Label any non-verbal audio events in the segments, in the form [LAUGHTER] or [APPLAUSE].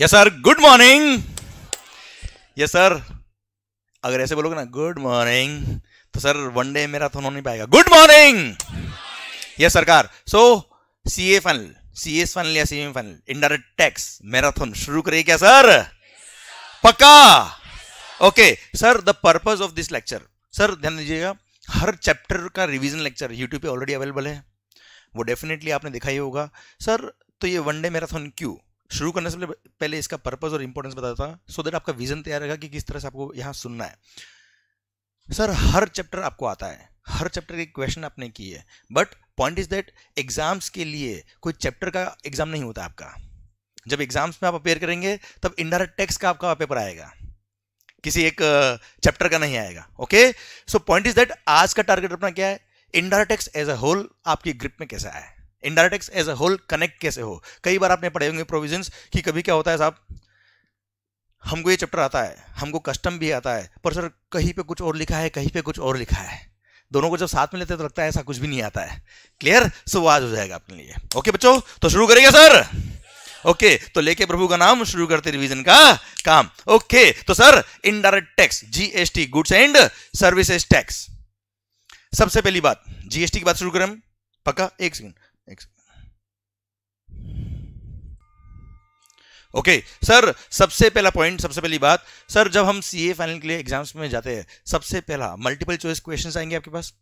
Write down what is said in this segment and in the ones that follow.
Yes sir good morning yes sir अगर ऐसे बोलोगे ना गुड मॉर्निंग तो सर वन डे मैराथन हो नहीं पाएगा गुड मॉर्निंग यस सरकार so C A final C S final या CM final indirect tax marathon शुरू करिए क्या सर पक्का okay sir the purpose of this lecture sir ध्यान दीजिएगा हर चैप्टर का रिवीजन लेक्चर यूट्यूब पे ऑलरेडी अवेलेबल है वो डेफिनेटली आपने दिखाई होगा सर तो ये वनडे मैराथन क्यों शुरू करने से पहले पहले इसका पर्पज़ और इम्पोर्टेंस बताता था सो देट आपका विजन तैयार रहेगा कि किस तरह से आपको यहाँ सुनना है सर हर चैप्टर आपको आता है हर चैप्टर के क्वेश्चन आपने की है but point is that exams के लिए कोई चैप्टर का एग्जाम नहीं होता आपका जब एग्जाम्स में आप अपेयर करेंगे तब इनडायरेक्ट टेक्स का आपका पेपर आएगा किसी एक चैप्टर का नहीं आएगा okay so point is that आज का टारगेट अपना क्या है indirect tax as a whole आपकी ग्रिप में कैसा है indirect tax as a whole connect कैसे हो कई बार आपने पढ़े होंगे प्रोविजंस कि कभी क्या होता है साहब हमको ये चैप्टर आता है हमको कस्टम भी आता है पर सर कहीं पे कुछ और लिखा है कहीं पे कुछ और लिखा है दोनों को जब साथ में लेते हैं तो लगता है ऐसा कुछ भी नहीं आता है क्लियर सो वो आज हो जाएगा अपने लिए ओके बच्चों तो शुरू करेगा सर ओके तो लेके प्रभु का नाम शुरू करते रिवीजन का काम ओके तो sir indirect tax GST goods and services tax सबसे पहली बात जीएसटी की बात शुरू करें पक्का एक सेकंड ओके okay, सर सबसे पहला पॉइंट सबसे पहली बात सर जब हम सीए फाइनल के लिए एग्जाम्स में जाते हैं सबसे पहला मल्टीपल चॉइस क्वेश्चंस आएंगे आपके पास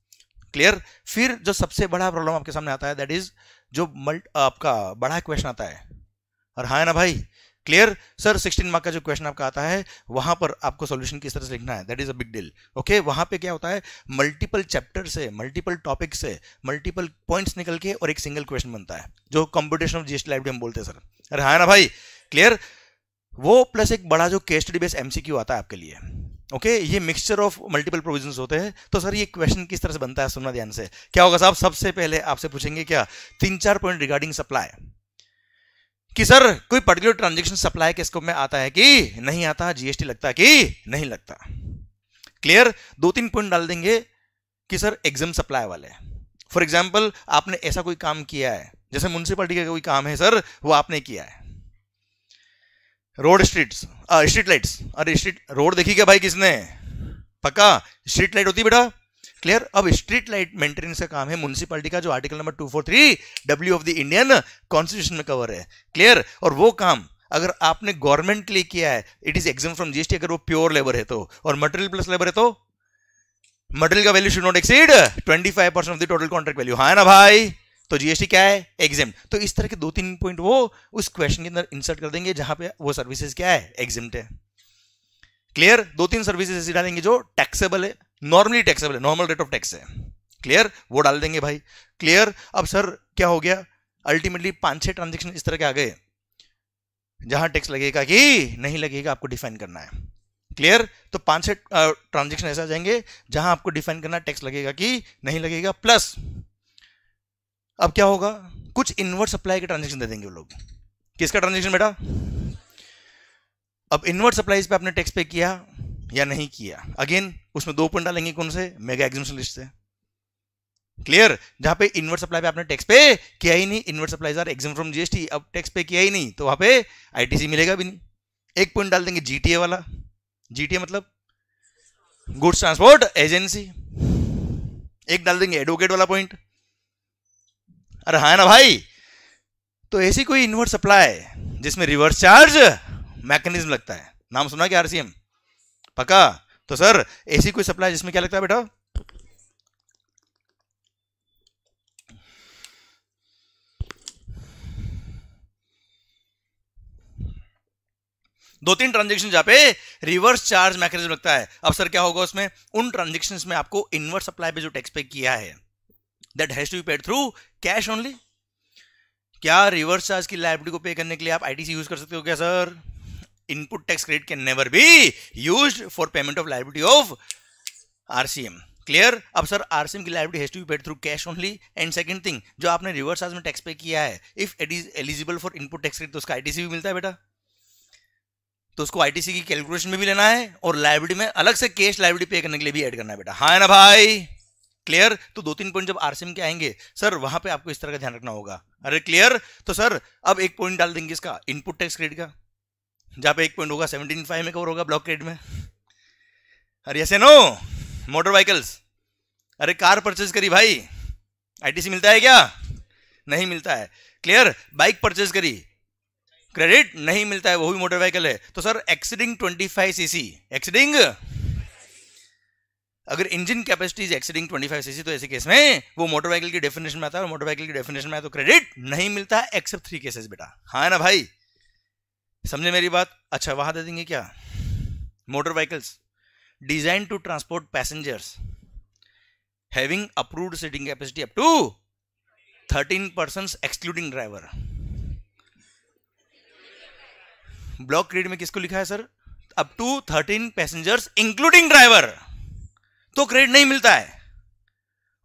क्लियर फिर जो सबसे बड़ा प्रॉब्लम आपके सामने आता है दैट इज जो मल्ट आपका बड़ा क्वेश्चन आता है और हाँ ना भाई क्लियर सर 16 मार्क का जो क्वेश्चन आपका आता है वहां पर आपको सॉल्यूशन किस तरह से लिखना है that is a big deal okay वहां पे क्या होता है मल्टीपल चैप्टर से मल्टीपल टॉपिक से मल्टीपल पॉइंट्स निकल के और एक सिंगल क्वेश्चन बनता है जो कॉम्पिटिशन ऑफ जीएसटी लाइब्रेरी हम बोलते हैं सर अरे हाँ ना भाई क्लियर वो प्लस एक बड़ा जो केस स्टडी बेस एमसीक्यू आता है आपके लिए ओके okay, ये मिक्सचर ऑफ मल्टीपल प्रोविजंस होते हैं तो सर ये क्वेश्चन किस तरह से बनता है सुनना ध्यान से क्या होगा साहब सबसे पहले आपसे पूछेंगे क्या तीन चार पॉइंट रिगार्डिंग सप्लाई कि सर कोई पर्टिकुलर ट्रांजेक्शन सप्लाई के स्कोप में आता है कि नहीं आता जीएसटी लगता कि नहीं लगता क्लियर दो तीन पॉइंट डाल देंगे कि सर एग्जाम सप्लाई वाले फॉर एग्जाम्पल आपने ऐसा कोई काम किया है जैसे म्यूनसिपालिटी का कोई काम है सर वो आपने किया है रोड स्ट्रीट्स स्ट्रीट लाइट्स अरे स्ट्रीट रोड देखी क्या भाई किसने पक्का स्ट्रीट लाइट होती बेटा क्लियर अब स्ट्रीट लाइट मेंटेनेंस का काम है म्यूनसिपालिटी का जो article number 243 W of the Indian constitution में कवर है क्लियर और वो काम अगर आपने गवर्नमेंट के लिए किया है it is exempt from GST अगर वो प्योर लेबर है तो और मटेरियल प्लस लेबर है तो मटेरियल का value should not exceed 25 percent of the total contract value हाँ ना भाई तो जीएसटी क्या है एग्जाम तो इस तरह के दो तीन पॉइंट वो उस क्वेश्चन के अंदर इंसर्ट कर देंगे जहां पे वो सर्विसेज क्या है एग्जाम है क्लियर दो तीन सर्विसेज ऐसी डालेंगे जो टैक्सेबल है नॉर्मली टैक्सेबल है नॉर्मल रेट ऑफ टैक्स है क्लियर वो डाल देंगे भाई क्लियर अब सर क्या हो गया अल्टीमेटली पांच छह ट्रांजेक्शन इस तरह के आ गए जहां टैक्स लगेगा कि नहीं लगेगा आपको डिफाइन करना है क्लियर तो पांच छह ट्रांजेक्शन ऐसा जाएंगे जहां आपको डिफाइन करना टैक्स लगेगा कि नहीं लगेगा प्लस अब क्या होगा कुछ इनवर्ट सप्लाई के ट्रांजेक्शन दे देंगे वो लोग किसका ट्रांजेक्शन बेटा अब इनवर्ट सप्लाईज पे आपने टैक्स पे किया या नहीं किया अगेन उसमें दो पॉइंट डालेंगे कौन से मेगा एग्जिबिशन लिस्ट से क्लियर जहां पे इनवर्ट सप्लाई पे आपने टैक्स पे किया ही नहीं inward supply are exempt from GST अब टैक्स पे किया ही नहीं तो वहां पे आईटीसी मिलेगा भी नहीं एक पॉइंट डाल देंगे जीटीए वाला जीटीए मतलब गुड्स ट्रांसपोर्ट एजेंसी एक डाल देंगे एडवोकेट वाला पॉइंट अरे हाँ ना भाई तो ऐसी कोई इन्वर्ट सप्लाई जिसमें रिवर्स चार्ज मैकेनिज्म लगता है नाम सुना क्या आरसीएम पक्का तो सर ऐसी कोई सप्लाई जिसमें क्या लगता है बेटा दो तीन ट्रांजेक्शन जहां पे रिवर्स चार्ज मैकेनिज्म लगता है अब सर क्या होगा उसमें उन ट्रांजेक्शन में आपको इनवर्स सप्लाई पे जो टैक्स पे किया है that has to be paid through cash only क्या रिवर्स चार्ज की लाइबिलिटी को पे करने के लिए आप आईटीसी यूज कर सकते हो क्या sir input tax credit can never be use for payment of liability of RCM. Clear अब सर आरसीएम की liability has to be paid through cash only and second thing जो आपने रिवर्स आज में टैक्स पे किया है if it is eligible for input tax credit तो उसका आईटीसी भी मिलता है बेटा तो उसको आईटीसी की कैलकुलेशन में भी लेना है और लाइबिलिटी में अलग से कैश लाइबिलिटी पे करने के लिए भी ऐड करना है बेटा हाँ ना भाई क्लियर तो दो तीन पॉइंट जब आरसीएम के आएंगे सर वहां पे आपको इस तरह का ध्यान रखना होगा अरे क्लियर तो सर अब एक पॉइंट डाल देंगे इसका इनपुट टैक्स क्रेडिट का जहाँ पे एक पॉइंट होगा सेवनटीन फाइव में कवर होगा ब्लॉक रेट में अरे ऐसे नो मोटर व्हीकल्स अरे कार परचेज करी भाई आईटीसी मिलता है क्या नहीं मिलता है क्लियर बाइक परचेज करी क्रेडिट नहीं मिलता है वो भी मोटर व्हीकल है तो sir exceeding twenty five C C exceeding अगर engine capacity is exceeding five CC तो ऐसे केस में वो मोटर व्हीकल की डेफिनेशन में आता है और मोटर व्हीकल की डेफिनेशन में आया तो क्रेडिट नहीं मिलता है एक्सेप्ट थ्री केसेस बेटा हाँ ना भाई समझे मेरी बात अच्छा वहां दे देंगे क्या motor vehicles design to transport passengers having approved seating capacity up to thirteen person excluding driver block credit में किसको लिखा है sir up to thirteen passengers including driver तो क्रेडिट नहीं मिलता है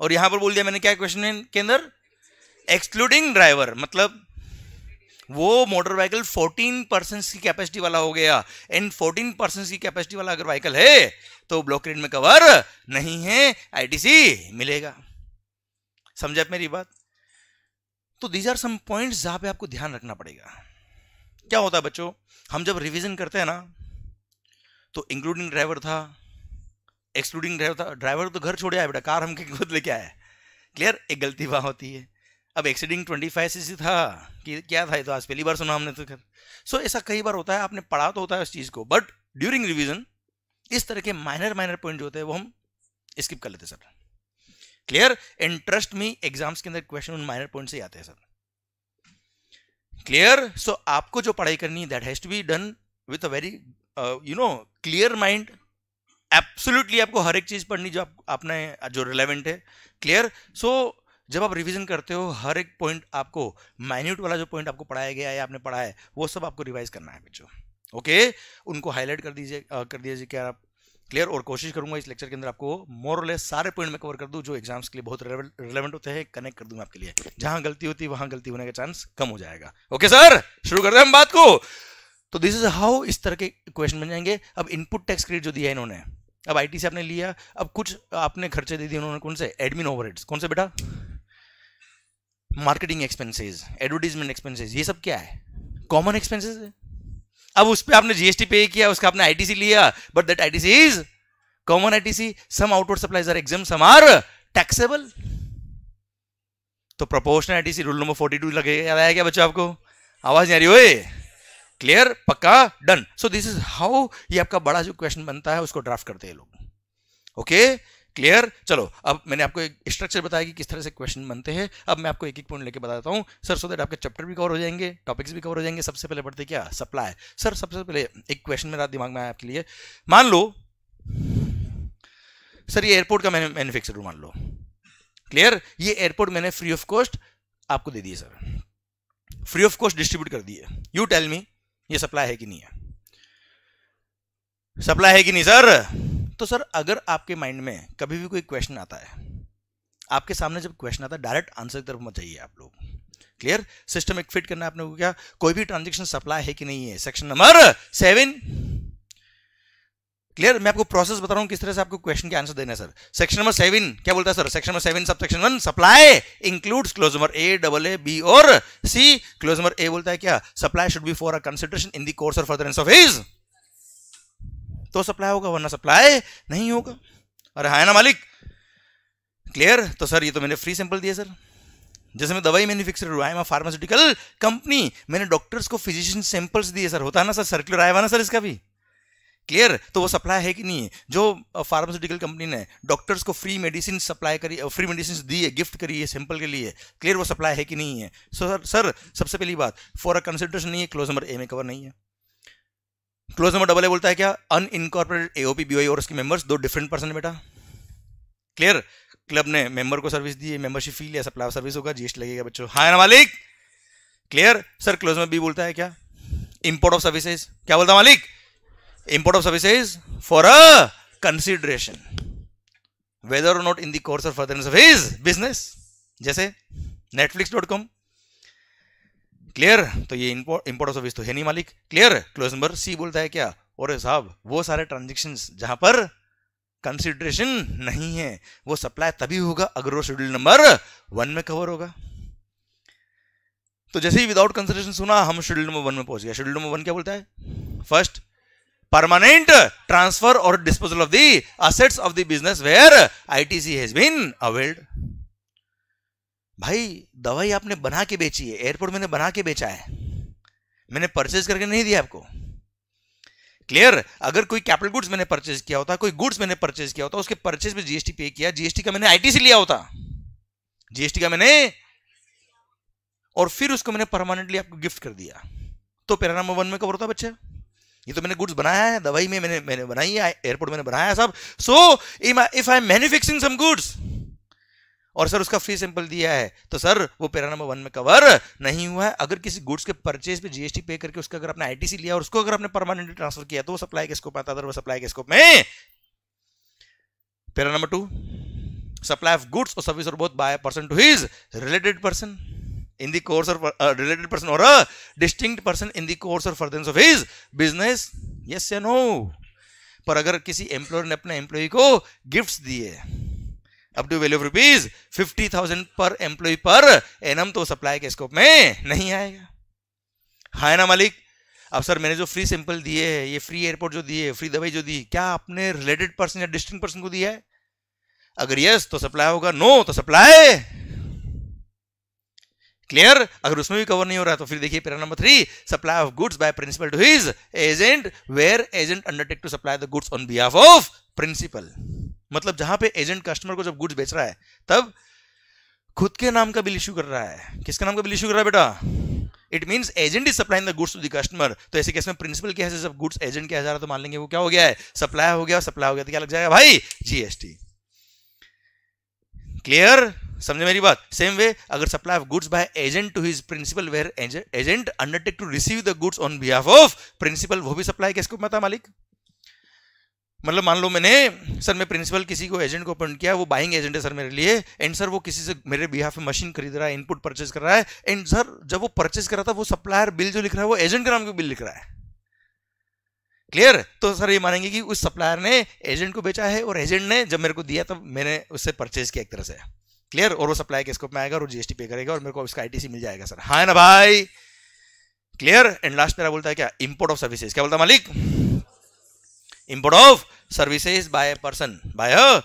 और यहां पर बोल दिया मैंने क्या क्वेश्चन के अंदर एक्सक्लूडिंग ड्राइवर मतलब वो मोटर व्हीकल 14 परसेंट की कैपेसिटी वाला हो गया एंड 14 परसेंट की कैपेसिटी वाला अगर व्हीकल है तो ब्लॉक रेट में कवर नहीं है आईटीसी मिलेगा आप मेरी बात तो दीज आर सम पॉइंट्स जहां पे आपको ध्यान रखना पड़ेगा क्या होता है बच्चों हम जब रिवीजन करते हैं ना तो इंक्लूडिंग ड्राइवर था एक्सक्लूडिंग ड्राइवर था ड्राइवर तो घर छोड़े आया बेटा कार हम खुद लेके आया क्लियर एक गलती वहां होती है अब एक्सीडिंग ट्वेंटी फाइव सी था कि क्या था ये तो आज पहली बार सुना हमने तो खैर सो so, ऐसा कई बार होता है आपने पढ़ा तो होता है उस चीज़ को बट ड्यूरिंग रिविजन इस तरह के माइनर माइनर पॉइंट जो होते हैं वो हम स्किप कर लेते sir clear and trust me exams के अंदर क्वेश्चन उन माइनर पॉइंट से आते हैं सर क्लियर सो आपको जो पढ़ाई करनी है that has to be done with a very you know clear mind absolutely आपको हर एक चीज़ पढ़नी जो आप आपने जो रिलेवेंट है क्लियर सो so, जब आप रिवीजन करते हो हर एक पॉइंट आपको माइन्यूट वाला जो पॉइंट आपको पढ़ाया गया है आपने पढ़ा है वो सब आपको रिवाइज करना है बच्चों ओके उनको हाईलाइट कर दीजिए कर दीजिए क्या आप क्लियर और कोशिश करूंगा इस लेक्चर के अंदर आपको लेस सारे पॉइंट में कवर कर दूं जो एग्जाम्स के लिए बहुत रिलेवेंट होते हैं कनेक्ट कर दूं आपके लिए जहां गलती होती है वहां गलती होने का चांस कम हो जाएगा ओके सर शुरू करते हैं हम बात को तो दिस इज हाउ इस तरह के क्वेश्चन बन जाएंगे अब इनपुट टैक्स क्रेडिट जो दिया है इन्होंने अब आईटी से आपने लिया अब कुछ आपने खर्चे दे दिए उन्होंने कौन से एडमिन ओवरहेड्स कौन से बेटा मार्केटिंग एक्सपेंसेस एडवर्टीजमेंट एक्सपेंसेस ये सब क्या है कॉमन एक्सपेंसेस है अब उस पर आपने जीएसटी पे किया उसका आपने आईटीसी लिया but that ITC is common ITC some outward supplies are exempt some are taxable तो proportional ITC rule number forty two लगे आया क्या बच्चों आपको आवाज नहीं आ रही ओए क्लियर पक्का done so this is how ये आपका बड़ा जो क्वेश्चन बनता है उसको ड्राफ्ट करते हैं लोग ओके okay? क्लियर चलो अब मैंने आपको एक स्ट्रक्चर बताया कि किस तरह से क्वेश्चन बनते हैं अब मैं आपको एक एक पॉइंट लेके बताता हूँ सर सो दैट आपके चैप्टर भी कवर हो जाएंगे टॉपिक्स भी कवर हो जाएंगे सबसे पहले पढ़ते क्या सप्लाई सर सबसे पहले एक क्वेश्चन मेरा दिमाग में आया आपके लिए मान लो सर ये एयरपोर्ट का मैन्युफैक्चरर मान लो क्लियर ये एयरपोर्ट मैंने फ्री ऑफ कॉस्ट आपको दे दिए sir free of cost distribute कर दिए यू टेल मी ये सप्लाई है कि नहीं है सप्लाई है कि नहीं सर तो सर अगर आपके माइंड में कभी भी कोई क्वेश्चन आता है आपके सामने जब क्वेश्चन आता है डायरेक्ट आंसर की तरफ मत जाइए आप लोग क्लियर सिस्टम एक फिट करना है आपने को क्या कोई भी ट्रांजेक्शन सप्लाई है कि नहीं है सेक्शन नंबर सेवन क्लियर मैं आपको प्रोसेस बता रहा हूं किस तरह से आपको क्वेश्चन के आंसर देना है सर सेक्शन नंबर सेवन क्या बोलता है sir section number seven sub section one supply includes clause number A double A B और सी क्लोज नंबर ए बोलता है क्या supply should be for a consideration in the course of furtherance of his तो supply होगा वरना supply नहीं होगा अरे हाँ ना मालिक क्लियर तो सर ये तो मैंने फ्री सैंपल दिया सर जैसे मैं दवाई मैन्युफैक्चर हुआ है फार्मास्यूटिकल कंपनी मैंने डॉक्टर्स को फिजिशियन सैंपल्स दिए सर होता है ना सर सर्कुलर आया हुआ ना सर इसका भी क्लियर तो वो सप्लाई है कि नहीं है जो फार्मास्यूटिकल कंपनी ने डॉक्टर्स को फ्री मेडिसिन सप्लाई करी फ्री मेडिसिन दी है गिफ्ट करी है सैंपल के लिए क्लियर वो सप्लाई है कि नहीं है सो सर सर सबसे पहली बात फॉर अ कंसिडरेशन नहीं है क्लोज नंबर ए में कवर नहीं है क्लोज नंबर डबल ए बोलता है क्या अन इनकॉर्पोरेटेड एओपी बीओई और उसके मेंबर्स दो डिफरेंट पर्सन बेटा क्लियर क्लब ने मेंबर को सर्विस दी मेंबरशिप फी लिया सप्लाई सर्विस होगा जीएसटी लगेगा बच्चों हाय ना मालिक क्लियर सर क्लोज में बी बोलता है क्या इंपोर्ट ऑफ सर्विसेज क्या बोलता मालिक import of services for a consideration whether or not in the course further service business जैसे नेटफ्लिक्स डॉट कॉम क्लियर तो ये इंपोर्ट ऑफ सर्विस तो है नहीं मालिक क्लियर क्लोज नंबर सी बोलता है क्या और साहब वो सारे ट्रांजेक्शन जहां पर कंसिडरेशन नहीं है वो सप्लाई तभी होगा अगर वो शेड्यूल नंबर वन में कवर होगा तो जैसे ही विदाउट कंसिडरेशन सुना हम शेड्यूल नंबर वन में पहुंच गया शेड्यूल नंबर वन क्या बोलता है first permanent transfer or disposal of the assets of the business where ITC has been availed भाई दवाई आपने बना के बेची है एयरपोर्ट मैंने बना के बेचा है मैंने परचेज करके नहीं दिया आपको क्लियर अगर कोई कैपिटल गुड्स मैंने परचेज किया होता कोई गुड्स मैंने परचेज किया होता उसके परचेज में जीएसटी पे किया जीएसटी का मैंने आईटीसी लिया होता जीएसटी का मैंने और फिर उसको मैंने परमानेंटली आपको गिफ्ट कर दिया तो पेरा नंबर वन में कब होता बच्चे ये तो मैंने गुड्स बनाया है दवाई में मैंने मैंने बनाई है एयरपोर्ट मैंने बनाया है सब so if I manufacturing some goods और सर उसका फ्री सैंपल दिया है तो सर वो पैरा नंबर वन में कवर नहीं हुआ है अगर किसी गुड्स के परचेज पे जीएसटी पे करके उसका अगर अपने आईटीसी लिया और उसको अगर आपने परमानेंटली ट्रांसफर किया तो वो सप्लाई के स्कोप आता है वो सप्लाई के स्कोप में para number two supply of goods और सर्विस और both by person to his related person in the course or related person or distinct person in the course or course of his business yes या no पर अगर किसी employer ने अपने employ को gifts दिए up to value of rupees fifty thousand per employee per annum तो supply के स्कोप में नहीं आएगा हाँ ना मालिक अब सर मैंने जो फ्री सैंपल दिए है ये फ्री एयरपोर्ट जो दिए फ्री दवाई जो दी क्या आपने रिलेटेड पर्सन या डिस्टिंग पर्सन को दिया है अगर यस तो सप्लाई होगा नो तो सप्लाई क्लियर अगर उसमें भी कवर नहीं हो रहा तो फिर देखिए para number three supply of goods by principal to his agent where agent undertake to supply the goods on behalf of principal मतलब जहां पे एजेंट कस्टमर को जब गुड्स बेच रहा है तब खुद के नाम का बिल इश्यू कर रहा है किसके नाम का बिल इश्यू कर रहा है बेटा it mean agent is supplying the goods to the customer तो ऐसे केस में प्रिंसिपल क्या है जब गुड्स एजेंट किया जा रहा तो मान लेंगे वो क्या हो गया है सप्लाई हो गया सप्लाई हो गया तो क्या लग जाएगा भाई जीएसटी क्लियर समझे मेरी बात सेम वे अगर supply of goods by agent to his principal where agent undertake to receive the goods on behalf of principal वो भी सप्लाई किसको मता मालिक मतलब मान लो मैंने सर मैं प्रिंसिपल किसी को एजेंट को अपॉइंट किया वो बाइंग एजेंट है सर मेरे लिए एंड सर वो किसी से मेरे बिहाफ में मशीन खरीद रहा है इनपुट परचेज कर रहा है एंड सर जब वो परचेज कर रहा था वो सप्लायर बिल जो लिख रहा है वो एजेंट के नाम के बिल लिख रहा है क्लियर तो सर ये मानेंगे कि उस सप्लायर ने एजेंट को बेचा है और एजेंट ने जब मेरे को दिया तब मैंने उससे परचेज किया एक तरह से क्लियर और वो सप्लायर के स्कोप में आएगा और जीएसटी पे करेगा और मेरे को उसका आईटीसी मिल जाएगा सर हाँ ना भाई क्लियर एंड लास्ट मेरा बोलता है क्या इंपोर्ट ऑफ सर्विसेज क्या बोलता मालिक import of services by a person by a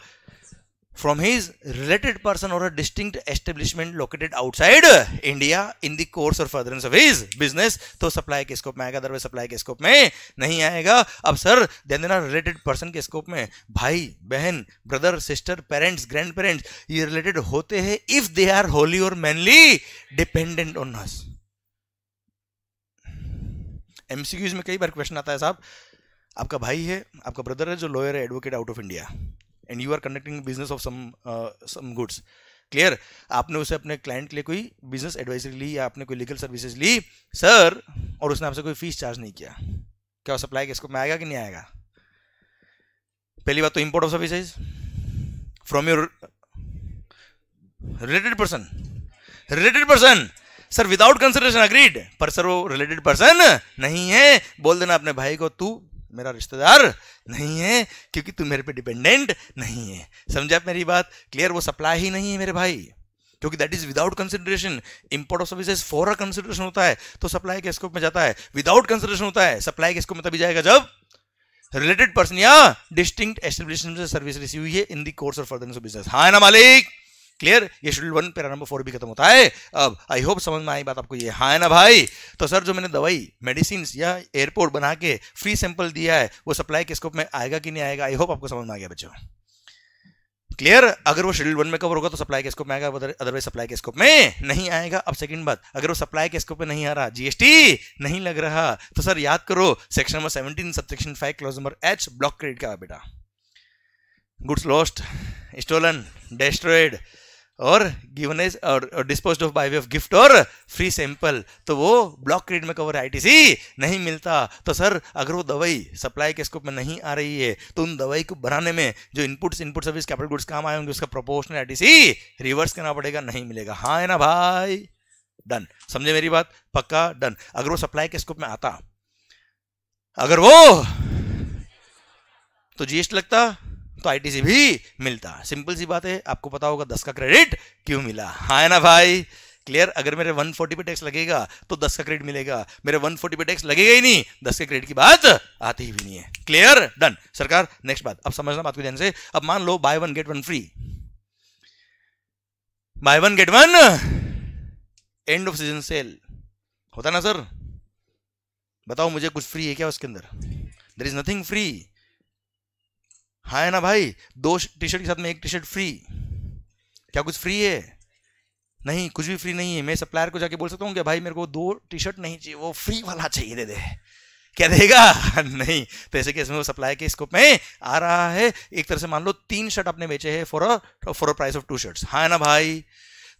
from his related person or a distinct establishment located outside India in the course or furtherance of his business to supply ke scope mein aayega otherwise supply ke scope mein nahi aayega ab sir then ध्यान देना related person ke scope mein bhai behan brother sister parents grandparents ये related hote हैं if they are wholly or mainly dependent on us mcqs mein kai bar question aata hai sahab आपका भाई है आपका brother है जो lawyer है advocate out of India and you are conducting business of some some goods clear आपने उसे अपने क्लाइंट के लिए कोई बिजनेस एडवाइजरी ली या आपने कोई लीगल सर्विसेज ली सर और उसने आपसे कोई फीस चार्ज नहीं किया क्या सप्लाई के इसको में आएगा कि नहीं आएगा पहली बात तो import of services from your related person related person sir without consideration agreed पर सर वो रिलेटेड पर्सन नहीं है बोल देना अपने भाई को तू मेरा रिश्तेदार नहीं है क्योंकि तू मेरे पे डिपेंडेंट नहीं है समझा आप मेरी बात क्लियर वो सप्लाई ही नहीं है मेरे भाई क्योंकि that is without consideration import of services for a consideration होता है तो सप्लाई के स्कोप में जाता है विदाउट कंसिडरेशन होता है सप्लाई के स्कोप में तभी जाएगा जब रिलेटेड पर्सन या डिस्टिंक्ट एस्टेब्लिशमेंट से सर्विस रिसीव हुई है in the course of further business हाँ ना मालिक क्लियर ये schedule one para number four भी खत्म होता है अब आई होप समझ में आई बात आपको ये हाँ है ना भाई तो सर जो मैंने दवाई मेडिसिन या एयरपोर्ट बना के फ्री सैंपल दिया है वो सप्लाई के स्कोप में आएगा कि नहीं आएगा आई होप आपको समझ में आ गया बच्चों क्लियर अगर वो शेड्यूल वन में कवर होगा तो सप्लाई के स्कोप में आएगा अदरवाइज सप्लाई के स्कोप में नहीं आएगा अब सेकंड बात अगर वो सप्लाई के स्कोप में नहीं आ रहा जीएसटी नहीं लग रहा तो सर याद करो section number seventeen sub section five clause number H block credit का बेटा गुड्स लॉस्ट स्टोलन डेस्ट्रॉयड और गिवन इज और dispose of by way of gift और फ्री सैंपल तो वो ब्लॉक क्रेडिट में कवर आईटीसी नहीं मिलता तो सर अगर वो दवाई सप्लाई के स्कोप में नहीं आ रही है तो उन दवाई को बनाने में जो inputs input service capital goods काम आए होंगे उसका प्रोपोर्शनल आईटीसी रिवर्स करना पड़ेगा नहीं मिलेगा हाँ है ना भाई डन समझे मेरी बात पक्का डन अगर वो सप्लाई के स्कोप में आता अगर वो तो जीएसटी लगता तो आईटीसी भी मिलता सिंपल सी बात है आपको पता होगा दस का क्रेडिट क्यों मिला हाँ ना भाई क्लियर अगर मेरे 140 पे टैक्स लगेगा तो 10 का क्रेडिट मिलेगा मेरे 140 पे टैक्स लगेगा ही नहीं 10 के क्रेडिट की बात आती ही भी नहीं है क्लियर डन सरकार नेक्स्ट बात अब समझना बात को ध्यान से अब मान लो buy one get one free buy one get one end of season sale होता ना सर बताओ मुझे कुछ फ्री है क्या उसके अंदर देर इज नथिंग फ्री है ना भाई दो टी शर्ट के साथ में एक टी शर्ट फ्री क्या कुछ फ्री है नहीं कुछ भी फ्री नहीं है मैं सप्लायर को जाके बोल सकता हूँ कि भाई मेरे को दो टी शर्ट नहीं चाहिए वो फ्री वाला चाहिए दे दे क्या देगा [LAUGHS] नहीं तो ऐसे केस में वो सप्लाई के स्कोप में आ रहा है एक तरह से मान लो तीन शर्ट आपने बेचे हैं for a for a price of two shirts हाँ ना भाई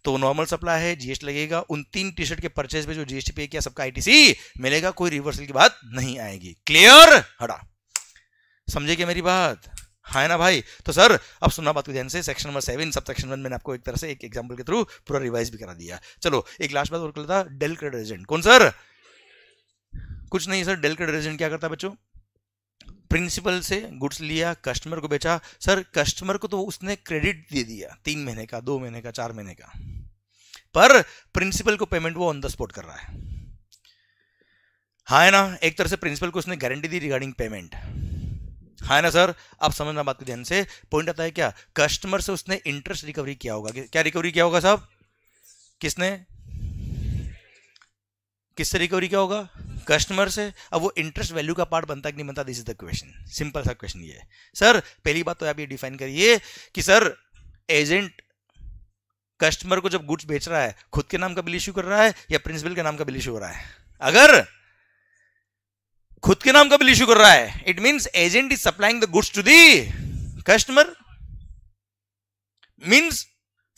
तो नॉर्मल सप्लाई है जीएसटी लगेगा उन तीन टी शर्ट के परचेज पे जो जीएसटी पे किया सबका आईटीसी मिलेगा कोई रिवर्सल की बात नहीं आएगी क्लियर हटा समझे क्या मेरी बात हाँ ना भाई तो सर अब सुनना बात को ध्यान से section number seven sub section one मैंने आपको एक तरह से एक एग्जाम्पल के थ्रू पूरा रिवाइज भी करा दिया चलो एक लास्ट बात और कर था डेल क्रेड रेजेंट कौन सर कुछ नहीं सर डेल क्रेड रेजेंट क्या करता बच्चों प्रिंसिपल से गुड्स लिया कस्टमर को बेचा सर कस्टमर को तो उसने क्रेडिट दे दिया तीन महीने का दो महीने का चार महीने का पर प्रिंसिपल को पेमेंट वो ऑन द स्पॉट कर रहा है हाँ है ना एक तरह से प्रिंसिपल को उसने गारंटी दी रिगार्डिंग पेमेंट है हाँ ना सर आप समझना बात को ध्यान से पॉइंट आता है क्या कस्टमर से उसने इंटरेस्ट रिकवरी किया होगा क्या रिकवरी किया होगा साहब किसने किससे रिकवरी क्या होगा कस्टमर से अब वो इंटरेस्ट वैल्यू का पार्ट बनता कि नहीं बनता this is the question simple सा क्वेश्चन ये सर पहली बात तो आप ये डिफाइन करिए कि सर एजेंट कस्टमर को जब गुड्स बेच रहा है खुद के नाम का बिल इश्यू कर रहा है या प्रिंसिपल के नाम का बिल इश्यू हो रहा है अगर खुद के नाम का बिल इश्यू कर रहा है it means agent is supplying the goods to the customer means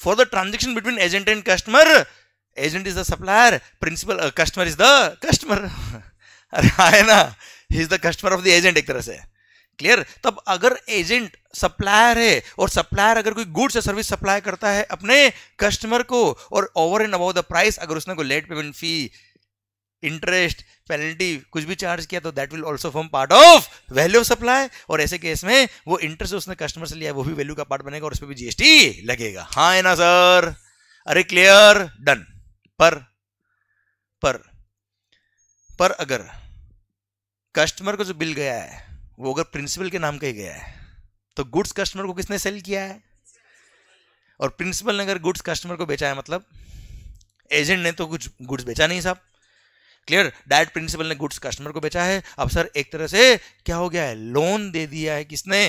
for the transaction between agent and customer agent is the supplier principal customer is the customer अरे आए हाँ, ना he is the customer of the agent एक तरह से clear तब अगर agent supplier है और सप्लायर अगर कोई गुड्स या सर्विस सप्लाई करता है अपने कस्टमर को और over and above the price अगर उसने कोई late payment fee interest penalty कुछ भी चार्ज किया तो that will also form part of value of supply और ऐसे केस में वो इंटरेस्ट उसने कस्टमर से लिया वो भी वैल्यू का पार्ट बनेगा और उस पर भी जीएसटी लगेगा हाँ ना सर अरे क्लियर डन पर पर पर अगर कस्टमर को जो बिल गया है वो अगर प्रिंसिपल के नाम का ही गया है तो गुड्स कस्टमर को किसने सेल किया है और प्रिंसिपल ने अगर गुड्स कस्टमर को बेचा है मतलब एजेंट ने तो कुछ गुड्स बेचा नहीं साहब क्लियर डायरेक्ट प्रिंसिपल ने गुड्स कस्टमर को बेचा है अब सर एक तरह से क्या हो गया है लोन दे दिया है किसने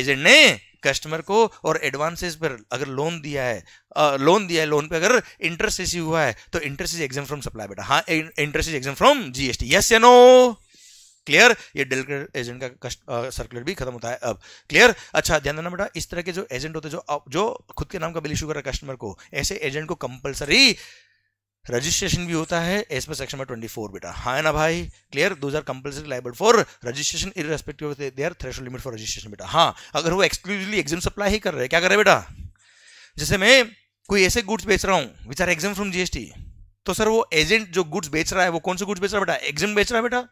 एजेंट ने कस्टमर को और एडवांसेस पर अगर लोन दिया है आ, लोन दिया है लोन पे अगर इंटरेस्ट इश्यू हुआ है तो interest is exempt from supply बेटा हाँ interest is exempt from GST yes या नो क्लियर ये डेलकर एजेंट का सर्कुलर भी खत्म होता है अब क्लियर अच्छा ध्यान देना बेटा इस तरह के जो एजेंट होते हैं जो जो खुद के नाम का बिल इशू कर रहा है कस्टमर को ऐसे एजेंट को कंपलसरी रजिस्ट्रेशन भी होता है S per section twenty four बेटा हाँ है ना भाई क्लियर दो are compulsory liable for registration in respective their threshold limit for registration बेटा हाँ अगर वो एक्सक्लूसिवली एग्जाम सप्लाई ही कर रहे हैं क्या कर रहे हैं बेटा जैसे मैं कोई ऐसे गुड्स बेच रहा हूँ which are exempt from GST तो सर वो एजेंट जो गुड्स बेच रहा है वो कौन से गुड्स बेच रहा है बेटा एग्जाम बेच रहा है बेटा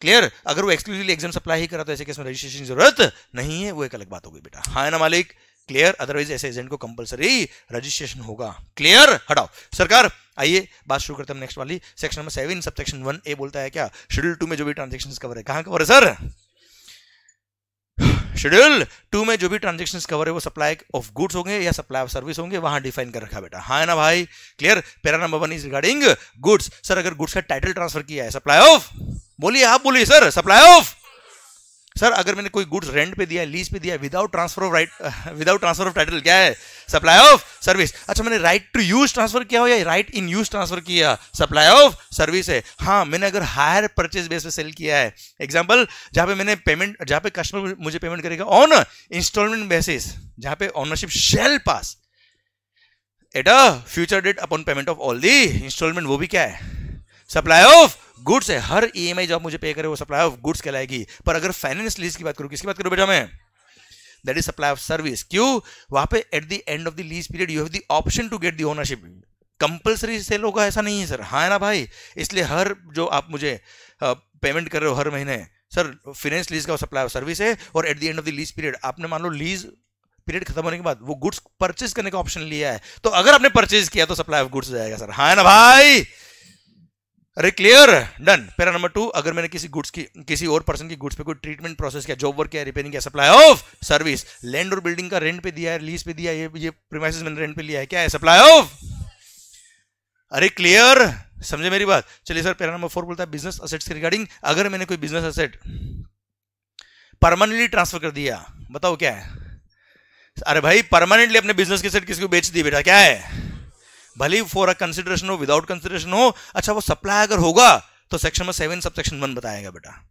क्लियर अगर वो एक्सक्लूसिवली एग्जाम सप्लाई ही रहा तो ऐसे किसमें रजिस्ट्रेशन की जरूरत नहीं है वो एक अलग बात होगी बेटा हाँ ना मालिक क्लियर अदरवाइज ऐसे एजेंट को कंपलसरी रजिस्ट्रेशन होगा क्लियर हटाओ सरकार आइए बात शुरू करते हैं नेक्स्ट वाली section number seven sub section one A बोलता है क्या शेड्यूल टू में जो भी ट्रांजेक्शन कवर है कहाँ कवर है सर शेड्यूल टू में जो भी ट्रांजेक्शन कवर है वो सप्लाई ऑफ गुड्स होंगे या सप्लाई ऑफ सर्विस होंगे वहां डिफाइन कर रखा बेटा हाँ ना भाई clear para number one is regarding goods sir अगर गुड्स का टाइटल ट्रांसफर किया है सप्लाई ऑफ बोलिए आप बोलिए सर सप्लाई ऑफ सर अगर मैंने कोई गुड्स रेंट पे दिया लीज पे दिया without transfer of right without transfer of title क्या है सप्लाई ऑफ सर्विस अच्छा मैंने राइट टू यूज ट्रांसफर किया हो या राइट इन यूज ट्रांसफर किया सप्लाई ऑफ सर्विस है हाँ मैंने अगर हायर परचेज बेस पे सेल किया है एग्जाम्पल जहाँ पे मैंने पेमेंट जहाँ पे कस्टमर मुझे पेमेंट करेगा ऑन इंस्टॉलमेंट बेसिस जहाँ पे ownership shall pass at a future date upon payment of all the instalment वो भी क्या है सप्लाई ऑफ गुड्स है हर ईएमआई e जो आप मुझे पे करे वो सप्लाई ऑफ गुड्स कहलाएगी पर अगर फाइनेंस लीज की बात करूं किसकी बात करूं बेटा मैं that is supply of service क्यों वहां पे at the end of the lease period you have the option to get the ownership compulsory sale होगा ऐसा नहीं है सर हाँ ना भाई इसलिए हर जो आप मुझे पेमेंट कर रहे हो हर महीने सर फाइनेंस लीज का सप्लाई ऑफ सर्विस है और at the end of the lease period आपने मान लो लीज पीरियड खत्म होने के बाद वो गुड्स परचेज करने का ऑप्शन लिया है तो अगर आपने परचेज किया तो सप्लाई ऑफ गुड्स जाएगा सर हाँ ना भाई अरे clear done para number two अगर मैंने किसी गुड्स की किसी और पर्सन की गुड्स पे कोई ट्रीटमेंट प्रोसेस किया जॉब वर्क किया रिपेयरिंग किया सप्लाई ऑफ सर्विस लैंड और बिल्डिंग का रेंट पे दिया है लीज पे दिया है ये ये प्रीमाइसिस मैंने रेंट पे लिया है क्या है सप्लाई ऑफ अरे क्लियर समझे मेरी बात चलिए सर पेरा नंबर फोर बोलता है बिजनेस असेट्स के रिगार्डिंग अगर मैंने कोई बिजनेस असेट परमानेंटली ट्रांसफर कर दिया बताओ क्या है अरे भाई परमानेंटली अपने बिजनेस के सेट किसी को बेच दी बेटा क्या है भले ही फॉर अ कंसिडरेशन हो विदाउट कंसिडरेशन हो अच्छा वो सप्लाई अगर होगा तो section number seven sub section one बताएगा बेटा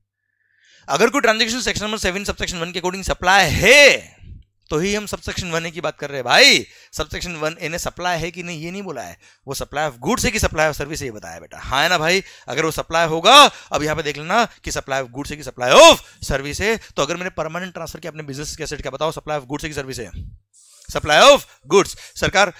अगर कोई transaction section number seven sub section one के अकॉर्डिंग सप्लाई है तो ही हम सब सेक्शन वन की बात कर रहे हैं भाई सब सेक्शन वन इन्हें सप्लाई है कि नहीं ये नहीं बोला है वो सप्लाई ऑफ गुड्स है कि सप्लाई ऑफ सर्विस ये बताया बेटा हाँ है ना भाई अगर वो सप्लाई होगा अब यहाँ पे देख लेना कि सप्लाई ऑफ गुड्स है कि सप्लाई ऑफ सर्विस है तो अगर मैंने परमानेंट ट्रांसफर किया अपने बिजनेस के सेट क्या बताओ सप्लाई ऑफ गुड्स है कि सर्विस है सप्लाई ऑफ गुड्स सरकार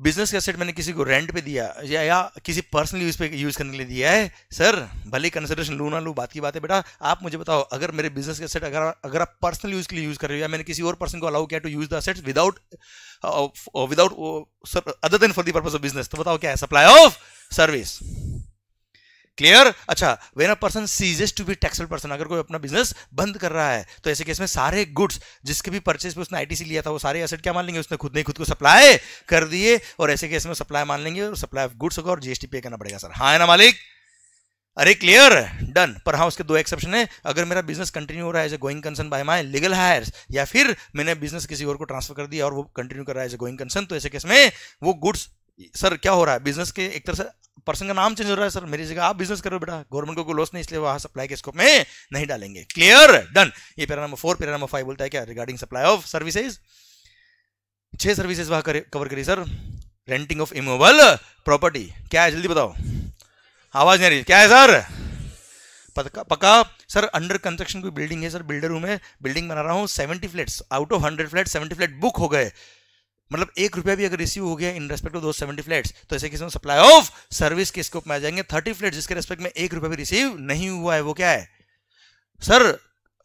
बिजनेस का सेट मैंने किसी को रेंट पे दिया या, या किसी पर्सनल यूज पे यूज करने के लिए दिया है सर भले कंसिडरेशन लू ना लू बात की बात है बेटा आप मुझे बताओ अगर मेरे बिजनेस का सेट अगर अगर आप पर्सनल यूज के लिए यूज कर रहे हो या मैंने किसी और पर्सन को अलाउ किया to use the asset without without other than for the purpose of business तो बताओ क्या है सप्लाई ऑफ सर्विस क्लियर अच्छा when a person ceases to be taxable person अगर कोई अपना बिजनेस बंद कर रहा है तो ऐसे केस में सारे गुड्स जिसके भी परचेज पे उसने आईटीसी लिया था वो सारे एसेट क्या मान लेंगे उसने खुद ने खुद को सप्लाई कर दिए और ऐसे केस में सप्लाई मान लेंगे और सप्लाई ऑफ गुड्स होगा और जीएसटी पे करना पड़ेगा सर हाँ है ना मालिक अरे क्लियर डन पर हाँ उसके दो एक्सेप्शन है अगर मेरा बिजनेस कंटिन्यू हो रहा है as a going concern by my legal heirs या फिर मैंने बिजनेस किसी और को ट्रांसफर कर दिया और वो कंटिन्यू कर रहा है एज ए गोइंग कंसर्न तो ऐसे केस में वो गुड्स सर क्या हो रहा है बिजनेस के एक तरह से पर्सन का नाम चेंज हो रहा है सर मेरी जगह आप बिजनेस करो बेटा गवर्नमेंट को कोई लॉस नहीं इसलिए वहां सप्लाई के स्कोप में नहीं डालेंगे क्लियर डन ये para number four para number five बोलता है क्या रिगार्डिंग सप्लाई ऑफ सर्विसेज छह सर्विसेज वहां कवर करी sir renting of immovable property क्या है जल्दी बताओ आवाज नहीं रही क्या है सर पक्का पक्का सर अंडर कंस्ट्रक्शन कोई बिल्डिंग है सर बिल्डर हूं मैं बिल्डिंग बना रहा हूँ seventy flats out of hundred flat seventy flat book हो गए मतलब एक रुपया भी अगर रिसीव हो गया इन रेस्पेक्ट ऑफ दो सेवेंटी फ्लैट तो ऐसे किसी सप्लाई ऑफ सर्विस के स्कोप में आ जाएंगे थर्टी फ्लैट जिसके रेस्पेक्ट में एक रुपया भी रिसीव नहीं हुआ है वो क्या है sir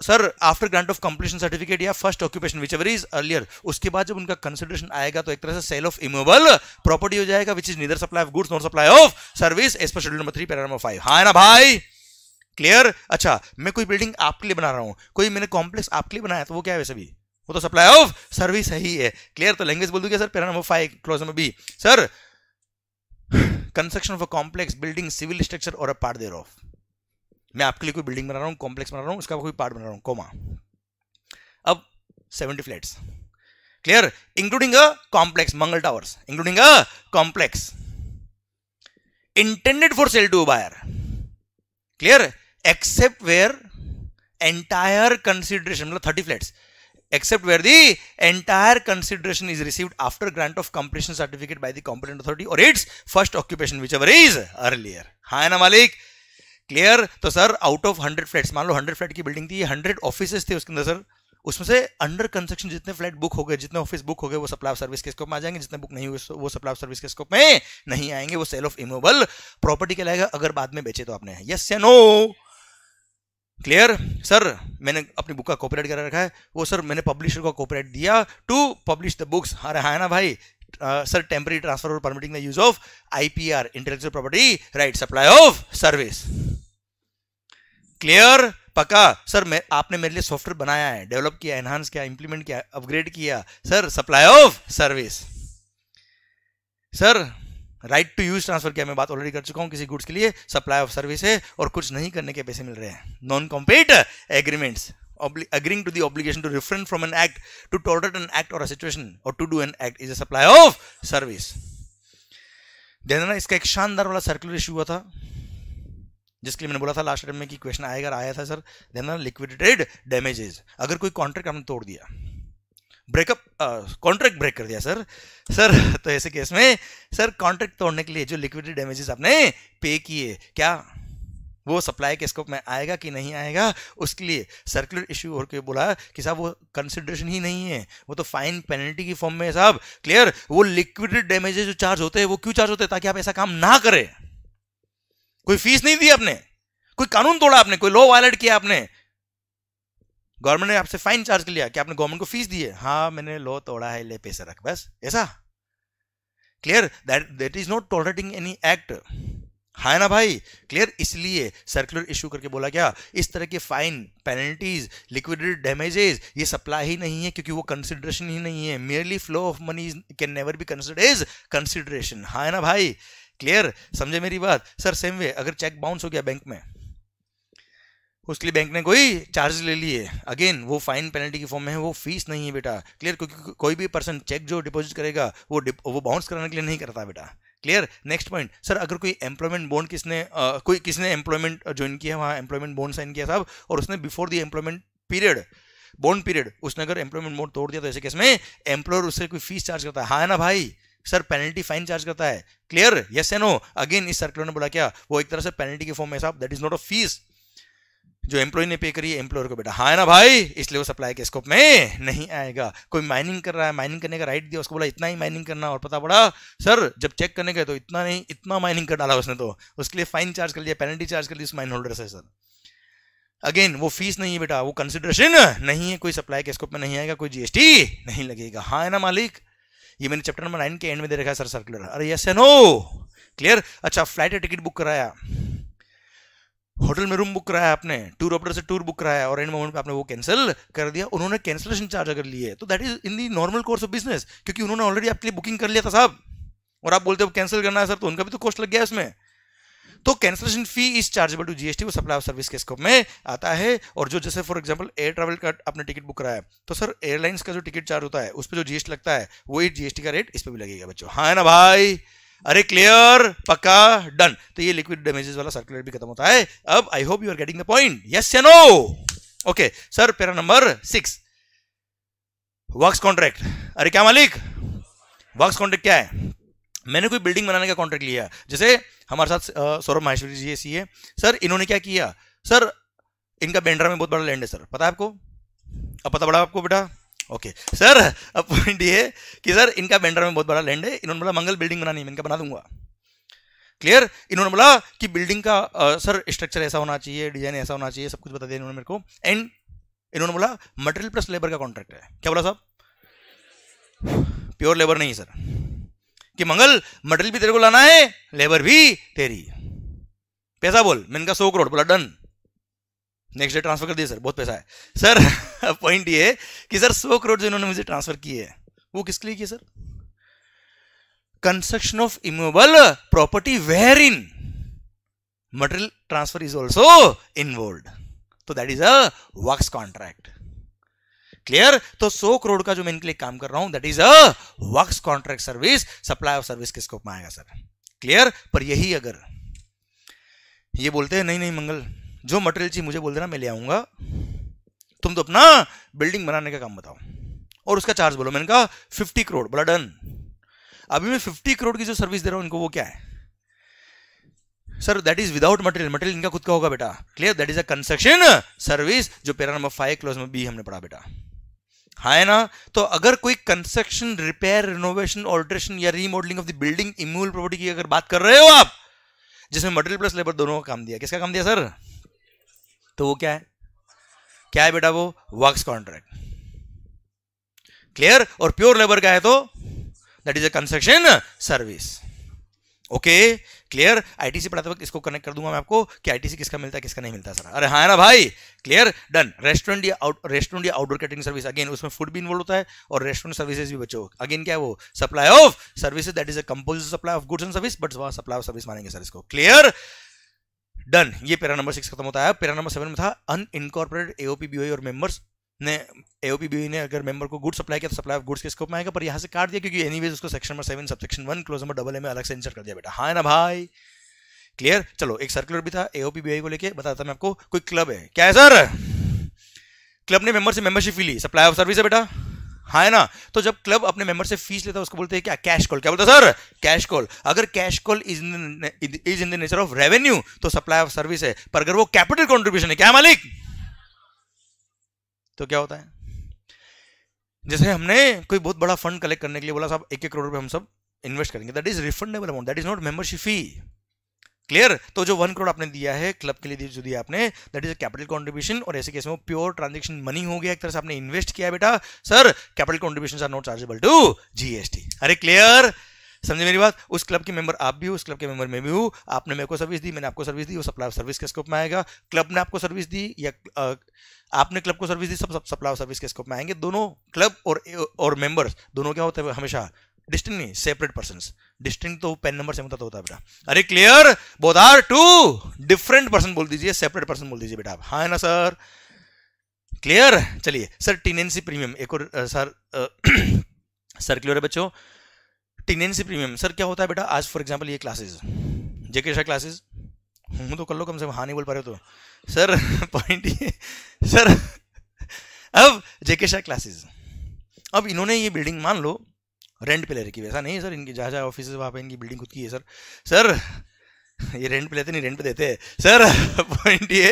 sir after grant of completion certificate या first occupation whichever is earlier उसके बाद जब उनका कंसिडरेशन आएगा तो एक तरह से सेल ऑफ इमोबल प्रॉपर्टी हो जाएगा which is neither supply of goods not supply of service as schedule number three para number five हाँ ना भाई क्लियर अच्छा मैं कोई बिल्डिंग आपके लिए बना रहा हूं कोई मैंने कॉम्प्लेक्स आपके लिए बनाया तो वो क्या है वैसे भी वो तो सप्लाई ऑफ सर्विस है ही है क्लियर तो लैंग्वेज बोल दूंगी sir para number five clause number B sir construction of a complex building civil structure और अ पार्ट देर ऑफ मैं आपके लिए कोई बिल्डिंग बना रहा हूँ कॉम्प्लेक्स बना रहा हूँ उसका कोई पार्ट बना रहा हूँ कोमा अब seventy flats clear including a complex Mangal towers including a complex intended for sale to buyer clear except where entire consideration मतलब thirty flats except where the entire consideration is received after grant of completion certificate by the competent authority or its first occupation whichever is earlier हाँ है ना मालिक clear तो sir out of hundred flats मान लो hundred flat की building थी hundred office थे उसके अंदर सर उसमें से अंडर कंस्ट्रक्शन जितने फ्लैट बुक हो गए जितने ऑफिस बुक हो गए वो सप्लाई सर्विस के स्कोप में आ जाएंगे जितने बुक नहीं हुए वो सप्लाई सर्विस के स्कोप में नहीं आएंगे वो सेल ऑफ इमोबल प्रॉपर्टी कहलाएगा अगर बाद में बेचे तो आपने यस या नो क्लियर सर मैंने अपनी बुक का कॉपीराइट करा रखा है वो सर मैंने पब्लिशर को कॉपीराइट दिया टू पब्लिश द बुक्स अरे हाँ ना भाई सर टेम्परेरी ट्रांसफर और permitting the use of IPR intellectual property right supply of service clear पक्का सर मैं आपने मेरे लिए सॉफ्टवेयर बनाया है डेवलप किया एनहांस किया इंप्लीमेंट किया अपग्रेड किया sir supply of service sir right to use transfer किया मैं बात ऑलरेडी कर चुका हूं किसी गुड्स के लिए सप्लाई ऑफ सर्विस है और कुछ नहीं करने के पैसे मिल रहे हैं non compete agreements agreeing to the to to from an act to tolerate an act और सिचुएशन और to do an act is act is a supply ध्यान देना इसका एक शानदार वाला सर्कुलर इशू हुआ था जिसके लिए मैंने बोला था लास्ट टाइम में कि क्वेश्चन आएगा आया था सर ध्यान देना लिक्विडेटेड डैमेजेस अगर कोई कॉन्ट्रैक्ट हमने तोड़ दिया ब्रेकअप कॉन्ट्रैक्ट ब्रेक कर दिया सर सर [LAUGHS] तो ऐसे केस में सर कॉन्ट्रैक्ट तोड़ने के लिए जो लिक्विडिटी डैमेजेस आपने पे किए क्या वो सप्लाई के स्कोप में आएगा कि नहीं आएगा उसके लिए सर्कुलर इश्यू और के बोला कि साहब वो कंसिडरेशन ही नहीं है वो तो फाइन पेनल्टी की फॉर्म में साहब क्लियर वो लिक्विड डैमेजेस जो चार्ज होते हैं वो क्यों चार्ज होते हैं ताकि आप ऐसा काम ना करें कोई फीस नहीं दी आपने कोई कानून तोड़ा आपने कोई लॉ वायलेट किया आपने गवर्नमेंट ने आपसे फाइन चार्ज कर लिया कि आपने गवर्नमेंट को फीस दी है हाँ मैंने लो तोड़ा है ले पैसा रख बस ऐसा clear that that is not tolerating any act है ना भाई क्लियर इसलिए सर्कुलर इशू करके बोला गया इस तरह के फाइन पेनल्टीज लिक्विडेड डैमेजेस ये सप्लाई ही नहीं है क्योंकि वो कंसिडरेशन ही नहीं है merely flow of money can never be consider is consideration है ना भाई क्लियर समझे मेरी बात सर सेम वे अगर चेक बाउंस हो गया बैंक में उसके लिए बैंक ने कोई चार्ज ले लिए अगेन वो फाइन पेनल्टी की फॉर्म में है वो फीस नहीं है बेटा क्लियर क्योंकि कोई भी पर्सन चेक जो डिपॉजिट करेगा वो वो बाउंस कराने के लिए नहीं करता बेटा क्लियर नेक्स्ट पॉइंट सर अगर कोई एम्प्लॉयमेंट बॉन्ड किसने आ, कोई किसने एम्प्लॉयमेंट ज्वाइन किया वहाँ एम्प्लॉयमेंट बॉन्ड साइन किया साहब और उसने before the employment period bond period उसने अगर एम्प्लॉयमेंट बॉन्ड तोड़ दिया तो ऐसे केस में एम्प्लॉयर उससे कोई फीस चार्ज करता है हाँ ना भाई सर पेनल्टी फाइन चार्ज करता है clear yes and no again इस सर्कुलर ने बोला क्या वो एक तरह से पेनल्टी के फॉर्म में साहब that is not a fees जो एम्प्लॉय ने पे करी है एम्प्लॉयर को बेटा हाँ है ना भाई इसलिए वो सप्लाई के स्कोप में नहीं आएगा कोई माइनिंग कर रहा है माइनिंग करने का राइट दिया उसको बोला इतना ही माइनिंग करना और पता पड़ा सर जब चेक करने गए तो इतना नहीं इतना माइनिंग कर डाला उसने तो उसके लिए फाइन चार्ज कर लिया पेनल्टी चार्ज कर लिया उस माइन होल्डर से सर अगेन वो फीस नहीं है बेटा वो कंसिडरेशन नहीं है कोई सप्लाई के स्कोप में नहीं आएगा कोई जीएसटी नहीं लगेगा हाँ है ना मालिक ये मैंने चैप्टर नंबर नाइन के एंड में दे रखा है सर सर्कुलर अरे यस है नो क्लियर अच्छा फ्लाइट टिकट बुक कराया होटल में रूम बुक कराया आपने टूर ऑपरेटर से टूर बुक कराया और एंड मोमेंट पे आपने वो कैंसिल कर दिया उन्होंने कैंसिलेशन चार्ज अगर लिए तो that is in the normal course of business क्योंकि उन्होंने ऑलरेडी आपके लिए बुकिंग कर लिया था साहब और आप बोलते हो कैंसिल करना है सर तो उनका भी तो कॉस्ट लग गया इसमें तो cancellation fee is chargeable to GST वो सप्लाई ऑफ सर्विस के स्कोप में आता है और जो जैसे फॉर एग्जांपल एयर ट्रैवल का आपने टिकट बुक कराया तो सर एयरलाइंस का जो टिकट चार्ज होता है उस पर जो जीएसटी लगता है वही जीएसटी का रेट इस पर भी लगेगा बच्चों हाँ ना भाई अरे क्लियर पक्का डन तो ये लिक्विड डेमेजेस वाला सर्कुलर भी खत्म होता है अब I hope you are getting the point yes या no okay sir para number six works contract अरे क्या मालिक वर्क्स कॉन्ट्रैक्ट क्या है मैंने कोई बिल्डिंग बनाने का कॉन्ट्रैक्ट लिया जैसे हमारे साथ सौरभ माहेश्वरी जी सी है सर इन्होंने क्या किया सर इनका बेंड्रा में बहुत बड़ा लैंड है सर पता है आपको अब पता बड़ा आपको बेटा ओके सर [LAUGHS] अब पॉइंट ये कि सर इनका बेंडर में बहुत बड़ा लैंड है इन्होंने बोला मंगल बिल्डिंग बनानी मैं इनका बना दूंगा क्लियर इन्होंने बोला कि बिल्डिंग का सर स्ट्रक्चर ऐसा होना चाहिए डिजाइन ऐसा होना चाहिए सब कुछ बता दिया इन्होंने मेरे को एंड इन्होंने बोला मटेरियल प्लस लेबर का कॉन्ट्रैक्ट है क्या बोला साहब प्योर लेबर नहीं सर कि मंगल मटेरियल भी तेरे को लाना है लेबर भी तेरी पैसा बोल मैंने कहा सौ करोड़ बोला डन नेक्स्ट डे ट्रांसफर कर दिया सर बहुत पैसा है सर पॉइंट [LAUGHS] ये कि सर सौ करोड़ जो इन्होंने मुझे ट्रांसफर किए हैं वो किसके लिए किए sir construction of immovable property wherein material transfer is also involve तो that is a works contract clear तो सौ करोड़ का जो मैं इनके लिए काम कर रहा हूं that is a works contract service supply of service के स्कोप में आएगा सर क्लियर पर यही अगर ये बोलते हैं नहीं नहीं मंगल जो मटेरियल चाहिए मुझे बोल देना मैं ले आऊंगा तुम तो अपना बिल्डिंग बनाने का काम बताओ और उसका चार्ज बोलो मैंने कहा फिफ्टी करोड़ बोला डन अभी मैं फिफ्टी करोड़ की जो सर्विस दे रहा हूं इनको वो क्या है sir that is without material material इनका खुद का होगा बेटा clear that is a construction service जो पेरा नंबर फाइव क्लोज में बी हमने पढ़ा बेटा हाँ है ना तो अगर कोई कंस्ट्रक्शन रिपेयर रिनोवेशन ऑल्ट्रेशन या remodelling of the building immovable property की अगर बात कर रहे हो आप जिसमें मटेरियल प्लस लेबर दोनों का काम दिया किसका काम दिया सर तो वो क्या है क्या है बेटा वो वर्क्स कॉन्ट्रैक्ट क्लियर और प्योर लेबर का है तो that is a construction service okay clear ITC पढ़ाते वक्त इसको कनेक्ट कर दूंगा मैं आपको कि आईटीसी किसका मिलता है किसका नहीं मिलता सर अरे हाँ है ना भाई क्लियर डन रेस्टोरेंट या आउट रेस्टोरेंट या आउटडोर कैटरिंग सर्विस अगेन उसमें फूड भी इन्वॉल्व होता है और रेस्टोरेंट सर्विसेज भी बच्चों अगेन क्या है वो supply of services that is a composite supply of goods and service but supply of service मानेंगे सर इसको क्लियर डन ये पेरा नंबर सिक्स खत्म होता है पेरा नंबर सेवन में था अन इनकॉर्पोरेट एओपी बीओई और मेंबर्स ने एओपी बीओई e ने अगर मेंबर को गुड सप्लाई किया तो सप्लाई ऑफ गुड्स के स्कोप में आएगा पर यहाँ से काट दिया क्योंकि एनीवेज उसको section number seven sub section one clause number double A में अलग से इंसर्ट कर दिया बेटा हाँ ना भाई क्लियर चलो एक सर्कुलर भी था एओपी बीओई e को लेकर बताता मैं आपको कोई क्लब है क्या है सर क्लब ने मेंबर से मेंबरशिप ली सप्लाई ऑफ सर्विस है बेटा हाँ है ना तो जब क्लब अपने मेंबर से फीस लेता है उसको बोलते हैं क्या कैश कॉल क्या बोलता है सर कैश कॉल अगर cash call is is in the nature of revenue तो सप्लाई ऑफ सर्विस है पर अगर वो कैपिटल कॉन्ट्रीब्यूशन है क्या मालिक तो क्या होता है जैसे हमने कोई बहुत बड़ा फंड कलेक्ट करने के लिए बोला साहब एक एक करोड़ रुपए हम सब इन्वेस्ट करेंगे that is refundable amount that is not membership fee clear तो जो वन करोड़ आपने दिया है क्लब के लिए जो दिया आपने दैट इज कैपिटल कॉन्ट्रीब्यूशन और ऐसे केस में प्योर ट्रांजेक्शन मनी हो गया एक तरह से आपने इन्वेस्ट किया बेटा sir capital contribution are not chargeable to GST अरे क्लियर समझे मेरी बात उस क्लब के मेंबर आप भी हो उस क्लब के मेंबर में भी हूँ आपने मेरे को सर्विस दी मैंने आपको सर्विस दी वो सप्लाई सर्विस के स्कोप में आएगा क्लब ने आपको सर्विस दी या आपने क्लब को सर्विस दी सब सप्लाई सर्विस के स्कोप में आएंगे दोनों क्लब और और मेंबर्स दोनों क्या होते हैं हमेशा डिस्टिंग नहीं सेपरेट पर्सन डिस्टिंग तो पेन नंबर से मतलब होता तो है बेटा अरे क्लियर बोध आर टू डिफरेंट पर्सन बोल दीजिए सेपरेट पर्सन बोल दीजिए बेटा आप हाँ ना सर क्लियर चलिए सर टीनेंसी प्रीमियम एक और आ, सर आ, सर क्लियर है बच्चों टीनेंसी प्रीमियम सर क्या होता है बेटा आज फॉर एग्जाम्पल ये क्लासेज जेके शाह क्लासेज हूँ तो कर लो कम से कम हाँ नहीं बोल पा रहे हो तो सर पॉइंट [LAUGHS] ये सर [LAUGHS] अब जेके शाह क्लासेज अब इन्होंने ये बिल्डिंग मान लो रेंट पे ले रखी वैसा नहीं सर इनकी जहाँ जहाँ ऑफिस वहाँ पे इनकी बिल्डिंग खुद की है सर सर ये रेंट पे लेते नहीं रेंट पे देते हैं सर पॉइंट ये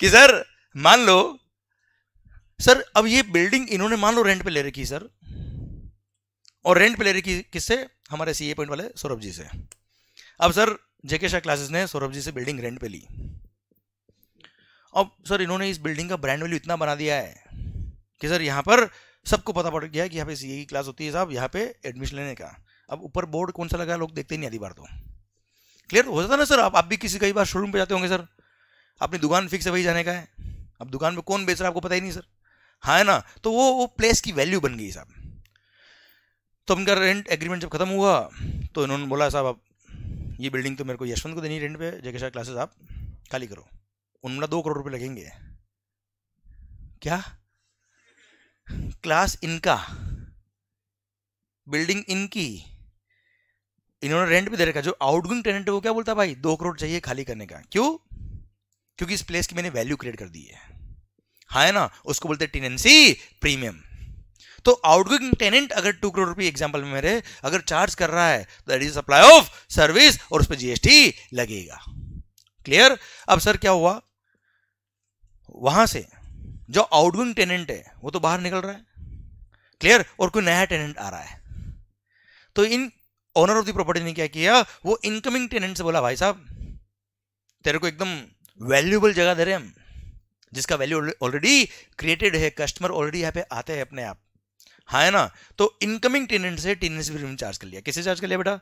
कि सर मान लो सर अब ये बिल्डिंग इन्होंने मान लो रेंट पे ले रखी सर और रेंट पे ले रखी किससे हमारे सी ए पॉइंट वाले सौरभ जी से अब सर जेके शाह क्लासेस ने सौरभ जी से बिल्डिंग रेंट पे ली अब सर इन्होंने इस बिल्डिंग का ब्रांड वैल्यू इतना बना दिया है कि सर यहाँ पर सबको पता पड़ गया कि यहाँ पे सी की क्लास होती है साहब यहाँ पे एडमिशन लेने का अब ऊपर बोर्ड कौन सा लगा लोग देखते ही नहीं आधी बार तो क्लियर तो हो जाता ना सर आप आप भी किसी कई बार शोरूम पे जाते होंगे सर अपनी दुकान फिक्स है वही जाने का है अब दुकान में कौन बेच रहा है आपको पता ही नहीं सर हाँ है ना तो वो वो प्लेस की वैल्यू बन गई साहब तो उनका रेंट एग्रीमेंट जब खत्म हुआ तो इन्होंने बोला साहब आप ये बिल्डिंग तो मेरे को यशवंत को देनी रेंट पे जगह शाह क्लासेस आप खाली करो उनमें दो करोड़ रुपये लगेंगे क्या क्लास इनका बिल्डिंग इनकी इन्होंने रेंट भी दे रखा जो आउटगोइंग टेनेंट है वो क्या बोलता है भाई दो करोड़ चाहिए खाली करने का क्यों क्योंकि इस प्लेस की मैंने वैल्यू क्रिएट कर दी है हाँ है ना उसको बोलते हैं टेनेंसी प्रीमियम तो आउटगोइंग टेनेंट अगर टू करोड़ रुपये एग्जाम्पल में मेरे अगर चार्ज कर रहा है तो that is supply of service और उस पर जीएसटी लगेगा क्लियर अब सर क्या हुआ वहां से जो आउटगोइंग टेनेंट है वो तो बाहर निकल रहा है क्लियर और कोई नया टेनेंट आ रहा है तो इन ओनर ऑफ द प्रॉपर्टी ने क्या किया वो इनकमिंग टेनेंट से बोला भाई साहब तेरे को एकदम वैल्यूएबल जगह दे रहे हैं हम जिसका वैल्यू ऑलरेडी क्रिएटेड है कस्टमर ऑलरेडी यहाँ पे आते हैं अपने आप हाँ है ना तो इनकमिंग टेनेंट से टेनेंट भी चार्ज कर लिया कैसे चार्ज कर लिया बेटा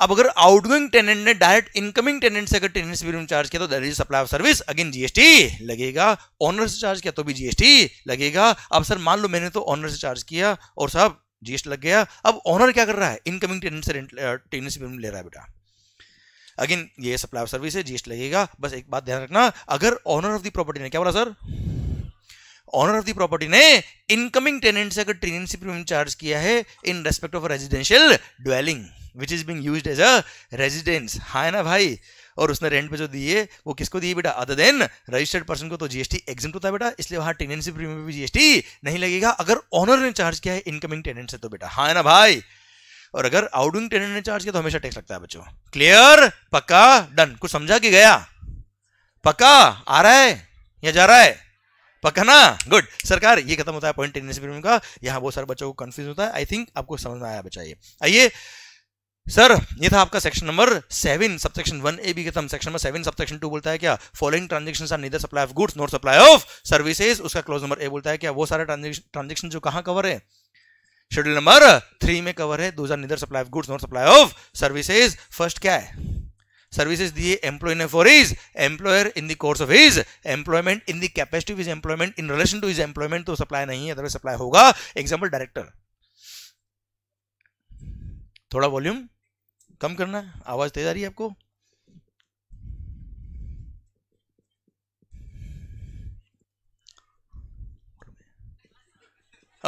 अब अगर आउटगोइंग टेनेंट ने डायरेक्ट इनकमिंग टेनेंट से अगर टेनेंट बिल चार्ज किया तो that is supply of service again GST लगेगा ऑनर से चार्ज किया तो भी जीएसटी लगेगा अब सर मान लो मैंने तो ऑनर से चार्ज किया और साहब जीएसटी लग गया अब ऑनर क्या कर रहा है इनकमिंग टेनेंट से टेनेंट्स बिल ले रहा है बेटा अगेन ये सप्लाई ऑफ सर्विस है जीएसटी लगेगा बस एक बात ध्यान रखना अगर ऑनर ऑफ द प्रॉपर्टी ने क्या बोला sir owner of the property ने इनकमिंग टेनेंट से अगर टेनेंसी प्रीमियम चार्ज किया है in respect of residential dwelling which is being use as a residence हाँ है ना भाई और उसने रेंट पे जो दिए वो किसको दिए बेटा अदर देन रजिस्टर्ड पर्सन को तो जीएसटी एग्जिट होता है बेटा इसलिए वहां टेनेंसी प्रीमियम पे भी जीएसटी नहीं लगेगा अगर ओनर ने चार्ज किया है इनकमिंग टेनेंट से तो बेटा हाँ है ना भाई और अगर आउटगोइंग टेनेंट ने चार्ज किया तो हमेशा टैक्स लगता है बच्चों क्लियर पक्का डन कुछ समझा कि गया पक्का आ रहा है या जा रहा है पक्का ना गुड सरकार ये खत्म होता है पॉइंट टेनेंसी प्रीमियम का यहाँ बहुत सारे बच्चों को कंफ्यूज होता है आई थिंक आपको समझ में आया बच्चा ये आइए सर ये था आपका section number seven sub section one A B खत्म section number seven sub section two बोलता है क्या following transaction are neither supply of goods not supply of services उसका क्लोज नंबर ए बोलता है क्या वो सारे ट्रांजेक्शन जो कहां कवर है शेड्यूल नंबर थ्री में कवर है दो neither supply of goods not supply of services first क्या है सर्विसेज दिए एम्प्लॉय ने for his employer in the course of his employment in the capacity of his employment in relation to his employment तो supply नहीं है otherwise supply होगा example director थोड़ा volume कम करना है आवाज तेज आ रही है आपको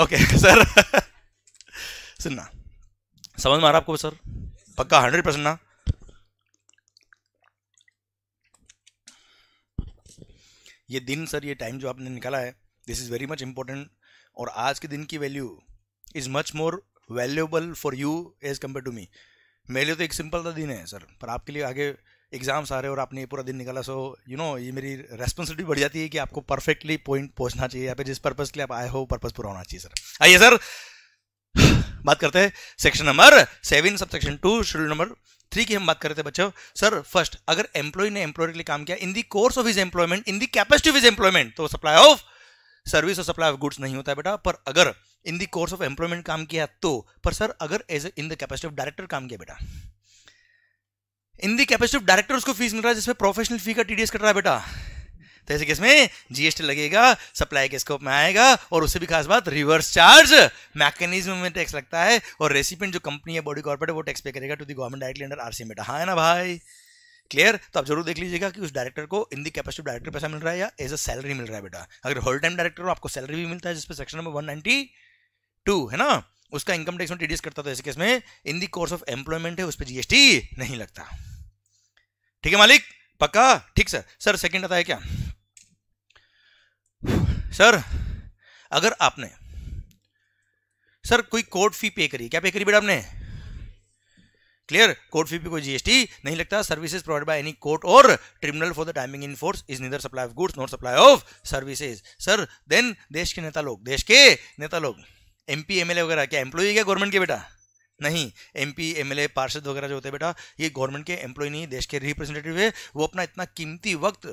ओके okay, सर [LAUGHS] सुनना समझ में आ रहा आपको सर पक्का हंड्रेड परसेंट ना ये दिन सर ये टाइम जो आपने निकाला है this is very much important और आज के दिन की value is much more valuable for you as compare to me मेरे लिए तो एक सिंपल सा दिन है सर पर आपके लिए आगे एग्ज़ाम्स आ रहे और आपने ये पूरा दिन निकाला सो यू नो ये मेरी रेस्पॉन्सिबिलिटी बढ़ जाती है कि आपको परफेक्टली पॉइंट पहुंचना चाहिए या फिर जिस पर्पज़ के लिए आप आए हो पर्पज़ पूरा होना चाहिए सर आइए सर बात करते हैं section number seven sub section two schedule number three की हम बात करते थे बच्चों सर फर्स्ट अगर एम्प्लॉय ने एम्प्लॉयर के लिए काम किया in the course of his employment in the capacity of his employment तो सप्लाई ऑफ सर्विस और सप्लाई ऑफ गुड्स नहीं होता है बेटा पर अगर in the course of employment काम किया तो पर सर अगर as in the capacity of director काम किया बेटा in the capacity of director उसको फीस मिल रहा है जिसमें प्रोफेशनल फी का टीडीएस कट रहा है बेटा तो ऐसे केस में जीएसटी लगेगा सप्लाई के स्कोप में आएगा और उससे भी खास बात रिवर्स चार्ज मैकेनिज्म में टैक्स लगता है और रेसिपेंट जो कंपनी है बॉडी कॉर्पोरेट वो टैक्स पे करेगा to the government directly under RC बेटा हाँ है ना भाई क्लियर तो आप जरूर देख लीजिएगा कि उस डायरेक्टर को इन दी कैपेसिटी डायरेक्टर पैसा मिल रहा है या एज अ सैलरी मिल रहा है बेटा अगर होल टाइम डायरेक्टर हो आपको सैलरी भी मिलता है जिसपे सेक्शन नंबर वन टू है ना उसका इनकम टैक्स में टीडीएस करता था ऐसे केस में in the course of employment है उस पर जीएसटी नहीं लगता ठीक है मालिक पक्का ठीक सर सर सेकंड आता है क्या सर अगर आपने सर कोई कोर्ट फी पे करी क्या पे करी बेटा आपने क्लियर कोर्ट फी पे कोई जीएसटी नहीं लगता services provide by any court और tribunal for the timing in force is neither supply of goods not supply of services sir then देश के नेता लोग देश के नेता लोग M P M L A वगैरह क्या एम्प्लॉई क्या गवर्नमेंट के बेटा नहीं M P M L A पार्षद वगैरह जो होते हैं बेटा ये गवर्नमेंट के एम्प्लॉय नहीं देश के रिप्रेजेंटेटिव है वो अपना इतना कीमती वक्त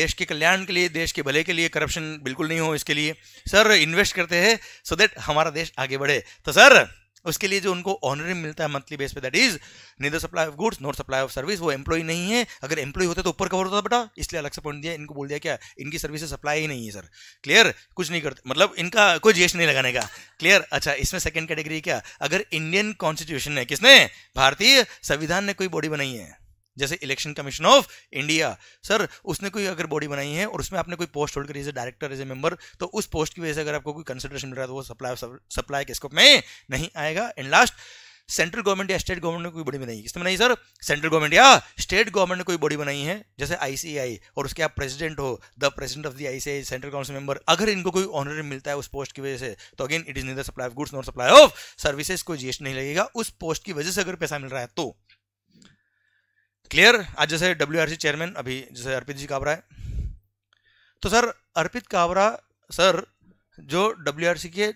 देश के कल्याण के लिए देश के भले के लिए करप्शन बिल्कुल नहीं हो इसके लिए सर इन्वेस्ट करते हैं सो देट हमारा देश आगे बढ़े तो सर उसके लिए जो उनको ऑनरी मिलता है मंथली बेस पे that is neither supply of goods not supply of service वो एम्प्लॉई नहीं है अगर एम्प्लॉय होते तो ऊपर कवर होता बेटा इसलिए अलग से पॉइंट दिया इनको बोल दिया क्या इनकी सर्विस सप्लाई ही नहीं है सर क्लियर कुछ नहीं करते मतलब इनका कोई जीएसटी नहीं लगाने का क्लियर अच्छा इसमें सेकेंड कैटेगरी क्या अगर इंडियन कॉन्स्टिट्यूशन है किसने भारतीय संविधान ने कोई बॉडी बनाई है जैसे election commission of India sir उसने कोई अगर बॉडी बनाई है और उसमें आपने कोई पोस्ट होल्ड करी है डायरेक्टर एज ए मेंबर तो उस पोस्ट की वजह से अगर आपको कोई कंसिडरेशन मिल रहा है तो वो सप्लाई सप्लाई के स्कोप में नहीं आएगा एंड लास्ट सेंट्रल गवर्नमेंट या स्टेट गवर्नमेंट ने कोई बॉडी बनाई किसने बनाई सर सेंट्रल गवर्नमेंट या स्टेट गवर्नमेंट ने कोई बॉडी बनाई है जैसे आईसीआई और उसके आप प्रेसिडेंट हो the president of the ICI central council member अगर इनको कोई ऑनर मिलता है उस पोस्ट की वजह से तो again it is neither supply of goods not supply of services को जीएसटी नहीं लगेगा उस पोस्ट की वजह से अगर पैसा मिल रहा है तो क्लियर आज जैसे डब्ल्यू चेयरमैन अभी जैसे अर्पित जी काबरा है तो सर अर्पित काबरा सर जो डब्ल्यू के [LAUGHS]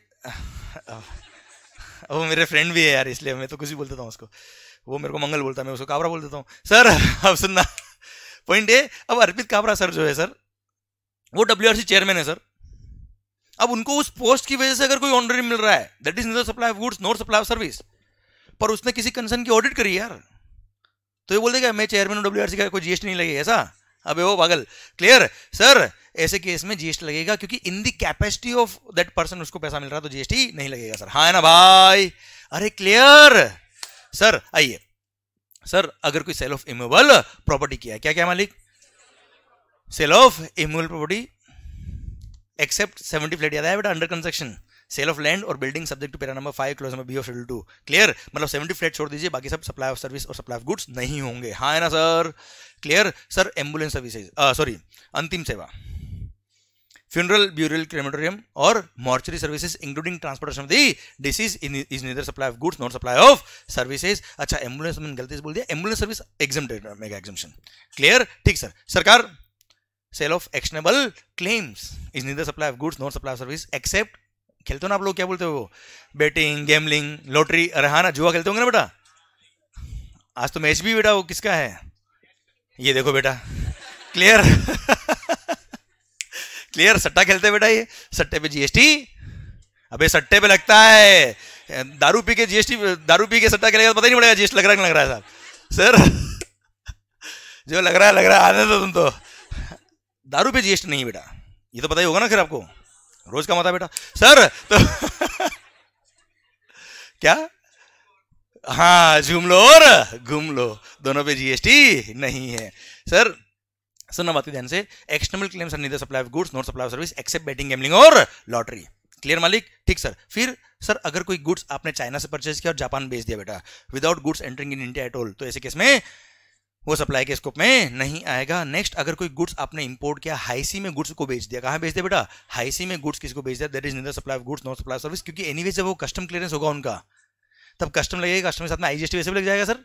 वो मेरे फ्रेंड भी है यार इसलिए मैं तो कुछ भी बोल देता हूँ उसको वो मेरे को मंगल बोलता है मैं उसको काबरा बोल देता हूँ सर अब सुनना पॉइंट ये अब अर्पित काबरा सर जो है सर वो डब्ल्यू चेयरमैन है सर अब उनको उस पोस्ट की वजह से अगर कोई ऑनरेरी मिल रहा है that is no supply of goods not supply of service पर उसने किसी कंसर्न की ऑडिट करी यार तो ये बोल देगा मैं चेयरमैन हूँ डब्ल्यू का कोई जीएसटी नहीं लगेगा ऐसा अबे वो पागल क्लियर सर ऐसे केस में जीएसटी लगेगा क्योंकि in the capacity of that person उसको पैसा मिल रहा तो जीएसटी नहीं लगेगा सर हाँ ना भाई अरे क्लियर सर आइए सर अगर कोई सेल ऑफ इमूबल प्रॉपर्टी किया क्या क्या मालिक sale of immovable property except seventy flat याद है बेटा under construction sale of land और building subject to para number five clause number B of schedule two clear मतलब सेवेंटी फ्लैट छोड़ दीजिए बाकी सब सप्लाई ऑफ सर्विस और सप्लाई ऑफ गुड्स नहीं होंगे हाँ है ना sir clear sir ambulance service sorry अंतिम सेवा फ्यूनरल ब्यूरियल क्रेमेटोरियम और mortuary services including transportation of the disease is neither supply of goods not supply of services अच्छा एम्बुलेंस मैंने गलती से बोल दिया ambulance service exam mega examination clear ठीक सर सरकार sale of actionable claims is neither supply of goods not supply of service except खेलते हो ना आप लोग क्या बोलते हो बैटिंग बेटिंग गैमलिंग लॉटरी अरे हाँ ना जुआ खेलते होंगे ना बेटा आज तो मैच भी बेटा वो किसका है ये देखो बेटा क्लियर क्लियर [LAUGHS] सट्टा खेलते हैं बेटा ये सट्टे पे जीएसटी अबे सट्टे पे लगता है दारू पी के जीएसटी दारू पी के सट्टा खेलेगा तो पता ही नहीं पड़ेगा जीएसटी लग रहा है लग रहा है साहब सर जो लग रहा है लग रहा है आने दो तुम तो दारू पे जीएसटी नहीं बेटा ये तो पता ही होगा ना फिर आपको रोज माता बेटा सर तो [LAUGHS] क्या हाँ झूम लो और घूम लो दोनों पे जीएसटी नहीं है सर सर बात ध्यान से external claim sir neither supply of goods not supply of service except betting gambling और लॉटरी क्लियर मालिक ठीक सर फिर सर अगर कोई गुड्स आपने चाइना से परचेज किया और जापान बेच दिया बेटा without goods entering in India at all तो ऐसे केस में वो सप्लाई के स्कोप में नहीं आएगा नेक्स्ट अगर कोई गुड्स आपने इंपोर्ट किया हाईसी में गुड्स को बेच दिया कहाँ बेच दिया बेटा हाईसी में गुड्स किसको बेच दिया there is neither supply of goods not supply service क्योंकि एनी जब वो कस्टम क्लियरेंस होगा उनका तब कस्टम लगेगा कस्टम के साथ में आईजीएसटी वैसे भी लग जाएगा सर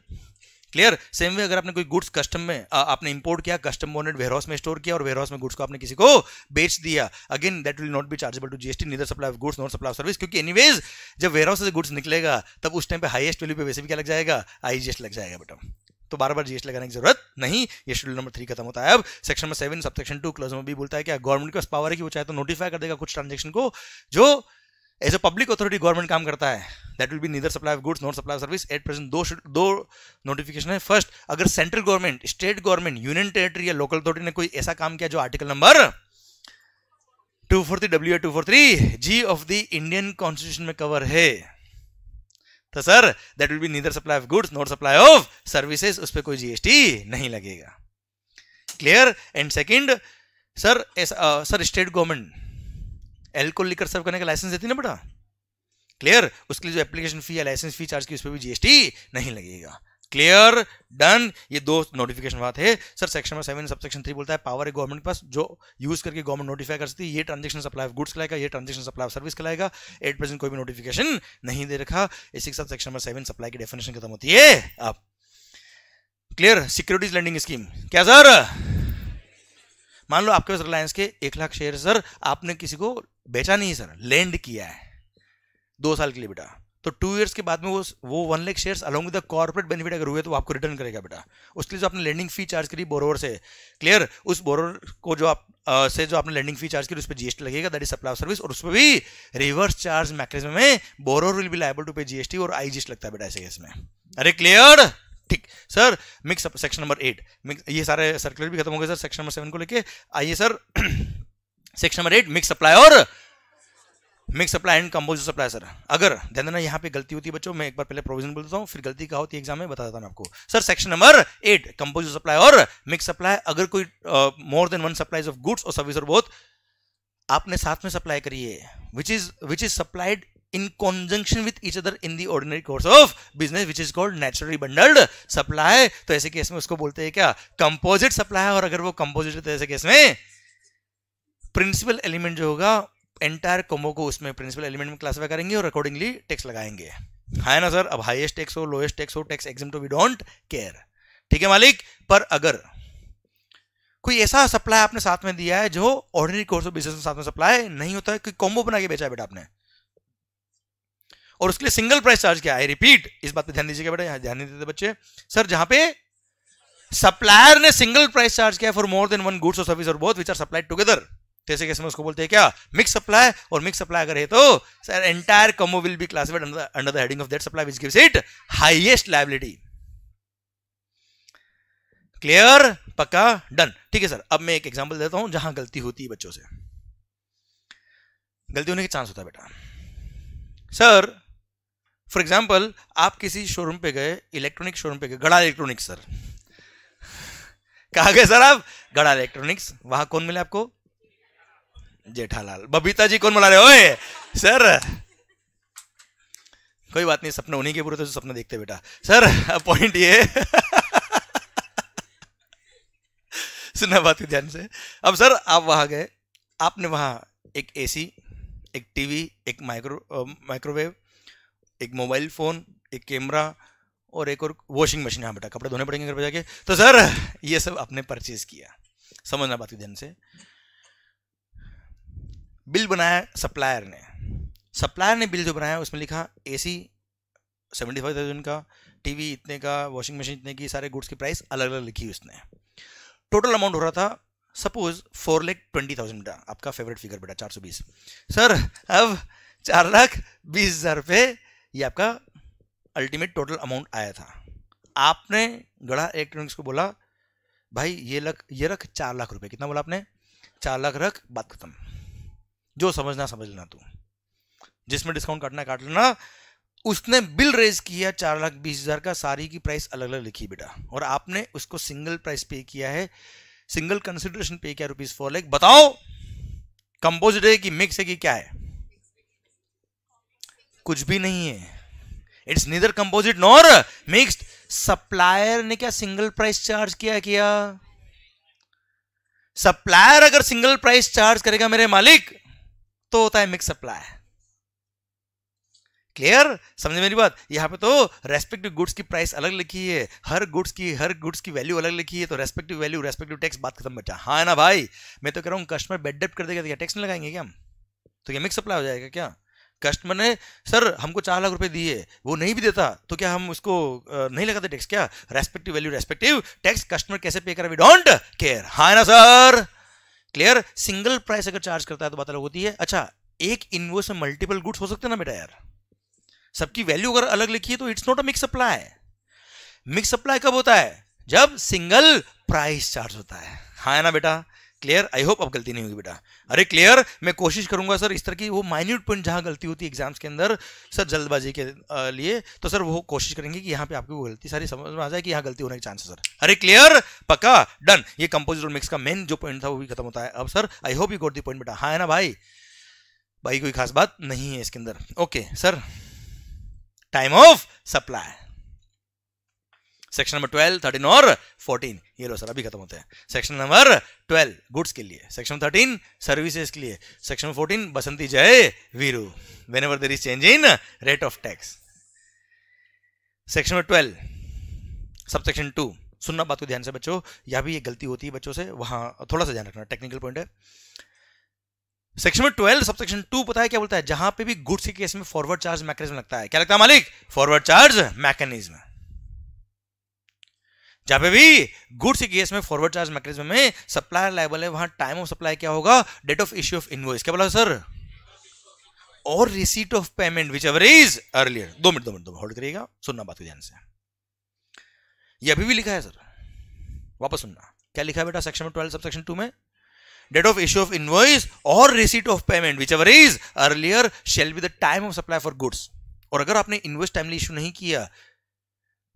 क्लियर सेम वे अगर आपने कोई गुड्स कस्टम में आ, आपने इंपोर्ट किया कस्टम बॉन्डेड वेयरहाउस में स्टोर किया और वेयरहाउस में गुड्स को आपने किसी को बेच दिया again that will not be chargeable to GST neither supply of goods not supply of service क्योंकि एनीवेज जब वेयरहाउस से गुड्स निकलेगा तब उस टाइम पे हाईएस्ट वैल्यू पे वैसे भी क्या लग जाएगा आईजीएसटी लग जाएगा बेटा तो बार बार जीएसटी लगाने की जरूरत नहीं ये शेड्यूल नंबर थ्री खत्म होता है अब सेक्शन में seven sub section two clause में भी बोलता है कि गवर्नमेंट के पास पावर है कि वो चाहे तो नोटिफाई कर देगा कुछ ट्रांजेक्शन को जो as a public authority government काम करता है that will be neither supply of goods not supply of service at present दो दो नोटिफिकेशन है फर्स्ट अगर central government state government union territory या लोकल अथॉरिटी ने कोई ऐसा काम किया जो article number 243 W three G of the Indian constitution में कवर है तो sir that will be neither supply of goods not supply of services उस पर कोई जीएसटी नहीं लगेगा clear and second sir sir state government alcohol liquor serve करने का लाइसेंस देती ना बेटा क्लियर उसके लिए जो एप्लीकेशन फी या लाइसेंस फी चार्ज की उस पर भी जीएसटी नहीं लगेगा क्लियर डन ये दो नोटिफिकेशन बात है sir section number seven section three बोलता है पावर है गवर्नमेंट के पास जो यूज करके गवर्नमेंट नोटिफाई कर सकती है ये ट्रांजेक्शन सप्लाई ऑफ गुड्स खिलाएगा ये ट्रांजेक्शन सप्लाई ऑफ सर्विस खिलाएगा एट प्रेजेंट कोई भी नोटिफिकेशन नहीं दे रखा इसी के साथ सेक्शन नंबर सेवन सप्लाई की डेफिनेशन खत्म होती है अब क्लियर सिक्योरिटीज लैंडिंग स्कीम क्या सर मान लो आपके पास रिलायंस के एक लाख शेयर सर आपने किसी को बेचा नहीं सर लैंड किया है दो साल के लिए बेटा तो टू ईयर्स के बाद में वो वो one lakh shares along with corporate benefit अगर हुए तो आपको रिटर्न करेगा बेटा उसके लिए जो आपने लैंडिंग फी चार्ज करी बोरोवर से क्लियर उस बोरोवर को जो आप आ, से जो आपने लैंडिंग फी चार्ज करी उस पर जीएसटी लगेगा दैट इज सप्लाई सर्विस और उस पर भी रिवर्स चार्ज मैकेजम में बोरोवर विल भी लाइबल टू पे जीएसटी और आई लगता है बेटा ऐसे केस में अरे क्लियर ठीक sir mix section number eight ये सारे सर्कुलर भी खत्म हो गए सर सेक्शन नंबर सेवन को लेके आइए sir section number eight mix supply और mix supply and compose supply sir अगर ध्यान देना यहाँ पे गलती होती है बच्चों मैं एक बार पहले प्रोविजन बोल देता हूँ फिर गलती क्या होती है एग्जाम में बता देता हूँ आपको sir section number eight compose supply और मिक्स सप्लाई अगर कोई more than one supplies of goods और सर्विस और बोथ आपने साथ में सप्लाई करी है which is which is supplied in conjunction with each other in the ordinary course of business which is called naturally bundled supply तो ऐसे केस में उसको बोलते हैं क्या कंपोजिट सप्लाई और अगर वो कंपोजिट है तो ऐसे केस में प्रिंसिपल एलिमेंट जो होगा एंटायर कोमो को उसमें प्रिंसिपल एलिमेंट में क्लासीफाई करेंगे और अकॉर्डिंगली टैक्स लगाएंगे है ना सर अब हाईएस्ट टैक्स हो लोएस्ट टैक्स हो tax exempt too we don't care ठीक है मालिक पर अगर कोई ऐसा सप्लाई आपने साथ में दिया है जो ऑर्डिनरी कोर्स ऑफ बिजनेस में साथ में सप्लाई नहीं होता है कोई कॉम्बो बना के बेचा है बेटा आपने और उसके लिए सिंगल प्राइस चार्ज किया आई रिपीट इस बात पे ध्यान दीजिएगा बेटा यहां ध्यान नहीं देते बच्चे सर जहां पे सप्लायर ने सिंगल प्राइस चार्ज किया for more than one goods और सर्विस और both which are supplied together ऐसे कैसे में उसको बोलते हैं क्या मिक्स सप्लाई और मिक्स सप्लाई अगर है तो sir entire combo will be classified under the heading of that supply which gives it highest liability clear पक्का डन ठीक है सर अब मैं एक एग्जांपल देता हूं जहां गलती होती है बच्चों से गलती होने के चांस होता है बेटा सर फॉर एग्जाम्पल आप किसी शोरूम पे गए इलेक्ट्रॉनिक शोरूम पे गए गड़ा इलेक्ट्रॉनिक्स सर कहा गए सर आप गड़ा इलेक्ट्रॉनिक्स वहां कौन मिले आपको जेठालाल बबीता जी कौन बुला रहे ओए सर कोई बात नहीं सपना उन्हीं के पूरे तो सपना देखते बेटा सर पॉइंट ये सुना बात को ध्यान से अब सर आप वहां गए आपने वहां एक एसी एक टीवी एक माइक्रो माइक्रोवेव एक मोबाइल फ़ोन एक कैमरा और एक और वॉशिंग मशीन हाँ बेटा कपड़े धोने पड़ेंगे घर पर जाके तो सर ये सब आपने परचेज़ किया समझना बात को ध्यान से बिल बनाया सप्लायर ने सप्लायर ने बिल जो बनाया उसमें लिखा A C seventy five thousand का टीवी इतने का वॉशिंग मशीन इतने की सारे गुड्स की प्राइस अलग अलग लिखी उसने टोटल अमाउंट हो रहा था suppose four lakh twenty thousand बेटा आपका फेवरेट फिगर बेटा चार सौ बीस सर अब चार लाख बीस हज़ार रुपये ये आपका अल्टीमेट टोटल अमाउंट आया था आपने गढ़ा इलेक्ट्रॉनिक्स को बोला भाई ये लख ये रख चार लाख रुपये कितना बोला आपने चार लाख रख बात खत्म जो समझना समझ लेना तू जिसमें डिस्काउंट काटना काट लेना उसने बिल रेज किया चार लाख बीस हजार का सारी की प्राइस अलग अलग लिखी बेटा और आपने उसको सिंगल प्राइस पे किया है सिंगल कंसिडरेशन पे किया रुपीज फोर लेख बताओ कंपोजिट है कि मिक्स है कि क्या है कुछ भी नहीं है it's neither composite nor mix supplier ने क्या सिंगल प्राइस चार्ज किया किया सप्लायर अगर सिंगल प्राइस चार्ज करेगा मेरे मालिक तो होता है मिक्स सप्लाई क्लियर समझ मेरी बात यहाँ पे तो रेस्पेक्टिव गुड्स की प्राइस अलग लिखी है हर गुड्स की हर गुड्स की वैल्यू अलग लिखी है तो रेस्पेक्टिव वैल्यू रेस्पेक्टिव टैक्स बात खत्म बचा हाँ है ना भाई मैं तो कह रहा हूँ कस्टमर बेड डेप्ट कर देगा तो क्या टैक्स नहीं लगाएंगे क्या हम तो क्या मिक्स सप्लाई हो जाएगा क्या कस्टमर ने सर हमको चार लाख रुपए दिए वो नहीं भी देता तो क्या हम उसको नहीं लगाते टैक्स क्या respective value respective tax customer कैसे पे करा वी डोंट केयर हाँ ना सर क्लियर सिंगल प्राइस अगर चार्ज करता है तो बात अलग होती है अच्छा एक इनवोस में मल्टीपल गुड्स हो सकते ना बेटा यार सबकी वैल्यू अगर अलग लिखी है तो it's not a mix supply mix supply कब होता है जब सिंगल प्राइस चार्ज होता है हाँ है ना बेटा क्लियर आई होप अब गलती नहीं होगी बेटा अरे क्लियर मैं कोशिश करूंगा सर इस तरह की वो माइन्यूट पॉइंट जहां गलती होती है एग्जाम्स के अंदर सर जल्दबाजी के लिए तो सर वो कोशिश करेंगे कि यहाँ पे आपकी वो गलती सारी समझ में आ जाए कि यहाँ गलती होने के चांस है सर अरे क्लियर पक्का डन ये कंपोजिट मिक्स का मेन जो पॉइंट था वो भी खत्म होता है अब sir I hope you got the point बेटा हाँ है ना भाई भाई कोई खास बात नहीं है इसके अंदर okay sir time of supply section number twelve thirteen और फोर्टीन ये लो सर अभी खत्म होते हैं सेक्शन नंबर ट्वेल्व गुड्स के लिए सेक्शन थर्टीन सर्विसेज के लिए section fourteen Basanti Jai Veeru whenever there is change in rate of tax section number twelve sub section two सुनना बात को ध्यान से बच्चों या भी ये गलती होती है बच्चों से वहां थोड़ा सा ध्यान रखना टेक्निकल पॉइंट है सेक्शन में ट्वेल्व सब सेक्शन टू पता है क्या बोलता है जहां पे भी गुड्स के केस में फॉरवर्ड चार्ज मैकेनिज्म लगता है क्या लगता है मालिक फॉरवर्ड चार्ज मैकेनिज्म जहां पे भी गुड्स के केस में फॉरवर्ड चार्ज मैकेनिज्म में सप्लायर लाइबल है वहां टाइम ऑफ सप्लाई क्या होगा date of issue of invoice क्या बोला सर और receipt of payment whichever is earlier दो मिनट दो मिनट दो होल्ड करिएगा सुनना बात ध्यान से ये अभी भी लिखा है सर वापस सुनना क्या लिखा है बेटा section twelve sub section two में date of issue of invoice और receipt of payment whichever is earlier shall be the time of supply for goods और अगर आपने इन्वेस्ट टाइमली इशू नहीं किया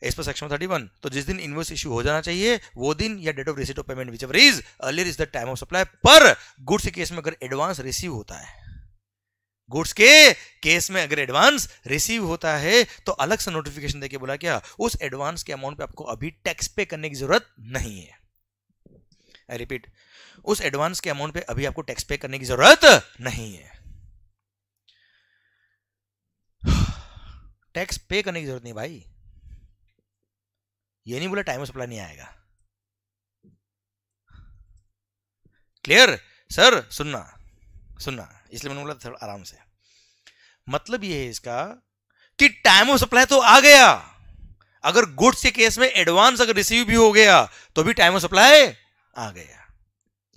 as per section thirty one तो जिस दिन इनवर्स इश्यू हो जाना चाहिए वो दिन या date of receipt of payment whichever is earlier is the time of supply पर गुड्स के केस में अगर एडवांस रिसीव होता है गुड्स के केस में अगर एडवांस रिसीव होता है तो अलग से नोटिफिकेशन देके बोला क्या उस एडवांस के अमाउंट पे आपको अभी टैक्स पे करने की जरूरत नहीं है आई रिपीट उस एडवांस के अमाउंट पे अभी आपको टैक्स पे करने की जरूरत नहीं है टैक्स [SIGHS] पे करने की जरूरत नहीं भाई ये नहीं बोला टाइम ऑफ सप्लाई नहीं आएगा क्लियर सर सुनना सुनना इसलिए मैंने बोला थोड़ा आराम से मतलब ये है इसका कि टाइम ऑफ सप्लाई तो आ गया अगर गुड्स के केस में एडवांस अगर रिसीव भी हो गया तो भी टाइम ऑफ सप्लाई आ गया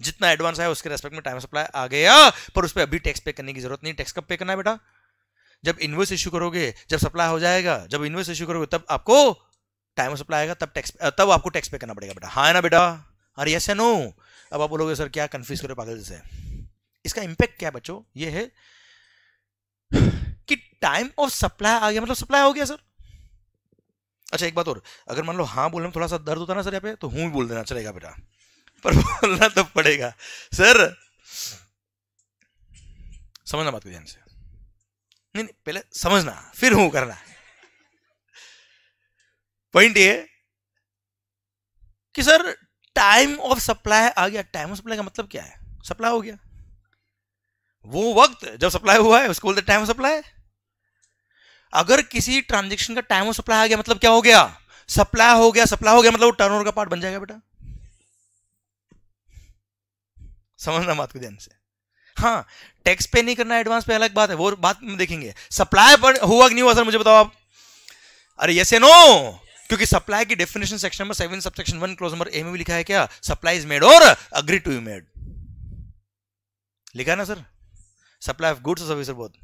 जितना एडवांस आया उसके रेस्पेक्ट में टाइम ऑफ सप्लाई आ गया पर उस पर अभी टैक्स पे करने की जरूरत नहीं टैक्स कब पे करना है बेटा जब इन्वेस्ट इश्यू करोगे जब सप्लाई हो जाएगा जब इन्वेस्ट इश्यू करोगे तब आपको टाइम सप्लाई आएगा तब टैक्स तब आपको टैक्स पे करना पड़ेगा बेटा हाँ है ना बेटा अरे यस है नो अब आप बोलोगे सर क्या कन्फ्यूज करो पागल से इसका इम्पैक्ट क्या बच्चों ये है कि टाइम ऑफ सप्लाई आ गया मतलब सप्लाई हो गया सर अच्छा एक बात और अगर मान लो हाँ बोलने में थोड़ा सा दर्द होता ना सर यहाँ पे तो हूँ भी बोल देना चलेगा बेटा पर बोलना तो पड़ेगा सर समझना बात को ध्यान से नहीं, नहीं पहले समझना फिर हूँ करना पॉइंट ये कि सर टाइम ऑफ सप्लाई आ गया टाइम ऑफ सप्लाई का मतलब क्या है सप्लाई हो गया वो वक्त जब सप्लाई हुआ है उसको बोलते टाइम ऑफ सप्लाई अगर किसी ट्रांजेक्शन का टाइम ऑफ सप्लाई आ गया मतलब क्या हो गया सप्लाई हो गया सप्लाई हो गया मतलब वो टर्न का पार्ट बन जाएगा बेटा समझना बात को ध्यान से हाँ टैक्स पे नहीं करना एडवांस पे अलग बात है वो बात में देखेंगे सप्लाई पर हुआ कि नहीं हुआ सर मुझे बताओ आप अरे यस ए नो क्योंकि सप्लाई की definition section number seven sub section one clause number A में भी लिखा है क्या सप्लाई इज मेड और अग्री टू मेड लिखा ना sir supply of goods service both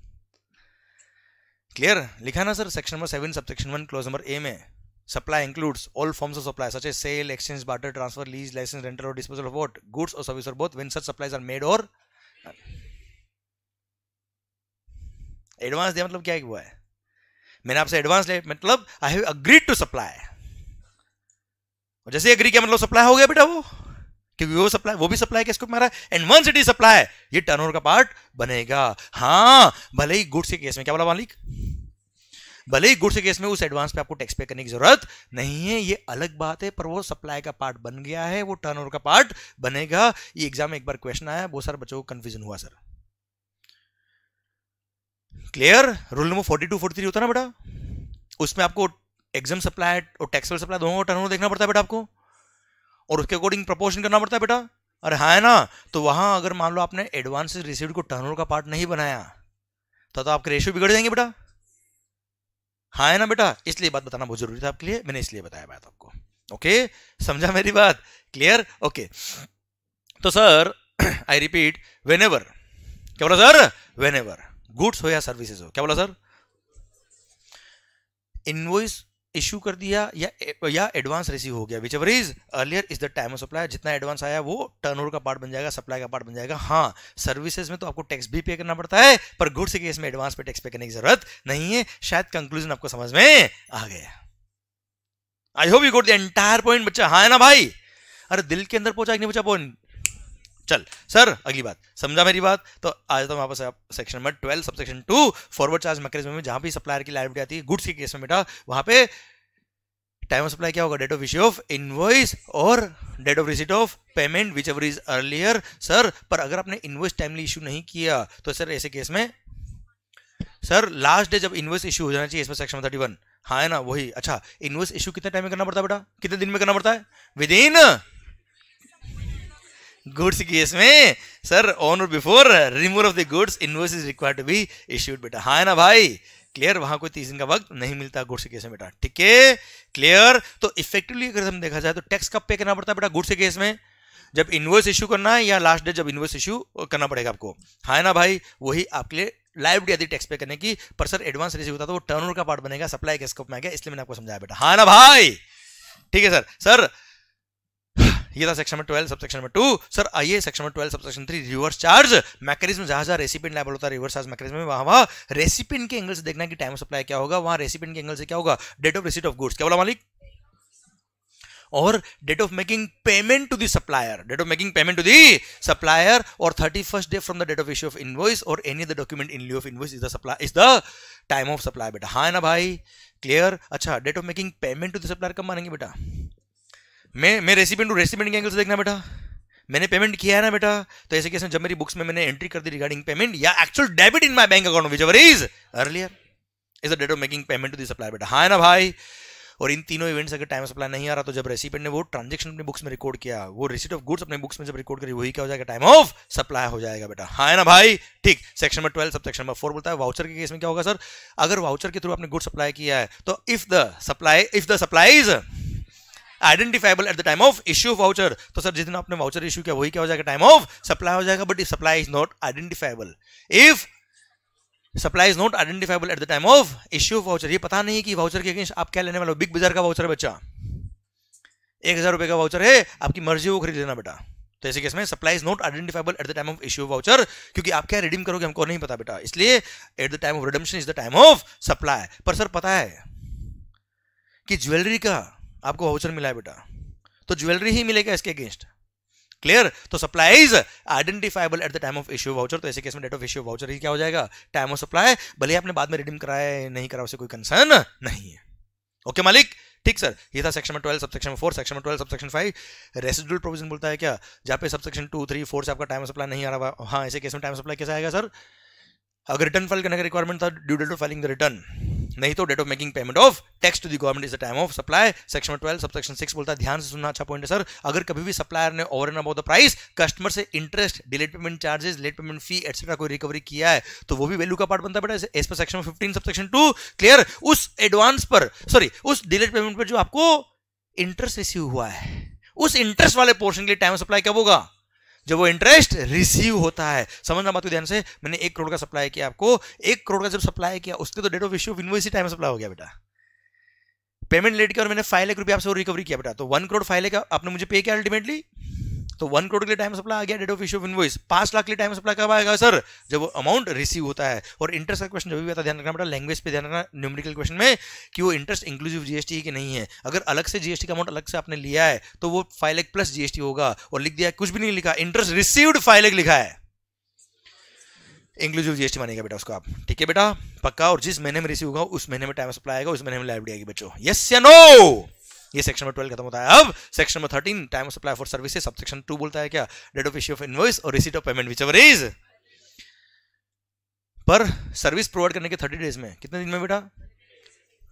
clear लिखा ना sir section number seven sub section one clause number A में supply includes all forms of supply such a sale exchange barter transfer lease licence rental और disposal of what goods और service और both when such supplies are made और advance दिया मतलब क्या हुआ है मैंने आपसे एडवांस ले मतलब I have agreed to supply और जैसे अग्री किया मतलब सप्लाई हो गया बेटा वो क्योंकि वो सप्लाई वो भी सप्लाई किसको मारा है and when it is supply ये टर्न का पार्ट बनेगा हाँ भले ही गुड्स के केस में क्या बोला मालिक भले ही गुड्स के केस में उस एडवांस पे आपको टैक्स पे करने की जरूरत नहीं है ये अलग बात है पर वो सप्लाई का पार्ट बन गया है वो टर्न का पार्ट बनेगा ये एग्जाम में एक बार क्वेश्चन आया बहुत सारे बच्चों को कंफ्यूजन हुआ sir clear rule number forty two forty three होता ना बेटा उसमें आपको एग्जाम सप्लाई और टैक्सेबल सप्लाई दोनों टर्न देखना पड़ता है बेटा आपको और उसके अकॉर्डिंग प्रपोर्शन करना पड़ता है बेटा अरे हाँ है ना तो वहाँ अगर मान लो आपने एडवांस रिसीव को टर्न का पार्ट नहीं बनाया तो, तो आपके रेशियो बिगड़ जाएंगे बेटा हाँ है ना बेटा इसलिए बात बताना बहुत जरूरी था आपके लिए मैंने इसलिए बताया बात आपको ओके समझा मेरी बात क्लियर ओके तो सर आई रिपीट वेन क्या बोला सर वेन गुड्स हो या सर्विसेज हो क्या बोला सर इनवॉइस इश्यू कर दिया या या एडवांस रिसीव हो गया whichever is earlier is the time of supply जितना एडवांस आया वो टर्नओवर का पार्ट बन जाएगा सप्लाई का पार्ट बन जाएगा हाँ सर्विसेज में तो आपको टैक्स भी पे करना पड़ता है पर गुड्स के केस में एडवांस पे टैक्स पे करने की जरूरत नहीं है शायद कंक्लूजन आपको समझ में आ गया I hope you got the entire point बच्चा हाँ है ना भाई अरे दिल के अंदर पहुंचा कि नहीं पहुंचा पॉइंट चल सर अगली बात समझा मेरी बात तो आज तो वापस आप section number twelve sub section two forward charge mechanism में जहां भी सप्लायर की लाइबिलिटी आती है गुड्स के केस में बेटा वहां पे टाइम ऑफ सप्लाई क्या होगा date of issue of invoice और date of receipt of payment whichever is earlier sir पर अगर आपने इनवॉइस टाइमली इशू नहीं किया तो सर ऐसे केस में सर लास्ट डे जब इनवॉइस इशू हो जाना चाहिए इसमें सेक्शन थर्टी वन हाँ है ना वही अच्छा इनवॉइस इशू कितने टाइम में करना पड़ता है बेटा कितने दिन में करना पड़ता है विद इन गुड्स केस में sir on or before removal of the goods invoice is required to be issued beta ha na bhai clear वहां कोई तीस दिन का वक्त नहीं मिलता गुड्स केस में बेटा ठीक है क्लियर तो इफेक्टिवली अगर हम देखा जाए तो टैक्स कब पे करना पड़ता है बेटा गुड्स केस में जब इन्वर्स इशू करना है या लास्ट डेट जब इन्वर्स इशू करना पड़ेगा आपको हाँ ना भाई वही आपके लिए लाइव डी आदि टैक्स पे करने की पर सर एडवांस रिसीव होता तो वो टर्नओवर का पार्ट बनेगा सप्लाई के स्कोप में आ गया इसलिए मैंने आपको समझाया बेटा हाँ ना भाई ठीक है सर सर ये था section number twelve sub section number two sir आइए section number twelve sub section three reverse charge mechanism जहां जहां रेसिपिन लाइबल होता है रिवर्स चार्ज मैकेनिज्म में वहां वहां रेसिपिन के एंगल से देखना कि टाइम सप्लाई क्या होगा वहां रेसिपिन के एंगल से क्या होगा date of receipt of goods क्या बोला मालिक और date of making payment to the supplier date of making payment to the supplier और thirty first day from the date of issue of invoice और any other document in lieu of invoice is the supply is the time of supply बेटा हाँ ना भाई clear अच्छा date of making payment to the supplier कब मानेंगे बेटा मैं मैं रेसिपेंट हूँ रेसिपेंट के एंगल से देखना बेटा मैंने पेमेंट किया है ना बेटा तो ऐसे कैसे जब मेरी बुक्स में मैंने एंट्री कर दी रिगार्डिंग पेमेंट या actual debit in my bank account whichever is earlier is a date of making payment to the supplier बेटा हाँ ना भाई और इन तीनों इवेंट्स अगर टाइम सप्लाई नहीं आ रहा तो जब रेसिपेंट ने वो ट्रांजेक्शन अपने बुक्स में रिकॉर्ड किया वो रिसीट ऑफ गुड्स अपने बुक्स में जब रिकॉर्ड करी वही क्या हो जाएगा टाइम ऑफ सप्लाई हो जाएगा बेटा हाँ ना भाई ठीक section number twelve sub section number four बोलता है वाउचर के केस में क्या होगा सर अगर वाउचर के थ्रू आपने गुड सप्लाई किया है तो if the supply if the supply's identifiable at the time of issue voucher तो सर जिस दिन आपने वाउचर इश्यू किया वही क्या हो जाएगा टाइम ऑफ सप्लाई हो जाएगा but supply is not identifiable if supply is not identifiable at the time of issue voucher ये पता नहीं कि वाउचर के अगेंस्ट आप क्या लेने वाले हो बिग बाजार का वाउचर है बच्चा एक हजार रुपए का वाउचर है आपकी मर्जी वो खरीद लेना बेटा तो ऐसे केस में supply is not identifiable at the time of issue voucher क्योंकि आप क्या रिडीम करोगे हमको नहीं पता बेटा इसलिए at the time of redemption is the time of supply पर सर पता है कि ज्वेलरी का आपको वाउचर मिला है बेटा तो ज्वेलरी ही मिलेगा इसके अगेंस्ट क्लियर तो supply is identifiable at the time of issue voucher तो ऐसे केस में डेट ऑफ इश्यू वाउचर ही क्या हो जाएगा टाइम ऑफ सप्लाई भले आपने बाद में रिडीम कराया नहीं करा उसे कोई कंसर्न नहीं है ओके मालिक ठीक सर ये था सेक्शन में twelve sub section four section में twelve sub section five residual provision बोलता है क्या जहां पे सब सेक्शन टू थ्री फोर से आपका टाइम सप्लाई नहीं आ रहा हाँ ऐसे केस में टाइम सप्लाई कैसे आएगा सर अगर रिटर्न फाइल करने का रिक्वायरमेंट था due date of filing the return नहीं तो date of making payment of tax to the government is the time of supply section twelve sub section six बोलता है ध्यान से सुनना अच्छा पॉइंट है सर अगर कभी भी सप्लायर ने over and above the price customer से interest delayed payment charges late payment fee et cetera कोई रिकवरी किया है तो वो भी वैल्यू का पार्ट बनता बेटा as per section fifteen sub section two clear उस एडवांस पर सॉरी उस डिलेट पेमेंट पर जो आपको इंटरेस्ट रिसीव हुआ है उस इंटरेस्ट वाले पोर्शन के लिए टाइम सप्लाई कब होगा जब वो इंटरेस्ट रिसीव होता है समझना बात को ध्यान से मैंने एक करोड़ का सप्लाई किया आपको एक करोड़ का जब सप्लाई किया उसके तो date of issue invoice time supply हो गया बेटा पेमेंट लेट किया और मैंने फाइव लाख रुपया आपसे रिकवरी किया बेटा तो वन करोड़ फाइव लाख आपने मुझे पे किया अल्टीमेटली तो वन करोड़ के लिए टाइम सप्लाई आ गया date of issue of invoice पांच लाख के लिए टाइम सप्लाई कब आएगा सर जब वो अमाउंट रिसीव होता है और इंटरेस्ट का क्वेश्चन जब भी आता ध्यान रखना बेटा लैंग्वेज पे ध्यान रखना न्यूमेरिकल क्वेश्चन में कि वो इंटरेस्ट इंक्लूसिव जीएसटी की नहीं है अगर अलग से जीएसटी का अमाउंट अलग से आपने लिया है तो वो फाइव लैख प्लस जीएसटी होगा और लिख दिया कुछ भी नहीं लिखा इंटरेस्ट रिसीव्ड फाइव लैख लिखा है इंक्लूसिव जीएसटी मानेगा बेटा उसको आप ठीक है बेटा पक्का और जिस महीने में रिसीव होगा उस महीने में टाइम सप्लाई आएगा उस महीने में लाइब्रेरी आएगी बच्चों यस या नो ये सेक्शन नंबर ट्वेल्व खत्म होता है अब section number thirteen time of supply for services sub section two बोलता है क्या date of issue of invoice और receipt of payment whichever is पर सर्विस प्रोवाइड करने के थर्टी डेज में कितने दिन में बेटा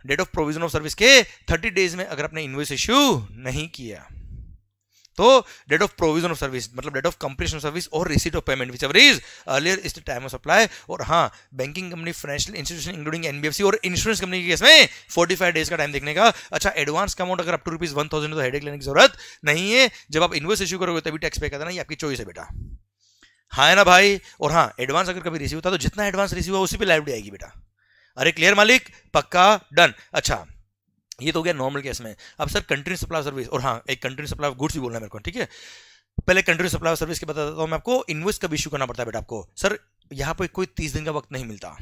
date of provision of service के थर्टी डेज में अगर आपने इन्वॉइस इश्यू नहीं किया तो date of provision of service मतलब date of completion of service और receipt of payment whichever is earlier is the time of supply और हाँ banking company financial institution including NBFC और इंश्योरेंस कंपनी के case में forty five days का time देखने का अच्छा एडवांस अमाउंट अगर up to rupees one thousand तो हेडेक लेने की जरूरत नहीं है जब आप इन्वेस्ट इश्यू करोगे तभी टैक्स पे करना ये आपकी चॉइस है बेटा हाँ है ना भाई और हाँ एडवांस अगर कभी रिसीव होता तो जितना एडवांस रिसीव हुआ उसी पर लाइव आएगी बेटा अरे क्लियर मालिक पक्का डन अच्छा ये तो हो गया नॉर्मल केस में अब सर कंट्री सप्लाई सर्विस और हाँ एक कंट्री सप्लाई ऑफ गुड्स भी बोलना है मेरे को ठीक है पहले कंट्री सप्लाई सर्विस के बता देता हूँ मैं आपको इन्वेस्ट कब इशू करना पड़ता है बेटा आपको सर यहाँ पर कोई तीस दिन का वक्त नहीं मिलता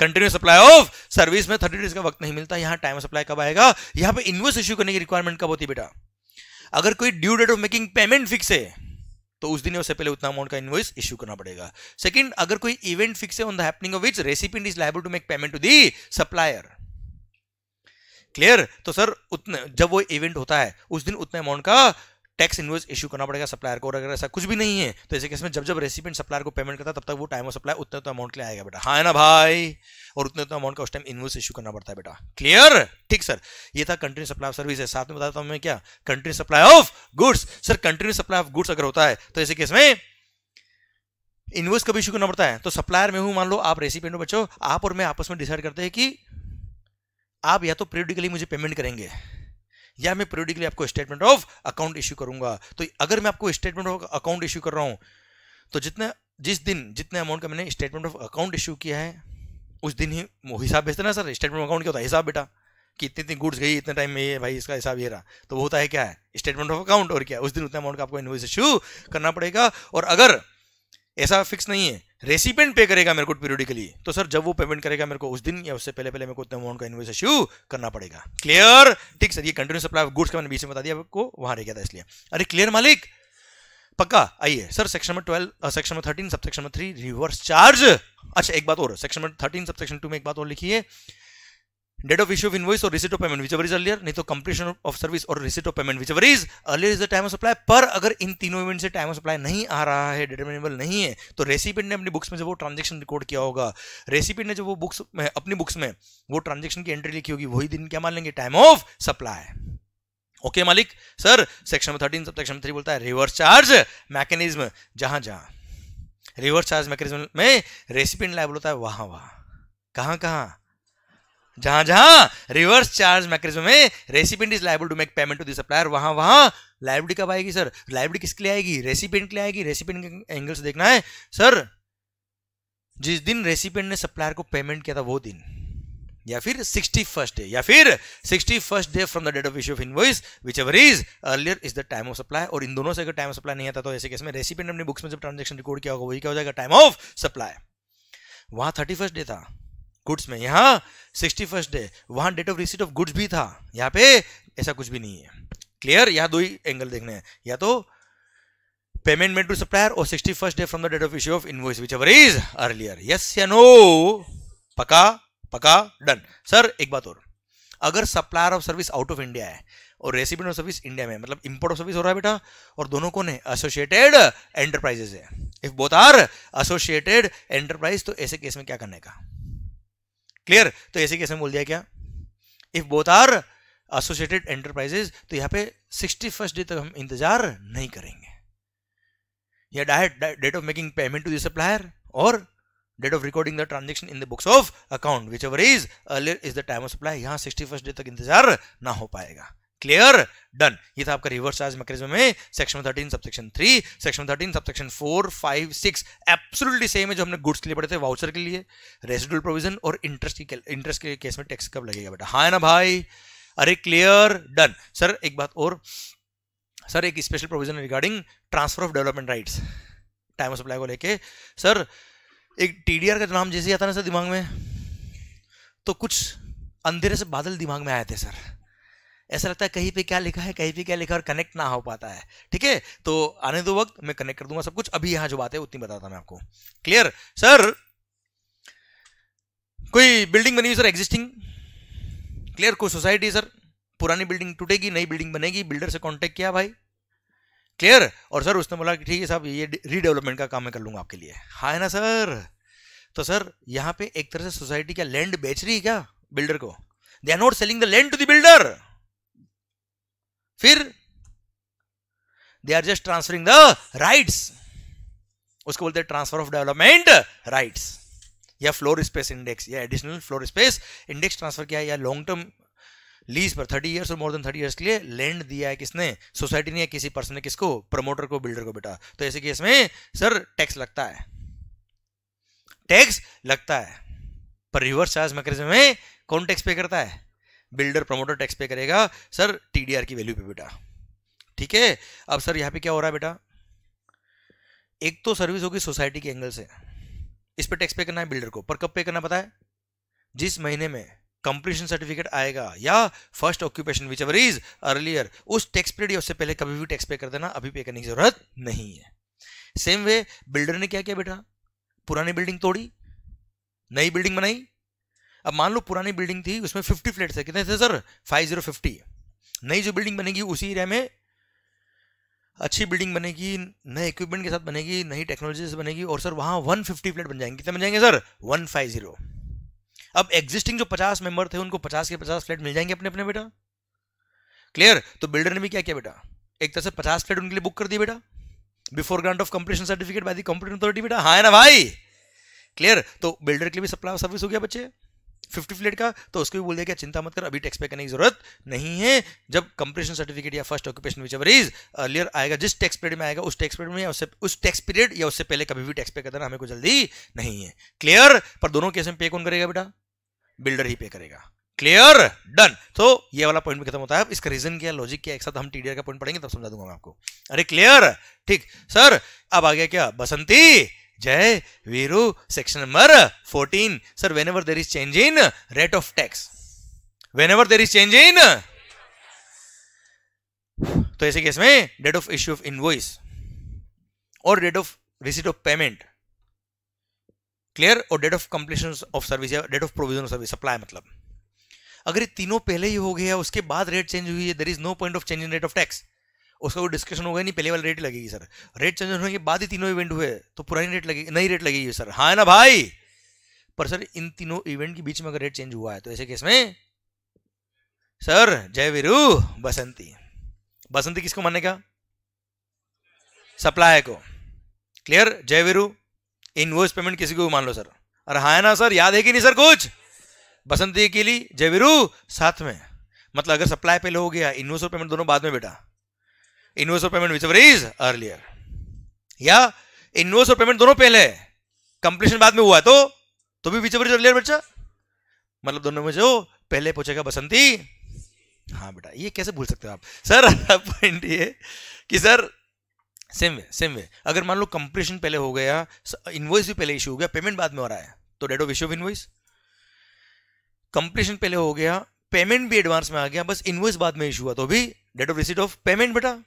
कंटिन्यू सप्लाई ऑफ सर्विस में थर्टी डेज का वक्त नहीं मिलता यहाँ टाइम सप्लाई कब आएगा यहाँ पे इन्वेस्ट इश्यू करने की रिक्वायरमेंट कब होती है बेटा अगर कोई due date of making payment fix है तो उस दिन उससे पहले उतना अमाउंट का इन्वॉइस इशू करना पड़ेगा सेकंड अगर कोई इवेंट फिक्स है on the happening of which recipient is liable to make payment to the supplier clear तो सर उतने जब वो इवेंट होता है उस दिन उतने अमाउंट का टैक्स इन्वॉइस इशू करना पड़ेगा सप्लायर को और अगर ऐसा कुछ भी नहीं है तो ऐसे केस में जब जब रेसिपेंट सप्लायर को पेमेंट करता है तब तक वो टाइम ऑफ सप्लाई उतने तो अमाउंट के लिए आएगा बेटा हाँ है ना भाई और उतने तो अमाउंट का उस टाइम इन्वॉइस इशू करना पड़ता है बेटा क्लियर ठीक सर ये था कंट्री सप्लाई ऑफ सर्विस है साथ में बताता हूँ मैं क्या country supply of goods sir country supply of goods अगर होता है तो ऐसे केस में इन्वॉइस कभी इशू करना पड़ता है तो सप्लायर में हूँ मान लो आप रेसिपेंट हो बच्चों आप और मैं आपस में डिसाइड करते हैं कि आप या तो प्रियोडिकली मुझे पेमेंट करेंगे या मैं प्रियोडिकली आपको स्टेटमेंट ऑफ अकाउंट इश्यू करूंगा तो अगर मैं आपको स्टेटमेंट ऑफ अकाउंट इश्यू कर रहा हूं तो जितना जिस दिन जितने अमाउंट का मैंने स्टेटमेंट ऑफ अकाउंट इश्यू किया है उस दिन ही हिसाब भेजते ना सर स्टेटमेंट ऑफ अकाउंट क्या होता है हिसाब बेटा कि इतनी इतनी गुड्स गई इतने टाइम में ये भाई इसका हिसाब ये रहा तो वो होता है क्या है स्टेटमेंट ऑफ अकाउंट और क्या उस दिन उतना अमाउंट का आपको इन्वॉइस इशू करना पड़ेगा और अगर ऐसा फिक्स नहीं है रेसिपेंट पे करेगा मेरे को पीरियडिकली तो सर जब वो पेमेंट करेगा मेरे को उस दिन या उससे पहले पहले मेरे को उतना अमाउंट का इन्वेस इश्यू करना पड़ेगा क्लियर ठीक सर ये कंटिन्यू सप्लाई ऑफ गुड्स का मैंने बीच में बता दिया आपको वहां रह गया था इसलिए अरे क्लियर मालिक पक्का आइए sir section number twelve section number thirteen sub section number three reverse charge अच्छा एक बात और section number thirteen sub section two में एक बात और लिखी है date of issue of invoice और receipt of payment whichever is earlier नहीं तो कंप्लीशन ऑफ सर्विस और receipt of payment whichever is earlier is the time of supply पर अगर इन तीनों इवेंट से टाइम ऑफ सप्लाई नहीं आ रहा है डिटर्मिनेबल नहीं है तो रेसिपेंट ने अपनी बुक्स में जब वो ट्रांजेक्शन रिकॉर्ड किया होगा रेसिपेंट ने जब वो बुक्स में अपनी बुक्स में वो ट्रांजेक्शन की एंट्री लिखी होगी वही दिन क्या मान लेंगे time of supply okay okay, मालिक sir section thirteen sub section three बोलता है रिवर्स चार्ज मैकेनिज्म जहां जहां रिवर्स चार्ज मैकेनिज्म में रेसिपेंट लाइबल होता है वहां वहां कहां कहां जहां जहां रिवर्स चार्ज मैकेनिज्म में recipient is liable to make payment to the supplier वहां वहां लाइब्रेड कब आएगी सर लाइब्रेड किसके लिए आएगी रेसिपेंट के लिए आएगी रेसिपेंट एंगल से देखना है सर जिस दिन रेसिपेंट ने सप्लायर को पेमेंट किया था वो दिन या फिर सिक्सटी फर्स्ट डे या फिर sixty first day from the date of issue of invoice whichever is earlier is the time of supply और इन दोनों से अगर टाइम ऑफ सप्लाई नहीं आता तो ऐसे केस में रेसिपेंट ने अपनी बुक्स में जब ट्रांजेक्शन रिकॉर्ड किया होगा वही क्या हो जाएगा टाइम ऑफ सप्लाई वहां थर्टी फर्स्ट डे था गुड्स में यहाँ सिक्सटी फर्स्ट डे वहाँ date of receipt of goods भी था यहाँ पे ऐसा कुछ भी नहीं है क्लियर यहाँ दो ही एंगल देखने हैं या तो पेमेंट मेड टू सप्लायर और sixty first day from the date of issue of invoice whichever is earlier yes या नो पका पका डन सर एक बात और अगर supplier of service out of India है और रेसिपेंट ऑफ सर्विस इंडिया में मतलब इंपोर्ट ऑफ सर्विस हो रहा है बेटा और दोनों कौन है एसोसिएटेड एंटरप्राइजेस है if both are associated enterprise तो ऐसे केस में क्या करने का क्लियर तो ऐसे कैसे में बोल दिया क्या if both are associated enterprises तो यहाँ पे सिक्सटी फर्स्ट डे तक हम इंतजार नहीं करेंगे या direct date of making payment to supplier और date of recording the transaction in the books of account whichever is earlier is the time of supply यहाँ सिक्सटी फर्स्ट डे तक इंतजार ना हो पाएगा क्लियर डन ये था आपका रिवर्स चार्ज मैकेजम में section 13 subsection three section 13 subsection four five six absolutely same है जो हमने गुड्स के लिए पढ़े थे वाउचर के लिए रेजिडुअल प्रोविजन और इंटरेस्ट की इंटरेस्ट के केस में टैक्स कब लगेगा बेटा हाँ ना भाई अरे क्लियर डन सर एक बात और सर एक special provision regarding transfer of development rights time of supply को लेके सर एक टीडीआर का नाम जैसे आता ना सर दिमाग में तो कुछ अंधेरे से बादल दिमाग में आए थे सर ऐसा लगता है कहीं पे क्या लिखा है कहीं पे क्या लिखा है और कनेक्ट ना हो पाता है ठीक है तो आने दो वक्त मैं कनेक्ट कर दूंगा सब कुछ अभी यहाँ जो बात है उतनी बताता मैं आपको क्लियर सर कोई बिल्डिंग बनी हुई सर एग्जिस्टिंग क्लियर कोई सोसाइटी सर पुरानी बिल्डिंग टूटेगी नई बिल्डिंग बनेगी बिल्डर से कॉन्टेक्ट किया भाई क्लियर और सर उसने बोला कि ठीक है साहब ये रीडेवलपमेंट का काम मैं कर लूंगा आपके लिए हा है ना सर तो सर यहाँ पे एक तरह से सोसाइटी क्या लैंड बेच रही है क्या बिल्डर को they are not selling the land to the builder फिर they are just transferring the rights उसको बोलते हैं ट्रांसफर ऑफ डेवलपमेंट राइट्स या फ्लोर स्पेस इंडेक्स या additional floor space index transfer किया है या लॉन्ग टर्म लीज पर थर्टी ईयर्स और मोर देन थर्टी ईयर्स के लिए लैंड दिया है किसने सोसाइटी ने या किसी पर्सन ने किसको प्रमोटर को बिल्डर को बेटा तो ऐसे केस में सर टैक्स लगता है टैक्स लगता है पर रिवर्स चार्ज मैकेनिज्म में कौन टैक्स पे करता है बिल्डर प्रमोटर टैक्स पे करेगा सर टीडीआर की वैल्यू पे बेटा ठीक है अब सर यहाँ पे क्या हो रहा है बेटा एक तो सर्विस होगी सोसाइटी के एंगल से इस पर टैक्स पे करना है बिल्डर को पर कब पे करना पता है जिस महीने में कंप्लीशन सर्टिफिकेट आएगा या first occupation whichever is earlier उस टैक्स पीरियड या उससे पहले कभी भी टैक्स पे कर देना अभी पे करने की जरूरत नहीं है सेम वे बिल्डर ने क्या किया बेटा पुरानी बिल्डिंग तोड़ी नई बिल्डिंग बनाई अब मान लो पुरानी बिल्डिंग थी उसमें फिफ्टी फ्लैट है कितने थे सर फाइव जीरो फिफ्टी नई जो बिल्डिंग बनेगी उसी एरिया में अच्छी बिल्डिंग बनेगी नए इक्विपमेंट के साथ बनेगी नई टेक्नोलॉजी से बनेगी और सर वहाँ वन फिफ्टी फ्लैट बन जाएंगे कितने बन जाएंगे सर वन फाइव जीरो अब एग्जिस्टिंग जो पचास मेंबर थे उनको पचास के पचास फ्लैट मिल जाएंगे अपने अपने बेटा क्लियर तो बिल्डर ने भी क्या किया बेटा एक तरह से पचास फ्लैट उनके लिए बुक कर दिए बेटा before grant of completion certificate by the computer authority बेटा हाँ ना भाई क्लियर तो बिल्डर के लिए भी सप्लाई सर्विस हो गया बच्चे फिफ्टी फ्लेट का तो उसको भी बोल दिया कि चिंता मत कर अभी टैक्स पे करने की जरूरत नहीं है जब कंप्रेशन सर्टिफिकेट या first occupation whichever is earlier आएगा जिस टैक्स पीरियड में आएगा उस टैक्स पीरियड में उससे उस टैक्स पीरियड या उससे पहले कभी भी टैक्स पे करना हमें को जल्दी नहीं है क्लियर पर दोनों केस में पे कौन करेगा बेटा बिल्डर ही पे करेगा क्लियर डन तो ये वाला पॉइंट भी खत्म होता है इसका रीजन क्या लॉजिक क्या एक साथ हम टीडीआर का पॉइंट पढ़ेंगे तब समझा दूंगा मैं आपको अरे क्लियर ठीक सर अब आ गया क्या बसंती Jay Viru, section number 14. Sir, whenever there is change in rate of tax. Whenever there is change in तो ऐसे केस में date of issue of invoice और date of receipt of payment clear और date of completion of service या date of provision of service supply मतलब अगर ये तीनों पहले ही हो गया उसके बाद रेट चेंज हुई है there is no point of change in rate of tax उसका कोई डिस्कशन होगा नहीं पहले वाले रेट लगेगी सर रेट चेंज होने के बाद ही तीनों इवेंट हुए तो पुरानी रेट लगेगी नई रेट लगेगी सर हाँ ना भाई पर सर इन तीनों इवेंट के बीच में अगर रेट चेंज हुआ है तो ऐसे केस में सर जय वीरू बसंती बसंती किसको मानने का सप्लायर को क्लियर जय वीरू इन पेमेंट किसी को मान लो सर अरे हाँ ना सर याद है कि नहीं सर कुछ बसंती के लिए जय वीरू साथ में मतलब अगर सप्लाई पहले हो गया और पेमेंट दोनों बाद में बेटा इनवर्स और payment whichever is earlier या इनवर्स और पेमेंट दोनों पहले है कंप्लीशन बाद में हुआ है तो तो भी विच एवर इज अर्लियर बच्चा मतलब दोनों में जो पहले पूछेगा बसंती हाँ बेटा ये कैसे भूल सकते हो आप सर पॉइंट ये कि sir same way same way अगर मान लो कंप्लीशन पहले हो गया इन्वॉइस भी पहले इशू हो गया पेमेंट बाद में हो रहा है तो date of issue of invoice completion पहले हो गया पेमेंट भी एडवांस में आ गया बस इन्वॉइस बाद में इशू हुआ तो भी date of receipt of payment बेटा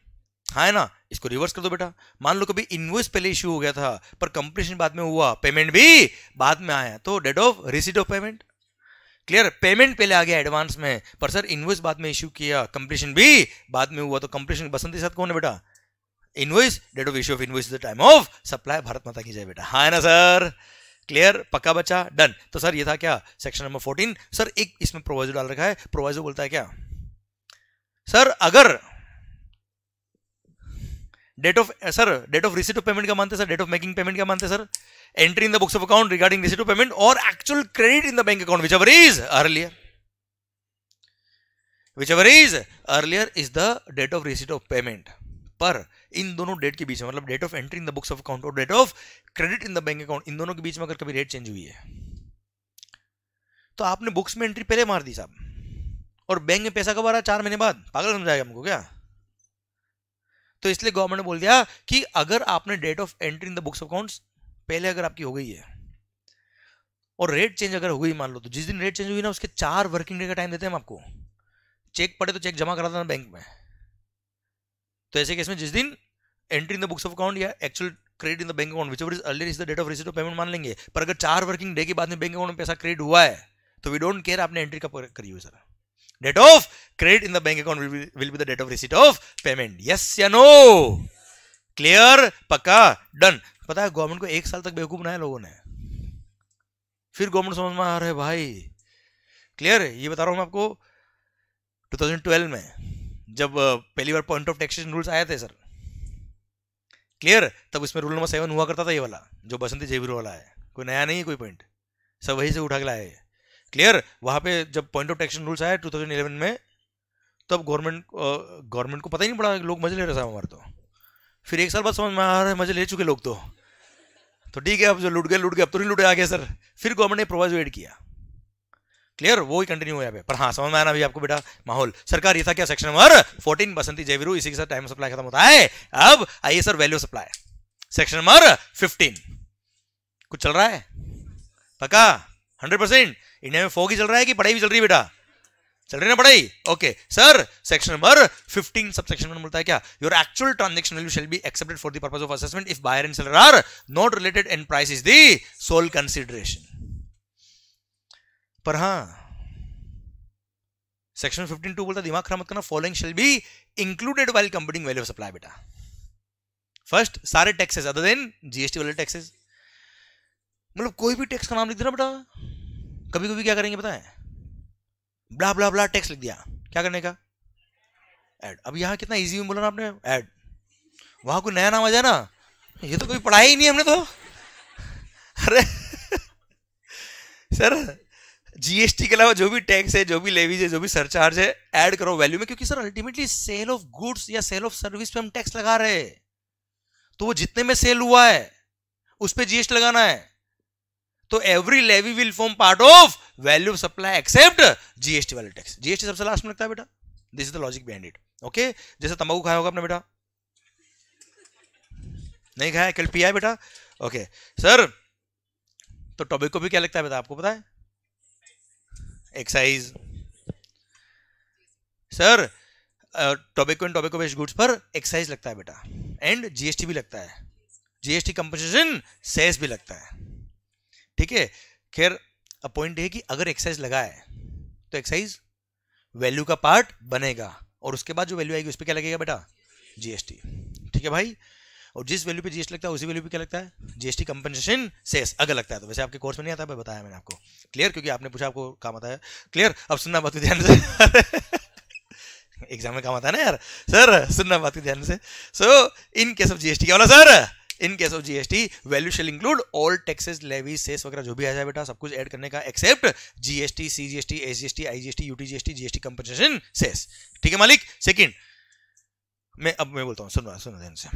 हाँ है ना इसको रिवर्स कर दो बेटा मान लो कभी इनवॉइस पहले इश्यू हो गया था पर कंप्लीशन बाद में हुआ पेमेंट भी बाद में आया तो date of receipt of payment clear payment पहले आ गया एडवांस में पर सर इनवॉइस बाद में इश्यू किया कंप्लीशन भी बाद में हुआ तो कंप्लीशन बसंती साथ कौन है बेटा invoice date of issue of invoice the time of supply Bharat माता की जय बेटा हाँ ना सर क्लियर पक्का बच्चा डन तो सर ये था क्या सेक्शन नंबर फोर्टीन सर एक इसमें प्रोवाइजो डाल रखा है प्रोवाइजो बोलता है क्या सर अगर date of sir date of receipt of payment का मानते हैं sir date of making payment का मानते हैं sir entry in the books of account regarding receipt of payment और actual credit in the bank account whichever is earlier whichever is earlier is the date of receipt of payment पर इन दोनों date के बीच में मतलब date of entry in the books of account और date of credit in the bank account इन दोनों के बीच में अगर कभी रेट चेंज हुई है तो आपने बुक्स में एंट्री पहले मार दी साहब और बैंक में पैसा कब आ रहा है चार महीने बाद पागल समझाएगा हमको क्या तो इसलिए गवर्नमेंट ने बोल दिया कि अगर आपने date of entry in the books of accounts पहले अगर आपकी हो गई है और रेट चेंज अगर हो गई मान लो तो जिस दिन रेट चेंज हुई ना उसके चार वर्किंग डे का टाइम देते हैं हम आपको चेक पड़े तो चेक जमा करा ना बैंक में तो ऐसे केस में जिस दिन entry in the books of account या actual credit in the bank account which is earlier is the date of receipt of payment मान लेंगे पर अगर चार वर्किंग डे के बाद में बैंक अकाउंट में पैसा क्रेडिट हुआ है तो वी डोंट केयर आपने एंट्री कब करी हुई sir Debt of credit in the bank account will be, will be the debt of receipt of payment. Yes या no? Clear? पक्का? Done. पता है गवर्नमेंट को एक साल तक बेवकूफ बनाया लोगों ने फिर गवर्नमेंट समझ में आ रहा है भाई क्लियर है ये बता रहा हूँ मैं आपको 2012 में जब पहली बार पॉइंट ऑफ टैक्सेशन रूल्स आए थे सर क्लियर तब इसमें रूल नंबर सेवन हुआ करता था ये वाला जो बसंती जेबीरो वाला है कोई नया नहीं है कोई पॉइंट सब वहीं से उठा के लाया है क्लियर वहां पे जब पॉइंट ऑफ टेक्शन रूल्स आया 2011 में तब गवर्नमेंट गवर्नमेंट को पता ही नहीं पड़ा लोग मजे ले रहे साहब हमारे तो फिर एक साल बाद समझ में आ रहे मजे ले चुके लोग तो तो ठीक है अब जो लूट गए लूट गए अब तो नहीं लूटे गया सर फिर गवर्नमेंट ने एड किया क्लियर वो ही कंटिन्यू हुआ पर हाँ समझ में आना अभी आपको बेटा माहौल सरकार ये था क्या सेक्शन नंबर फोर्टीन बसंती जयवीरू इसी के साथ टाइम सप्लाई खत्म होता है अब आइए sir value supply section number fifteen कुछ चल रहा है पक्का हंड्रेड परसेंट इंडिया में फोक ही चल रहा है कि पढ़ाई भी चल रही है बेटा चल रही ना पढ़ाई okay sir section number 15 sub section में हाँ, बोलता है क्या your actual transaction value shall be accepted for the purpose of assessment if buyer and seller are not related and price is the sole consideration पर हाँ section fifteen to बोलता दिमाग खराब मत करना following shall be included while computing value of supply बेटा first सारे taxes other than GST वाले टैक्सेस मतलब कोई भी टैक्स का नाम लिख देना बेटा कभी कभी क्या करेंगे बताएं ब्ला ब्ला ब्ला टेक्स्ट लिख दिया क्या करने का ऐड अब यहाँ कितना इजी में बोला ना आपने ऐड वहाँ कोई नया नाम आ जाए ना ये तो कोई पढ़ाया ही नहीं हमने तो अरे सर जीएसटी के अलावा जो भी टैक्स है जो भी लेवीज है जो भी सरचार्ज है ऐड करो वैल्यू में क्योंकि sir ultimately sale of goods या सेल ऑफ सर्विस पे हम टैक्स लगा रहे हैं तो वो जितने में सेल हुआ है उस पर जीएसटी लगाना है तो every levy will form part of value supply except GST वाले टैक्स जीएसटी सबसे लास्ट में लगता है बेटा this is the logic behind it okay जैसे तंबाकू खाया होगा अपना बेटा नहीं खाया कल पिया है बेटा ओके सर तो टॉपिक को भी क्या लगता है बेटा आपको पता है excise sir topic and tobacco best goods पर एक्साइज लगता है बेटा एंड जीएसटी भी लगता है जीएसटी कंपनसेशन सेस भी लगता है ठीक है खैर अब पॉइंट है कि अगर एक्साइज लगाए तो एक्साइज वैल्यू का पार्ट बनेगा और उसके बाद जो वैल्यू आएगी उस पर क्या लगेगा बेटा जीएसटी ठीक है भाई और जिस वैल्यू पे जीएसटी लगता है उसी वैल्यू पे क्या लगता है जीएसटी कंपनसेशन सेस अगर लगता है तो वैसे आपके कोर्स में नहीं आता है बताया मैंने आपको क्लियर क्योंकि आपने पूछा आपको काम आता है क्लियर अब सुनना बात ध्यान से एग्जाम में काम आता है ना यार सर सुनना बात ध्यान से so in case of GST क्या बोला sir in case of GST value shall include all taxes levy cess वगैरह जो भी आ जाए बेटा सब कुछ ऐड करने का except GST CGST SGST IGST UTGST GST compensation cess ठीक है मालिक सेकंड मैं अब मैं बोलता हूँ सुनो सुनो ध्यान से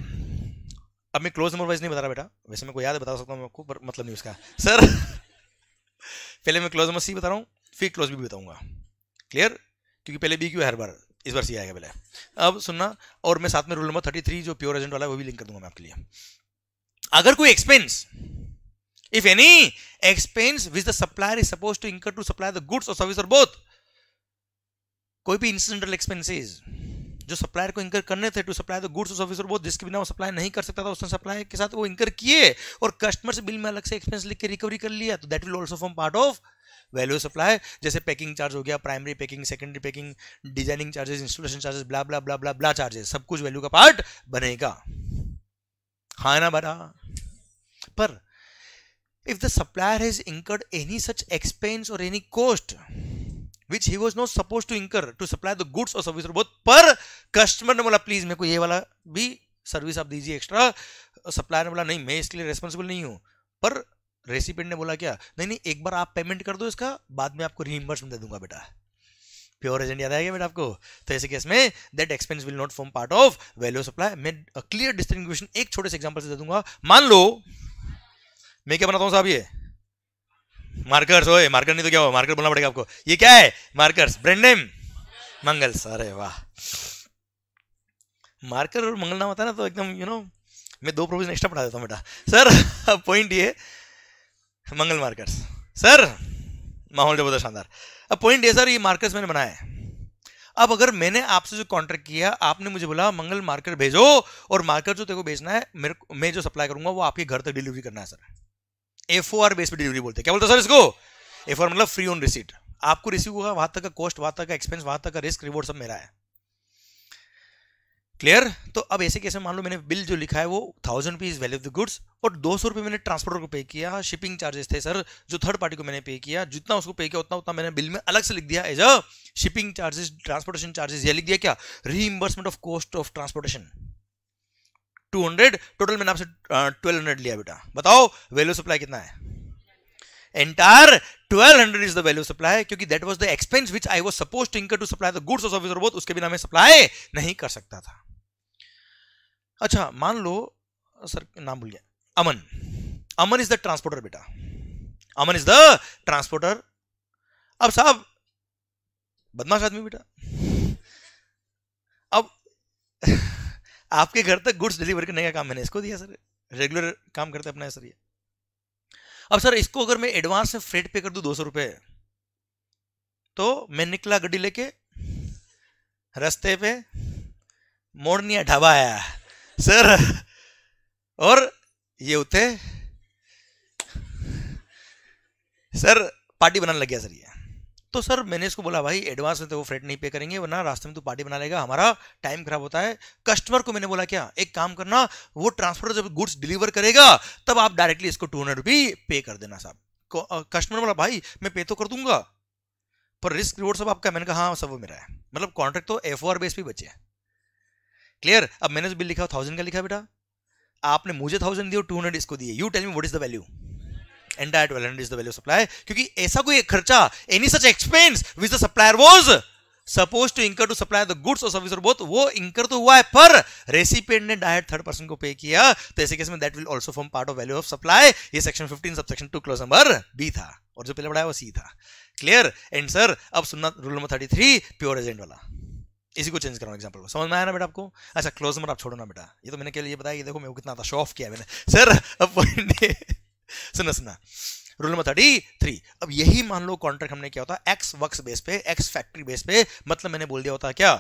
अब मैं क्लोज नंबर वाइज नहीं बता रहा बेटा वैसे मैं को याद बता सकता हूँ आपको पर मतलब नहीं उसका सर [LAUGHS] पहले मैं क्लोज नंबर सी बता रहा हूँ फिर क्लोज भी बताऊंगा क्लियर क्योंकि पहले बी क्यू हर बार इस बार सी आएगा पहले अब सुनना और मैं साथ में रूल नंबर थर्टी थ्री जो प्योर एजेंट वाला है वो भी लिंक कर दूंगा मैं आपके लिए अगर कोई expense if any expense which the supplier is suppose to incur to supply the goods और सर्विस और बोथ कोई भी इंसिडेंटल एक्सपेंसिस जो सप्लायर को इंकर करने थे टू सप्लाई द गुड्स और सर्विस और बोथ जिसके बिना वो सप्लाई नहीं कर सकता था उसने सप्लाई के साथ वो इंकर किए और कस्टमर से बिल में अलग से एक्सपेंस लिख के रिकवरी कर लिया तो that will also form part of value supply जैसे पैकिंग चार्ज हो गया primary packing secondary packing designing charges installation charges blah blah blah blah blah charges सब कुछ वैल्यू का पार्ट बनेगा खाना बना पर if the supplier has incurred any such expense और any cost which he was not suppose to incur to supply the goods और service बहुत पर कस्टमर ने बोला प्लीज मेरे को ये वाला भी सर्विस आप दीजिए एक्स्ट्रा सप्लायर ने बोला नहीं मैं इसके लिए रेस्पॉन्सिबल नहीं हूँ पर रेसिपेंट ने बोला क्या नहीं नहीं एक बार आप पेमेंट कर दो इसका बाद में आपको रीइंबर्समेंट दे दूंगा बेटा प्योर एजेंट याद आएगा बेटा आपको तो ऐसे केस में that expense will not form part of value supply मैं क्लियर डिस्टिंग्विशन एक छोटे से एग्जाम्पल से दे दूंगा मान लो मैं क्या बनाता हूँ साहब ये मार्कर्स ओए मार्कर नहीं तो क्या हो मार्कर बोलना पड़ेगा आपको ये क्या है मार्कर्स ब्रांड नेम मंगल अरे वाह मार्कर और मंगल नाम आता है ना तो एकदम यू नो मैं दो प्रोविजन एक्स्ट्रा पढ़ा देता हूँ बेटा सर पॉइंट [LAUGHS] ये मंगल मार्कर्स सर माहौल जबरदस्त शानदार अब पॉइंट ये सर ये मार्कर्स मैंने बनाया है अब अगर मैंने आपसे जो कॉन्ट्रैक्ट किया आपने मुझे बोला मंगल मार्कर भेजो और मार्कर जो तेरे को भेजना है मेरे मैं जो सप्लाई करूंगा वो आपके घर तक डिलीवरी करना है sir F O R base पर डिलीवरी बोलते हैं क्या बोलते हैं सर इसको एफ मतलब फ्री ऑन रिसीट आपको रिसीव होगा वहां तक का कॉस्ट वहां तक का एक्सपेंस वहां तक का रिस्क रिवॉर्ड सब मेरा है क्लियर तो अब ऐसे कैसे मान लो मैंने बिल जो लिखा है वो thousand rupees value of the goods और दो सौ रुपये मैंने ट्रांसपोर्टर को पे किया शिपिंग चार्जेस थे सर जो थर्ड पार्टी को मैंने पे किया जितना उसको पे किया उतना उतना मैंने बिल में अलग से लिख दिया as a shipping charges transportation charges ये लिख दिया क्या reimbursement of cost of transportation 200 total मैंने आपसे ट्वेल्व हंड्रेड लिया बेटा बताओ वैल्यू सप्लाई कितना है entire 1200 is the value supply क्योंकि that was the expense which I was suppose to incur to supply the goods of service और both उसके बिना मैं सप्लाई नहीं कर सकता था अच्छा मान लो सर नाम भूल गया Aman Aman is the transporter बेटा अमन इज द ट्रांसपोर्टर अब साहब बदमाश आदमी बेटा अब आपके घर तक गुड्स डिलीवर करने का काम मैंने इसको दिया सर रेगुलर काम करते अपना है सर ये अब सर इसको अगर मैं एडवांस में फ्रेट पे कर दू दो सौ रुपये तो मैं निकला गड्डी लेके रास्ते पे मोड़ नहीं ढाबा आया सर और ये होते सर पार्टी बनाने लग गया सर ये तो सर मैंने इसको बोला भाई एडवांस में तो वो फ्रेट नहीं पे करेंगे वरना रास्ते में तो पार्टी बना लेगा हमारा टाइम खराब होता है कस्टमर को मैंने बोला क्या एक काम करना वो ट्रांसपोर्टर जब गुड्स डिलीवर करेगा तब आप डायरेक्टली इसको टू हंड्रेड पे कर देना साहब कस्टमर बोला भाई मैं पे तो कर दूंगा पर रिस्क रिवॉर्ड सब आपका मैंने कहा हाँ सब वो मेरा है मतलब कॉन्ट्रैक्ट तो एफ बेस भी बचे हैं क्लियर अब मैंने जो बिल लिखा थाउजेंड का लिखा बेटा आपने मुझे थाउजेंड दिया टू हंड्रेड इसको दिए you tell me what is the value entire twelve hundred is the value supply क्योंकि ऐसा कोई खर्चा any such expense which the supplier was suppose to incur to supply the goods और service और both वो incur तो हुआ है पर रेसिपेंट ने डायरेक्ट थर्ड पर्सन को पे किया तो ऐसे केस में that will also form part of value of supply ये section fifteen sub section two clause number B था और जो पहले बढ़ाया वो सी था क्लियर एंड सर अब सुनना rule number thirty three pure agent वाला इसी को चेंज कराओ एग्जाम्पल को समझ में आया ना बेटा आपको अच्छा क्लोज नंबर आप छोड़ो ना बेटा ये तो मैंने के लिए बताया ये देखो मैं कितना शो ऑफ किया मैंने सर अब सुना सुना रूल नंबर थर्टी थ्री अब यही मान लो कॉन्ट्रैक्ट हमने क्या होता एक्स वर्क्स बेस पे एक्स फैक्ट्री बेस पे मतलब मैंने बोल दिया होता क्या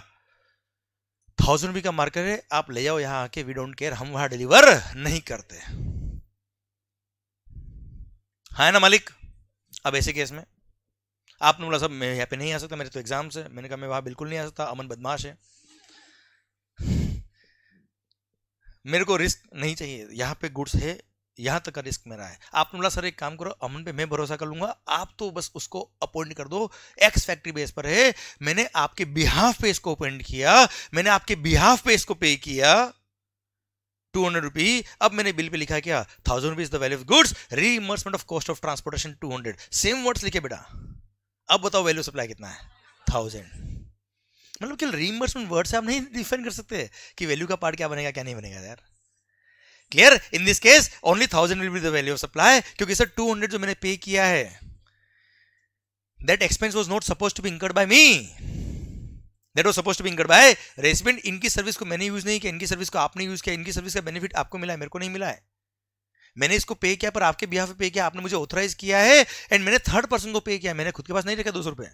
थाउजेंड रुपी का मार्कर है आप ले जाओ यहां आके वी डोंट केयर हम वहां डिलीवर नहीं करते हाँ ना मालिक अब ऐसे केस में आपने बोला सब मैं यहाँ पे नहीं आ सकता मेरे तो एग्ज़ाम्स है मैंने कहा मैं वहाँ बिल्कुल नहीं आ सकता अमन बदमाश है [LAUGHS] मेरे को रिस्क नहीं चाहिए यहाँ पे गुड्स है यहाँ तक का रिस्क मेरा है आपने बोला सर एक काम करो अमन पे मैं भरोसा कर लूंगा आप तो बस उसको अपॉइंट कर दो एक्स फैक्ट्री बेस पर है मैंने आपके बिहाफ पे इसको अपॉइंट किया मैंने आपके बिहाफ पे इसको पे किया टू हंड्रेड रुपी अब मैंने बिल पे लिखा क्या thousand rupees the value of goods reimbursement of cost of transportation two hundred same words लिखे बेटा अब बताओ वैल्यू सप्लाई कितना है थाउजेंड मतलब केवल रीइम्बर्समेंट वर्ड से आप नहीं डिफाइन कर सकते कि वैल्यू का पार्ट क्या बनेगा क्या नहीं बनेगा यार clear in this case only thousand will be the value of supply क्योंकि सर टू हंड्रेड जो मैंने पे किया है that expense was not suppose to be incurred by me that was suppose to be incurred by recipient इनकी service को मैंने use नहीं किया इनकी सर्विस को आपने यूज किया इनकी सर्विस का बेनिफिट आपको मिला है मेरे को नहीं मिला है मैंने इसको पे किया पर आपके बिहार पे किया आपने मुझे ऑथराइज किया है एंड मैंने थर्ड पर्सन को पे किया मैंने खुद के पास नहीं रखा दो सौ रुपए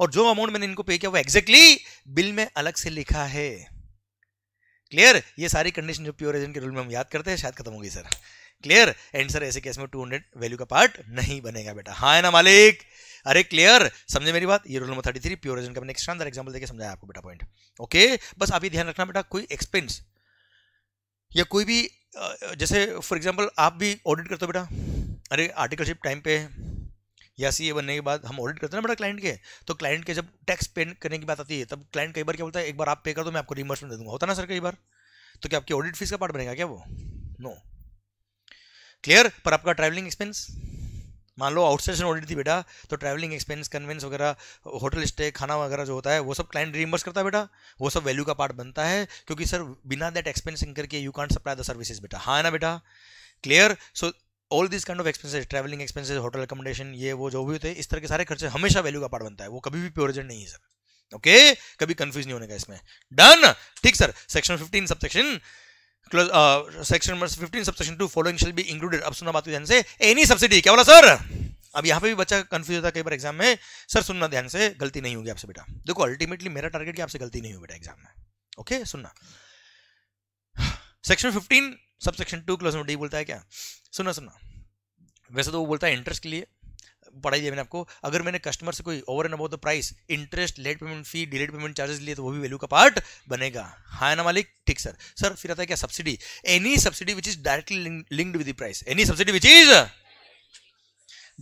और जो अमाउंट मैंने इनको पे किया वो एग्जैक्टली बिल में अलग से लिखा है क्लियर ये सारी कंडीशन जो प्योर एजेंट के रूल में हम याद करते हैं शायद खत्म होगी सर क्लियर एंड सर ऐसे केस में 200 वैल्यू का पार्ट नहीं बनेगा बेटा हाँ है ना मालिक अरे क्लियर समझे मेरी बात ये rule number thirty three pure agent का मैंने शानदार एग्जाम्पल समझाया आपको बेटा पॉइंट ओके बस आप ये ध्यान रखना बेटा कोई एक्सपेंस या कोई भी जैसे फॉर एग्जांपल आप भी ऑडिट करते हो बेटा अरे आर्टिकलशिप टाइम पे या सी ए बनने के बाद हम ऑडिट करते हैं ना बेटा क्लाइंट के तो क्लाइंट के जब टैक्स पे करने की बात आती है तब क्लाइंट कई बार क्या बोलता है एक बार आप पे कर दो मैं आपको रिमर्समेंट दे दूंगा होता ना सर कई बार तो क्या आपकी ऑडिट फीस का पार्ट बनेगा क्या वो नो no. क्लियर पर आपका ट्रैवलिंग एक्सपेंस मान लो आउटस्टेशन ऑडिट थी बेटा तो ट्रैवलिंग एक्सपेंस कन्वेंस वगैरह होटल स्टे खाना वगैरह जो होता है वो सब क्लाइंट रिमर्स करता है बेटा वो सब वैल्यू का पार्ट बनता है क्योंकि सर बिना दैट एक्सपेंसिंग करके you can't supply the services बेटा हाँ ना बेटा clear so all this kind of expenses travelling expenses hotel accommodation ये वो जो भी होते हैं इस तरह के सारे खर्चे हमेशा वैल्यू का पार्ट बनता है वो कभी भी प्योरिजन नहीं है सर ओके okay? कभी कंफ्यूज नहीं होने का इसमें डन ठीक sir section fifteen sub section section number 15 subsection two following shall be included अब सुनना बात ध्यान से एनी सब्सिडी क्या बोला सर अब यहाँ पे भी बच्चा कंफ्यूज होता है कई बार एग्जाम में सर सुनना ध्यान से गलती नहीं होगी आपसे बेटा देखो अल्टीमेटली मेरा टारगेट कि आपसे गलती नहीं हो बेटा एग्जाम में ओके सुनना section fifteen subsection two clause में डी बोलता है क्या सुनना सुनना वैसे तो वो बोलता है इंटरेस्ट के लिए पढ़ाई दिया मैंने आपको अगर मैंने कस्टमर से कोई over and above the price interest late payment fee delayed payment charges लिए तो वो भी वैल्यू का पार्ट बनेगा हाँ ना मालिक ठीक सर सर फिर आता है क्या subsidy any subsidy which is directly linked with the price any subsidy which is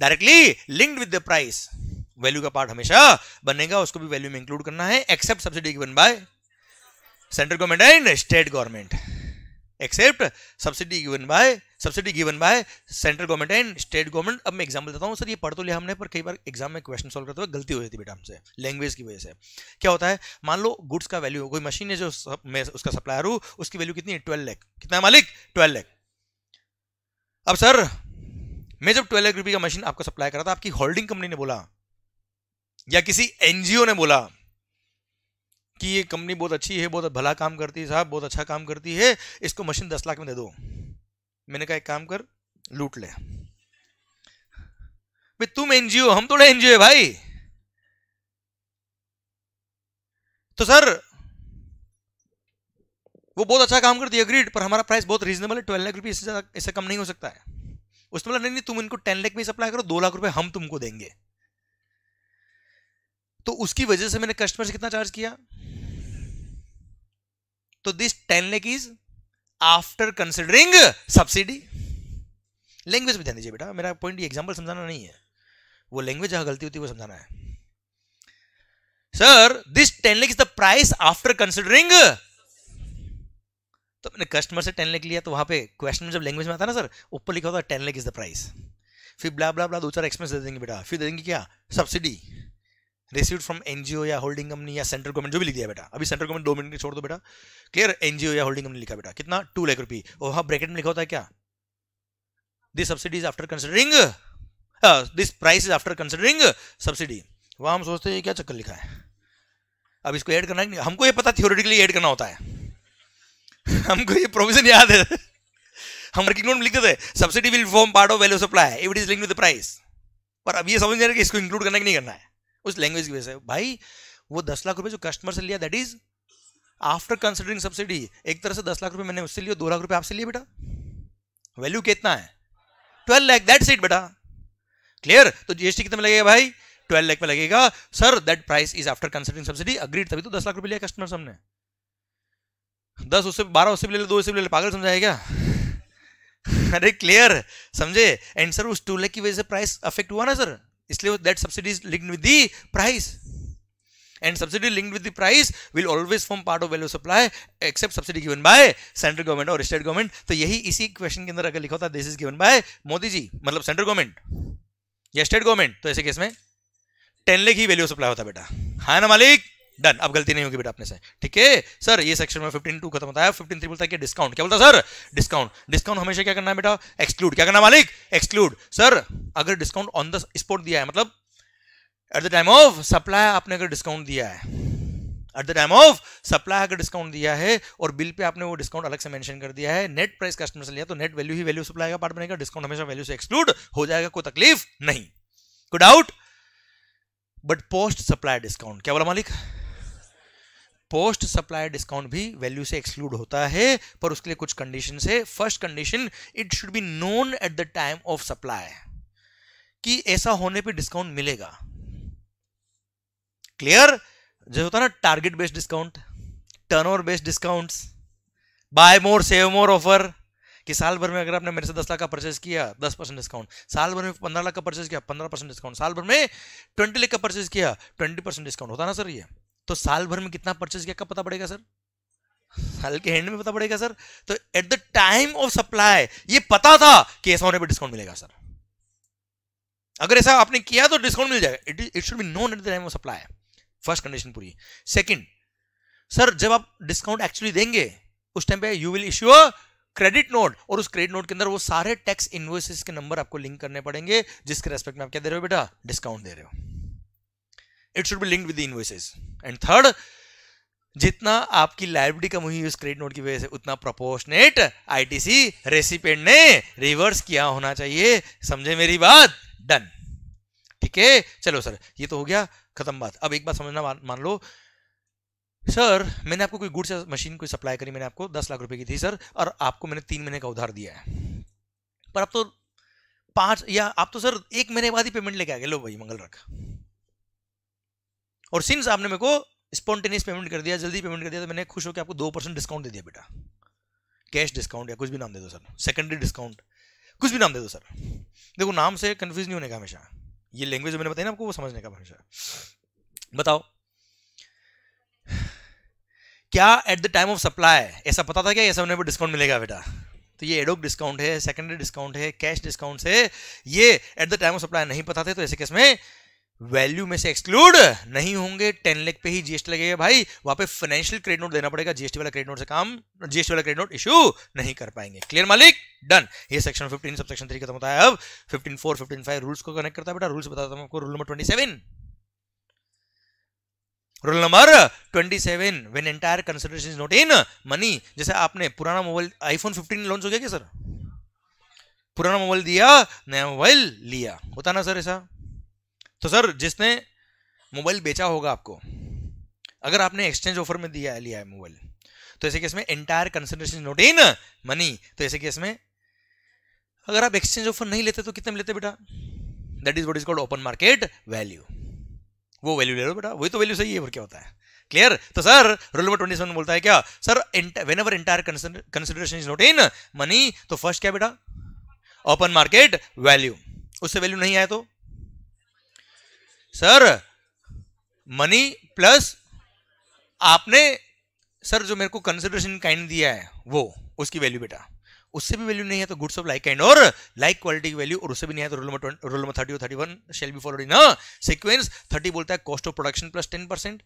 directly linked with the price value का पार्ट हमेशा बनेगा उसको भी वैल्यू में इंक्लूड करना है except subsidy given by central government and state government except subsidy given by subsidy given by central government and state government अब मैं एग्जाम्पल देता हूँ सर ये पढ़ तो लिया हमने पर कई बार एग्जाम में क्वेश्चन सोल्व करते हुए गलती हो जाती है बेटा हमसे लैंग्वेज की वजह से क्या होता है मान लो गुड्स का वैल्यू कोई मशीन है जो सब, मैं उसका सप्लायर हूँ उसकी वैल्यू कितनी है ट्वेल्व लैख कितना है मालिक ट्वेल्व लैख अब सर मैं जब ट्वेल्व लाख रुपये का मशीन आपको सप्लाई करा था आपकी होल्डिंग कंपनी ने बोला या किसी एनजीओ ने बोला कि ये कंपनी बहुत अच्छी है बहुत भला काम करती है साहब बहुत अच्छा काम करती है इसको मशीन दस लाख में दे दो मैंने कहा एक काम कर लूट ले तुम एनजीओ हम थोड़े एनजीओ है भाई तो सर वो बहुत अच्छा काम करती है अग्रीड पर हमारा प्राइस बहुत रीजनेबल है ट्वेल्व लाख रुपये इससे कम नहीं हो सकता है उसने बोला मतलब नहीं नहीं तुम इनको टेन लाख में सप्लाई करो दो लाख रुपए हम तुमको देंगे तो उसकी वजह से मैंने कस्टमर से कितना चार्ज किया तो this ten lakh is after considering subsidy language में ध्यान दीजिए बेटा मेरा पॉइंट ये एग्जाम्पल समझाना नहीं है वो लैंग्वेज जहां गलती होती है वो समझाना है sir this ten lakh is the price after considering तो मैंने कस्टमर से टेन लेक लिया तो वहां पे क्वेश्चन में जब लैंग्वेज में आता ना सर ऊपर लिखा होता है ten lakh is the price फिर ब्ला ब्ला ब्ला दो चार एक्सपेंस दे देंगे बेटा फिर दे देंगे क्या सब्सिडी रिसीव फ्रॉम एनजीओ या होल्डिंग कंपनी या सेंट्रल गवर्नमेंट जो भी लिख दिया बेटा अभी सेंट्रल गवर्नमेंट दो मिनट के छोड़ दो बेटा क्लियर एनजीओ या होल्डिंग कंपनी लिखा बेटा कितना टू लाख रुपी और वहां ब्रैकेट में लिखा होता है क्या this subsidy is after considering this price is after considering subsidy वहां हम सोचते हैं क्या चक्कर लिखा है अब इसको ऐड करना है हमको ये पता थियोरेटिकली ऐड करना होता है [LAUGHS] हमको ये प्रोविजन याद है [LAUGHS] हम वर्किंग नोट में लिखते थे subsidy will form part of value supply if it is link with price पर अब ये समझ नहीं रहा कि इसको इंक्लूड करना है कि नहीं करना है उस लैंग्वेज की वजह से भाई वो दस लाख रुपए जो कस्टमर से लिया that is after considering subsidy एक तरह से दस लाख रुपए मैंने उससे लिया दो लाख रुपए आपसे लिए बेटा वैल्यू कितना है ट्वेल्व लैख दैट सीट बेटा क्लियर तो जीएसटी कितना लगेगा भाई ट्वेल्व लैख में लगेगा sir that price is after considering subsidy agreed तभी तो दस लाख रुपए लिया कस्टमर सामने दस उससे बारह उससे भी ले लो दो उससे भी ले लो पागल समझाए क्या [LAUGHS] अरे क्लियर समझे एंड सर उस टू लाख की वजह से प्राइस अफेक्ट हुआ ना सर इसलिए that subsidy is linked with the price and subsidy linked with the price will always form part of value supply except subsidy given by central government और state government तो यही इसी question के अंदर अगर लिखा होता this is given by Modi ji मतलब सेंट्रल गवर्नमेंट या स्टेट गवर्नमेंट तो ऐसे केस में टेन लेक ही वैल्यू सप्लाई होता बेटा हाँ ना मालिक डन अब गलती नहीं होगी बेटा अपने से ठीक है सर ये सेक्शन में फिफ्टीन टू खत्म होता है फिफ्टीन थ्री बोलता है कि डिस्काउंट क्या बोलता है सर डिस्काउंट डिस्काउंट हमेशा क्या करना है बेटा एक्सक्लूड क्या करना मालिक एक्सक्लूड सर अगर डिस्काउंट ऑन द स्पॉट दिया है मतलब at the time of supply आपने अगर डिस्काउंट दिया है at the time of supply अगर डिस्काउंट दिया है और बिल पे आपने वो डिस्काउंट अलग से मेंशन कर दिया है नेट प्राइस कस्टमर से लिया तो नेट वैल्यू ही वैल्यू सप्लाई का पार्ट बनेगा डिस्काउंट हमेशा वैल्यू से एक्सक्लूड हो जाएगा कोई तकलीफ नहीं कोई doubt but post supply discount क्या बोला मालिक पोस्ट सप्लाई डिस्काउंट भी वैल्यू से एक्सक्लूड होता है पर उसके लिए कुछ कंडीशन है first condition it should be known at the time of supply कि ऐसा होने पे डिस्काउंट मिलेगा क्लियर जो होता है ना target based discount turnover based discounts buy more save more offer कि साल भर में अगर आपने मेरे से दस लाख का परचेज किया दस परसेंट डिस्काउंट साल भर में पंद्रह लाख का परचेज किया पंद्रह परसेंट डिस्काउंट साल भर में ट्वेंटी लाख का परचेज किया ट्वेंटी परसेंट डिस्काउंट होता ना सर ये तो साल भर में कितना परचेज किया कब पता पड़ेगा सर साल के एंड में पता पड़ेगा सर तो at the time of supply ये पता था कि ऐसा होने पर डिस्काउंट मिलेगा सर अगर ऐसा आपने किया तो डिस्काउंट मिल जाएगा it it should be known at the time of supply first condition पूरी सेकंड सर जब आप डिस्काउंट एक्चुअली देंगे उस टाइम पे you will issue a credit note और उस क्रेडिट नोट के अंदर वो सारे टैक्स इन्वॉइसेस के नंबर आपको लिंक करने पड़ेंगे जिसके रेस्पेक्ट में आप क्या दे रहे हो बेटा डिस्काउंट दे रहे हो it should be link with invoices and third जितना आपकी लाइब्रेरी कम हुई उस क्रेडिट नोट की वजह से उतना प्रोपोर्शनेट आईटीसी रेसिपेंट ने रिवर्स किया होना चाहिए समझे मेरी बात डन ठीक है चलो सर ये तो हो गया खत्म बात अब एक बात समझना मान, मान लो सर मैंने आपको कोई गुड्स मशीन कोई सप्लाई करी मैंने आपको दस लाख रुपए की थी सर और आपको मैंने तीन महीने का उधार दिया है पर आप तो पांच या आप तो सर एक महीने बाद ही पेमेंट लेके आ गए लो भाई मंगल रखा और सिंस आपने मेरे को स्पॉन्टेनियस पेमेंट कर दिया जल्दी पेमेंट कर दिया तो मैंने खुश होकर आपको दो परसेंट डिस्काउंट दे दिया बेटा कैश डिस्काउंट या कुछ भी नाम दे दो सर सेकेंडरी डिस्काउंट कुछ भी नाम दे दो सर देखो नाम से कन्फ्यूज नहीं होने का हमेशा ये लैंग्वेज मैंने बताई ना आपको वो समझने का हमेशा बताओ क्या at the time of supply ऐसा पता था क्या ऐसा उन्हें डिस्काउंट मिलेगा बेटा तो ये एडोक डिस्काउंट है सेकेंडरी डिस्काउंट है कैश डिस्काउंट है ये at the time of supply नहीं पता थे तो ऐसे केस में वैल्यू में से एक्सक्लूड नहीं होंगे टेन लेख पे ही जीएसटी लगेगा भाई वहां पे फाइनेंशियल क्रेडिट नोट देना पड़ेगा जीएसटी वाला क्रेडिट नोट से काम जीएसटी वाला क्रेडिट नोट इशू नहीं कर पाएंगे क्लियर मालिक डन ये सेक्शन 15 सब सेक्शन थ्री खत्म होता है अब 15 4 15 रूल्स को कनेक्ट करता है बेटा रूल्स बताता हूं आपको rule number twenty rule number 27 when entire consideration is not in money जैसे आपने पुराना मोबाइल आईफोन 15 लॉन्च हो गया क्या सर पुराना मोबाइल दिया नया मोबाइल लिया होता ना सर ऐसा तो सर जिसने मोबाइल बेचा होगा आपको अगर आपने एक्सचेंज ऑफर में दिया लिया है मोबाइल तो ऐसे केस में entire consideration not in money तो ऐसे केस में अगर आप एक्सचेंज ऑफर नहीं लेते तो कितने में लेते बेटा that is what is called open market value वो वैल्यू ले लो बेटा वही तो वैल्यू सही है और क्या होता है क्लियर तो sir rule number twenty seven बोलता है क्या sir whenever entire consideration is not in money तो फर्स्ट क्या बेटा ओपन मार्केट वैल्यू उससे वैल्यू नहीं आया तो सर मनी प्लस आपने सर जो मेरे को कंसिडरेशन काइंड दिया है वो उसकी वैल्यू बेटा उससे भी वैल्यू नहीं है तो गुड्स ऑफ लाइक काइंड और लाइक क्वालिटी की वैल्यू और उससे भी नहीं है तो rule number rule number thirty और thirty one shall be followed in sequence thirty बोलता है cost of production plus ten percent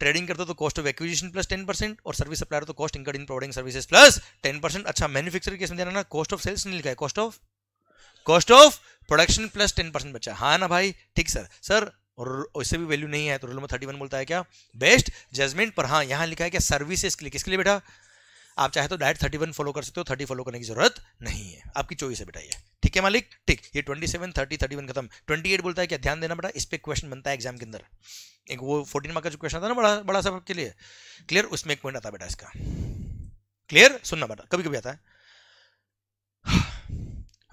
trading करते तो cost of acquisition plus ten percent और सर्विस सप्लायर तो cost incurred in providing services plus ten percent अच्छा manufacture case में देना ना कॉस्ट ऑफ सेल्स नहीं लिखा है cost of cost of production plus ten percent बचा हाँ ना भाई ठीक सर सर और उससे भी वैल्यू नहीं है तो रूल नंबर थर्टी वन बोलता है क्या बेस्ट जजमेंट पर हाँ यहाँ लिखा है क्या सर्विसेज के लिए किसके लिए बेटा आप चाहे तो डायरेक्ट थर्टी वन फॉलो कर सकते हो थर्टी फॉलो करने की जरूरत नहीं है आपकी चॉइस है बेटा ये ठीक है मालिक ठीक ये twenty seven thirty thirty one खत्म ट्वेंटी एट बोलता है क्या ध्यान देना बेटा इस पर क्वेश्चन बनता है एग्जाम के अंदर एक वो फोर्टीन मार्क का जो क्वेश्चन था ना बड़ा बड़ा सब के लिए क्लियर उसमें एक पॉइंट आता है बेटा इसका क्लियर सुनना बेटा कभी कभी आता है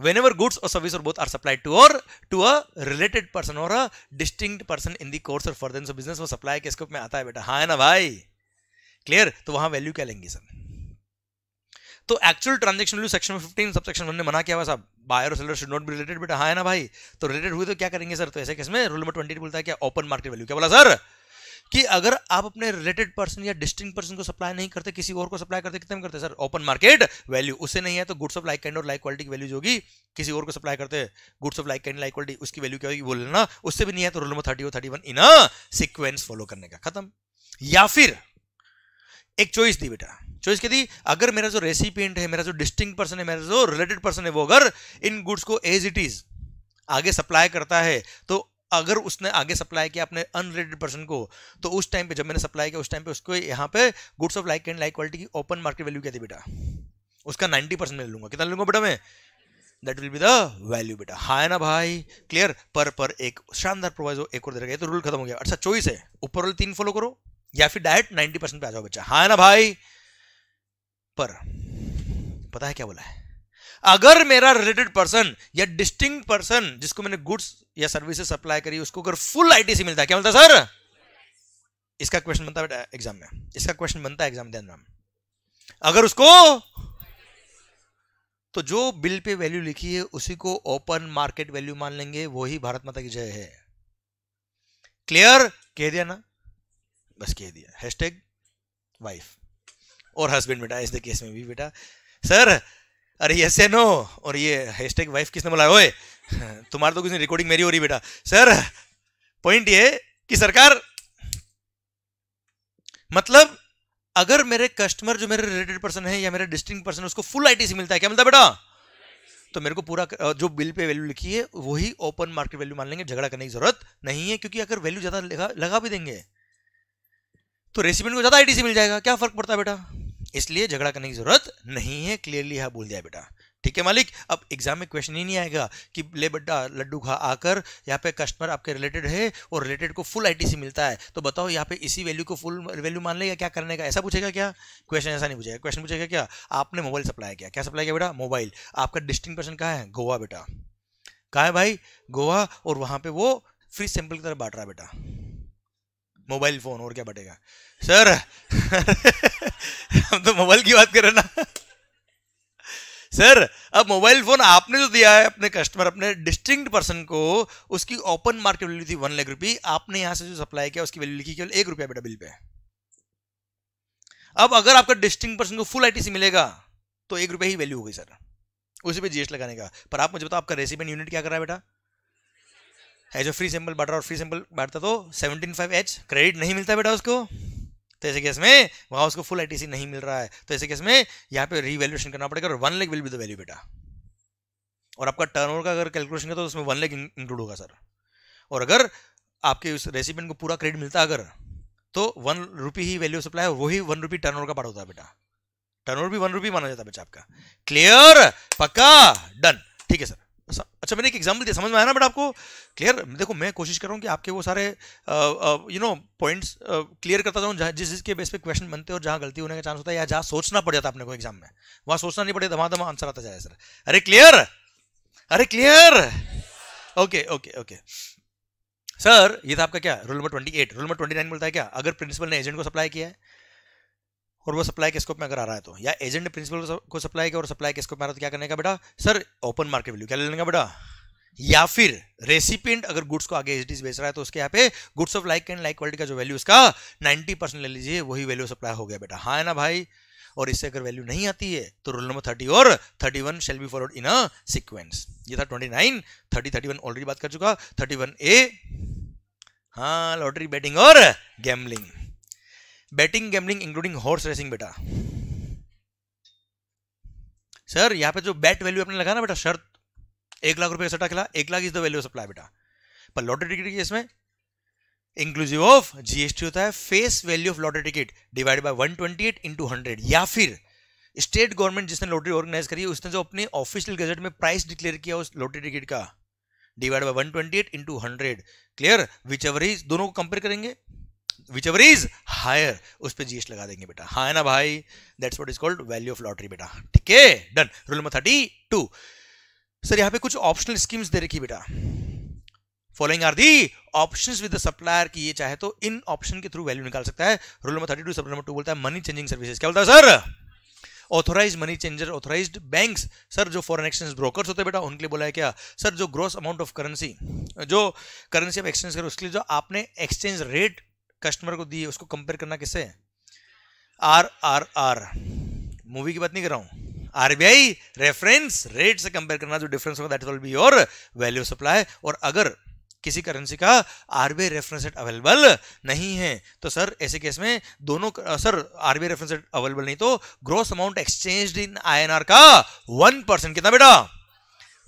whenever goods or service or both are supplied to or to a related person or a distinct person in the course or furtherance of business वो supply के scope में आता है बेटा हाँ है ना भाई क्लियर तो वहां वैल्यू क्या लेंगे सर तो actual transaction value section 15 subsection 1 ने मना किया हुआ साहब बायर और seller should not be related बेटा हाँ है ना भाई तो रिलेटेड हुए तो क्या करेंगे सर तो ऐसे केस में रूल नंबर 20 बोलता है क्या ओपन मार्केट वैल्यू क्या बोला सर कि अगर आप अपने रिलेटेड पर्सन या डिस्टिंग पर्सन को सप्लाई नहीं करते किसी और को सप्लाई करते कितने में करते सर ओपन मार्केट वैल्यू उससे नहीं है तो गुड्स ऑफ लाइक एंड और लाइक क्वालिटी की वैल्यूज होगी किसी और को सप्लाई करते goods of like and like quality उसकी वैल्यू क्या होगी वो लेना उससे भी नहीं है तो रोल नंबर थर्टी और thirty one in sequence follow करने का खत्म या फिर एक चॉइस दी बेटा चॉइस के दी अगर मेरा जो रेसिपियंट है मेरा जो डिस्टिंग पर्सन है मेरा जो रिलेटेड पर्सन है वो अगर इन गुड्स को एज इट इज आगे सप्लाई करता है तो अगर उसने आगे सप्लाई किया अपने अनरिलेटेड पर्सन को तो उस टाइम पे जब मैंने सप्लाई किया उस टाइम पे उसको यहाँ पे goods of like and like quality की ओपन मार्केट वैल्यू क्या थी बेटा उसका 90 परसेंट मैं लूंगा कितना लूंगा बेटा मैं that will be the value बेटा हाँ ना भाई क्लियर पर पर एक शानदार प्रोवाइजो एक और दे रखा तो रूल खत्म हो गया अच्छा चॉइस है ऊपर वाले तीन फॉलो करो या फिर डायरेक्ट नाइन्टी परसेंट पे आ जाओ बच्चा हाँ ना भाई पर पता है क्या बोला है अगर मेरा रिलेटेड पर्सन या डिस्टिंग पर्सन जिसको मैंने गुड्स या सर्विसेज सप्लाई करी उसको अगर फुल आईटीसी मिलता है क्या मिलता है सर इसका क्वेश्चन बनता है एग्जाम में इसका क्वेश्चन बनता है एग्जाम ध्यान राम अगर उसको तो जो बिल पे वैल्यू लिखी है उसी को ओपन मार्केट वैल्यू मान लेंगे वही भारत माता की जय है क्लियर कह दिया ना बस कह दिया हैशटैग वाइफ और हस्बैंड बेटा इस केस में भी बेटा सर अरे यस है नो और ये हैशटैग वाइफ किसने बोला ओए तुम्हारे तो किसी रिकॉर्डिंग मेरी हो रही बेटा सर पॉइंट ये कि सरकार मतलब अगर मेरे कस्टमर जो मेरे रिलेटेड पर्सन है या मेरे डिस्टिंग पर्सन उसको फुल आईटीसी मिलता है क्या मिलता है बेटा तो मेरे को पूरा जो बिल पे वैल्यू लिखी है वही ओपन मार्केट वैल्यू मान लेंगे झगड़ा करने की जरूरत नहीं है क्योंकि अगर वैल्यू ज्यादा लगा, लगा भी देंगे तो रेसिपेंट को ज्यादा आईटीसी मिल जाएगा क्या फर्क पड़ता है बेटा इसलिए झगड़ा करने की जरूरत नहीं है क्लियरली हाँ बोल दिया बेटा ठीक है मालिक अब एग्जाम में क्वेश्चन ही नहीं आएगा कि ले बेटा लड्डू खा आकर यहाँ पे कस्टमर आपके रिलेटेड है और रिलेटेड को फुल आईटीसी मिलता है तो बताओ यहाँ पे इसी वैल्यू को फुल वैल्यू मान लेगा क्या करने का ऐसा पूछेगा क्या क्वेश्चन ऐसा नहीं पूछेगा क्वेश्चन पूछेगा क्या आपने मोबाइल सप्लाई किया क्या सप्लाई किया बेटा मोबाइल आपका डिस्टिंग पर्सन कहाँ है गोवा बेटा कहाँ है भाई गोवा और वहाँ पर वो फ्री सैंपल की तरह बांट रहा है बेटा मोबाइल फ़ोन और क्या बटेगा सर हम तो मोबाइल की बात कर रहे ना सर अब मोबाइल फ़ोन आपने जो दिया है अपने कस्टमर अपने डिस्टिंग पर्सन को उसकी ओपन मार्केट वैल्यू थी वन लाख रुपी आपने यहां से जो सप्लाई किया उसकी वैल्यू लिखी केवल एक रुपया बेटा बिल पे अब अगर आपका डिस्टिंग पर्सन को फुल आईटीसी मिलेगा तो एक रुपया ही वैल्यू होगी सर उसी पे जीएसटी लगाने का पर आप मुझे बताओ आपका रेसिपेंट यूनिट क्या कर रहा है बेटा है जो फ्री सिंपल बांट रहा और फ्री सिंपल बांटता तो सेवनटीन फाइव एच क्रेडिट नहीं मिलता बेटा उसको तो ऐसे केस में वहाँ उसको फुल आई नहीं मिल रहा है तो ऐसे केस में यहाँ पे रीवैल्यूएशन करना पड़ेगा और one lakh will be the value बेटा और आपका टर्न का अगर कैलकुलेशन है तो उसमें वन लेक इंक्लूड होगा सर और अगर आपके उस रेसिपेंट को पूरा क्रेडिट मिलता अगर तो वन रुपी ही वैल्यू सप्लाई है वही वन रुपी टर्न का पार्ट होता है बेटा टर्न भी वन रुपी माना जाता है बच्चा आपका क्लियर पक्का डन ठीक है सर अच्छा मैंने एक एग्जाम्पल दिया समझ में आया ना बट आपको क्लियर देखो मैं कोशिश कर रहा हूँ कि आपके वो सारे यू नो पॉइंट्स क्लियर करता जाऊँ जिस जिसके बेस पे क्वेश्चन बनते हैं और जहाँ गलती होने का चांस होता है या जहाँ सोचना पड़ जाता अपने को एग्जाम में वहाँ सोचना नहीं पड़ेगा धमा दमा आंसर आता जाए सर अरे क्लियर अरे clear okay okay okay sir ये था आपका क्या rule number twenty eight rule number twenty nine बोलता है क्या अगर प्रिंसिपल ने एजेंट को सप्लाई किया है और वो सप्लाई के स्कोप में अगर आ रहा है तो या एजेंट प्रिंसिपल को सप्लाई का और सप्लाई के स्कोप में आ रहा है तो क्या करने का बेटा सर ओपन मार्केट वैल्यू क्या ले लेंगे बेटा या फिर रेसिपिएंट अगर गुड्स को आगे एच बेच रहा है तो उसके यहाँ पे goods of like and like quality का जो वैल्यू उसका 90 ले लीजिए वही वैल्यू सप्लाई हो गया बेटा हाँ है ना भाई और इससे अगर वैल्यू नहीं आती है तो रोल नंबर थर्टी और thirty one shall be followed in a sequence ये था twenty nine thirty thirty one already बात कर चुका थर्टी वन ए हाँ लॉटरी बेटिंग और gambling betting gambling including horse racing बेटा सर यहाँ पे जो बैट वैल्यू आपने लगा ना बेटा शर्त एक लाख रुपए का सट्टा खिला एक lakh is the value supply बेटा पर लॉटरी टिकट की इसमें इंक्लूसिव ऑफ जीएसटी होता है face value of lottery ticket divide by 128 twenty eight into hundred या फिर स्टेट गवर्नमेंट जिसने लॉटरी ऑर्गेनाइज करी उसने जो अपने ऑफिशियल गजट में प्राइस डिक्लेयर किया उस लॉटरी टिकट का divide by 128 twenty eight into hundred clear whichever is दोनों को कंपेयर करेंगे विच एवर इज हायर उस पर जीएसटी लगा देंगे बेटा हाँ है ना भाई that's what is called value of lottery बेटा ठीक है done rule number thirty two sir यहाँ पे कुछ ऑप्शनल स्कीम्स दे रखी बेटा following are the option with the supplier की ये चाहे तो इन ऑप्शन के थ्रू वैल्यू निकाल सकता है rule number thirty two sub number two बोलता है मनी चेंजिंग सर्विसेज क्या बोलता है sir authorise money changer authorise bank sir जो फॉरन एक्सचेंज ब्रोकर होते हैं बेटा उनके लिए बोला है क्या सर जो ग्रोस अमाउंट ऑफ करेंसी जो करेंसी आप एक्सचेंज करें उसके लिए जो आपने एक्सचेंज रेट कस्टमर को दिए उसको कंपेयर करना किससे आर आर आर मूवी की बात नहीं कर रहा हूं आरबीआई रेफरेंस रेट से कंपेयर करना जो डिफरेंस होगा that will be your value supply और अगर किसी करेंसी का आरबीआई रेफरेंस रेट अवेलेबल नहीं है तो सर ऐसे केस में दोनों sir RBI reference rate available नहीं तो gross amount exchange in INR का वन परसेंट कितना बेटा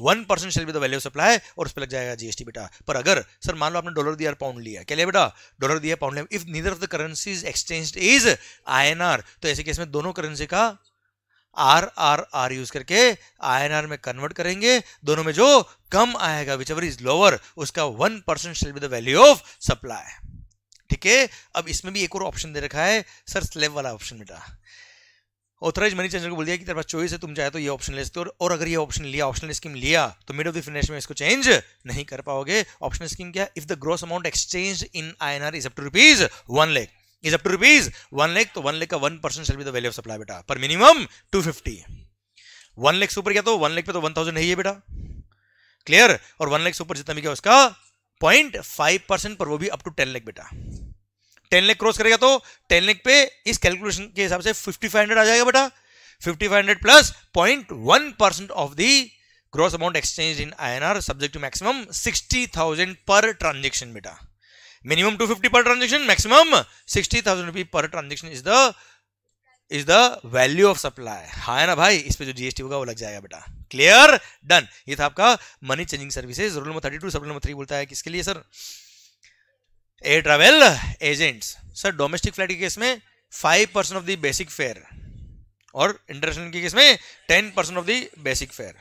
one percent shall be the value supply और उस पर लग जाएगा जीएसटी बेटा पर अगर सर मान लो आपने डॉलर दिया पाउंड लिया क्या लिया बेटा डॉलर दिया पाउंड लिया if neither of the currency exchange is I तो ऐसे केस में दोनों करेंसी का आर आर आर यूज करके आई एन आर में कन्वर्ट करेंगे दोनों में जो कम आएगा विच एवर इज लोअर उसका one percent shall be the value of supply ठीक है अब इसमें भी एक और ऑप्शन दे रखा है सर स्लेब वाला ऑप्शन बेटा ऑथराइज मनी चेंजर को बोल दिया कि तेरे पास चॉइस है तुम चाहे तो ये ऑप्शन ले सकते हो और अगर ये ऑप्शन लिया ऑप्शन स्कीम लिया तो मिड ऑफ द फिनिश में इसको चेंज नहीं कर पाओगे ऑप्शन स्कीम क्या if the gross amount exchange in I N R is up to rupees one lakh is up to rupees one lakh तो वन लेख का one percent shall be the value of supply बेटा पर minimum two fifty one lakh super क्या तो one लेख पे तो one thousand नहीं है बेटा क्लियर और वन लेख सुपर जितना भी क्या उसका पॉइंट फाइव परसेंट पर वो भी अप टू टेन लेख बेटा टेन लेख क्रॉस करेगा तो टेन लेख पे इस कैलकुलेशन के हिसाब से फिफ्टी फाइव हंड्रेड आ जाएगा बेटा fifty five hundred plus point one percent of the gross amount exchange in I N R subject to to sixty thousand per transaction बेटा minimum two fifty per transaction maximum sixty thousand rupee per transaction is the is the value of supply हाँ है ना भाई इस पे जो GST होगा वो लग जाएगा बेटा क्लियर डन ये था आपका money changing services rule number thirty two sub number three बोलता है किसके लिए sir air travel agents sir domestic flight के केस में five percent of the basic fare और इंटरनेशनल के केस में ten percent of the basic fare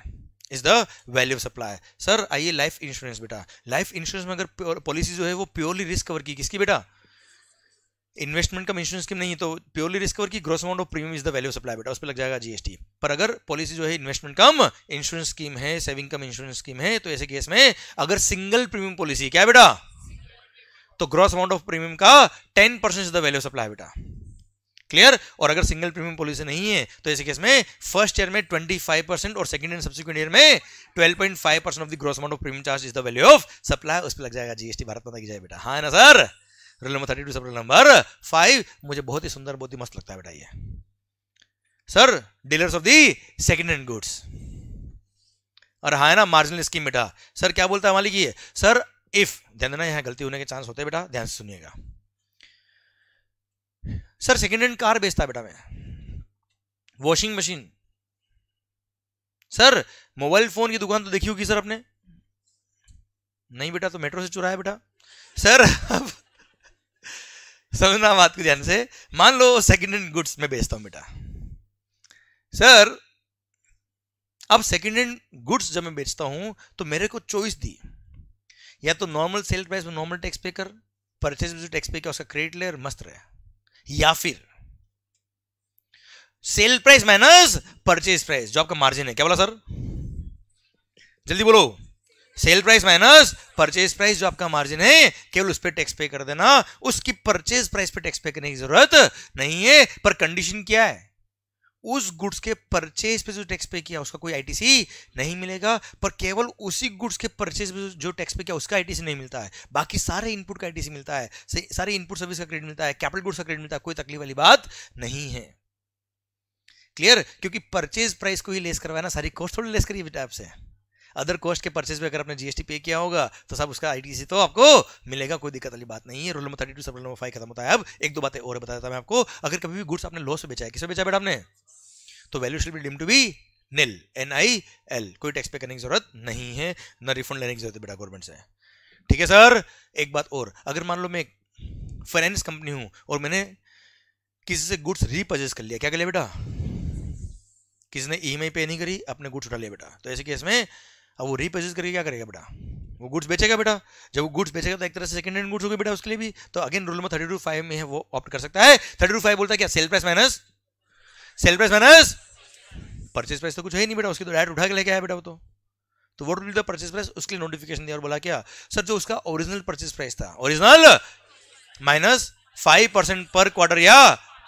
is the value of supply sir आइए लाइफ इंश्योरेंस बेटा लाइफ इंश्योरेंस में अगर policy जो है वो प्योरली रिस्क कवर की किसकी बेटा इन्वेस्टमेंट का इंश्योरेंस स्कीम नहीं है तो प्योरली रिस्क कवर की gross amount of premium is the value supply बेटा उस पर लग जाएगा जीएसटी पर अगर पॉलिसी जो है इन्वेस्टमेंट कम इंश्योरेंस स्कीम है सेविंग कम इंश्योरेंस स्कीम है तो ऐसे केस में अगर सिंगल प्रीमियम पॉलिसी क्या बेटा तो ग्रॉस अमाउंट ऑफ प्रीमियम का ten percent is the value supply बेटा क्लियर और अगर सिंगल प्रीमियम पॉलिसी नहीं है तो ऐसे केस में फर्स्ट ईयर में ट्वेंटी फाइव परसेंट और सेकंड एंड सब्सिक्वेंट ईयर में twelve point five percent of the gross amount of premium charge is the value of supply उस पर लग जाएगा जीएसटी भारत में लग जाए बेटा हाँ ना sir rule number thirty two sub number five मुझे बहुत ही सुंदर बहुत ही मस्त लगता है बेटा ये sir dealers of the second hand goods और हाँ ना मार्जिनल स्कीम बेटा सर क्या बोलता है मालिक ये सर इफ ध्यान देना यहाँ गलती होने के चांस होते हैं बेटा ध्यान से सुनिएगा सर सेकेंड हैंड कार बेचता बेटा मैं washing machine sir mobile phone की दुकान तो देखी होगी सर आपने नहीं बेटा तो मेट्रो से चुराया बेटा सर अब समझना बात को ध्यान से मान लो सेकेंड हैंड गुड्स में बेचता हूं बेटा सर अब सेकेंड हैंड गुड्स जब मैं बेचता हूं तो मेरे को चॉइस दी या तो नॉर्मल सेल प्राइस में नॉर्मल टैक्स पे कर परचेज जो टैक्स पे किया उसका क्रेडिट लेयर मस्त रहे या फिर sale price minus purchase price जो आपका मार्जिन है क्या बोला सर जल्दी बोलो sale price minus purchase price जो आपका मार्जिन है केवल उस पर टैक्स पे कर देना उसकी परचेज प्राइस पे टैक्स पे करने की जरूरत नहीं है पर कंडीशन क्या है उस गुड्स के परचेज पे जो टैक्स पे किया उसका कोई आईटीसी नहीं मिलेगा पर केवल उसी गुड्स के परचेज पे जो टैक्स पे किया उसका आईटीसी नहीं मिलता है बाकी सारे इनपुट का आईटीसी मिलता है सारे इनपुट सर्विस का क्रेडिट मिलता है कैपिटल गुड्स का क्रेडिट मिलता है कोई तकलीफ वाली बात नहीं है क्लियर क्योंकि परचेज प्राइस को ही लेस करवाना सारी कॉस्ट थोड़ी लेस करिए बेटा आपसे अदर कॉस्ट के परचेज पे अगर आपने जीएसटी पे किया होगा तो सब उसका आईटीसी तो आपको मिलेगा कोई दिक्कत वाली बात नहीं है rule number thirty two sub number five खत्म होता है अब एक दो बातें और बता देता मैं आपको अगर कभी भी गुड्स आपने लॉस पे बेचा है किसे बेचा बेटा आपने तो value should be deemed to be nil N I L कोई टैक्स पे करने की जरूरत नहीं है ना रिफंड लेने की जरूरत है बेटा गवर्नमेंट से ठीक है सर एक बात और अगर मान लो मैं फाइनेंस कंपनी हूं और मैंने किसी से गुड्स रीपर्चेज कर लिया क्या कर लिया बेटा किसी ने ई e पे नहीं करी अपने गुड्स उठा लिया बेटा तो ऐसे केस में अब वो रीपर्चेज करके क्या करेगा बेटा वो गुड्स बेचेगा बेटा जब वो गुड्स बेचेगा तो एक तरह से सेकंड हैंड गुड्स हो गए बेटा उसके लिए भी तो अगेन रूल में थर्टी टू फाइव में है वो ऑप्ट कर सकता है थर्टी टू फाइव बोलता है क्या sale price minus sale price minus purchase price तो कुछ है नहीं बेटा उसके तो डायरेक्ट उठा के लेके आया बेटा वो तो तो what will the purchase price उसके लिए नोटिफिकेशन दिया और बोला क्या सर जो उसका ओरिजिनल परचेज प्राइस था ओरिजिनल माइनस फाइव परसेंट पर क्वार्टर या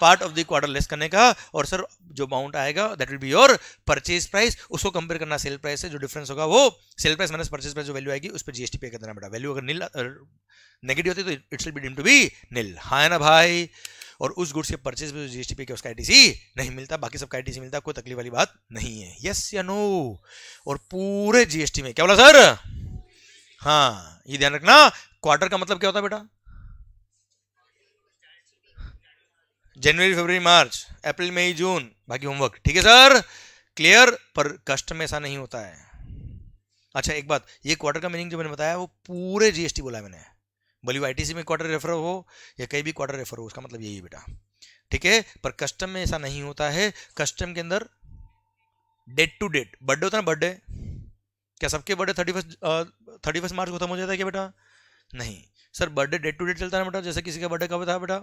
part of the quarter less करने का और सर जो अमाउंट आएगा that will be your purchase price उसको कंपेयर करना सेल प्राइस से जो डिफरेंस होगा वो sale price minus purchase price जो वैल्यू आएगी उस पर जीएसटी पे कर देना बेटा वैल्यू अगर नील नेगेटिव होती तो it's will be deemed to be nil हाँ ना भाई और उस गुड्स के परचेज में जीएसटी पे उसका आईटीसी नहीं मिलता बाकी सबका आईटीसी मिलता कोई तकलीफ वाली बात नहीं है यस या नो और पूरे जीएसटी में क्या बोला सर हाँ ये ध्यान रखना क्वार्टर का मतलब क्या होता है बेटा जनवरी फरवरी मार्च अप्रैल मई जून बाकी होमवर्क ठीक है सर क्लियर पर कष्ट में ऐसा नहीं होता है अच्छा एक बात ये क्वार्टर का मीनिंग जो मैंने बताया वो पूरे जीएसटी बोला मैंने भले वो आई में क्वार्टर रेफर हो या कहीं भी क्वार्टर रेफर हो उसका मतलब यही है बेटा ठीक है पर कस्टम में ऐसा नहीं होता है कस्टम के अंदर डेट टू डेट बर्थडे होता है ना बर्थडे क्या सबके birthday thirty first thirty first March को खत्म हो जाता है क्या बेटा नहीं sir birthday date to date चलता है बेटा जैसे किसी का बर्थडे कब था बेटा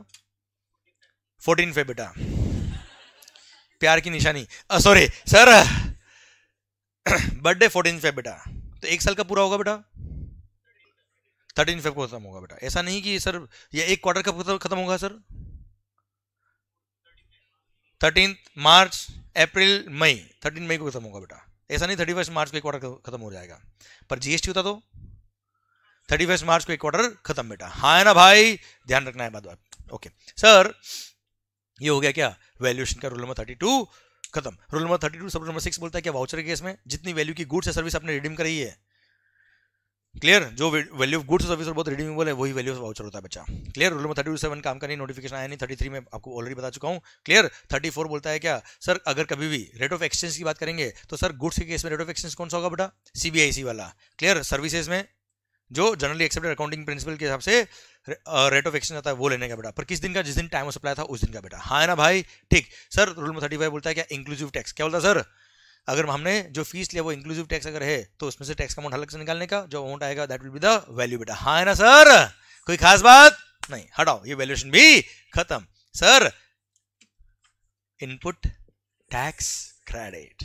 फोर्टीन फे बेटा प्यार की निशानी सॉरी सर बर्थडे फोर्टीन फे बेटा तो एक साल का पूरा होगा बेटा थर्टीन फेब को खत्म होगा बेटा ऐसा नहीं कि सर ये एक क्वार्टर कब खत्म होगा सर थर्टीन मार्च अप्रैल मई थर्टीन मई को खत्म होगा बेटा ऐसा नहीं थर्टी फर्स्ट मार्च को एक क्वार्टर खत्म हो जाएगा पर जीएसटी होता तो थर्टी फर्स्ट मार्च को एक क्वार्टर खत्म बेटा हाँ है ना भाई ध्यान रखना है बात बात ओके सर ये हो गया क्या वैल्यूएशन का रूल नंबर थर्टी टू खत्म rule number thirty two sub number six बोलता है क्या वाउचर केस में जितनी वैल्यू की गुड्स या सर्विस आपने रिडीम करी है क्लियर जो वैल्यू ऑफ गुड्स सर्विस और बहुत रिडीमेबल है वही वैल्यू ऑफ वाउचर होता है बच्चा क्लियर रूल में थर्टी सेवन काम का नहीं नोटिफिकेशन आया नहीं थर्टी थ्री में आपको ऑलरेडी बता चुका हूँ क्लियर थर्टी फोर बोलता है क्या सर अगर कभी भी रेट ऑफ एक्सचेंज की बात करेंगे तो सर गुड्स के केस में रेट ऑफ एक्सचेंज कौन सा होगा बेटा सीबीआईसी वाला क्लियर सर्विसेज में जो जनरली एक्सेप्टेड अकाउंटिंग प्रिंसिपल के हिसाब से रेट ऑफ एक्सचेंज आता है वो लेने का बेटा पर किस दिन का जिस दिन टाइम ऑफ सप्लाई था उस दिन का बेटा हाँ ना भाई ठीक सर रूल में थर्टी फाइव बोलता है क्या इंक्लूसिव टैक्स क्या बोलता है सर अगर हमने जो फीस लिया वो इंक्लूसिव टैक्स अगर है तो उसमें से टैक्स का अमाउंट अलग से निकालने का जो अमाउंट आएगा that will be the value बेटा हाँ है ना सर कोई खास बात नहीं हटाओ ये वैल्यूएशन भी खत्म sir input tax credit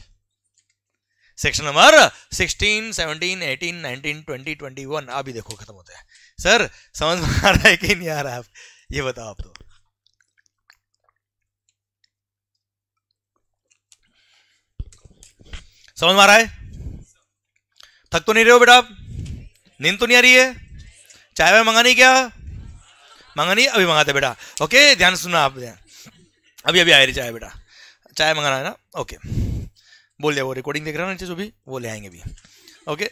section number 16, 17, 18, 19, 20, 21 अभी देखो खत्म होते हैं सर समझ में आ रहा है कि नहीं आ रहा है ये बताओ आप तो समझ में आ रहा है थक तो नहीं रहे हो बेटा आप नींद तो नहीं आ रही है चाय वाय मंगानी क्या मंगानी अभी मंगाते बेटा ओके ध्यान सुनना आप ध्यान अभी अभी आ रही चाय बेटा चाय मंगाना है ना ओके बोल दिया वो रिकॉर्डिंग देख रहे हो ना जो भी वो ले आएंगे अभी ओके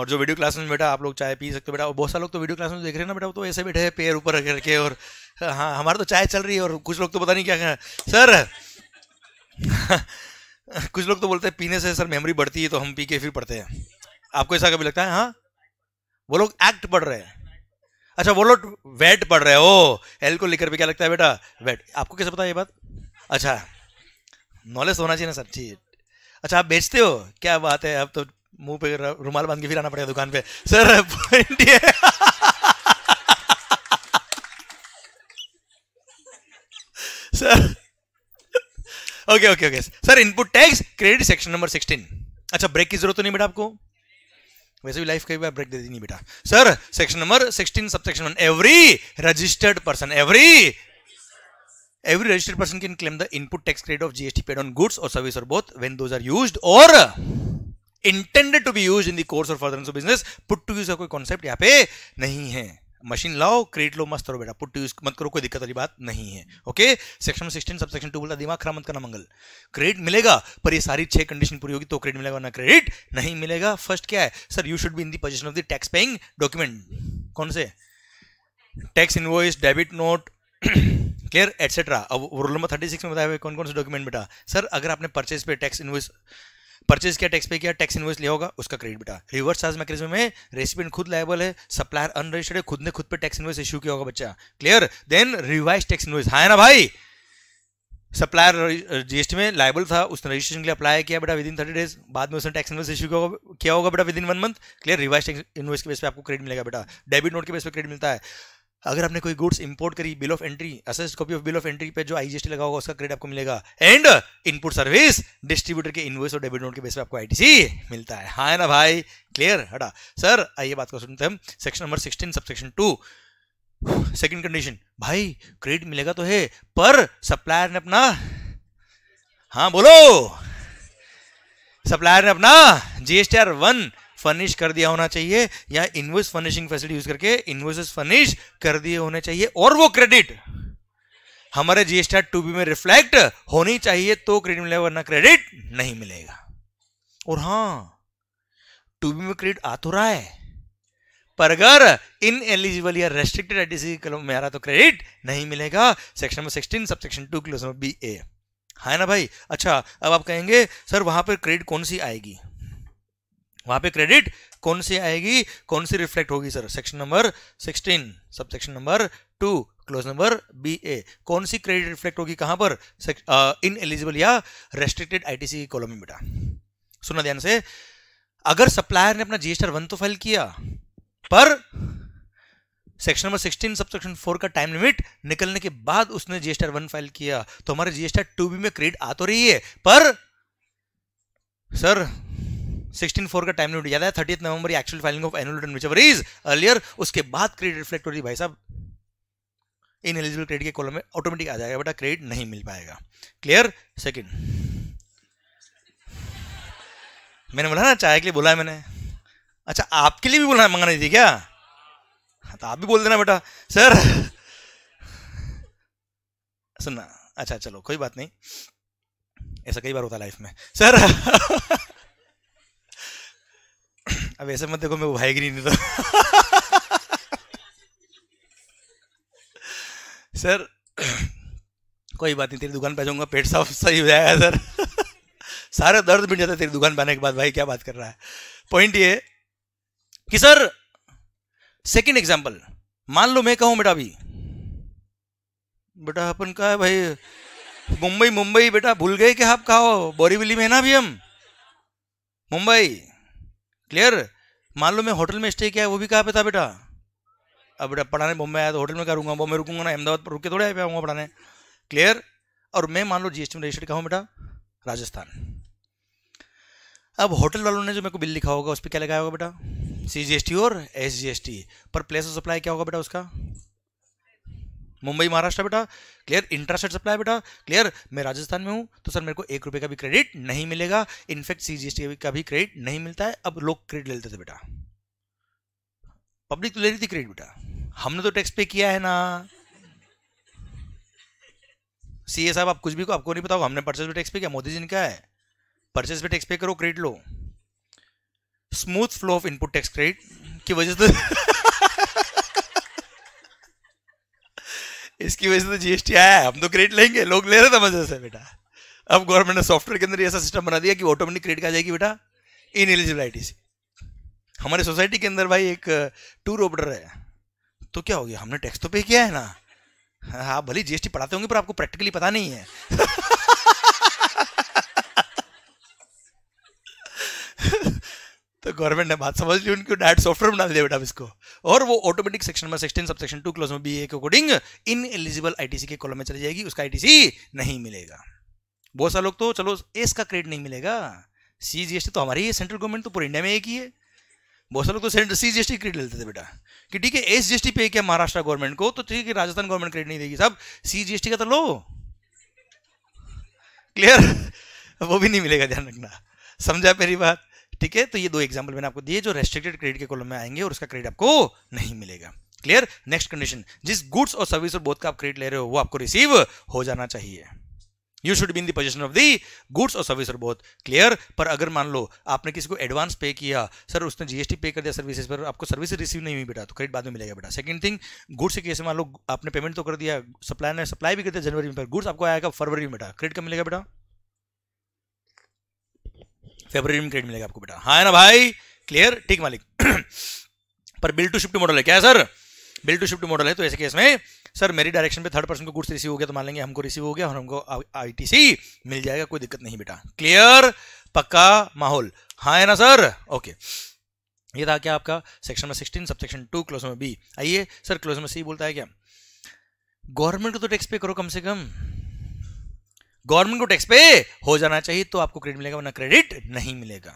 और जो वीडियो क्लास में बेटा आप लोग चाय पी सकते हो बेटा बहुत सारे लोग तो वीडियो क्लास में देख रहे हैं ना बेटा तो ऐसे बैठे हैं पैर ऊपर रख करके और हाँ हमारा तो चाय चल रही है और कुछ लोग तो पता नहीं क्या कहें सर [LAUGHS] कुछ लोग तो बोलते हैं पीने से सर मेमोरी बढ़ती है तो हम पी के फिर पढ़ते हैं आपको ऐसा कभी लगता है हाँ वो लोग एक्ट पढ़ रहे हैं अच्छा वो लोग वेट पढ़ रहे हो एल को लेकर भी क्या लगता है बेटा वेट आपको कैसे पता ये बात अच्छा नॉलेज तो होना चाहिए ना सर ठीक अच्छा आप बेचते हो क्या बात है अब तो मुंह पे रुमाल बांध के फिर आना पड़ेगा दुकान पे सर पॉइंट ये [LAUGHS] sir okay okay okay sir input tax credit section number sixteen अच्छा ब्रेक की जरूरत तो नहीं बेटा आपको वैसे भी लाइफ कई बार ब्रेक दे दी नहीं बेटा sir section number sixteen sub section one every registered person every every registered person can claim the input tax credit of GST paid on goods और सर्विस और both when those are use और intended to be use in the course of further business put to use का कोई concept यहां पर नहीं है machine लाओ क्रेडिट लो मस्त करो बेटा पुट यूज मत करो कोई दिक्कत वाली बात नहीं है okay section sixteen sub section two बोलता दिमाग खराब मत करना मंगल क्रेडिट मिलेगा पर ये सारी छह कंडीशन पूरी होगी तो क्रेडिट मिलेगा ना क्रेडिट नहीं मिलेगा फर्स्ट क्या है sir you should be in the position of the tax paying document कौन से tax invoice debit note clear etcetera अब रोल नंबर थर्टी सिक्स में बताया हुआ कौन कौन से डॉक्यूमेंट बेटा सर अगर आपने परचेज पे टैक्स इन्वॉइस परचेज किया टैक्स पे किया टैक्स इन्वेस्ट लिया होगा उसका क्रेडिट बेटा रिवर्स चार्ज मैकेनिज्म में रेसिपेंट खुद लाइबल है सप्लायर अनरजिस्टर्ड है खुद ने खुद पे टैक्स इन्वेस्ट इशू किया होगा बच्चा clear then revise tax invest हाँ है ना भाई सप्लायर जीएसटी में लाइबल था उसने रजिस्ट्रेशन के लिए अप्लाई किया बेटा विद इन थर्टी डेज बाद में उसने टैक्स इन्वेस्ट इशू किया होगा बेटा within one month clear revise tax invest के बेस पे आपको क्रेडिट मिलेगा बेटा डेबिट नोट के बेस पे क्रेडिट मिलता है अगर आपने कोई गुड्स इंपोर्ट करी bill of entry assessed copy of bill of entry पे जो आईजीएसटी लगा होगा उसका क्रेडिट आपको मिलेगा एंड इनपुट सर्विस डिस्ट्रीब्यूटर के इनवॉइस और डेबिट नोट के बेस पे आपको आईटीसी मिलता है हाँ है ना भाई क्लियर हटा सर आइए बात कर सुनते हम section number sixteen subsection two second condition भाई क्रेडिट मिलेगा तो है पर सप्लायर ने अपना हाँ बोलो सप्लायर ने अपना जीएसटी आर वन फर्निश कर दिया होना चाहिए या इनवर्स फर्निशिंग फैसिलिटी यूज करके इन्वॉइस फर्निश कर दिए होने चाहिए और वो क्रेडिट हमारे जीएसटी टू बी में रिफ्लेक्ट होनी चाहिए तो क्रेडिट मिलेगा वरना क्रेडिट नहीं मिलेगा और हां टू बी में क्रेडिट आ तो रहा है पर अगर इन एलिजिबल या रेस्ट्रिक्टेड आईटीसी कलम में आ रहा तो क्रेडिट नहीं मिलेगा section number sixteen sub section two clause number B A है ना भाई अच्छा अब आप कहेंगे सर वहां पर क्रेडिट कौन सी आएगी वहां पे क्रेडिट कौन सी आएगी कौन सी रिफ्लेक्ट होगी sir section number 16 sub section number 2 clause number B A कौन सी क्रेडिट रिफ्लेक्ट होगी कहां पर इन एलिजिबल या रेस्ट्रिक्टेड आईटीसी की कॉलम में बेटा सुना ध्यान से अगर सप्लायर ने अपना जीएसटर वन तो फाइल किया पर section number 16 sub section four का टाइम लिमिट निकलने के बाद उसने जीएसटर वन फाइल किया तो हमारे जीएसटर टू बी में क्रेडिट आ तो रही है पर सर सिक्सटीन फोर का टाइम लिमिट ज्यादा है thirty November actual filing of annual return whichever is earlier उसके बाद क्रेडिट रिफ्लेक्ट हो भाई साहब इन एलिजिबल क्रेडिट के कॉलम में ऑटोमेटिक आ जाएगा बेटा क्रेडिट नहीं मिल पाएगा क्लियर सेकेंड मैंने बोला ना चाय के लिए बोला है मैंने अच्छा आपके लिए भी बोला मंगा नहीं थी क्या हाँ, तो आप भी बोल देना बेटा सर सुनना अच्छा चलो कोई बात नहीं ऐसा कई बार होता है लाइफ में सर अब ऐसे मत देखो मैं उभाएगी भाई नहीं तो सर कोई बात नहीं तेरी दुकान पे जाऊंगा पेट साफ सही हो जाएगा सर सारे दर्द मिट जाता है तेरी दुकान पे आने के बाद भाई क्या बात कर रहा है पॉइंट ये कि सर सेकंड एग्जांपल मान लो मैं कहूं बेटा अभी बेटा अपन कहा है भाई मुंबई मुंबई बेटा भूल गए कि आप कहा बोरीवली में है ना अभी हम मुंबई क्लियर मान लो मैं होटल में स्टे किया है वो भी कहाँ पे था बेटा अब बेटा पढ़ाने बॉम्बे आया तो होटल में क्या रूंगा बॉम्बे रुकूंगा ना अहमदाबाद पर रुक के थोड़े आऊँगा पढ़ाने क्लियर और मैं मान लो जी एस टी में रजिस्टर्ड कहाँ हूँ बेटा राजस्थान अब होटल वालों ने जो मेरे को बिल लिखा होगा उस पर क्या लगाया होगा बेटा सी जी एस टी और एस जी एस टी पर प्लेस ऑफ सप्लाई क्या होगा बेटा उसका मुंबई महाराष्ट्र बेटा क्लियर इंटरेस्ट सप्लाई बेटा क्लियर मैं राजस्थान में हूँ तो सर मेरे को एक रुपये का भी क्रेडिट नहीं मिलेगा इनफैक्ट सी का भी क्रेडिट नहीं मिलता है अब लोग क्रेडिट ले लेते थे बेटा पब्लिक तो ले रही थी क्रेडिट बेटा हमने तो टैक्स पे किया है ना सीए साहब आप कुछ भी को आपको नहीं बताओ हमने परचेज पे टैक्स पे किया मोदी जी ने क्या है परचेज पे टैक्स पे करो क्रेडिट लो smooth flow of input tax credit की वजह से इसकी वजह से तो जीएसटी आया है हम तो क्रेडिट लेंगे लोग ले रहे थे मजे से बेटा अब गवर्नमेंट ने सॉफ्टवेयर के अंदर ऐसा सिस्टम बना दिया कि ऑटोमेटिक क्रेडिट आ जाएगी बेटा इन एलिजिबिलिटी से हमारे सोसाइटी के अंदर भाई एक टूर uh, ऑपरेटर है तो क्या हो गया हमने टैक्स तो पे किया है ना हाँ भले जीएसटी पढ़ाते होंगे पर आपको प्रैक्टिकली पता नहीं है [LAUGHS] तो गवर्नमेंट ने बात समझ ली उनको डायरेक्ट सॉफ्टवेयर बना दिया बेटा इसको और वो ऑटोमेटिक सेक्शन में sixteen sub section two clause में बी ए के अकॉर्डिंग इन एलिजिबल आईटीसी के कॉलम में चली जाएगी उसका आईटीसी नहीं मिलेगा बहुत सारे लोग तो चलो एस का क्रेडिट नहीं मिलेगा सी जी एस टी तो हमारी है सेंट्रल गवर्नमेंट तो पूरे इंडिया में एक ही है बहुत सारे लोग तो सेंट्रल सी जी क्रेडिट लेते थे बेटा कि ठीक है एस जी एस टी पे किया महाराष्ट्र गवर्नमेंट को तो ठीक है राजस्थान गवर्नमेंट क्रेडिट नहीं देगी साहब सी जी एस टी का तो लो क्लियर [LAUGHS] वो भी नहीं मिलेगा ध्यान रखना समझा मेरी बात ठीक है तो ये दो एग्जाम्पल मैंने आपको दिए जो रेस्ट्रिक्टेड क्रेडिट के कॉलम में आएंगे और उसका क्रेडिट आपको नहीं मिलेगा क्लियर नेक्स्ट कंडीशन जिस गुड्स और सर्विस और बोथ का आप क्रेडिट ले रहे हो वो आपको रिसीव हो जाना चाहिए you should be in position of the goods और सर्विस और बोथ क्लियर पर अगर मान लो आपने किसी को एडवांस पे किया सर उसने जीएसटी पे कर दिया सर्विसेज पर आपको सर्विस रिसीव नहीं हुई बेटा तो क्रेडिट बाद में मिलेगा बेटा सेकंड थिंग गुड्स के मान लो आपने पेमेंट तो कर दिया सप्लाई ने सप्लाई भी कर दिया जनवरी में पर गुड्स आपको आएगा फरवरी में बेटा क्रेडिट कब मिलेगा बेटा फेब्रवरी में क्रेडिट मिलेगा आपको बेटा हाँ है ना भाई क्लियर ठीक मालिक [CLEARS THROAT] पर बिल टू शिफ्ट मॉडल है क्या sir bill to shift model है तो ऐसे केस में सर मेरी डायरेक्शन पे थर्ड पर्सन को गुड्स रिसीव हो गया तो मान लेंगे हमको रिसीव हो गया और हमको आईटीसी मिल जाएगा कोई दिक्कत नहीं बेटा क्लियर पक्का माहौल हाँ है ना सर ओके ये था क्या आपका सेक्शन में sixteen sub section two clause में बी आइए सर क्लोज में सी बोलता है क्या गवर्नमेंट को तो टैक्स पे करो कम से कम गवर्नमेंट को टैक्स पे हो जाना चाहिए तो आपको क्रेडिट मिलेगा वरना क्रेडिट नहीं मिलेगा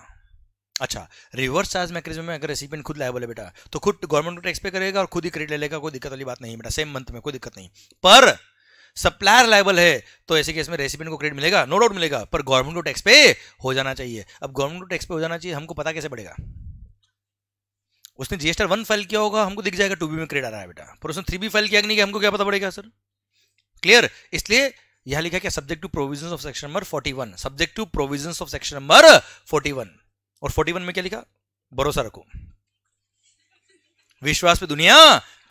अच्छा रिवर्स चार्ज मैकेनिज्म में अगर रेसिपेंट खुद लाइबल है बेटा तो खुद गवर्नमेंट को टैक्स पे करेगा और खुद ही क्रेडिट ले लेगा कोई दिक्कत वाली बात नहीं बेटा सेम मंथ में कोई दिक्कत नहीं पर सप्लायर लाइबल है तो ऐसे केस में रेसिपेंट को क्रेडिट मिलेगा नो डाउट मिलेगा पर गवर्नमेंट को टैक्स पे हो जाना चाहिए अब गवर्नमेंट को टैक्स पे हो जाना चाहिए हमको पता कैसे पड़ेगा उसने जीएसटर वन फाइल किया होगा हमको दिख जाएगा टू बी में क्रेडिट आ रहा है बेटा पर उसने थ्री बी फाइल किया कि नहीं कि हमको क्या पता पड़ेगा सर क्लियर इसलिए यहां लिखा क्या subject to provision of section number 41 subject to provision of section number 41 और 41 में क्या लिखा भरोसा रखो विश्वास पे दुनिया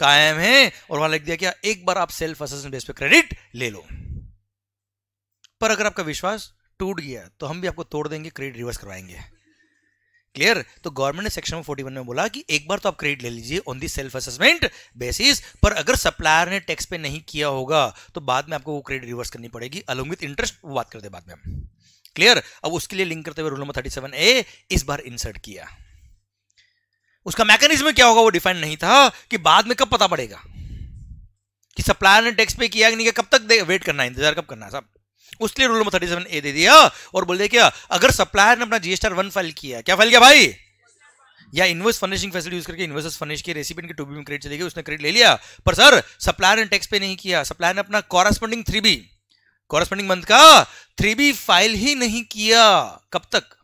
कायम है और वहां लिख दिया क्या एक बार आप सेल्फ असेसमेंट बेस पे क्रेडिट ले लो पर अगर आपका विश्वास टूट गया तो हम भी आपको तोड़ देंगे क्रेडिट रिवर्स करवाएंगे क्लियर तो गवर्नमेंट ने सेक्शन 41 में बोला कि एक बार तो आप क्रेडिट ले लीजिए on the self assessment basis पर अगर सप्लायर ने टैक्स पे नहीं किया होगा तो बाद में आपको वो क्रेडिट रिवर्स करनी पड़ेगी अलोंग विथ इंटरेस्ट वो बात करते बाद में क्लियर अब उसके लिए लिंक करते हुए rule number thirty seven A इस बार इंसर्ट किया उसका मैकेनिज्म क्या होगा वो डिफाइन नहीं था कि बाद में कब पता पड़ेगा कि सप्लायर ने टैक्स पे किया कि नहीं किया कब तक वेट करना है इंतजार कब करना है साहब उसने rule number thirty seven A दे दिया और बोल दिया क्या अगर सप्लायर ने अपना जीएसटी वन फाइल किया क्या फाइल किया भाई या इन्वर्स फर्निशिंग फैसिलिटी यूज करके इन्वर्स फर्निश के रेसिपेंट के टू बी में क्रेडिट चलेगी उसने क्रेडिट ले लिया पर सर सप्लायर ने टैक्स पे नहीं किया सप्लायर ने अपना corresponding three B corresponding month का थ्री बी फाइल ही नहीं किया कब तक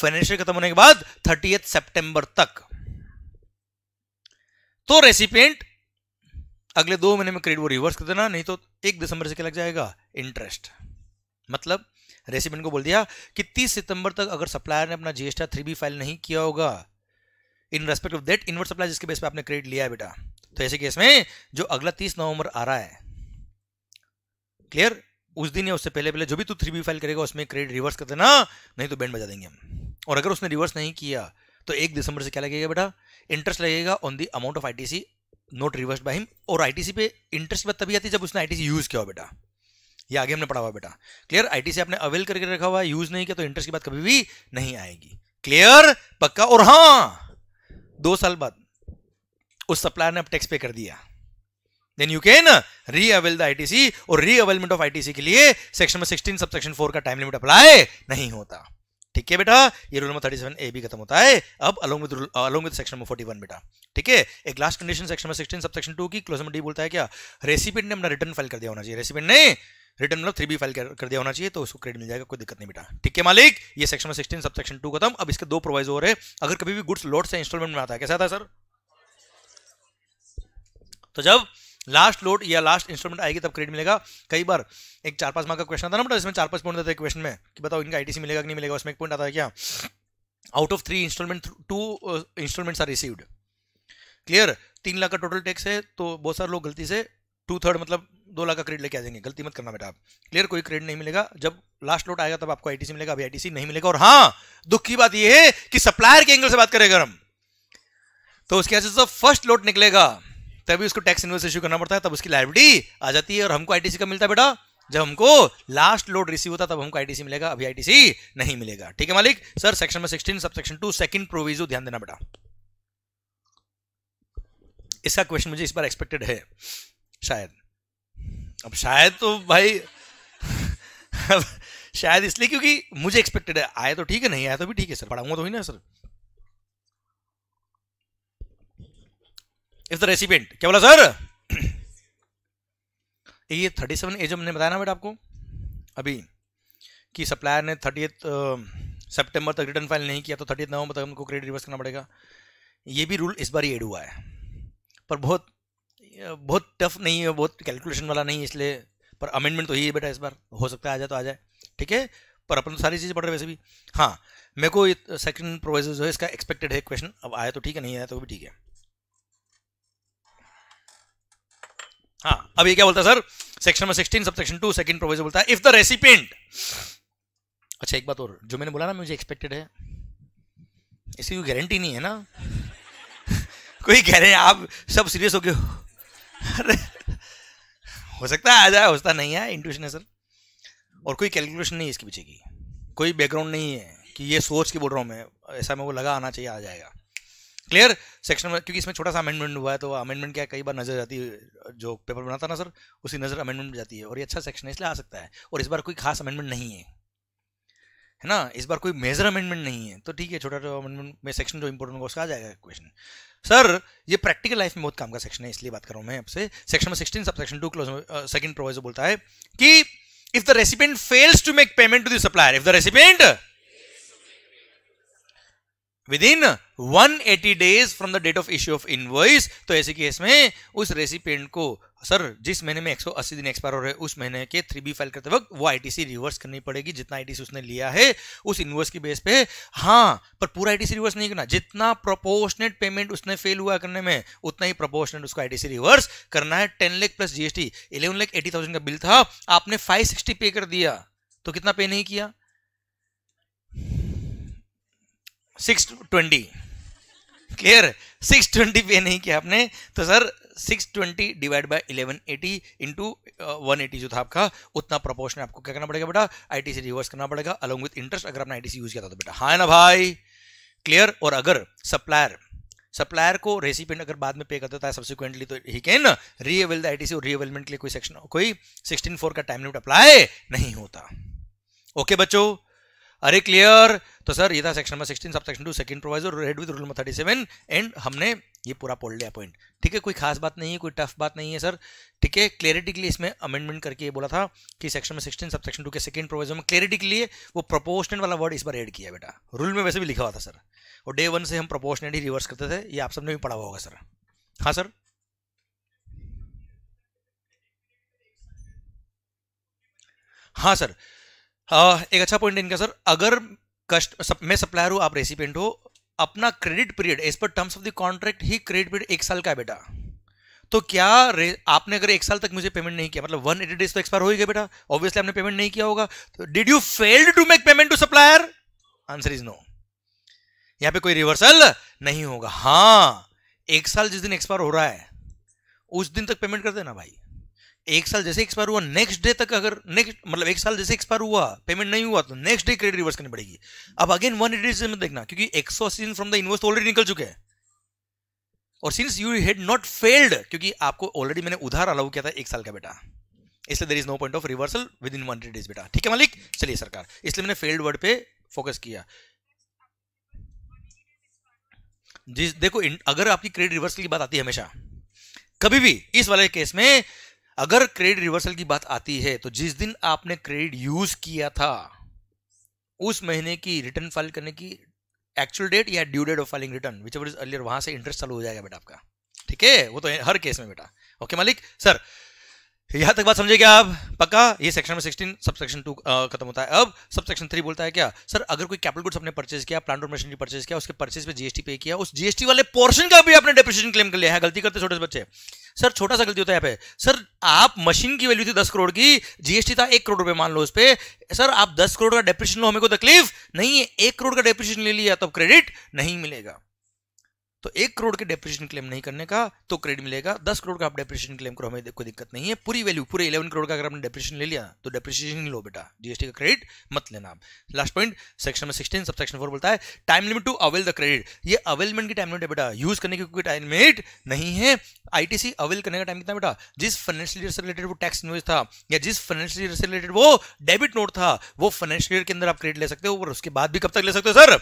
फाइनेंशियल खत्म होने के बाद थर्टी सितंबर तक तो रेसिपेंट अगले दो महीने में क्रेडिट वो रिवर्स कर देना नहीं तो एक दिसंबर से क्या लग जाएगा इंटरेस्ट मतलब रेसिपेंट को बोल दिया कि 30 सितंबर तक अगर सप्लायर ने अपना जीएसटी थ्री बी फाइल नहीं किया होगा in respect of that invert supply जिसके बेस पे आपने क्रेडिट लिया है बेटा तो ऐसे केस में जो अगला 30 नवंबर आ रहा है क्लियर उस दिन या उससे पहले पहले जो भी तू थ्री बी फाइल करेगा उसमें क्रेडिट रिवर्स कर देना नहीं तो बैंड बजा देंगे हम और अगर उसने रिवर्स नहीं किया तो एक दिसंबर से क्या लगेगा बेटा इंटरेस्ट लगेगा on the amount of ITC not reverse by him और आईटीसी पे इंटरेस्ट बात तभी आती है जब उसने आईटीसी यूज़ किया हो बेटा ये आगे हमने पढ़ा हुआ बेटा क्लियर आईटीसी आपने अवेल करके रखा हुआ है यूज़ नहीं किया तो इंटरेस्ट की बात कभी भी नहीं आएगी क्लियर पक्का और हाँ दो साल बाद उस सप्लायर ने अब टैक्स पे कर दिया then you can re avail the ITC और री अवेलमेंट ऑफ आईटीसी के लिए सेक्शन में सिक्सटीन सब सेक्शन 4 का टाइम लिमिट अप्लाई नहीं होता ठीक है बेटा ये rule number thirty seven A भी खत्म होता है अब along with along with section number forty one बेटा ठीक है एक last condition section number sixteen sub section two की क्लोज नंबर डी बोलता है क्या रेसिपेंट ने अपना रिटर्न फाइल कर दिया होना चाहिए रेसिपेंट ने रिटर्न मतलब थ्री बी फाइल कर दिया होना चाहिए तो उसको क्रेडिट मिल जाएगा कोई दिक्कत नहीं बेटा ठीक है मालिक ये section number sixteen sub section two खत्म अब इसके दो प्रोवाइज और है अगर कभी भी गुड्स लोड से इंस्टॉलमेंट में आता है कैसा था सर तो जब लास्ट लोड या लास्ट इंस्ट्रूमेंट आएगी तब क्रेडिट मिलेगा कई बार एक चार पांच मार्क का क्वेश्चन आता ना मतलब इसमें चार पांच पॉइंट देते क्वेश्चन में कि बताओ इनका आईटीसी मिलेगा कि नहीं मिलेगा उसमें एक पॉइंट आता है क्या out of three instalment two instalments are received clear तीन लाख का टोटल टैक्स है तो बहुत सारे लोग गलती से टू थर्ड मतलब दो लाख का क्रेडिट लेके आ जाएंगे गलती मत करना बेटा आप क्लियर कोई क्रेडिट नहीं मिलेगा जब लास्ट लोड आएगा तब आपको आईटीसी मिलेगा अभी आईटीसी नहीं मिलेगा और हाँ दुख की बात यह है कि सप्लायर के एंगल से बात करें अगर हम तो उसके ऐसे फर्स्ट लोड निकलेगा तभी उसको टैक्स इन्वेस्ट इश्यू करना पड़ता है तब उसकी लाइबिलिटी आ जाती है और हमको आईटीसी का मिलता है बेटा जब हमको लास्ट लोड रिसीव होता तब हमको आईटीसी मिलेगा अभी आईटीसी नहीं मिलेगा ठीक है मालिक सर सेक्शन में sixteen sub section two second proviso ध्यान देना बेटा इसका क्वेश्चन मुझे इस बार एक्सपेक्टेड है शायद अब शायद तो भाई [LAUGHS] शायद इसलिए क्योंकि मुझे एक्सपेक्टेड है आए तो ठीक है नहीं आया तो भी ठीक है सर पढ़ाऊंगा तो ही ना सर इज द रेसिपेंट क्या बोला सर [CLEARS THROAT] ये थर्टी सेवन एज मैंने बताया ना बेटा आपको अभी कि सप्लायर ने थर्टी सितंबर तक रिटर्न फाइल नहीं किया तो थर्टी नवंबर तक हमको क्रेडिट रिवर्स करना पड़ेगा ये भी रूल इस बार एड हुआ है पर बहुत बहुत टफ नहीं है बहुत कैलकुलेशन वाला नहीं है इसलिए पर अमेंडमेंट तो ही है बेटा इस बार हो सकता है आ जाए तो आ जाए ठीक है पर अपन तो सारी चीज़ें पढ़ रहे वैसे भी हाँ मेरे को सेकंड प्रोवाइज जो है इसका एक्सपेक्टेड है क्वेश्चन अब आया तो ठीक है नहीं आया तो भी ठीक है हाँ अब ये क्या बोलता है सर सेक्शन में sixteen sub section two second provision बोलता है इफ द रेसिपेंट अच्छा एक बात और जो मैंने बोला ना मुझे एक्सपेक्टेड है इसकी कोई गारंटी नहीं है ना [LAUGHS] कोई कह रहे हैं आप सब सीरियस हो गए अरे हो सकता है आ जाए हो सकता नहीं है इंट्यूशन है सर और कोई कैलकुलेशन नहीं है इसके पीछे की कोई बैकग्राउंड नहीं है कि ये सोच के बोल रहा हूँ मैं ऐसा मेरे को लगा आना चाहिए आ जाएगा क्लियर सेक्शन में क्योंकि इसमें छोटा सा अमेंडमेंट हुआ है तो अमेंडमेंट क्या कई बार नजर जाती है जो पेपर बनाता ना सर उसी नज़र अमेंडमेंट में जाती है और ये अच्छा सेक्शन है इसलिए आ सकता है और इस बार कोई खास अमेंडमेंट नहीं है है ना इस बार कोई मेजर अमेंडमेंट नहीं है तो ठीक है छोटा छोटा अमेंडमेंट में सेक्शन जो इंपोर्टेंट होगा उसका आ जाएगा क्वेश्चन सर ये प्रैक्टिकल लाइफ में बहुत काम का सेक्शन है इसलिए बात कर रहा हूँ मैं आपसे सेक्शन में sixteen sub section two clause second proviso बोलता है कि if the recipient fails to make payment to the supplier if the recipient within 180 days from the date of issue of invoice तो ऐसे case में उस recipient को sir जिस महीने में 180 दिन एक्सपायर हो रहे हैं उस महीने के थ्री बी फाइल करते वक्त वो आईटीसी रिवर्स करनी पड़ेगी जितना आईटीसी उसने लिया है उस इनवॉइस की बेस पे हाँ पर पूरा आईटीसी रिवर्स नहीं करना जितना प्रोपोर्शनेट पेमेंट उसने फेल हुआ करने में उतना ही प्रोपोर्शनेट उसको आईटीसी रिवर्स करना है ten lakh plus GST eleven lakh eighty thousand का बिल था आपने फाइव सिक्सटी पे कर दिया तो कितना पे नहीं किया six twenty clear six twenty pay नहीं किया आपने तो sir six twenty divide by eleven eighty into one eighty जो था आपका उतना प्रपोर्शन आपको क्या करना पड़ेगा बेटा आईटी से रिवर्स करना पड़ेगा अलॉन्ग विथ इंटरेस्ट अगर आपने आईटीसी यूज किया था तो बेटा हाँ ना भाई क्लियर और अगर सप्लायर सप्लायर को रेसिपेंट अगर बाद में पे कर देता है सब्सिक्वेंटली तो he can reavail the ITC और रीएवेलमेंट के लिए कोई सेक्शन कोई सिक्सटीन फोर का टाइम लिमिट अप्लाई नहीं होता ओके okay, बच्चों अरे क्लियर तो सर ये था section number sub section two second proviso read with rule number thirty seven and हमने ये पूरा पोल लिया पॉइंट ठीक है कोई खास बात नहीं है कोई टफ बात नहीं है सर ठीक है क्लेरिटी के लिए इसमें अमेंडमेंट करके ये बोला था कि section number sixteen sub section two के सेकंड प्रोविजन में क्लेरिटी के लिए वो प्रोपोर्शनल वाला वर्ड इस बार एड किया बेटा रूल में वैसे भी लिखा हुआ था सर और डे वन से हम प्रोपोर्शनल ही रिवर्स करते थे ये आप सबने भी पढ़ा हुआ होगा सर हाँ सर हाँ सर आ, एक अच्छा पॉइंट इनका सर अगर कस्ट मैं सप्लायर हूँ आप रेसिपेंट हो अपना credit period as per terms of the contract ही क्रेडिट पीरियड एक साल का है बेटा तो क्या आपने अगर एक साल तक मुझे पेमेंट नहीं किया मतलब वन एटी डेज तो एक्सपायर हो गया बेटा ऑब्वियसली आपने पेमेंट नहीं किया होगा तो did you failed to make payment to supplier answer is no यहां पे कोई रिवर्सल नहीं होगा हाँ एक साल जिस दिन एक्सपायर हो रहा है उस दिन तक पेमेंट कर देना भाई एक साल जैसे एक्सपायर हुआ नेक्स्ट डे तक अगर नेक्स्ट मतलब एक साल जैसे एक्सपायर हुआ पेमेंट नहीं हुआ तो नेक्स्ट डे क्रेडिट रिवर्स करनी पड़ेगी अब अगेन वन एटी डेज में देखना क्योंकि एक सौ अस्सी दिन फ्रॉम द इन्वेस्ट ऑलरेडी निकल चुके हैं और since you had not failed क्योंकि आपको ऑलरेडी मैंने उधार अलाउ किया था एक साल का बेटा इसलिए there is no point of reversal within one days बेटा ठीक है मालिक चलिए सरकार इसलिए मैंने फेल्ड वर्ड पे फोकस किया जिस देखो अगर आपकी क्रेडिट रिवर्सल की बात आती है हमेशा कभी भी इस वाले केस में अगर क्रेडिट रिवर्सल की बात आती है तो जिस दिन आपने क्रेडिट यूज किया था उस महीने की रिटर्न फाइल करने की एक्चुअल डेट या due date of filing return whichever is earlier वहां से इंटरेस्ट चालू हो जाएगा बेटा आपका ठीक है वो तो हर केस में बेटा ओके मालिक सर यहां तक बात समझे क्या आप पक्का ये सेक्शन में 16 सब सेक्शन टू खत्म होता है अब सब सेक्शन थ्री बोलता है क्या सर अगर कोई कैपिटल गुड्स आपने परचेज किया प्लांट और मशीनरी परचेज किया उसके परचेज पे जीएसटी पे किया उस जीएसटी वाले पोर्शन का भी आपने डेप्रिशिएशन क्लेम कर लिया है गलती करते छोटे बच्चे सर छोटा सा गलती होता है यहाँ पे सर आप मशीन की वैल्यू थी दस करोड़ की जीएसटी था एक करोड़ रुपए मान लो उस पर सर आप दस करोड़ का डेप्रेशन लो हमें को तकलीफ नहीं है एक करोड़ का डेप्रिशन ले लिया तो क्रेडिट नहीं मिलेगा तो एक करोड़ के डेप्रिशन क्लेम नहीं करने का तो क्रेडिट मिलेगा दस करोड़ का आप डेप्रिसिएशन क्लेम करो हमें कोई दिक्कत नहीं है पूरी वैल्यू पूरे इलेवन करोड़ का अगर आपने डेप्रिसिएशन ले लिया तो डेप्रिसिएशन ही लो बेटा जीएसटी का क्रेडिट मत लेना आप last point section number sixteen sub section four बोलता है time limit to avail the credit ये अवेलमेंट की टाइम लिमिट है बेटा यूज करने की कोई टाइम लिमिट नहीं है आईटीसी अवेल करने का टाइम कितना बेटा जिस फाइनेंशियल ईयर से रिलेटेड वो टैक्स इन्वेज था या जिस फाइनेंशियल ईयर से रिलेटेड वो डेबिट नोट था वो फाइनेंशियल ईयर के अंदर आप क्रेडिट ले सकते हो और उसके बाद भी कब तक ले सकते हो सर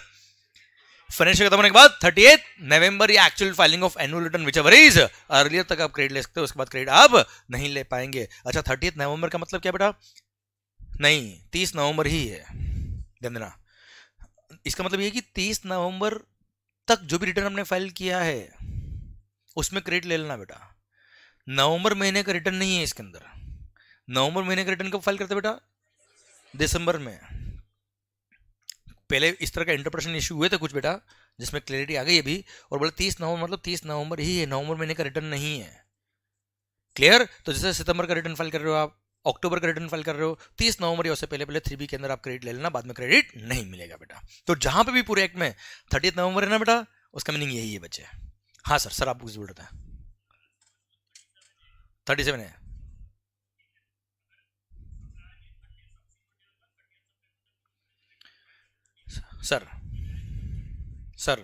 फाइनेंशियल खत्म होने के बाद थर्टी एथ नवंबर या actual filing of annual return whichever is earlier तक आप क्रेडिट ले सकते हो उसके बाद क्रेडिट आप नहीं ले पाएंगे अच्छा थर्टी एथ नवंबर का मतलब क्या बेटा नहीं तीस नवंबर ही है ध्यान देना इसका मतलब ये कि तीस नवंबर तक जो भी रिटर्न हमने फाइल किया है उसमें क्रेडिट ले लेना बेटा नवंबर महीने का रिटर्न नहीं है इसके अंदर नवंबर महीने का रिटर्न कब फाइल करते बेटा दिसंबर में पहले इस तरह का इंटरप्रेशन इशू हुए थे कुछ बेटा जिसमें क्लियरिटी आ गई अभी और बोले तीस नवंबर मतलब तीस नवंबर ही है नवंबर महीने का रिटर्न नहीं है क्लियर तो जैसे सितंबर का रिटर्न फाइल कर रहे हो आप अक्टूबर का रिटर्न फाइल कर रहे हो तीस नवंबर या उससे पहले पहले थ्री बी के अंदर आप क्रेडिट ले लेना बाद में क्रेडिट नहीं मिलेगा बेटा तो जहां पर भी पूरे एक्ट में थर्टी नवंबर है ना बेटा उसका मीनिंग यही है बच्चे हाँ सर सर आप कुछ बोल रहे थर्टी सेवन है सर सर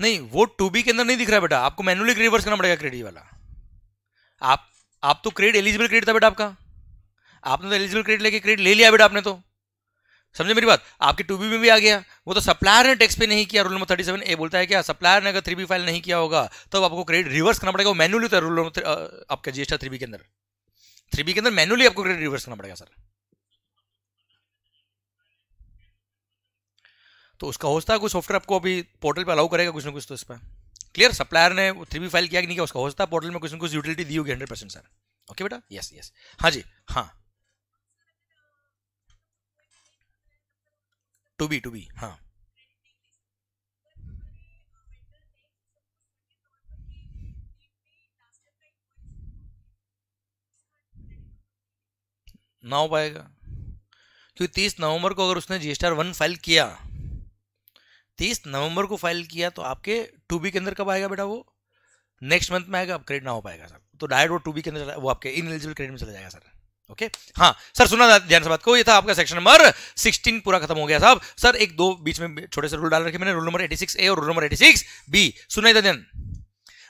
नहीं वो टू बी के अंदर नहीं दिख रहा है बेटा आपको मैनुअली रिवर्स करना पड़ेगा क्रेडिट वाला आप आप तो क्रेडिट एलिजिबल क्रेडिट था बेटा आपका आपने तो एलिजिबल क्रेडिट लेके क्रेडिट ले लिया बेटा आपने तो समझे मेरी बात आपके टू बी में भी आ गया वो तो सप्लायर ने टैक्स पे नहीं किया rule number thirty seven A बोलता है क्या हाँ, सप्लायर ने अगर थ्री बी फाइल नहीं किया होगा तो आपको क्रेडिट रिवर्स करना पड़ेगा वो मैनुअली था रूल नंबर आपका जीएसटी थ्री बी के अंदर थ्री बी के अंदर मैनुअली आपको क्रेडिट रिवर्स करना पड़ेगा सर तो उसका हो सकता है कोई सॉफ्टवेयर आपको अभी पोर्टल पर अलाउ करेगा कुछ ना कुछ तो इस पर क्लियर सप्लायर ने थ्री बी फाइल किया कि नहीं किया उसका हो सकता है पोर्टल में कुछ ना कुछ यूटिलिटी दी होगी हंड्रेड परसेंट सर ओके बेटा यस यस हाँ जी हाँ टू बी टू बी हाँ ना हो पाएगा क्योंकि तीस नवंबर को अगर उसने जी एस वन फाइल किया तीस नवंबर को फाइल किया तो आपके टू बी के अंदर कब आएगा बेटा वो नेक्स्ट मंथ में आएगा अब क्रेडिट ना हो पाएगा सर तो डायरेक्ट वो टू बी के अंदर वो आपके इन एलिजिबल क्रेडिट में चला जाएगा सर ओके हाँ सर सुना ध्यान से बात को ये था आपका सेक्शन नंबर सिक्सटीन पूरा खत्म हो गया साहब सर एक दो बीच में छोटे से रूल डाल रखे मैंने रूल नंबर एटी ए और रूल नंबर एटी बी सुना था ध्यान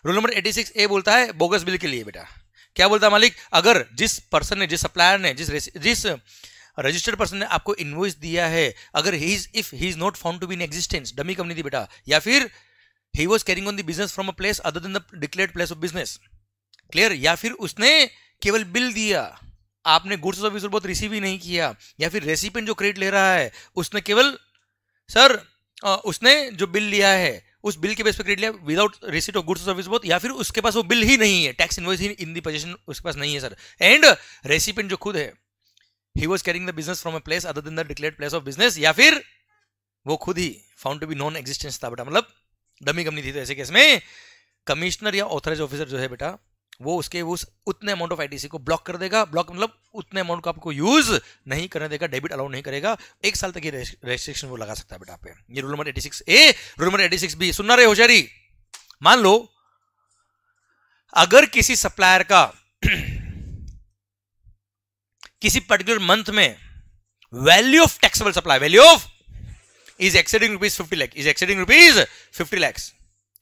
रूल नंबर एटी ए बोलता है बोगस बिल के लिए बेटा क्या बोलता है मालिक अगर जिस पर्सन ने जिस सप्लायर ने जिस जिस रजिस्टर्ड पर्सन ने आपको इन्वॉइस दिया है अगर he is if he is not found to be in existence dummy company थी बेटा या फिर he was carrying on the business from a place other than the declared place of business clear या फिर उसने केवल बिल दिया आपने गुड्स ऑफ सर्विस बहुत रिसीव ही नहीं किया या फिर रेसिपेंट जो क्रेडिट ले रहा है उसने केवल सर उसने जो बिल लिया है उस बिल के बेस पर क्रेडिट लिया without receipt of goods of service बहुत या फिर उसके पास वो बिल ही नहीं है टैक्स इन्वॉइस ही इन दी पोजिशन उसके पास नहीं है सर एंड रेसिपेंट जो खुद है he was carrying the business from a place other than the declare place of business या फिर वो खुद ही found to be non existence था बेटा मतलब डमी कंपनी थी तो ऐसे केस में कमिश्नर या ऑथराइज ऑफिसर जो है बेटा वो उसके उस उतने अमाउंट ऑफ आईटीसी को ब्लॉक कर देगा ब्लॉक मतलब उतने अमाउंट को आपको यूज नहीं करने देगा डेबिट अलाउ नहीं करेगा एक साल तक ये रेस्ट्रिक्शन वो लगा सकता है बेटा पे ये rule number 86 A rule number 86 B सुनना रहे होशियारी मान लो अगर किसी सप्लायर का [CLEARS THROAT] किसी पर्टिकुलर मंथ में value of taxable supply value of is exceeding rupees fifty lakhs is exceeding rupees fifty lakhs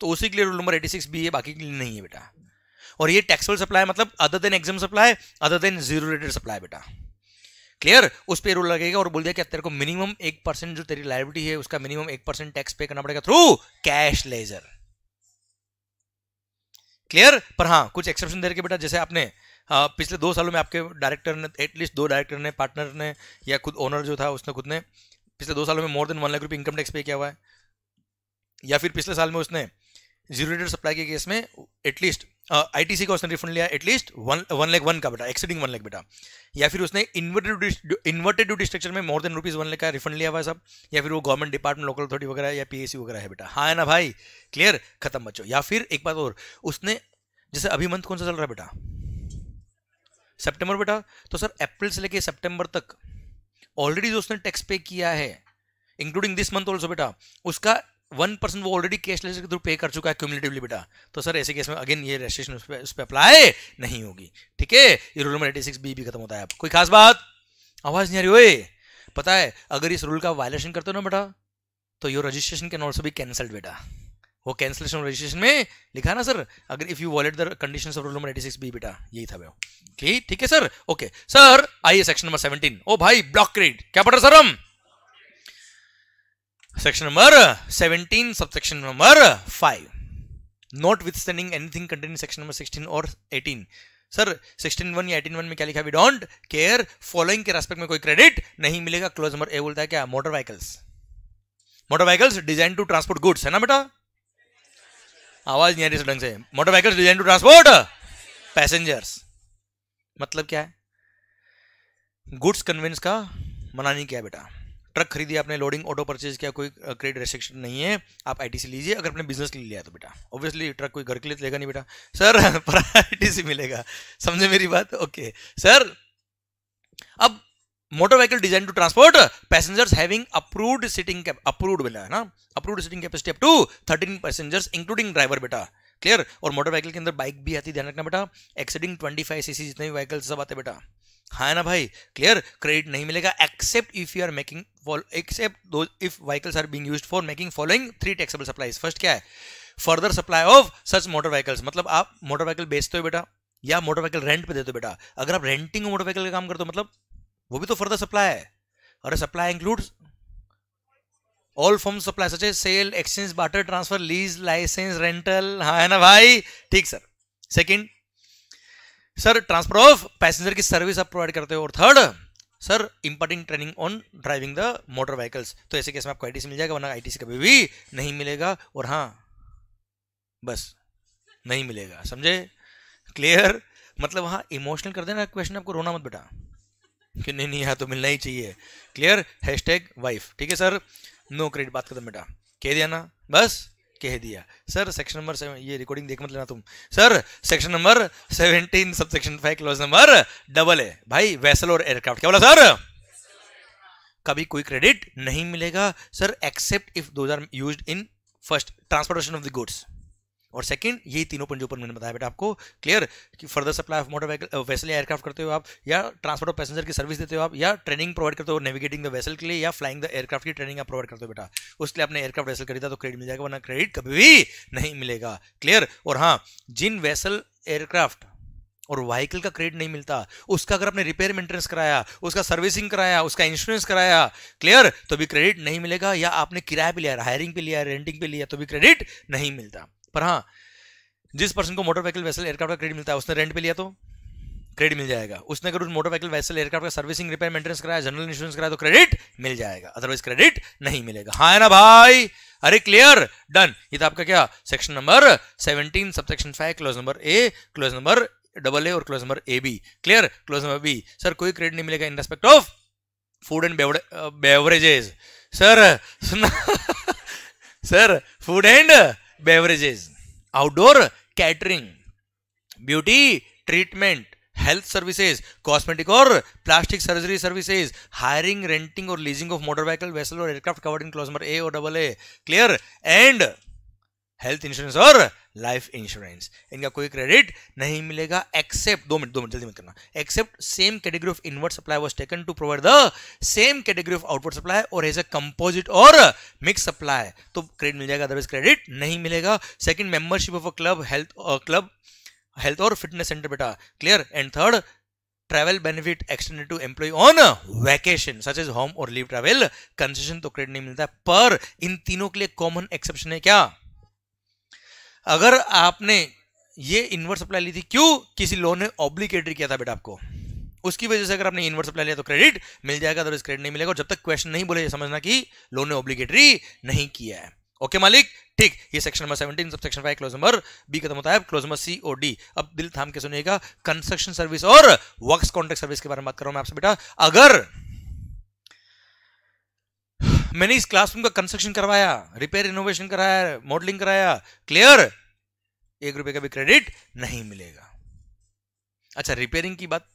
तो उसी के लिए rule number eighty six B है बाकी के लिए नहीं है बेटा और ये टैक्सेबल सप्लाई मतलब other than exempt supply other than zero rated supply बेटा क्लियर उस पे रूल लगेगा और बोल दिया कि तेरे को मिनिमम एक परसेंट जो तेरी लाइबिलिटी है उसका मिनिमम एक परसेंट टैक्स पे करना पड़ेगा थ्रू कैश लेजर क्लियर पर हाँ कुछ एक्सेप्शन दे रखे बेटा जैसे आपने हाँ, पिछले दो सालों में आपके डायरेक्टर ने एटलीस्ट दो डायरेक्टर ने पार्टनर ने या खुद ओनर जो था उसने खुद ने पिछले दो सालों में मोर देन वन लाख रुपये इनकम टैक्स पे किया हुआ है या फिर पिछले साल में उसने जीरो रेटर सप्लाई के केस में एटलीस्ट आईटीसी का उसने रिफंड लिया at least one one lakh one का बेटा एक्सीडिंग वन लाख बेटा या फिर उसने इन्वर्टेड इन्वर्टेड ड्यूटी स्ट्रक्चर में more than rupees one lakh का रिफंड लिया हुआ सब या फिर वो गवर्नमेंट डिपार्टमेंट लोकल अथॉरिटी वगैरह या सी वगैरह है बेटा हाँ है ना भाई क्लियर खत्म बच्चों या फिर एक बात और उसने जैसे अभी मंथ कौन सा चल रहा है बेटा सितंबर बेटा तो सर अप्रैल से लेके सितंबर तक ऑलरेडी जो उसने टैक्स पे किया है इंक्लूडिंग दिस मंथ ऑल्सो बेटा उसका वन परसेंट वो ऑलरेडी कैश लेस के थ्रू पे कर चुका है क्यूमुलेटिवली बेटा तो सर ऐसे केस में अगेन ये रजिस्ट्रेशन उस पर अप्लाई नहीं होगी ठीक है ये rule number eighty six B भी खत्म होता है आप कोई खास बात आवाज नहीं आ रही हो पता है अगर इस रूल का वायलेशन करते हो ना बेटा तो योर रजिस्ट्रेशन कैन ऑल्सो भी कैंसल्ड बेटा वो कैंसिलेशन रजिस्ट्रेशन में लिखा ना सर अगर if you violate the condition of rule number eighty six B बेटा यही था ठीक है सर ओके सर आइए सेक्शन नंबर सेवनटीन ओ भाई ब्लॉक क्रेडिट क्या पढ़ रहे सर हम section number seventeen sub section number five notwithstanding anything contained section number sixteen और एटीन सर सिक्सटीन वन या एटीन वन में क्या लिखा वी डोंट केयर फॉलोइंग के रेस्पेक्ट में कोई क्रेडिट नहीं मिलेगा क्लोज नंबर ए बोलता है क्या motor vehicles motor vehicles design to transport goods है ना बेटा आवाज नहीं आ रही ढंग से motor vehicles design to transport passengers मतलब क्या है गुड्स कन्वेंस का मना नहीं किया बेटा ट्रक खरीदी आपने लोडिंग ऑटो परचेज किया कोई क्रेडिट रेस्ट्रिक्शन नहीं है आप आईटीसी लीजिए अगर अपने बिजनेस के लिए लिया तो बेटा ऑब्वियसली ट्रक कोई घर के लिए तो लेगा नहीं बेटा सर पर आईटीसी मिलेगा समझे मेरी बात ओके सर अब motor vehicle design to transport passengers having approved seating approved बेटा है ना approved seating capacity up to thirteen passengers including driver बेटा क्लियर और मोटर व्हीकल के अंदर बाइक भी आती ध्यान रखना बेटा exceeding twenty five C C जितने भी व्हीकल सब आते बेटा हाँ ना भाई क्लियर क्रेडिट नहीं मिलेगा except if you are making except though if vehicles are being use for making following three taxable supplies first क्या है further supply of such motor vehicles मतलब आप मोटर व्हीकल बेचते हो बेटा या मोटर व्हीकल रेंट पे देते हो बेटा अगर आप रेंटिंग मोटर व्हीकल का काम करते हो मतलब वो भी तो फर्दर सप्लाई है और supply include all form supply such sale exchange barter transfer lease licence rental हाँ है ना भाई ठीक sir second sir transfer of passenger की सर्विस आप प्रोवाइड करते हो और third sir imparting training on driving the motor vehicles तो ऐसे केस में आपको आईटीसी मिल जाएगा वरना आईटीसी कभी भी नहीं मिलेगा और हाँ बस नहीं मिलेगा समझे क्लियर मतलब हाँ इमोशनल कर देना क्वेश्चन आपको रोना मत बेटा कि नहीं नहीं यहाँ तो मिलना ही चाहिए क्लियर हैश टैग वाइफ ठीक है सर नो क्रेडिट बात खत्म बेटा कह दिया ना बस कह दिया सर सेक्शन नंबर सेवन ये रिकॉर्डिंग देख मत लेना तुम sir section number seventeen sub section five clause number double है भाई वैसल और एयरक्राफ्ट क्या बोला सर कभी कोई क्रेडिट नहीं मिलेगा sir except if those are use in first transportation of the goods और सेकंड यही तीनों पॉइंट जो ऊपर मैंने बताया बेटा आपको क्लियर कि further supply of motor vessel या एयरक्राफ्ट करते हो आप या ट्रांसपोर्ट ऑफ पैसेंजर की सर्विस देते हो आप या ट्रेनिंग प्रोवाइड करते हो नेविगेटिंग द वैसल के लिए या फ्लाइंग द एयरक्राफ्ट की ट्रेनिंग आप प्रोवाइड करते हो बेटा उसके लिए आपने एयरक्राफ्ट वैसल खरीदा तो क्रेडिट मिल जाएगा वरना क्रेडिट कभी भी नहीं मिलेगा क्लियर और हाँ जिन वेसल एयरक्राफ्ट और व्हीकल का क्रेडिट नहीं मिलता उसका अगर आपने रिपेयर मेंटेनेंस कराया उसका सर्विसिंग कराया उसका इंश्योरेंस कराया क्लियर तो भी क्रेडिट नहीं मिलेगा या आपने किराया पे लिया हायरिंग पे लिया रेंटिंग पे लिया तो भी क्रेडिट नहीं मिलता पर हाँ जिस पर्सन को मोटर व्हीकल वैसल एयरक्राफ्ट का क्रेडिट मिलता है उसने रेंट पे लिया तो क्रेडिट मिल जाएगा उसने अगर उस मोटर व्हीकल वैसल एयरक्राफ्ट का सर्विसिंग रिपेयर मेंटेनेंस कराया जनरल इंश्योरेंस कराया तो क्रेडिट मिल जाएगा अदरवाइज क्रेडिट नहीं मिलेगा हाँ है ना भाई अरे क्लियर डन ये तो आपका क्या section number seventeen sub section five clause number A clause number double A और clause number A B clear clause number B sir कोई क्रेडिट नहीं मिलेगा in respect of food and beverages sir सुना sir food and beverages, outdoor catering, beauty treatment, health services, cosmetic or plastic surgery services, hiring, renting or leasing of motor vehicle, vessel or aircraft covered in clause number A or double A. Clear? And health insurance और life insurance इनका कोई credit नहीं मिलेगा accept दो minute दो minute जल्दी मत करना except same category of inward supply was taken to provide the same category of outward supply और एज अ कंपोजिट और मिक्स सप्लाई तो क्रेडिट मिल जाएगा अदरवाइज क्रेडिट नहीं मिलेगा second membership of a club health club health और fitness centre बेटा clear and third travel benefit extended to employee on vacation such is home और leave travel concession तो credit नहीं मिलता पर इन तीनों के लिए कॉमन एक्सेप्शन है क्या अगर आपने ये इन्वर्स सप्लाई ली थी क्यों किसी लोन ने ऑब्लिकेटरी किया था बेटा आपको उसकी वजह से अगर आपने इन्वर्स सप्लाई लिया तो क्रेडिट मिल जाएगा अगर क्रेडिट नहीं मिलेगा जब तक क्वेश्चन नहीं बोले समझना कि लोन ने ऑब्लिकेटरी नहीं किया है ओके मालिक ठीक ये section number seventeen sub section five clause number B खत्म होता है क्लोज नंबर सी और डी अब दिल थाम के सुनिएगा कंस्ट्रक्शन सर्विस और वर्क्स कॉन्ट्रैक्ट सर्विस के बारे में बात कर रहा हूं मैं आपसे बेटा अगर मैंने इस क्लासरूम का कंस्ट्रक्शन करवाया रिपेयर इनोवेशन कराया मॉडलिंग कराया क्लियर एक रुपए का भी क्रेडिट नहीं मिलेगा अच्छा रिपेयरिंग की बात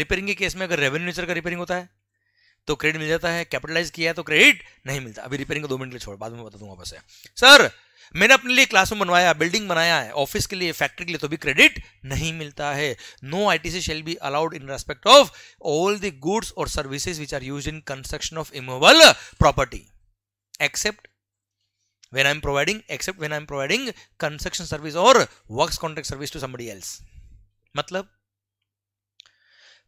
रिपेयरिंग के केस में अगर रेवेन्यू नेचर का रिपेयरिंग होता है तो क्रेडिट मिल जाता है कैपिटलाइज किया है तो क्रेडिट नहीं मिलता अभी रिपेयरिंग को दो मिनट छोड़ बाद में बता दूंगा बस है सर मैंने अपने लिए क्लासरूम बनवाया बिल्डिंग बनाया है ऑफिस के लिए फैक्ट्री के लिए तो भी क्रेडिट नहीं मिलता है no ITC shall be allowed in respect of all the goods और services which are use in construction of immovable property except when am providing except when I am providing construction service और work contract service to somebody else मतलब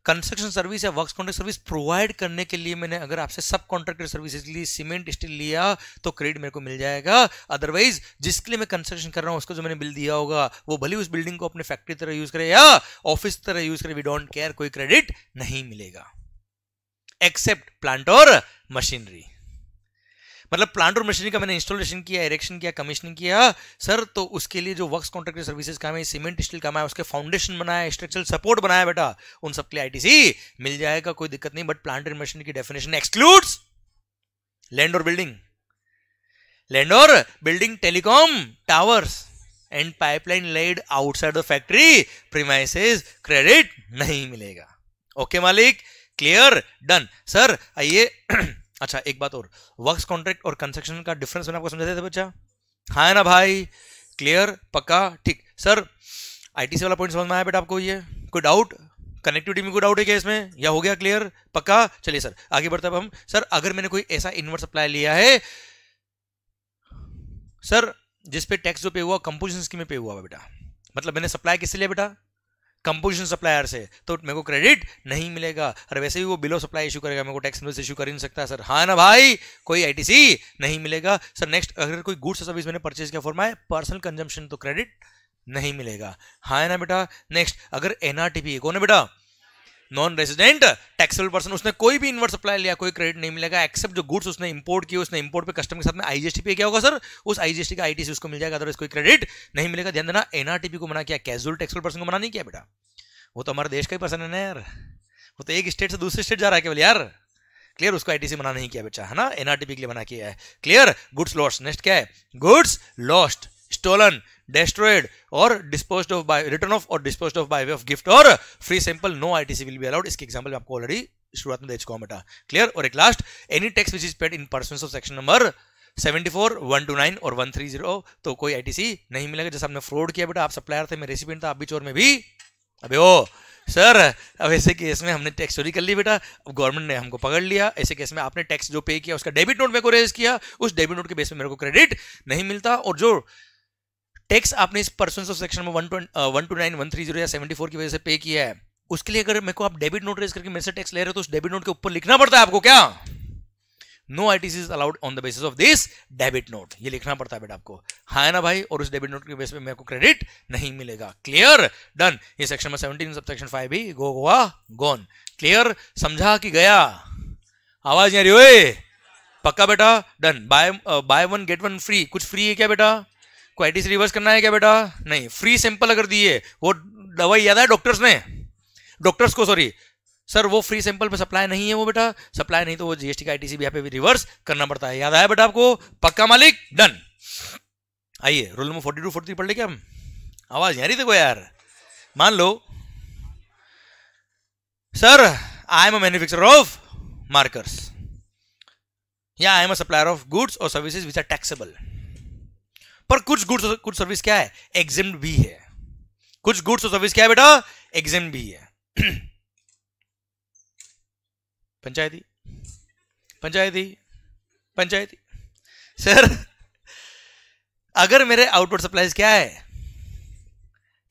construction service या works contract service provide करने के लिए मैंने अगर आपसे sub contracted services ली सीमेंट स्टील लिया तो क्रेडिट मेरे को मिल जाएगा अदरवाइज जिसके लिए मैं कंस्ट्रक्शन कर रहा हूँ उसको जो मैंने बिल दिया होगा वो भले उस बिल्डिंग को अपने फैक्ट्री तरह यूज करे या ऑफिस तरह यूज करे वी डोंट केयर कोई क्रेडिट नहीं मिलेगा एक्सेप्ट प्लांट और मशीनरी मतलब प्लांट और मशीनरी का मैंने इंस्टॉलेशन किया इरेक्शन किया कमीशनिंग किया सर तो उसके लिए जो वर्क्स कॉन्ट्रेक्टर सर्विसेज काम है सीमेंट स्टील काम है उसके फाउंडेशन बनाया स्ट्रक्चरल सपोर्ट बनाया बेटा उन सबके लिए आईटीसी मिल जाएगा कोई दिक्कत नहीं बट प्लांट एंड मशीनरी की डेफिनेशन एक्सक्लूड्स लैंड और बिल्डिंग लैंड और building telecom towers and pipeline laid outside the factory premises credit नहीं मिलेगा ओके okay, मालिक क्लियर डन सर आइए अच्छा एक बात और वर्क्स कॉन्ट्रैक्ट और कंस्ट्रक्शन का डिफरेंस मैंने आपको समझाते थे बच्चा हाँ है ना भाई क्लियर पक्का ठीक सर आईटीसी वाला पॉइंट समझ में आया बेटा आपको ये कोई डाउट कनेक्टिविटी में कोई डाउट है क्या इसमें या हो गया क्लियर पक्का चलिए सर आगे बढ़ते हम सर अगर मैंने कोई ऐसा इन्वर्ट सप्लाई लिया है सर जिस पे टैक्स जो पे हुआ कंपोजिशन स्कीम में पे हुआ बेटा मतलब मैंने सप्लाई किससे लिया बेटा कंपोजिशन सप्लायर से तो मेरे को क्रेडिट नहीं मिलेगा अरे वैसे भी वो बिलो सप्लाई इशू करेगा मेरे को टैक्स इनवॉइस इशू कर ही नहीं सकता सर हाँ ना भाई कोई आईटीसी नहीं मिलेगा सर नेक्स्ट अगर कोई गुड्स सर्विस मैंने परचेज किया फॉर माई पर्सनल कंजम्पशन तो क्रेडिट नहीं मिलेगा हाँ ना बेटा नेक्स्ट अगर एनआरटीपी कौन है बेटा नॉन रेजिडेंट टैक्सेबल पर्सन उसने कोई भी इनवर्ट सप्लाई लिया कोई क्रेडिट नहीं मिलेगा एक्सेप्ट जो गुड्स उसने इंपोर्ट किए उसने इंपोर्ट पे कस्टम के साथ में आईजीएसटी पे क्या होगा सर उस आईजीएसटी का आईटीसी उसको मिल जाएगा अदरवाइज कोई क्रेडिट नहीं मिलेगा ध्यान देना एनआरटीपी को मना किया कैजुअल टैक्सेबल पर्सन को मना नहीं किया बेटा वो तो हमारे देश का ही पर्सन है ना यार वो तो एक स्टेट से दूसरे स्टेट जा रहा है केवल यार क्लियर उसको आईटीसी मना नहीं किया बेटा है ना एनआरटीपी के लिए मना किया है क्लियर गुड्स लॉस्ट नेक्स्ट क्या है goods lost stolen destroyed or disposed of by return of or disposed of by way of gift or free sample no ITC will be allowed इसके example aapko already shuruaat mein de chuka hu beta clear aur ek last any tax which is paid in pursuance of section number 74, 129 और 130 तो कोई ITC नहीं मिलेगा जैसे हमने fraud किया बेटा आप सप्लायर थे मैं रेसिपेंट था आप भी चोर में भी अबे ओ सर अब ऐसे केस में हमने टैक्स चोरी कर ली बेटा अब गवर्नमेंट ने हमको पकड़ लिया ऐसे केस में आपने टैक्स जो पे किया उसका डेबिट नोट मेरे को रेज किया उस डेबिट नोट के बेस में मेरे को क्रेडिट नहीं मिलता और जो टैक्स आपने इस पर्सन ऑफ सेक्शन में one two nine one three zero या सेवेंटी फोर की वजह से पे किया है उसके लिए अगर मेरे को आप डेबिट नोट रेज करके मेरे से टैक्स ले रहे हो तो उस डेबिट नोट के ऊपर लिखना पड़ता है आपको क्या no I T C is allowed on the basis of this debit note ये लिखना पड़ता है बेटा आपको हाँ है ना भाई और उस डेबिट नोट के बेस पे मेरे को क्रेडिट नहीं मिलेगा क्लियर डन ये section number seventeen sub section five भी गो गोवा गॉन क्लियर समझा कि गया आवाज नहीं आ रही हो पक्का बेटा done bye bye one get one free कुछ फ्री है क्या बेटा क्वाइटिस रिवर्स करना है क्या बेटा नहीं फ्री सैंपल अगर दिए वो दवाई याद है डॉक्टर्स ने डॉक्टर्स को सॉरी सर वो फ्री सैंपल पे सप्लाई नहीं है वो बेटा सप्लाई नहीं तो वो जीएसटी का आईटीसी भी यहाँ पे भी रिवर्स करना पड़ता है याद आया बेटा आपको पक्का मालिक डन आइए roll number forty two forty पढ़ लेके हम आवाज यार ही देखो यार मान लो sir I am a manufacturer of markers या I am a supplier of goods और सर्विसेज विच आर टैक्सेबल पर कुछ गुड्स कुछ सर्विस क्या है एग्जिम भी है कुछ गुड्स और सर्विस क्या है बेटा एग्जिम भी है [CLEARS THROAT] पंचायती पंचायती पंचायती सर अगर मेरे आउटवर्ड सप्लाईज क्या है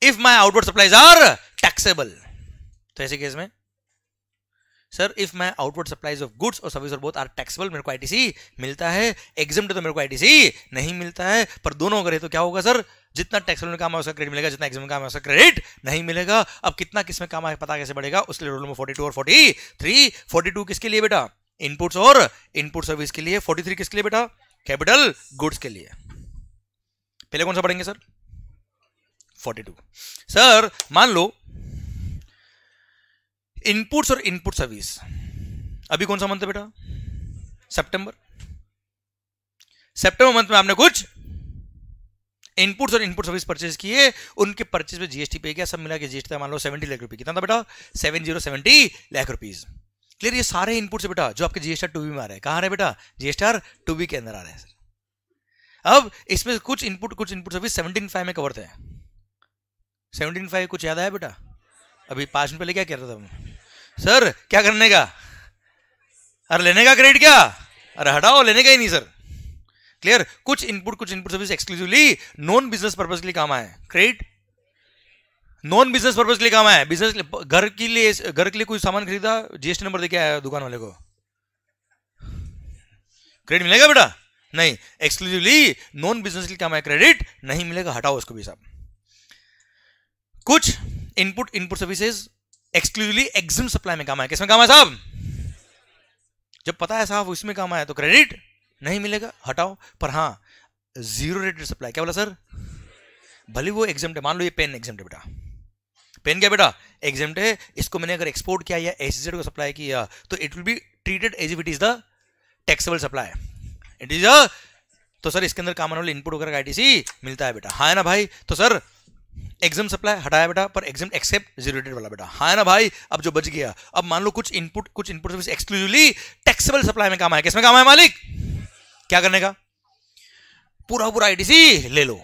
if my outward supplies are taxable तो ऐसे केस में sir if my outward supplies of goods और सर्विस और बोथ आर टैक्सेबल मेरे को आईटीसी मिलता है एग्जाम तो मेरे को आईटीसी नहीं मिलता है पर दोनों अगर है तो क्या होगा सर जितना टैक्स में काम है उसका क्रेडिट मिलेगा जितना एग्जाम में काम है उसका क्रेडिट नहीं मिलेगा अब कितना किस में काम है पता कैसे बढ़ेगा लिए रोल नंबर फोर्टी टू और फोर्टी थ्री फोर्टी टू किसके लिए बेटा इनपुट्स और इनपुट सर्विस के लिए फोर्टी थ्री किसके लिए बेटा कैपिटल गुड्स के लिए पहले कौन सा पढ़ेंगे सर 42 सर मान लो इनपुट्स और इनपुट सर्विस अभी कौन सा मंथ है बेटा सितंबर सितंबर मंथ में आपने कुछ इनपुट्स और इनपुट सर्विस परचेज किए उनके परचेज पे जीएसटी पे गया सब मिला के जीएसटी मान लो सेवेंटी लाख रुपए कितना था बेटा seven zero seventy lakh rupees clear ये सारे इनपुट है बेटा जो आपके जीएसटी टू बी में आ रहे हैं कहा है बेटा जीएसटी टू बी के अंदर आ रहे हैं अब इसमें कुछ इनपुट कुछ इनपुट सर्विस सेवनटीन फाइव में कवर थे सेवनटीन फाइव कुछ याद आया बेटा अभी पांच मिनट पहले क्या कह रहा था मैं सर क्या करने का अरे लेने का क्रेडिट क्या अरे हटाओ लेने का ही नहीं सर क्लियर कुछ इनपुट कुछ input service exclusively non business purpose के लिए काम आए क्रेडिट नॉन बिजनेस पर्पज के लिए काम आए बिजनेस घर के लिए घर के लिए कोई सामान खरीदा जीएसटी नंबर देके आया दुकान वाले को क्रेडिट मिलेगा बेटा नहीं एक्सक्लूसिवली नॉन बिजनेस के लिए काम आया क्रेडिट नहीं मिलेगा हटाओ उसको भी साहब कुछ input input services exclusively exempt supply में काम आया किसमें काम आया साहब जब पता है साहब उसमें काम आया तो क्रेडिट नहीं मिलेगा हटाओ पर हाँ जीरो रेटेड सप्लाई क्या बोला सर भले वो एग्जाम मान लो ये पेन एग्जाम बेटा पेन क्या बेटा एग्जाम है इसको मैंने अगर एक्सपोर्ट किया या एस को सप्लाई किया तो it will be treated as it is the taxable supply it is a तो सर इसके अंदर काम आने वाले इनपुट वगैरह का आई मिलता है बेटा हाँ ना भाई तो सर एग्जाम सप्लाई हटाया बेटा पर एग्जाम एक्सेप्ट जीरो वाला बेटा हाँ ना भाई अब जो बच गया अब मान लो कुछ इनपुट कुछ input service exclusively taxable supply में काम आया किसमें काम आया मालिक क्या करने का पूरा पूरा आईडीसी ले लो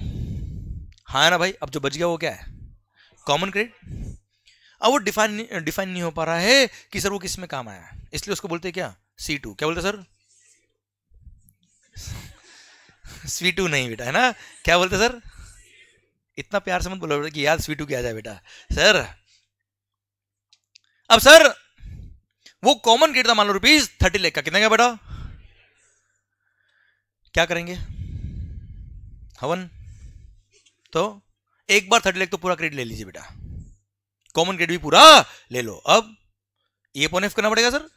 हाँ ना भाई अब जो बच गया वो क्या है कॉमन क्रेडिट अब वो डिफाइन डिफाइन नहीं हो पा रहा है कि सर वो किस में काम आया इसलिए उसको बोलते क्या सी टू क्या बोलते सर सी टू नहीं बेटा है ना क्या बोलते सर इतना प्यार से मत बोलो बेटा कि यार स्वीटू क्या जाए बेटा सर अब सर वो कॉमन गेट था मान लो रुपीज थर्टी लेख का कितने का बेटा क्या करेंगे हवन तो एक बार थर्टी लेख तो पूरा क्रेडिट ले लीजिए बेटा कॉमन क्रेडिट भी पूरा ले लो अब ये पोनेफ करना पड़ेगा सर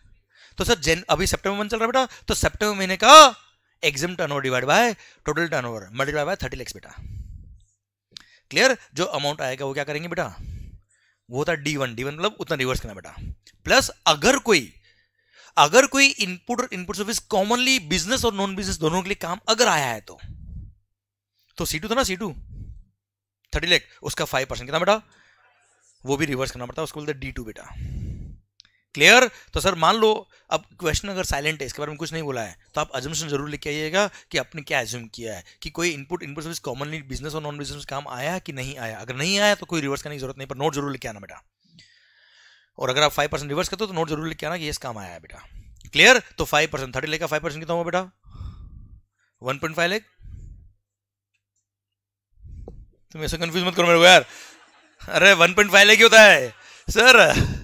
तो सर जन अभी सितंबर मंथ चल रहा है बेटा तो सितंबर महीने का exempt turnover divide by total turnover multiply by thirty लेख बेटा क्लियर जो अमाउंट आएगा वो क्या करेंगे बेटा वो था डी वन डी वन मतलब उतना रिवर्स करना बेटा प्लस अगर कोई अगर कोई इनपुट और इनपुट सर्विस कॉमनली बिजनेस और नॉन बिजनेस दोनों के लिए काम अगर आया है तो तो सी टू था ना सी टू थर्टी लेख उसका फाइव परसेंट कितना बेटा वो भी रिवर्स करना पड़ता है उसको बोलते डी टू बेटा क्लियर तो सर मान लो अब क्वेश्चन अगर साइलेंट है इसके बारे में कुछ नहीं बोला है तो आप एजम्पन जरूर लेके आइएगा कि आपने क्या एज्यूम किया है कि कोई input input service commonly business और नॉन बिजनेस काम आया कि नहीं आया अगर नहीं आया तो कोई रिवर्स करने की जरूरत नहीं पर नोट जरूर लेके आना बेटा और अगर आप फाइव परसेंट रिवर्स करते हो तो नोट जरूर लेके आना कि ये काम आया है बेटा क्लियर तो फाइव परसेंट थर्टी लेकर फाइव परसेंट कितना बेटा वन पॉइंट फाइव लेख तुम ऐसा कंफ्यूज मत करो मेरे को यार अरे वन पॉइंट फाइव लेके होता है सर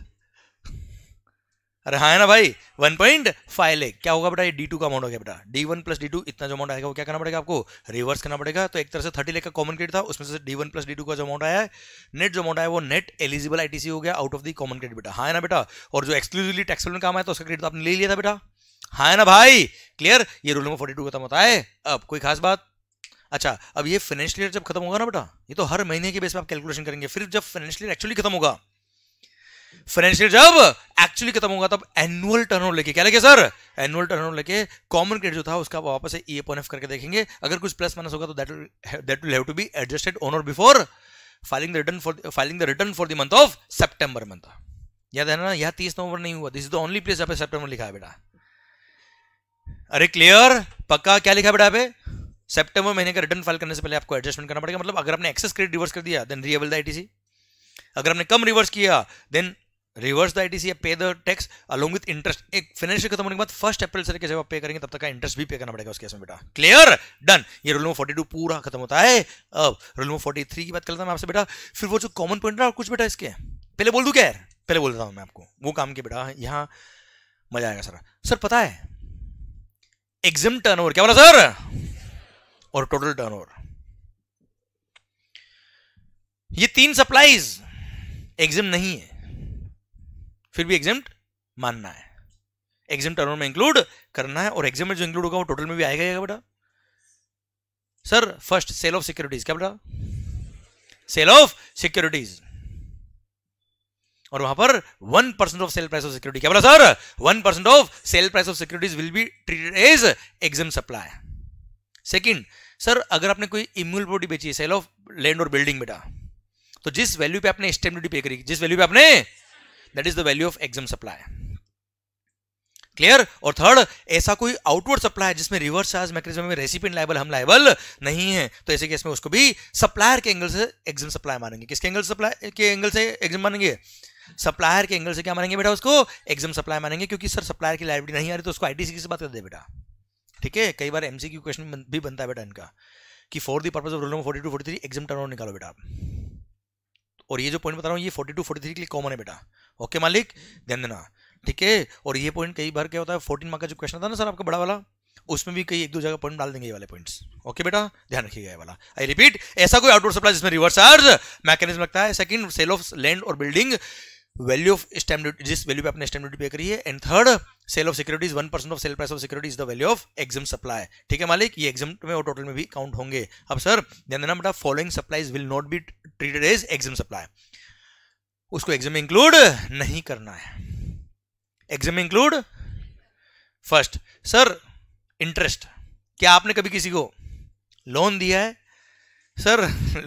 रहा है ना भाई वन पॉइंट फाइव लेख क्या होगा बेटा ये डी टू का अमाउंट हो गया बेटा D one plus D two इतना जो अमाउंट आएगा वो क्या करना पड़ेगा आपको रिवर्स करना पड़ेगा तो एक तरह से थर्टी लेख का कॉमन क्रेडिट था उसमें से D one plus D two का जो अमाउंट आया है नेट जो अमाउंट आया वो नेट एलिजिबल आईटीसी हो गया out of the common credit बेटा हाँ है ना बेटा और जो एक्सक्लूसिवली टैक्स में काम आया तो उसका क्रेडिट आपने ले लिया था बेटा हाँ है ना भाई क्लियर ये रूल नंबर फोर्टी टू खत्म होता है अब कोई खास बात अच्छा अब ये फाइनेंशियल ईयर जब खत्म होगा ना बेटा ये तो हर महीने के बेस पर आप कैलकुलेशन करेंगे फिर जब फाइनेंशियल ईयर एक्चुअली खत्म होगा फाइनेंशियल जब एक्चुअली खत्म होगा तब एनुअल टर्न लेके क्या लेके सर एनुअल टर्न लेके कॉमन क्रेडिट जो था उसका वापस से ई e एफ करके देखेंगे अगर कुछ प्लस माइनस होगा तो that that will have to be adjusted on और before filing the return for filing the return for the month of September month याद है ना यहाँ तीस नवंबर नहीं हुआ this is the only place यहाँ पे सेप्टेम्बर लिखा है बेटा अरे क्लियर पक्का क्या लिखा बेटा पे सेप्टेम्बर महीने का रिटर्न फाइल करने से पहले आपको एडजस्टमेंट करना पड़ेगा मतलब अगर आपने एक्सेस क्रेडिट रिवर्स कर दिया देन रिएबल द आईटीसी अगर हमने कम रिवर्स किया देन रिवर्स द आईटीसी या pay the tax along with interest एक फाइनेंशियल खत्म होने के बाद फर्स्ट अप्रैल से जब आप पे करेंगे तब तक का इंटरेस्ट भी पे करना पड़ेगा उसके केस में बेटा क्लियर डन ये रूल नंबर टू पूरा खत्म होता है अब रूल नंबर थ्री की बात करता हूं आपसे बेटा फिर वो जो कॉमन पॉइंट रहा और कुछ बेटा इसके पहले बोल दू क्या यार पहले बोल देता हूँ मैं आपको वो काम के बेटा यहाँ मजा आएगा सर सर पता है टर्न ओवर क्या बोला सर और टोटल ओवर ये तीन सप्लाईज एग्जिम नहीं है फिर भी एग्जाम मानना है एग्जाम टर्म में इंक्लूड करना है और एग्जाम में जो इंक्लूड होगा वो टोटल में भी आएगा क्या बेटा sir first sale of securities क्या बेटा सेल ऑफ सिक्योरिटीज और वहां पर one percent of sale price of security क्या बोला sir one percent of sale price of securities will be treated as exempt supply second sir अगर आपने कोई इम्यूल प्रॉपर्टी बेची है सेल ऑफ लैंड और बिल्डिंग बेटा तो जिस वैल्यू पे आपने स्टैम्प ड्यूटी पे करी जिस वैल्यू पे आपने that is the value of exempt supply clear और थर्ड ऐसा कोई आउटवर्ड सप्लाई है जिसमें रिवर्स चार्ज मैकेनिज्म में रेसिपेंट लाइबल हम लाइबल नहीं है तो ऐसे केस में उसको भी सप्लायर के एंगल से एग्जाम सप्लाई मानेंगे किसके एंगल सप्लाई के एंगल से एग्जाम मानेंगे सप्लायर के एंगल से क्या मानेंगे बेटा उसको एग्जाम सप्लाई मानेंगे क्योंकि सर सप्लायर की लाइबिलिटी नहीं आ रही तो उसको आईटीसी से बात कर दे बेटा ठीक है कई बार एमसीक्यू क्वेश्चन भी बनता है बेटा इनका कि for the purpose of rule number forty two forty three exempt turn निकालो बेटा आप और ये जो पॉइंट बता रहा हूँ ये फोर्टी टू फोर्टी के लिए कॉमन है बेटा ओके मालिक ध्यान देना ठीक है और ये पॉइंट कई बार क्या होता है फोर्टीन मार्क का जो क्वेश्चन था ना सर आपका बड़ा वाला उसमें भी कई एक दो जगह पॉइंट डाल देंगे ये वाले पॉइंट्स ओके बेटा ध्यान रखिएगा ये वाला आई रिपीट ऐसा कोई आउटडोर सप्लाई जिसमें रिवर्स मैकेनिज्म लगता है सेकंड सेल ऑफ लैंड और building value of stamp duty जिस वैल्यू पे आपने स्टैम्प ड्यूटी पे करी है and third sale of securities one percent of sale price of securities the value of exempt supply ठीक है मालिक ये एग्जाम में और टोटल में भी काउंट होंगे अब सर ध्यान देना बेटा following supplies will not be treated as exempt supply उसको एग्जाम में इंक्लूड नहीं करना है एग्जाम में इंक्लूड फर्स्ट सर इंटरेस्ट क्या आपने कभी किसी को लोन दिया है सर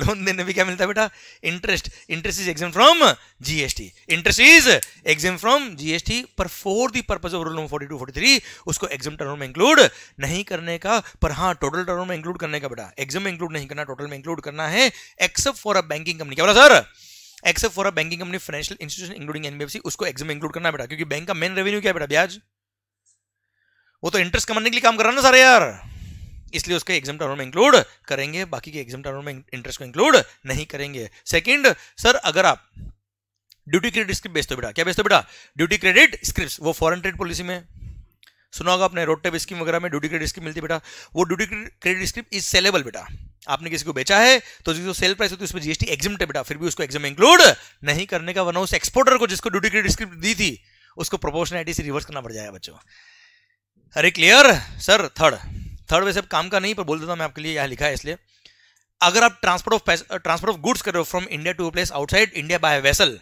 लोन [LAUGHS] देने में क्या मिलता है बेटा interest interest is exempt from GST interest is exempt from GST पर for the purpose of rule number forty three उसको एग्जाम टर्न में इंक्लूड नहीं करने का पर हाँ टोटल टर्न में इंक्लूड करने का बेटा एग्जाम में इंक्लूड नहीं करना टोटल में इंक्लूड करना है except for a banking company क्या बोला sir except for a banking company financial institution including NBFC उसको एग्जाम इंक्लूड करना बेटा क्योंकि बैंक का मेन रेवेन्यू क्या बेटा ब्याज वो तो इंटरेस्ट कमाने के लिए काम कर रहा है ना सारे यार इसलिए उसके एग्जाम टर्म में इंक्लूड करेंगे बाकी के एग्जाम टर्म में इंटरेस्ट को इंक्लूड नहीं करेंगे सेकंड सर अगर आप ड्यूटी क्रेडिट स्क्रिप्ट बेचते बेटा क्या बेचते हो बेटा ड्यूटी क्रेडिट स्क्रिप्ट वो फॉरन ट्रेड पॉलिसी में सुना होगा आपने रोड टेप स्कीम वगैरह में ड्यूटी क्रेडिट स्कीम मिलती बेटा वो duty credit script is saleable बेटा आपने किसी को बेचा है तो जिसको सेल प्राइस होती है उसमें जीएसटी एग्जाम है बेटा फिर भी उसको एग्जाम इंक्लूड नहीं करने का वरना उस एक्सपोर्टर को जिसको ड्यूटी क्रेडिट स्क्रिप्ट दी थी उसको प्रोपोर्शनलिटी से रिवर्स करना पड़ जाएगा बच्चों अरे क्लियर सर थर्ड थर्ड वे सब काम का नहीं पर बोल देता हूँ मैं आपके लिए यह लिखा है इसलिए अगर आप transport of transport of goods कर रहे हो from India to place outside India by vessel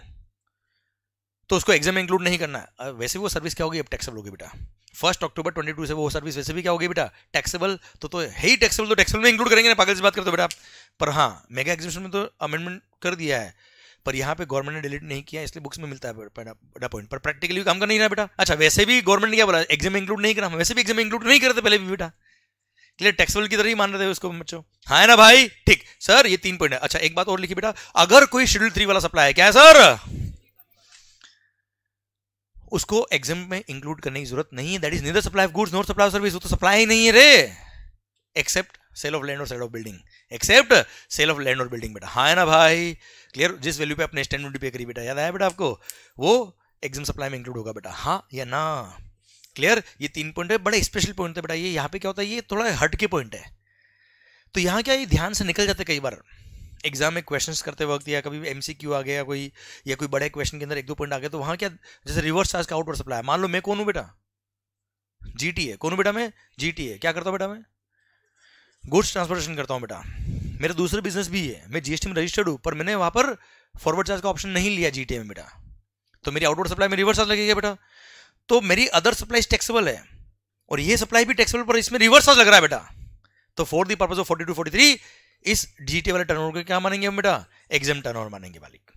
तो उसको एग्जाम इंक्लूड नहीं करना है वैसे भी वो सर्विस क्या होगी अब टैक्सेबल होगी बेटा फर्स्ट अक्टूबर ट्वेंटी टू से वो सर्विस वैसे भी क्या होगी बेटा टैक्सेबल तो तो है ही टैक्सेबल तो टैक्सेबल में इंक्लूड करेंगे ना पागल से बात करते हो बेटा पर हाँ मेगा एग्जिबिशन में तो अमेंडमेंट कर दिया है पर यहाँ पे गवर्नमेंट ने डिलीट नहीं किया इसलिए बुक्स में मिलता है बेटा पॉइंट पर प्रैक्टिकली काम का नहीं रहा बेटा अच्छा वैसे भी गवर्नमेंट ने क्या बोला एग्जाम इंक्लूड नहीं करा वैसे भी एग्जाम इंक्लूड नहीं करते पहले भी बेटा क्लियर टैक्सेबल की तरह ही मान रहे थे उसको बच्चों हाँ है ना भाई ठीक सर ये तीन पॉइंट है अच्छा एक बात और लिखी बेटा अगर कोई शेड्यूल थ्री वाला सप्लाई है क्या है सर उसको एग्जाम में इंक्लूड करने की जरूरत नहीं है that is neither supply of goods not supply of service वो तो सप्लाई ही नहीं है रे एक्सेप्ट सेल ऑफ लैंड और sale of building except sale of land और बिल्डिंग बेटा हाँ है ना भाई क्लियर जिस वैल्यू पे आपने स्टैंड पे करी बेटा याद आया बेटा आपको वो एग्जाम सप्लाई में इंक्लूड होगा बेटा हाँ या ना क्लियर ये तीन पॉइंट है बड़ा स्पेशल पॉइंट है बेटा ये यहाँ पे क्या होता है ये थोड़ा हट के पॉइंट है तो यहाँ क्या ये ध्यान से निकल जाते कई बार एग्जाम में क्वेश्चंस करते वक्त या कभी एम सी आ गया कोई या कोई बड़े क्वेश्चन के अंदर एक दो पॉइंट आ गया तो वहाँ क्या जैसे रिवर्स चार्ज का आउटवर्ड सप्लाई मान लो मैं कौन हूँ बेटा जी टी है कौन बेटा मैं जी टी है क्या करता हूँ बेटा मैं गुड्स ट्रांसपोर्टेशन करता हूँ बेटा मेरा दूसरा बिजनेस भी है मैं जीएसटी में रजिस्टर्ड हूँ पर मैंने वहाँ पर फॉरवर्ड चार्ज का ऑप्शन नहीं लिया जीटीए में बेटा तो मेरी आउटवर्ड सप्लाई में रिवर्स चार्ज लगेगा बेटा तो मेरी अदर सप्लाईज टैक्सेबल है और ये सप्लाई भी टैक्सेबल पर इसमें रिवर्स लग रहा है बेटा तो for the purpose of forty two forty three इस जीटी वाले टर्न को क्या मानेंगे हम बेटा एग्जाम टर्नओवर मानेंगे मालिक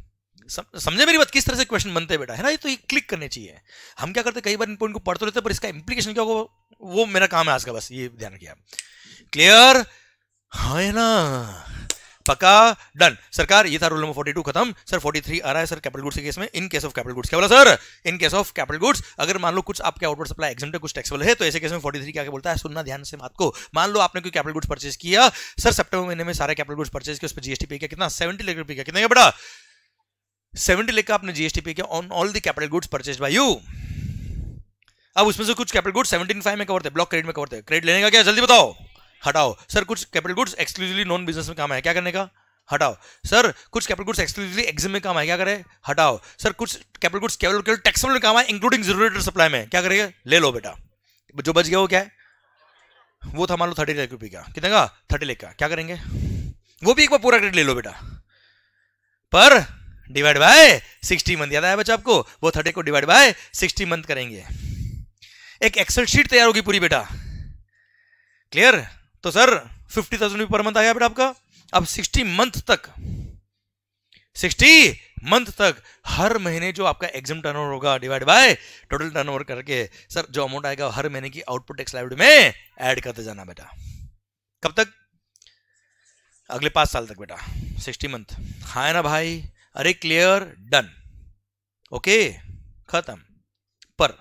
समझे मेरी बात किस तरह से क्वेश्चन बनते हैं बेटा है ना ये तो ये क्लिक करने चाहिए हम क्या करते कई बार इन पॉइंट को पढ़ते तो रहते लेते पर इसका इंप्लीकेशन क्या होगा वो मेरा काम है आज का बस ये ध्यान रखिए क्लियर हाँ ना पक्का डन सरकार ये था रूल नंबर 42 खत्म सर 43 आ रहा है सर कैपिटल गुड्स के केस में in case of capital goods क्या बोला sir in case of capital goods अगर मान लो कुछ आपके आउटवर्ड सप्लाई एग्जाम कुछ टैक्सेबल है तो ऐसे केस में 43 क्या क्या बोलता है सुनना ध्यान से बात को मान लो आपने कोई कैपिटल गुड्स परचेज किया सर सेप्टेबर महीने में सारे कैपिटल गुड्स परचेज किया उस पर जीएसटी पे किया कितना सेवेंटी लेकर पे किया कितने का बड़ा सेवेंटी लेकर आपने जीएसटी पे किया on all the capital goods purchase by you अब उसमें से कुछ कैपिटल गुड्स सेवेंटी फाइव में कवर थे ब्लॉक क्रेडिट में कवर थे क्रेडिट लेने का क्या जल्दी बताओ हटाओ सर कुछ capital goods exclusively non business में काम है क्या करने का हटाओ सर कुछ कैपिटल गुड्स एक्सक्लूसिवली एग्जिम में काम है क्या करें हटाओ सर कुछ कैपिटल गुड्स केवल केवल टैक्स में काम है इंक्लूडिंग जरूरी सप्लाई में क्या करेगा ले लो बेटा जो बच गया वो क्या है वो था मान लो थर्टी लाख रुपये का कितने का थर्टी लेख का क्या करेंगे वो भी एक बार पूरा क्रेडिट ले लो बेटा पर डिवाइड बाय सिक्सटी मंथ याद आया बच्चा आपको वो थर्टी को डिवाइड बाय सिक्सटी मंथ करेंगे एक एक्सेल शीट तैयार होगी पूरी बेटा क्लियर तो sir fifty thousand per month आया बेटा आपका अब सिक्सटी मंथ तक सिक्सटी मंथ तक हर महीने जो आपका एग्जाम टर्नओवर होगा डिवाइड बाय टोटल टर्नओवर करके सर जो अमाउंट आएगा हर महीने की आउटपुट टैक्स लाइव में ऐड करते जाना बेटा कब तक अगले पांच साल तक बेटा सिक्सटी मंथ हाँ है ना भाई अरे क्लियर डन ओके खत्म पर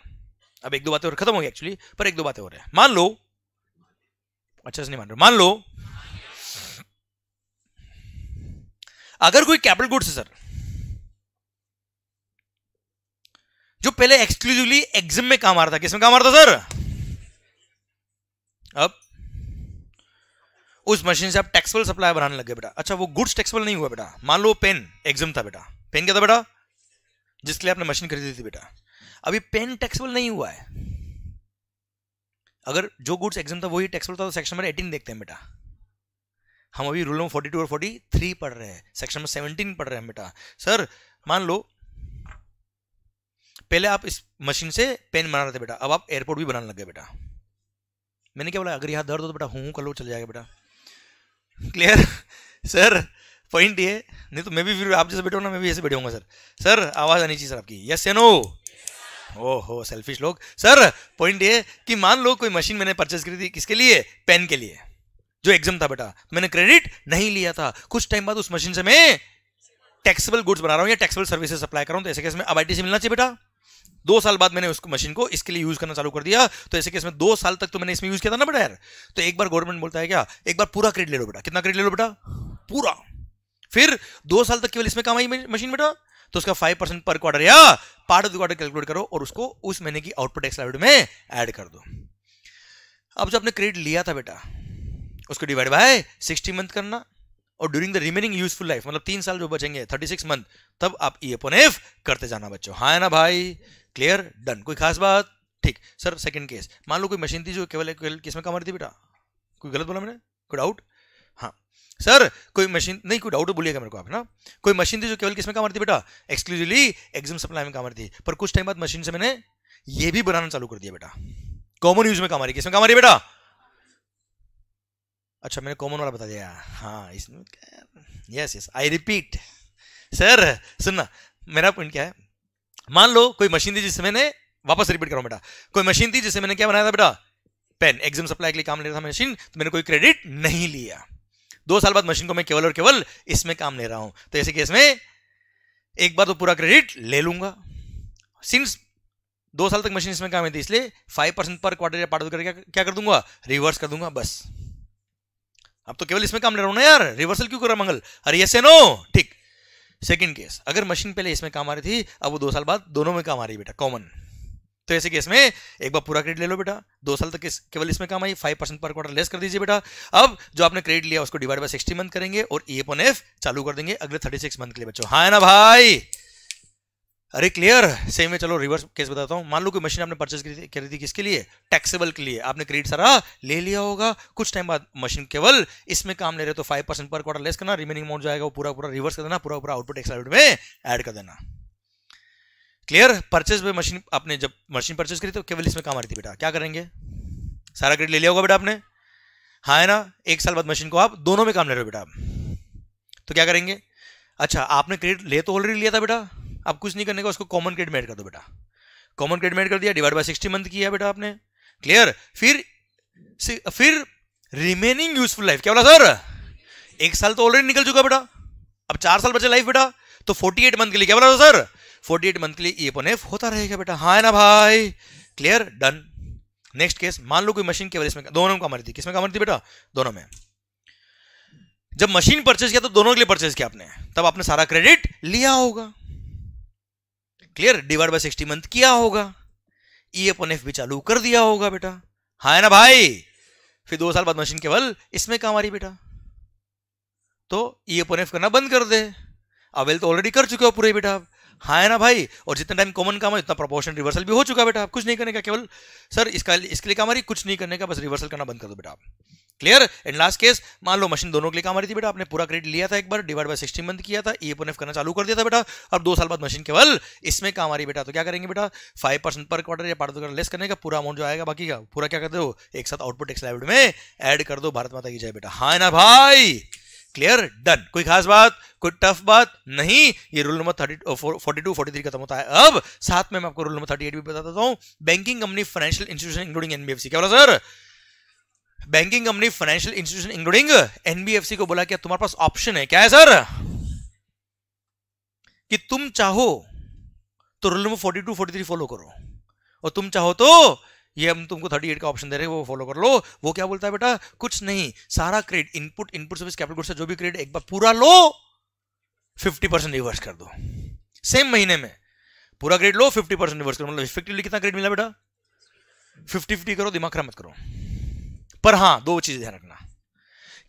अब एक दो बातें और खत्म हो गई एक्चुअली पर एक दो बातें रहे है मान लो अच्छा से नहीं मान रहे मान लो अगर कोई कैपिटल गुड्स है सर जो पहले एक्सक्लूसिवली एग्जिम में काम आ रहा था किसमें काम आ रहा था सर अब उस मशीन से आप टेक्सबल सप्लाई बनाने लगे बेटा अच्छा वो गुड्स टेक्सबल नहीं हुआ बेटा मान लो पेन एग्जिम था बेटा पेन क्या था बेटा जिसके लिए आपने मशीन खरीदी थी बेटा अभी पेन टेक्सबल नहीं हुआ है अगर जो गुड्स एग्जाम था वही टैक्सेबल था तो सेक्शन नंबर एटीन देखते हैं बेटा हम अभी रूल नंबर फोर्टी टू और फोर्टी थ्री पढ़ रहे हैं सेक्शन नंबर सेवनटीन पढ़ रहे हैं बेटा सर मान लो पहले आप इस मशीन से पेन बना रहे थे बेटा अब आप एयरपोर्ट भी बनाने लग गए बेटा मैंने क्या बोला अगर यहाँ दर्द हो तो बेटा हूँ कलो लो चले जाएगा बेटा क्लियर सर पॉइंट ये नहीं तो मैं भी फिर आप जैसे बैठो ना मैं भी ऐसे बैठे सर सर आवाज़ आनी चाहिए सर आपकी यस या नो ओहो सेल्फिश लोग सर पॉइंट ये कि मान लो कोई मशीन मैंने परचेज करी थी किसके लिए पेन के लिए जो एग्जाम था बेटा मैंने क्रेडिट नहीं लिया था कुछ टाइम बाद उस मशीन से मैं टैक्सेबल गुड्स बना रहा हूं या टैक्सेबल सर्विसेज अप्लाई कर रहा हूं तो ऐसे केस में अब आई मिलना चाहिए बेटा दो साल बाद मैंने उस मशीन को इसके लिए यूज करना चालू कर दिया तो ऐसे केस में दो साल तक तो मैंने इसमें यूज किया था ना बेटा यार तो एक बार गवर्नमेंट बोलता है क्या एक बार पूरा क्रेडिट ले लो बेटा कितना क्रेडिट ले लो बेटा पूरा फिर दो साल तक केवल इसमें काम आई मशीन बेटा तो उसका फाइव परसेंट पर क्वार्टर या part of the quarter calculate करो और उसको उस महीने की आउटपुट एक्स लाइव में ऐड कर दो अब जो आपने क्रेडिट लिया था बेटा उसको डिवाइड बाय सिक्सटी मंथ करना और during the remaining useful life मतलब तीन साल जो बचेंगे थर्टी सिक्स मंथ तब आप ई एपोन एफ करते जाना बच्चों हाँ है ना भाई क्लियर डन कोई खास बात ठीक सर सेकंड केस मान लो कोई मशीन थी जो केवल किसमें किस में काम रही थी बेटा कोई गलत बोला मैंने कोई डाउट सर कोई मशीन नहीं कोई डाउट तो बोलिएगा मेरे को आप ना कोई मशीन थी जो केवल किसमें काम आती बेटा एक्सक्लूसिवली एग्जाम सप्लाई में काम आती है पर कुछ टाइम बाद मशीन से मैंने ये भी बनाना चालू कर दिया बेटा कॉमन यूज में काम आ रही है किसमें काम आ रही बेटा अच्छा मैंने कॉमन वाला बता दिया हाँ इसमें yes yes I repeat sir सुनना मेरा पॉइंट क्या है मान लो कोई मशीन थी जिससे मैंने वापस रिपीट करो बेटा कोई मशीन थी जिससे मैंने क्या बनाया था बेटा पेन एग्जाम सप्लाई के लिए काम ले रहा था मशीन तो मैंने कोई क्रेडिट नहीं लिया दो साल बाद मशीन को मैं केवल और केवल इसमें काम ले रहा हूं तो ऐसे केस में एक बार तो पूरा क्रेडिट ले लूंगा सिंस दो साल तक मशीन इसमें काम है इसलिए फाइव परसेंट पर क्वार्टर या पार्ट करके क्या कर दूंगा रिवर्स कर दूंगा बस अब तो केवल इसमें काम ले रहा हूं ना यार रिवर्सल क्यों कर रहा मंगल अरे यस नो ठीक सेकंड केस अगर मशीन पहले इसमें काम आ रही थी अब वो दो साल बाद दोनों में काम आ रही है बेटा कॉमन तो ऐसे केस में एक बार पूरा क्रेडिट ले लो बेटा दो साल तक केवल इसमें काम आई फाइव परसेंट पर क्वार्टर लेस कर दीजिए बेटा अब जो आपने क्रेडिट लिया उसको डिवाइड बाय सिक्सटी मंथ करेंगे और ई एपन एफ चालू कर देंगे अगले थर्टी सिक्स मंथ के लिए बच्चों हाँ ना भाई अरे क्लियर सेम में चलो रिवर्स केस बताता हूँ मान लो कि मशीन आपने परचेज करी थी किसके लिए टैक्सेबल के लिए आपने क्रेडिट सारा ले लिया होगा कुछ टाइम बाद मशीन केवल इसमें काम ले रहे तो फाइव परसेंट पर क्वार्टर लेस करना रिमेनिंग अमाउंट जाएगा वो पूरा पूरा रिवर्स कर देना पूरा पूरा आउटपुट एक्साइट में एड कर देना क्लियर परचेज बाय मशीन आपने जब मशीन परचेज करी तो केवल इसमें काम आ रही थी बेटा क्या करेंगे सारा क्रेडिट ले लिया होगा बेटा आपने हाँ है ना एक साल बाद मशीन को आप दोनों में काम ले रहे हो बेटा आप तो क्या करेंगे अच्छा आपने क्रेडिट ले तो ऑलरेडी लिया था बेटा आप कुछ नहीं करने का उसको कॉमन क्रेडिट मेड कर दो बेटा कॉमन क्रेडिट मेड कर दिया डिवाइड बाय सिक्सटी मंथ किया बेटा आपने क्लियर फिर फिर रिमेनिंग यूजफुल लाइफ क्या बोला सर एक साल तो ऑलरेडी निकल चुका बेटा अब चार साल बचे लाइफ बेटा तो एट मंथ के लिए क्या बोला सर फोर्टी एट मंथ के लिए ई अपन एफ होता रहेगा बेटा हाँ ना भाई क्लियर डन नेक्स्ट केस मान लो कोई मशीन केवल इसमें दोनों में कमर थी किसमें कमर थी बेटा दोनों में जब मशीन परचेज किया तो दोनों के लिए परचेज किया आपने तब आपने सारा क्रेडिट लिया होगा clear divide by sixty month किया होगा ई अपन एफ भी चालू कर दिया होगा बेटा हाँ है ना भाई फिर दो साल बाद मशीन केवल इसमें काम आ रही बेटा तो ई अपन एफ करना बंद कर दे अवेल तो ऑलरेडी कर चुके हो पूरे बेटा आप हाँ है ना भाई और जितना टाइम कॉमन काम है उतना प्रोपोर्शन रिवर्सल भी हो चुका बेटा आप कुछ नहीं करने का केवल सर इसका इसके लिए काम आ रही कुछ नहीं करने का बस रिवर्सल करना बंद कर दो बेटा आप क्लियर एंड लास्ट केस मान लो मशीन दोनों के लिए काम आ रही थी बेटा आपने पूरा क्रेडिट लिया था एक बार डिवाइड बाय सिक्सटी बंद किया था ई एफ करना चालू कर दिया था बेटा अब दो साल बाद मशीन केवल इसमें काम आ रही बेटा तो क्या करेंगे बेटा फाइव परसेंट पर क्वार्टर या पार्ट दो लेस करने का पूरा अमाउंट जो आएगा बाकी का पूरा क्या कर दो एक साथ आउटपुट एक्स में एड कर दो भारत माता की जाए बेटा हाँ ना भाई क्लियर डन कोई खास बात कोई टफ बात नहीं ये rule number thirty forty two forty three खत्म होता है अब साथ में मैं आपको रूल नंबर थर्टी एट भी बता देता हूं banking company financial institution including NBFC क्या बोला sir banking company financial institution including NBFC को बोला क्या तुम्हारे पास ऑप्शन है क्या है सर कि तुम चाहो तो rule number forty two forty three follow करो और तुम चाहो तो ये हम तुमको 38 का ऑप्शन दे रहे हैं वो फॉलो कर लो वो क्या बोलता है बेटा कुछ नहीं सारा credit input input service capital goods जो भी क्रेडिट एक बार पूरा लो 50 परसेंट रिवर्स कर दो सेम महीने में पूरा क्रेडिट लो 50 परसेंट रिवर्स करो मतलब इफेक्टिवली कितना क्रेडिट मिला बेटा फिफ्टी फिफ्टी करो दिमाग खराब मत करो पर हाँ दो चीज़ ध्यान रखना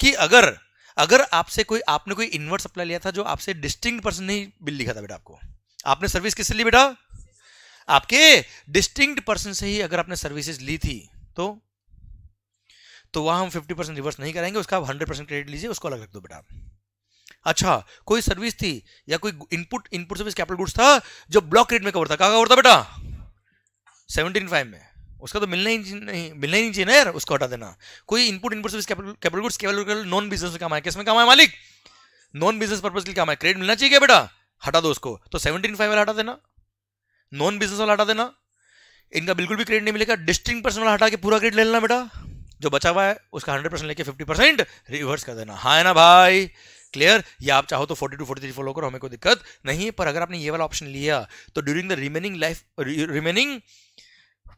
कि अगर अगर आपसे कोई आपने कोई इन्वर्ट सप्लाई लिया था जो आपसे डिस्टिंग पर्सन नहीं बिल लिखा था बेटा आपको आपने सर्विस किससे ली बेटा आपके डिस्टिंक्ट पर्सन से ही अगर आपने सर्विसेज ली थी तो तो वहां हम 50 परसेंट रिवर्स नहीं करेंगे उसका आप 100 परसेंट क्रेडिट लीजिए उसको अलग रख दो बेटा अच्छा कोई सर्विस थी या कोई input input service capital goods था जो ब्लॉक रेट में कवर था कहा कवर था बेटा सेवनटीन फाइव में उसका तो मिलना ही नहीं मिलना ही नहीं चाहिए ना यार उसको हटा देना कोई input input service capital goods केवल नॉन बिजनेस में काम है किसमें काम है मालिक नॉन बिजनेस पर्पज के लिए काम है क्रेडिट मिलना चाहिए क्या बेटा हटा दो उसको तो सेवनटीन फाइव वाला हटा देना नॉन बिजनेस वाला हटा देना इनका बिल्कुल भी क्रेडिट नहीं मिलेगा डिस्टिंग पर्सन वाला हटा के पूरा क्रेडिट ले लेना बेटा जो बचा हुआ है उसका हंड्रेड परसेंट लेके फिफ्टी परसेंट रिवर्स कर देना हाँ है ना भाई क्लियर या आप चाहो तो forty two forty three follow करो हमें कोई दिक्कत नहीं है पर अगर आपने ये वाला ऑप्शन लिया तो during the remaining life remaining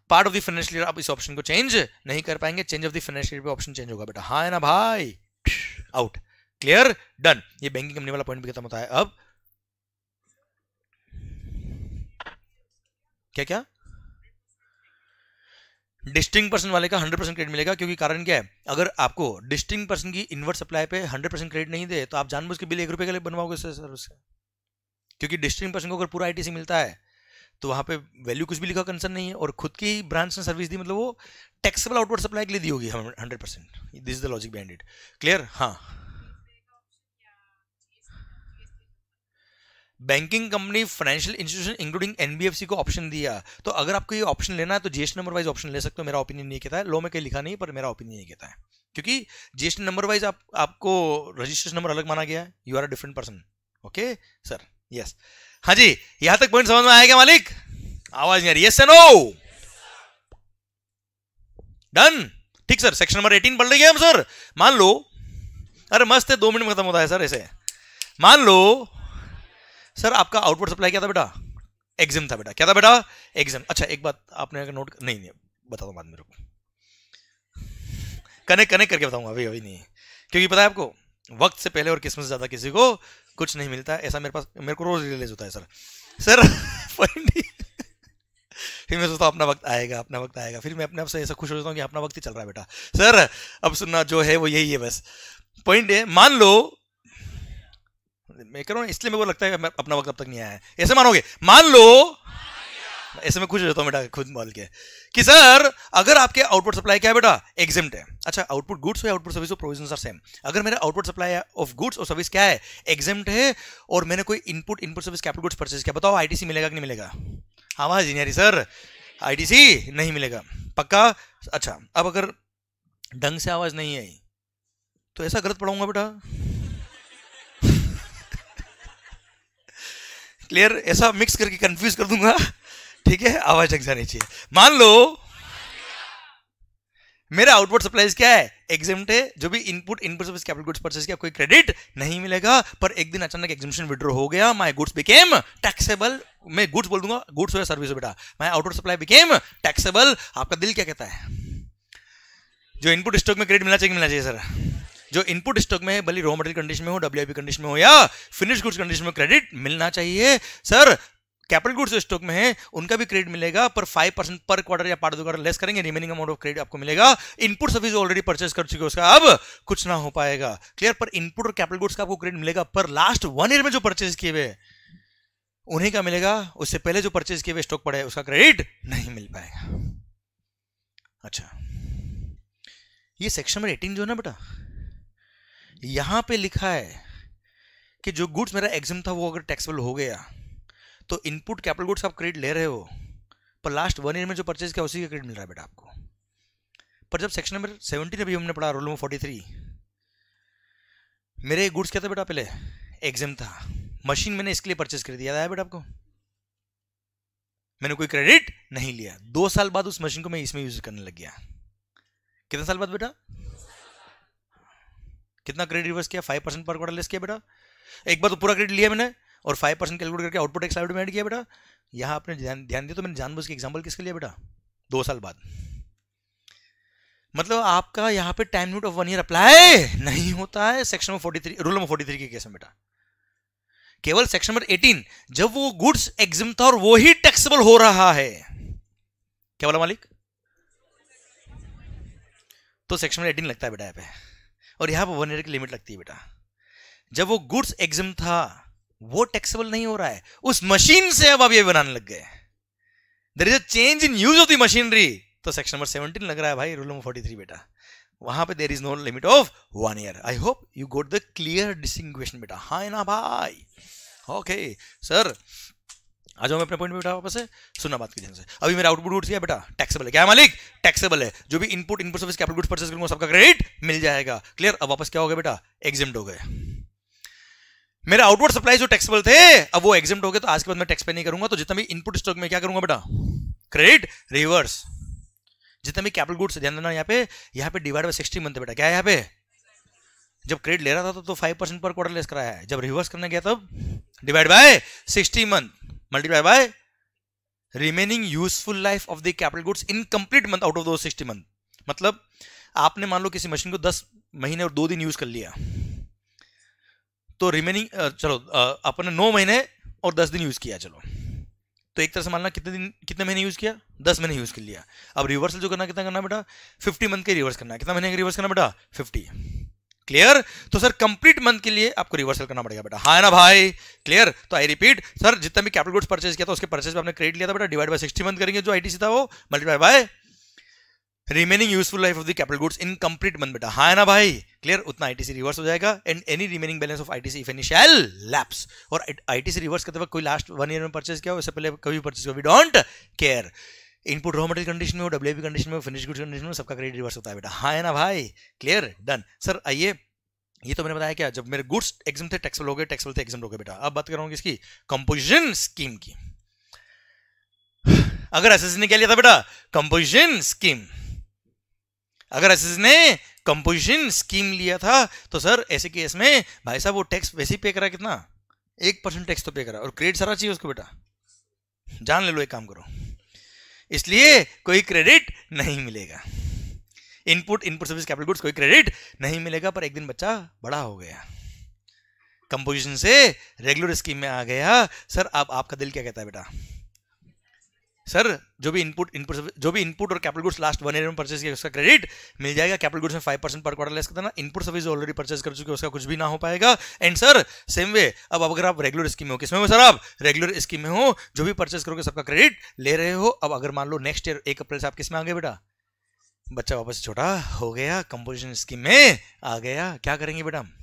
part of the financial year आप इस ऑप्शन को चेंज नहीं कर पाएंगे change of the financial year option change होगा बेटा हाँ है ना भाई आउट क्लियर डन ये बैंकिंग कंपनी वाला पॉइंट भी खत्म होता है अब क्या क्या डिस्टिंग पर्सन वाले का 100 परसेंट क्रेडिट मिलेगा क्योंकि कारण क्या है अगर आपको डिस्टिंग पर्सन की इनवर्ट सप्लाई पे 100 परसेंट क्रेडिट नहीं दे तो आप जानबूझ के बिल एक रुपए के लिए बनवाओगे सर्विस का क्योंकि डिस्टिंग पर्सन को अगर पूरा आईटीसी मिलता है तो वहाँ पे वैल्यू कुछ भी लिखा कंसर्न नहीं है और खुद की ब्रांच ने सर्विस दी मतलब वो टैक्सेबल आउटवर्ट सप्लाई के लिए दी होगी hundred percent this is the logic बैंडेड क्लियर हाँ banking company financial institution including NBFC को ऑप्शन दिया तो अगर आपको ये ऑप्शन लेना है तो जीएसटी नंबर वाइज ऑप्शन ले सकते हो मेरा ओपिनियन ये कहता है लो में कहीं लिखा नहीं पर मेरा ओपिनियन ये कहता है क्योंकि जीएसटी नंबर वाइज आप आपको रजिस्ट्रेशन नंबर अलग माना गया है you are a different person okay sir yes हाँ जी यहां तक पॉइंट समझ में आया क्या मालिक आवाज नहीं आ रही यस नो डन ठीक सर सेक्शन नंबर एटीन पढ़ लेंगे हम सर मान लो अरे मस्त है दो मिनट में खत्म होता है सर ऐसे मान लो सर आपका आउटपुट सप्लाई क्या था बेटा एग्जाम था बेटा क्या था बेटा एग्जाम अच्छा एक बात आपने नोट नहीं नहीं बता दो बाद में रुको कनेक्ट कनेक्ट करके बताऊंगा अभी अभी नहीं क्योंकि पता है आपको वक्त से पहले और किस्मत ज़्यादा किसी को कुछ नहीं मिलता ऐसा मेरे पास मेरे को रोज़ रिलेज होता है सर सर [LAUGHS] फिर मैं सोचता हूँ अपना वक्त आएगा अपना वक्त आएगा फिर मैं अपने आप से ऐसा खुश हो जाता हूँ कि अपना वक्त ही चल रहा है बेटा सर अब सुनना जो है वो यही है बस पॉइंट है मान लो मैं कह रहा हूँ इसलिए मेरे को लगता है मैं अपना वक्त अब तक नहीं आया है ऐसे मानोगे मान लो ऐसे में खुश हो जाता हूँ बेटा खुद बोल के कि सर अगर आपके आउटपुट सप्लाई क्या है बेटा एग्जिम्ट है अच्छा आउटपुट गुड्स आउटपुट सर्विस हो प्रोविजन आर सेम अगर मेरा आउटपुट सप्लाई ऑफ गुड्स और सर्विस क्या है एग्जिम्ट है और मैंने कोई input input service capital goods purchase किया बताओ आई मिलेगा कि नहीं मिलेगा हाँ आवाज इंजीनियरिंग सर आई नहीं मिलेगा पक्का अच्छा अब अगर ढंग से आवाज नहीं आई तो ऐसा गलत पढ़ाऊंगा बेटा क्लियर ऐसा मिक्स करके कंफ्यूज कर दूंगा ठीक है आवाज ढंग जानी चाहिए मान लो मेरा आउटपुट सप्लाईज क्या है एग्जिम्ट है जो भी input input service capital goods purchase किया कोई क्रेडिट नहीं मिलेगा पर एक दिन अचानक एग्जिम्पन विड्रॉ हो गया माई गुड्स बिकेम टैक्सेबल मैं गुड्स बोल दूंगा गुड्स या सर्विस बेटा my output supply became taxable आपका दिल क्या कहता है जो इनपुट स्टॉक में क्रेडिट मिलना चाहिए मिलना चाहिए सर जो इनपुट स्टॉक में है भले रॉ मटेरियल कंडीशन में हो डब्ल्यू कंडीशन में हो या फिनिश गुड्स कंडीशन में क्रेडिट मिलना चाहिए सर कैपिटल गुड्स स्टॉक में है उनका भी क्रेडिट मिलेगा पर फाइव परसेंट पर क्वार्टर या पार्ट दो क्वार्टर लेस करेंगे रिमेनिंग अमाउंट ऑफ क्रेडिट आपको मिलेगा इनपुट सर्विस ऑलरेडी परचेस कर चुके उसका अब कुछ ना हो पाएगा क्लियर पर इनपुट और कैपिटल गुड्स का आपको क्रेडिट मिलेगा पर लास्ट वन ईयर में जो परचेज किए हुए उन्हीं का मिलेगा उससे पहले जो परचेज किए हुए स्टॉक पड़े उसका क्रेडिट नहीं मिल पाएगा अच्छा ये सेक्शन नंबर एटीन जो है ना बेटा यहाँ पे लिखा है कि जो गुड्स मेरा एग्जाम था वो अगर टैक्सेबल हो गया तो इनपुट कैपिटल गुड्स आप क्रेडिट ले रहे हो पर लास्ट वन ईयर में जो परचेज किया उसी का क्रेडिट मिल रहा है बेटा आपको पर जब सेक्शन नंबर सेवेंटीन अभी हमने पढ़ा रोल नंबर फोर्टी थ्री मेरे गुड्स क्या था बेटा पहले एग्जाम था मशीन मैंने इसके लिए परचेज कर दिया था बेटा आपको मैंने कोई क्रेडिट नहीं लिया दो साल बाद उस मशीन को मैं इसमें यूज करने लग गया कितने साल बाद बेटा कितना क्रेडिट रिवर्स किया फाइव परसेंट पर क्वार्टर लेस किया बेटा एक बार तो पूरा क्रेडिट लिया मैंने और फाइव परसेंट कैलकुलेट करके आउटपुट एक साइड में एड किया बेटा यहाँ आपने ध्यान दिया तो मैंने जानबूझ के एग्जाम्पल किसके लिए बेटा दो साल बाद मतलब आपका यहाँ पे time limit of one year apply नहीं होता है section number forty three rule number forty three case में बेटा केवल सेक्शन नंबर एटीन जब वो गुड्स एग्जिम था और वो ही टैक्सेबल हो रहा है क्या बोला मालिक तो सेक्शन नंबर एटीन लगता है बेटा यहाँ पे और यहाँ पर वन ईयर की लिमिट लगती है बेटा जब वो गुड्स एग्जम था वो टैक्सेबल नहीं हो रहा है उस मशीन से अब आप ये बनाने लग गए there is a change in use of the machinery तो सेक्शन नंबर सेवनटीन लग रहा है भाई रूल नंबर फोर्टी थ्री बेटा वहां पे there is no limit of one year I hope you got the clear distinct बेटा हाँ ना भाई ओके okay, सर आ जाओ मैं अपने पॉइंट पे बैठा वापस से सुना बात की से अभी मेरा आउटपुट गुड्स क्या बेटा टैक्सेबल है क्या मालिक टैक्सेबल है जो भी input input service capital goods purchase करूंगा सबका क्रेडिट मिल जाएगा क्लियर अब वापस क्या हो गया बेटा एग्जिम्ड हो गए मेरे आउटपुट सप्लाई जो टैक्सेबल थे अब वो एग्जिम्ड हो गए तो आज के बाद मैं टैक्स पे नहीं करूंगा तो जितना भी इनपुट स्टॉक में क्या करूंगा बेटा क्रेडिट रिवर्स जितना भी कैपिटल गुड्स ध्यान देना यहाँ पे यहाँ पे डिवाइड बाई सिक्सटी मंथ बेटा क्या है यहाँ पे जब क्रेडिट ले रहा था तो फाइव परसेंट पर क्वार्टर लेस कराया है जब रिवर्स करने गया तब divide by sixty month multiply by remaining useful life of the capital goods in complete month out of those 60 मतलब आपने मान लो किसी मशीन को दस महीने और दो दिन यूज कर लिया तो रिमेनिंग चलो अपन ने नौ महीने और दस दिन यूज किया चलो तो एक तरह से मानना कितने दिन कितने महीने यूज किया दस महीने यूज कर लिया अब रिवर्सल जो करना कितना करना बेटा फिफ्टी मंथ के रिवर्स करना कितना महीने का रिवर्स करना बेटा फिफ्टी क्लियर तो सर कंप्लीट मंथ के लिए आपको रिवर्सल करना पड़ेगा बेटा हाँ ना भाई क्लियर तो आई रिपीट सर जितना भी कैपिटल गुड्स परचेज किया था उसके परचेज में आपने क्रेडिट लिया था बेटा डिवाइड बाय सिक्सटी मंथ करेंगे जो आईटीसी था वो multiply by remaining useful life of the capital goods in complete month बेटा हाँ ना भाई क्लियर उतना आईटीसी रिवर्स हो जाएगा and any remaining balance of ITC if any shall lapse और आईटीसी रिवर्स करते वक्त कोई लास्ट वन ईयर में परचेज किया उससे पहले कभी परचेज किया we don't care input raw material condition में हो डब्ल्यू कंडीशन में हो फिनिश गुड्स कंडीशन में सबका क्रेडिट रिवर्स होता है बेटा हाँ है ना भाई क्लियर डन सर आइए ये तो मैंने बताया क्या जब मेरे गुड्स एग्जाम थे टैक्सेबल हो गए टैक्सेबल थे एग्जाम हो गए बेटा अब बात कर रहा हूँ किसकी कंपोजिशन स्कीम की अगर एस ने क्या लिया था बेटा कंपोजिशन स्कीम अगर एस ने कंपोजिशन स्कीम लिया था तो सर ऐसे केस में भाई साहब वो टैक्स वैसे ही पे करा कितना एक परसेंट टैक्स तो पे करा और क्रेडिट सारा चाहिए उसको बेटा जान ले लो एक काम करो इसलिए कोई क्रेडिट नहीं मिलेगा input input service capital goods कोई क्रेडिट नहीं मिलेगा पर एक दिन बच्चा बड़ा हो गया कंपोजिशन से रेगुलर स्कीम में आ गया सर अब आप, आपका दिल क्या कहता है बेटा सर जो भी इनपुट इनपुट जो भी इनपुट और capital goods last one year में परचेज किया उसका क्रेडिट मिल जाएगा कैपिटल गुड्स में फाइव परसेंट पर क्वार्टर लेस करना इनपुट सर्विस ऑलरेडी परचेज कर चुके उसका कुछ भी ना हो पाएगा एंड सर सेम वे अब अगर आप रेगुलर स्कीम में हो किसमें हो सर आप रेगुलर स्कीम में हो जो भी परचेज करोगे सबका क्रेडिट ले रहे हो अब अगर मान लो नेक्स्ट ईयर एक अप्रैल से आप किसमें आगे बेटा बच्चा वापस छोटा हो गया कंपोजिशन स्कीम में आ गया क्या करेंगे बेटा हम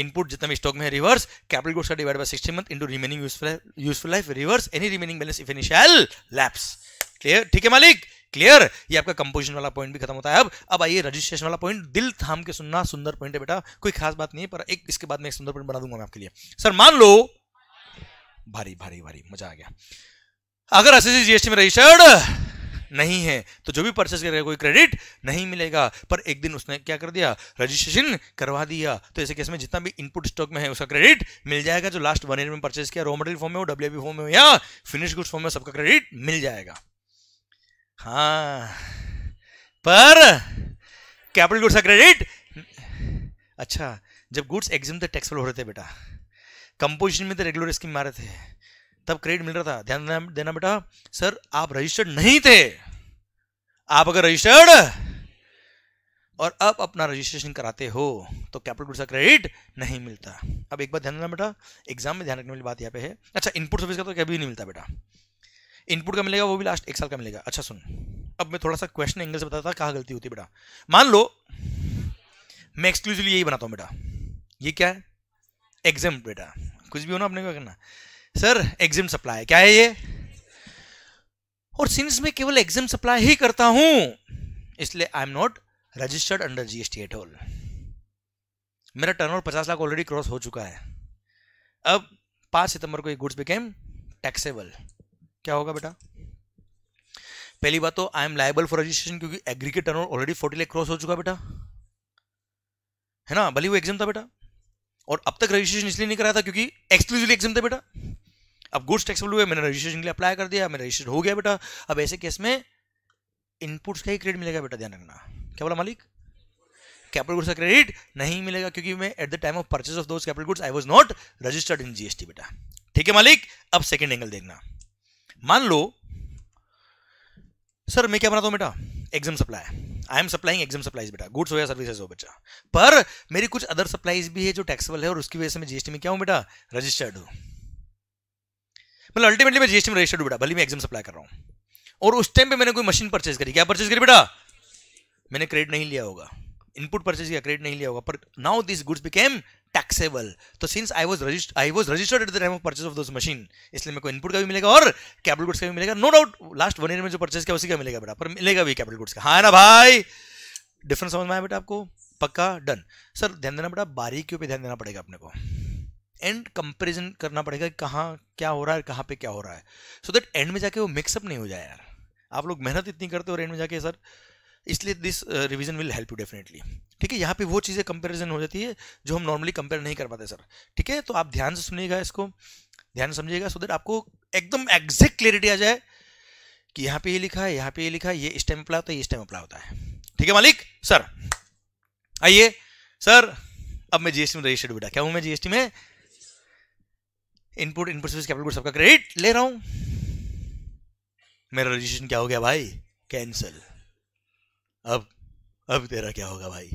इनपुट जितना भी स्टॉक में है रिवर्स कैपिटल गुड्स का divide by six month into remaining useful life reverse any remaining balance if any shall lapse clear ठीक है मालिक क्लियर ये आपका कंपोजिशन वाला पॉइंट भी खत्म होता है अब अब आइए रजिस्ट्रेशन वाला पॉइंट दिल थाम के सुनना सुंदर पॉइंट है बेटा कोई खास बात नहीं है पर एक इसके बाद में एक सुंदर पॉइंट बना दूंगा मैं आपके लिए सर मान लो भारी भारी भारी मजा आ गया अगर एस जीएसटी में रजिस्टर्ड नहीं है तो जो भी परचेस करेगा कोई क्रेडिट नहीं मिलेगा पर एक दिन उसने क्या कर दिया रजिस्ट्रेशन करवा दिया तो ऐसे केस में जितना भी इनपुट स्टॉक में है उसका क्रेडिट मिल जाएगा जो लास्ट वन ईयर में परचेस किया रो मटेरियल फॉर्म में हो डब्ल्यू फॉर्म में हो या फिनिश गुड्स फॉर्म में सबका क्रेडिट मिल जाएगा हाँ पर कैपिटल गुड्स का क्रेडिट अच्छा जब गुड्स एग्जिम थे टैक्सफुल हो रहे थे बेटा कंपोजिशन में तो रेगुलर स्कीम मारे थे तब क्रेडिट मिल रहा था ध्यान देना बेटा सर आप रजिस्टर्ड नहीं थे आप अगर रजिस्टर्ड और अब अपना रजिस्ट्रेशन कराते हो तो कैपिटल गुड्स का क्रेडिट नहीं मिलता अब एक बात ध्यान देना बेटा एग्जाम में ध्यान रखने वाली बात यहाँ पे है अच्छा इनपुट सर्विस का तो कभी नहीं मिलता बेटा इनपुट का मिलेगा वो भी लास्ट एक साल का मिलेगा अच्छा सुन अब मैं थोड़ा सा क्वेश्चन एंगल से बताता कहाँ गलती होती बेटा मान लो मैं एक्सक्लूसिवली यही बनाता हूँ बेटा ये क्या है एग्जाम बेटा कुछ भी होना अपने क्या करना सर एग्जिम सप्लाई क्या है ये और सिंस मैं केवल एग्जिम सप्लाई ही करता हूं इसलिए I am not registered under GST at all मेरा टर्नओवर पचास लाख ऑलरेडी क्रॉस हो चुका है अब पांच सितंबर को ये गुड्स बिकेम टैक्सेबल क्या होगा बेटा पहली बात तो I am liable for registration क्योंकि aggregate turn already forty lakh cross हो चुका बेटा है ना भले वो एग्जाम था बेटा और अब तक रजिस्ट्रेशन इसलिए नहीं कराया था क्योंकि एक्सक्लूसिवली एग्जाम था बेटा अब गुड्स टैक्सेबल हुए मैंने रजिस्ट्रेशन के लिए अप्लाई कर दिया मेरा रजिस्टर हो गया बेटा अब ऐसे केस में इनपुट्स का ही क्रेडिट मिलेगा बेटा ध्यान रखना क्या बोला मालिक कैपिटल गुड्स का क्रेडिट नहीं मिलेगा क्योंकि मैं at the time of purchase of those capital goods I was not registered in GST बेटा ठीक है मालिक अब सेकेंड एंगल देखना मान लो सर मैं क्या बनाता हूँ बेटा exempt supply I am supplying exempt supplies बेटा गुड्स हो या सर्विसेज हो बच्चा पर मेरी कुछ अदर सप्लाईज भी है जो टैक्सेबल है और उसकी वजह से मैं जीएसटी में क्या हूँ बेटा रजिस्टर्ड हूँ मतलब अल्टीमेटली मैं जीएसटी में रजिस्टर्ड बेटा भले मैं एग्जाम सप्लाई कर रहा हूँ और उस टाइम पे मैंने कोई मशीन परचेज करी क्या परचेज करी बेटा मैंने क्रेडिट नहीं लिया होगा इनपुट परचेज किया क्रेडिट नहीं लिया होगा पर now this goods became taxable तो since I was registered I was registered at the time of purchase of those machine इसलिए मेरे को इनपुट का भी मिलेगा और कैपिटल गुड्स का भी मिलेगा no doubt last one year में जो परचेज किया उसी का मिलेगा बेटा पर मिलेगा भी कैपिटल गुड्स का हाँ ना भाई डिफरेंस समझ में आया बेटा आपको पक्का डन सर ध्यान देना बेटा बारीकियों पे ध्यान देना पड़ेगा अपने को एंड कंपेरिजन करना पड़ेगा कि कहाँ क्या हो रहा है कहाँ पे क्या हो रहा है सो दैट एंड में जाके वो मिक्सअप नहीं हो जाए यार आप लोग मेहनत इतनी करते हो और एंड में जाके सर इसलिए this revision will help you definitely ठीक है यहाँ पे वो चीज़ें कंपेरिजन हो जाती है जो हम नॉर्मली कंपेयर नहीं कर पाते सर ठीक है तो आप ध्यान से सुनिएगा इसको ध्यान समझिएगा सो दैट आपको एकदम एग्जैक्ट क्लियरिटी आ जाए कि यहाँ पे ये लिखा है यहाँ पे ये लिखा है ये इस टाइम अप्लाई होता है ये इस टाइम अप्लाई होता है ठीक है मालिक सर आइए सर अब मैं जीएसटी में रजिस्टर्ड बेटा क्या हूँ मैं जीएसटी में input input service capital good सबका क्रेडिट ले रहा हूं मेरा रजिस्ट्रेशन क्या हो गया भाई कैंसल अब अब तेरा क्या होगा भाई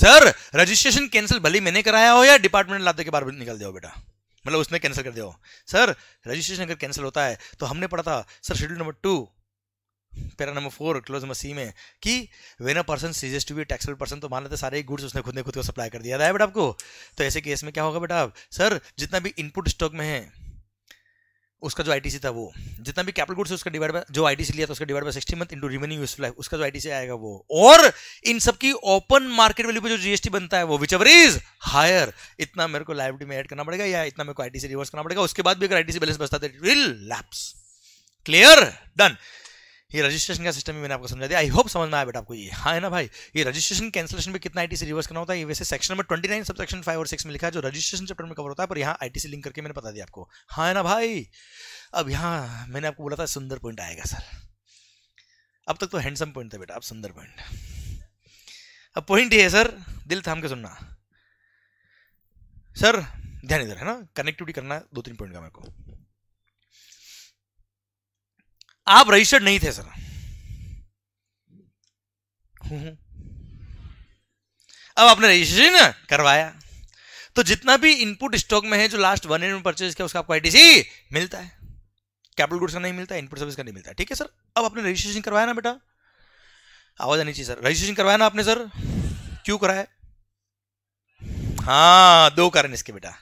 सर रजिस्ट्रेशन कैंसिल भले मैंने कराया हो या डिपार्टमेंट लाते के बार निकाल दिया बेटा मतलब उसने कैंसिल कर हो सर रजिस्ट्रेशन अगर कैंसिल होता है तो हमने पढ़ा था sir schedule number two para number four clause number C में कि when a person ceases to be taxable person तो मान लेते सारे गुड्स उसने खुद ने खुद को सप्लाई कर दिया था बेटा आपको तो ऐसे केस में क्या होगा बेटा आप सर जितना भी इनपुट स्टॉक में है उसका जो आईटीसी था वो जितना भी कैपिटल गुड्स उसका डिवाइड बाय जो आईटीसी लिया था उसका divide by 60 month into remaining useful life उसका जो आईटीसी आएगा वो और इन सब की ओपन मार्केट वैल्यू पे जो जीएसटी बनता है वो विच एवर इज हायर इतना मेरे को लाइबिलिटी में ऐड करना पड़ेगा या इतना मेरे को आईटीसी रिवर्स करना पड़ेगा उसके बाद भी अगर आईटीसी बैलेंस बचता है it will lapse clear done ये रजिस्ट्रेशन का सिस्टम भी मैंने आपको समझा दिया आई होप समझ में आया बेटा आपको ये हाँ है ना भाई ये रजिस्ट्रेशन कैंसिलेशन पे कितना आईटी से रिवर्स करना होता है ये वैसे section number twenty nine sub section five और सिक्स में लिखा है जो रजिस्ट्रेशन चैप्टर में कवर होता है पर यहाँ आईटी से लिंक करके मैंने बता दिया आपको हाँ है ना भाई अब यहाँ मैंने आपको बोला था सुंदर पॉइंट आएगा सर अब तक तो हैंडसम पॉइंट था बेटा अब सुंदर पॉइंट अब पॉइंट ये है सर दिल थाम के सुनना सर ध्यान इधर है ना कनेक्टिविटी करना दो तीन पॉइंट का मेरे को आप रजिस्टर्ड नहीं थे सर अब आपने रजिस्ट्रेशन करवाया तो जितना भी इनपुट स्टॉक में है जो लास्ट वन ईयर में परचेज किया उसका आपको आई मिलता है कैपिटल गुड्स का नहीं मिलता इनपुट सर्विस का नहीं मिलता ठीक है सर अब आपने रजिस्ट्रेशन करवाया ना बेटा आवाज आनी चाहिए सर रजिस्ट्रेशन करवाया ना आपने सर क्यों कराया हाँ दो कारण इसके बेटा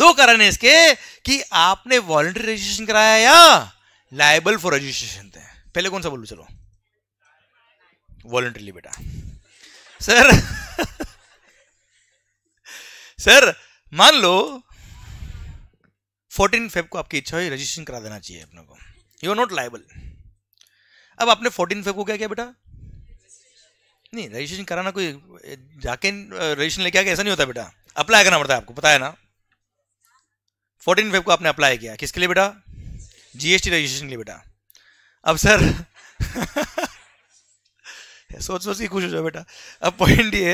दो कारण है इसके कि आपने वॉलंटरी रजिस्ट्रेशन कराया या लाइबल फॉर रजिस्ट्रेशन थे पहले कौन सा बोलू चलो वॉलंटरीली बेटा सर सर मान लो 14 फेब को आपकी इच्छा हुई रजिस्ट्रेशन करा देना चाहिए अपने को यू आर नॉट लाइबल अब आपने 14 फेब को क्या किया बेटा नहीं रजिस्ट्रेशन कराना कोई जाके रजिस्ट्रेशन लेके आके ऐसा नहीं होता बेटा अप्लाई करना पड़ता है आपको पता है ना फोर्टीन फेब को आपने अप्लाई किया किसके लिए बेटा जीएसटी रजिस्ट्रेशन के लिए बेटा अब सर सोच सोच के खुश हो जाओ बेटा अब पॉइंट ये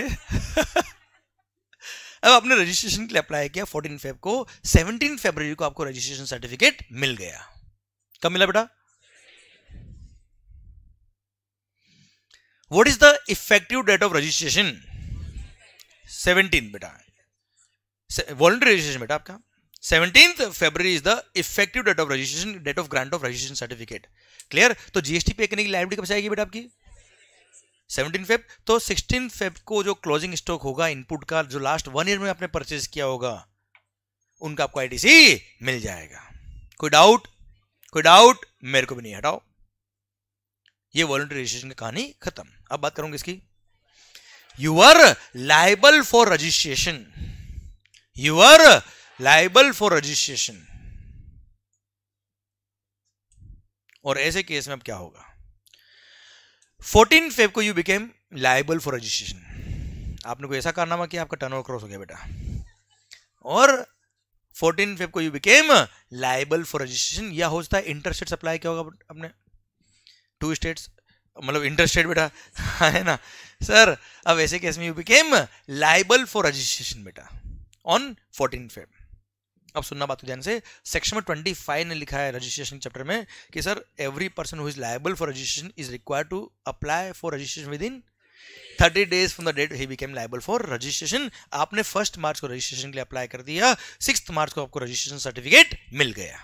अब आपने रजिस्ट्रेशन के लिए अप्लाई किया फोर्टीन फेब को सेवनटीन फेबर को आपको रजिस्ट्रेशन सर्टिफिकेट मिल गया कब मिला बेटा what is the effective date of registration seventeen बेटा वॉलंटरी रजिस्ट्रेशन बेटा आपका seventeen February is the effective date of registration date of grant of registration certificate clear तो जीएसटी पे करने की लाइब्रेरी कब से आएगी बेटा आपकी सेवनटीन फेब तो सिक्सटीन फेब को जो क्लोजिंग स्टॉक होगा इनपुट का जो लास्ट वन ईयर में आपने परचेज किया होगा उनका आपको आईटीसी मिल जाएगा कोई डाउट कोई डाउट मेरे को भी नहीं हटाओ ये वॉलंटरी रजिस्ट्रेशन की कहानी खत्म अब बात करूंगी इसकी you are liable for registration you are liable for registration और ऐसे केस में अब क्या होगा 14 फेब को you became liable for registration आपने को ऐसा कारनामा किया आपका टर्न क्रॉस हो गया बेटा और 14 फेब को you became liable for registration या हो सकता है इंटरस्टेट सप्लाई क्या होगा अपने टू स्टेट्स मतलब इंटरस्टेट बेटा हाँ, है ना सर अब ऐसे केस में you became liable for registration बेटा ऑन फोर्टीन फेब अब सुनना बात ध्यान से सेक्शन में ट्वेंटी फाइव ने लिखा है रजिस्ट्रेशन चैप्टर में कि sir every person who is liable for registration is require to apply for registration within thirty days from the date he became liable for registration आपने first March को registration के लिए apply कर दिया six March को आपको registration certificate मिल गया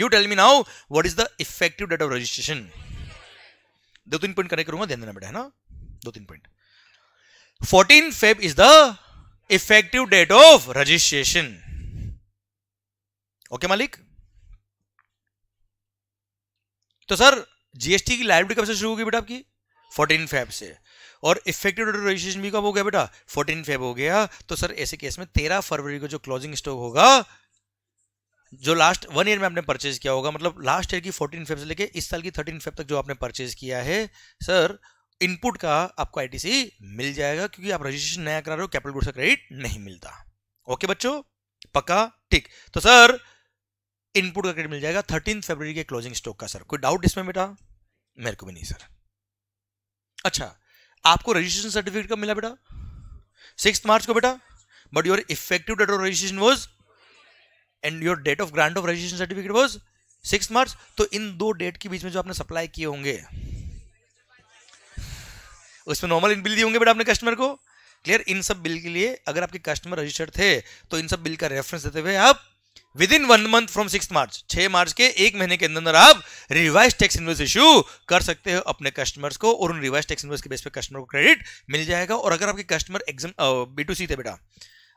you tell me now what is the effective date of registration दो तीन पॉइंट कनेक्ट करूंगा ध्यान देना बेटा है ना दो तीन point fourteen Feb is the effective date of registration okay मालिक तो सर जीएसटी की लाइब्रेरी कब से शुरू होगी बेटा आपकी फोर्टीन फेब से और इफेक्टिव डेट रजिस्ट्रेशन भी कब हो गया बेटा फोर्टीन फेब हो गया तो सर ऐसे केस में तेरह फरवरी को जो क्लोजिंग स्टॉक होगा जो लास्ट वन ईयर में आपने परचेज किया होगा मतलब लास्ट ईयर की फोर्टीन फेब से लेके इस साल की थर्टीन फेब तक जो आपने परचेज किया है सर इनपुट का आपको आईटीसी मिल जाएगा क्योंकि आप रजिस्ट्रेशन नया करा रहे हो कैपिटल गुड्स का क्रेडिट नहीं मिलता ओके बच्चों पक्का ठीक तो सर इनपुट का क्रेडिट मिल जाएगा थर्टीन फरवरी के क्लोजिंग स्टॉक का सर कोई डाउट इसमें बेटा मेरे को भी नहीं सर अच्छा आपको रजिस्ट्रेशन सर्टिफिकेट कब मिला बेटा सिक्स मार्च को बेटा but your effective date of registration was and your date of grant of registration certificate was six March तो इन दो डेट के बीच में जो आपने सप्लाई किए होंगे उसमें नॉर्मल इन बिल दिए होंगे बेटा आपने कस्टमर को क्लियर इन सब बिल के लिए अगर आपके कस्टमर रजिस्टर्ड थे तो इन सब बिल का रेफरेंस देते हुए आप within one month from six March छह मार्च के एक महीने के अंदर आप रिवाइज टैक्स इन्वेस इश्यू कर सकते हो अपने कस्टमर्स को और उन रिवाइज टैक्स इन्वेस्ट के बेस पे कस्टमर को क्रेडिट मिल जाएगा और अगर आपके customer example B to C थे बेटा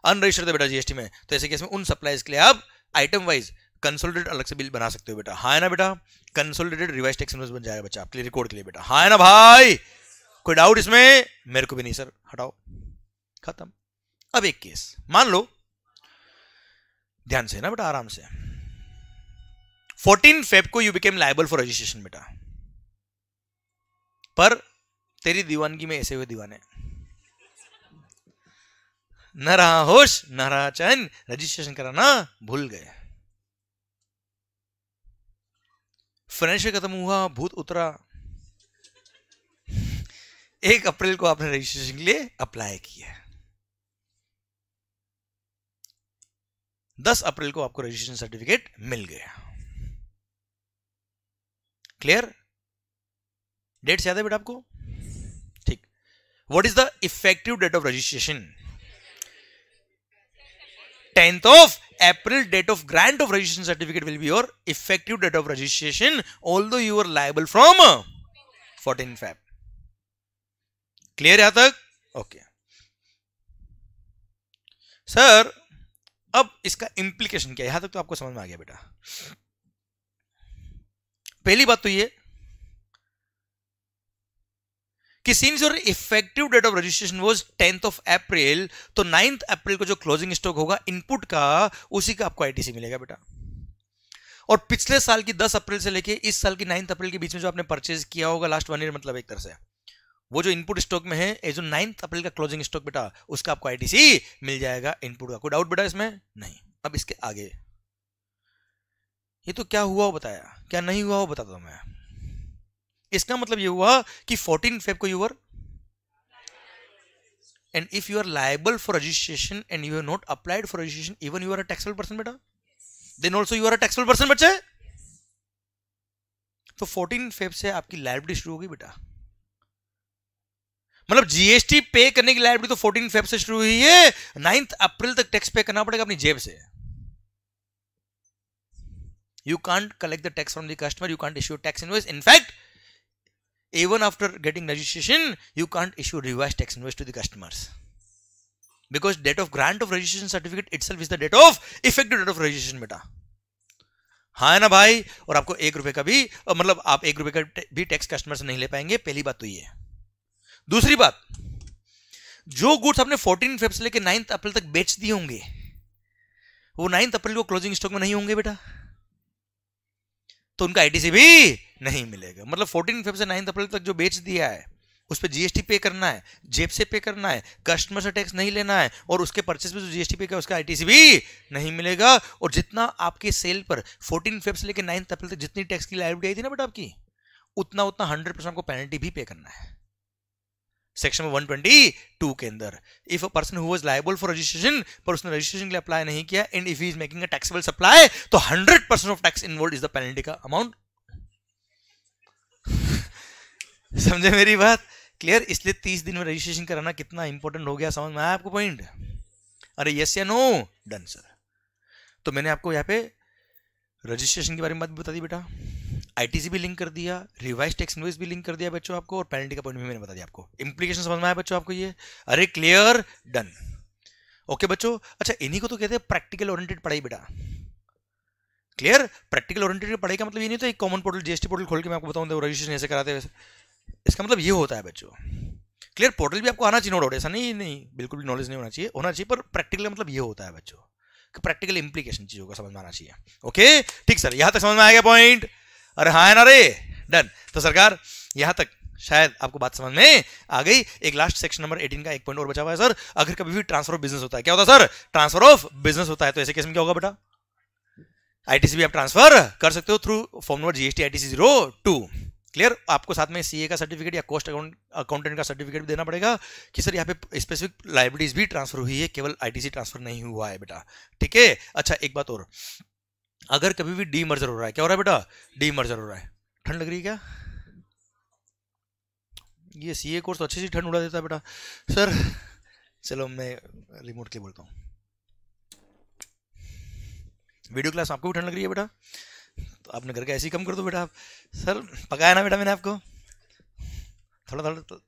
अनरजिस्टर्ड थे बेटा जीएसटी में तो ऐसे केस में उन सप्लाइज के लिए आप आइटम वाइज कंसोलिडेट अलग से बिल बना सकते हो बेटा हाँ है ना बेटा कंसोलिडेटेड रिवाइज टैक्स इन्वेस्ट बन जाएगा बच्चा आपके लिए रिकॉर्ड के लिए बेटा हाँ है ना भाई कोई डाउट इसमें मेरे को भी नहीं सर हटाओ खत्म अब एक केस मान लो ध्यान से ना बेटा आराम से फोर्टीन फेब को you became liable for registration बेटा पर तेरी दीवानगी में ऐसे हुए दीवाने न रहा होश न रहा चैन रजिस्ट्रेशन कराना भूल गए फाइनेंशियल खत्म हुआ भूत उतरा एक अप्रैल को आपने रजिस्ट्रेशन के लिए अप्लाई किया दस अप्रैल को आपको रजिस्ट्रेशन सर्टिफिकेट मिल गया क्लियर डेट से याद है बेटा आपको ठीक what is the effective date of registration tenth of April date of grant of registration certificate will be your effective date of registration although you are liable from fourteen Feb clear यहां तक okay sir अब इसका implication क्या है यहां तक तो आपको समझ में आ गया बेटा पहली बात तो ये कि since your effective date of registration was tenth of April तो नाइन्थ अप्रैल को जो क्लोजिंग स्टॉक होगा इनपुट का उसी का आपको आईटीसी मिलेगा बेटा और पिछले साल की 10 अप्रैल से लेके इस साल की 9 अप्रैल के बीच में जो आपने परचेज किया होगा लास्ट वन ईयर मतलब एक तरह से वो जो इनपुट स्टॉक में है ये जो नाइन्थ अप्रैल का क्लोजिंग स्टॉक बेटा उसका आपको आईटीसी मिल जाएगा इनपुट का कोई डाउट बेटा इसमें नहीं अब इसके आगे ये तो क्या हुआ वो बताया क्या नहीं हुआ वो बता दो मैं इसका मतलब ये हुआ कि फोर्टीन फेब को your and if you are liable for registration and you have not applied for registration even you are a taxable person बेटा then also you are a taxable person बच्चे तो 14 फेब से आपकी liability शुरू होगी बेटा मतलब जीएसटी पे करने की लाइब्रेरी तो फोर्टीन फेब से शुरू हुई है नाइन्थ अप्रैल तक टैक्स पे करना पड़ेगा अपनी जेब से you can't collect the tax from the customer you can't issue tax invoice in fact even after getting registration you can't issue revise tax invoice to the customers because date of grant of registration certificate it is the date of effective date of registration बेटा हाँ है ना भाई और आपको एक रुपए का भी मतलब आप एक रुपए का भी टैक्स कस्टमर से नहीं ले पाएंगे पहली बात तो ये है दूसरी बात जो गुड्स आपने फोर्टीन फेब से लेकर नाइन्थ अप्रैल तक बेच दिए होंगे वो नाइन्थ अप्रैल को क्लोजिंग स्टॉक में नहीं होंगे बेटा तो उनका आईटीसी भी नहीं मिलेगा मतलब फोर्टीन फेब से नाइन्थ अप्रैल तक जो बेच दिया है उस पर जीएसटी पे करना है जेब से पे करना है कस्टमर से टैक्स नहीं लेना है और उसके परचेस में जो जीएसटी पे किया उसका आईटीसी भी नहीं मिलेगा और जितना आपके सेल पर 14 फेब से लेकर नाइन्थ अप्रैल तक जितनी टैक्स की लाइबिलिटी आई थी ना बेटा आपकी उतना उतना 100 परसेंट आपको पेनल्टी भी पे करना है सेक्शन वन ट्वेंटी टू के अंदर if a person who was liable for registration पर उसने रजिस्ट्रेशन के लिए अप्लाई नहीं किया and if is making a taxable supply तो hundred percent of tax involve is the penalty का अमाउंट [LAUGHS] समझे मेरी बात क्लियर इसलिए तीस दिन में रजिस्ट्रेशन कराना कितना इंपॉर्टेंट हो गया समझ में आया आपको पॉइंट अरे यस या नो डन सर तो मैंने आपको यहाँ पे रजिस्ट्रेशन के बारे में बात बता दी बेटा आईटीसी भी लिंक कर दिया रिवाइज टैक्स इनवॉइस भी लिंक कर दिया बच्चों आपको और पेनल्टी का पॉइंट भी मैंने बता दिया आपको इंप्लीकेशन समझ में आया बच्चों आपको ये अरे क्लियर डन ओके बच्चों अच्छा इन्हीं को तो कहते हैं प्रैक्टिकल ओरिएंटेड पढ़ाई बेटा क्लियर प्रैक्टिकल ओरिएंटेड पढ़ाई का मतलब ये नहीं तो एक कॉमन पोर्टल जीएसटी पोर्टल खोल के मैं आपको बताऊँ रजिस्ट्रेशन ऐसे कराते वैसे इसका मतलब ये होता है बच्चों क्लियर पोर्टल भी आपको आना चाहिए नोट ऐसा नहीं नहीं बिल्कुल भी नॉलेज नहीं होना चाहिए होना चाहिए पर प्रैक्टिकल मतलब ये होता है बच्चों प्रैक्टिकल इंप्लीकेशन चीज़ों का समझ में आना चाहिए ओके ठीक सर यहां तक समझ में आएगा पॉइंट अरे हाँ है ना रे डन तो सरकार यहां तक शायद आपको बात समझ में आ गई एक लास्ट सेक्शन नंबर 18 का एक पॉइंट और बचा हुआ है सर अगर कभी भी ट्रांसफर ऑफ बिजनेस होता है क्या होता है सर ट्रांसफर ऑफ बिजनेस होता है तो ऐसे केस में क्या होगा बेटा आईटीसी भी आप ट्रांसफर कर सकते हो through form number GST I zero two clear आपको साथ में सीए का सर्टिफिकेट या कॉस्ट अकाउंट अकाउंटेंट का सर्टिफिकेट भी देना पड़ेगा कि सर यहाँ पे स्पेसिफिक लाइब्रेरीज भी ट्रांसफर हुई है केवल आईटीसी ट्रांसफर नहीं हुआ है बेटा ठीक है अच्छा एक बात और अगर कभी भी डी मर्जर हो रहा है क्या हो रहा है बेटा डी मर्जर हो रहा है ठंड लग रही है क्या ये सी ए कोर्स तो अच्छी सी ठंड उड़ा देता है बेटा सर चलो मैं रिमोट के बोलता हूँ वीडियो क्लास आपको भी ठंड लग रही है बेटा तो आपने घर का ऐसे ही कम कर दो बेटा आप सर पकाया ना बेटा मैंने आपको थोड़ा थोड़ा तो...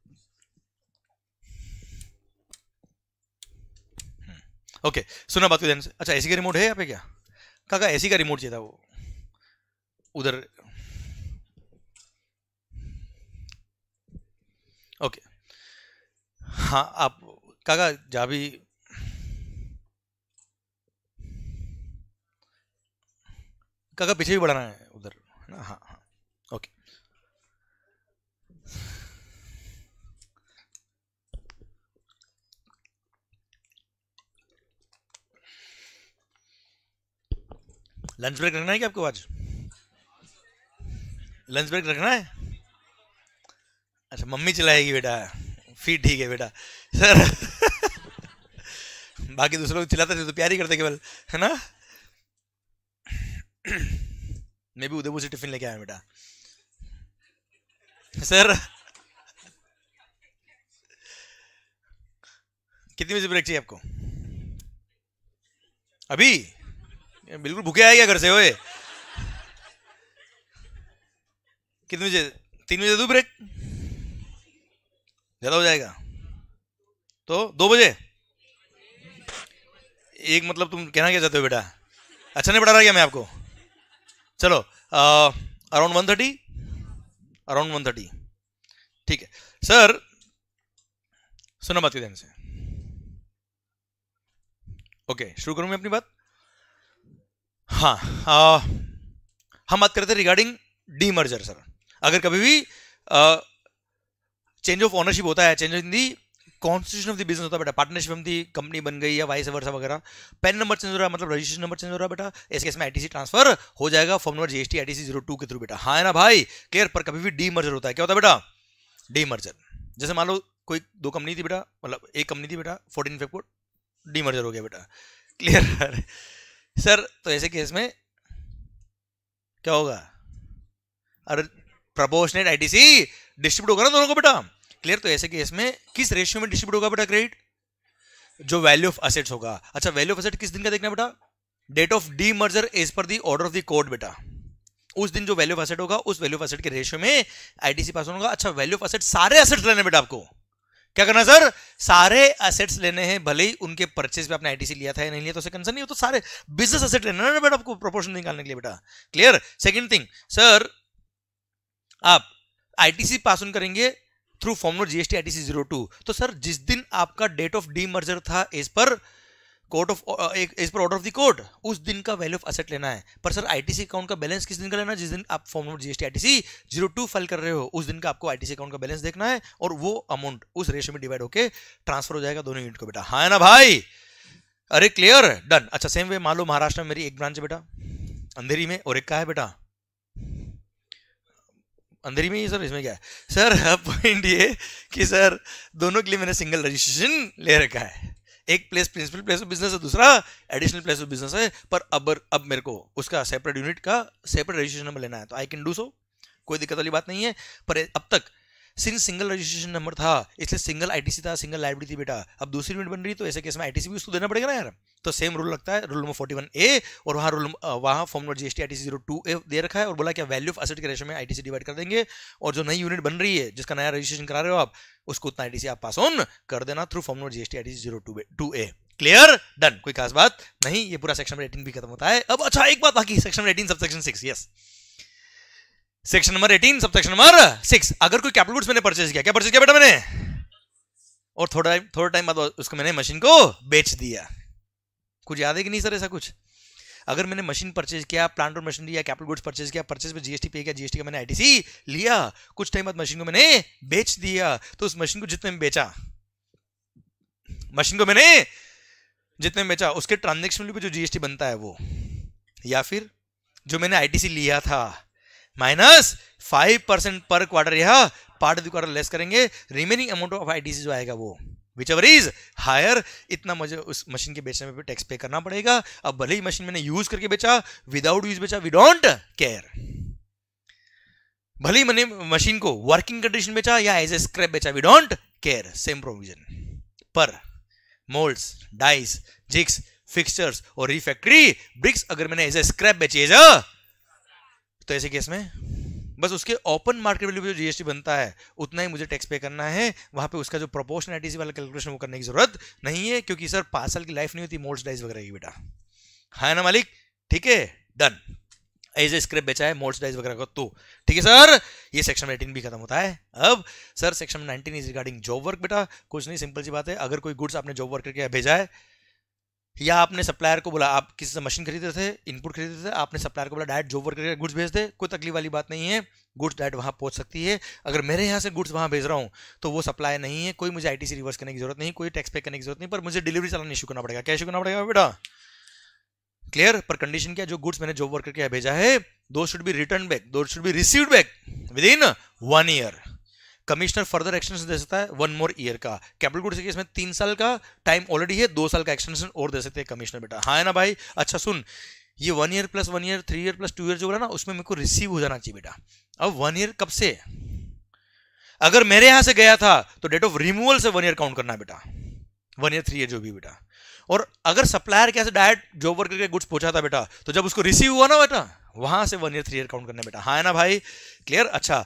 ओके हम्म। सुना बात को ध्यान से अच्छा ऐसी का रिमोट है यहाँ पे क्या काका ऐसी का रिमोट चाहिए था वो उधर ओके हाँ आप काका जा भी काका पीछे भी बढ़ाना है उधर है ना हाँ लंच ब्रेक रखना है क्या आपको आज लंच ब्रेक रखना है अच्छा मम्मी चलाएगी बेटा फिर ठीक है बेटा सर बाकी दूसरे लोग चिल्लाते थे तो प्यार ही करते केवल है ना मैं भी उदयपुर से टिफिन लेके आया बेटा सर कितनी बजे ब्रेक चाहिए आपको अभी बिल्कुल भूखे आए क्या घर से हो कितने बजे तीन बजे दो ब्रेक ज़्यादा हो जाएगा तो दो बजे एक मतलब तुम कहना क्या चाहते हो बेटा अच्छा नहीं पढ़ा रहा क्या मैं आपको चलो around one thirty around one thirty ठीक है सर सुना बात की ध्यान से ओके शुरू करूं मैं अपनी बात हाँ आ, हम बात करते रिगार्डिंग डी मर्जर सर अगर कभी भी चेंज ऑफ ऑनरशिप होता है change in the constitution of the business होता है बेटा पार्टनरशिप हम थी कंपनी बन गई या वाइस वर्सा वगैरह पेन नंबर चेंज हो रहा है मतलब रजिस्ट्रेशन नंबर चेंज हो रहा है बेटा इसके केस में आईटीसी ट्रांसफर हो जाएगा form number GST ITC zero two के थ्रू बेटा हाँ है ना भाई क्लियर पर कभी भी डी मर्जर होता है क्या होता है बेटा डी मर्जर जैसे मान लो कोई दो कंपनी थी बेटा मतलब एक कंपनी थी बेटा फोर्टीन फेफ को डी मर्जर हो गया बेटा क्लियर [LAUGHS] सर तो ऐसे केस में क्या होगा अरे प्रपोर्शनेट आईटीसी डिस्ट्रीब्यूट होगा ना दोनों को बेटा क्लियर तो ऐसे केस में किस रेशियो में डिस्ट्रीब्यूट होगा बेटा क्रेडिट जो वैल्यू ऑफ असेट्स होगा अच्छा वैल्यू ऑफ असेट किस दिन का देखना बेटा date of demerger as per the order of the court बेटा उस दिन जो वैल्यू ऑफ असेट होगा उस वैल्यू ऑफ असेट के रेशियो में आईटीसी पास होगा अच्छा वैल्यू ऑफ असेट सारे असेट्स लेने बेटा आपको क्या करना सर सारे एसेट्स लेने हैं भले ही उनके परचेज पे आपने आईटीसी लिया था या नहीं लिया तो उसे कंसर्न नहीं हो तो सारे बिजनेस एसेट लेना ना बेटा आपको प्रोपोर्शन निकालने के लिए बेटा क्लियर सेकंड थिंग सर आप आईटीसी पास ऑन करेंगे through form note GST ITC zero two तो सर जिस दिन आपका डेट ऑफ डी मर्जर था इस पर कोर्ट ऑफ uh, एक as per order of the court उस दिन का वैल्यू ऑफ असेट लेना है पर सर आईटीसी अकाउंट का बैलेंस किस दिन का लेना है जिस दिन आप form number GST ITC zero two file कर रहे हो उस दिन का आपको आईटीसी अकाउंट का बैलेंस देखना है और वो अमाउंट उस रेशो में डिवाइड होकर ट्रांसफर हो जाएगा दोनों यूनिट को बेटा हाँ ना भाई अरे क्लियर डन अच्छा सेम वे मान लो महाराष्ट्र में मेरी एक ब्रांच है बेटा अंधेरी में और एक का है बेटा अंधेरी में ही सर इसमें क्या है सर पॉइंट [LAUGHS] ये कि सर दोनों के लिए मैंने सिंगल रजिस्ट्रेशन ले रखा है एक place principal place of business है दूसरा एडिशनल प्लेस ऑफ बिजनेस है पर अब अब मेरे को उसका सेपरेट यूनिट का सेपरेट रजिस्ट्रेशन नंबर लेना है तो आई कैन डू सो कोई दिक्कत वाली बात नहीं है पर अब तक सिर्फ सिंगल रजिस्ट्रेशन नंबर था इसलिए सिंगल आईटीसी था सिंगल लाइब्रेरी थी बेटा अब दूसरी यूनिट बन रही तो ऐसे केस में आईटीसी भी उसको देना पड़ेगा ना यार तो सेम रूल लगता है रूल नंबर फोर्टी ए और वहाँ रूल वहाँ फॉर्म नंबर जीएसटी आईटीसी टी दे रखा है और बोला क्या वैल्यू ऑफ असेट के रेशो में आई डिवाइड कर देंगे और जो नई यूनिट बन रही है जिसका नया रजिस्ट्रेशन करा रहे हो आप उसको उतना आई आप पास ऑन कर देना through form number GST ITC zero A clear done कोई खास बात नहीं ये पूरा सेक्शन में रेटिंग भी खत्म होता है अब अच्छा एक बात बाकी section rating sub section six yes section number eighteen sub section number six अगर कोई कैपिटल गुड्स मैंने परचेज किया क्या परचेज किया बेटा मैंने और थोड़ा थोड़ा टाइम बाद उसको मैंने मशीन को बेच दिया कुछ याद है कि नहीं सर ऐसा कुछ अगर मैंने मशीन परचेज किया प्लांट और मशीनरी या कैपिटल गुड्स परचेज किया परचेज पे जीएसटी पे किया जीएसटी का मैंने आईटीसी लिया कुछ टाइम बाद मशीन को मैंने बेच दिया तो उस मशीन को जितने में बेचा मशीन को मैंने जितने में बेचा उसके ट्रांजेक्शन पे जो जीएसटी बनता है वो या फिर जो मैंने आईटीसी लिया था माइनस फाइव परसेंट पर क्वार्टर यह पार्ट ऑफ क्वार्टर लेस करेंगे रिमेनिंग अमाउंट ऑफ आई जो आएगा वो विच एवर इज हायर इतना मुझे उस मशीन के बेचने में भी टैक्स पे करना पड़ेगा अब भले ही मशीन मैंने यूज करके बेचा विदाउट यूज बेचा वी डोंट केयर भले ही मैंने मशीन को वर्किंग कंडीशन बेचा या एज ए स्क्रैप बेचा we don't care same provision पर मोल्ड्स डाइस जिक्स फिक्सचर्स और रिफैक्ट्री ब्रिक्स अगर मैंने एज ए स्क्रैप बेची एज अ तो ऐसे केस में बस उसके ओपन मार्केट वैल्यू पे जो जीएसटी बनता है उतना ही मुझे टैक्स पे करना है वहाँ पे उसका जो प्रोपोर्शन आईटीसी वाला कैलकुलेशन वो करने की जरूरत नहीं है क्योंकि सर पाँच साल की लाइफ नहीं होती मोल्स डाइज वगैरह की बेटा हाँ ना मालिक ठीक है डन एज ए स्क्रिप्ट बेचा है मोल्स डाइज वगैरह का तो ठीक है सर ये सेक्शन एटीन भी खत्म होता है अब sir section nineteen is regarding job work बेटा कुछ नहीं सिंपल सी बात है अगर कोई गुड्स आपने जॉब वर्क करके भेजा है या आपने सप्लायर को बोला आप किसी से मशीन खरीदे थे इनपुट खरीदे थे आपने सप्लायर को बोला डायरेक्ट जॉब वर्क करके गुड्स भेज दे कोई तकलीफ वाली बात नहीं है गुड्स डायरेक्ट वहाँ पहुँच सकती है अगर मेरे यहाँ से गुड्स वहाँ भेज रहा हूँ तो वो सप्लाई नहीं है कोई मुझे आई रिवर्स करने की जरूरत नहीं कोई टैक्स पे करने की जरूरत नहीं पर मुझे डिलीवरी चलान इशू करना पड़ेगा क्या इशू करना पड़ेगा बेटा क्लियर पर कंडीशन क्या जो गुड्स मैंने जॉब वर्कर करके भेजा है दो शुड बी रिटर्न बैक दो should be receive back within one year commissioner further extension दे सकता है वन मोर ईयर का कैपिटल गुड्स के इसमें तीन साल का टाइम ऑलरेडी है दो साल का एक्सटेंशन और दे सकते हैं कमिश्नर बेटा हाँ है ना भाई अच्छा सुन ये one year plus one year three year plus two year जो ना उसमें मेरे को रिसीव हो जाना चाहिए बेटा अब वन ईयर कब से अगर मेरे यहां से गया था तो डेट ऑफ रिमूवल से वन ईयर काउंट करना बेटा वन ईयर थ्री ईयर जो भी बेटा और अगर सप्लायर कैसे डायरेक्ट जॉब वर्कर के गुड्स पहुंचा था बेटा तो जब उसको रिसीव हुआ ना बेटा वहां से one year three year count करने बेटा हाँ है ना भाई क्लियर अच्छा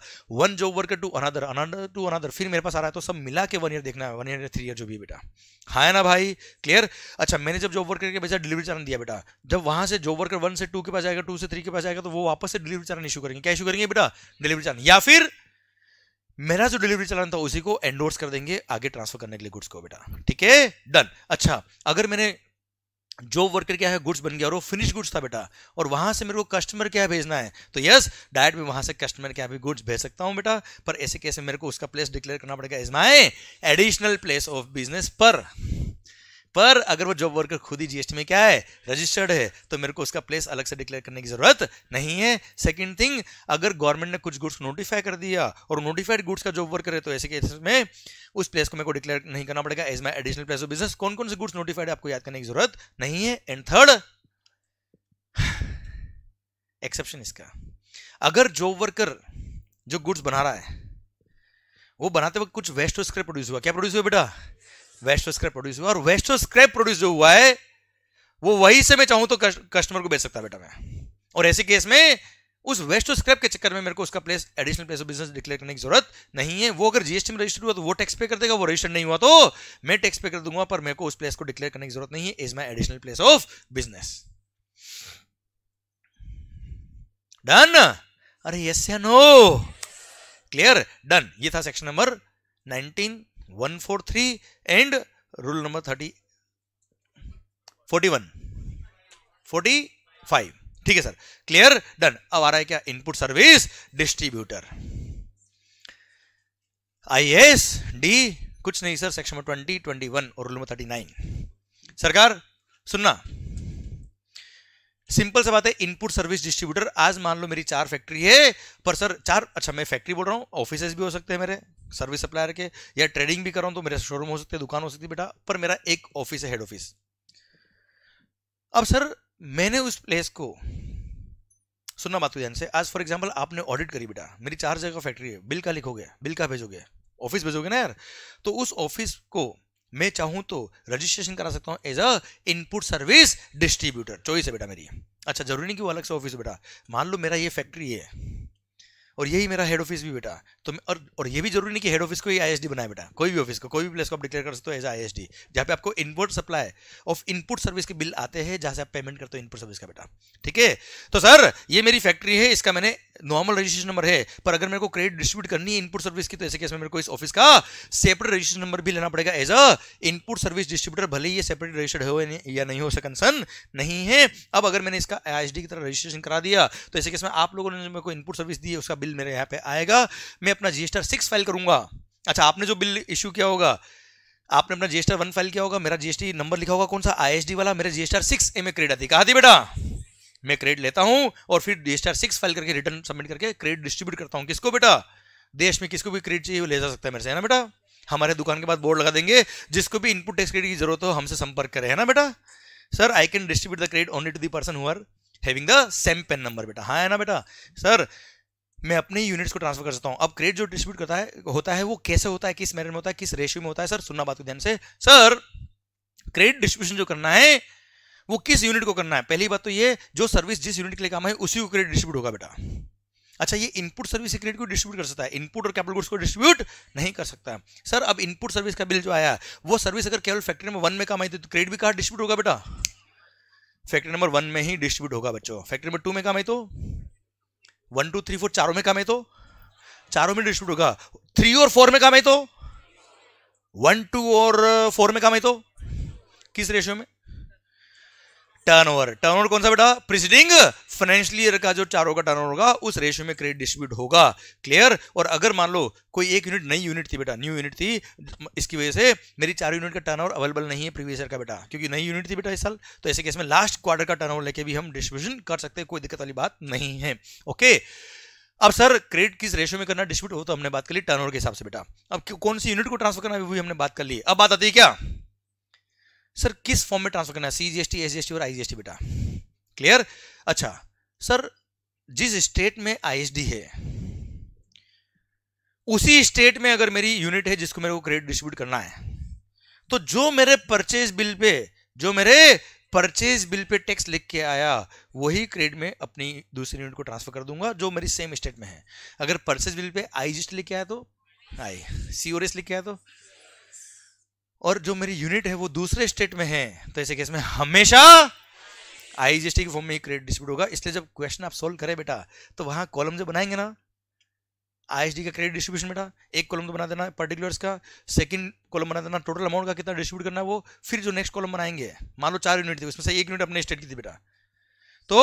one job work to another another to another फिर मेरे पास आ रहा है तो सब मिला के वन ईयर देखना है वन ईयर थ्री ईयर जो भी बेटा हाँ है ना भाई क्लियर अच्छा मैंने जब जॉब वर्क करके भेजा डिलीवरी चार्ज दिया बेटा जब वहां से जॉब वर्कर वन से टू के पास आएगा टू से थ्री के पास आएगा तो वो वापस से डिलीवरी चार्ज इशू करेंगे क्या इशू करेंगे बेटा डिलीवरी चार्ज या फिर मेरा जो डिलीवरी चलान था उसी को एंडोर्स कर देंगे आगे ट्रांसफर करने के लिए गुड्स को बेटा ठीक है डन अच्छा अगर मैंने जो वर्कर क्या है गुड्स बन गया और वो फिनिश गुड्स था बेटा और वहां से मेरे को कस्टमर क्या भेजना है तो यस डायरेक्ट में वहां से कस्टमर क्या भी गुड्स भेज सकता हूं बेटा पर ऐसे कैसे मेरे को उसका प्लेस डिक्लेयर करना पड़ेगा is my additional place of business पर पर अगर वो जॉब वर्कर खुद ही जीएसटी में क्या है रजिस्टर्ड है तो मेरे को उसका प्लेस अलग से डिक्लेयर करने की जरूरत नहीं है सेकंड थिंग अगर गवर्नमेंट ने कुछ गुड्स नोटिफाई कर दिया और नोटिफाइड गुड्स का जॉब वर्कर है तो ऐसे केसेस में उस प्लेस को मेरे को डिक्लेयर नहीं करना पड़ेगा as my additional place of business कौन कौन से गुड्स नोटिफाइड आपको याद करने की जरूरत नहीं है एंड थर्ड एक्सेप्शन इसका अगर जॉब वर्कर जो गुड्स बना रहा है वो बनाते वक्त कुछ वेस्ट और प्रोड्यूस हुआ क्या प्रोड्यूस हुआ बेटा वेस्टो स्क्रैप प्रोड्यूस हुआ और वेस्टो स्क्रैप प्रोड्यूस जो हुआ है वो वही से मैं चाहूं तो कस्टमर को बेच सकता बेटा मैं और ऐसे केस में उस वेस्टो स्क्रैप के चक्कर में मेरे को उसका place additional place of business declare करने की जरूरत नहीं है वो अगर जीएसटी में रजिस्टर हुआ तो वो टैक्स पे कर देगा वो रजिस्टर नहीं हुआ तो मैं टैक्स पे कर दूंगा पर मेरे को उस प्लेस को डिक्लेयर करने की जरूरत नहीं है is my additional place of business done अरे यस या नो क्लियर डन ये था section number nineteen four three and rule number thirty forty one forty five ठीक है सर क्लियर डन अब आ रहा है क्या input service distributor S D कुछ नहीं sir section number twenty one और रूल नंबर थर्टी नाइन सरकार सुनना सिंपल सा बात है इनपुट सर्विस डिस्ट्रीब्यूटर आज मान लो मेरी चार फैक्ट्री है पर सर चार अच्छा मैं फैक्ट्री बोल रहा हूँ ऑफिस भी हो सकते हैं मेरे सर्विस सप्लायर के या ट्रेडिंग भी कर रहा हूं तो मेरे शोरूम हो सकते हैं दुकान हो सकती है बेटा पर मेरा एक ऑफिस है हेड ऑफिस अब सर मैंने उस प्लेस को सुनना बात हुई तो से आज फॉर एग्जांपल आपने ऑडिट करी बेटा मेरी चार जगह फैक्ट्री है बिल का लिखोगे बिल का भेजोगे ऑफिस भेजोगे ना यार तो उस ऑफिस को मैं चाहूं तो रजिस्ट्रेशन करा सकता हूँ as a input service distributor choice है बेटा मेरी अच्छा जरूरी नहीं कि वो अलग से ऑफिस बेटा मान लो मेरा ये फैक्ट्री है और यही मेरा हेड ऑफिस भी बेटा तो और और ये भी जरूरी नहीं कि हेड ऑफिस को ही आई एस डी बनाए बेटा कोई भी ऑफिस को कोई भी प्लेस को आप डिक्लेयर कर सकते हो एज आई एस डी जहाँ पे आपको input supply of input service के बिल आते हैं जहाँ से आप पेमेंट करते हो इनपुट सर्विस का बेटा ठीक है तो सर ये मेरी फैक्ट्री है इसका मैंने नॉर्मल रजिस्ट्रेशन नंबर है पर अगर मेरे को क्रेडिट डिस्ट्रीब्यूट करनी है इनपुट सर्विस की तो ऐसे केस में मेरे को इस ऑफिस का सेपरेट रजिस्ट्रेशन नंबर भी लेना पड़ेगा as a input service distributor भले ही ये सेपरेट रजिस्टर्ड हो या नहीं हो सका कंसर्न नहीं है अब अगर मैंने इसका आई की तरह रजिस्ट्रेशन करा दिया तो ऐसे केस में आप लोगों ने मेरे को इनपुट सर्विस दी है उसका बिल बिल मेरे यहाँ पे आएगा मैं अपना जीएसटर सिक्स फाइल करूंगा अच्छा आपने जो बिल इशू किया होगा आपने अपना जीएसटर वन फाइल किया होगा मेरा जीएसटी नंबर लिखा होगा कौन सा आईएसडी वाला मेरे जीएसटर सिक्स ए में क्रेडिट आती कहा थी बेटा मैं क्रेडिट लेता हूँ और फिर जीएसटर सिक्स फाइल करके रिटर्न सबमिट करके क्रेडिट डिस्ट्रीब्यूट करता हूँ किसको बेटा देश में किसको भी क्रेडिट चाहिए ले जा सकता है मेरे से है ना बेटा हमारे दुकान के बाद बोर्ड लगा देंगे जिसको भी इनपुट टैक्स क्रेडिट की जरूरत हो हमसे संपर्क करें है ना बेटा sir I can distribute the credit only to the person who having the same PAN number बेटा हाँ है ना बेटा सर मैं अपने यूनिट्स को ट्रांसफर कर सकता हूँ अब क्रेडिट जो डिस्ट्रीब्यूट करता है होता है वो कैसे होता है किस मैनर में होता है किस रेशियो में होता है सर सुनना बात को ध्यान से सर क्रेडिट डिस्ट्रीब्यूशन जो करना है वो किस यूनिट को करना है पहली बात तो ये जो सर्विस जिस यूनिट के लिए काम है उसी को क्रेडिट डिस्ट्रीब्यूट होगा बेटा अच्छा ये इनपुट सर्विस क्रेडिट को डिस्ट्रीब्यूट कर सकता है इनपुट और कैपिटल गुड्स को डिस्ट्रीब्यूट नहीं कर सकता सर अब इनपुट सर्विस का बिल जो आया वो सर्विस अगर केवल फैक्ट्री नंबर वन में काम आई थी तो क्रेडिट भी कहा डिस्ट्रीब्यूट होगा बेटा फैक्ट्री नंबर वन में ही डिस्ट्रीब्यूट होगा बच्चों फैक्ट्री नंबर टू में काम आई तो वन टू थ्री फोर चारों में काम है तो चारों में डिस्ट्रीब्यूट होगा थ्री और फोर में काम है तो वन टू और फोर में काम है तो किस रेशियो में टर्नओवर टर्नओवर कौन सा बेटा प्रिसीडिंग फाइनेंशियल ईयर का जो चारों का टर्नओवर होगा उस रेशियो में क्रेडिट डिस्ट्रीब्यूट होगा क्लियर और अगर मान लो कोई एक यूनिट नई यूनिट थी बेटा न्यू यूनिट थी इसकी वजह से मेरी चार यूनिट का टर्नओवर अवेलेबल नहीं है प्रीवियस ईयर का बेटा क्योंकि नई यूनिट थी बेटा इस साल तो ऐसे केस में लास्ट क्वार्टर का टर्नओवर लेके भी हम डिस्ट्रीब्यूशन कर सकते हैं कोई दिक्कत वाली बात नहीं है ओके अब सर क्रेडिट किस रेशियो में करना डिस्ट्रीब्यूट हो तो हमने बात कर ली टर्नओवर के हिसाब से बेटा अब कौन सी यूनिट को ट्रांसफर करना भी हमने बात कर ली अब बात आती है क्या सर किस फॉर्म में ट्रांसफर करना है C G S T S G S T और आई जी एस टी बेटा क्लियर अच्छा सर जिस स्टेट में आई एस डी है उसी स्टेट में अगर मेरी यूनिट है जिसको मेरे को क्रेडिट डिस्ट्रीब्यूट करना है तो जो मेरे परचेज बिल पे जो मेरे परचेज बिल पे टैक्स लिख के आया वही क्रेडिट में अपनी दूसरी यूनिट को ट्रांसफर कर दूंगा जो मेरी सेम स्टेट में है अगर परचेज बिल पे आई लिख के आया तो आई सी लिख के आया तो और जो मेरी यूनिट है वो दूसरे स्टेट में है तो ऐसे केस में हमेशा आईजीएसटी के फॉर्म में ही क्रेडिट डिस्प्यूट होगा इसलिए जब क्वेश्चन आप सोल्व करें बेटा तो वहां कॉलम जो बनाएंगे ना आईएसडी का क्रेडिट डिस्ट्रीब्यूशन बेटा एक कॉलम तो बना देना पर्टिकुलर्स का सेकंड कॉलम बना देना टोटल अमाउंट का कितना डिस्ट्रीब्यूट करना है वो फिर जो नेक्स्ट कॉलम बनाएंगे मान लो चार यूनिट थी उसमें से एक यूनिट अपने स्टेट की थी बेटा तो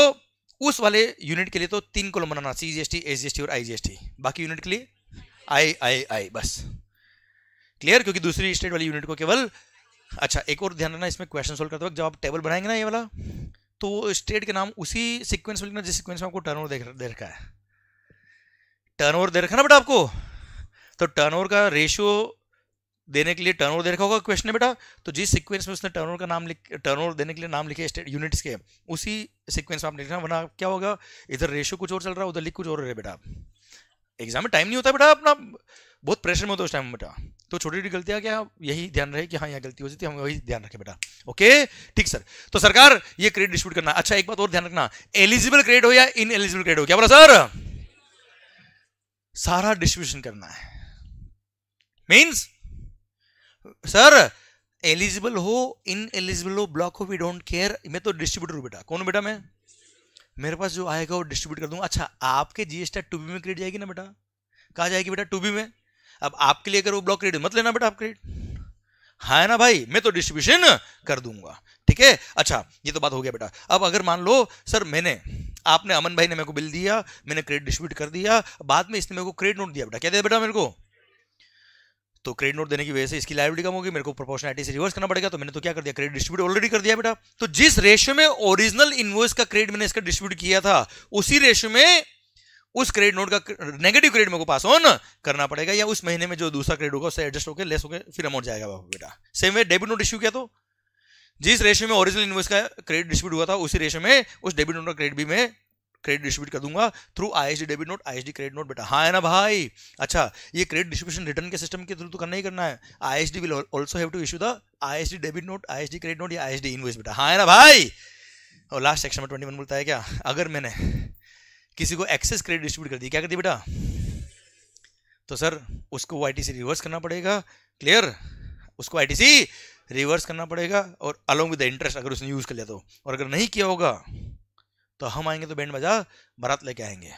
उस वाले यूनिट के लिए तो तीन कॉलम बनाना सी जी एस और आई बाकी यूनिट के लिए आई आई आई बस क्लियर क्योंकि दूसरी स्टेट वाली यूनिट को केवल अच्छा एक और ध्यान रखना इसमें क्वेश्चन सोल्व करते वक्त जब आप टेबल बनाएंगे ना ये वाला तो वो स्टेट के नाम उसी सिक्वेंस में लिखना जिस सिक्वेंस में आपको टर्न ओवर दे रखा है टर्न ओवर दे रखा ना बेटा आपको तो टर्न ओवर का रेशियो देने के लिए टर्न ओवर दे रखा होगा क्वेश्चन है बेटा तो जिस सिक्वेंस में उसने टर्न ओवर का नाम लिख टर्न ओवर देने के लिए नाम लिखे स्टेट यूनिट्स के उसी सिक्वेंस में आप लिखना वरना क्या होगा इधर रेशियो कुछ और चल रहा है उधर लिख कुछ और रहे बेटा एग्जाम में टाइम नहीं होता बेटा अपना बहुत प्रेशर में तो उस टाइम बेटा तो छोटी छोटी गलतियां क्या यही ध्यान रहे कि हाँ यहाँ गलती हो जाती है हम वही ध्यान रखें बेटा ओके ठीक सर तो सरकार ये क्रेडिट डिस्ट्रीब्यूट करना अच्छा एक बात और ध्यान रखना एलिजिबल क्रेडिट हो या इन एलिजिबल क्रेडिट हो क्या बोला सर सारा डिस्ट्रीब्यूशन करना है मीन्स सर एलिजिबल हो इन एलिजिबल हो ब्लॉक हो वी डोंट केयर मैं तो डिस्ट्रीब्यूटर हूँ बेटा कौन बेटा मैं मेरे पास जो आएगा वो डिस्ट्रीब्यूट कर दूंगा अच्छा आपके जीएसटी टू बी में क्रेडिट जाएगी ना बेटा कहा जाएगी बेटा टू बी में अब आपके लिए अगर वो ब्लॉक क्रेडिट मत लेना बेटा आप क्रेडिट हाँ है ना भाई मैं तो डिस्ट्रीब्यूशन कर दूंगा ठीक है अच्छा ये तो बात हो गया बेटा अब अगर मान लो सर मैंने आपने अमन भाई ने मेरे को बिल दिया मैंने क्रेडिट डिस्ट्रीब्यूट कर दिया बाद में इसने मेरे को क्रेडिट नोट दिया बेटा क्या दिया बेटा मेरे को तो क्रेडिट नोट देने की वजह से इसकी लाइबिलिटी कम होगी मेरे को प्रोपोर्शनलिटी से रिवर्स करना पड़ेगा तो मैंने तो क्या कर दिया क्रेडिट डिस्ट्रीब्यूट ऑलरेडी कर दिया बेटा तो जिस रेशियो में ओरिजिनल इन्वॉइस का क्रेडिट मैंने इसका डिस्ट्रीब्यूट किया था उसी रेशियो में उस क्रेडिट नोट का नेगेटिव क्रेडिट मेरे को पास ऑन करना पड़ेगा या उस महीने में जो दूसरा क्रेडिट होगा उससे एडजस्ट होकर लेस होकर फिर अमाउंट जाएगा बाबू बेटा same way debit note issue किया तो जिस रेशियो में ओरिजिनल इन्वेस्ट का क्रेडिट डिस्ट्रीब्यूट हुआ था उसी रेशियो में उस डेबिट नोट का क्रेडिट भी मैं क्रेडिट डिस्ट्रीब्यूट कर दूंगा through ISD debit note ISD credit note बेटा हाँ है ना भाई अच्छा ये क्रेडिट डिस्ट्रीब्यूशन रिटर्न के सिस्टम के थ्रू तो करना ही करना है ISD will also have to issue the ISD debit note ISD credit note या आईएसडी इन्वेस्ट बेटा हाँ है ना भाई और लास्ट सेक्शन में ट्वेंटी वन बोलता है क्या अगर मैंने किसी को एक्सेस क्रेडिट डिस्ट्रीब्यूट कर दी क्या कर दी बेटा तो सर उसको आई रिवर्स करना पड़ेगा क्लियर उसको आई रिवर्स करना पड़ेगा और अलोंग विद इंटरेस्ट अगर उसने यूज़ कर लिया तो और अगर नहीं किया होगा तो हम आएंगे तो बैंड बजा बारात लेके आएंगे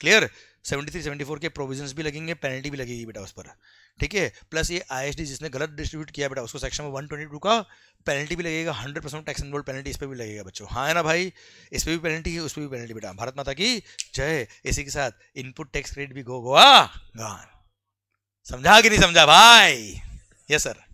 क्लियर सेवेंटी थ्री फोर के प्रोविजंस भी लगेंगे पेनल्टी भी लगेगी बेटा उस पर ठीक है प्लस ये आईएसडी जिसने गलत डिस्ट्रीब्यूट किया बेटा उसको सेक्शन में वन ट्वेंटी टू का पेनल्टी भी लगेगा hundred percent tax involve penalty इस पर भी लगेगा बच्चों हाँ है ना भाई इस पर भी पेनल्टी है उस पर भी पेनल्टी बेटा भारत माता की जय इसी के साथ इनपुट टैक्स क्रेडिट भी गो गोवा गान समझा कि नहीं समझा भाई यस सर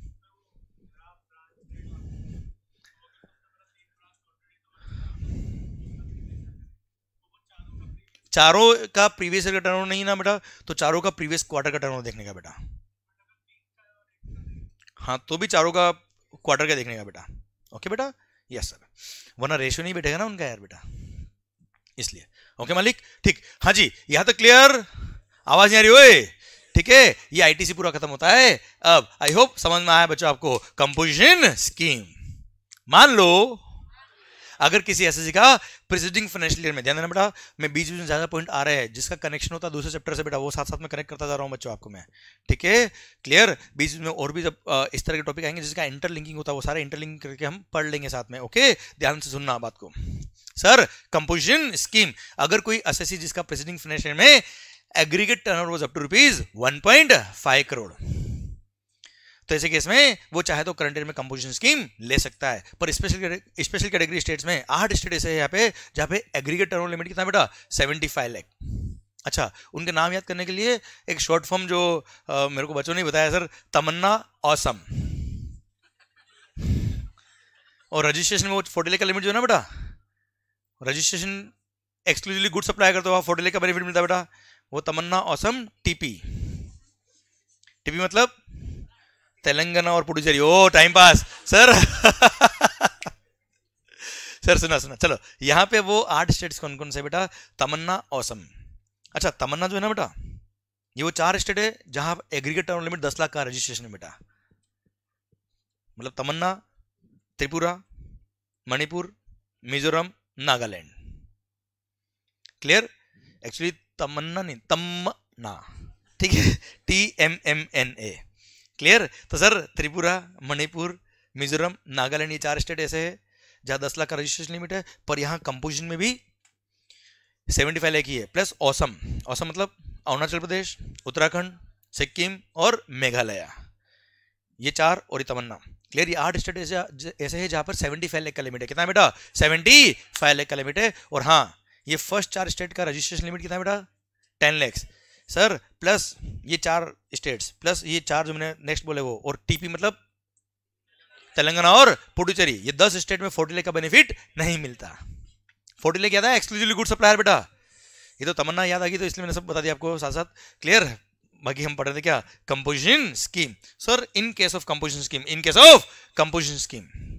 चारों का प्रीवियस ईयर का टर्न नहीं ना बेटा तो चारों का प्रीवियस क्वार्टर का टर्न देखने का बेटा हाँ तो भी चारों का क्वार्टर का देखने का बेटा ओके बेटा यस सर वरना रेशियो नहीं बैठेगा ना उनका यार बेटा इसलिए ओके मालिक ठीक हाँ जी यहाँ तक क्लियर आवाज नहीं आ रही ठीक है ये आईटीसी पूरा खत्म होता है अब आई होप समझ में आया बच्चों आपको कंपोजिशन स्कीम मान लो अगर किसी एस का प्रिसीडिंग फाइनेंशियल ईयर में ध्यान देना बेटा मैं बीच बीच में ज़्यादा पॉइंट आ रहा है जिसका कनेक्शन होता है दूसरे चैप्टर से बेटा वो साथ साथ में कनेक्ट करता जा रहा हूँ बच्चों आपको मैं ठीक है क्लियर बीच में और भी जब इस तरह के टॉपिक आएंगे जिसका इंटरलिंकिंग होता है वो सारे इंटरलिंक करके हम पढ़ लेंगे साथ में ओके ध्यान से सुनना बात को सर कंपोजिशन स्कीम अगर कोई एस जिसका प्रेसिडिंग फाइनेंशियल में aggregate turn was up to rupees one point five crore तो ऐसे केस में वो चाहे तो करंट में कंपोजिशन स्कीम ले सकता है पर स्पेशल स्पेशल कैटेगरी स्टेट्स में आठ स्टेट ऐसे यहाँ पे जहाँ पे एग्रीगेट टर्म लिमिट कितना बेटा सेवेंटी फाइव लैख अच्छा उनके नाम याद करने के लिए एक शॉर्ट फॉर्म जो आ, मेरे को बच्चों ने बताया सर तमन्ना औसम और रजिस्ट्रेशन में वो फोर्टी लेख का लिमिट जो है ना बेटा रजिस्ट्रेशन एक्सक्लूसिवली गुड सप्लाई करते हो आप फोर्टी लेख का बेनिफिट मिलता है बेटा वो तमन्ना औसम टीपी टीपी मतलब तेलंगाना और पुडुचेरी ओ टाइम पास सर सर सुना सुना चलो यहाँ पे वो आठ स्टेट्स कौन कौन से बेटा तमन्ना औसम अच्छा तमन्ना जो है ना बेटा ये वो चार स्टेट है जहां एग्रीगेट टर्म लिमिट दस लाख का रजिस्ट्रेशन है बेटा मतलब तमन्ना त्रिपुरा मणिपुर मिजोरम नागालैंड क्लियर एक्चुअली तमन्ना नहीं तमन्ना ठीक है T M M N A clear तो सर त्रिपुरा मणिपुर मिजोरम नागालैंड ये चार स्टेट ऐसे है जहाँ दस लाख का रजिस्ट्रेशन लिमिट है पर यहाँ कंपोजिशन में भी सेवेंटी फाइव लाख ही है प्लस औसम औसम मतलब अरुणाचल प्रदेश उत्तराखंड सिक्किम और मेघालय ये चार और ये तमन्ना क्लियर ये आठ स्टेट ऐसे है जहाँ पर सेवेंटी फाइव लैख का लिमिट है कितना बेटा सेवेंटी फाइव लेख का लिमिट है और हाँ ये फर्स्ट चार स्टेट का रजिस्ट्रेशन लिमिट कितना बेटा टेन लैक्स सर प्लस ये चार स्टेट्स प्लस ये चार जो मैंने नेक्स्ट बोले वो और टीपी मतलब तेलंगाना और पुडुचेरी ये दस स्टेट में फोर्टिले का बेनिफिट नहीं मिलता फोर्टिले क्या था एक्सक्लूसिवली गुड सप्लायर बेटा ये तो तमन्ना याद आ गई तो इसलिए मैंने सब बता दिया आपको साथ साथ क्लियर बाकी हम पढ़ रहे थे क्या composition scheme sir in case of composition scheme in case of composition scheme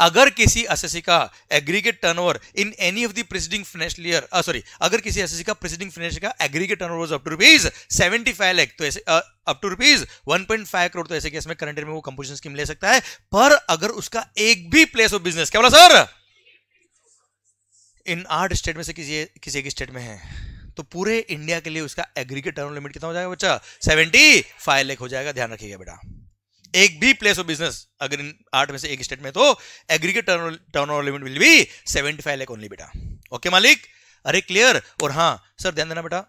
अगर किसी एसएससी का aggregate turnover in any of the preceding financial year sorry अगर किसी एसएससी का प्रीसीडिंग फाइनेंशियल का aggregate turnover was up to rupees 75 lakh तो ऐसे up to rupees 1.5 crore तो ऐसे केस में करंट ईयर में वो कंपोजिशन स्कीम ले सकता है पर अगर उसका एक भी प्लेस ऑफ बिजनेस क्या बोला सर इन आठ स्टेट में से किसी किसी एक स्टेट में है तो पूरे इंडिया के लिए उसका एग्रीगेट टर्न लिमिट कितना हो जाएगा बच्चा सेवेंटी फाइव लैख हो जाएगा ध्यान रखिएगा बेटा एक भी प्लेस ऑफ बिजनेस अगर इन आठ में से एक स्टेट में तो aggregate turn turn turnover limit will be five lakh only बेटा ओके मालिक अरे क्लियर और हाँ सर ध्यान देना बेटा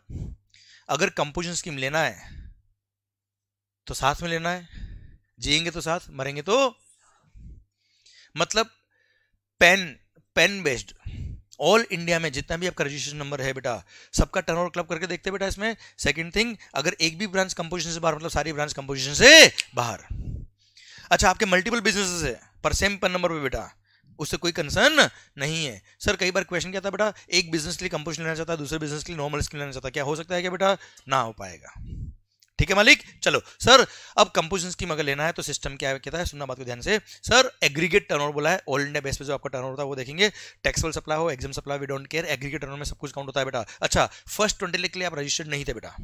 अगर कंपोजिशन स्कीम लेना है तो साथ में लेना है जिएंगे तो साथ मरेंगे तो मतलब PAN PAN based all India में जितना भी आपका रजिस्ट्रेशन नंबर है बेटा सबका टर्न क्लब करके देखते बेटा इसमें सेकंड थिंग अगर एक भी ब्रांच कंपोजिशन से बाहर मतलब सारी ब्रांच कंपोजिशन से बाहर अच्छा आपके मल्टीपल बिजनेसेस है पर सेम पर नंबर पे बेटा उससे कोई कंसर्न नहीं है सर कई बार क्वेश्चन क्या था बेटा एक बिजनेस के लिए कंपोजिशन लेना चाहता है दूसरे बिजनेस के लिए नॉर्मल स्किल लेना चाहता क्या हो सकता है क्या बेटा ना हो पाएगा ठीक है मालिक चलो सर अब कंपोजिशन स्कीम अगर लेना है तो सिस्टम क्या कहता है सुनना बात को ध्यान से सर एग्रीगेट टर्नओवर बोला है ऑल इंडिया बेस पे जो आपका टर्नओवर था वो देखेंगे टैक्सेबल सप्लाई हो exempt supply we don't care aggregate turnover में सब कुछ काउंट होता है बेटा अच्छा फर्स्ट ट्वेंटी लेख के लिए आप रजिस्टर्ड नहीं थे बेटा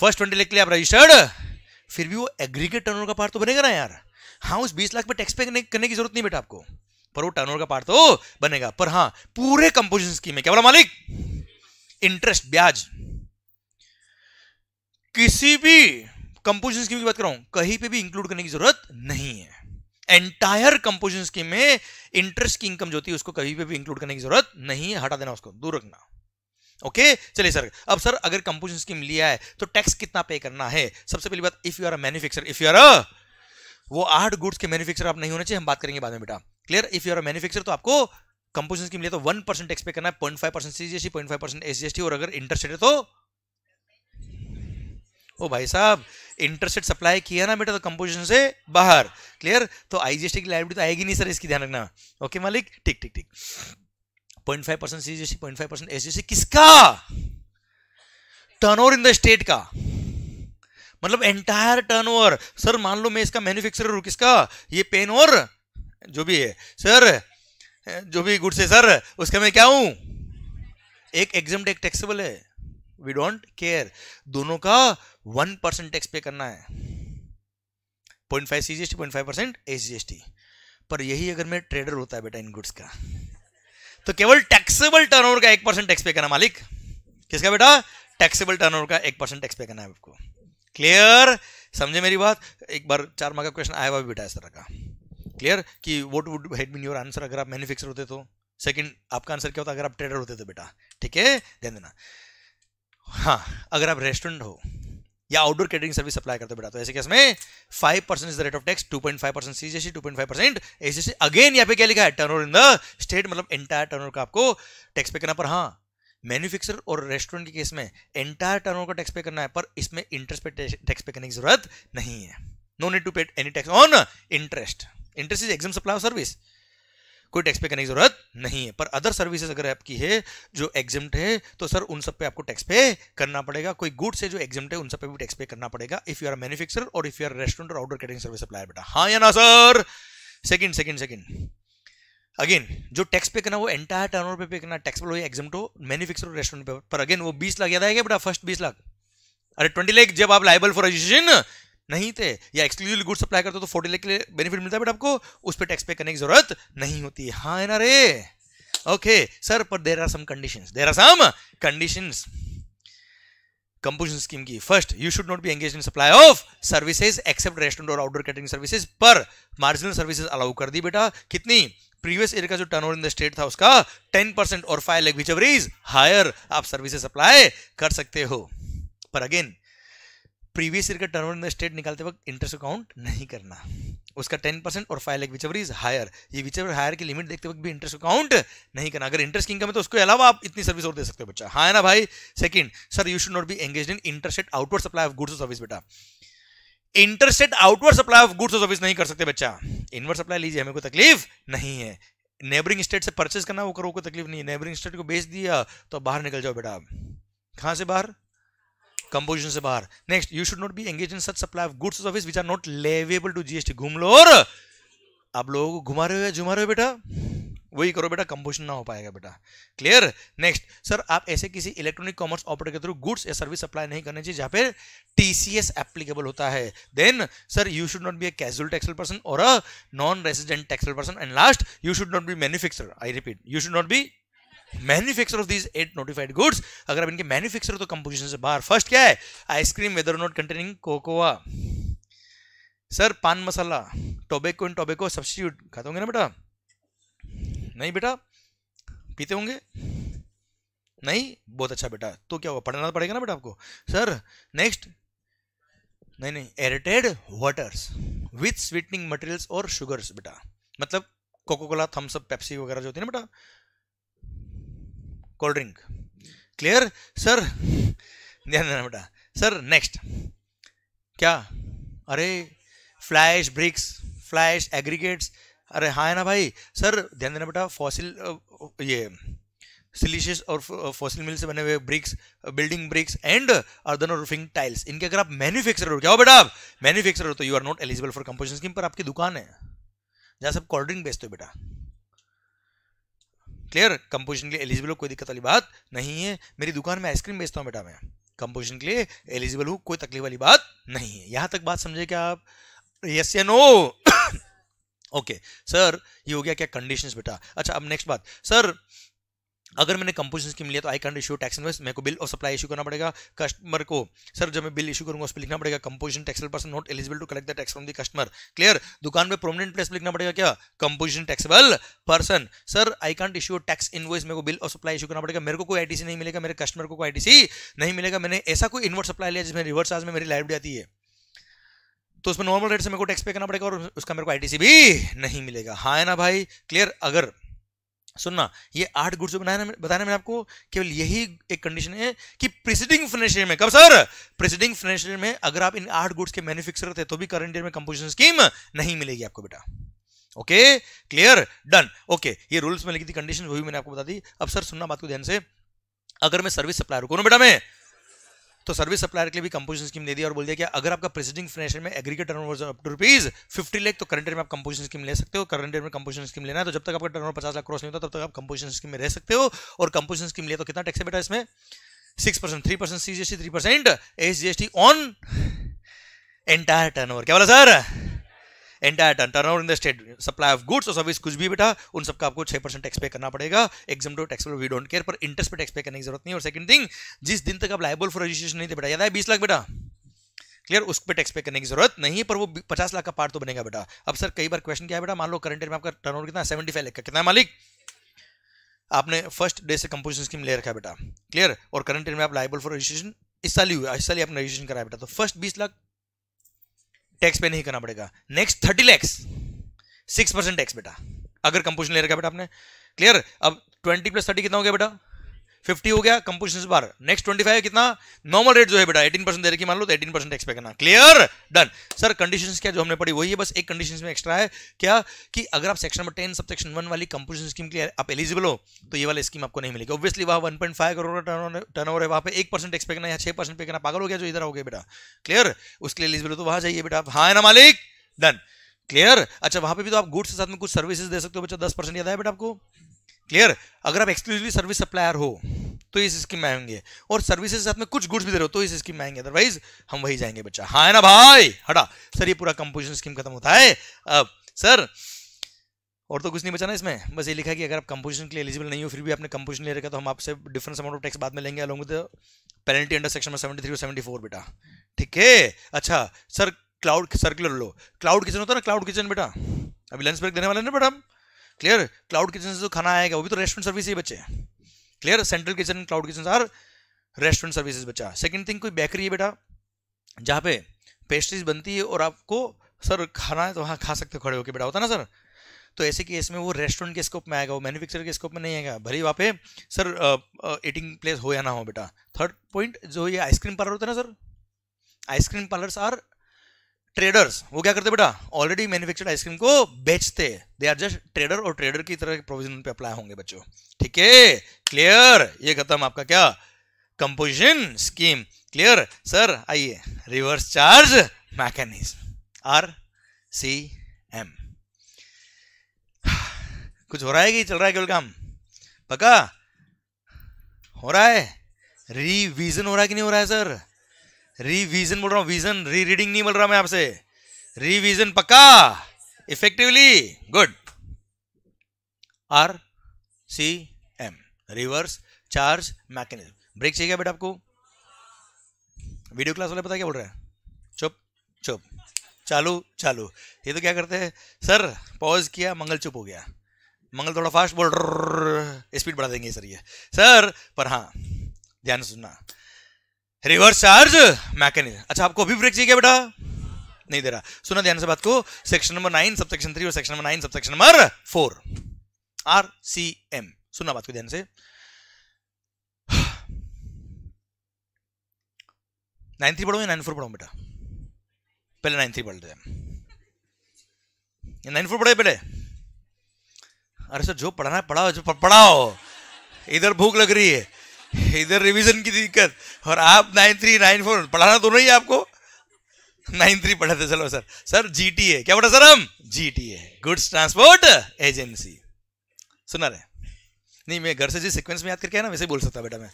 फर्स्ट ट्वेंटी लेख के लिए आप रजिस्टर्ड फिर भी वो एग्रीगेट टर्नओवर का पार्ट तो बनेगा ना यार हाँ उस बीस लाख पे टैक्स पे करने की जरूरत नहीं बेटा आपको पर वो टर्नओवर का पार्ट तो बनेगा पर हाँ पूरे कंपोजिशन स्कीम में क्या बोला मालिक इंटरेस्ट ब्याज किसी भी कंपोजिशन स्कीम की बात कर रहा हूं कहीं पे भी इंक्लूड करने की जरूरत नहीं है एंटायर कंपोजिशन स्कीम में इंटरेस्ट की इनकम जो होती है उसको कभी पे भी इंक्लूड करने की जरूरत नहीं है हटा देना उसको दूर रखना ओके चलिए सर अब सर अगर कंपोजिशन स्कीम लिया है तो टैक्स कितना पे करना है सबसे पहली बात if you are a manufacture if you are वो आठ गुड्स के मैन्युफैक्चर आप नहीं होने चाहिए हम बात करेंगे बाद में बेटा clear if you are manufacture तो आपको कंपोजिशन स्कीम लिया तो वन परसेंट टैक्स पे करना है point five percent CGST point five percent SGST और अगर इंटरस्टेट है तो ओ भाई साहब इंटरस्टेट सप्लाई किया ना बेटा तो कंपोजिशन से बाहर क्लियर तो आईजीएसटी की लाइब्रेरी तो आएगी नहीं सर इसकी ध्यान रखना ओके मालिक ठीक ठीक ठीक पॉइंट फाइव परसेंट जी पॉइंट फाइव परसेंट एसजीसी किसका टर्नओवर इन द स्टेट का मतलब एंटायर टर्नओवर सर मान लो मैं इसका मैन्युफैक्चरर हूं किसका ये पेन और जो भी है सर जो भी गुड्स है सर उसका मैं क्या हूं एक एग्जाम एक टैक्सेबल है वी डोंट केयर दोनों का वन परसेंट टैक्स पे करना है point five C G S T point five percent S G S T पर यही अगर मैं ट्रेडर होता है बेटा इन गुड्स का तो केवल टैक्सेबल टर्नओवर का एक परसेंट टैक्स पे करना मालिक किसका बेटा टैक्सेबल टर्नओवर का एक परसेंट टैक्स पे करना है आपको क्लियर समझे मेरी बात एक बार चार मार्क का क्वेश्चन आया हुआ भी बेटा इस तरह का क्लियर कि what would had been your answer अगर आप मैन्युफैक्चर होते तो सेकंड आपका आंसर क्या होता अगर आप ट्रेडर होते तो बेटा ठीक है ध्यान देना हाँ अगर आप रेस्टोरेंट हो या आउटडोर कैटरिंग सर्विस सप्लाई करते बेटा तो ऐसे केस में five percent is the rate of tax two point five percent CGST two point five percent SGST again यहाँ पे क्या लिखा है टर्नओवर इन द स्टेट मतलब एंटायर टर्नओवर का आपको टैक्स पे करना पर हाँ मैन्युफैक्चरर और रेस्टोरेंट के केस में एंटायर टर्नओवर का टैक्स पे करना है पर इसमें इंटरेस्ट पे टैक्स पे करने की जरूरत नहीं है no need to pay any tax on interest interest is exempt supply service कोई टैक्स पे करने की जरूरत नहीं है पर अदर सर्विसेज अगर आपकी है जो एग्जिम्ट है तो सर उन सब पे आपको टैक्स पे करना पड़ेगा कोई गुड्स है जो एग्जिम्ट है उन सब पे भी टैक्स पे करना पड़ेगा इफ यू आर मैन्युफैक्चरर और इफ यू आर रेस्टोरेंट और आउटडोर कैटरिंग सर्विस सप्लायर बेटा हाँ या ना sir second second second again जो टैक्स पे करना वो एंटायर टर्न ओवर पे पे करना टैक्स हो एग्जिम्ट हो मैन्युफैक्चरर और रेस्टोरेंट पे पर अगेन वो बीस लाख याद आएगा बेटा फर्स्ट बीस लाख अरे ट्वेंटी लाख जब आप लाइबल फॉर रजिस्ट्रेशन नहीं थे या एक्सक्लूसिव गुड सप्लाई करते हो तो फोर्टी लेख के लिए बेनिफिट मिलता है बट आपको उस पर टैक्स पे करने की जरूरत नहीं होती हाँ है ना रे ओके सर पर there are some condition there are some condition composition scheme की first you should not be engage in supply of services except restaurant और आउटडोर कैटरिंग सर्विसेज पर मार्जिनल सर्विसेज अलाउ कर दी बेटा कितनी प्रीवियस ईयर का जो टर्नओवर इन द स्टेट था उसका टेन परसेंट और five lakh which ever is higher आप सर्विसेज अप्लाई कर सकते हो पर अगेन प्रीवियस ईयर का टर्म इन स्टेट निकालते वक्त इंटरेस्ट अकाउंट नहीं करना उसका टेन परसेंट और five lakh ever is higher ये एवर हायर की लिमिट देखते वक्त भी इंटरेस्ट अकाउंट नहीं करना अगर इंटरेस्ट इनकम है तो उसके अलावा आप इतनी सर्विस और दे सकते हो बच्चा हाँ ना भाई second sir you should not be engage in interstate outward supply of goods और सर्विस बेटा interstate outward supply of goods और सर्विस नहीं कर सकते बच्चा इनवर्ड सप्लाई लीजिए हमें कोई तकलीफ नहीं है नेबरिंग स्टेट से परचेज करना वो करो कोई तकलीफ नहीं है नेबरिंग स्टेट को बेच दिया तो बाहर निकल जाओ बेटा आप कहाँ से बाहर कंपोजिशन से बाहर next you should not be engage in such supply of goods office which are not leviable to GST घूम लो और आप लोगों को घुमा रहे हो या झुमा रहे हो बेटा वही करो बेटा कंपोजिशन ना हो पाएगा बेटा क्लियर नेक्स्ट सर आप ऐसे किसी इलेक्ट्रॉनिक कॉमर्स ऑपरेटर के थ्रू गुड्स या सर्विस सप्लाई नहीं करने चाहिए जहां पे टीसीएस एप्लीकेबल होता है then sir you should not be a casual taxable person और a non resident taxable person and last you should not be manufacturer I repeat you should not be manufacture of these eight notified goods अगर आप इनके manufacture तो composition से बाहर first क्या है ice cream whether not containing cocoa sir pan masala tobacco in tobacco substitute खाते होंगे ना बेटा नहीं बेटा पीते होंगे नहीं बहुत अच्छा बेटा तो क्या होगा पढ़ना तो पड़ेगा ना बेटा आपको सर नेक्स्ट नहीं नहीं aerated waters with sweetening materials और शुगर्स बेटा मतलब कोको कोला थम्सअप पेप्सी वगैरह जो होती है ना बेटा कोल्ड ड्रिंक क्लियर सर ध्यान देना बेटा सर नेक्स्ट क्या अरे फ्लैश ब्रिक्स फ्लैश एग्रीगेट्स अरे हाँ है ना भाई सर ध्यान देना बेटा फॉसिल ये सिलिशियस और फॉसिल मिल से बने हुए bricks building bricks and earthen और रूफिंग टाइल्स इनके अगर आप मैन्युफैक्चरर हो क्या हो बेटा आप मैन्युफैक्चरर हो तो you are not eligible for composition scheme पर आपकी दुकान है जहाँ सब कोल्ड ड्रिंक बेचते हो बेटा क्लियर कंपोजिशन के लिए एलिजिबल हो कोई दिक्कत वाली बात नहीं है मेरी दुकान में आइसक्रीम बेचता हूँ बेटा मैं कंपोजिशन के लिए एलिजिबल हूँ कोई तकलीफ वाली बात नहीं है यहाँ तक बात समझे क्या आप यस या नो ओके सर ये हो गया क्या कंडीशंस बेटा अच्छा अब नेक्स्ट बात सर अगर मैंने कंपोजिशन स्कीम लिया तो I can't issue tax invoice मेरे को बिल और सप्लाई इशू करना पड़ेगा कस्टमर को सर जब मैं बिल इशू करूंगा उस पर लिखना पड़ेगा composition taxable person not eligible to collect the tax from the customer clear दुकान में प्रोमिनेंट प्लेस पर लिखना पड़ेगा क्या composition taxable person sir I can't issue tax invoice मेरे को बिल और सप्लाई इशू करना पड़ेगा मेरे को कोई आई नहीं मिलेगा मेरे कस्टमर को कोई आईटीसी नहीं मिलेगा मैंने ऐसा कोई इन्वर्ट सप्लाई लिया जिसमें रिवर्स आज में मेरी लाइब्रेरी आती है तो उसमें नॉर्मल रेट से मेरे को टैक्स पे करना पड़ेगा और उसका मेरे को आई भी नहीं मिलेगा हाँ है ना भाई क्लियर अगर सुनना ये आठ गुड्स बनाया बताया मैंने आपको केवल यही एक कंडीशन है कि प्रिसीडिंग फाइनेंशियल ईयर में कब सर प्रिसीडिंग फाइनेंशियल ईयर में अगर आप इन आठ गुड्स के मैन्युफैक्चरर थे तो भी करंट ईयर में कंपोजिशन स्कीम नहीं मिलेगी आपको बेटा ओके क्लियर डन ओके ये रूल्स में लिखी थी कंडीशन वही मैंने आपको बता दी अब सर सुनना बात को ध्यान से अगर मैं सर्विस सप्लायर कौन बेटा मैं तो सर्विस सप्लायर के लिए भी कंपोजिशन स्कीम दे दी और बोल दिया कि अगर आपका प्रेसिडिंग फाइनेंशियल में aggregate turnover rupees fifty lakh तो करंट में आप कंपोजिशन स्कीम ले सकते हो करंट में कंपोजिशन स्कीम लेना है तो जब तक आपका टर्न ओवर पचास लाख क्रॉस नहीं होता तब तक आप कंपोजिशन स्कीम में रह सकते हो और कंपोजिशन स्कीम लिया तो कितना टैक्स बेटा इसमें six percent three percent C G S T three percent S G S T on entire turnover क्या बोला sir entire turn turn in the state supply of goods और service कुछ भी बेटा उन सबका आपको छह परसेंट टैक्स पे करना पड़ेगा exempt to tax we don't care पर इंटरेस्ट पर टैक्स पे करने की जरूरत नहीं और सेकंड थिंग जिस दिन तक आप लाइबल फॉर रजिस्ट्रेशन नहीं थे बेटा याद है बीस लाख बेटा क्लियर उस पर टैक्स पे करने की जरूरत नहीं पर वो पचास लाख का पार्ट तो बनेगा बेटा अब सर कई बार क्वेश्चन क्या है बेटा मान लो करंट में आपका टर्न कितना सेवेंटी फाइव लाख का कितना है मालिक आपने फर्स्ट डे से कंपोजिशन स्कीम ले रखा है बेटा क्लियर और करंट में आप लाइबल फॉर रजिस्ट्रेशन इस साल ही हुआ इस साल ही आपने रजिस्ट्रेशन कराया बेटा तो फर्स्ट बीस लाख टैक्स पे नहीं करना पड़ेगा next thirty lakhs six percent tax बेटा अगर कंपोजिशन ले रखा बेटा आपने क्लियर अब ट्वेंटी प्लस थर्टी कितना हो गया बेटा फिफ्टी हो गया कंपोजिशन बार नेक्स्ट ट्वेंटी फाइव कितना नॉर्मल रेट जो है बेटा एटीन परसेंट दे रखी मान लो तो एटीन परसेंट एक्सपेक्ट करना क्लियर डन सर कंडीशन क्या जो हमने पढ़ी वही है बस एक कंडीशन में एक्स्ट्रा है क्या कि अगर आप section number ten sub section one वाली कंपोजिशन स्कीम के लिए आप एलिजिबल हो तो ये वाली स्कीम आपको नहीं मिलेगी ऑब्वियसली वहाँ one point five crore turnover है वहाँ पे एक परसेंट एक्सपेक्ट करना या छह परसेंट पे करना पागल हो गया जो इधर हो गया बेटा क्लियर उसके लिए एलिजिबल हो तो वहाँ जाइए बेटा आप हाँ है ना मालिक डन क्लियर अच्छा वहाँ पे भी तो आप गुड्स के साथ में कुछ सर्विसेज दे सकते हो बच्चा दस परसेंट याद है बेटा आपको क्लियर अगर आप एक्सक्लूसिवली सर्विस सप्लायर हो तो इस स्कीम में आएंगे और सर्विसेज के साथ में कुछ गुड्स भी दे रहे हो तो इस स्कीम में आएंगे अदरवाइज हम वही जाएंगे बच्चा हाँ है ना भाई हटा सर ये पूरा कंपोजिशन स्कीम खत्म होता है अब सर और तो कुछ नहीं बचाना इसमें बस ये लिखा है कि अगर आप कंपोजिशन के लिए एलिजिबल नहीं हो फिर भी आपने कंपोजिशन ले रखा तो हम आपसे डिफरेंस अमाउंट ऑफ टैक्स बाद में लेंगे along with penalty under section में सेवेंटी थ्री और सेवेंटी फोर बेटा ठीक है अच्छा सर क्लाउड सर्कुलर लो क्लाउड किचन होता है ना क्लाउड किचन बेटा अभी लंच ब्रेक देने वाले ना बेटा हम क्लियर क्लाउड किचन से जो खाना आएगा वो भी तो रेस्टोरेंट सर्विस ही बच्चे clear central kitchen cloud kitchen are restaurant services बच्चा सेकंड थिंग कोई बेकरी है बेटा जहाँ पे पेस्ट्रीज बनती है और आपको सर खाना है तो वहाँ खा सकते खड़े होकर बेटा होता ना सर तो ऐसे केस में वो रेस्टोरेंट के स्कोप में आएगा वो मैन्युफैक्चर के स्कोप में नहीं आएगा भले वहाँ पे सर ईटिंग प्लेस हो या ना हो बेटा थर्ड पॉइंट जो ये आइसक्रीम पार्लर होता है ना sir ice cream parlours are traders वो क्या करते बेटा ऑलरेडी मैन्युफैक्चर्ड आइसक्रीम को बेचते दे आर जस्ट ट्रेडर और ट्रेडर की तरह के प्रोविजन पे अप्लाई होंगे बच्चों ठीक है क्लियर ये खत्म आपका क्या कंपोजिशन स्कीम क्लियर सर आइए reverse charge mechanism R C M कुछ हो रहा है कि चल रहा है केवल काम पका हो रहा है रिविजन हो रहा है कि नहीं हो रहा है सर रिविजन बोल रहा हूँ विजन री रीडिंग नहीं बोल रहा मैं आपसे रिविजन पक्का effectively good R C M reverse charge mechanism break चाहिए क्या बेटा आपको वीडियो क्लास वाले पता क्या बोल रहे हैं चुप चुप चालू चालू ये तो क्या करते हैं सर पॉज किया मंगल चुप हो गया मंगल थोड़ा फास्ट बोल स्पीड बढ़ा देंगे सर ये सर पर हाँ ध्यान सुनना रिवर्स चार्ज मैकेनिज्म अच्छा आपको अभी ब्रेक चाहिए बेटा नहीं दे रहा सुना ध्यान से बात को section number nine sub section three और section number nine sub section number four R C M सुना बात को ध्यान से नाइन थ्री पढ़ो या नाइन फोर पढ़ो बेटा पहले नाइन थ्री पढ़ लेते हैं नाइन फोर पढ़े पहले अरे सर जो पढ़ना है पढ़ाओ जो पढ़ाओ इधर भूख लग रही है इधर रिवीजन की दिक्कत और आप नाइन थ्री नाइन फोर पढ़ाना दोनों तो ही आपको नाइन थ्री पढ़ाते चलो सर सर जीटीए क्या पढ़ा सर हम जीटीए गुड्स ट्रांसपोर्ट एजेंसी सुना रहे नहीं मैं घर से जिस सिक्वेंस में याद करके ना वैसे बोल सकता बेटा मैं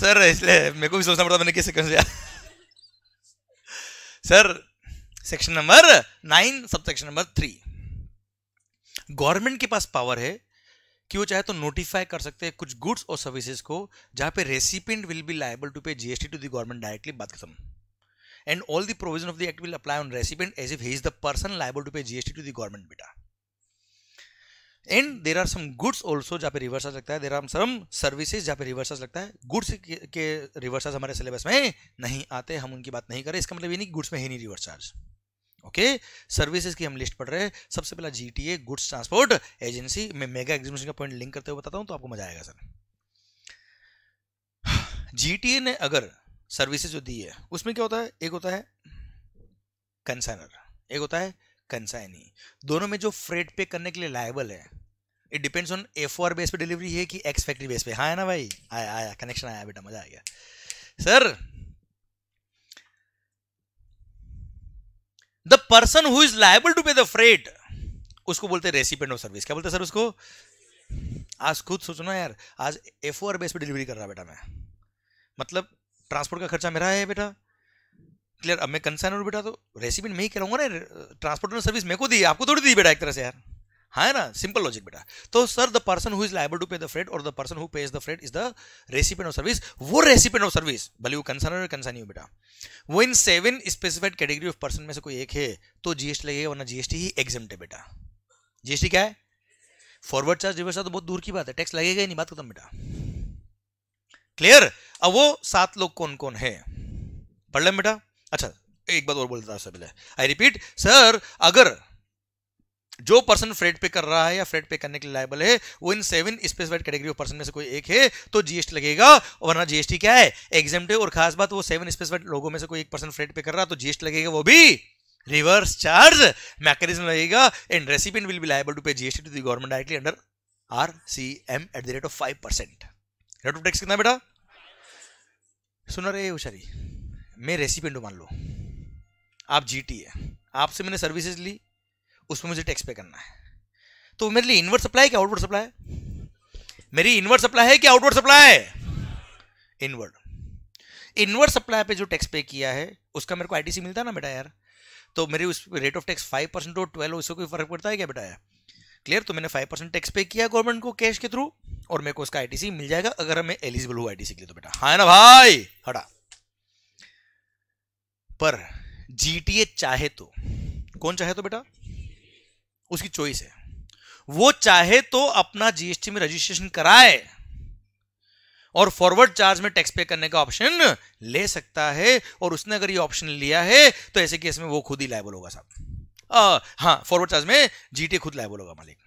सर इसलिए मेरे को भी सोचना पड़ता मैंने किस सिक्वेंस याद sir section number nine sub section number three government के पास पावर है कि वो चाहे तो नोटिफाई कर सकते हैं कुछ गुड्स और सर्विसेज को जहाँ पे recipient will be liable to pay GST to the government directly बात खत्म and all the provision of the act will apply on recipient as if he is the person liable to pay GST to the government बेटा and there are some goods also जहाँ पे reversal लगता है देर are some services जहाँ पे reversal लगता है goods के, के रिवर्सल हमारे सिलेबस में नहीं आते हम उनकी बात नहीं करें इसका मतलब ये नहीं गुड्स में ही नहीं चार्ज ओके सर्विसेज की हम लिस्ट पढ़ रहे हैं सबसे पहला जीटीए गुड्स ट्रांसपोर्ट एजेंसी मैं मेगा एग्जीबिशन का पॉइंट लिंक करते हुए बताता हूं तो आपको मजा आएगा सर जीटीए ने अगर सर्विसेज जो दी है उसमें क्या होता है एक होता है कंसाइनर एक होता है कंसाइनी दोनों में जो फ्रेड पे करने के लिए लाइबल है it depends on F R base पे डिलीवरी है कि एक्स फैक्ट्री बेस पे हाँ है ना भाई आया आया कनेक्शन आया बेटा मजा आ गया sir the person who is liable to pay the freight उसको बोलते हैं रेसिपेंट ऑफ सर्विस क्या बोलते हैं सर उसको आज खुद सोचना यार आज एफ ओ आर बेस पर डिलीवरी कर रहा बेटा मैं मतलब ट्रांसपोर्ट का खर्चा मेरा है बेटा क्लियर अब मैं कंसर्न हूँ बेटा तो रेसिपेंट मैं ही कराऊंगा ना ट्रांसपोर्ट सर्विस मेरे को दी आपको थोड़ी दी बेटा एक तरह से यार है ना सिंपल लॉजिक बेटा तो sir the person who is liable to pay the freight और the person who pays the freight is the recipient of service वो रेसिपेंट ऑफ सर्विस भले वो कंसर्न और कंसर्न हो बेटा वो in seven specified category of person में से कोई एक है तो जीएसटी लगेगा वरना जीएसटी ही एग्जाम है बेटा जीएसटी क्या है फॉरवर्ड चार्ज रिवर्स चार्ज तो बहुत दूर की बात है टैक्स लगेगा ही नहीं बात खत्म बेटा क्लियर अब वो सात लोग कौन कौन है पढ़ लें बेटा अच्छा एक बात और बोलता सबसे पहले आई रिपीट सर अगर जो पर्सन फ्रेड पे कर रहा है या फ्रेड पे करने के लिए लाइबल है वो in seven specified category of person में से कोई एक है तो जीएसटी लगेगा वरना जीएसटी क्या है एग्जाम और खास बात वो सेवन स्पेसिफाइड लोगों में से कोई एक पर्सन फ्रेड पे कर रहा है तो जीएसटी लगेगा वो भी रिवर्स चार्ज मैकेनिज्म लगेगा and recipient will be liable to pay GST to the government directly under R C M at the rate of five percent rate of tax कितना बेटा सुन रहे होशारी मैं रेसिपेंट मान लो आप जी है आपसे मैंने सर्विसेज ली उसमें मुझे टैक्स पे करना है तो मेरे लिए इनवर्ड सप्लाई क्या आउटवर्ट सप्लाई मेरी इनवर्ड सप्लाई है कि आउटवर्ट सप्लाई है इनवर्ड सप्लाई पे जो टैक्स पे किया है उसका मेरे को आईटीसी मिलता है ना बेटा यार तो मेरे उस rate of tax five percent और ट्वेल्व उससे कोई फर्क पड़ता है क्या बेटा यार क्लियर तो मैंने फाइव परसेंट टैक्स पे किया गवर्नमेंट को कैश के थ्रू और मेरे को उसका आईटीसी मिल जाएगा अगर मैं एलिजिबल हूँ आईटीसी के लिए तो बेटा हाँ ना भाई हटा पर जीटीए चाहे तो कौन चाहे तो बेटा उसकी चॉइस है वो चाहे तो अपना जीएसटी में रजिस्ट्रेशन कराए और फॉरवर्ड चार्ज में टैक्स पे करने का ऑप्शन ले सकता है और उसने अगर ये ऑप्शन लिया है तो ऐसे केस में वो खुद ही लाइबल होगा साहब हाँ फॉरवर्ड चार्ज में जीटी खुद लाइबल होगा मालिक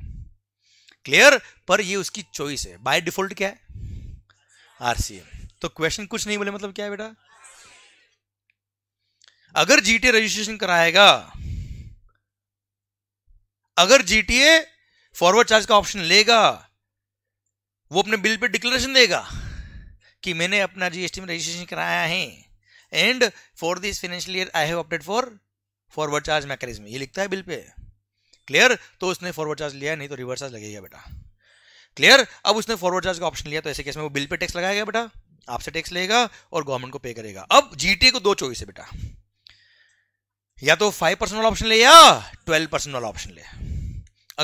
क्लियर पर ये उसकी चॉइस है बाय डिफॉल्ट क्या है आरसीएम तो क्वेश्चन कुछ नहीं बोले मतलब क्या है बेटा अगर जीटी रजिस्ट्रेशन कराएगा अगर जीटीए फॉरवर्ड चार्ज का ऑप्शन लेगा वो अपने बिल पे डिक्लेरेशन देगा कि मैंने अपना जीएसटी में रजिस्ट्रेशन कराया है and for this financial year I have update for forward charge mechanism ये लिखता है बिल पे क्लियर तो उसने फॉरवर्ड चार्ज लिया नहीं तो रिवर्स चार्ज लगेगा बेटा क्लियर अब उसने फॉरवर्ड चार्ज का ऑप्शन लिया तो ऐसे केस में वो बिल पे टैक्स लगाएगा बेटा आपसे टैक्स लेगा और गवर्नमेंट को पे करेगा अब जीटीए को दो चॉइस है बेटा या तो फाइव परसेंट वाला ऑप्शन ले या ट्वेल्व परसेंट वाला ऑप्शन ले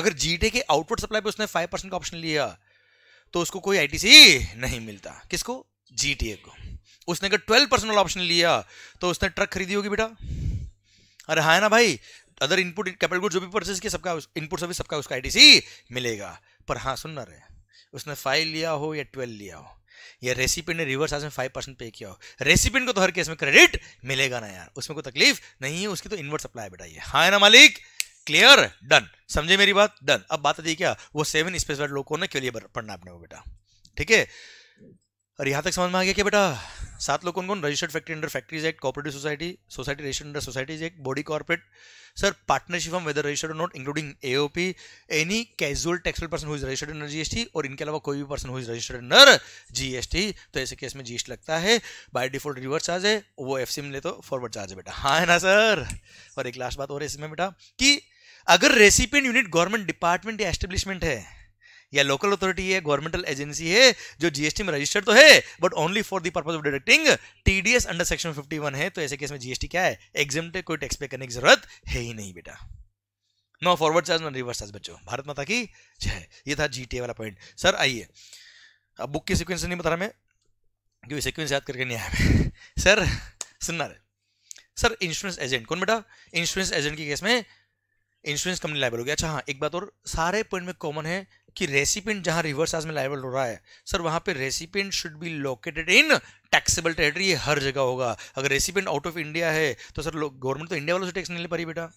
अगर जीटे के आउटपुट सप्लाई पे उसने फाइव परसेंट का ऑप्शन लिया तो उसको कोई आईटीसी नहीं मिलता किसको जीटीए को उसने अगर ट्वेल्व परसेंट वाला ऑप्शन लिया तो उसने ट्रक खरीदी होगी बेटा अरे हाँ ना भाई अदर इनपुट कैपिटल गुड जो भी परचेज किया सबका इनपुट सर्विस सबका उसका आई मिलेगा पर हाँ सुन ना रहे उसने फाइव लिया हो या ट्वेल्व लिया हो या रेसिपेंट ने रिवर्स आज में फाइव परसेंट पे किया हो रेसिपेंट को तो हर केस में क्रेडिट मिलेगा ना यार उसमें कोई तकलीफ नहीं है उसकी तो इन्वर्ट सप्लाई बेटा ये हाँ है ना मालिक क्लियर डन समझे मेरी बात डन अब बात आती है क्या वो सेवन स्पेस वाले लोगों ने क्यों लिए पढ़ना अपने को बेटा ठीक है और यहाँ तक समझ में आ गया कि बेटा सात लोग कौन कौन registered factory under factories act cooperative society society registered under societies act body corporate sir partnership हम whether registered not including AOP any casual taxable person हुई रजिस्टर्ड अंडर जीएसटी और इनके अलावा कोई भी पर्सन हुई रजिस्टर्ड अंडर जीएसटी तो ऐसे केस में जीएसटी लगता है बाय डिफॉल्ट रिवर्स चार्ज है वो एफ में ले तो फॉरवर्ड चार्ज है बेटा हाँ है ना सर और एक लास्ट बात और इसमें बेटा कि अगर रेसिपियन यूनिट गवर्नमेंट डिपार्टमेंट या एस्टेब्लिशमेंट है या लोकल अथॉरिटी है गवर्नमेंटल एजेंसी है जो जीएसटी में रजिस्टर्ड तो है but only for the purpose of deducting TDS under section 51 है तो ऐसे केस में जीएसटी क्या है एग्जाम कोई टैक्स पे करने की जरूरत है ही नहीं बेटा नो फॉरवर्ड चार्ज ना रिवर्स चार्ज बच्चों भारत माता की जय ये था जीटीए वाला पॉइंट सर आइए अब बुक की सिक्वेंस नहीं बता रहा मैं क्योंकि सिक्वेंस याद करके नहीं आया सर सुनना रे सर इंश्योरेंस एजेंट कौन बेटा इंश्योरेंस एजेंट के केस में इंश्योरेंस कंपनी लाइबल हो गया अच्छा हाँ एक बात और सारे पॉइंट में कॉमन है कि रेसिपेंट जहां रिवर्स आज में लाइबल हो रहा है सर वहां पे recipient should be located in taxable territory हर जगह होगा अगर रेसिपेंट आउट ऑफ इंडिया है तो सर गवर्नमेंट तो इंडिया वालों से टैक्स नहीं ले पा रही बेटा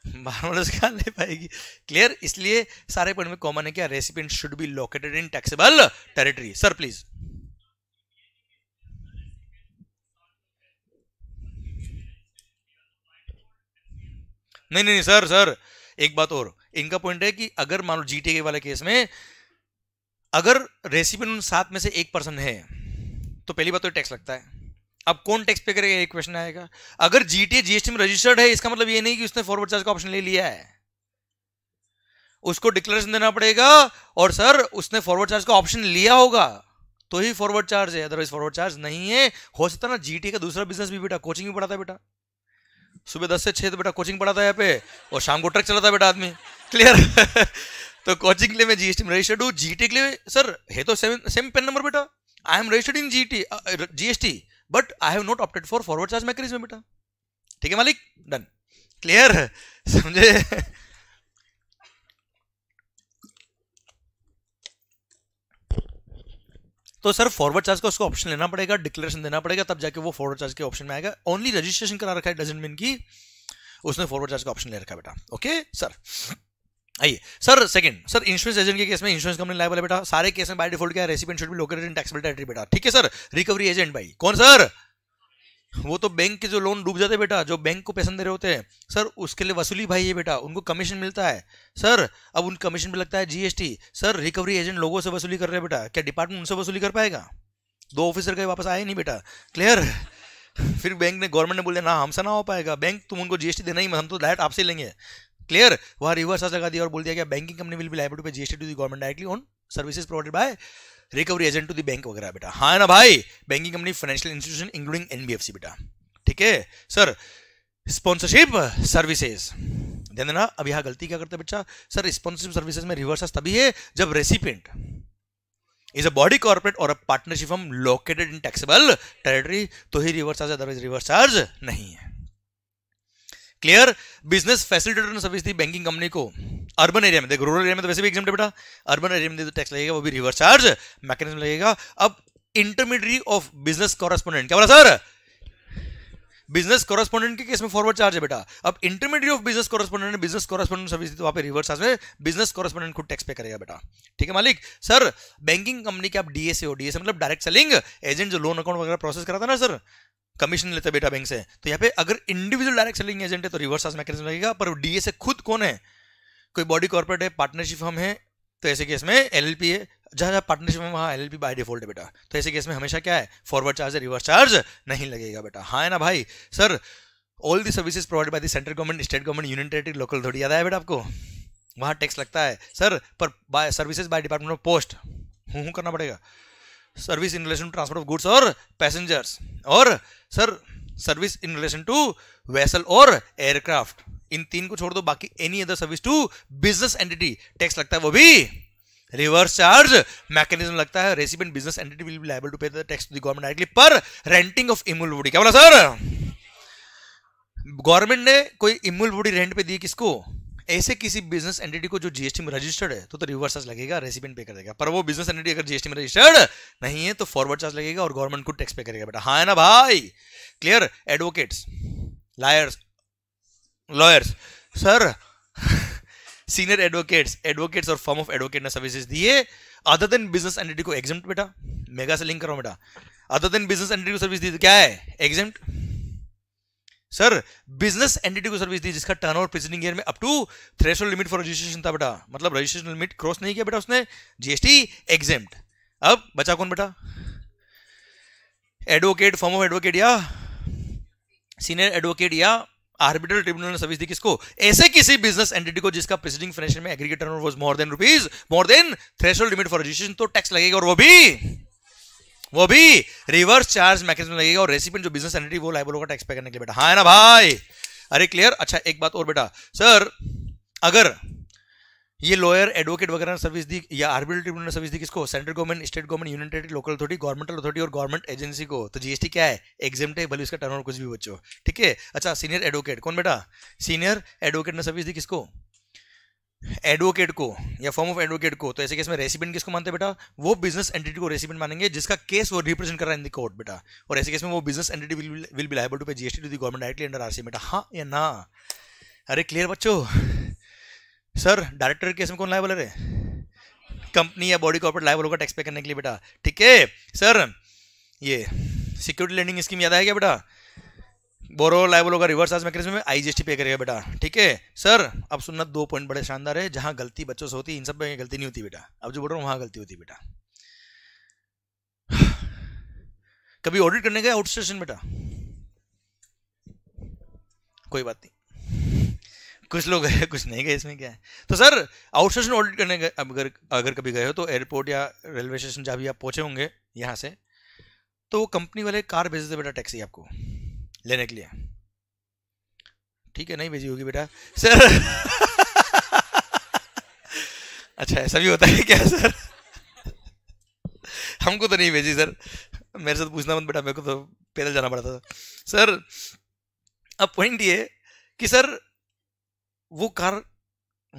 [LAUGHS] बाहर वालों से क्या ले पाएगी क्लियर इसलिए सारे पॉइंट में कॉमन है क्या recipient should be located in taxable territory sir please नहीं नहीं सर सर एक बात और इनका पॉइंट है कि अगर मान लो जीटीए वाले केस में अगर रेसिपेंट सात में से एक पर्सन है तो पहली बात तो टैक्स लगता है अब कौन टैक्स पे करेगा एक क्वेश्चन आएगा अगर जीटीए जीएसटी में रजिस्टर्ड है इसका मतलब ये नहीं कि उसने फॉरवर्ड चार्ज का ऑप्शन ले लिया है उसको डिक्लेरेशन देना पड़ेगा और सर उसने फॉरवर्ड चार्ज का ऑप्शन लिया होगा तो ही फॉरवर्ड चार्ज है अदरवाइज फॉरवर्ड चार्ज नहीं है हो सकता ना जीटीए का दूसरा बिजनेस भी बेटा कोचिंग भी पढ़ाता है बेटा सुबह दस से छह तो बेटा कोचिंग पढ़ाता है यहाँ पे और शाम को ट्रक चलाता है बेटा आदमी क्लियर [LAUGHS] तो कोचिंग के लिए मैं जीएसटी में रजिस्टर्ड हूँ जीटी के लिए सर है तो सेम सेम पेन नंबर बेटा I am registered in GT GST but I have not opted for forward charge mechanism में बेटा ठीक है मालिक डन क्लियर [LAUGHS] समझे तो सर फॉरवर्ड चार्ज का उसको ऑप्शन लेना पड़ेगा डिक्लेरेशन देना पड़ेगा तब जाके वो फॉरवर्ड चार्ज के ऑप्शन में आएगा ओनली रजिस्ट्रेशन करा रखा है डजेंट मीन की उसने फॉरवर्ड चार्ज का ऑप्शन ले रखा है बेटा ओके सर आइए sir second sir insurance agent के केस में इंश्योरेंस कंपनी लाइबल है बेटा सारे केस में बाय डिफॉल्ट क्या recipient should be located in tax territory बेटा ठीक है सर रिकवरी एजेंट भाई कौन सर वो तो बैंक के जो लोन डूब जाते बेटा जो बैंक को पैसे दे रहे होते हैं सर उसके लिए वसूली भाई है बेटा उनको कमीशन मिलता है सर अब उन कमीशन पर लगता है जीएसटी सर रिकवरी एजेंट लोगों से वसूली कर रहे हैं बेटा क्या डिपार्टमेंट उनसे वसूली कर पाएगा दो ऑफिसर कहीं वापस आए नहीं बेटा क्लियर [LAUGHS] फिर बैंक ने गवर्नमेंट ने बोले ना हमसे ना हो पाएगा बैंक तुम उनको जीएसटी देना ही हम तो डायरेक्ट आपसे लेंगे क्लियर वहां रिवर्स आज लगा दिया और बोल दिया गया banking company will be liable to pay GST to the government directly on services provided by recovery agent to the bank वगैरह बेटा हाँ ना भाई banking company financial institution including NBFC बेटा ठीक है सर स्पॉन्सरशिप सर्विसेज ध्यान देना अब यहाँ गलती क्या करते बच्चा सर स्पॉन्सरशिप सर्विसेज में रिवर्स तभी है जब recipient is a body corporate और अ पार्टनरशिप हम लोकेटेड इन टैक्सेबल टेरिटरी तो ही reverse charge otherwise reverse charge नहीं है क्लियर बिजनेस फैसिलिटेटर ने सर्विस दी बैंकिंग कंपनी को अर्बन एरिया में देख रूरल एरिया में तो वैसे भी एग्जाम बेटा अर्बन एरिया में तो टैक्स लगेगा वो भी रिवर्स चार्ज मैकेनिज्म लगेगा अब इंटरमीडियरी ऑफ बिजनेस कॉरेस्पोंडेंट क्या बोला सर बिजनेस कॉरेस्पॉन्डेंट के केस में फॉरवर्ड चार्ज है बेटा अब intermediate of business correspondent business correspondent service दी तो वहां पे रिवर्स चार्ज में बिजनेस कॉरेस्पॉन्डेंट खुद टैक्स पे करेगा बेटा ठीक है मालिक सर बैंकिंग कंपनी के आप डीएसए हो डीएसए मतलब डायरेक्ट सेलिंग एजेंट जो लोन अकाउंट वगैरह प्रोसेस कराता ना सर कमीशन लेते बेटा बैंक से तो यहाँ पे अगर इंडिविजुअल डायरेक्ट सेलिंग एजेंट है तो रिवर्स चार्ज मैकेनिज्म लगेगा पर डीएसए खुद कौन है कोई बॉडी कॉर्पोरेट है पार्टनरशिप फर्म है तो ऐसे केस में एल है जहाँ जहाँ पार्टनरशिप में वहाँ एल एल बाय डिफॉल्ट है बेटा तो ऐसे केस में हमेशा क्या है फॉरवर्ड चार्ज है रिवर्स चार्ज नहीं लगेगा बेटा हाँ है ना भाई sir all the services provide by the central government state government union territory local थोड़ी याद आया बेटा आपको वहाँ टैक्स लगता है सर पर by services by department of post हूँ हूँ करना पड़ेगा service in relation to transport of goods और पैसेंजर्स और sir service in relation to vessel और एयरक्राफ्ट इन तीन को छोड़ दो बाकी any other service to business entity tax लगता है वो भी रिवर्स चार्ज मैकेनिज्म लगता है recipient business entity will be liable to pay the tax to the government directly पर रेंटिंग ऑफ इमूल वुडी क्या बोला सर गवर्नमेंट ने कोई इमूल वुडी रेंट पे दी किसको ऐसे किसी बिजनेस एंटिटी को जो जीएसटी में रजिस्टर्ड है तो तो रिवर्स चार्ज लगेगा रेसिपेंट पे कर देगा पर वो बिजनेस एंटिटी अगर जीएसटी में रजिस्टर्ड नहीं है तो फॉरवर्ड चार्ज लगेगा और गवर्नमेंट को टैक्स पे करेगा बेटा हाँ है ना भाई clear advocates liars lawyers sir senior advocates advocates और फॉर्म ऑफ एडवोकेट ने सर्विसेज दिए अदर देन बिजनेस एंटिटी को एग्जाम बेटा मेगा से लिंक करो बेटा अदर देन बिजनेस एंटिटी को सर्विस दी तो क्या है एग्जाम सर बिजनेस एंटिटी को सर्विस दी जिसका टर्न ओवर प्रीसीडिंग ईयर में up to threshold limit for registration था बेटा मतलब रजिस्ट्रेशन लिमिट क्रॉस नहीं किया बेटा उसने जीएसटी एग्जाम अब बचा कौन बेटा एडवोकेट फॉर्म ऑफ एडवोकेट या सीनियर एडवोकेट या आर्बिट्रल ट्रिब्यूनल ने सर्विस दी किसको ऐसे किसी बिजनेस एंटिटी को जिसका प्रीसीडिंग फाइनेंशियल में aggregate turnover was more than rupees more than threshold limit for registration तो टैक्स लगेगा और वो भी वो भी रिवर्स चार्ज मैकेजम लगेगा और रेसिपेंट जो बिजनेस एंटिटी वो लाइबल होगा टैक्स पे करने के लिए बेटा हाँ है ना भाई अरे क्लियर अच्छा एक बात और बेटा सर अगर ये लॉयर एडवोकेट वगैरह ने सर्विस दी या आरबीएल ट्रिब्यूनल ने सर्विस दी किसको central government state government union territory local authority governmental authority और गवर्नमेंट एजेंसी को तो जीएसटी क्या है एग्जाम है भले उसका टर्न और कुछ भी बच्चों ठीक है अच्छा सीनियर एडवोकेट कौन बेटा सीनियर एडवोकेट ने सर्विस दी किसको एडवोकेट को या फॉर्म ऑफ एडवोकेट को तो ऐसे केस में रेसिपेंट किसको मानते हैं बेटा वो बिजनेस एंटिटी को रेसिपेंट मानेंगे जिसका केस वो रिप्रेजेंट कर रहा है इन द कोर्ट बेटा और ऐसे केस में वो business entity will be liable to pay GST to the government directly under RC बेटा हाँ या ना अरे क्लियर बच्चों सर डायरेक्टर केस में कौन लाइबल है कंपनी या बॉडी कॉर्पोरेट लाइबल होगा टैक्स पे करने के लिए बेटा ठीक है सर ये सिक्योरिटी लेंडिंग स्कीम याद आएगा बेटा बोरो लाइबल होगा रिवर्स आज मैकेनिज्म में आईजीएसटी पे करेगा बेटा ठीक है सर अब सुनना दो पॉइंट बड़े शानदार है जहां गलती बच्चों से होती इन सब में गलती नहीं होती बेटा अब जो बोल रहा हूँ वहां गलती होती बेटा कभी ऑडिट करने गए आउटस्टेशन बेटा कोई बात नहीं कुछ लोग गए कुछ नहीं गए इसमें क्या है तो सर आउटस्टेशन ऑडिट करने गए अगर अगर कभी गए हो तो एयरपोर्ट या रेलवे स्टेशन जहाँ भी आप पहुंचे होंगे यहाँ से तो कंपनी वाले कार भेज देते बेटा टैक्सी आपको लेने के लिए ठीक है नहीं भेजी होगी बेटा सर अच्छा ऐसा भी होता है क्या सर हमको तो नहीं भेजी सर मेरे से तो पूछना मत बेटा मेरे को तो पैदल जाना पड़ता था सर अब पॉइंट ये कि सर वो कार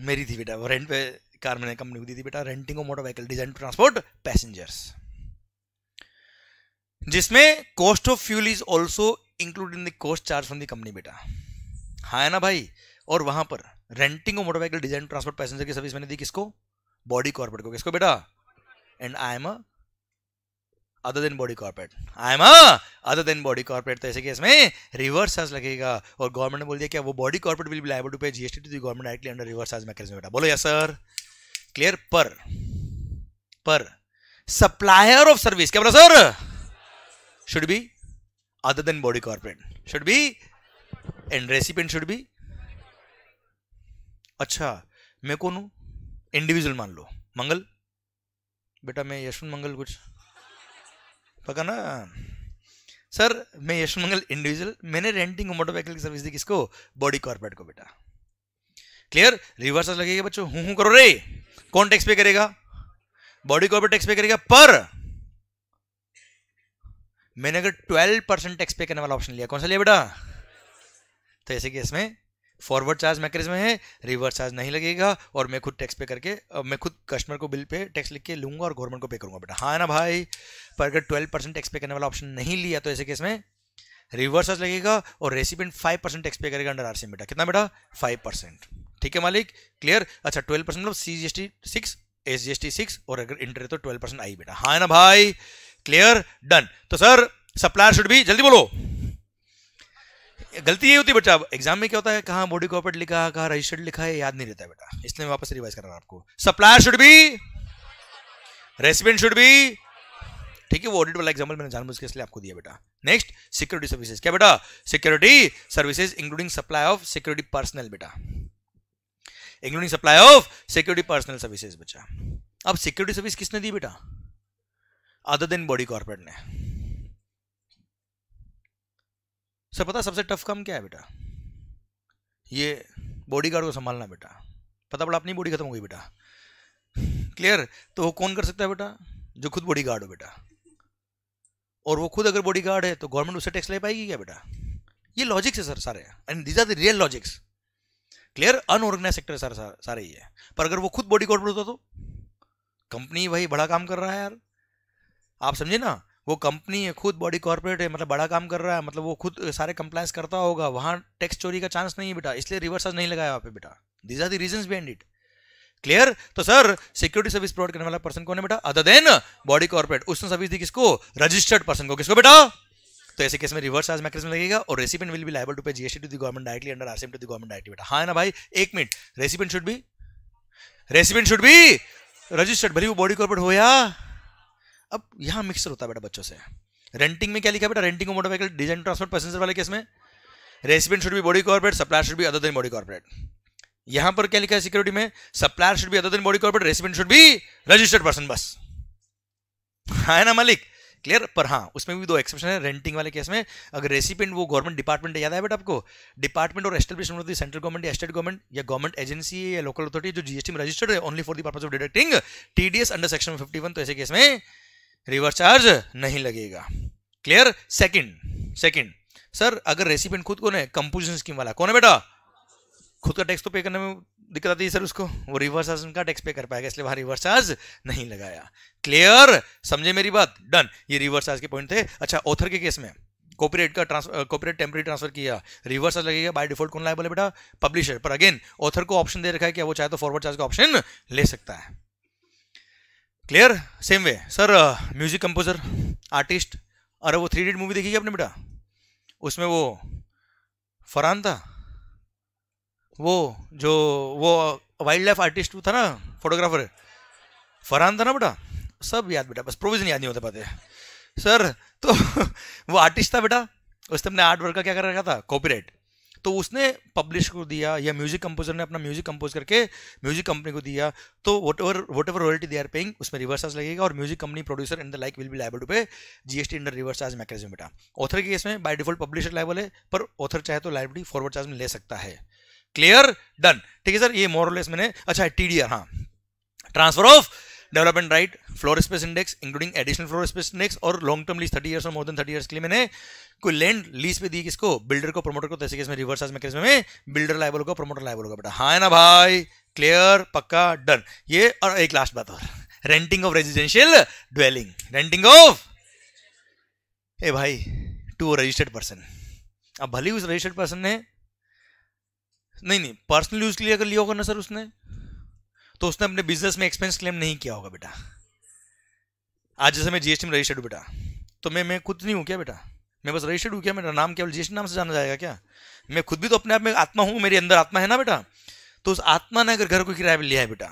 मेरी थी बेटा वो रेंट पे कार मैंने कंपनी को दी थी बेटा renting of motor vehicle design transport passengers जिसमें cost of fuel is also include in the cost charge from the company बेटा हाँ है ना भाई और वहां पर रेंटिंग और मोटरसाइकिल डिजाइन ट्रांसपोर्ट पैसेंजर की सर्विस मैंने दी किसको बॉडी कॉर्पोरेट को किसको बेटा and I am other than body corporate I am other than body corporate तो ऐसे केस में रिवर्स चार्ज लगेगा और गवर्नमेंट ने बोल दिया क्या वो body corporate will be liable to pay GST to the government directly under reverse charge mechanism बेटा बोलो यस सर क्लियर पर पर सप्लायर ऑफ सर्विस क्या बोला sir should be other than body corporate should be and recipient should be अच्छा मैं कौन हूँ इंडिविजुअल मान लो मंगल बेटा मैं यशवंत मंगल कुछ पका ना सर मैं यशवंत मंगल इंडिविजुअल मैंने रेंटिंग मोटरसाइकिल की सर्विस दी किसको बॉडी कॉर्पोरेट को बेटा क्लियर रिवर्स लगेगा बच्चों हूं हूं करो रे कौन टैक्स पे करेगा बॉडी कॉर्पोरेट टैक्स पे करेगा पर मैंने अगर ट्वेल्व परसेंट टैक्स पे करने वाला ऑप्शन लिया कौन सा लिया बेटा तो ऐसे केस में फॉरवर्ड चार्ज मैकेनिज्म है रिवर्स चार्ज नहीं लगेगा और मैं खुद टैक्स पे करके मैं खुद कस्टमर को बिल पे टैक्स लिख के लूंगा और गवर्नमेंट को पे करूंगा बेटा हाँ ना भाई पर अगर ट्वेल्व परसेंट टैक्स पे करने वाला ऑप्शन नहीं लिया तो ऐसे केस में रिवर्स चार्ज लगेगा और recipient five percent tax pay करेगा अंडर आरसीएम बेटा कितना बेटा फाइव परसेंट ठीक है मालिक क्लियर अच्छा ट्वेल्व परसेंट मतलब C G S T six और अगर इंटर तो ट्वेल्व परसेंट आई बेटा हाँ ना भाई क्लियर डन तो सर सप्लायर शुड भी जल्दी बोलो गलती ये होती है बच्चा एग्जाम में क्या होता है कहाँ बॉडी कॉर्पोरेट लिखा कहाँ रजिस्टर्ड लिखा है याद नहीं रहता बेटा इसलिए मैं वापस रिवाइज कर रहा हूँ आपको supplier should be recipient should be ठीक है वो ऑडिट वाला एग्जाम्पल मैंने जानबूझ के इसलिए आपको दिया बेटा नेक्स्ट सिक्योरिटी सर्विसेज क्या बेटा security services including supply of security personal बेटा including supply of security personal services बच्चा अब सिक्योरिटी सर्विस किसने दी बेटा अदर देन बॉडी कॉर्पोरेट ने सर पता सबसे टफ काम क्या है बेटा ये बॉडी गार्ड को संभालना बेटा पता बड़ा अपनी बॉडी खत्म हो गई बेटा क्लियर तो वो कौन कर सकता है बेटा जो खुद बॉडी गार्ड हो बेटा और वो खुद अगर बॉडी गार्ड है तो गवर्नमेंट उससे टैक्स ले पाएगी क्या बेटा ये लॉजिक्स है सर सारे and these are the real logics clear unorganise sector sir सारे ये पर अगर वो खुद बॉडी गार्ड होता तो कंपनी भाई बड़ा काम कर रहा है यार आप समझे ना वो कंपनी है खुद बॉडी कॉर्पोरेट है मतलब बड़ा काम कर रहा है मतलब वो खुद सारे कंप्लाइंस करता होगा वहाँ टैक्स चोरी का चांस नहीं है बेटा इसलिए रिवर्सल नहीं लगाया वहाँ पे बेटा these are the reason and it clear तो सर सिक्योरिटी सर्विस प्रोवाइड करने वाला पर्सन कौन है बेटा अदर देन बॉडी कॉर्पोरेट उसने सर्विस दी किसको रजिस्टर्ड पर्सन को किसको बेटा तो ऐसे केस में रिवर्स चार्ज में लगेगा और recipient will be liable to pay GST to the government directly under RCM to the government directly बेटा हाँ ना भाई एक minute recipient should be recipient should be registered भले वो बॉडी कॉर्पोरेट हो या अब यहाँ मिक्सर होता है बेटा बच्चों से रेंटिंग में क्या लिखा बेटा renting motorcycle design transport passenger वाले केस में recipient should be body corporate supplier should be other than body corporate यहां पर क्या लिखा है सिक्योरिटी में supplier should be other than body corporate recipient should be registered person बस है ना मालिक क्लियर पर हाँ उसमें भी दो एक्सेप्शन है रेंटिंग वाले केस में अगर रेसिपेंट वो गवर्नमेंट डिपार्टमेंट याद है बेटा आपको डिपार्टमेंट और एस्टेब्लिशमेंट होती है सेंट्रल गवर्नमेंट या स्टेट गवर्नमेंट या गवर्नमेंट एजेंसी या लोकल अथॉरिटी जो जीएसटी में रजिस्टर्ड है only for the purpose of deducting TDS under section 51 तो ऐसे केस में रिवर्स चार्ज नहीं लगेगा क्लियर सेकंड सेकंड सर अगर रेसिपेंट खुद को है कंपोजिशन स्कीम वाला कौन है बेटा खुद का टैक्स तो पे करने में दिक्कत आती है सर उसको वो रिवर्स चार्ज उनका टैक्स पे कर पाएगा इसलिए वहां रिवर्स चार्ज नहीं लगाया क्लियर समझे मेरी बात डन ये रिवर्स चार्ज के पॉइंट थे अच्छा ऑथर के केस में कॉपीराइट का ट्रांसफर कॉपीराइट टेम्प्रेरी ट्रांसफर किया रिवर्स चार्ज लगेगा बाय डिफॉल्ट कौन लाइबल है बेटा पब्लिशर पर अगेन ऑथर को ऑप्शन दे रखा है कि वो चाहे तो फॉरवर्ड चार्ज का ऑप्शन ले सकता है clear same way sir music composer artist अरे वो थ्री मूवी देखी आपने बेटा उसमें वो फरहान था वो जो वो वाइल्ड लाइफ आर्टिस्ट था ना फोटोग्राफर फरहान था ना बेटा सब याद बेटा बस प्रोविज़न याद नहीं होता पाते सर तो [LAUGHS] वो आर्टिस्ट था बेटा उसने अपने आर्ट वर्क का क्या कर रखा था कॉपीराइट तो उसने पब्लिश को दिया या म्यूजिक कंपोजर ने अपना म्यूजिक कंपोज करके म्यूजिक कंपनी को दिया तो whatever whatever royalty they are paying उसमें रिवर्स चार्ज लगेगा और music company producer in the like will be liable to pay GST under reverse charge mechanism बेटा ऑथर के case में बाय डिफॉल्ट पब्लिशर लाइबल है पर author चाहे तो लाइबिलिटी फॉरवर्ड चार्ज में ले सकता है क्लियर डन ठीक है सर ये मोरलेस मैंने अच्छा टी डी आर हाँ transfer of development right floor space index including additional floor space index और long term lease thirty year और मोर देन थर्टी ईयर के लिए मैंने कोई लैंड लीज पे दी किसको बिल्डर को प्रमोटर को तो ऐसे रिवर्स आज में में बिल्डर लाइबल होगा प्रमोटर लाइबल होगा बेटा हाँ है ना भाई क्लियर पक्का डन ये और एक लास्ट बात और renting of residential dwelling renting of a भाई टू रजिस्टर्ड पर्सन अब भले उस रजिस्टर्ड पर्सन ने नहीं नहीं पर्सनल यूज के लिए अगर लिया होगा ना सर उसने तो उसने अपने बिजनेस में एक्सपेंस क्लेम नहीं किया होगा बेटा आज जैसे मैं जीएसटी में रजिस्टर्ड हूँ बेटा तो मैं मैं खुद नहीं हूँ क्या बेटा मैं बस रजिस्टर्ड हूँ क्या मेरा नाम केवल जीएसटी नाम से जाना जाएगा क्या मैं खुद भी तो अपने आप में आत्मा हूँ मेरे अंदर आत्मा है ना बेटा तो उस आत्मा ने अगर घर को किराया लिया है बेटा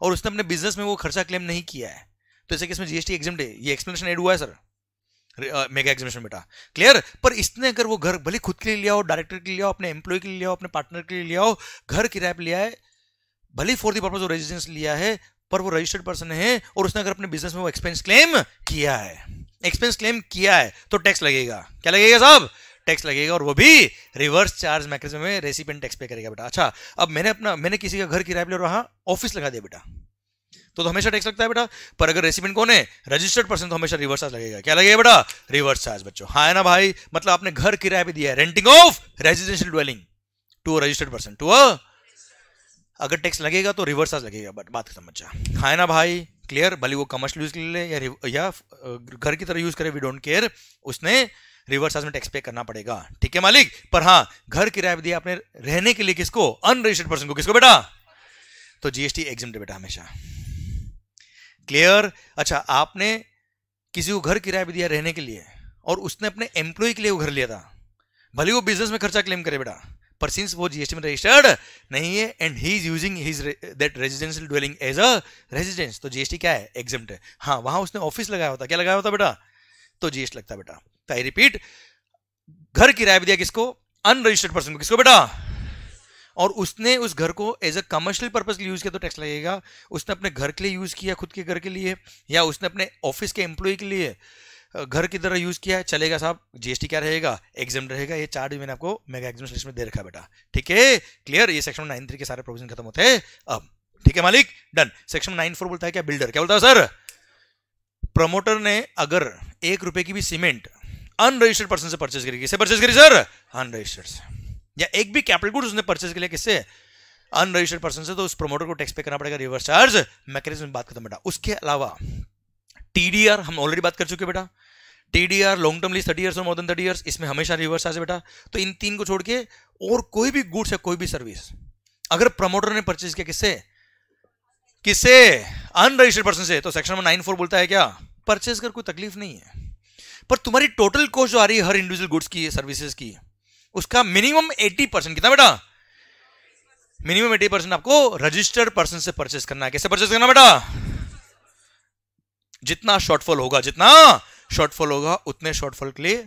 और उसने अपने बिजनेस में वो खर्चा क्लेम नहीं किया है तो जैसे कि इसमें जीएसटी एग्जाम ये एक्सप्लेनेशन एड हुआ है सर मेगा एग्जामिनेशन बेटा क्लियर पर इसने अगर वो घर भले खुद के लिए लिया हो डायरेक्टर के लिए लिया हो अपने एम्प्लॉय के लिए लिया हो अपने पार्टनर के लिए लिया हो घर किराए पर लिया है भले for the purpose of residence लिया है पर वो रजिस्टर्ड पर्सन है और उसने अगर अपने बिजनेस में वो एक्सपेंस क्लेम किया है एक्सपेंस क्लेम किया है तो टैक्स लगेगा क्या लगेगा साहब टैक्स लगेगा और वो भी रिवर्स चार्ज मैकेनिज्म में रेसिपेंट टैक्स पे करेगा बेटा अच्छा अब मैंने अपना मैंने किसी का घर किराए पर वहां ऑफिस लगा दिया बेटा तो, तो हमेशा टैक्स लगता है बेटा पर अगर रेसिपेंट कौन है रजिस्टर्ड पर्सन तो हमेशा रिवर्स चार्ज लगेगा क्या लगेगा बेटा रिवर्स चार्ज बच्चों हाँ है ना भाई मतलब आपने घर किराए पे दिया है renting of residential dwelling to a registered person to a अगर टैक्स लगेगा तो रिवर्स आज लगेगा बट बात खत्म अच्छा हाँ ना भाई क्लियर भले वो कमर्शियल यूज के लिए या या घर की तरह यूज करे वी डोंट केयर उसने रिवर्स आज में टैक्स पे करना पड़ेगा ठीक है मालिक पर हाँ घर किराया दिया आपने रहने के लिए किसको अनरजिस्टर्ड पर्सन को किसको बेटा तो जीएसटी एग्जाम बेटा हमेशा क्लियर अच्छा आपने किसी को घर किराया भी दिया रहने के लिए और उसने अपने एम्प्लॉय के लिए वो घर लिया था भले वो बिजनेस में खर्चा क्लेम करे बेटा पर सिंस वो जीएसटी में रजिस्टर्ड नहीं है and he is using his that residential dwelling as a residence तो जीएसटी क्या है एग्जाम्ट है हाँ वहां उसने ऑफिस लगाया होता क्या लगाया होता बेटा तो जीएसटी लगता बेटा तो आई रिपीट घर किराया दिया किसको अनरजिस्टर्ड पर्सन को किसको बेटा और उसने उस घर को एज अ कमर्शियल पर्पज के लिए यूज किया तो टैक्स लगेगा उसने अपने घर के लिए यूज किया खुद के घर के लिए या उसने अपने ऑफिस के एम्प्लॉय के लिए घर की तरह यूज़ किया है चलेगा साहब जीएसटी क्या रहेगा एग्जाम रहेगा ये चार्ट भी मैंने आपको मेगा एग्जाम सेक्शन में दे रखा बेटा ठीक है क्लियर ये सेक्शन नाइन थ्री के सारे प्रोविजन खत्म होते हैं अब ठीक है मालिक डन सेक्शन नाइन फोर बोलता है क्या बिल्डर क्या बोलता है सर प्रमोटर ने अगर एक रुपए की भी सीमेंट अनरजिस्टर्ड पर्सन से परचेज करी किससे परचेज करी सर अनरजिस्टर्ड से या एक भी कैपिटल गुड उसने परचेज के लिए किससे अनरजिस्टर्ड पर्सन से तो उस प्रमोटर को टैक्स पे करना पड़ेगा रिवर्स चार्ज मैकेनिज्म बात खत्म बेटा उसके अलावा टीडीआर हम ऑलरेडी बात कर चुके बेटा TDR long term lease thirty years और मोर देन थर्टी ईयर्स इसमें हमेशा रिवर्स आज बेटा तो इन तीन को छोड़ के और कोई भी गुड्स या कोई भी सर्विस अगर प्रमोटर ने परचेज किया किससे किससे अनरजिस्टर्ड पर्सन से तो सेक्शन नाइन फोर बोलता है क्या परचेज कर कोई तकलीफ नहीं है पर तुम्हारी टोटल कॉस्ट जो आ रही है हर इंडिविजुअल गुड्स की सर्विसेज की उसका मिनिमम एटी परसेंट कितना बेटा मिनिमम एटी परसेंट आपको रजिस्टर्ड पर्सन से परचेज करना है कैसे परचेज करना बेटा जितना शॉर्टफॉल होगा जितना शॉर्टफॉल होगा उतने शॉर्टफॉल के लिए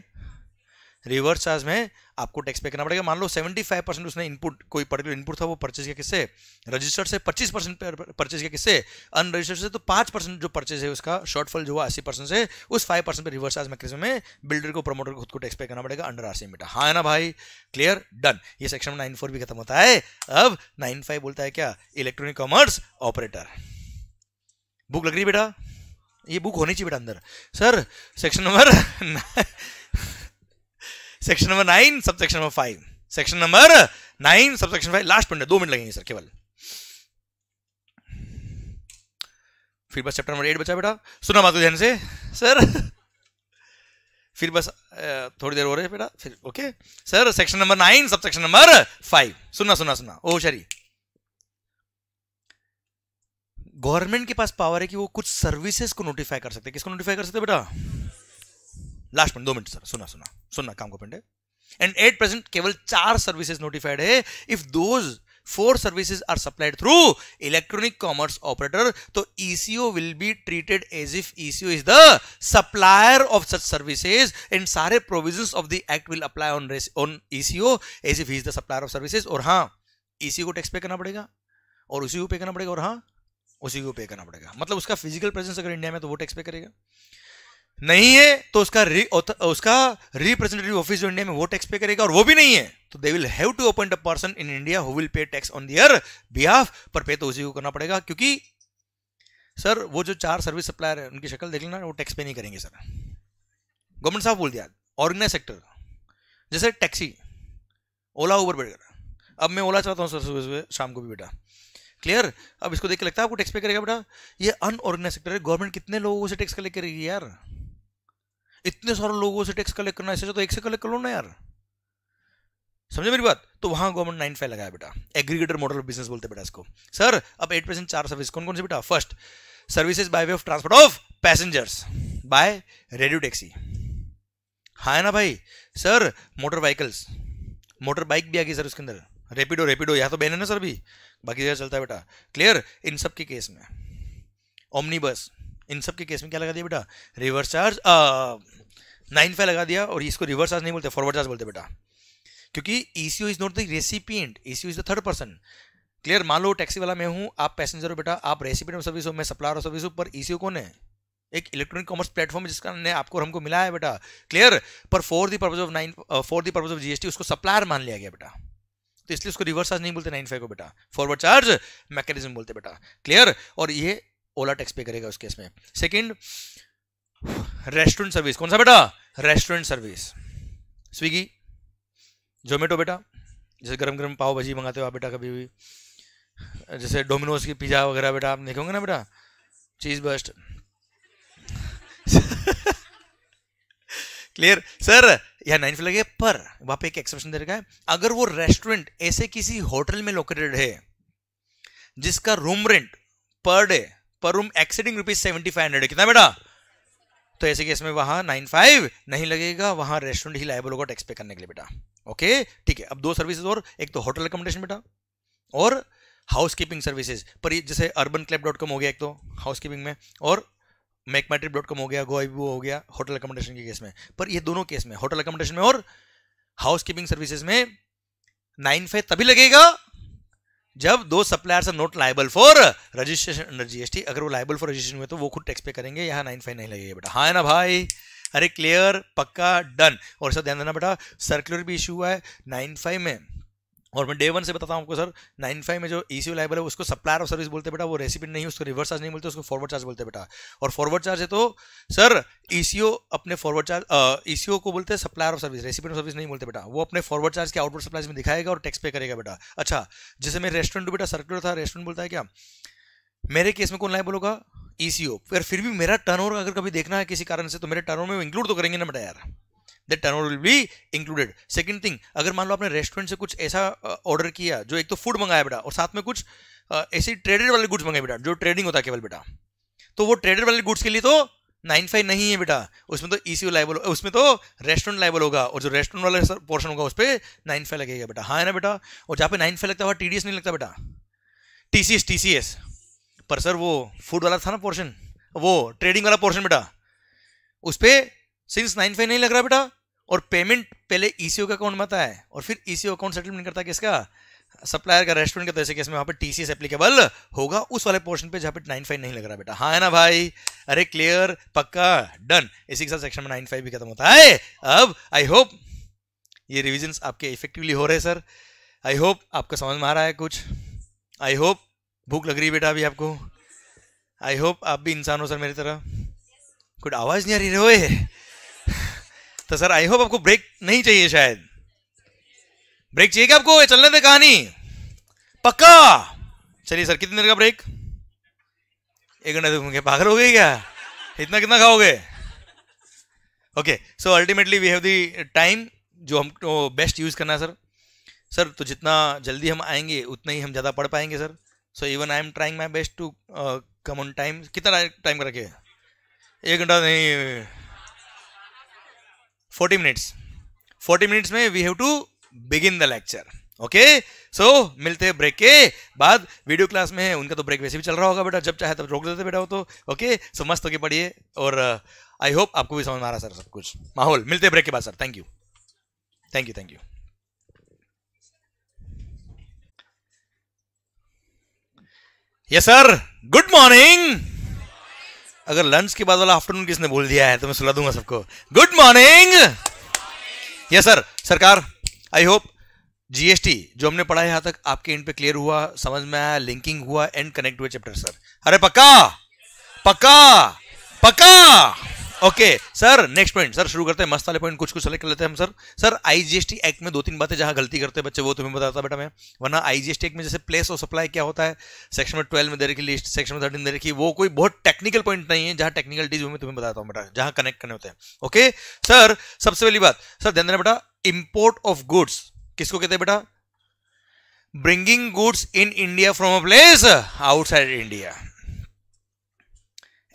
रिवर्स चार्ज में आपको टैक्स पे करना पड़ेगा मान लो 75 परसेंट उसने इनपुट कोई पर्टिकुलर इनपुट था वो परचेज किया किससे रजिस्टर्ड से 25 परसेंट परचेज किया किससे अनरजिस्टर्ड से तो 5 परसेंट जो परचेज है उसका शॉर्टफॉल जो हुआ अस्सी परसेंट से उस 5 परसेंट पर रिवर्स चार्ज मैकेनिज्म में बिल्डर को प्रमोटर को खुद को टैक्स पे करना पड़ेगा अंडर आरसी मीटर हाँ है ना भाई क्लियर डन ये सेक्शन नाइन फोर भी खत्म होता है अब नाइन फाइव बोलता है क्या इलेक्ट्रॉनिक कॉमर्स ऑपरेटर भूख लग रही बेटा ये बुक होनी चाहिए बेटा अंदर sir section number section number nine sub section number five section number nine sub section five last है दो मिनट लगेंगे सर केवल फिर बस चैप्टर नंबर एट बचा बेटा सुना बात ध्यान से सर फिर बस थोड़ी देर हो रही है बेटा फिर okay sir section number nine sub section number five सुनना सुनना सुना ओ शरी गवर्नमेंट के पास पावर है कि वो कुछ सर्विसेज को नोटिफाई कर सकते हैं किसको नोटिफाई कर सकते बेटा लास्ट मिनट दो मिनट सर सुना सुना सुनना काम को पेंडे एंड एट प्रेजेंट केवल चार सर्विसेज नोटिफाइड है if those four services are supplied through electronic commerce operator तो ECO will be treated as if ECO is the supplier of such services and सारे provision of the act will apply on on ECO as if is the supplier of services और हाँ eco e को tax pay करना पड़ेगा और उसी को पे करना पड़ेगा और हाँ उसी को पे करना पड़ेगा मतलब उसका फिजिकल प्रेजेंस अगर इंडिया में तो वो टैक्स पे करेगा नहीं है तो उसका री उसका रिप्रेजेंटेटिव ऑफिस जो इंडिया में वो टैक्स पे करेगा और वो भी नहीं है तो they will have to appoint a person in India who will pay tax on their behalf पर पे तो उसी को करना पड़ेगा क्योंकि सर वो जो चार सर्विस सप्लायर है उनकी शक्ल देख लेना वो टैक्स पे नहीं करेंगे सर गवर्नमेंट साहब बोल दिया ऑर्गेनाइज सेक्टर जैसे टैक्सी ओला उबर बैठ अब मैं ओला चलाता हूँ सर सुबह सुबह शाम को भी बेटा क्लियर अब इसको देख के लगता है आपको टैक्स पे करेगा बेटा ये अनऑर्गेनाइज सेक्टर है गवर्नमेंट कितने लोगों से टैक्स कलेक्ट करेगी यार इतने सारे लोगों से टैक्स कलेक्ट करना ऐसे तो एक से कलेक्ट कर लो ना यार समझे मेरी बात तो वहां गवर्नमेंट नाइन फाइव लगाया बेटा एग्रीगेटर मॉडल ऑफ बिजनेस बोलते बेटा इसको सर अब एट परसेंट चार सर्विस कौन कौन से बेटा first services by way of transport of passengers by radio taxi हाँ है ना भाई sir motor vehicles motor bike भी आ गई सर उसके अंदर रेपिडो रेपिडो यहाँ तो बहन है ना सर भी बाकी जगह चलता है बेटा क्लियर इन सब के केस में ओमनी बस इन सब के केस में क्या लगा दिया बेटा रिवर्स चार्ज नाइन फाइव लगा दिया और इसको रिवर्स चार्ज नहीं बोलते फॉरवर्ड चार्ज बोलते बेटा क्योंकि E C O is not the recipient E C O is the third person clear मान लो टैक्सी वाला मैं हूँ आप पैसेंजर हो बेटा आप रेसिपियंट ऑफ सर्विस हो मैं सप्लायर ऑफ सर्विस हूँ पर ई सी ओ कौन है एक इलेक्ट्रॉनिक कॉमर्स प्लेटफॉर्म जिसका ने आपको हमको मिला है बेटा क्लियर पर for the purpose of nine for the purpose of GST उसको सप्लायर मान लिया गया बेटा तो इसलिए उसको रिवर्स चार्ज नहीं बोलते नाइन फाइव को बेटा फॉरवर्ड चार्ज मैकेनिज्म बोलते बेटा क्लियर और ये ओला टैक्स पे करेगा उस केस में सेकंड रेस्टोरेंट सर्विस कौन सा बेटा रेस्टोरेंट सर्विस स्विगी जोमेटो बेटा जैसे गर्म गर्म पाव भाजी मंगाते हो आप बेटा कभी भी जैसे डोमिनोज की पिज़्ज़ा वगैरह बेटा आप देखोगे ना बेटा चीज़ बस्ट क्लियर सर या नाइन फिफ्टी लगेगा पर वहां पे एक एक्सप्रेशन दे रखा है अगर वो रेस्टोरेंट ऐसे किसी होटल में लोकेटेड है जिसका room rent per day per room exceeding rupees seventy five hundred कितना बेटा तो ऐसे केस में वहां नाइन फाइव नहीं लगेगा वहां रेस्टोरेंट ही लाइबल होगा टैक्स पे करने के लिए बेटा ओके ठीक है अब दो सर्विसेज और एक तो होटल अकोमोडेशन बेटा और हाउसकीपिंग सर्विसेज पर जैसे अर्बन क्लब डॉट कॉम हो गया एक तो हाउसकीपिंग में और मैकमेट्रिक डॉट कॉम हो गया गो आई हो गया होटल अकोमोडेशन के केस में पर ये दोनों केस में होटल अकोमोडेशन में और हाउस कीपिंग सर्विसेज में नाइन फाइव तभी लगेगा जब दो suppliers are not liable for registration under GST अगर वो लाइबल फॉर रजिस्ट्रेशन हुए तो वो खुद टैक्स पे करेंगे यहाँ नाइन फाइव नहीं लगेगा बेटा हाँ है ना भाई अरे क्लियर पक्का डन और सब ध्यान देना बेटा सर्कुलर भी इशू हुआ है नाइन फाइव में और मैं डे वन से बताता हूँ आपको सर नाइन फाइव में जो ई सी लाइबल है उसको सप्लायर ऑफ सर्विस बोलते बेटा वो रेसिपी नहीं उसको रिवर्स चार्ज नहीं बोलते उसको फॉरवर्ड चार्ज बोलते बेटा और फॉरवर्ड चार्ज है तो सर ई e अपने फॉरवर्ड चार्ज ई को बोलते हैं supplier of service recipient of service नहीं बोलते बेटा वो अपने फॉरवर्ड चार्ज के आउटपुट सप्लाइज में दिखाएगा और टैक्स पे करेगा बेटा अच्छा जैसे मैं रेस्टोरेंट बेटा सर्कुलर था रेस्टोरेंट बोलता है क्या मेरे केस में कौन लाइबल होगा ई e फिर फिर भी मेरा टर्न अगर कभी देखना है किसी कारण से तो मेरे टर्न में इंक्लूड तो करेंगे ना बेटा यार that turn will be included second thing अगर मान लो आपने रेस्टोरेंट से कुछ ऐसा ऑर्डर किया जो एक तो फूड मंगाया बेटा और साथ में कुछ ऐसे ट्रेडेड वाले गुड्स मंगाए बेटा जो ट्रेडिंग होता है केवल बेटा तो वो ट्रेडेड वाले गुड्स के लिए तो नाइन फाइव नहीं है बेटा उसमें तो ई सी लाइबल उसमें तो रेस्टोरेंट लाइबल होगा और जो रेस्टोरेंट वाला पोर्शन होगा उस पर नाइन फाइव लगेगा बेटा हाँ है ना बेटा और जहाँ पे नाइन फाइव लगता है वहाँ टी नहीं लगता बेटा T C S T C S पर सर वो फूड वाला था ना पोर्शन वो ट्रेडिंग वाला पोर्शन बेटा उस पर सिंस नाइन फाइव नहीं लग रहा बेटा और पेमेंट पहले ई e का अकाउंट में आता है और फिर ई अकाउंट सेटलमेंट करता है किसका सप्लायर का रेस्टोरेंट का तो ऐसे केस में वहाँ पे टीसीएस एप्लीकेबल होगा उस वाले पोर्शन पे जहाँ पे नाइन फाइव नहीं लग रहा बेटा हाँ है ना भाई अरे क्लियर पक्का डन इसी के साथ सेक्शन में नाइन फाइव भी खत्म होता है अब आई होप ये रिविजन आपके इफेक्टिवली हो रहे सर आई होप आपका समझ में आ रहा है कुछ आई होप भूख लग रही है बेटा अभी आपको आई होप आप भी इंसान हो सर मेरी तरह कुछ आवाज़ नहीं आ रही है तो सर आई होप आपको ब्रेक नहीं चाहिए शायद ब्रेक चाहिए क्या आपको चलने दे कहानी पक्का चलिए सर कितनी देर का ब्रेक एक घंटे घूम तो पागल हो गए क्या इतना कितना खाओगे okay so ultimately we have the time जो तो बेस्ट यूज़ करना है सर सर तो जितना जल्दी हम आएंगे उतना ही हम ज़्यादा पढ़ पाएंगे sir so even I am trying my best to come on time कितना टाइम रखे एक घंटा नहीं 40 मिनट्स 40 मिनट्स में we have to begin the lecture okay so मिलते हैं ब्रेक के बाद वीडियो क्लास में उनका तो ब्रेक वैसे भी चल रहा होगा बेटा जब चाहे तब रोक देते बेटा हो तो ओके सो मस्त होके पढ़िए और आई uh, होप आपको भी समझ में आ रहा सर सब कुछ माहौल मिलते हैं ब्रेक के बाद sir thank you thank you thank you yes sir good morning अगर लंच के बाद वाला आफ्टरनून किसने बोल दिया है तो मैं सुना दूंगा सबको गुड मॉर्निंग यस सर सरकार आई होप जीएसटी जो हमने पढ़ा है यहां तक आपके एंड पे क्लियर हुआ समझ में आया लिंकिंग हुआ एंड कनेक्ट हुए चैप्टर सर अरे पक्का पक्का पक्का okay sir next point sir शुरू करते हैं मस्त वाले पॉइंट कुछ कुछ सेलेक्ट कर लेते हैं हम सर सर आईजीएसटी एक्ट में दो तीन बातें जहां गलती करते हैं बच्चे वो तुम्हें बताता बेटा मैं वरना आईजीएसटी एक्ट में जैसे प्लेस और सप्लाई क्या होता है सेक्शन में ट्वेल्व में दे रखी लिस्ट सेक्शन में थर्टीन दे रखी वो कोई बहुत टेक्निकल पॉइंट नहीं है जहां डीज में तुम्हें बताता हूँ बेटा जहां कनेक्ट करने होते हैं ओके सर सबसे पहली बात सर ध्यान देना बेटा इंपोर्ट ऑफ गुड्स किसको कहते हैं बेटा bringing goods in India from a place outside India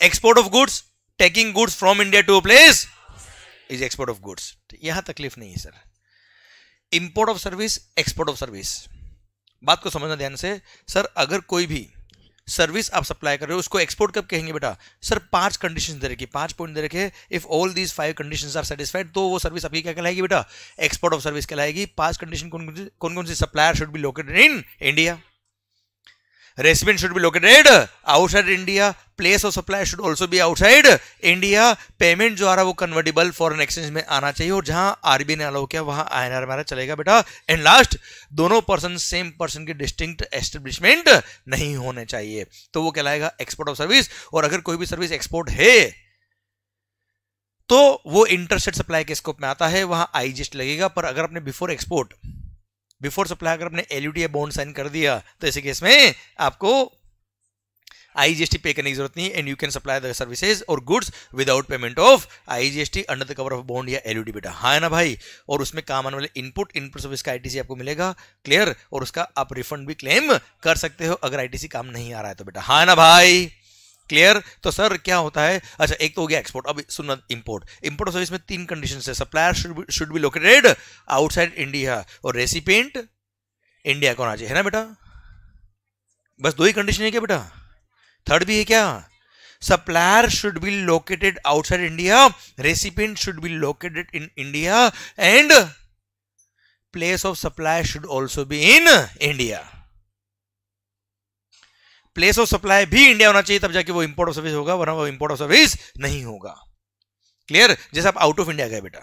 export of goods taking goods from India to place is export of goods यहां तकलीफ नहीं है sir import of service export of service बात को समझना ध्यान से सर अगर कोई भी सर्विस आप सप्लाई कर रहे हो उसको एक्सपोर्ट कब कहेंगे बेटा सर पांच कंडीशन दे रखी पांच पॉइंट दे रखे if all these five condition are satisfied तो वो सर्विस आपकी क्या कहलाएगी बेटा एक्सपोर्ट ऑफ सर्विस कहलाएगी पांच कंडीशन कौन कौन सी supplier should be located in India Racemin should be located outside India. Place of supply should also be outside India. Payment जो आ रहा है वो convertible foreign exchange में आना चाहिए और जहां RBI ने अलाउ किया वहां INR हमारा चलेगा बेटा एंड लास्ट दोनों पर्सन सेम पर्सन के डिस्टिंक्ट एस्टेब्लिशमेंट नहीं होने चाहिए तो वो कहलाएगा एक्सपोर्ट ऑफ सर्विस और अगर कोई भी सर्विस एक्सपोर्ट है तो वो इंटरसेट सप्लाई के स्कोप में आता है वहां आईजीएसटी लगेगा पर अगर अपने बिफोर एक्सपोर्ट बिफोर सप्लाई अगर आपने एलयूडी या बॉन्ड साइन कर दिया तो ऐसे केस में आपको आईजीएसटी पे करने की जरूरत नहीं and you can supply the services और goods without payment of IGST under the cover of bond या एलयूडी बेटा हाँ ना भाई और उसमें काम आने वाले इनपुट इनपुट सर्विस का आईटीसी आपको मिलेगा क्लियर और उसका आप रिफंड भी क्लेम कर सकते हो अगर आईटीसी काम नहीं आ रहा है तो बेटा हाँ ना भाई क्लियर तो सर क्या होता है अच्छा एक तो हो गया एक्सपोर्ट अब सुनना इंपोर्ट इंपोर्ट सर्विस में तीन कंडीशन है supplier should be located outside India और रेसिपेंट इंडिया कौन आ चाहिए है ना बेटा बस दो ही कंडीशन है क्या बेटा थर्ड भी है क्या supplier should be located outside India recipient should be located in India and place of supply should also be in India place of supply भी इंडिया होना चाहिए तब जाके वो इंपोर्ट ऑफ सर्विस होगा वरना वो इंपोर्ट ऑफ सर्विस नहीं होगा क्लियर जैसे आप आउट ऑफ इंडिया गए बेटा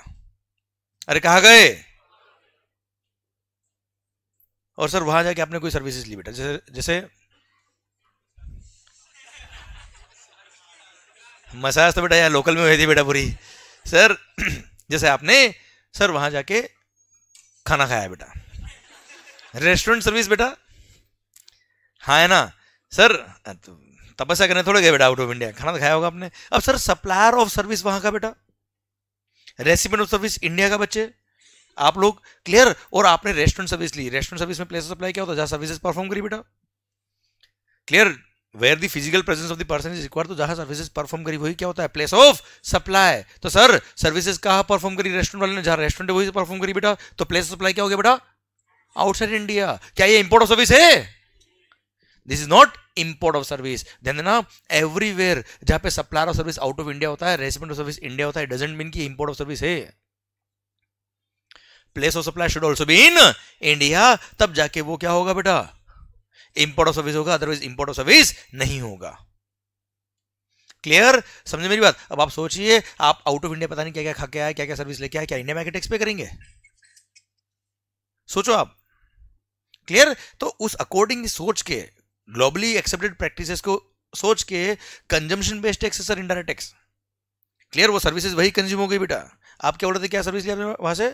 अरे कहा गए और सर वहां जाके आपने कोई सर्विसेज ली बेटा जैसे जैसे मसाज तो बेटा यार लोकल में हुई थी बेटा पूरी सर [CLEARS THROAT] जैसे आपने सर वहां जाके खाना खाया बेटा रेस्टोरेंट सर्विस बेटा हाँ है ना सर तपस्या करने थोड़े गए बेटा आउट ऑफ इंडिया खाना तो खाया होगा आपने अब सर सप्लायर ऑफ सर्विस वहां का बेटा रेसिपेंट ऑफ सर्विस इंडिया का बच्चे आप लोग क्लियर और आपने रेस्टोरेंट सर्विस ली रेस्टोरेंट सर्विस में प्लेस ऑफ सप्लाई क्या होता है जहां सर्विसेज परफॉर्म करी बेटा clear where the physical presence of the person is required तो जहां सर्विसेज परफॉर्म करी वही क्या होता है प्लेस ऑफ सप्लाई तो सर सर्विसेज कहा परफॉर्म करी रेस्टोरेंट वाले ने जहां रेस्टोरेंट वही परफॉर्म करी बेटा तो प्लेस ऑफ सप्लाई क्या हो गया बेटा आउटसाइड इंडिया क्या ये इंपोर्ट ऑफ सर्विस है this is not import of service ध्यान देना एवरीवेयर जहां पे supplier of service out of India होता है रेसिपेंट ऑफ सर्विस इंडिया होता है डजेंट मीन की इम्पोर्ट ऑफ सर्विस है place of supply should also be in India तब जाके वो क्या होगा बेटा इंपोर्ट ऑफ सर्विस होगा अदरवाइज इंपोर्ट ऑफ सर्विस नहीं होगा क्लियर समझे मेरी बात अब आप सोचिए आप आउट ऑफ इंडिया पता नहीं क्या क्या खा के आए क्या क्या सर्विस लेके आए क्या इंडिया में टैक्स पे करेंगे सोचो आप क्लियर तो उस अकॉर्डिंग सोच के ग्लोबली एक्सेप्टेड प्रैक्टिसेस को सोच के कंजम्पशन बेस्ड टैक्स है सर इंडायरेक्ट टैक्स क्लियर वो सर्विसेज वही कंज्यूम हो गई बेटा आप क्या ऑर्डर थे क्या सर्विस लिया वहाँ से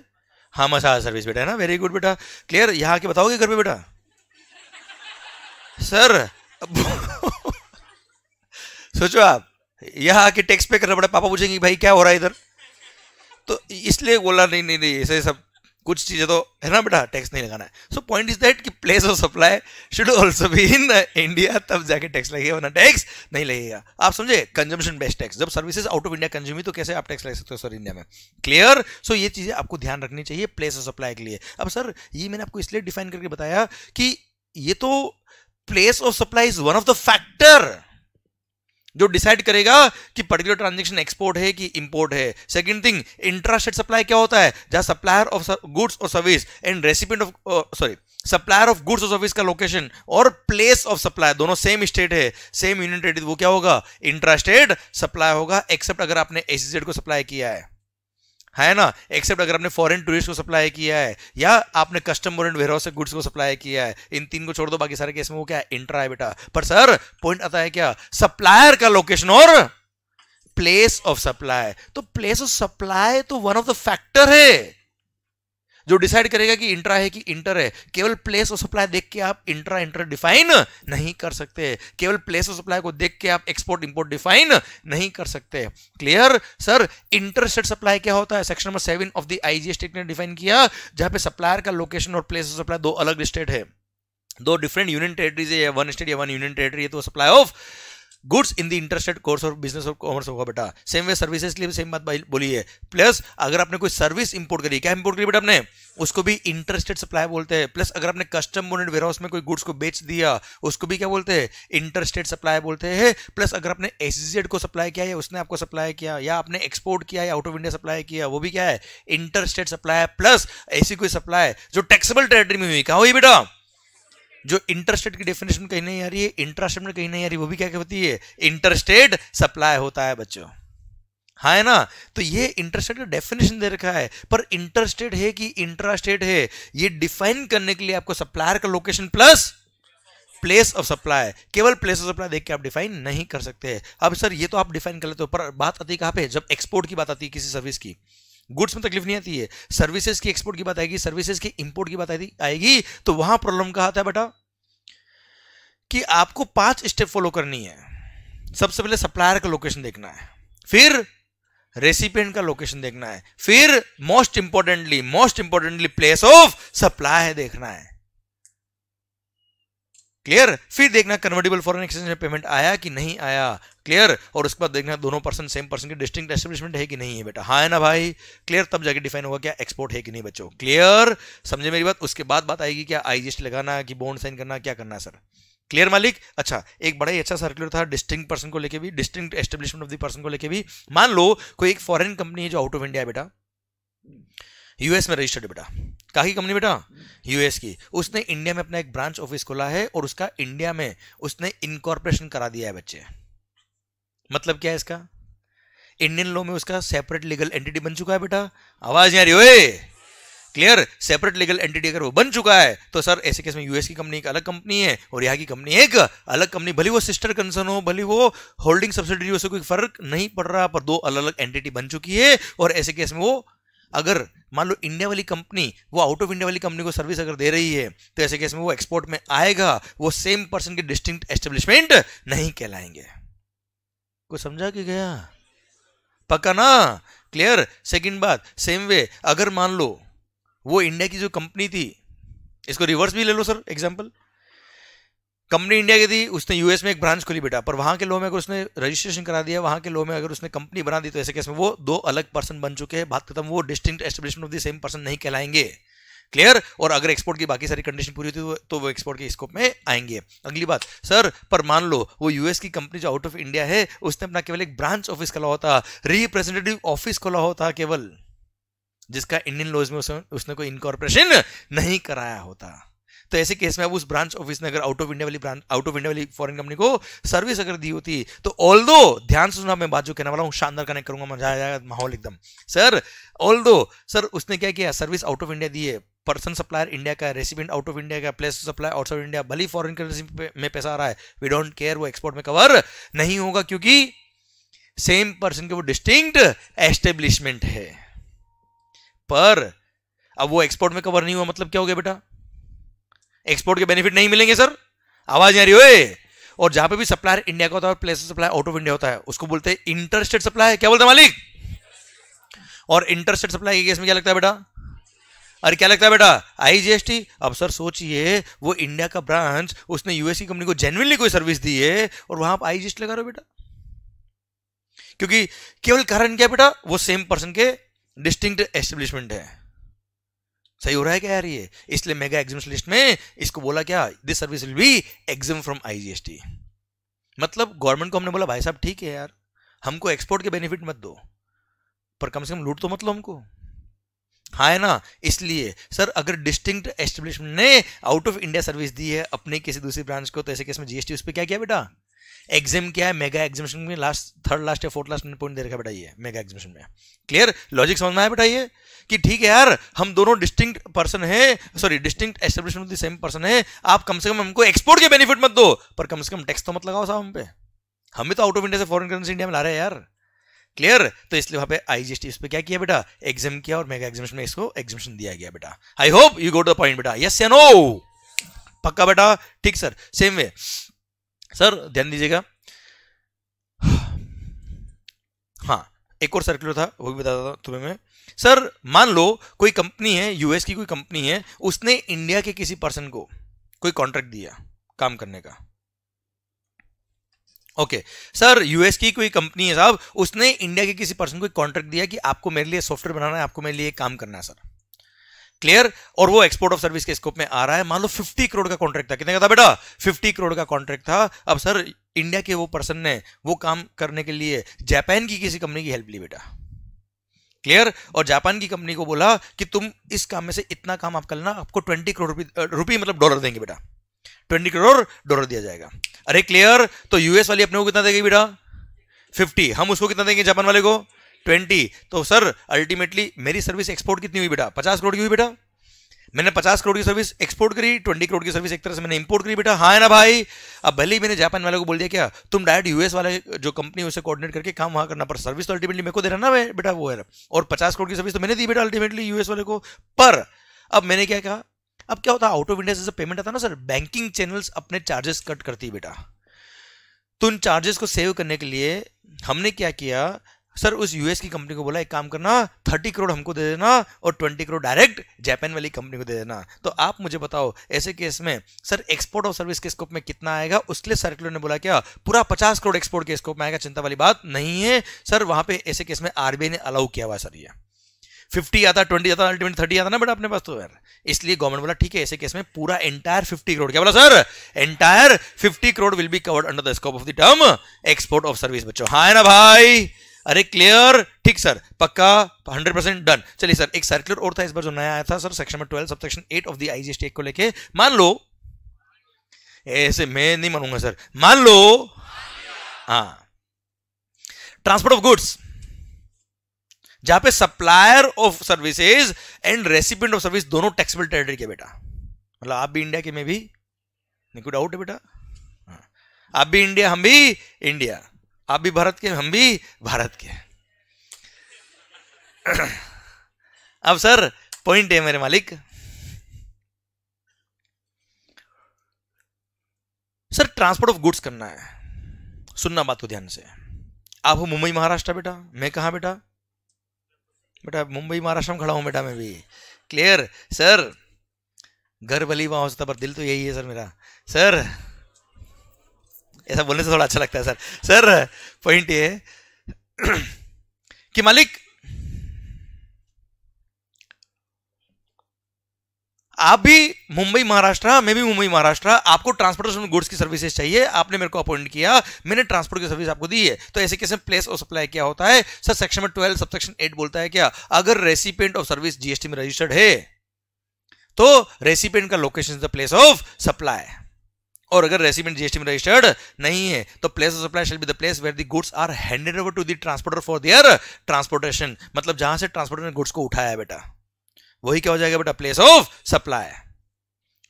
हाँ मसाज सर्विस बेटा है ना वेरी गुड बेटा क्लियर यहाँ आके बताओगे घर पे बेटा सर [LAUGHS] सोचो आप यहाँ आके टैक्स पे करना पड़ा पापा पूछेंगे भाई क्या हो रहा है इधर तो इसलिए बोला नहीं नहीं नहीं ऐसे सब कुछ चीज़ें तो है ना बेटा टैक्स नहीं लगाना है सो पॉइंट इज दैट कि place of supply should also be in India तब जाके टैक्स लगेगा वरना टैक्स नहीं लगेगा आप समझे कंजम्पशन बेस्ड टैक्स जब services out of India consume ही तो कैसे आप टैक्स लग सकते हो सर इंडिया में क्लियर सो so, ये चीज़ें आपको ध्यान रखनी चाहिए प्लेस ऑफ सप्लाई के लिए अब सर ये मैंने आपको इसलिए डिफाइन करके बताया कि ये तो place of supply is one of the factor जो डिसाइड करेगा कि पर्टिकुलर ट्रांजेक्शन एक्सपोर्ट है कि इंपोर्ट है सेकंड थिंग इंट्रास्टेट सप्लाई क्या होता है जहां सप्लायर ऑफ गुड्स और service and recipient of sorry supplier of goods और सर्विस का लोकेशन और प्लेस ऑफ सप्लाई दोनों सेम स्टेट है सेम यूनियन टेरिटरी वो क्या होगा इंट्रास्टेट सप्लाई होगा एक्सेप्ट अगर आपने एसीजेड को सप्लाई किया है है ना एक्सेप्ट अगर आपने फॉरेन टूरिस्ट को सप्लाई किया है या आपने कस्टमर एंड वेयरहाउस से गुड्स को सप्लाई किया है इन तीन को छोड़ दो बाकी सारे केस में वो क्या है इंट्रा है बेटा पर सर पॉइंट आता है क्या सप्लायर का लोकेशन और प्लेस ऑफ सप्लाई तो प्लेस ऑफ सप्लाई तो वन ऑफ द फैक्टर है जो डिसाइड करेगा कि इंट्रा है कि इंटर है केवल प्लेस और सप्लाई देख के आप इंट्रा इंटर डिफाइन नहीं कर सकते केवल प्लेस और सप्लाई को देख के आप एक्सपोर्ट इंपोर्ट डिफाइन नहीं कर सकते क्लियर सर इंटरस्टेट सप्लाई क्या होता है section number seven of the IGST ने डिफाइन किया जहां पे सप्लायर का लोकेशन और प्लेस ऑफ सप्लाई दो अलग स्टेट है दो डिफरेंट यूनियन टेरेटरीज है वन स्टेट या वन यूनियन टेरेटरी है तो supply of goods in the interstate course of business of commerce होगा बेटा सेम वे सर्विसेज के लिए सेम बात बोली है प्लस अगर आपने कोई सर्विस इंपोर्ट करी क्या इंपोर्ट करी बेटा आपने उसको भी इंटरेस्टेड सप्लाई बोलते हैं प्लस अगर आपने कस्टम बोनेट वेयर में कोई गुड्स को बेच दिया उसको भी क्या बोलते हैं इंटरेस्टेड सप्लाई बोलते हैं प्लस अगर आपने एस को सप्लाई किया या उसने आपको सप्लाई किया या आपने एक्सपोर्ट किया या आउट ऑफ इंडिया सप्लाई किया वो भी क्या है इंटरेस्टेड सप्लाई प्लस ऐसी कोई सप्लाई जो टैक्सेबल टेरेटरी में हुई कहा हुई बेटा जो इंटरस्टेट की डेफिनेशन कहीं नहीं आ रही है इंटरस्टेट में कहीं नहीं आ रही वो भी क्या होती है इंटरस्टेट सप्लाई होता है बच्चों हाँ है ना तो ये इंटरस्टेट का डेफिनेशन दे रखा है पर इंटरस्टेट है कि इंट्रास्टेट है ये डिफाइन करने के लिए आपको सप्लायर का location plus place of supply केवल प्लेस ऑफ सप्लाई देख के आप डिफाइन नहीं कर सकते अब सर ये तो आप डिफाइन कर लेते हो पर बात आती है कहाँ पे जब एक्सपोर्ट की बात आती है किसी सर्विस की गुड्स में तकलीफ नहीं आती है सर्विसेज की एक्सपोर्ट की बात आएगी सर्विसेज की इंपोर्ट की बात आएगी तो वहां प्रॉब्लम कहा था बेटा कि आपको पांच स्टेप फॉलो करनी है सबसे पहले सप्लायर का लोकेशन देखना है फिर रेसिपिएंट का लोकेशन देखना है फिर most importantly most importantly place of supply देखना है क्लियर फिर देखना कन्वर्टेबल फॉरेन एक्सचेंज में पेमेंट आया कि नहीं आया क्लियर और उसके बाद देखना दोनों पर्सन सेम पर्सन के डिस्टिंग एस्टेब्लिशमेंट है कि नहीं है बेटा हाँ है ना भाई क्लियर तब जाके डिफाइन होगा क्या एक्सपोर्ट है कि नहीं बच्चों क्लियर समझे मेरी बात उसके बाद बात आएगी क्या आईजीएसटी लगाना कि बॉन्ड साइन करना क्या करना सर क्लियर मालिक अच्छा एक बड़ा ही अच्छा सर्कुलर था डिस्टिंग पर्सन को लेके भी distinct establishment of the person को लेके भी मान लो कोई एक फॉरेन कंपनी है जो आउट ऑफ इंडिया है बेटा यूएस में रजिस्टर्ड बेटा का ही कंपनी बेटा यूएस की उसने इंडिया में अपना एक ब्रांच ऑफिस खोला है और उसका इंडिया में उसने इनकॉर्पोरेशन करा दिया है बच्चे मतलब क्या है इसका इंडियन लॉ में उसका सेपरेट लीगल एंटिटी बन चुका है बेटा आवाज आ रही क्लियर सेपरेट लीगल एंटिटी अगर वो बन चुका है तो सर ऐसे केस में यूएस की कंपनी एक अलग कंपनी है और यहाँ की कंपनी एक अलग कंपनी भले वो सिस्टर कंसर्न हो भले वो होल्डिंग सब्सिडी हो कोई फर्क नहीं पड़ रहा पर दो अलग अलग एंटिटी बन चुकी है और ऐसे केस में वो अगर मान लो इंडिया वाली कंपनी वो आउट ऑफ इंडिया वाली कंपनी को सर्विस अगर दे रही है तो ऐसे केस में वो एक्सपोर्ट में आएगा वो सेम पर्सन के डिस्टिंक्ट एस्टेब्लिशमेंट नहीं कहलाएंगे को समझा के गया पक्का ना क्लियर सेकंड बात सेम वे अगर मान लो वो इंडिया की जो कंपनी थी इसको रिवर्स भी ले लो सर एग्जाम्पल कंपनी इंडिया की थी उसने यूएस में एक ब्रांच खोली बेटा पर वहां के लोग में अगर उसने रजिस्ट्रेशन करा दिया वहां के लोग में अगर उसने कंपनी बना दी तो ऐसे केस में वो दो अलग पर्सन बन चुके हैं बात खत्म वो distinct establishment of the same person नहीं कहलाएंगे क्लियर और अगर एक्सपोर्ट की बाकी सारी कंडीशन पूरी होती तो वो एक्सपोर्ट तो के स्कोप में आएंगे अगली बात सर पर मान लो वो यूएस की कंपनी जो आउट ऑफ इंडिया है उसने अपना केवल एक ब्रांच ऑफिस खोला होता रिप्रेजेंटेटिव ऑफिस खोला होता केवल जिसका इंडियन लॉज में उसने, कोई इनकॉर्पोरेशन नहीं कराया होता तो ऐसे केस में अब उस ब्रांच ऑफिस ने अगर आउट ऑफ इंडिया वाली ब्रांच आउट ऑफ इंडिया वाली फॉरेन कंपनी को सर्विस अगर दी होती तो ऑल दो ध्यान से सुना मैं बात जो कहने वाला हूँ शानदार कनेक्ट करूंगा मजा आ जाएगा माहौल एकदम सर ऑल दो सर उसने क्या किया सर्विस आउट ऑफ इंडिया दी है पर्सन सप्लायर इंडिया का है रेसिपेंट आउट ऑफ इंडिया का प्लेस सप्लाई ऑफ इंडिया भली फॉरन करेंसी में पैसा आ रहा है वी डोंट केयर वो एक्सपोर्ट में कवर नहीं होगा क्योंकि सेम पर्सन के वो डिस्टिंक्ट एस्टेब्लिशमेंट है पर अब वो एक्सपोर्ट में कवर नहीं हुआ मतलब क्या हो गया बेटा एक्सपोर्ट के बेनिफिट नहीं मिलेंगे सर आवाज आ रही हो और जहां पे भी सप्लायर इंडिया का होता है place supply out of India होता है उसको बोलते हैं इंटरस्टेट सप्लाई क्या बोलते हैं मालिक और इंटरस्टेट सप्लाई के केस में क्या लगता है बेटा अरे क्या लगता है बेटा आई टी अब सर सोचिए वो इंडिया का ब्रांच उसने यूएस की कंपनी को जेनविनली कोई सर्विस दी है और वहां आप आई जीएसटी लगा रहे हो बेटा क्योंकि केवल कारण क्या बेटा वो सेम पर्सन के डिस्टिंक्ट एस्टेब्लिशमेंट है सही हो रहा है क्या यार ये इसलिए मेगा एग्जाम लिस्ट में इसको बोला क्या this service will be exempt from IGST मतलब गवर्नमेंट को हमने बोला भाई साहब ठीक है यार हमको एक्सपोर्ट के बेनिफिट मत दो पर कम से कम लूट तो मत लो हमको हाँ है ना इसलिए सर अगर डिस्टिंक्ट एस्टेब्लिशमेंट ने आउट ऑफ इंडिया सर्विस दी है अपने किसी दूसरी ब्रांच को तो ऐसे केस में जीएसटी उस पर क्या किया बेटा एग्जाम क्या है मेगा एग्जामिशन में लास्ट थर्ड लास्ट या फोर्थ लास्ट में पॉइंट दे रखा बेटा ये मेगा एग्जामिशन में क्लियर लॉजिक समझ में आया बेटा ये कि ठीक है यार हम दोनों डिस्टिंक्ट पर्सन है sorry distinct establishment same person है आप कम से कम हमको एक्सपोर्ट के बेनिफिट मत दो पर कम से कम टैक्स तो मत लगाओ साहब हम पे हमें तो आउट ऑफ इंडिया से फॉरन करेंसी इंडिया में ला रहे हैं यार क्लियर तो इसलिए वहां पे आईजीएसटी इस पे क्या किया बेटा एग्जाम किया और मेगा एग्जामिनेशन में इसको एग्जामिनेशन दिया गया बेटा I hope you go to the point बेटा यस या नो पक्का बेटा ठीक सर सेम वे सर ध्यान दीजिएगा हाँ एक और सर्कुलर था वो भी बताता था तुम्हें मैं सर मान लो कोई कंपनी है यूएस की कोई कंपनी है उसने इंडिया के किसी पर्सन को कोई कॉन्ट्रैक्ट दिया काम करने का ओके सर यूएस की कोई कंपनी है साहब उसने इंडिया के किसी पर्सन को कॉन्ट्रैक्ट दिया कि आपको मेरे लिए सॉफ्टवेयर बनाना है आपको मेरे लिए काम करना है सर क्लियर और वो एक्सपोर्ट ऑफ सर्विस के स्कोप में आ रहा है मान लो 50 करोड़ का कॉन्ट्रैक्ट था कितने का था बेटा 50 करोड़ का कॉन्ट्रैक्ट था अब सर इंडिया के वो पर्सन ने वो काम करने के लिए जापान की किसी कंपनी की हेल्प ली बेटा क्लियर और जापान की कंपनी को बोला कि तुम इस काम में से इतना काम आप करना आपको ट्वेंटी करोड़ रुपी, रुपी मतलब डॉलर देंगे बेटा ट्वेंटी करोड़ डॉलर दिया जाएगा अरे क्लियर तो यूएस वाली अपने को कितना देगी बेटा फिफ्टी हम उसको कितना देंगे जापान वाले को ट्वेंटी तो सर अल्टीमेटली मेरी सर्विस एक्सपोर्ट कितनी हुई बेटा पचास करोड़ की हुई बेटा मैंने पचास करोड़ की सर्विस एक्सपोर्ट करी ट्वेंटी करोड़ की सर्विस एक तरह से मैंने इंपोर्ट करी बेटा हाँ है ना भाई अब भले ही मैंने जापान वाले को बोल दिया क्या तुम डायरेक्ट यूएस वाले जो कंपनी उसे कोऑर्डिनेट करके काम वहाँ करना पर सर्विस तो अल्टीमेटली मेरे को दे रहा ना बेटा वो है और पचास करोड़ की सर्विस तो मैंने दी बेटा अल्टीमेटली यूएस वाले को पर अब मैंने क्या कहा अब क्या होता है आउट ऑफ इंडिया जैसे पेमेंट आता है ना सर बैंकिंग चैनल्स अपने चार्जेस कट करती है बेटा तो उन चार्जेस को सेव करने के लिए हमने क्या किया सर उस यूएस की कंपनी को बोला एक काम करना थर्टी करोड़ हमको दे देना और ट्वेंटी करोड़ डायरेक्ट जापान वाली कंपनी को दे देना तो आप मुझे बताओ ऐसे केस में सर एक्सपोर्ट ऑफ सर्विस के स्कोप में कितना आएगा उसके लिए सर्कुलर ने बोला क्या पूरा पचास करोड़ एक्सपोर्ट के स्कोप में आएगा चिंता वाली बात नहीं है सर वहां पर ऐसे केस में आरबीआई ने अलाउ किया हुआ सर यह फिफ्टी आता ट्वेंटी आता अल्टीमेट थर्टी आता ना बट अपने पास तो यार इसलिए गवर्नमेंट बोला ठीक है ऐसे केस में पूरा एंटायर फिफ्टी करोड़ क्या बोला sir entire fifty crore will be covered under the scope of the term export of service बच्चों हाँ है ना भाई अरे क्लियर ठीक सर पक्का 100 परसेंट डन चलिए सर एक सर्कुलर और था इस बार जो नया आया था sir section number 12 sub section 8 of the IGST act को लेके मान लो ऐसे मैं नहीं मानूंगा सर मान लो हाँ ट्रांसपोर्ट ऑफ गुड्स जहां पे supplier of services and recipient of service दोनों टैक्सेबल टेरिटरी के बेटा मतलब आप भी इंडिया के में भी नहीं कोई डाउट है बेटा हाँ। आप भी इंडिया हम भी इंडिया आप भी भारत के हम भी भारत के अब सर पॉइंट है मेरे मालिक सर ट्रांसपोर्ट ऑफ गुड्स करना है सुनना बात को ध्यान से आप हो मुंबई महाराष्ट्र बेटा मैं कहा बेटा बेटा मुंबई महाराष्ट्र में खड़ा हूँ बेटा मैं भी क्लियर सर घर भली वहाँ हो सकता पर दिल तो यही है सर मेरा सर ऐसा बोलने से थोड़ा अच्छा लगता है सर सर पॉइंट ये [CLEARS THROAT] कि मालिक आप भी मुंबई महाराष्ट्र मैं भी मुंबई महाराष्ट्र आपको ट्रांसपोर्टेशन गुड्स की सर्विसेज चाहिए आपने मेरे को अपॉइंट किया मैंने ट्रांसपोर्ट की सर्विस आपको दी है तो ऐसे कैसे प्लेस और सप्लाई क्या होता है सर सेक्शन में ट्वेल्व सब सेक्शन एट बोलता है क्या अगर रेसिपेंट ऑफ सर्विस जीएसटी में रजिस्टर्ड है तो रेसिपेंट का location is the place of supply और अगर रेसिपेंट जीएसटी में रजिस्टर्ड नहीं है तो place of supply shall be the place where the goods are handed over to the transporter for their transportation मतलब जहां से ट्रांसपोर्टर ने गुड्स को उठाया बेटा वही क्या हो जाएगा बेटा प्लेस ऑफ सप्लाई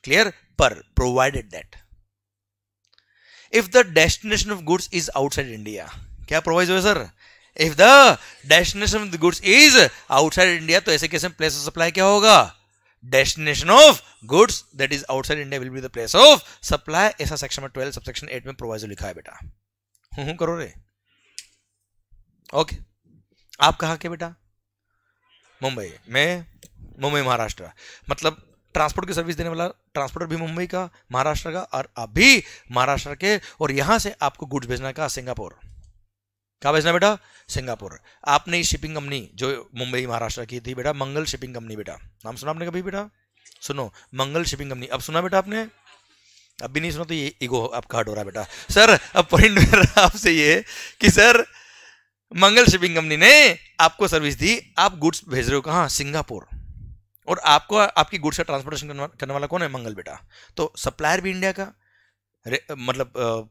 क्लियर पर provided that if the destination of goods is outside India क्या प्रोवाइज हुआ sir if the destination of goods is outside India तो ऐसे कैसे प्लेस ऑफ सप्लाई क्या होगा destination of goods that is outside India will be the place of supply ऐसा section में twelve subsection eight में प्रोवाइज लिखा है बेटा हूं हम्म, हम्म, करो रे ओके okay. आप कहा के बेटा मुंबई में मुंबई महाराष्ट्र मतलब ट्रांसपोर्ट की सर्विस देने वाला ट्रांसपोर्टर भी मुंबई का महाराष्ट्र का और अभी महाराष्ट्र के और यहां से आपको गुड्स भेजना का सिंगापुर कहा भेजना बेटा सिंगापुर आपने शिपिंग कंपनी जो मुंबई महाराष्ट्र की थी बेटा मंगल शिपिंग कंपनी बेटा नाम सुना आपने कभी बेटा सुनो मंगल शिपिंग कंपनी अब सुना बेटा आपने अब भी नहीं सुना तो ये ईगो आपका हट हो रहा बेटा सर अब पॉइंट मेरा आपसे ये कि सर मंगल शिपिंग कंपनी ने आपको सर्विस दी आप गुड्स भेज रहे हो कहा सिंगापुर और आपको आपकी गुड्स का ट्रांसपोर्टेशन करने, वाला कौन है मंगल बेटा तो सप्लायर भी इंडिया का मतलब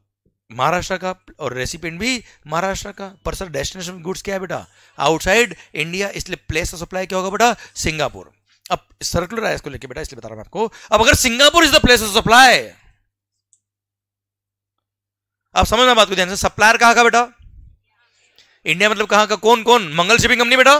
महाराष्ट्र का और रेसिपेंट भी महाराष्ट्र का पर सर डेस्टिनेशन गुड्स क्या है बेटा आउटसाइड इंडिया इसलिए प्लेस ऑफ सप्लाई क्या होगा बेटा सिंगापुर अब सर्कुलर है इसको लेके बेटा इसलिए बता रहा हूं आपको अब अगर Singapore is the place of supply आप समझना बात को ध्यान से सप्लायर कहा का बेटा इंडिया मतलब कहा का कौन कौन मंगल शिपिंग कंपनी बेटा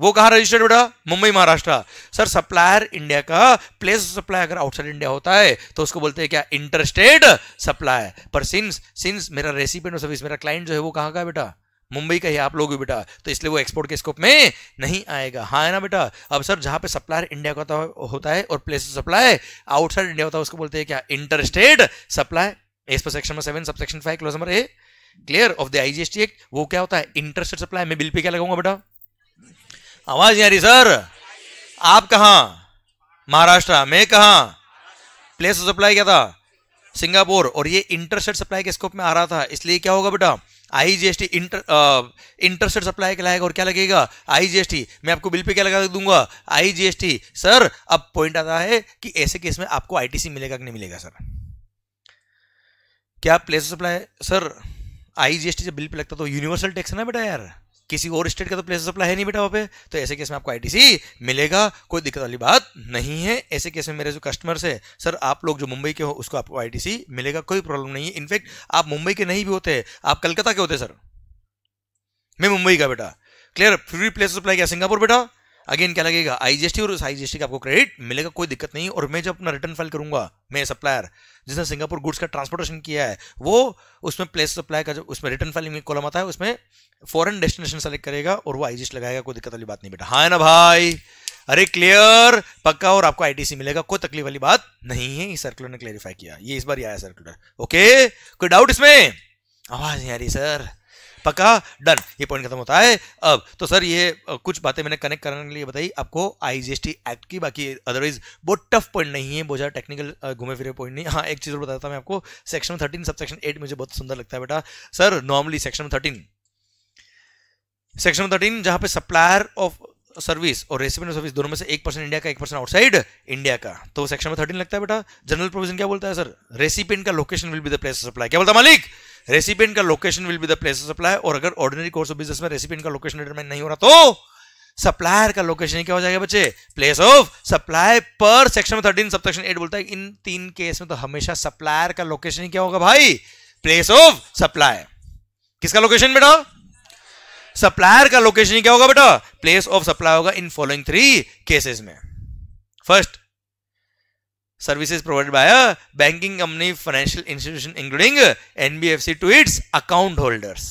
वो कहाँ रजिस्टर्ड बेटा Mumbai Maharashtra sir supplier India का प्लेस ऑफ सप्लाई अगर आउटसाइड इंडिया होता है तो उसको बोलते हैं क्या इंटरस्टेट सप्लाई पर सिंस सिंस मेरा रेसिपेंट सर्विस मेरा क्लाइंट जो है वो कहाँ का है बेटा मुंबई का ही आप लोग भी बेटा तो इसलिए वो एक्सपोर्ट के स्कोप में नहीं आएगा हाँ है ना बेटा अब सर जहाँ पे सप्लायर इंडिया का होता है और place of supply outside India होता है उसको बोलते हैं क्या interstate supply as per section seven sub section five clause number A clear of the IGST act वो क्या होता है इंटरस्टेट सप्लाई मैं बिल पे क्या लगाऊंगा बेटा आवाज नहीं आ रही सर आप कहाँ महाराष्ट्र मैं कहा प्लेस ऑफ सप्लाई क्या था सिंगापुर और ये इंटरसेट सप्लाई के स्कोप में आ रहा था इसलिए क्या होगा बेटा आईजीएसटी इंटर इंटरसेट सप्लाई लाएगा और क्या लगेगा आईजीएसटी मैं आपको बिल पे क्या लगा दूंगा आईजीएसटी सर अब पॉइंट आता है कि ऐसे केस में आपको आईटीसी मिलेगा कि नहीं मिलेगा सर क्या प्लेस सप्लाई सर आईजीएसटी जब बिल पे लगता तो यूनिवर्सल टैक्स है ना बेटा यार किसी और स्टेट का तो प्लेस सप्लाई है नहीं बेटा वहाँ पे तो ऐसे केस में आपको आईटीसी मिलेगा कोई दिक्कत वाली बात नहीं है ऐसे केस में मेरे जो कस्टमर्स है सर आप लोग जो मुंबई के हो उसको आपको आईटीसी मिलेगा कोई प्रॉब्लम नहीं है इनफैक्ट आप मुंबई के नहीं भी होते आप कलकत्ता के होते सर मैं मुंबई का बेटा क्लियर फ्री प्लेस सप्लाई क्या सिंगापुर बेटा अगेन क्या लगेगा आईजीएसटी और उस आईजीएसटी का आपको क्रेडिट मिलेगा कोई दिक्कत नहीं और मैं जब अपना रिटर्न फाइल करूंगा मैं सप्लायर जिसने सिंगापुर गुड्स का ट्रांसपोर्टेशन किया है वो उसमें प्लेस सप्लाई का जो उसमें रिटर्न फाइलिंग कॉलम आता है उसमें फॉरन डेस्टिनेशन सेलेक्ट करेगा और वो आईजीएसटी लगाएगा कोई दिक्कत वाली बात नहीं बेटा हाँ ना भाई अरे क्लियर पक्का और आपको आईटीसी मिलेगा कोई तकलीफ वाली बात नहीं है इस सर्कुलर ने क्लैरिफाई किया ये इस बार आया सर्कुलर ओके कोई डाउट इसमें आवाज नहीं आ रही सर पक्का डन ये पॉइंट खत्म होता है अब तो सर ये कुछ बातें मैंने कनेक्ट करने के लिए बताई आपको आईजीएसटी एक्ट की बाकी अदरवाइज बहुत टफ पॉइंट नहीं है बहुत ज़्यादा टेक्निकल घूमे फिरे पॉइंट नहीं हाँ एक चीज़ और बताता मैं आपको section thirteen sub section eight मुझे बहुत सुंदर लगता है बेटा sir normally section thirteen section thirteen जहाँ पे सप्लायर ऑफ सर्विस और रेसिपेंट सर्विस दोनों में से एक परसेंट इंडिया का एक परसेंट आउटसाइड इंडिया का तो सेक्शन में थर्टीन लगता है बेटा जनरल प्रोविजन क्या बोलता है सर रेसिपेंट का location will be the place supply क्या बोलता है मालिक रेसिपेंट का location will be the place supply और अगर ऑर्डिनरी कोर्स ऑफ बिजनेस में रेसिपेंट का लोकेशन डिटरमाइन नहीं हो रहा तो सप्लायर का लोकेशन क्या हो जाएगा बच्चे प्लेस ऑफ सप्लाई पर section thirteen sub section eight बोलता है इन तीन केस में तो हमेशा सप्लायर का लोकेशन क्या होगा भाई प्लेस ऑफ सप्लाई किसका लोकेशन बेटा सप्लायर का लोकेशन क्या होगा बेटा प्लेस ऑफ सप्लाई होगा इन फॉलोइंग थ्री केसेस में first services provide by banking company financial institution including NBFC to its account holders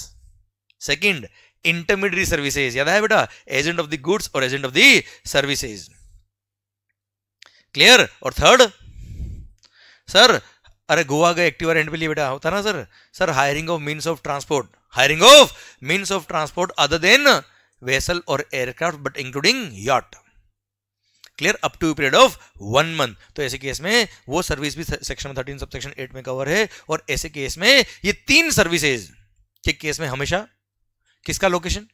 second intermediary services याद है बेटा एजेंट ऑफ द गुड्स और agent of the services clear और third sir अरे गोवा गए active rent पे लिए बेटा होता ना sir sir hiring of means of transport hiring of means of transport other than vessel or aircraft but including yacht clear up to period of one month तो ऐसे case में वो सर्विस भी section thirteen sub section eight में cover है और ऐसे case में ये तीन सर्विसेज के केस में हमेशा किसका लोकेशन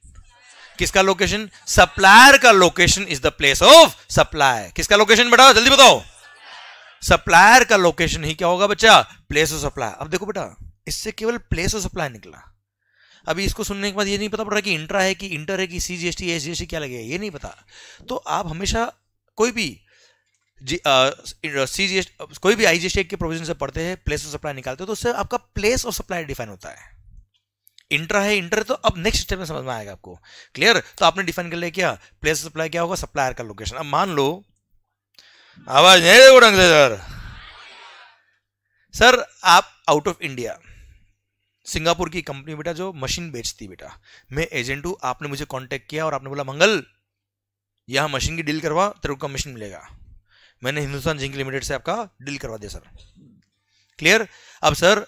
किसका लोकेशन सप्लायर का location is the place of supply किसका लोकेशन बेटा जल्दी बताओ सप्लायर का लोकेशन ही क्या होगा बच्चा प्लेस ऑफ सप्लाई अब देखो बेटा इससे केवल प्लेस ऑफ सप्लाई निकला अभी इसको सुनने के बाद ये नहीं पता पड़ रहा कि इंट्रा है कि इंटर है कि C G S T S G S T क्या लगेगा ये नहीं पता तो आप हमेशा कोई भी जी सी जी एस कोई भी आई जी एस टी के प्रोविजन से पढ़ते हैं प्लेस ऑफ सप्लाई निकालते हैं तो उससे आपका प्लेस ऑफ सप्लाई डिफाइन होता है इंट्रा है इंटर तो अब नेक्स्ट स्टेप में समझ में आएगा आपको क्लियर तो आपने डिफाइन कर लिया क्या प्लेस ऑफ सप्लाई क्या होगा सप्लायर का लोकेशन अब मान लो आवाज नहीं ढंग से सर सर आप आउट ऑफ इंडिया सिंगापुर की कंपनी बेटा जो मशीन बेचती बेटा मैं एजेंट हूँ आपने मुझे कांटेक्ट किया और आपने बोला मंगल यह मशीन की डील करवा तेरे को मशीन मिलेगा मैंने हिंदुस्तान जिंक लिमिटेड से आपका डील करवा दिया सर क्लियर अब सर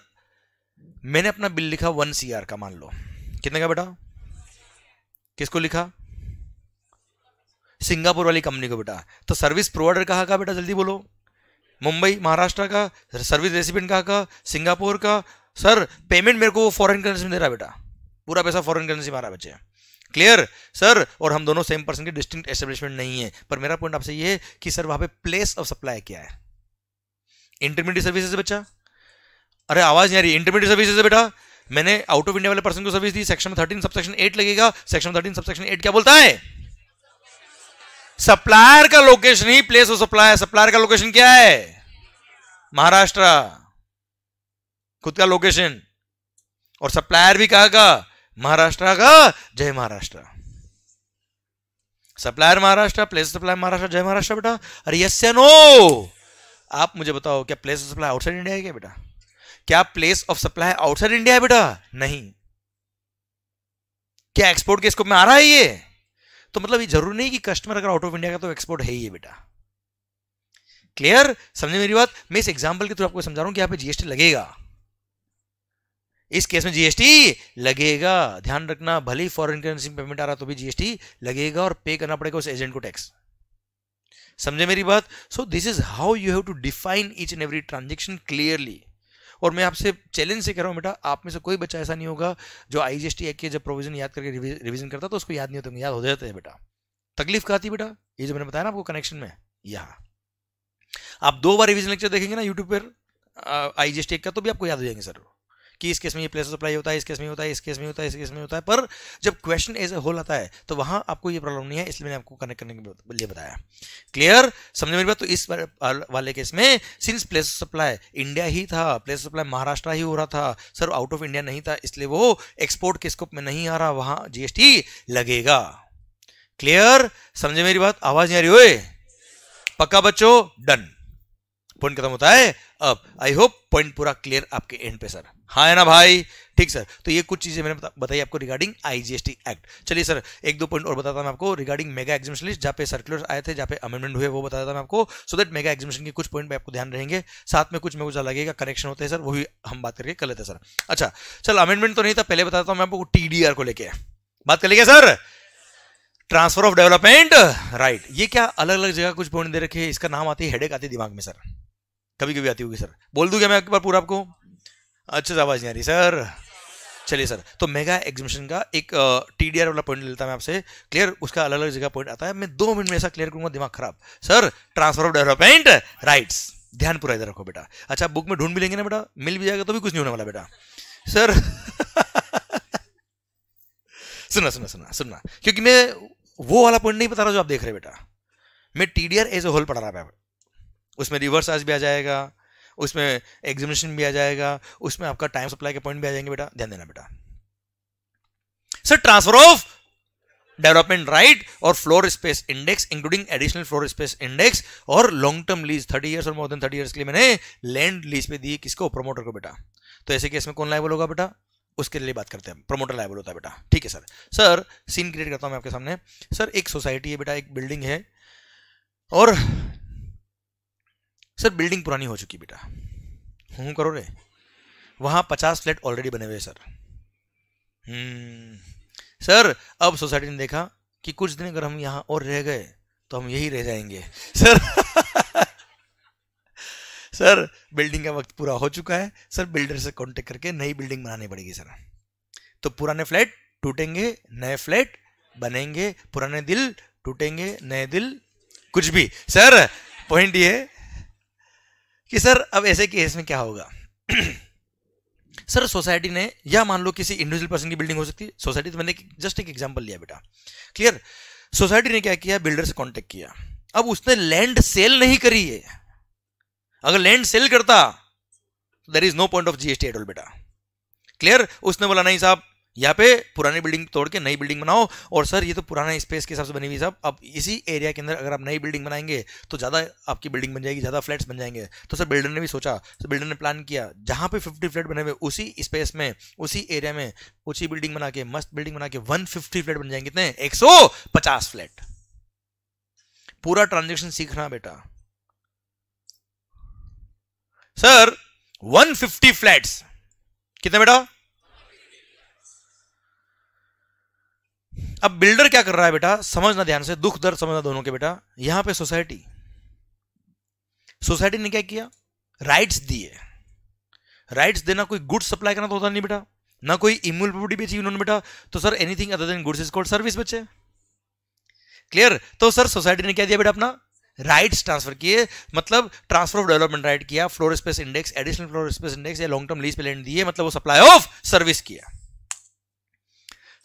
मैंने अपना बिल लिखा वन सी का मान लो कितने का बेटा किसको लिखा सिंगापुर वाली कंपनी को बेटा तो सर्विस प्रोवाइडर कहाँ का बेटा जल्दी बोलो मुंबई महाराष्ट्र का सर्विस रेसिपेंट कहाँ का सिंगापुर का सर पेमेंट मेरे को वो फॉरेन करेंसी में दे रहा बेटा पूरा पैसा फॉरेन करेंसी में आ रहा बच्चे क्लियर सर और हम दोनों सेम पर्सन के डिस्टिंक्ट एस्टेब्लिशमेंट नहीं है पर मेरा पॉइंट आपसे ये है कि सर वहाँ पे प्लेस ऑफ सप्लाई क्या है इंटरमीडिएट सर्विसेज बच्चा अरे आवाज़ नहीं आ रही इंटरमीडिएट सर्विसेज बेटा मैंने आउट ऑफ इंडिया वाले पर्सन को सर्विस दी सेक्शन थर्टीन सबसेक्शन एट लगेगा सेक्शन थर्टीन सबसेक्शन एट क्या बोलता है सप्लायर का लोकेशन ही प्लेस ऑफ सप्लायर सप्लायर का लोकेशन क्या है महाराष्ट्र खुद का लोकेशन और सप्लायर भी कहा का महाराष्ट्र का जय Maharashtra supplier Maharashtra place supplier Maharashtra जय महाराष्ट्र बेटा अरे यस या नो आप मुझे बताओ क्या place of supply outside India है क्या बेटा क्या place of supply outside India है बेटा नहीं क्या एक्सपोर्ट के स्कोप में आ रहा है ये तो मतलब ये जरूरी नहीं कि कस्टमर अगर आउट ऑफ इंडिया का तो एक्सपोर्ट है ही है बेटा क्लियर समझे मेरी बात मैं इस एग्जाम्पल के थ्रू आपको समझा रहा हूं कि यहां पर जीएसटी लगेगा इस केस में जीएसटी लगेगा ध्यान रखना भले ही फॉरेन करेंसी में पेमेंट आ रहा तो भी जीएसटी लगेगा और पे करना पड़ेगा उस एजेंट को टैक्स समझे मेरी बात so this is how you have to define each and every transaction clearly और मैं आपसे चैलेंज से कह रहा हूं बेटा आप में से कोई बच्चा ऐसा नहीं होगा जो I G S T act के जब प्रोविजन याद करके रिविजन करता तो उसको याद नहीं होता याद हो जाता है बेटा तकलीफ कहा बेटा ये जो मैंने बताया ना आपको कनेक्शन में यहाँ आप दो बार रिविजन लेक्चर देखेंगे ना यूट्यूब पर आई जी एस टी एक्ट का तो भी आपको याद हो जाएंगे सर कि इस केस में ये प्लेस ऑफ अप्लाई होता है इस केस में होता है इस केस में होता है इस केस में होता है पर जब क्वेश्चन एज ए होल आता है तो वहां आपको ये प्रॉब्लम नहीं है इसलिए मैंने आपको कनेक्ट करने के लिए बताया क्लियर समझ मेरी बात तो इस वाले केस में since place of supply India ही था प्लेस ऑफ सप्लाई महाराष्ट्र ही हो रहा था सर आउट ऑफ इंडिया नहीं था इसलिए वो एक्सपोर्ट के स्कोप में नहीं आ रहा वहां जीएसटी लगेगा क्लियर समझे मेरी बात आवाज नहीं आ रही हो पक्का बच्चों डन पॉइंट खत्म होता है अब आई होप पॉइंट पूरा क्लियर आपके एंड पे सर हाँ है ना भाई ठीक सर तो ये कुछ चीज़ें मैंने बताई आपको रिगार्डिंग आईजीएसटी एक्ट चलिए सर एक दो पॉइंट और बताता हूं आपको रिगार्डिंग मेगा एग्जामिशन लिस्ट जहां पे सर्कुलर आए थे जहां पे अमेंडमेंट हुए वो बताता देता हूं आपको सो दैट मेगा एग्जामिशन के कुछ पॉइंट पे आपको ध्यान रहेंगे साथ में कुछ मेरे को लगेगा करेक्शन होते हैं सर वही हम बात करके कर लेते हैं सर अच्छा चल अमेंडमेंट तो नहीं था पहले बताता हूँ मैं आपको टी को लेकर बात कर लेगा sir transfer of development right ये क्या अलग अलग जगह कुछ पॉइंट दे रखे इसका नाम आती है हेडेक आती है दिमाग में सर कभी कभी आती होगी सर बोल दूंगा मैं एक बार पूरा आपको अच्छा आवाज़ नहीं आ रही सर चलिए सर तो मेगा एग्जिबिशन का एक टीडीआर वाला पॉइंट लेता मैं आपसे क्लियर उसका अलग अलग जगह पॉइंट आता है मैं दो मिनट में ऐसा क्लियर करूंगा दिमाग खराब sir transfer of development rights ध्यान पूरा इधर रखो बेटा अच्छा बुक में ढूंढ भी लेंगे ना बेटा मिल भी जाएगा तो भी कुछ नहीं होने वाला बेटा सर [LAUGHS] सुना सुना सुना सुनना क्योंकि मैं वो वाला पॉइंट नहीं बता रहा जो आप देख रहे बेटा मैं T D R as a whole पढ़ा रहा उसमें रिवर्स आज भी आ जाएगा उसमें एग्जामिनेशन भी आ जाएगा उसमें आपका टाइम सप्लाई के पॉइंट भी आ जाएंगे बेटा ध्यान देना बेटा sir transfer of development right और floor space index including additional floor space index और long term lease thirty years और मोर देन थर्टी ईयर्स के लिए मैंने लैंड लीज पे दी किसको प्रमोटर को बेटा तो ऐसे केस में कौन लाइबल होगा बेटा उसके लिए बात करते हैं प्रमोटर लाइबल होता है बेटा ठीक है सर सर सीन क्रिएट करता हूँ मैं आपके सामने सर एक सोसाइटी है बेटा एक बिल्डिंग है और सर बिल्डिंग पुरानी हो चुकी बेटा हूँ करो रे वहाँ पचास फ्लैट ऑलरेडी बने हुए सर हम्म। सर अब सोसाइटी ने देखा कि कुछ दिन अगर हम यहाँ और रह गए तो हम यही रह जाएंगे सर सर बिल्डिंग का वक्त पूरा हो चुका है सर बिल्डर से कांटेक्ट करके नई बिल्डिंग बनानी पड़ेगी सर तो पुराने फ्लैट टूटेंगे नए फ्लैट बनेंगे पुराने दिल टूटेंगे नए दिल कुछ भी सर पॉइंट ये कि सर अब ऐसे केस में क्या होगा [CLEARS THROAT] सर सोसाइटी ने या मान लो किसी इंडिविजुअल पर्सन की बिल्डिंग हो सकती है सोसाइटी तो मैंने जस्ट एक एग्जाम्पल लिया बेटा क्लियर सोसाइटी ने क्या किया बिल्डर से कॉन्टेक्ट किया अब उसने लैंड सेल नहीं करी है अगर लैंड सेल करता there is no point of GST at all बेटा क्लियर उसने बोला नहीं साहब यहाँ पे पुरानी बिल्डिंग तोड़ के नई बिल्डिंग बनाओ और सर ये तो पुराना स्पेस के हिसाब से बनी हुई साहब अब इसी एरिया के अंदर अगर आप नई बिल्डिंग बनाएंगे तो ज़्यादा आपकी बिल्डिंग बन जाएगी ज़्यादा फ्लैट्स बन जाएंगे तो सर बिल्डर ने भी सोचा तो बिल्डर ने प्लान किया जहाँ पे फिफ्टी फ्लैट बने हुए उसी स्पेस में उसी एरिया में उसी बिल्डिंग बना के मस्त बिल्डिंग बना के वन फ्लैट बन जाएंगे कितने एक फ्लैट पूरा ट्रांजेक्शन सीखना बेटा सर वन फ्लैट्स कितने बेटा अब बिल्डर क्या कर रहा है बेटा समझना ध्यान से दुख दर्द समझना दोनों के बेटा यहां पे सोसाइटी सोसाइटी ने क्या किया राइट्स दिए राइट्स देना कोई गुड्स सप्लाई करना तो होता नहीं बेटा ना कोई इम्यूल प्रॉपर्टी बेची उन्होंने बेटा तो sir anything other than goods is called service बचे क्लियर तो सर सोसाइटी ने क्या दिया बेटा अपना राइट्स ट्रांसफर किए मतलब ट्रांसफर ऑफ डेवलपमेंट राइट किया floor space index additional floor space index या लॉन्ग टर्म लीज पे लैंड दिए मतलब वो सप्लाई ऑफ सर्विस किया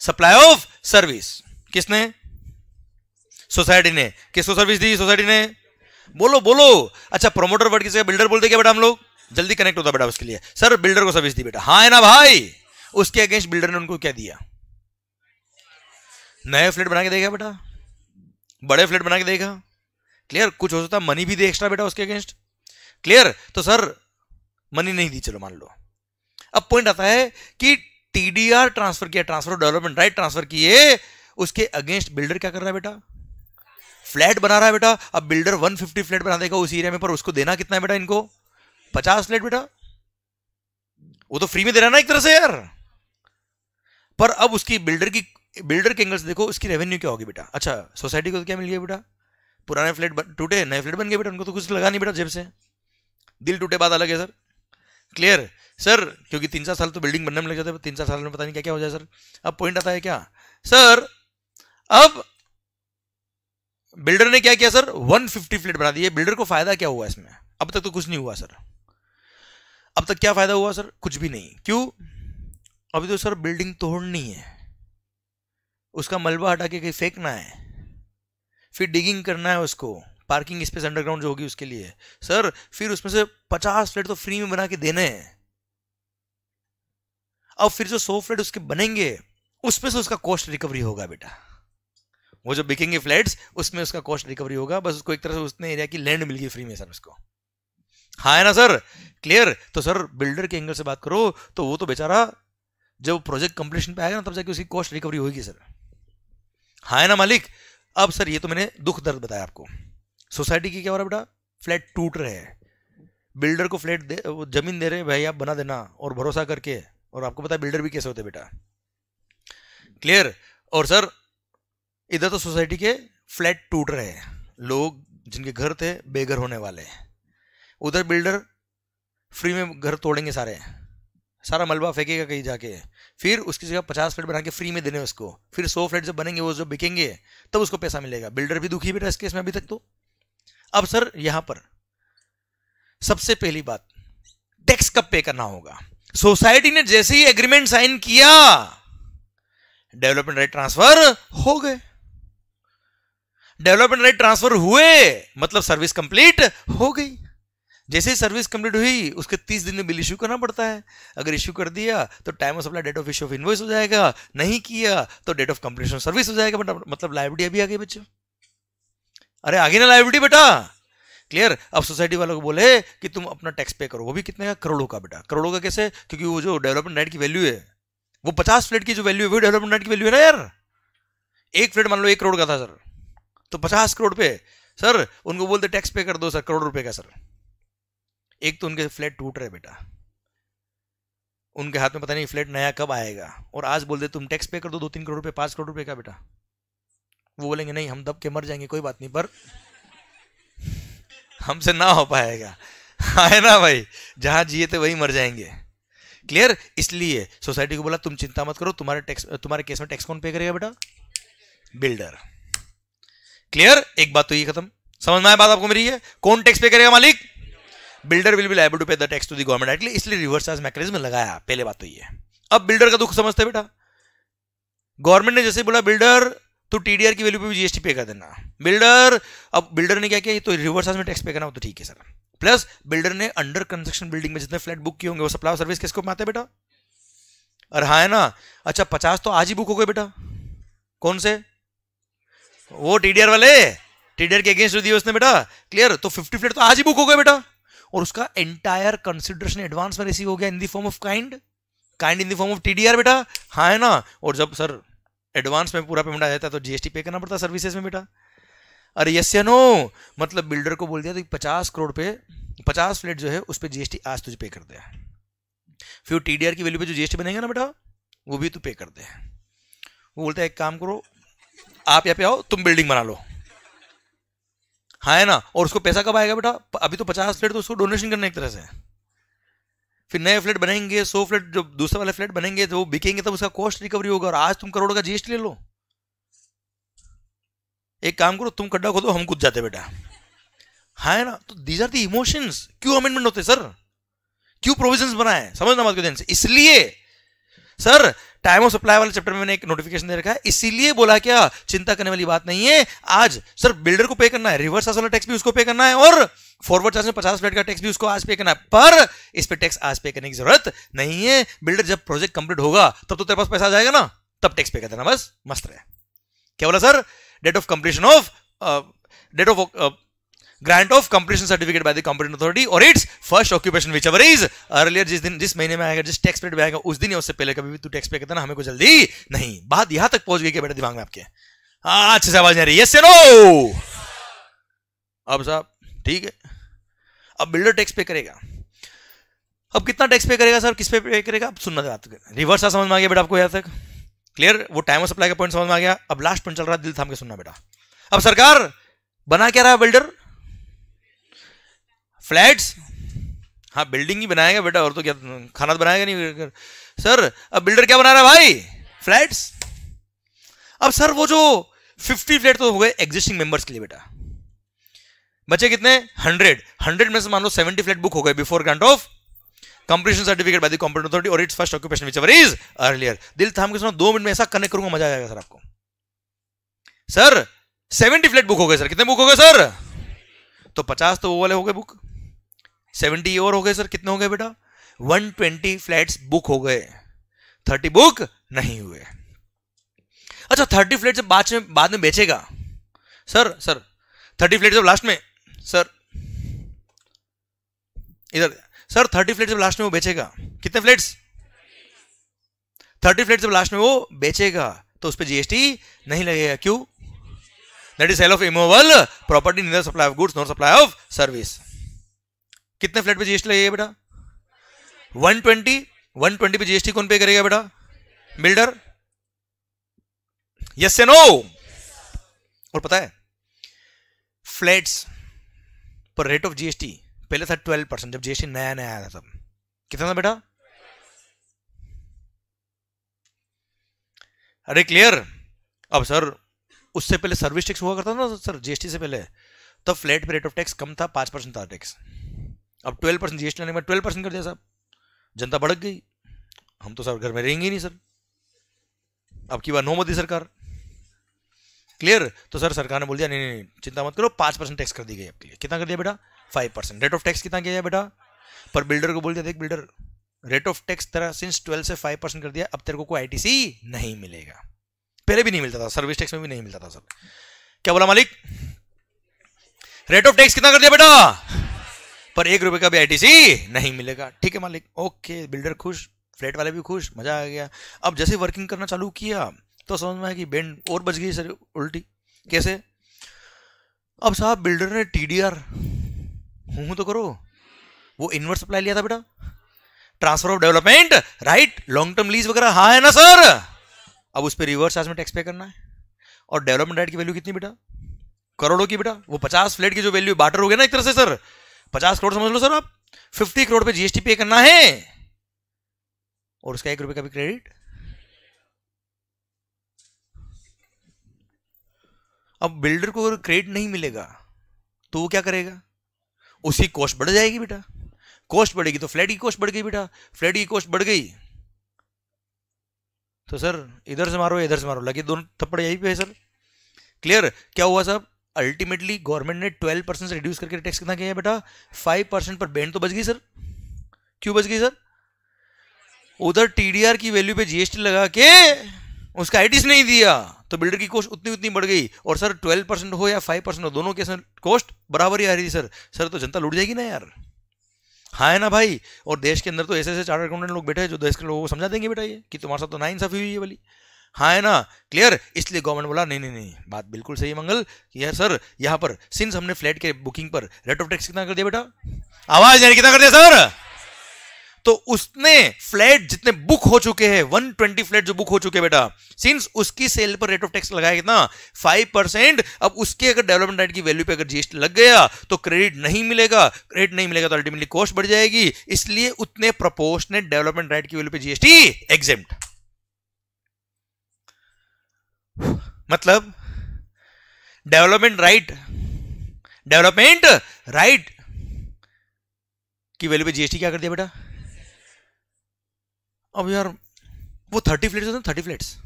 सप्लाई ऑफ सर्विस किसने सोसाइटी ने किसको सर्विस दी सोसाइटी ने बोलो बोलो अच्छा प्रोमोटर वर्ड किसके बिल्डर बोलते क्या बेटा हम लोग जल्दी कनेक्ट होता बेटा उसके लिए सर बिल्डर को सर्विस दी बेटा हाँ है ना भाई उसके अगेंस्ट बिल्डर ने उनको क्या दिया नए फ्लैट बना के देगा बेटा बड़े फ्लैट बना के देगा क्लियर कुछ हो सकता मनी भी दे एक्स्ट्रा बेटा उसके अगेंस्ट क्लियर तो सर मनी नहीं दी चलो मान लो अब पॉइंट आता है कि टीडीआर ट्रांसफर किया ट्रांसफर डेवलपमेंट राइट ट्रांसफर किए उसके अगेंस्ट बिल्डर क्या कर रहा है बेटा फ्लैट बना रहा है बेटा अब बिल्डर 150 फ्लैट बना देगा उस एरिया में पर उसको देना कितना है बेटा इनको 50 फ्लैट बेटा वो तो फ्री में दे रहा ना एक तरह से यार पर अब उसकी बिल्डर की बिल्डर के एंगल से देखो उसकी रेवेन्यू क्या होगी बेटा अच्छा सोसाइटी को तो क्या मिल गया बेटा पुराने फ्लैट टूटे नए फ्लैट बन गए बेटा उनको तो कुछ लगा नहीं बेटा जेब से दिल टूटे बाद अलग है सर क्लियर सर क्योंकि तीन चार साल तो बिल्डिंग बनने में लग जाते तीन चार साल में पता नहीं क्या क्या हो जाए सर अब पॉइंट आता है क्या सर अब बिल्डर ने क्या किया सर 150 फ्लैट बना दिए बिल्डर को फायदा क्या हुआ इसमें अब तक तो कुछ नहीं हुआ सर अब तक क्या फायदा हुआ सर कुछ भी नहीं क्यों अभी तो सर बिल्डिंग तोड़नी है उसका मलबा हटा के कहीं फेंकना है फिर डिगिंग करना है उसको पार्किंग स्पेस अंडरग्राउंड जो होगी उसके लिए सर फिर उसमें से पचास फ्लैट तो फ्री में बना के देने हैं और फिर जो सौ फ्लैट उसके बनेंगे उसमें से उसका कॉस्ट रिकवरी होगा बेटा वो जो बिकेंगे फ्लैट्स उसमें उसका कॉस्ट रिकवरी होगा बस उसको एक तरह से उसने एरिया की लैंड मिल गई फ्री में सर उसको हाँ है ना सर क्लियर तो सर बिल्डर के एंगल से बात करो तो वो तो बेचारा जब प्रोजेक्ट कंप्लीशन पे आएगा ना तब जाके उसकी कॉस्ट रिकवरी होगी सर हाँ है ना मालिक अब सर ये तो मैंने दुख दर्द बताया आपको सोसाइटी की क्या हो रहा है बेटा फ्लैट टूट रहे हैं बिल्डर को फ्लैट दे जमीन दे रहे हैं भाई आप बना देना और भरोसा करके और आपको पता है बिल्डर भी कैसे होते बेटा क्लियर और सर इधर तो सोसाइटी के फ्लैट टूट रहे हैं लोग जिनके घर थे बेघर होने वाले हैं उधर बिल्डर फ्री में घर तोड़ेंगे सारे सारा मलबा फेंकेगा कहीं जाके फिर उसकी जगह पचास फ्लैट बना के फ्री में देने उसको फिर सौ फ्लैट जब बनेंगे वो जब बिकेंगे तब तो उसको पैसा मिलेगा बिल्डर भी दुखी बेटा इस केस में अभी तक तो अब सर यहाँ पर सबसे पहली बात टैक्स कब पे करना होगा सोसाइटी ने जैसे ही एग्रीमेंट साइन किया डेवलपमेंट राइट ट्रांसफर हो गए डेवलपमेंट राइट ट्रांसफर हुए मतलब सर्विस कंप्लीट हो गई जैसे ही सर्विस कंप्लीट हुई उसके तीस दिन में बिल इश्यू करना पड़ता है अगर इश्यू कर दिया तो time of supply date of issue of invoice हो जाएगा नहीं किया तो डेट ऑफ कंप्लीशन सर्विस हो जाएगा मतलब लाइबिलिटी अभी आ गई बच्चों अरे आगे ना लाइबिलिटी बेटा क्लियर अब सोसाइटी वालों को बोले कि तुम अपना टैक्स पे करो वो भी कितने का करोड़ों का बेटा करोड़ों का कैसे क्योंकि वो जो डेवलपमेंट नाइट की वैल्यू है वो पचास फ्लेट की जो वैल्यू है वो डेवलपमेंट नाइट की वैल्यू है ना यार एक फ्लेट मान लो एक करोड़ का था सर तो पचास करोड़ पे सर उनको बोलते टैक्स पे कर दो सर करोड़ रुपए का सर एक तो उनके फ्लैट टूट रहे बेटा उनके हाथ में पता नहीं फ्लैट नया कब आएगा और आज बोल दे तुम टैक्स पे कर दो दो तीन करोड़ रुपए पांच करोड़ रुपए का बेटा वो बोलेंगे नहीं हम दब के मर जाएंगे कोई बात नहीं पर हमसे ना हो पाएगा है ना भाई जहां जिए थे वही मर जाएंगे क्लियर इसलिए सोसाइटी को बोला तुम चिंता मत करो तुम्हारे टैक्स तुम्हारे केस में टैक्स कौन पे करेगा बेटा बिल्डर क्लियर एक बात तो ये खत्म समझ में आया बात आपको मेरी है कौन टैक्स पे करेगा मालिक builder will be liable to pay the tax to the government एटली इसलिए रिवर्स चार्ज मैकेनिज्म लगाया पहले बात तो ये अब बिल्डर का दुख समझते बेटा गवर्नमेंट ने जैसे बोला बिल्डर तो टीडीआर की वैल्यू पे भी जीएसटी पे कर देना बिल्डर अब बिल्डर ने क्या किया तो रिवर्स में टैक्स पे करना हो तो ठीक है सर प्लस बिल्डर ने अंडर कंस्ट्रक्शन बिल्डिंग में जितने फ्लैट बुक किए होंगे वो सप्लाई सर्विस किसको माते बेटा अरे हाँ है ना अच्छा पचास तो आज ही बुक हो गए बेटा कौन से वो टीडीआर वाले टीडीआर के अगेंस्ट दिए उसने बेटा क्लियर तो फिफ्टी फ्लैट तो आज ही बुक हो गए बेटा और उसका एंटायर कंसिडरेशन एडवांस में रिसीव हो गया in the form of kind kind in the form of TDR बेटा हाँ है ना और जब सर एडवांस में पूरा पेमेंट आ जाता है तो जीएसटी पे करना पड़ता सर्विसेज में बेटा अरे यस या नो मतलब बिल्डर को बोल दिया तो पचास करोड़ पे पचास फ्लैट जो है उस पर जीएसटी आज तुझे पे कर दे फिर टीडीआर की वैल्यू पे जो जीएसटी बनेगा ना बेटा वो भी तू पे कर दे वो बोलता है एक काम करो आप यहाँ पे आओ तुम बिल्डिंग बना लो हाँ है ना और उसको पैसा कब आएगा बेटा अभी तो पचास फ्लैट तो उसको डोनेशन करना एक तरह से फिर नए फ्लैट बनेंगे सो फ्लैट जो दूसरे वाले फ्लैट बनेंगे तो वो बिकेंगे तब उसका कॉस्ट रिकवरी होगा और आज तुम करोड़ का जीएसटी ले लो एक काम करो तुम खड्डा खोदो हम कूद जाते बेटा हाँ है ना तो दीज आर दी इमोशंस क्यों अमेंडमेंट होते सर क्यों प्रोविजन बनाए समझना इसलिए सर टाइम ऑफ सप्लाई वाले चैप्टर में मैंने एक नोटिफिकेशन दे रखा है इसीलिए बोला क्या चिंता करने वाली बात नहीं है आज सर बिल्डर को पे करना है रिवर्स चार्ज वाला टैक्स भी उसको पे करना है और फॉरवर्ड चार्ज में पचास फ्लैट का टैक्स भी उसको आज पे करना है पर इस पर टैक्स आज पे करने की जरूरत नहीं है बिल्डर जब प्रोजेक्ट कंप्लीट होगा तब तो तेरे पास पैसा आ जाएगा ना तब टैक्स पे कर देना बस मस्त रहे क्या बोला sir date of completion of date of grant of completion certificate by the company authority और its first occupation whichever is earlier जिस दिन जिस महीने में आएगा जिस टैक्स पेड में आएगा उस दिन या उससे पहले कभी भी तू टैक्स पे करता ना हमें को जल्दी नहीं बात यहां तक पहुंच गई क्या बेटे दिमाग में आपके हाँ, अच्छे से आवाज नहीं रही नो अब साहब ठीक है अब बिल्डर टैक्स पे करेगा अब कितना टैक्स पे करेगा सर किस पे पे करेगा अब सुनना चाहते रिवर्स आ समझ में आ गया बेटा आपको यहाँ तक क्लियर वो टाइम ऑफ सप्लाई का पॉइंट समझ में आ गया अब लास्ट पॉइंट चल रहा है दिल थाम के सुनना बेटा अब सरकार बना क्या रहा है बिल्डर फ्लैट्स हाँ बिल्डिंग ही बनाएगा बेटा और तो क्या खाना तो बनाएगा नहीं सर अब बिल्डर क्या बना रहा है भाई फ्लैट्स अब सर वो जो फिफ्टी फ्लैट तो हो गए एग्जिस्टिंग मेंबर्स के लिए बेटा बचे कितने हंड्रेड हंड्रेड में से मान लो सेवेंटी फ्लैट बुक हो गए before grant of completion certificate by the authority और its first occupation whichever is earlier दिल थाम के दो मिनट में ऐसा कनेक्ट करूंगा मजा आएगा सर आपको सर सेवेंटी फ्लैट बुक हो गए सर कितने बुक हो गए सर तो पचास तो वो वाले हो गए बुक सेवेंटी और हो गए सर कितने हो गए बेटा वन ट्वेंटी फ्लैट बुक हो गए थर्टी बुक नहीं हुए अच्छा थर्टी फ्लैट बाद में बाद में बेचेगा सर सर थर्टी फ्लैट जब लास्ट में सर इधर सर थर्टी फ्लैट जब लास्ट में वो बेचेगा कितने फ्लैट्स थर्टी फ्लैट जब लास्ट में वो बेचेगा तो उस पर जीएसटी नहीं लगेगा क्यों that is sale of immovable property neither supply of goods not supply of service कितने फ्लैट पे जीएसटी लगेगा बेटा 120 120 पे जीएसटी कौन पे करेगा बेटा बिल्डर यस से नो और पता है फ्लैट्स पर रेट ऑफ जीएसटी पहले था 12 परसेंट जब जीएसटी नया नया आया था तब कितना था बेटा अरे क्लियर अब सर उससे पहले सर्विस टैक्स हुआ करता था ना सर जीएसटी से पहले तब तो फ्लैट पे रेट ऑफ टैक्स कम था पांच परसेंट था टैक्स अब ट्वेल्व परसेंट जी लाने में ट्वेल्व परसेंट कर दिया साहब जनता भड़क गई हम तो सर घर में रहेंगे नहीं सर अब की बार नो मोदी सरकार क्लियर तो सर सरकार ने बोल दिया नहीं नहीं, नहीं चिंता मत करो पाँच परसेंट टैक्स कर दी गई आपके लिए कितना कर दिया बेटा five percent rate of tax कितना किया बेटा पर बिल्डर को बोल दिया देख बिल्डर रेट ऑफ टैक्स तेरा सिंस ट्वेल्व से फाइव परसेंट कर दिया अब तेरे को कोई आईटीसी नहीं मिलेगा पहले भी नहीं मिलता था सर्विस टैक्स में भी नहीं मिलता था सर क्या बोला मालिक रेट ऑफ टैक्स कितना कर दिया बेटा पर एक रुपए का भी आईटीसी नहीं मिलेगा ठीक है मालिक ओके बिल्डर खुश फ्लैट वाले भी खुश मजा आ गया अब जैसे वर्किंग करना चालू किया तो समझ में आया कि बैंड और बच गई सर उल्टी कैसे अब साहब बिल्डर ने टी डी आर हूं तो करो वो इनवर्स सप्लाई लिया था बेटा transfer of development right long term lease वगैरह हाँ है ना सर अब उस पर रिवर्स चार्ज में टैक्स पे करना है और डेवलपमेंट राइट की वैल्यू कितनी बेटा करोड़ों की बेटा वो पचास फ्लैट की जो वैल्यू बाटर हो गया ना एक तरह से सर पचास करोड़ समझ लो सर आप फिफ्टी करोड़ पे जीएसटी पे करना है और उसका एक रुपए का भी क्रेडिट अब बिल्डर को अगर क्रेडिट नहीं मिलेगा तो वो क्या करेगा उसकी कॉस्ट बढ़ जाएगी बेटा कॉस्ट बढ़ेगी तो फ्लैट की कॉस्ट बढ़ गई बेटा फ्लैट की कॉस्ट बढ़ गई तो सर इधर से मारो इधर से मारो लगे दोनों थप्पड़ यही पे है सर क्लियर क्या हुआ साहब अल्टीमेटली गवर्नमेंट ने ट्वेल्व परसेंट से रिड्यूस करके टैक्स कितना किया है बेटा फाइव परसेंट पर बैंड तो बच गई सर क्यों बच गई सर उधर टीडीआर की वैल्यू पे जीएसटी लगा के उसका आईटीस नहीं दिया तो बिल्डर की कॉस्ट उतनी उतनी बढ़ गई और सर ट्वेल्व परसेंट हो या फाइव परसेंट हो दोनों के कॉस्ट बराबर ही आ रही थी सर सर तो जनता लुट जाएगी ना यार हाँ है ना भाई और देश के अंदर तो ऐसे ऐसे चार्टर अकाउंटेंट लोग बैठे हैं जो देश के लोगों को समझा देंगे बेटा ये कि तुम्हारे साथ तो ना इंसाफी हुई है वाली हाँ है ना क्लियर इसलिए गवर्नमेंट बोला नहीं नहीं नहीं बात बिल्कुल सही है मंगल यह सर यहाँ पर सिंस हमने फ्लैट के बुकिंग पर रेट ऑफ टैक्स कितना कर दिया बेटा आवाज यानी कितना कर दिया सर तो उसने फ्लैट जितने बुक हो चुके हैं 120 फ्लैट जो बुक हो चुके हैं बेटा सिंस उसकी सेल पर रेट ऑफ टैक्स लगाया कितना 5 परसेंट अब उसके अगर डेवलपमेंट राइट की वैल्यू पे अगर जीएसटी लग गया तो क्रेडिट नहीं मिलेगा क्रेडिट नहीं मिलेगा तो अल्टीमेटली कॉस्ट बढ़ जाएगी इसलिए उतने प्रपोर्शनेट डेवलपमेंट राइट की वैल्यू पे जीएसटी एग्जेप्ट मतलब डेवलपमेंट राइट डेवलपमेंट राइट की वैल्यू पे जीएसटी क्या कर दिया बेटा अब यार वो थर्टी फ्लैट्स होते हैं थर्टी फ्लैट्स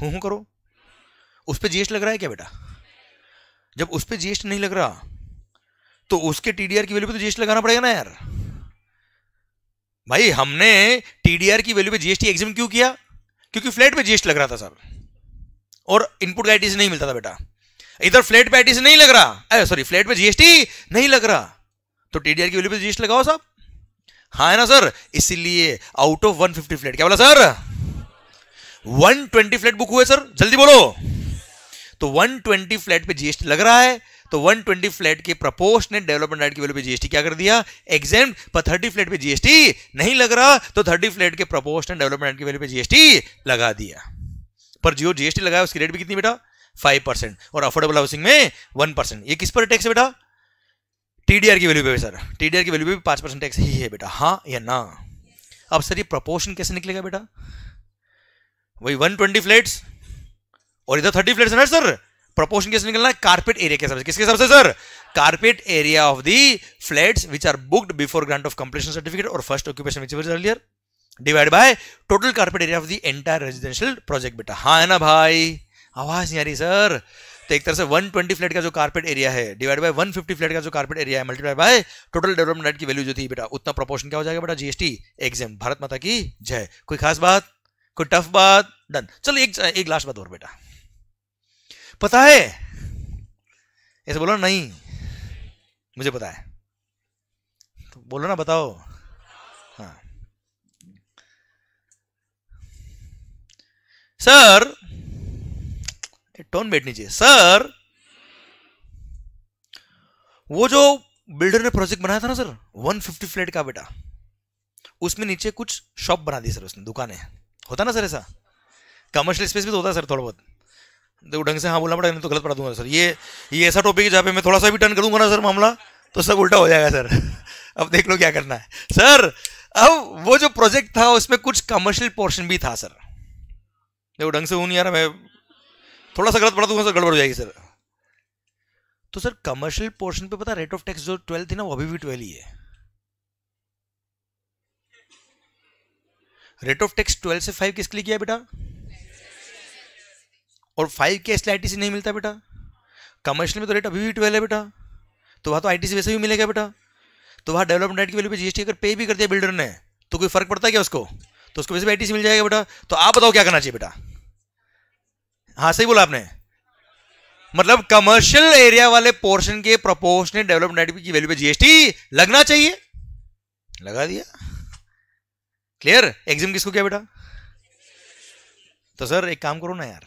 हूँ हूँ करो उस पर जीएसटी लग रहा है क्या बेटा जब उस पर जीएसटी नहीं लग रहा तो उसके टीडीआर की वैल्यू पे तो जीएसटी लगाना पड़ेगा ना यार भाई हमने टीडीआर की वैल्यू पे जीएसटी एग्जाम क्यों किया क्योंकि फ्लैट पे जीएसटी लग रहा था साहब और इनपुट का आईटीसी नहीं मिलता था बेटा इधर फ्लैट पे आईटीसी नहीं लग रहा सॉरी फ्लैट पे जीएसटी नहीं लग रहा तो टीडीआर की वैल्यू पे जीएसटी लगाओ साहब हाँ है ना सर इसीलिए आउट ऑफ 150 फ्लैट क्या बोला सर 120 फ्लैट बुक हुए सर जल्दी बोलो तो 120 फ्लैट पे जीएसटी लग रहा है तो 120 फ्लैट के ने डेवलपमेंट राइट की वैल्यू पे जीएसटी क्या कर दिया एग्जाम पर 30 फ्लैट पे जीएसटी नहीं लग रहा तो 30 फ्लैट के ने डेवलपमेंट राइट की वैल्यू पे जीएसटी लगा दिया पर जो जीएसटी लगाया उसकी रेट भी कितनी बेटा फाइव परसेंट और अफोर्डेबल हाउसिंग में वन परसेंट ये किस पर टैक्स है बेटा टीडीआर की वैल्यू पे सर टीडीआर की वैल्यू पे भी पाँच परसेंट टैक्स ही है बेटा हाँ या ना अब सर ये प्रपोर्शन कैसे निकलेगा बेटा वही वन ट्वेंटी फ्लैट्स और इधर थर्टी फ्लैट्स है ना सर प्रपोर्शन कैसे निकलना है कारपेट एरिया के हिसाब से किसके हिसाब से sir carpet area of the flats which are booked before grant of completion certificate और first occupation which earlier divide by total carpet area of the entire residential project बेटा हाँ है ना भाई आवाज नहीं आ रही सर तो एक तरह से 120 फ्लैट का जो कारपेट एरिया है डिवाइड बाय 150 फ्लैट का जो कारपेट एरिया है multiply by total development right की वैल्यू जो थी बेटा उतना प्रोपोर्शन क्या हो जाएगा बेटा जीएसटी एग्जाम भारत माता की जय कोई खास बात कोई टफ बात डन चलो एक एक लास्ट बात और बेटा पता है ऐसे बोलो नहीं मुझे पता है तो बोलो ना बताओ सर टोन बैठनी चाहिए सर वो जो बिल्डर ने प्रोजेक्ट बनाया था ना सर 150 फ्लैट का बेटा उसमें नीचे कुछ शॉप बना दी सर उसने दुकाने होता ना सर ऐसा कमर्शियल स्पेस भी तो होता है सर थोड़ा बहुत देखो ढंग से हाँ बोलना पड़ा नहीं तो गलत पढ़ा दूंगा सर ये ये ऐसा टॉपिक है जहाँ पे मैं थोड़ा सा भी टर्न करूंगा ना सर मामला तो सब उल्टा हो जाएगा सर [LAUGHS] अब देख लो क्या करना है सर अब वो जो प्रोजेक्ट था उसमें कुछ कमर्शियल पोर्शन भी था सर देखो ढंग से हूँ नहीं यार मैं थोड़ा सा गलत पढ़ा दूंगा तो सर गड़बड़ हो जाएगी सर तो सर कमर्शियल पोर्शन पे पता रेट ऑफ टैक्स जो ट्वेल्व थी ना वो अभी भी ट्वेल्व ही है रेट ऑफ टैक्स ट्वेल्व से फाइव किसके लिए किया बेटा और फाइव के इसलिए आई नहीं मिलता बेटा कमर्शियल में तो रेट अभी भी ट्वेल्व है बेटा तो वहां तो आई वैसे भी मिलेगा बेटा तो वहां डेवलपमेंट राइट की वैल्यू पे जीएसटी अगर पे भी कर दिया बिल्डर ने तो कोई फर्क पड़ता है क्या उसको तो उसको वैसे भी आई मिल जाएगा बेटा तो आप बताओ क्या करना चाहिए बेटा हाँ सही बोला आपने मतलब कमर्शियल एरिया वाले पोर्शन के प्रोपोर्शनल डेवलपमेंट की वैल्यू पे जीएसटी लगना चाहिए लगा दिया क्लियर एग्जाम किसको क्या बेटा तो सर एक काम करो ना यार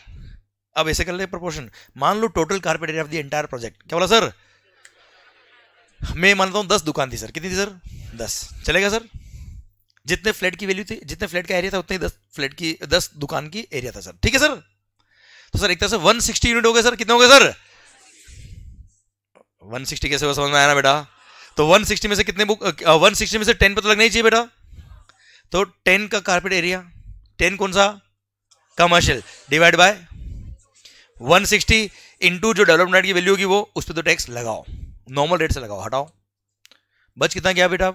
अब ऐसे कर ले प्रपोर्शन मान लो total carpet area of the entire project क्या बोला सर मैं मानता हूं दस दुकान थी सर कितनी थी सर दस चलेगा सर जितने फ्लैट की वैल्यू थी जितने फ्लैट का एरिया था उतने ही दस फ्लैट की दस दुकान की एरिया था सर ठीक है सर तो सर एक तरह से 160 यूनिट हो गए सर कितने हो गए सर 160 कैसे समझ में आया ना बेटा तो 160 में से कितने बुक वन सिक्सटी में से टेन पर तो लगना ही चाहिए बेटा तो टेन का कारपेट एरिया टेन कौन सा commercial divide by 160 sixty into जो डेवलपमेंट की वैल्यू होगी वो उस पर तो टैक्स लगाओ नॉर्मल रेट से लगाओ हटाओ बच कितना गया बेटा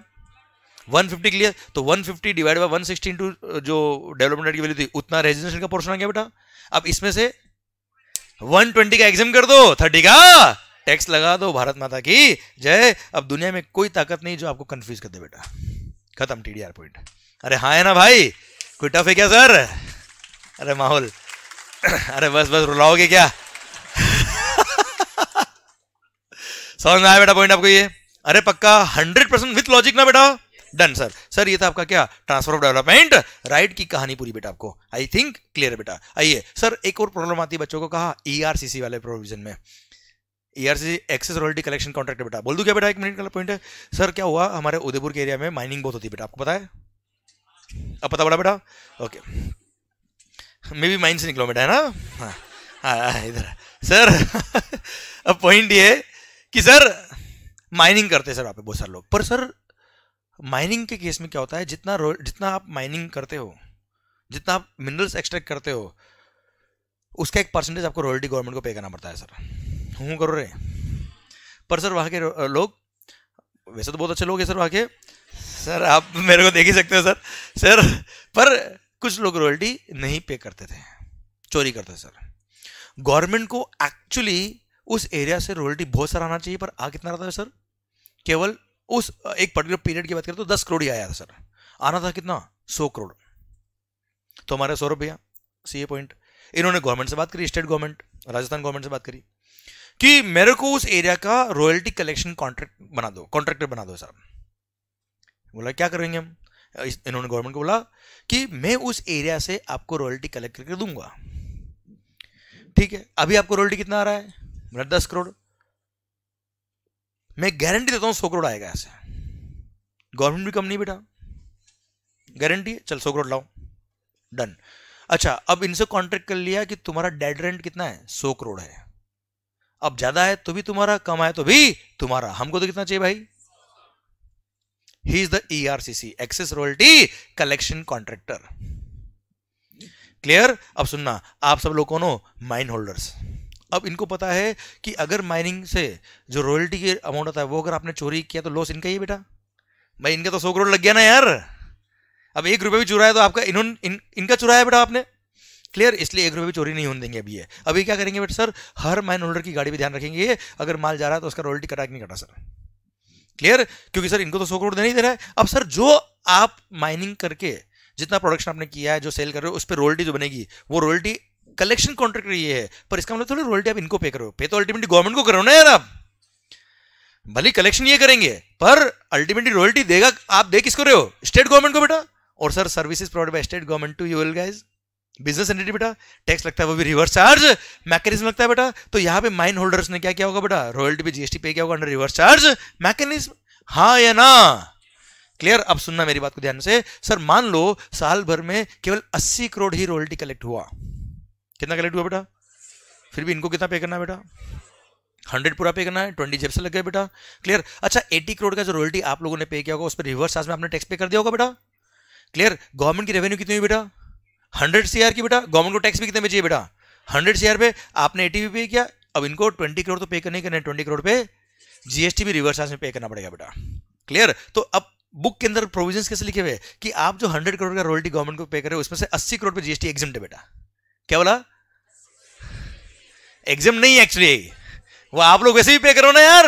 150 क्लियर तो 150 डिवाइड बाय 160 इंटू जो डेवलपमेंट रेट की वैल्यू थी उतना रेजिडेंशियल का पोर्शन आ गया बेटा अब इसमें से 120 का एग्जाम कर दो 30 का टैक्स लगा दो भारत माता की जय अब दुनिया में कोई ताकत नहीं जो आपको कंफ्यूज कर दे बेटा खत्म टीडीआर पॉइंट अरे हाँ है ना भाई कोई टफ है क्या सर अरे माहौल [COUGHS] अरे बस बस रुलाओगे क्या [LAUGHS] समझ में आया बेटा पॉइंट आपको ये अरे पक्का हंड्रेड परसेंट विथ लॉजिक ना बेटा डन सर सर ये था आपका क्या ट्रांसफर ऑफ डेवलपमेंट राइट की कहानी पूरी बेटा आपको आई थिंक क्लियर है बेटा आइए सर एक और प्रॉब्लम आती है बच्चों को कहा ईआरसीसी e वाले प्रोविजन में ERCC excess royalty collection contract बेटा बोल दू क्या बेटा एक मिनट का पॉइंट है सर क्या हुआ हमारे उदयपुर के एरिया में माइनिंग बहुत होती है बेटा आपको पता है अब पता बड़ा बेटा ओके मे बी माइन से निकलो बेटा है ना हाँ। इधर सर [LAUGHS] अब पॉइंट ये कि सर माइनिंग करते हैं सर वहाँ पे बहुत सारे लोग पर सर माइनिंग के केस में क्या होता है जितना जितना आप माइनिंग करते हो जितना आप मिनरल्स एक्सट्रैक्ट करते हो उसका एक परसेंटेज आपको रॉयल्टी गवर्नमेंट को पे करना पड़ता है सर हूँ करो रे पर सर वहाँ के लोग वैसे तो बहुत अच्छे लोग हैं सर वहाँ के सर आप मेरे को देख ही सकते हो सर सर पर कुछ लोग रॉयल्टी नहीं पे करते थे चोरी करते थे सर गवर्नमेंट को एक्चुअली उस एरिया से रॉयल्टी बहुत सारा आना चाहिए पर आ कितना रहता है सर केवल उस एक पर्टिकुलर पीरियड की बात करें तो दस करोड़ ही आया था सर आना था कितना सौ करोड़ तो हमारे सौ रुपया सी ए पॉइंट इन्होंने गवर्नमेंट से बात करी स्टेट गवर्नमेंट राजस्थान गवर्नमेंट से बात करी कि मेरे को उस एरिया का रॉयल्टी कलेक्शन कॉन्ट्रैक्ट बना दो कॉन्ट्रैक्टर बना दो सर बोला क्या करेंगे हम इन्होंने गवर्नमेंट को बोला कि मैं उस एरिया से आपको रॉयल्टी कलेक्ट करके दूंगा ठीक है अभी आपको रॉयल्टी कितना आ रहा है मतलब दस करोड़ मैं गारंटी देता हूँ सौ करोड़ आएगा ऐसे गवर्नमेंट भी कम नहीं बेटा गारंटी है चल सौ करोड़ लाओ डन अच्छा अब इनसे कॉन्ट्रैक्ट कर लिया कि तुम्हारा डेड रेंट कितना है सौ करोड़ है अब ज्यादा है तो भी तुम्हारा कम है तो भी तुम्हारा हमको तो कितना चाहिए भाई he is the E R C C excess royalty collection contractor clear अब सुनना आप सब लोगों नो माइंड माइन होल्डर्स अब इनको पता है कि अगर माइनिंग से जो रॉयल्टी के अमाउंट आता है वो अगर आपने चोरी किया तो लॉस इनका ही बेटा भाई इनका तो सौ करोड़ लग गया ना यार अब एक रुपये भी चुराया तो आपका इन्होंने इन, इनका चुराया बेटा आपने क्लियर इसलिए एक रुपये भी चोरी नहीं होने देंगे अभी ये अभी क्या करेंगे बेटा सर हर माइन होल्डर की गाड़ी पर ध्यान रखेंगे अगर माल जा रहा है तो उसका रॉयल्टी कटा कि नहीं कटा सर क्लियर क्योंकि सर इनको तो सौ करोड़ देना ही दे रहा है अब सर जो आप माइनिंग करके जितना प्रोडक्शन आपने किया है जो सेल कर रहे हो उस पर रॉयल्टी जो बनेगी वो रॉयल्टी कलेक्शन कॉन्ट्रैक्ट ये है पर इसका मतलब थोड़ी रॉयल्टी आप इनको पे करो पे तो अल्टीमेटली गवर्नमेंट को करो ना यार आप भले कलेक्शन ये करेंगे पर अल्टीमेटली रॉयल्टी देगा आप दे किसको रहे हो स्टेट गवर्नमेंट को बेटा और sir service provide by state government to यूएल गाइज बिजनेस एंटिटी बेटा टैक्स लगता है वो भी रिवर्स चार्ज मैकेनिज्म लगता है बेटा तो यहाँ पे माइन होल्डर्स ने क्या किया होगा बेटा रॉयल्टी पे जीएसटी पे किया होगा अंडर रिवर्स चार्ज मैकेनिज्म हाँ या ना क्लियर अब सुनना मेरी बात को ध्यान से सर मान लो साल भर में केवल 80 करोड़ ही रॉयल्टी कलेक्ट हुआ कितना कलेक्ट हुआ बेटा फिर भी इनको कितना पे करना है बेटा हंड्रेड पूरा पे करना है ट्वेंटी जेब से लग गया बेटा क्लियर अच्छा एटी करोड़ का जो रॉयल्टी आप लोगों ने पे किया होगा उस पर रिवर्स चार्ज में आपने टैक्स पे कर दिया होगा बेटा क्लियर गवर्नमेंट की रेवेन्यू कितनी हुई बेटा हंड्रेड सी की बेटा गवर्नमेंट को टैक्स भी कितने में चाहिए बेटा हंड्रेड सी पे आपने एटी भी पे किया अब इनको ट्वेंटी करोड़ तो पे करने करना है ट्वेंटी करोड़ पे जीएसटी भी रिवर्स चार्ज में पे करना पड़ेगा बेटा क्लियर तो अब बुक के अंदर प्रोविजन कैसे लिखे हुए कि आप जो हंड्रेड करोड़ का रॉयल्टी गवर्नमेंट को पे कर रहे हो उसमें से अस्सी करोड़ पे जीएसटी एक्जिम है बेटा क्या बोला एग्जाम नहीं एक्चुअली वो आप लोग वैसे भी पे करो ना यार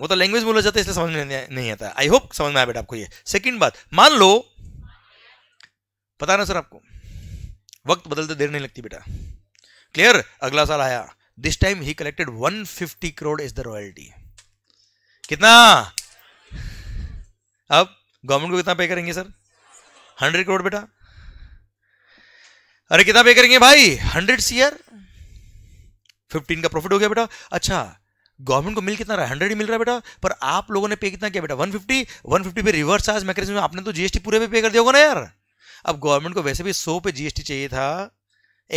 वो तो लैंग्वेज बोला जाता है इसलिए समझ में नहीं आता आई होप समझ में आया बेटा आपको ये सेकंड बात मान लो पता ना सर आपको वक्त बदलते देर नहीं लगती बेटा क्लियर अगला साल आया दिस टाइम ही collected 150 crore is the royalty कितना अब गवर्नमेंट को कितना पे करेंगे सर 100 करोड़ बेटा अरे कितना पे करेंगे भाई हंड्रेड सीयर फिफ्टीन का प्रॉफिट हो गया बेटा अच्छा गवर्नमेंट को मिल कितना रहा है हंड्रेड ही मिल रहा है बेटा पर आप लोगों ने पे कितना किया बेटा वन फिफ्टी वन फिफ्टी पे रिवर्स चार्ज मैके आपने तो जीएसटी पूरे पे पे कर दिया होगा ना यार अब गवर्नमेंट को वैसे भी सौ पे जीएसटी चाहिए था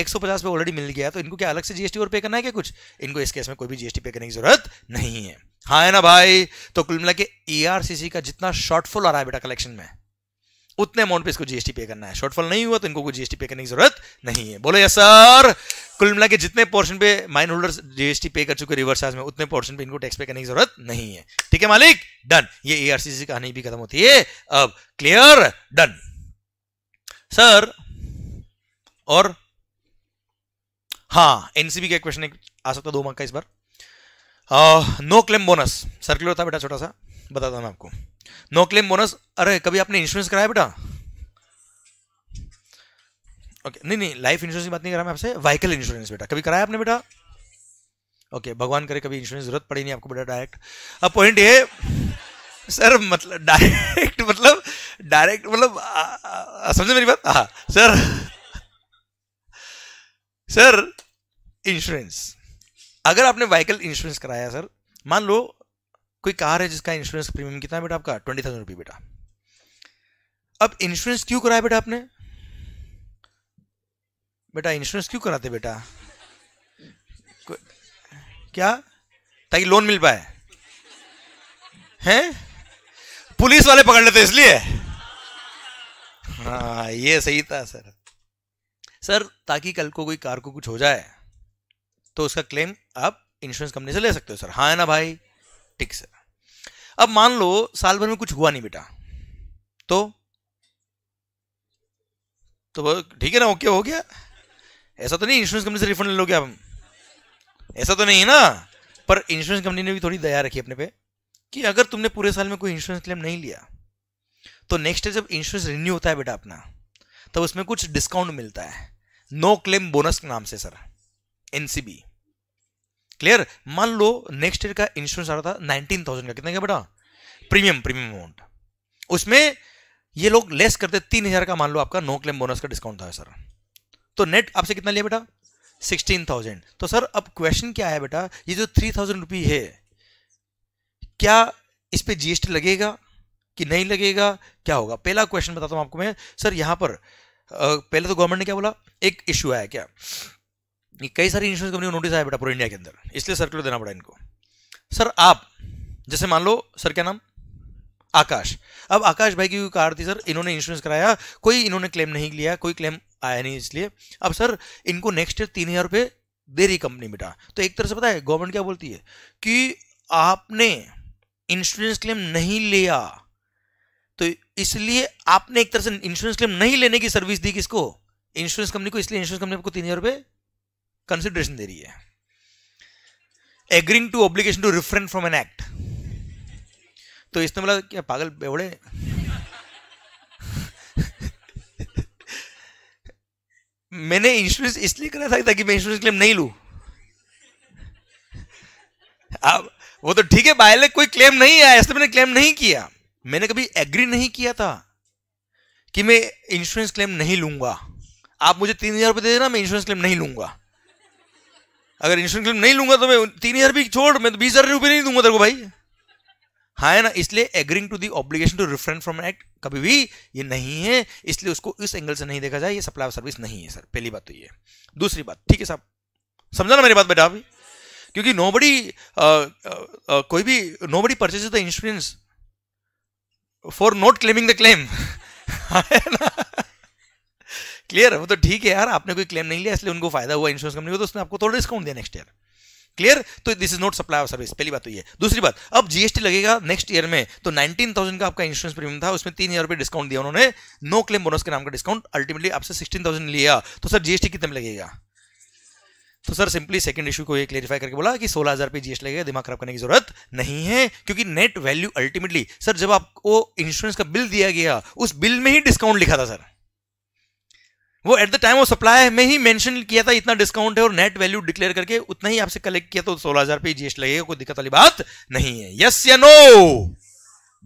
एक सौ पचास पे ऑलरेडी मिल गया तो इनको क्या अलग से जीएसटी और पे करना है क्या कुछ इनको इस केस में कोई भी जीएसटी पे करने की जरूरत नहीं है हाँ है ना भाई तो कुल मिला के ईआरसीसी का जितना शॉर्टफॉल आ रहा है बेटा कलेक्शन में उतने अमाउंट पे इसको जीएसटी पे करना है शॉर्टफॉल नहीं हुआ तो इनको कोई जीएसटी पे करने की जरूरत नहीं है बोलो यस सर कुल मिला के जितने पोर्शन पे माइन होल्डर जीएसटी पे कर चुके रिवर्स चार्ज में उतने पोर्शन पे इनको टैक्स पे करने की जरूरत नहीं है ठीक है मालिक डन ये एआरसीसी कहानी भी खत्म होती है अब क्लियर डन सर और हाँ एनसीबी का क्वेश्चन आ सकता दो मार्क का इस बार नो क्लेम बोनस सर्कुलर था बेटा छोटा सा बताता हूँ मैं आपको नो क्लेम बोनस अरे कभी आपने इंश्योरेंस कराया बेटा ओके okay, नहीं नहीं लाइफ इंश्योरेंस की बात नहीं कर रहा मैं आपसे व्हीकल इंश्योरेंस बेटा कभी कराया आपने बेटा ओके okay, भगवान करे कभी इंश्योरेंस जरूरत पड़ी नहीं आपको बेटा डायरेक्ट अब पॉइंट ये सर मतलब डायरेक्ट मतलब डायरेक्ट मतलब समझे मेरी बात हाँ सर सर इंश्योरेंस अगर आपने व्हीकल इंश्योरेंस कराया सर मान लो कोई कार है जिसका इंश्योरेंस प्रीमियम कितना है बेटा आपका ट्वेंटी थाउजेंड रुपये बेटा अब इंश्योरेंस क्यों कराया बेटा आपने बेटा इंश्योरेंस क्यों कराते बेटा क्या ताकि लोन मिल पाए हैं पुलिस वाले पकड़ लेते इसलिए हाँ ये सही था सर सर ताकि कल को कोई कार को कुछ हो जाए तो उसका क्लेम आप इंश्योरेंस कंपनी से ले सकते हो सर हाँ है ना भाई ठीक सर अब मान लो साल भर में कुछ हुआ नहीं बेटा तो तो ठीक है ना ओके हो गया ऐसा तो नहीं इंश्योरेंस कंपनी से रिफंड ले लोगे आप ऐसा तो नहीं है ना पर इंश्योरेंस कंपनी ने भी थोड़ी दया रखी अपने पे कि अगर तुमने पूरे साल में कोई इंश्योरेंस क्लेम नहीं लिया तो नेक्स्ट जब इंश्योरेंस रिन्यू होता है बेटा अपना तब तो उसमें कुछ डिस्काउंट मिलता है नो क्लेम बोनस के नाम से सर एनसीबी क्लियर मान लो नेक्स्ट ईयर का इंश्योरेंस आ रहा था नाइनटीन थाउजेंड का कितना क्या बेटा प्रीमियम प्रीमियम अमाउंट उसमें ये लोग लेस करते तीन हजार का मान लो आपका नो क्लेम बोनस का डिस्काउंट था सर तो नेट आपसे कितना लिया बेटा सिक्सटीन थाउजेंड तो सर अब क्वेश्चन क्या है बेटा ये जो थ्री थाउजेंड रुपी है क्या इस पर जीएसटी लगेगा कि नहीं लगेगा क्या होगा पहला क्वेश्चन बताता हूँ आपको मैं सर यहाँ पर पहले तो गवर्नमेंट ने क्या बोला एक इश्यू आया क्या ये कई सारी इंश्योरेंस कंपनी को नोटिस आया बेटा पूरे इंडिया के अंदर इसलिए सर्कुलर देना पड़ा इनको सर आप जैसे मान लो सर क्या नाम आकाश अब आकाश भाई की कार थी सर इन्होंने इंश्योरेंस कराया कोई इन्होंने क्लेम नहीं लिया कोई क्लेम आया नहीं इसलिए अब सर इनको नेक्स्ट ईयर तीन हज़ार रुपये दे रही कंपनी बेटा तो एक तरह से पता है गवर्नमेंट क्या बोलती है कि आपने इंश्योरेंस क्लेम नहीं लिया तो इसलिए आपने एक तरह से इंश्योरेंस क्लेम नहीं लेने की सर्विस दी किसको इंश्योरेंस कंपनी को इसलिए इंश्योरेंस कंपनी आपको तीन हज़ार रुपये कंसिडरेशन दे रही है agreeing to obligation to refrain from an act तो इसने बोला क्या पागल बेवड़े मैंने इंश्योरेंस इसलिए करा था ताकि मैं इंश्योरेंस क्लेम नहीं लू अब वो तो ठीक है बायले कोई क्लेम नहीं आया इसलिए मैंने क्लेम नहीं किया मैंने कभी एग्री नहीं किया था कि मैं इंश्योरेंस क्लेम नहीं लूंगा आप मुझे तीन हजार रुपये दे देना मैं इंश्योरेंस क्लेम नहीं लूंगा अगर इंश्योरेंस क्लेम नहीं लूंगा तो मैं तीन हजार भी छोड़ मैं तो बीस हजार रुपये नहीं दूंगा तेरे को भाई हाँ है ना इसलिए agreeing to the obligation to refrain from act कभी भी ये नहीं है इसलिए उसको इस एंगल से नहीं देखा जाए ये सप्लाई सर्विस नहीं है सर पहली बात तो ये दूसरी बात ठीक है साहब समझा ना मेरी बात बेटा अभी क्योंकि नो बडी कोई भी nobody purchase the insurance for not claiming the claim है ना क्लियर वो तो ठीक है यार आपने कोई क्लेम नहीं लिया इसलिए उनको फायदा हुआ इंश्योरेंस कंपनी को तो उसने आपको थोड़ा डिस्काउंट दिया नेक्स्ट ईयर क्लियर तो this is not supply of service पहली बात तो ये दूसरी बात अब जीएसटी लगेगा नेक्स्ट ईयर में तो 19000 का आपका इंश्योरेंस प्रीमियम था उसमें तीन हजार रुपये डिस्काउंट दिया उन्होंने नो क्लेम बोनस के नाम का डिस्काउंट अल्टीमेटली आपसे 16000 लिया तो सर जीएसटी कितने में लगेगा तो सर सिंपली सेकंड इशू को ये क्लेरिफाई करके बोला कि सोलह हज़ार रुपये जीएसटी लगेगा दिमाग खराब करने की जरूरत नहीं है क्योंकि नेट वैल्यू अल्टीमेटली सर जब आपको इंश्योरेंस का बिल दिया गया उस बिल में ही डिस्काउंट लिखा था सर वो एट द टाइम वो सप्लाई में ही मेंशन किया था इतना डिस्काउंट है और नेट वैल्यू डिक्लेयर करके उतना ही आपसे कलेक्ट किया तो सोलह हजार पे जीएसटी लगेगा कोई दिक्कत वाली बात नहीं है यस या नो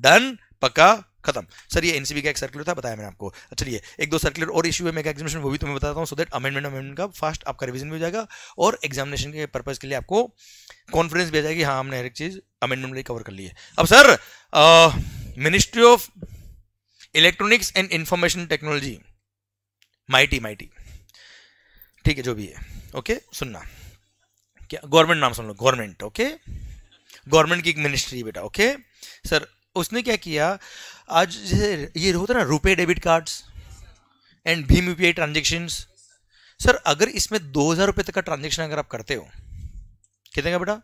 डन पक्का खत्म सर ये एनसीबी का एक सर्कुलर था बताया मैंने आपको अच्छा, चलिए एक दो सर्कुलर और इशू है मैं एग्जामिनेशन वो भी तुम्हें बताता हूँ सो दैट अमेंडमेंट अमेंडमेंट का फास्ट आपका रिविजन भी हो जाएगा और एग्जामिनेशन के पर्पज के लिए आपको कॉन्फिडेंस भी आ जाएगी हाँ हमने हर एक चीज़ अमेंडमेंट कवर कर ली है अब sir ministry of electronics and information technology MeitY MeitY ठीक है जो भी है ओके सुनना क्या गवर्नमेंट नाम सुन लो गवर्नमेंट ओके गवर्नमेंट की एक मिनिस्ट्री बेटा ओके सर उसने क्या किया आज जैसे ये होता है ना रुपे डेबिट कार्ड्स एंड भीम यूपीआई पी सर अगर इसमें दो हजार रुपये तक का ट्रांजेक्शन अगर आप करते हो कितने का बेटा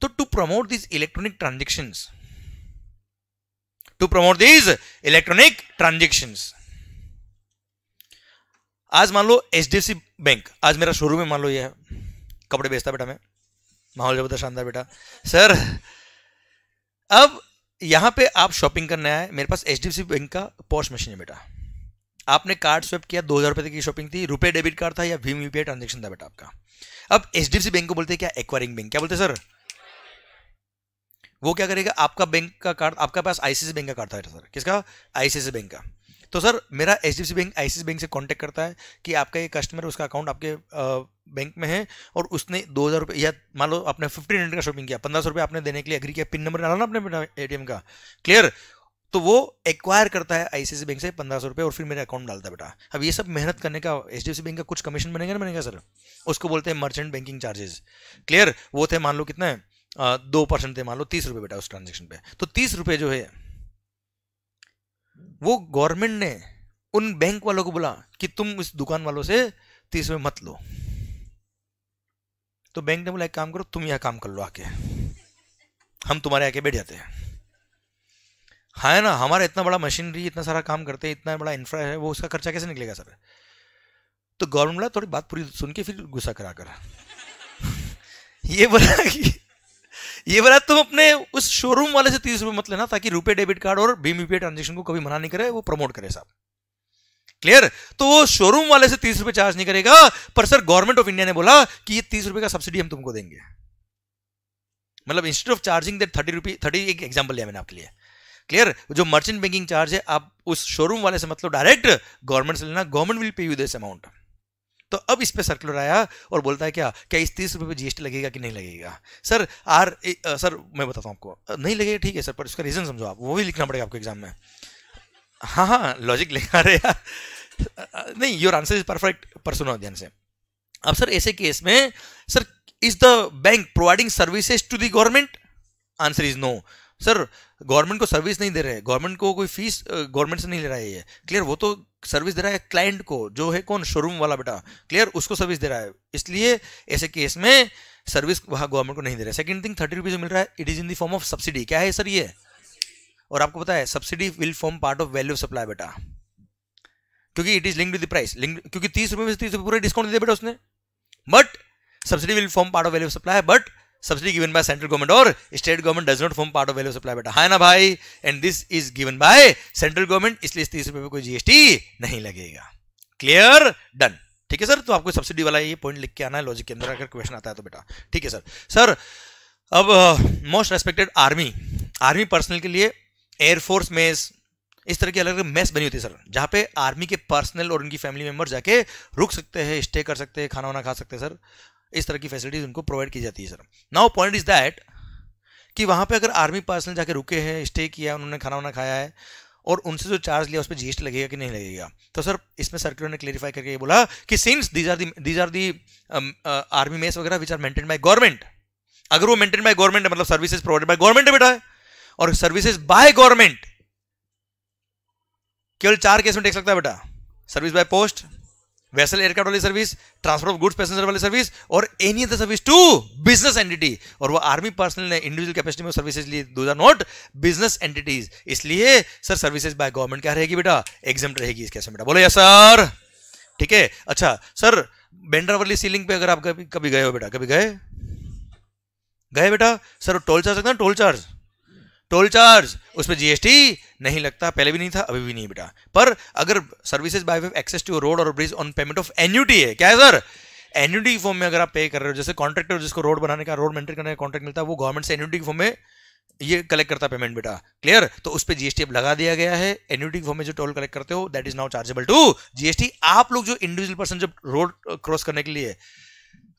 तो to promote this electronic transactions to promote these electronic transactions आज मान लो H D F C bank आज मेरा शोरूम में मान लो ये है कपड़े बेचता बेटा मैं माहौल जबरदस्त शानदार बेटा सर अब यहाँ पे आप शॉपिंग करने आए मेरे पास H D F C bank का पॉश मशीन है बेटा आपने कार्ड स्वेप किया दो हज़ार रुपये की शॉपिंग थी रुपए डेबिट कार्ड था या भीम आई ट्रांजेक्शन था बेटा आपका अब H D F C bank को बोलते हैं क्या एक्वायरिंग बैंक क्या बोलते हैं सर वो क्या करेगा आपका बैंक का कार्ड आपका पास आईसीसी बैंक का कार्ड था सर किसका आईसी बैंक का तो सर मेरा एच बैंक आई बैंक से कॉन्टैक्ट करता है कि आपका ये कस्टमर उसका अकाउंट आपके बैंक में है और उसने दो हज़ार रुपये या मान लो आपने फिफ्टीन हंड्रेड का शॉपिंग किया पंद्रह सौ रुपये आपने देने के लिए अग्री किया पिन नंबर डाला ना अपने एटीएम का क्लियर तो वो एक्वायर करता है आई बैंक से पंद्रह सौ रुपये और फिर मेरे अकाउंट डालता है बेटा अब ये सब मेहनत करने का एच बैंक का कुछ कमीशन बनेगा ना बनेगा सर उसको बोलते हैं मर्चेंट बैंकिंग चार्जेस क्लियर वो थे मान लो कितना है दो परसेंट थे मान लो तीस रुपए बेटा उस ट्रांजेक्शन पे तो तीस रुपए जो है वो गवर्नमेंट ने उन बैंक वालों को बोला कि तुम इस दुकान वालों से तीस रुपए मत लो तो बैंक ने बोला एक काम करो तुम यह काम कर लो आके हम तुम्हारे आके बैठ जाते हैं हाँ है ना हमारा इतना बड़ा मशीनरी इतना सारा काम करते हैं इतना बड़ा इंफ्रा है वो उसका खर्चा कैसे निकलेगा सर तो गवर्नमेंट बोला थोड़ी बात पूरी सुन के फिर गुस्सा करा कर [LAUGHS] ये बोला कि ये वाला तुम अपने उस शोरूम वाले से तीस रुपए मत लेना ताकि रुपए डेबिट कार्ड और भीम यूपीआई ट्रांजेक्शन को कभी मना नहीं करे वो प्रमोट करे साहब क्लियर तो वो शोरूम वाले से तीस रुपए चार्ज नहीं करेगा पर सर गवर्नमेंट ऑफ इंडिया ने बोला कि ये तीस रुपए का सब्सिडी हम तुमको देंगे मतलब instead of charging that thirty rupee thirty एक एग्जाम्पल लिया मैंने आपके लिए क्लियर जो मर्चेंट बैंकिंग चार्ज है आप उस शोरूम वाले से मतलब डायरेक्ट गवर्नमेंट से लेना government will pay you this amount तो अब इस पर सर्कुलर आया और बोलता है क्या क्या इस तीस रुपये पर जीएसटी लगेगा कि नहीं लगेगा सर आर ए, आ, सर मैं बताता हूँ आपको नहीं लगेगा ठीक है सर पर उसका रीज़न समझो आप वो भी लिखना पड़ेगा आपको एग्जाम में हाँ हाँ लॉजिक लिखा रहे यार नहीं your answer is perfect person ध्यान से अब सर ऐसे केस में sir is the bank providing services to the government answer is no sir government को सर्विस नहीं दे रहे गवर्नमेंट को कोई फीस गवर्नमेंट से नहीं ले रहा है ये क्लियर वो तो सर्विस दे रहा है क्लाइंट को जो है कौन शोरूम वाला बेटा क्लियर उसको सर्विस दे रहा है इसलिए ऐसे केस में सर्विस वहाँ गवर्नमेंट को नहीं दे रहा है सेकेंड थिंग थर्टी रुपीज मिल रहा है it is in the form of subsidy क्या है सर ये और आपको पता है subsidy will form part of value supply बेटा क्योंकि it is link with the price link क्योंकि तीस रुपए में तीस रुपए पूरे डिस्काउंट दे बेटा उसने but subsidy will form part of value supply but subsidy given by central government or state government does not form part of value supply beta hai na bhai and this is given by central government इसलिए इस तीस रुपए पे कोई GST नहीं लगेगा clear done ठीक है सर तो आपको सब्सिडी वाला ये पॉइंट लिख के आना है लॉजिक के अंदर अगर क्वेश्चन आता है तो बेटा ठीक है सर सर अब most respected army army personnel के लिए एयरफोर्स मेस इस तरह की अलग अलग मेस बनी होती है सर जहाँ पे आर्मी के पर्सनल और उनकी फैमिली मेम्बर जाके रुक सकते हैं स्टे कर सकते हैं खाना वाना खा सकते हैं सर इस तरह की फैसिलिटीज उनको प्रोवाइड की जाती है sir now point is that कि वहां पे अगर आर्मी पर्सनल जाके रुके हैं स्टे किया है उन्होंने खाना वाना खाया है और उनसे जो चार्ज लिया उस पर जीएसटी लगेगा कि नहीं लगेगा तो सर इसमें सर्कुलर ने क्लेरिफाई करके ये बोला कि since these are the these are the army mess वगैरह which are maintain by government अगर वो मेंटेन बाय गवर्नमेंट मतलब सर्विसेज प्रोवाइड बाय गवर्नमेंट बेटा है और सर्विसेज बाय गवर्नमेंट केवल चार केस में देख सकता है बेटा service by post vessel aircraft वाली service transfer of goods passenger वाली सर्विस और any other service to business entity और वो आर्मी पर्सनल ने इंडिविजुअल कैपेसिटी में सर्विसेज ली दो आर नॉट बिजनेस एंटिटीज इसलिए सर सर्विसेज बाय गवर्नमेंट क्या रहेगी बेटा एग्जाम रहेगी इसके बेटा बोलो या सर ठीक है अच्छा सर बेंड्रा वाली सीलिंग पे अगर आप कभी कभी गए हो बेटा कभी गए गए बेटा सर टोल चार्ज लगता है टोल चार्ज टोल चार्ज उस पर जीएसटी नहीं लगता पहले भी नहीं था अभी भी नहीं बेटा पर अगर services by way access to road और bridge on payment of annuity है क्या है सर एन्यूटी फॉर्म में अगर आप पे कर रहे हो जैसे कॉन्ट्रेक्टर जिसको रोड बनाने का रोड मेंटेन करने का कॉन्ट्रेक्ट मिलता है वो गवर्नमेंट से एन्यूटी फॉर्म में ये कलेक्ट करता पेमेंट बेटा क्लियर तो उस पर जीएसटी अब लगा दिया गया है एन्यूटी फॉर्म में जो टोल कलेक्ट करते हो that is now chargeable to GST आप लोग जो इंडिविजुअल पर्सन जब रोड क्रॉस करने के लिए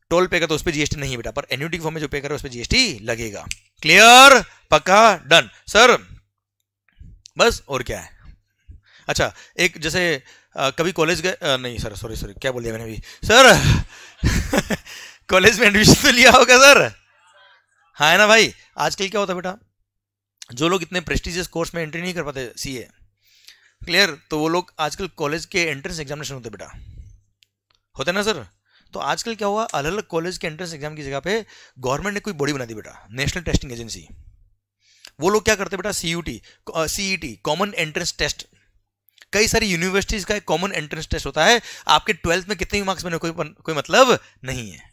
टोल पे कर तो उस पर जीएसटी नहीं बेटा पर एन्यूटी फॉर्म में जो पे कर उस पर जीएसटी लगेगा क्लियर पक्का डन सर बस और क्या है अच्छा एक जैसे आ, कभी कॉलेज गए नहीं सर सॉरी सॉरी क्या बोल दिया मैंने भी सर कॉलेज में एडमिशन तो लिया होगा सर हाँ है ना भाई आजकल क्या होता है बेटा जो लोग इतने प्रेस्टिजियस कोर्स में एंट्री नहीं कर पाते सीए क्लियर तो वो लोग आजकल कॉलेज के एंट्रेंस एग्जामिनेशन होते बेटा होते ना सर तो आजकल क्या हुआ अलग अलग कॉलेज के एंट्रेंस एग्जाम की जगह पे गवर्नमेंट ने कोई बॉडी बना दी बेटा नेशनल टेस्टिंग एजेंसी वो लोग क्या करते बेटा C U T C common entrance test कई सारी यूनिवर्सिटीज का एक कॉमन एंट्रेंस टेस्ट होता है आपके ट्वेल्थ में कितने मार्क्स बने कोई कोई मतलब नहीं है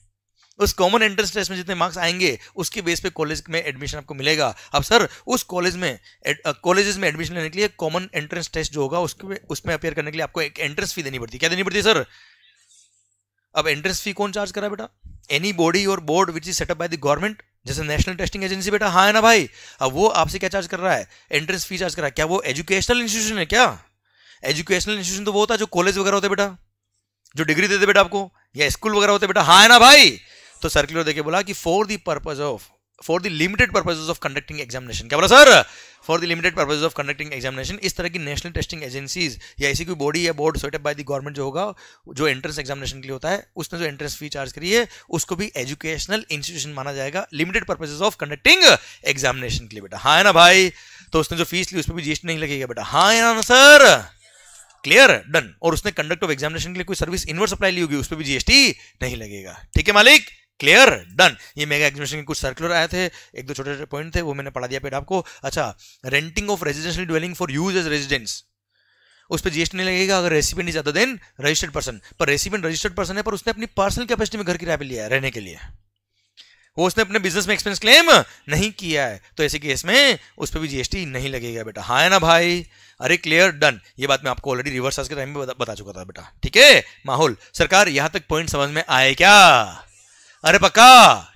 उस कॉमन एंट्रेंस टेस्ट में जितने मार्क्स आएंगे उसके बेस पे कॉलेज में एडमिशन आपको मिलेगा अब सर उस कॉलेज में कॉलेजेस uh, में एडमिशन लेने के लिए कॉमन एंट्रेंस टेस्ट जो होगा उसके उसमें अपेयर करने के लिए आपको एक एंट्रेंस फी देनी पड़ती है क्या देनी पड़ती है सर अब एंट्रेंस फी कौन चार्ज करा बेटा any body or board which is set up by the government जैसे नेशनल टेस्टिंग एजेंसी बेटा हाँ है ना भाई अब वो आपसे क्या चार्ज कर रहा है एंट्रेंस फी चार्ज कर रहा है क्या वो एजुकेशनल इंस्टीट्यूशन है क्या एजुकेशनल इंस्टीट्यूशन तो वो होता है जो कॉलेज वगैरह होते बेटा जो डिग्री देते बेटा आपको या स्कूल वगैरह होते बेटा हाँ है ना भाई तो सर्कुलर देके बोला कि for the purpose of for the limited purposes of conducting examination क्या बोला sir for the limited purposes of conducting examination इस तरह की नेशनल टेस्टिंग एजेंसीज या ऐसी कोई बॉडी या board set up by the government जो होगा जो एंट्रेंस एग्जामिनेशन के लिए होता है उसने जो एंट्रेंस फी चार्ज करी है उसको भी एजुकेशनल इंस्टीट्यूशन माना जाएगा limited purposes of conducting examination के लिए बेटा हाँ है ना भाई तो उसने जो फीस ली उस पर भी जीएसटी नहीं लगेगा बेटा हाँ है ना सर क्लियर डन और उसने कंडक्ट ऑफ एग्जामिनेशन के लिए कोई सर्विस इनवर्स अप्लाई ली होगी उस पर भी जीएसटी नहीं लगेगा ठीक है मालिक क्लियर डन ये मेगा एग्जामिनेशन के कुछ सर्कुलर आए थे एक दो छोटे छोटे पॉइंट थे वो मैंने पढ़ा दिया पेट आपको अच्छा renting of residential dwelling for use as residence उस पर जीएसटी नहीं लगेगा अगर recipient is other than registered person पर रेसिपेंट रजिस्टर्ड पर्सन है पर उसने अपनी पर्सनल कैपेसिटी में घर किराया पे लिया है रहने के लिए वो उसने अपने बिजनेस में एक्सपेंस क्लेम नहीं किया है तो ऐसे केस में उस पर भी जीएसटी नहीं लगेगा बेटा हाँ है ना भाई अरे क्लियर डन ये बात मैं आपको ऑलरेडी रिवर्स के टाइम में बता, बता चुका था बेटा ठीक है माहौल सरकार यहां तक पॉइंट समझ में आए क्या अरे पक्का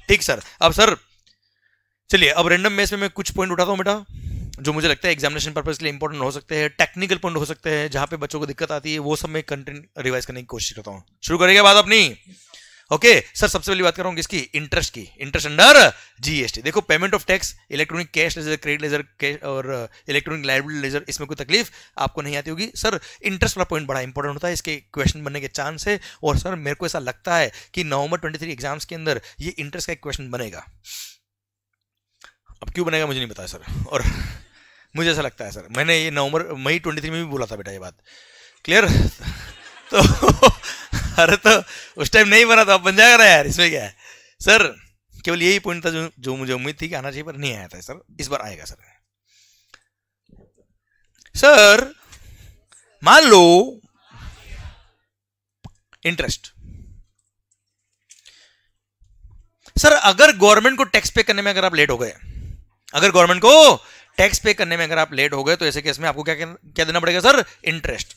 ठीक सर अब सर चलिए अब रैंडम मेस में मैं कुछ पॉइंट उठाता हूँ बेटा जो मुझे लगता है एग्जामिनेशन पर्पज के लिए इंपॉर्टेंट हो सकते हैं टेक्निकल पॉइंट हो सकते हैं जहाँ पे बच्चों को दिक्कत आती है वो सब मैं कंटेंट रिवाइज करने की कोशिश करता हूँ शुरू करेगा बात अपनी ओके सर सबसे पहली बात कर रहा हूँ इसकी इंटरेस्ट की इंटरेस्ट अंडर जीएसटी देखो payment of tax electronic cash ledger credit ledger cash और इलेक्ट्रॉनिक लाइब्रेरी लेजर इसमें कोई तकलीफ आपको नहीं आती होगी सर इंटरेस्ट वाला पॉइंट बड़ा इंपॉर्टेंट होता है इसके क्वेश्चन बनने के चांस है और सर मेरे को ऐसा लगता है कि नवंबर ट्वेंटी एग्जाम्स के अंदर ये इंटरेस्ट का एक क्वेश्चन बनेगा अब क्यों बनेगा मुझे नहीं पता सर और [LAUGHS] मुझे ऐसा लगता है सर मैंने ये नवंबर मई ट्वेंटी में भी बोला था बेटा ये बात क्लियर तो [LAUGHS] अरे तो उस टाइम नहीं बना तो अब बन जाएगा यार इसमें क्या है सर केवल यही पॉइंट था जो जो मुझे उम्मीद थी कि आना चाहिए पर नहीं आया था सर इस बार आएगा सर सर मान लो इंटरेस्ट सर अगर गवर्नमेंट को टैक्स पे करने में अगर आप लेट हो गए अगर गवर्नमेंट को टैक्स पे करने में अगर आप लेट हो गए तो ऐसे केस में आपको क्या क्या देना पड़ेगा sir interest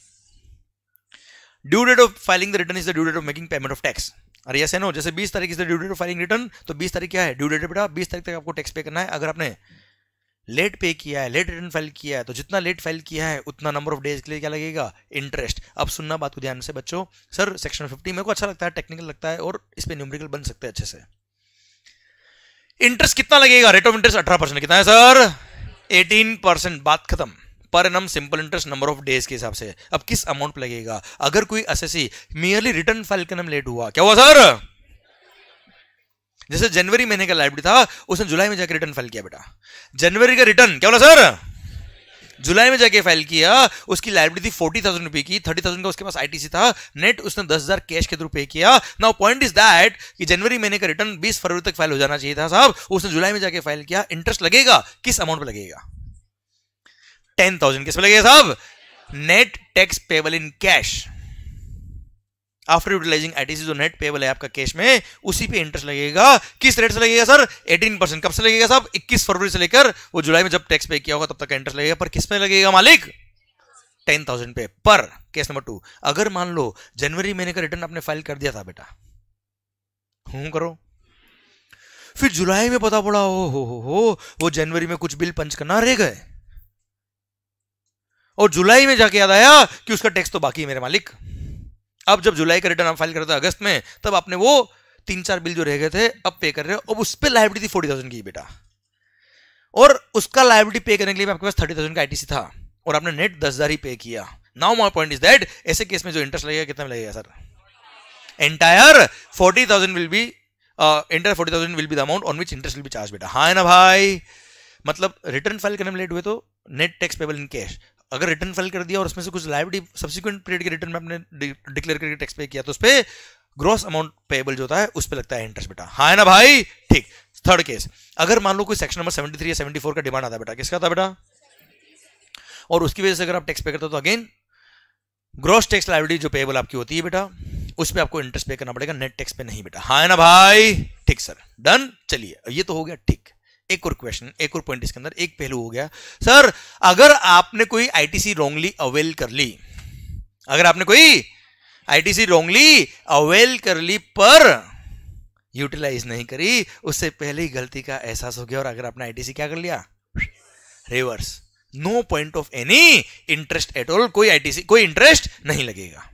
due date of filing the return is the due date of making payment of tax अरे यस नो जैसे 20 तारीख से due date of filing return तो 20 तारीख क्या है ड्यू डेट बेटा 20 तारीख तक आपको टैक्स पे करना है अगर आपने लेट पे किया है लेट रिटर्न फाइल किया है तो जितना लेट फाइल किया है उतना नंबर ऑफ डेज के लिए क्या लगेगा इंटरेस्ट अब सुनना बात को ध्यान से बच्चों सर सेक्शन फिफ्टी मेरे को अच्छा लगता है टेक्निकल लगता है और इस पर न्यूमरिकल बन सकते हैं अच्छे से इंटरेस्ट कितना लगेगा रेट ऑफ इंटरेस्ट अठारह परसेंट कितना है सर एटीन परसेंट बात खत्म per annum simple interest number of days के हिसाब से अब किस अमाउंट लगेगा अगर कोई असेसी मियरली रिटर्न फाइल का नाम लेट हुआ क्या हुआ सर जैसे जनवरी महीने का लाइब्रेरी था उसने जुलाई में जाकर रिटर्न फाइल किया बेटा जनवरी का रिटर्न क्या बोला सर जुलाई में जाके फाइल किया उसकी लाइब्रेरी थी फोर्टी थाउजेंड रुपी की थर्टी थाउजेंड का उसके पास आईटीसी था नेट उसने दस हजार कैश के थ्रू पे किया नाउ पॉइंट इज दैट कि जनवरी महीने का रिटर्न बीस फरवरी तक फाइल हो जाना चाहिए था साहब उसने जुलाई में जाके फाइल किया इंटरेस्ट लगेगा किस अमाउंट पर लगेगा टेन थाउजेंड किस लगेगा साहब net tax payable in cash after utilising ITC जो नेट पेबल है आपका कैश में उसी पे इंटरेस्ट लगेगा किस रेट से लगेगा सर 18 परसेंट कब से लगेगा साहब 21 फरवरी से लेकर वो जुलाई में जब टैक्स पे किया होगा तब तक इंटरेस्ट लगेगा पर किस पे लगेगा मालिक टेन थाउजेंड पे पर केस नंबर टू अगर मान लो जनवरी महीने का रिटर्न आपने फाइल कर दिया था बेटा हूं करो फिर जुलाई में पता पड़ा हो हो हो वो जनवरी में कुछ बिल पंच करना रह गए और जुलाई में जाके याद आया कि उसका टैक्स तो बाकी है मेरे मालिक अब जब जुलाई का रिटर्न हम फाइल करते अगस्त में तब आपने वो तीन चार बिल जो रह गए थे अब पे कर रहे हो अब उस पर लाइबिलिटी थी फोर्टी थाउजेंड की बेटा और उसका लाइबिलिटी पे करने के लिए आपके पास थर्टी थाउजेंड का आई था और आपने नेट दस हजार ही पे किया now my point is that ऐसे केस में जो इंटरेस्ट लगेगा कितना लगेगा sir entire forty thousand will be entire forty thousand will be the amount on which interest will be charge बेटा हाँ ना भाई मतलब रिटर्न फाइल करने में लेट हुए तो net tax payable in cash अगर रिटर्न फाइल कर दिया और उसमें से कुछ लाइबिलिटी सब्सिक्वेंट पीरियड के रिटर्न में आपने डिक्लेयर करके टैक्स पे किया तो उस पर ग्रॉस अमाउंट पेएबल जो होता है उस पर लगता है इंटरेस्ट बेटा हाँ है ना भाई ठीक थर्ड केस अगर मान लो कोई सेक्शन नंबर सेवेंटी या फोर का डिमांड आता है बेटा किसका था बेटा और उसकी वजह से अगर आप टैक्स पे करते हो तो अगेन ग्रॉस टैक्स लाइबिलिटी जो पेएबल आपकी होती है बेटा उस पर आपको इंटरेस्ट पे करना पड़ेगा नेट टैक्स पे नहीं बेटा हाँ ना भाई ठीक सर डन चलिए ये तो हो गया ठीक एक और क्वेश्चन एक और पॉइंट इसके अंदर एक पहलू हो गया सर अगर आपने कोई आईटीसी रॉन्गली अवेल कर ली अगर आपने कोई आईटीसी रॉन्गली अवेल कर ली पर यूटिलाइज नहीं करी उससे पहले ही गलती का एहसास हो गया और अगर आपने आईटीसी क्या कर लिया reverse no point of any interest at all कोई आईटीसी कोई इंटरेस्ट नहीं लगेगा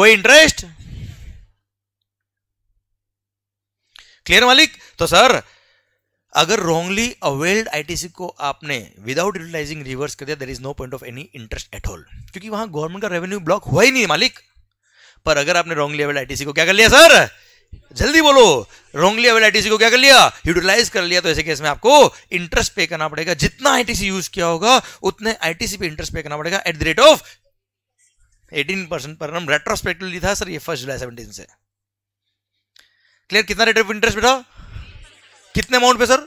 कोई इंटरेस्ट क्लियर मालिक तो सर अगर रॉन्गली अवेल्ड आईटीसी को आपने विदाउट यूटिलाइजिंग रिवर्स कर दिया there is no point of any interest at all क्योंकि वहां गवर्नमेंट का रेवेन्यू ब्लॉक हुआ ही नहीं मालिक पर अगर आपने रॉन्गली अवेल्ड आईटीसी को क्या कर लिया सर जल्दी बोलो रॉन्गली अवेल्ड आईटीसी को क्या कर लिया यूटिलाइज कर लिया तो ऐसे केस में आपको इंटरेस्ट पे करना पड़ेगा जितना आईटीसी यूज किया होगा उतने आईटीसी पे इंटरेस्ट पे करना पड़ेगा at the rate of 18 percent पर रेट्रोस्पेक्टिवली था सर ये फर्स्ट जुलाई 17 से क्लियर कितना रेट ऑफ इंटरेस्ट बेटा कितने अमाउंट पे सर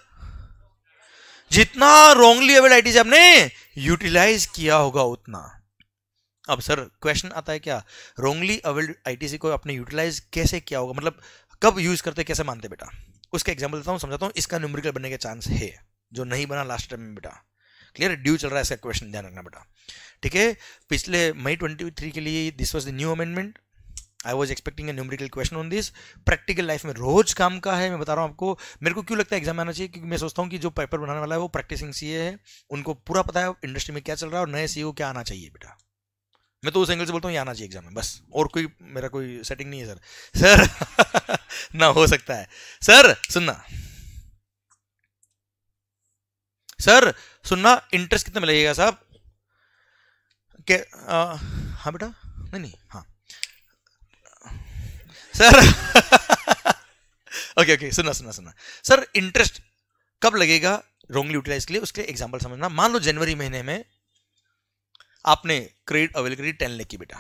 जितना रॉन्गली अवेल आईटीज आपने यूटिलाइज किया होगा उतना अब सर क्वेश्चन आता है क्या रॉन्गली अवेल्ड आईटीसी को आपने यूटिलाइज कैसे किया होगा मतलब कब यूज करते कैसे मानते बेटा उसका एग्जाम्पल देता हूँ समझाता हूँ इसका न्यूमरिकल बनने का चांस है जो नहीं बना लास्ट टाइम में बेटा क्लियर ड्यू चल रहा है इसका क्वेश्चन ध्यान रखना बेटा ठीक है पिछले मई ट्वेंटी के लिए this was the new amendment I was expecting a numerical question on this practical life में रोज काम का है मैं बता रहा हूँ आपको मेरे को क्यों लगता है एग्जाम आना चाहिए क्योंकि मैं सोचता हूँ कि जो पेपर बनाने वाला है वो प्रैक्टिसिंग सी है उनको पूरा पता है इंडस्ट्री में क्या चल रहा है और नए सी e क्या आना चाहिए बेटा मैं तो उस एंगल से बोलता हूँ ये आना चाहिए एग्जाम में बस और कोई मेरा कोई सेटिंग नहीं है सर सर [LAUGHS] ना हो सकता है सर सुनना सर सुनना इंटरेस्ट कितना मिलेगा साहब के आ, हाँ बेटा नहीं नहीं हाँ सर ओके ओके सुना सुना सुना सर इंटरेस्ट कब लगेगा रोंगली यूटिलाइज के लिए उसके एग्जाम्पल समझना मान लो जनवरी महीने में आपने क्रेडिट अवेल करी टेन लेख की बेटा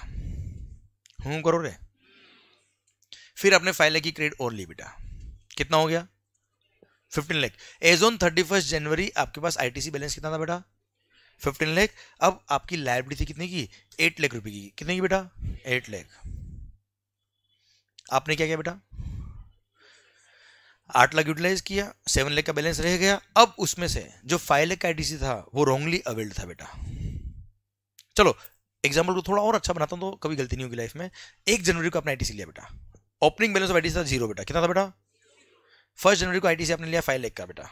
हूँ करो रे फिर आपने फाइव लेख की क्रेडिट और ली बेटा कितना हो गया fifteen lakh as on thirty first January आपके पास आईटीसी बैलेंस कितना था बेटा फिफ्टीन लेख अब आपकी लाइब्रेरी थी कितने की एट लेख रुपए की कितने की बेटा एट लेख आपने क्या किया बेटा आठ लाख यूटिलाइज किया सेवन लाख का बैलेंस रह गया अब उसमें से जो फाइव का आईटीसी था वो रॉन्गली अवेल्ड था बेटा चलो एग्जाम्पल को थोड़ा और अच्छा बनाता हूँ तो कभी गलती नहीं होगी लाइफ में एक जनवरी को अपना आई लिया बेटा ओपनिंग बैलेंस ऑफ आईटीसी था जीरो बेटा कितना था बेटा फर्स्ट जनवरी को आई आपने लिया फाइव लेख का बेटा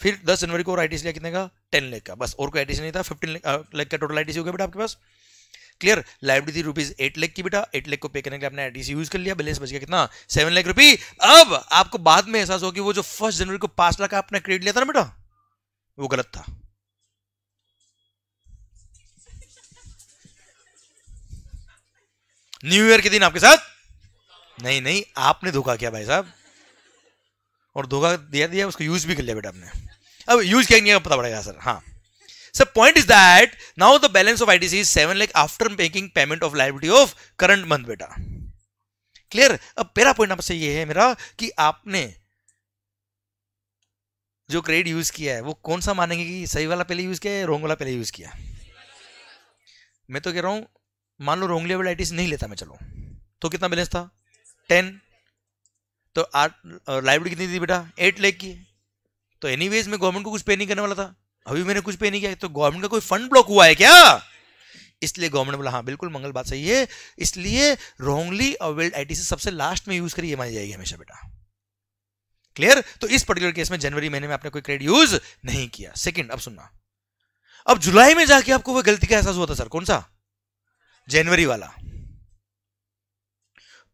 फिर दस जनवरी को और आईटीसी लिया कितने का टेन लेख का बस और कोई आईटीसी नहीं था फिफ्टीन लेख का टोटल आईटीसी हो गया बेटा आपके पास clear liability rupees eight lakh की बेटा एट लेख को पे करने के लिए आपने आईटीसी यूज कर लिया बैलेंस बच गया कितना सेवन लाख रुपी अब आपको बाद में एहसास हो कि वो जो फर्स्ट जनवरी को पांच लाख आपने क्रेडिट लिया था ना बेटा वो गलत था न्यू ईयर के दिन आपके साथ नहीं नहीं आपने धोखा किया भाई साहब और धोखा दिया दिया उसको यूज भी कर लिया बेटा आपने अब यूज क्या पता पड़ेगा सर हाँ So point is that now the balance of ITC is 7 lakh after making payment of liability of current month बेटा क्लियर अब पहला पॉइंट आपसे ये है मेरा कि आपने जो क्रेडिट यूज किया है वो कौन सा मानेंगे कि सही वाला पहले यूज किया है रोंग वाला पहले यूज किया मैं तो कह रहा हूं मान लो रोंगली वाला आईटीसी नहीं लेता मैं चलो तो कितना बैलेंस था टेन तो आठ लाइब्रेरी कितनी थी बेटा एट लेख की तो एनी मैं गवर्नमेंट को कुछ पे नहीं करने वाला था अभी मैंने कुछ पे नहीं किया तो गवर्नमेंट का कोई फंड ब्लॉक हुआ है क्या इसलिए गवर्नमेंट बोला हाँ बिल्कुल मंगल बात सही है इसलिए रोंगली और वेल्ड सबसे लास्ट में यूज करिए ये मानी जाएगी हमेशा बेटा क्लियर तो इस पर्टिकुलर केस में जनवरी महीने में आपने कोई क्रेडिट यूज नहीं किया सेकंड अब सुनना अब जुलाई में जाके आपको वह गलती का एहसास हुआ था सर कौन सा जनवरी वाला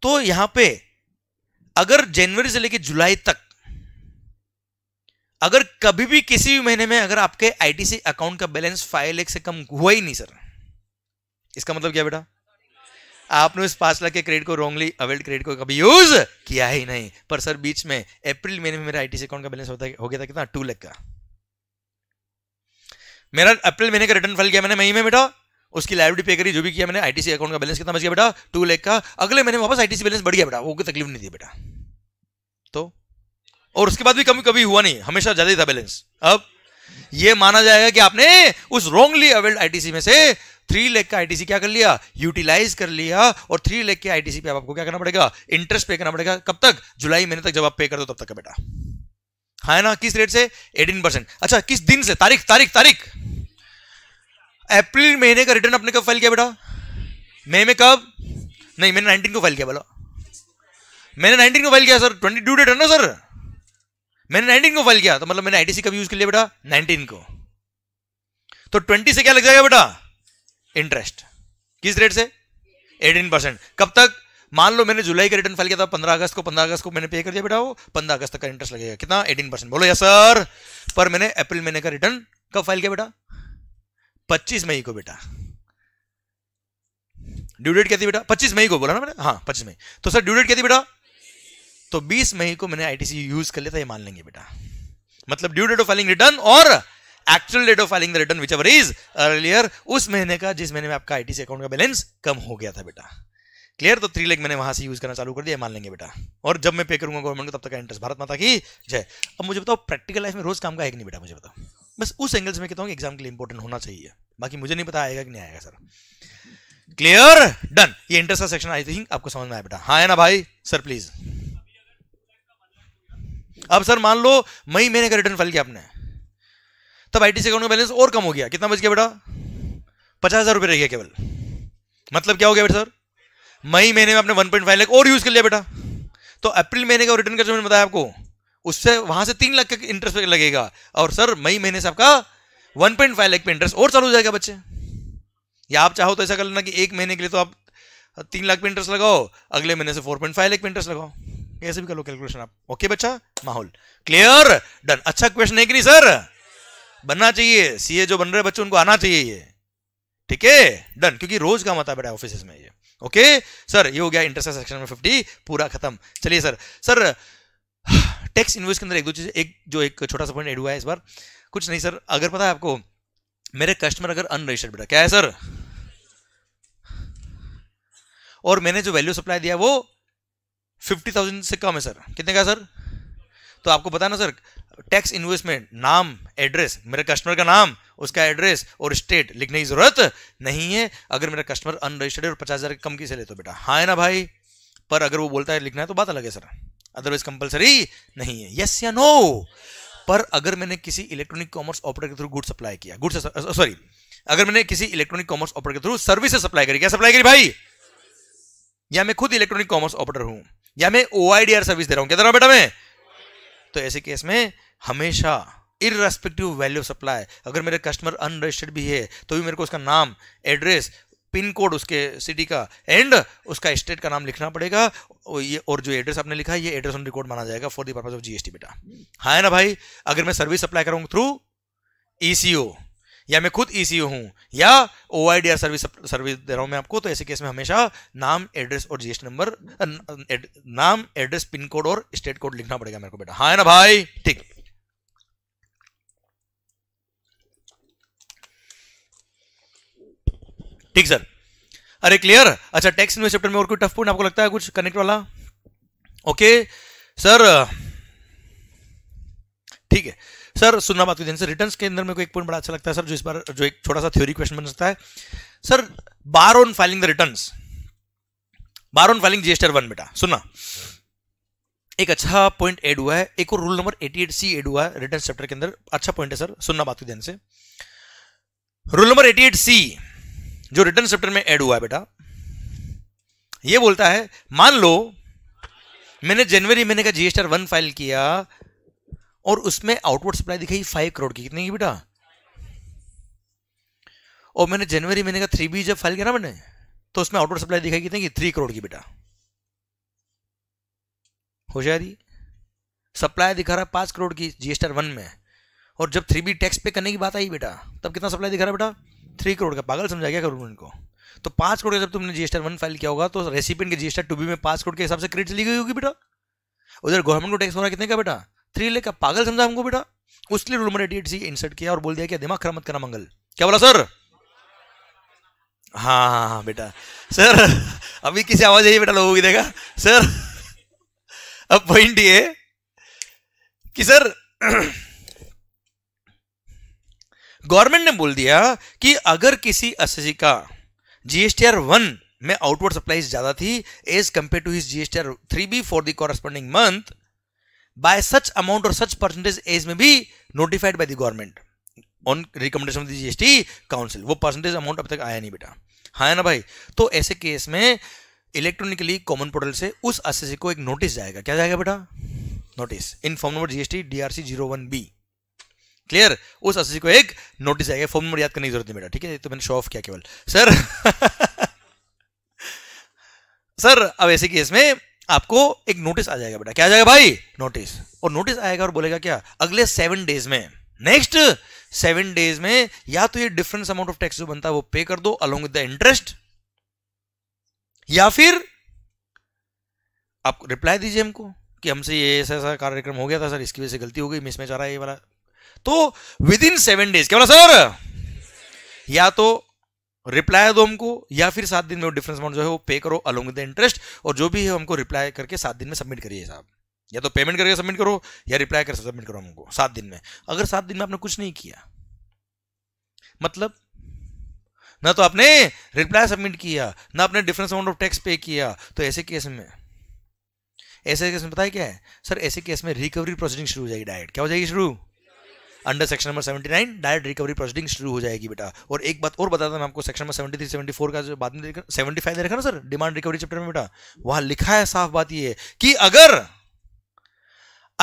तो यहां पे अगर जनवरी से लेके जुलाई तक अगर कभी भी किसी भी महीने में अगर आपके आईटीसी अकाउंट का बैलेंस फाइव लाख से कम हुआ ही नहीं सर इसका मतलब क्या बेटा आपने उस पांच लाख के क्रेडिट को रॉन्गली अवेल्ड क्रेडिट को कभी यूज किया ही नहीं पर सर बीच में अप्रैल महीने में, मेरा आईटीसी अकाउंट का बैलेंस होता हो गया था कितना टू लाख का मेरा अप्रैल महीने का रिटर्न फाइल किया मैंने मई में बेटा उसकी लाइब्रेरी पे करी जो भी किया मैंने आईटीसी अकाउंट का बैलेंस कितना बच गया बेटा टू लेख का अगले महीने वापस आईटीसी बैलेंस बढ़ गया बेटा वो कोई तकलीफ नहीं थी बेटा तो और उसके बाद भी कभी कभी हुआ नहीं हमेशा ज्यादा ही था बैलेंस अब यह माना जाएगा कि आपने उस रॉन्गली अवेल्ड आईटीसी में से थ्री लेख का आईटीसी क्या कर लिया यूटिलाइज कर लिया और थ्री लेख के आईटीसी पे आप आपको क्या करना पड़ेगा इंटरेस्ट पे करना पड़ेगा कब तक जुलाई महीने तक जब आप पे कर दो तब तक का बेटा हाँ है ना किस रेट से एटीन परसेंट अच्छा किस दिन से तारीख तारीख तारीख अप्रैल महीने का रिटर्न आपने कब फाइल किया बेटा मई में कब नहीं मैंने नाइनटीन को फाइल किया बोला मैंने नाइनटीन को फाइल किया सर ट्वेंटी ड्यू डेट है ना सर मैंने नाइनटीन को फाइल किया तो मतलब मैंने आईटीसी कब यूज कर लिया बेटा नाइनटीन को तो ट्वेंटी से क्या लग जाएगा बेटा इंटरेस्ट किस रेट से एटीन परसेंट कब तक मान लो मैंने जुलाई का रिटर्न फाइल किया था पंद्रह अगस्त को पंद्रह अगस्त को मैंने पे कर दिया बेटा वो पंद्रह अगस्त तक का इंटरेस्ट लगेगा कितना एटीन परसेंट बोलो या सर पर मैंने अप्रैल महीने का रिटर्न कब फाइल किया बेटा पच्चीस मई को बेटा ड्यू डेट क्या थी बेटा पच्चीस मई को बोला ना मैंने हाँ पच्चीस मई तो सर ड्यू डेट क्या थी बेटा तो 20 मई को मैंने आईटीसी यूज कर लिया था ये मान लेंगे बेटा मतलब due date of filing return और actual date of filing return whichever is earlier उस महीने का जिस महीने में आपका आईटीसी अकाउंट का बैलेंस कम हो गया था बेटा क्लियर तो थ्री लेग मैंने वहां से यूज करना चालू कर दिया मान लेंगे बेटा और जब मैं पे करूंगा गवर्नमेंट को तब तक इंटरेस्ट भारत माता की जय अब मुझे बताओ प्रैक्टिकल लाइफ में रोज काम का है कि नहीं बेटा मुझे बताओ बस उस एंगल से मैं कहता हूँ एग्जाम के लिए इंपॉर्टेंट होना चाहिए बाकी मुझे नहीं पता आएगा कि नहीं आएगा सर क्लियर डन ये इंटरेस्ट का सेक्शन आई थिंक आपको समझ में आया बेटा हाँ है ना भाई सर प्लीज अब सर मान लो मई महीने का रिटर्न फाइल किया आपने तब आई टी अकाउंट का बैलेंस और कम हो गया कितना बच गया बेटा पचास हज़ार रुपये रह गया केवल मतलब क्या हो गया बेटा सर मई महीने में आपने वन पॉइंट फाइव लाख और यूज़ कर लिया बेटा तो अप्रैल महीने का रिटर्न का जो मैंने बताया आपको उससे वहां से तीन लाख का इंटरेस्ट लगेगा और सर मई महीने से आपका वन पॉइंट फाइव लाख पे इंटरेस्ट और चालू हो जाएगा बच्चे या आप चाहो तो ऐसा कर लेना कि एक महीने के लिए तो आप तीन लाख पे इंटरेस्ट लगाओ अगले महीने से फोर पॉइंट फाइव लाख पे इंटरेस्ट लगाओ ऐसे भी कर लो कैलकुलेशन आप ओके बच्चा माहौल क्लियर डन अच्छा क्वेश्चन है कि नहीं सर बनना चाहिए सीए जो बन रहे बच्चों उनको आना चाहिए ये ठीक है डन क्योंकि रोज का मता बेटा ऑफिस में ये ओके सर ये हो गया इंटरेस्ट सेक्शन में फिफ्टी पूरा खत्म चलिए सर सर टैक्स इन्वेस्ट के अंदर एक दो चीज एक जो एक छोटा सा पॉइंट एड हुआ है इस बार कुछ नहीं सर अगर पता है आपको मेरे कस्टमर अगर अनरजिस्टर्ड बेटा क्या है सर और मैंने जो वैल्यू सप्लाई दिया वो फिफ्टी थाउजेंड से कम है सर कितने का सर तो आपको बताना सर टैक्स इन्वेस्टमेंट नाम एड्रेस मेरे कस्टमर का नाम उसका एड्रेस और स्टेट लिखने की ज़रूरत नहीं है अगर मेरा कस्टमर अनरजिस्टर्ड और पचास हज़ार कम की से ले तो बेटा हाँ है ना भाई पर अगर वो बोलता है लिखना है तो बात अलग है सर अदरवाइज कंपलसरी नहीं है यस या नो पर अगर मैंने किसी इलेक्ट्रॉनिक कॉमर्स ऑपरेटर के थ्रू गुड सप्लाई किया गुड सॉरी अगर मैंने किसी इलेक्ट्रॉनिक कॉमर्स ऑपरेटर के थ्रू सर्विस सप्लाई करी क्या सप्लाई करी भाई या मैं खुद इलेक्ट्रॉनिक कॉमर्स ऑपरेटर हूं या मैं ओ सर्विस दे रहा हूं क्या दे हूं बेटा मैं तो ऐसे केस में हमेशा इरेस्पेक्टिव वैल्यू सप्लाई अगर मेरे कस्टमर अनरजिस्टर्ड भी है तो भी मेरे को उसका नाम एड्रेस पिन कोड उसके सिटी का एंड उसका स्टेट का नाम लिखना पड़ेगा ये और जो एड्रेस आपने लिखा है ये एड्रेस ऑन रिकॉर्ड माना जाएगा फॉर द ऑफ जीएसटी बेटा हाँ है ना भाई अगर मैं सर्विस सप्लाई करूँ थ्रू ईसीओ या मैं खुद ई e हूँ या O I D R service service दे रहा हूँ मैं आपको तो ऐसे केस में हमेशा नाम एड्रेस और जीएसटी नंबर नाम एड्रेस पिन कोड और स्टेट कोड लिखना पड़ेगा मेरे को बेटा हाँ ना भाई ठीक ठीक सर अरे क्लियर अच्छा टैक्स में चैप्टर में और कोई टफ पॉइंट आपको लगता है कुछ कनेक्ट वाला ओके सर ठीक है सर सुनना बात ध्यान से रिटर्न्स के अंदर मेरे को एक पॉइंट बड़ा अच्छा लगता है सर जो इस बार जो एक छोटा सा थ्योरी क्वेश्चन बन सकता है sir bar on filing the return bar on filing GST one बेटा सुनना एक अच्छा पॉइंट एड हुआ है एक और rule number eighty eight C add हुआ है रिटर्न चैप्टर के अंदर अच्छा पॉइंट है सर सुनना बात ध्यान से rule number eighty eight C जो रिटर्न चैप्टर में एड हुआ है बेटा ये बोलता है मान लो मैंने जनवरी महीने का जीएसटी वन फाइल किया और उसमें आउटवर्ड सप्लाई दिखाई फाइव करोड़ की कितनी की बेटा और मैंने जनवरी महीने का थ्री बी जब फाइल किया ना मैंने तो उसमें आउटवर्ड सप्लाई दिखाई कितनी की थ्री करोड़ की बेटा हो रही सप्लाई दिखा रहा है करोड़ की जीएसटर वन में और जब थ्री बी टैक्स पे करने की बात आई बेटा तब कितना सप्लाई दिखा रहा है बेटा थ्री करोड़ का पागल समझा गया करूँ इनको तो पाँच करोड़ का जब तुमने जीएसटर वन फाइल किया होगा तो रेसिपेंट के जीएसटर टू बी में पांच करोड़ के हिसाब से क्रेडिट ली गई होगी बेटा उधर गवर्नमेंट को टैक्स हो रहा है कितने का बेटा थ्री लेकर पागल समझा हमको बेटा उसके rule number eighty C insert किया और बोल दिया कि दिमाग खराब मत करना मंगल क्या बोला सर हाँ हाँ हाँ बेटा सर अभी किसी आवाज आई बेटा लोगों की देखा सर अब पॉइंट ये कि सर गवर्नमेंट ने बोल दिया कि अगर किसी एसएससी का जीएसटीआर वन में आउटवर्ड सप्लाईज ज्यादा थी as compare to his GSTR three B for the corresponding month by such amount or such percentage as may be notified by the government on recommendation of the GST council वो percentage amount अब तक आया नहीं बेटा हाँ है ना भाई तो ऐसे केस में इलेक्ट्रॉनिकली कॉमन पोर्टल से उस एस को एक नोटिस जाएगा क्या जाएगा बेटा notice in form number GST DRC zero one B clear उस एस को एक नोटिस आएगा फॉर्म नंबर याद करने की जरूरत नहीं बेटा ठीक है तो मैंने शो ऑफ किया केवल सर सर [LAUGHS] अब ऐसे केस में आपको एक नोटिस आ जाएगा बेटा क्या आ जाएगा भाई नोटिस और नोटिस आएगा और बोलेगा क्या अगले सेवन डेज में नेक्स्ट सेवन डेज में या तो ये डिफरेंस अमाउंट ऑफ टैक्स जो बनता है वो पे कर दो अलोंग विद द इंटरेस्ट या फिर आप रिप्लाई दीजिए हमको कि हमसे ये ऐसा ऐसा कार्यक्रम हो गया था सर इसकी वजह से गलती हो गई मिसमैच आ रहा है ये वाला तो विद इन सेवन डेज क्या बोला सर या तो रिप्लाई दो हमको या फिर सात दिन में वो डिफरेंस अमाउंट जो है वो पे करो अलोंग विद इंटरेस्ट और जो भी है हमको रिप्लाई करके सात दिन में सबमिट करिए साहब या तो पेमेंट करके सबमिट करो या रिप्लाई करके सबमिट करो हमको सात दिन में अगर सात दिन में आपने कुछ नहीं किया मतलब ना तो आपने रिप्लाई सबमिट किया ना आपने difference amount of tax pay किया तो ऐसे केस में ऐसे केस में बताया क्या है सर ऐसे केस में रिकवरी प्रोसीडिंग शुरू हो जाएगी डायरेक्ट क्या हो जाएगी शुरू under section number 79 direct recovery proceeding शुरू हो जाएगी बेटा और एक बात और बताता मैं आपको सेक्शन नंबर 73 74 का जो बाद में सेवेंटी फाइव देखा ना सर डिमांड रिकवरी चैप्टर में बेटा वहां लिखा है साफ बात ये कि अगर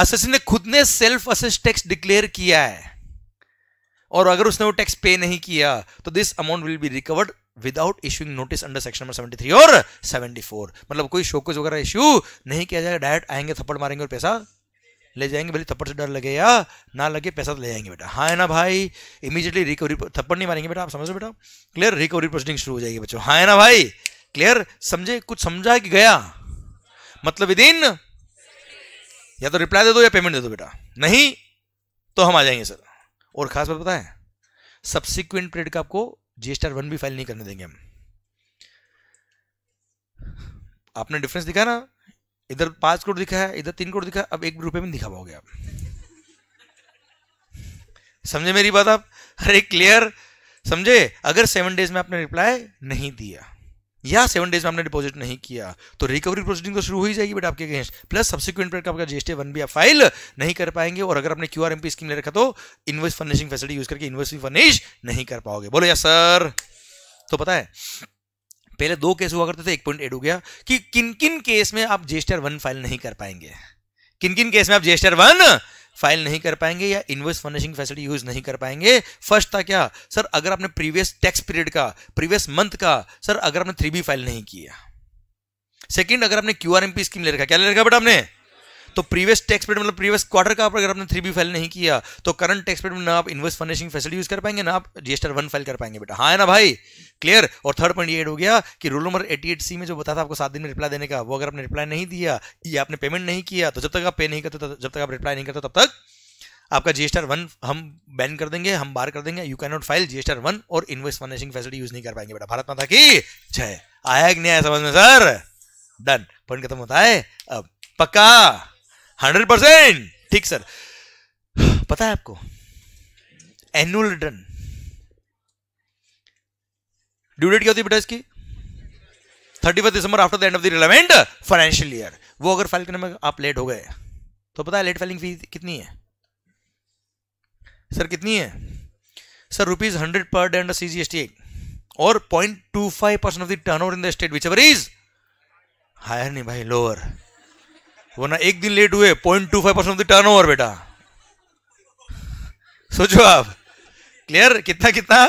असेसी ने खुद ने सेल्फ असेस टैक्स डिक्लेयर किया है और अगर उसने वो टैक्स पे नहीं किया तो this amount will be recovered without issuing notice under section number 73 और 74 मतलब कोई शोकेस वगैरह इश्यू नहीं किया जाएगा डायरेक्ट आएंगे थप्पड़ मारेंगे और पैसा ले जाएंगे भले थप्पड़ से डर लगे या ना लगे पैसा तो ले जाएंगे बेटा हाँ है ना भाई इमीजिएटली रिकवरी थप्पड़ नहीं मारेंगे बेटा आप समझ रहे बेटा क्लियर रिकवरी प्रोसीडिंग शुरू हो जाएगी बच्चों हाँ है ना भाई क्लियर समझे कुछ समझा कि गया मतलब विद इन या तो रिप्लाई दे दो या पेमेंट दे दो बेटा नहीं तो हम आ जाएंगे सर और खास बात पता सबसिक्वेंट पीरियड का आपको जीएसटी वन भी फाइल नहीं करने देंगे हम आपने डिफरेंस दिखा ना इधर पांच करोड़ दिखा है इधर तीन करोड़ दिखा अब एक रुपए में दिखा पाओगे आप समझे मेरी बात आप अरे क्लियर समझे अगर सेवन डेज में आपने रिप्लाई नहीं दिया या सेवन डेज में आपने डिपॉजिट नहीं किया तो रिकवरी प्रोसीडिंग तो शुरू हो ही जाएगी बट आपके अगेंस्ट प्लस सब्सिक्वेंट पर आपका जीएसटी वन भी आप फाइल नहीं कर पाएंगे और अगर आपने क्यू आर एम स्कीम ले रखा तो इन्वेस्ट फर्निशिंग फैसिलिटी यूज करके इन्वेस्ट फर्निश नहीं कर पाओगे बोलो या सर तो पता है पहले दो केस हुआ करते थे एक पॉइंट एड हो गया कि किन किन केस में आप जेस्टर वन फाइल नहीं कर पाएंगे किन किन केस में आप जेस्टर वन फाइल नहीं कर पाएंगे या इन्वर्स फर्निशिंग फैसिलिटी यूज नहीं कर पाएंगे फर्स्ट था क्या सर अगर आपने प्रीवियस टैक्स पीरियड का प्रीवियस मंथ का सर अगर आपने थ्री बी फाइल नहीं किया सेकेंड अगर आपने क्यू स्कीम ले रखा क्या ले रखा बेटा आपने तो प्रीवियस टैक्स पेड मतलब प्रीवियस क्वार्टर का अगर आपने थ्री बी फाइल नहीं किया तो करंट टैक्स पेड में ना आप इन्वेस्ट फर्निशिंग फैसिलिटी यूज कर पाएंगे ना आप जीएसटर वन फाइल कर पाएंगे बेटा हाँ है ना भाई क्लियर और थर्ड पॉइंट ये एड हो गया कि rule number eighty eight C में जो बताया था आपको सात दिन में रिप्लाई देने का वो अगर आपने रिप्लाई नहीं दिया या आपने पेमेंट नहीं किया तो जब तक आप पे नहीं करते तो जब तक आप रिप्लाई नहीं करते तब तक आपका जीएसटर वन हम बैन कर देंगे हम बार कर देंगे you can not file GSTR one और इन्वेस्ट फाइनेंसिंग फैसिलिटी यूज नहीं कर पाएंगे बेटा भारत माता की छह आया कि नहीं आया समझ में सर डन पॉइंट खत्म होता है अब पक्का हंड्रेड परसेंट ठीक सर पता है आपको एनुअल रिटर्न ड्यू डेट क्या होती है बेटा इसकी thirty first December after the end of the relevant financial year वो अगर फाइल करने में आप लेट हो गए तो पता है लेट फाइलिंग फीस कितनी है सर कितनी है sir rupees hundred per day under C G S T और point two five percent of the turnover in the state whichever is higher नहीं भाई लोअर वरना एक दिन लेट हुए point two five percent turnover बेटा सोचो आप क्लियर कितना कितना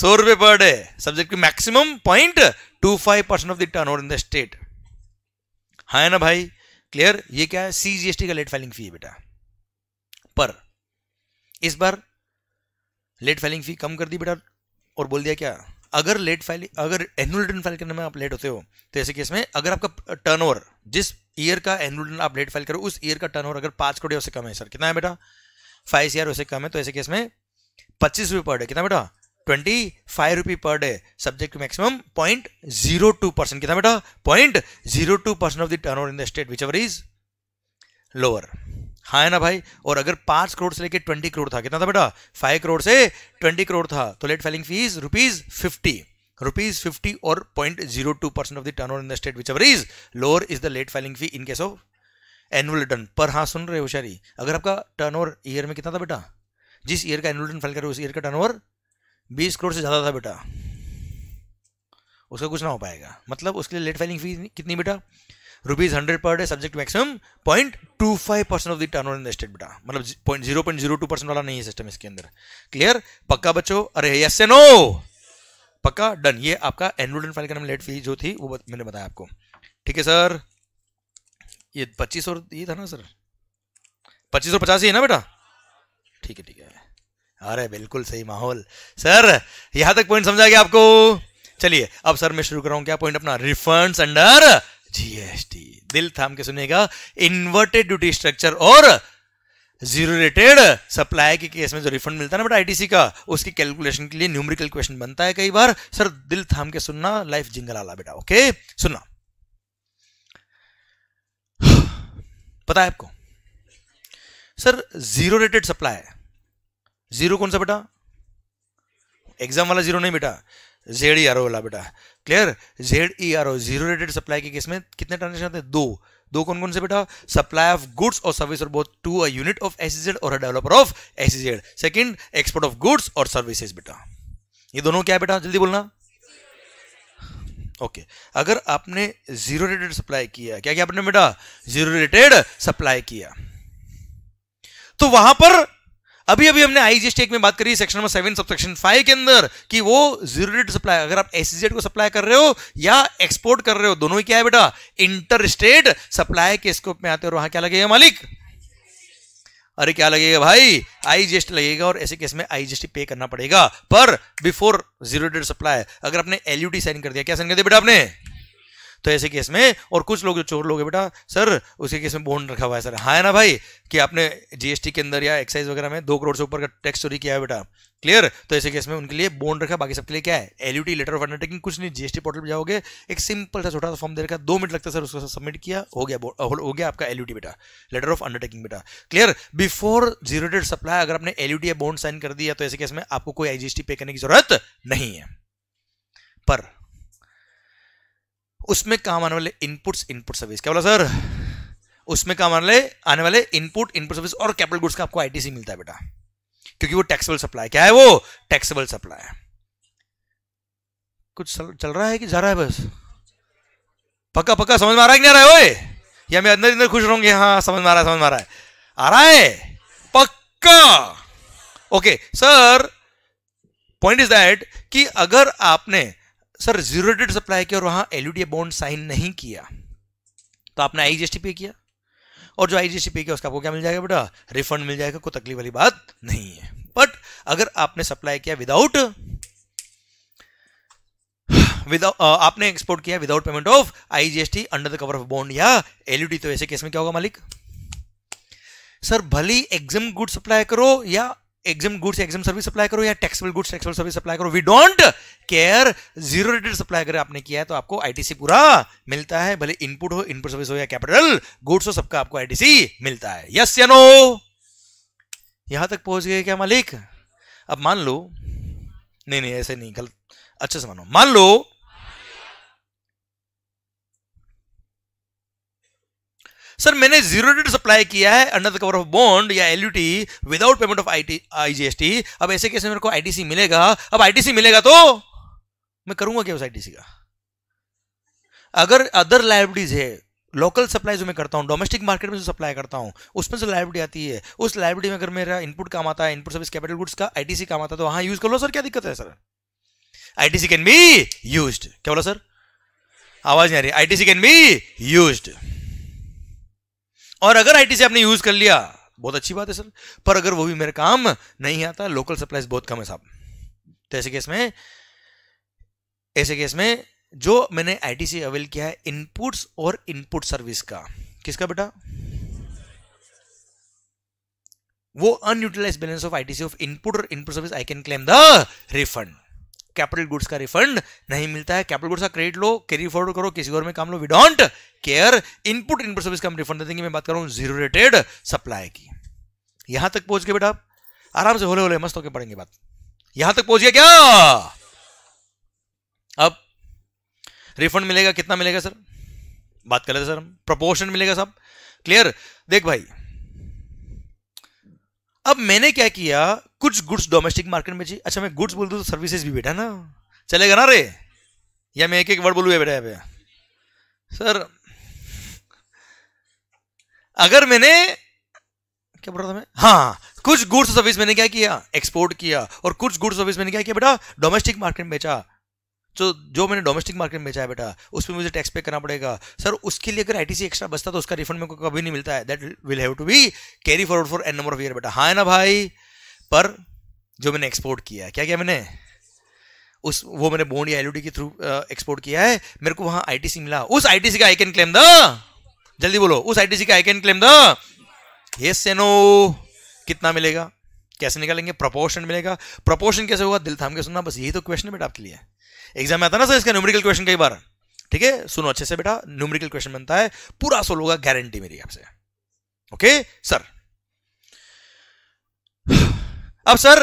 सौ रुपए पर डे सब्जेक्ट की maximum point two five percent of the turnover in the state हाँ है ना भाई क्लियर ये क्या है सीजीएसटी का लेट फाइलिंग फी है बेटा पर इस बार लेट फाइलिंग फी कम कर दी बेटा और बोल दिया क्या अगर लेट फाइलिंग अगर एनुअल रिटर्न फाइल करने में आप लेट होते हो तो ऐसे केस में अगर आपका ओवर जिस ईयर का एनुअल आप डेट फाइल करो उस ईयर का टर्न अगर पाँच करोड़ उससे कम है सर कितना है बेटा फाइव ईयर उससे कम है तो ऐसे केस में पच्चीस रुपये पर डे कितना बेटा twenty five rupee per day subject to maximum point zero two percent कितना बेटा point zero two percent of the turnover in the state whichever is lower हाँ है ना भाई और अगर पाँच करोड़ से लेकर ट्वेंटी करोड़ था कितना था बेटा फाइव करोड़ से ट्वेंटी करोड़ था तो late filing fees rupees fifty rupees 50 or 0.02 percent of the turnover in the state whichever is lower is the late filing fee in case of annual return पर हाँ सुन रहे हो शारी अगर आपका टर्नओवर ईयर में कितना था बेटा जिस ईयर का एनुअल रिटर्न फाइल कर रहे हो उस ईयर का टर्नओवर 20 करोड़ से ज़्यादा था बेटा उसका कुछ ना हो पाएगा मतलब उसके लिए लेट फाइलिंग फी कितनी बेटा rupees hundred per day subject maximum point two five percent of the turnover बेटा मतलब zero point zero two percent वाला नहीं है सिस्टम इसके अंदर क्लियर पक्का बच्चों अरे यस से नो पक्का डन ये आपका एनरोल एंड फाइल का नाम लेट फी जो थी वो मैंने बताया आपको ठीक है सर ये पच्चीस और ये था ना सर पच्चीस सौ पचास ही है ना बेटा ठीक है ठीक है अरे बिल्कुल सही माहौल सर यहां तक पॉइंट समझा गया आपको चलिए अब सर मैं शुरू कर रहा हूं क्या पॉइंट अपना रिफंड अंडर जीएसटी दिल थाम के सुनेगा इन्वर्टेड ड्यूटी स्ट्रक्चर और जीरो रेटेड सप्लाई के केस में जो रिफंड मिलता है ना बेटा आईटीसी का उसकी कैलकुलेशन के लिए न्यूमेरिकल क्वेश्चन बनता है कई बार सर दिल थाम के सुनना लाइफ आला बेटा ओके सुनना पता है आपको sir zero rated supply zero कौन सा बेटा एग्जाम वाला जीरो नहीं बेटा जेड ई आर ओ वाला बेटा clear Z E R O zero rated supply के केस में कितने ट्रांजेक्शन आते हैं दो दो कौन कौन से बेटा सप्लाई ऑफ गुड्स और सर्विस और both to a unit of S और a developer of S second export of goods और सर्विसेज बेटा ये दोनों क्या है बेटा जल्दी बोलना ओके okay. अगर आपने जीरो रेटेड सप्लाई किया क्या क्या आपने बेटा जीरो रेटेड सप्लाई किया तो वहां पर अभी अभी हमने आईजी स्टेक में बात करी section number seven subsection five के अंदर कि वो जीरो रेट सप्लाई अगर आप एससीजेड को सप्लाई कर रहे हो या एक्सपोर्ट कर रहे हो दोनों ही क्या है बेटा इंटर स्टेट सप्लाई के स्कोप में आते हो वहां क्या लगेगा मालिक अरे क्या लगेगा भाई आईजीएसटी लगेगा और ऐसे केस में आईजीएसटी पे करना पड़ेगा पर बिफोर जीरो डेट सप्लाई अगर आपने एलयूटी साइन कर दिया क्या साइन कर दिया बेटा आपने तो ऐसे केस में और कुछ लोग जो चोर लोग है बेटा सर उसके केस में बोन रखा हुआ है सर हाँ है ना भाई कि आपने जीएसटी के अंदर या एक्साइज वगैरह में दो करोड़ से ऊपर का टैक्स चोरी किया है बेटा क्लियर तो ऐसे केस में उनके लिए बोन रखा बाकी सबके लिए क्या है एलयूटी लेटर ऑफ अंडरटेकिंग कुछ नहीं जीएसटी पोर्टल पर जाओगे एक सिंपल सा छोटा सा फॉर्म दे रखा दो मिनट लगता है सर उसको सबमिट किया हो गया हो गया आपका एलयूटी बेटा लेटर ऑफ अंडरटेकिंग बेटा clear before zero date supply अगर आपने एलयूटी या बोन साइन कर दिया तो ऐसे केस में आपको कोई आईजीएसटी पे करने की जरूरत नहीं है पर उसमें काम आने वाले इनपुट्स इनपुट सर्विस क्या बोला सर उसमें काम आने वाले आने वाले इनपुट इनपुट सर्विस और कैपिटल गुड्स का आपको आईटीसी मिलता है बेटा क्योंकि वो टैक्सेबल सप्लाई क्या है वो टैक्सेबल सप्लाई है कुछ चल रहा है कि जा रहा है बस पक्का पक्का समझ में आ रहा है कि नहीं आ रहा है ओए या मैं अंदर अंदर खुश रहूंगी हाँ समझ में आ रहा है समझ में आ रहा है आ रहा है पक्का okay sir point is that कि अगर आपने सर जीरो डेट सप्लाई किया और वहां एलईडी बॉन्ड साइन नहीं किया तो आपने आई पे किया और जो आई पे किया उसका आपको क्या मिल जाएगा बेटा रिफंड मिल जाएगा कोई तकलीफ वाली बात नहीं है बट अगर आपने सप्लाई किया विदाउट विदाउट आपने एक्सपोर्ट किया without payment of IGST under the cover of bond या एलईडी तो ऐसे केस में क्या होगा मालिक सर भली एग्जाम गुड सप्लाई करो या exempt goods exempt service supply करो या taxable goods taxable service supply करो we don't care zero rated supply अगर आपने किया है तो आपको आईटीसी पूरा मिलता है भले इनपुट हो इनपुट सर्विस हो या कैपिटल गुड्स हो सबका आपको आईटीसी मिलता है यस या नो यहां तक पहुंच गए क्या मालिक अब मान लो नहीं नहीं ऐसे नहीं गलत अच्छे से मानो मान लो सर मैंने जीरो रेट सप्लाई किया है under the cover of bond या L without payment of I IGST अब ऐसे कैसे मेरे को आईटीसी मिलेगा अब आईटीसी मिलेगा तो मैं करूंगा क्या उस आईटीसी का अगर अदर लाइब्रेटीज है लोकल सप्लाई जो मैं करता हूँ डोमेस्टिक मार्केट में जो सप्लाई करता हूँ उसमें जो लाइब्रेटी आती है उस लाइब्रेटी में अगर मेरा इनपुट काम आता है इनपुट सर्विस कैपिटल गुड्स का आईटीसी काम आता है तो वहां यूज कर लो सर क्या दिक्कत है sir ITC can be use क्या बोला सर आवाज नहीं आ रही आईटीसी कैन बी यूज और अगर आईटीसी आपने यूज कर लिया बहुत अच्छी बात है सर पर अगर वो भी मेरे काम नहीं आता लोकल सप्लाईज बहुत कम है साहब तो ऐसे केस में ऐसे केस में जो मैंने आईटीसी अवेल किया है इनपुट्स और इनपुट सर्विस का किसका बेटा वो unutilize balance of ITC of input और input service I can claim the refund capital goods का रिफंड नहीं मिलता है कैपिटल गुड्स का क्रेडिट लो कैरी फॉरवर्ड करो किसी और में काम लो we don't care input input service का हम रिफंड देते हैं मैं बात कर रहा हूं जीरो रेटेड सप्लाई की यहां तक पहुंच गए बेटा आराम से होले होले मस्त होकर पढ़ेंगे बात यहां तक पहुंच गया क्या अब रिफंड मिलेगा कितना मिलेगा सर बात कर लेते सर प्रपोर्शन मिलेगा सब क्लियर देख भाई अब मैंने क्या किया कुछ गुड्स डोमेस्टिक मार्केट में जी अच्छा मैं गुड्स बोल दू तो सर्विसेज भी बेटा ना चलेगा ना रे या मैं एक एक वर्ड बोलू बेटा यहाँ सर अगर मैंने क्या बोल रहा था मैं हाँ कुछ गुड्स सर्विस मैंने क्या किया एक्सपोर्ट किया और कुछ गुड्स सर्विस मैंने क्या किया बेटा डोमेस्टिक मार्केट में बेचा तो जो मैंने डोमेस्टिक मार्केट में बेचा है बेटा उस पर मुझे टैक्स पे करना पड़ेगा सर उसके लिए अगर आईटीसी एक्स्ट्रा बचता तो उसका रिफंड मेरे को कभी नहीं मिलता है that will have to be carry forward for an number of year बेटा हाँ है ना भाई पर जो मैंने एक्सपोर्ट किया है क्या क्या मैंने उस वो मैंने बोन्ड या एलईडी के थ्रू एक्सपोर्ट किया है मेरे को वहां आईटीसी मिला उस आईटीसी का आई कैन क्लेम द जल्दी बोलो उस आईटीसी का I can claim the yes no कितना मिलेगा कैसे निकालेंगे प्रोपोर्शन मिलेगा प्रोपोर्शन कैसे होगा दिल थाम के सुनना बस यही तो क्वेश्चन है बेटा आपके लिए एग्जाम में आता ना सर इसका न्यूमेरिकल क्वेश्चन कई बार ठीक है सुनो अच्छे से बेटा न्यूमेरिकल क्वेश्चन बनता है पूरा सोल्व होगा गारंटी मेरी आपसे ओके सर अब सर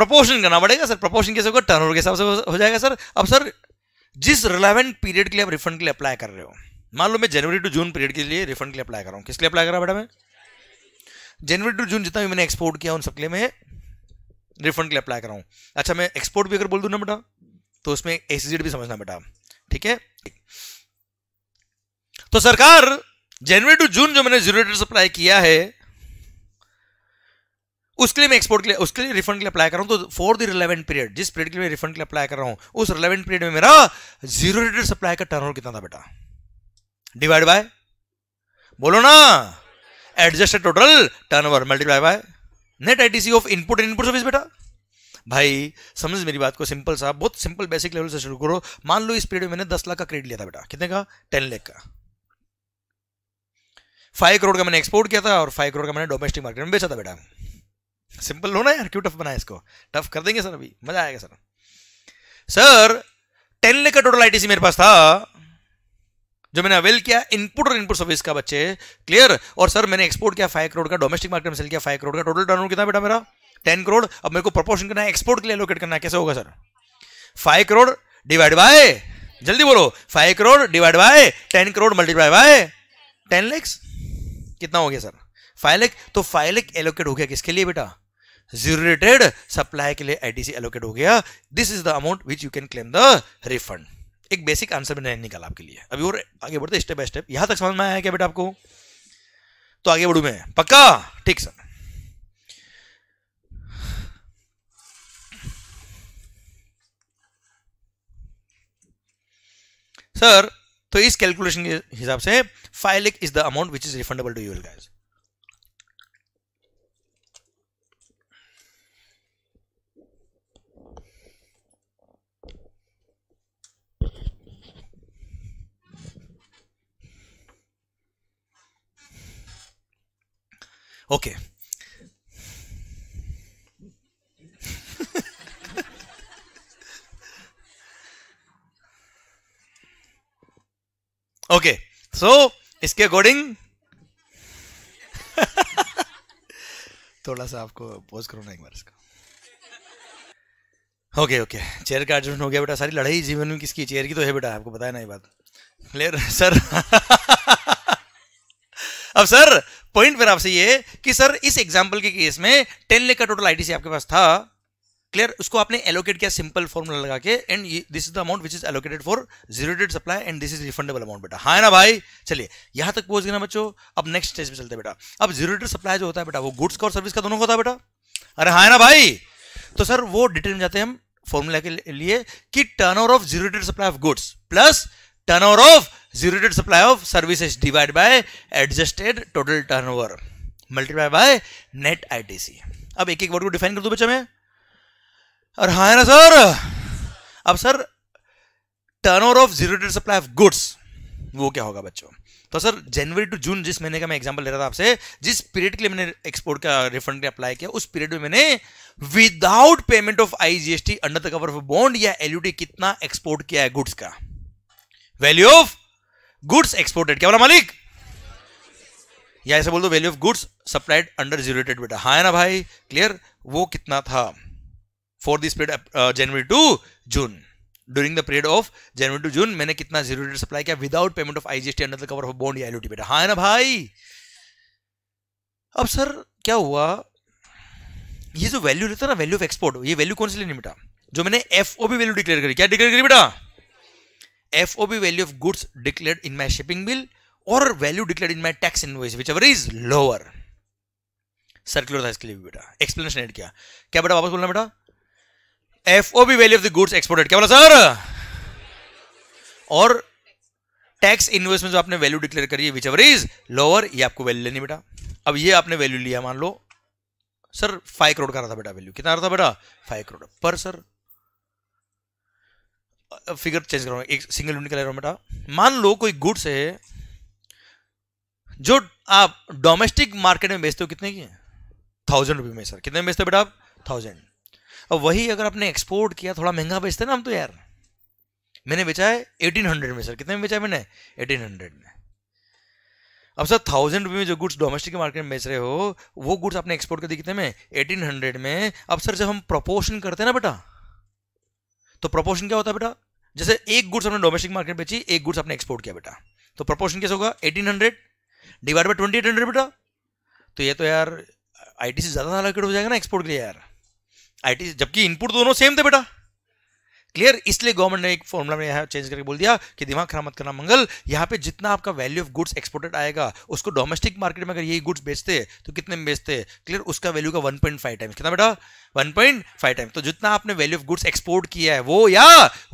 प्रपोर्शन करना पड़ेगा सर प्रपोर्शन कैसे होगा टर्न के हिसाब से हो जाएगा सर अब सर जिस रिलेवेंट पीरियड के लिए आप रिफंड के लिए अप्लाई कर रहे हो मान लो मैं जनवरी टू जून पीरियड के लिए रिफंड के लिए अप्लाई कर रहा हूँ किस लिए अप्लाई कर रहा बेटा मैं जनवरी टू जून जितना भी मैंने एक्सपोर्ट किया उन सबके लिए मैं रिफंड के लिए अप्लाई कर रहा हूँ अच्छा मैं एक्सपोर्ट भी अगर बोल दूँ ना बेटा तो उसमें एस भी समझना बेटा ठीक है तो सरकार जनवरी टू जून जो मैंने जीरो सप्लाई किया है उसके लिए मैं एक्सपोर्ट के लिए उसके लिए रिफंड के लिए अप्लाई कर रहा हूं तो फॉर द रिलेवेंट पीरियड जिस पीरियड के लिए रिफंड के लिए अप्लाई कर रहा हूं उस रिलेवेंट पीरियड में मेरा जीरो रेटेड सप्लाई का टर्नओवर कितना था बेटा डिवाइड बाय बोलो ना adjusted total turnover multiply by net ITC of input and input service बेटा भाई समझ मेरी बात को सिंपल सा बहुत सिंपल बेसिक लेवल से शुरू करो मान लो इस पीरियड में मैंने दस लाख का क्रेडिट लिया था बेटा कितने का टेन लाख का फाइव करोड़ का मैंने एक्सपोर्ट किया था और फाइव करोड़ का मैंने डोमेस्टिक मार्केट में बेचा था बेटा सिंपल लो ना यार क्यों टफ बनाया इसको टफ कर देंगे सर अभी मजा आएगा सर सर टेन लेख का टोटल आईटीसी मेरे पास था जो मैंने अवेल किया इनपुट और इनपुट सर्विस का बच्चे क्लियर और सर मैंने एक्सपोर्ट किया फाइव करोड़ का डोमेस्टिक मार्केट में सेल किया फाइव करोड़ का टोटल टर्नओवर कितना बेटा मेरा टेन करोड़ अब मेरे को प्रपोर्शन करना है एक्सपोर्ट के लिए एलोकेट करना है कैसे होगा sir five crore divide by जल्दी बोलो five crore divide by ten crore multiply by ten lakhs कितना हो गया सर फाइव लेक तो फाइव लेक एलोकेट हो गया किसके लिए बेटा जीरोटेड सप्लाई के लिए आईटीसी एलोकेट हो गया this is the amount which you can claim the refund एक बेसिक आंसर मैंने निकाला आपके लिए अभी और आगे बढ़ते स्टेप बाय स्टेप यहां तक समझ में आया क्या बेटा आपको तो आगे बढ़ू मैं पक्का ठीक सर सर तो इस कैलकुलेशन के हिसाब से फाइलिक is the amount which is refundable to you'll guys okay okay so इसके अकॉर्डिंग [LAUGHS] थोड़ा सा आपको पोज करो ना एक बार इसका ओके ओके चेयर का एडजस्टमेंट हो गया बेटा सारी लड़ाई जीवन में किसकी चेयर की तो है बेटा आपको बताया ना ये बात क्लियर सर [LAUGHS] अब सर पॉइंट मेरा आपसे ये कि सर इस एग्जाम्पल के केस में टेन लेख का टोटल आईटीसी आपके पास था क्लियर उसको आपने एलोकेट किया सिंपल फॉर्मूला लगा के and this is the amount which is allocated for zero supply and this is refundable amount बेटा हाँ ना भाई चलिए यहां तक पहुंच गए ना बच्चों अब नेक्स्ट स्टेज पे चलते बेटा अब जीरो सप्लाई जो होता है बेटा वो गुड्स का और सर्विस का दोनों का होता है बेटा अरे हाँ ना भाई तो सर वो डिटेल में जाते हैं हम फॉर्मूला के लिए कि turn of zero supply of goods plus turn of zero-rated supply of services divided by adjusted total turnover multiplied by net ITC. अब एक एक वर्ड को डिफाइन कर दो बच्चा में और हाँ है ना सर अब sir turnover of zero supply of goods वो क्या होगा बच्चों तो सर जनवरी टू जून जिस महीने का मैं एग्जांपल ले रहा था आपसे जिस पीरियड के लिए मैंने एक्सपोर्ट का रिफंड के अप्लाई किया उस पीरियड में मैंने without payment of IGST under the cover of bond या एलयूडी कितना एक्सपोर्ट किया है गुड्स का वैल्यू ऑफ गुड्स एक्सपोर्टेड क्या बोला मालिक या ऐसे बोल दो value of goods supplied under zero rated बेटा हाँ ना भाई क्लियर वो कितना था for this period January to June during the period of January to June मैंने कितना जीरोटेड सप्लाई किया without payment of IGST under the cover of bond या एलओटी बेटा हाँ ना भाई अब सर क्या हुआ ये जो वैल्यू रहता है ना वैल्यू ऑफ एक्सपोर्ट ये वैल्यू कौन सी लेनी बेटा जो मैंने एफ वैल्यू डिक्लेयर करी क्या डिक्लेयर करी बेटा F O B value of goods declare in my shipping bill और value declare in my tax invoice whichever is lower circular था इसके लिए भी बेटा एक्सप्लेनेशन एड किया क्या बेटा वापस बोलना बेटा F O B value of the goods exported क्या बोला सर और टैक्स इन्वेस्ट में जो आपने वैल्यू डिक्लेयर करी है विच एवर इज लोअर ये आपको वैल्यू लेनी बेटा अब ये आपने वैल्यू लिया मान लो सर फाइव करोड़ का रहा था बेटा वैल्यू कितना रहा था बेटा फाइव करोड़ पर सर फिगर चेंज करूंगा एक सिंगल यूनिट का ले रहा हूँ बेटा मान लो कोई गुड्स है जो आप डोमेस्टिक मार्केट में बेचते हो कितने की थाउजेंड रुपये में सर कितने में बेचते हो बेटा आप थाउजेंड अब वही अगर आपने एक्सपोर्ट किया थोड़ा महंगा बेचते ना हम तो यार मैंने बेचा है एटीन हंड्रेड में सर कितने में बेचा है मैंने एटीन हंड्रेड में अब सर थाउजेंड रुपये में जो गुड्स डोमेस्टिक मार्केट में बेच रहे हो वो गुड्स आपने एक्सपोर्ट कर दिए कितने में एटीन हंड्रेड में अब सर जब हम प्रपोर्शन करते हैं ना बेटा तो प्रोपोर्शन क्या होता है बेटा जैसे एक गुड्स हमने डोमेस्टिक मार्केट बेची एक गुड्स आपने एक्सपोर्ट किया बेटा तो प्रोपोर्शन कैसे होगा 1800 डिवाइड बाई एट हंड्रेड बेटा तो ये तो यार आईटी से ज़्यादा हो जाएगा ना एक्सपोर्ट के लिए यार आईटी जबकि इनपुट दोनों सेम थे बेटा क्लियर इसलिए गवर्नमेंट ने एक फॉर्मुला में यहाँ चेंज करके बोल दिया कि दिमाग खराब मत करना मंगल यहाँ पे जितना आपका वैल्यू ऑफ गुड्स एक्सपोर्टेड आएगा उसको डोमेस्टिक मार्केट में अगर यही गुड्स बेचते तो कितने में बेचते क्लियर उसका वैल्यू का वन पॉइंट फाइव टाइम्स कितना बेटा वन पॉइंट फाइव टाइम्स तो जितना आपने वैल्यू ऑफ गुड्स एक्सपोर्ट किया है वो या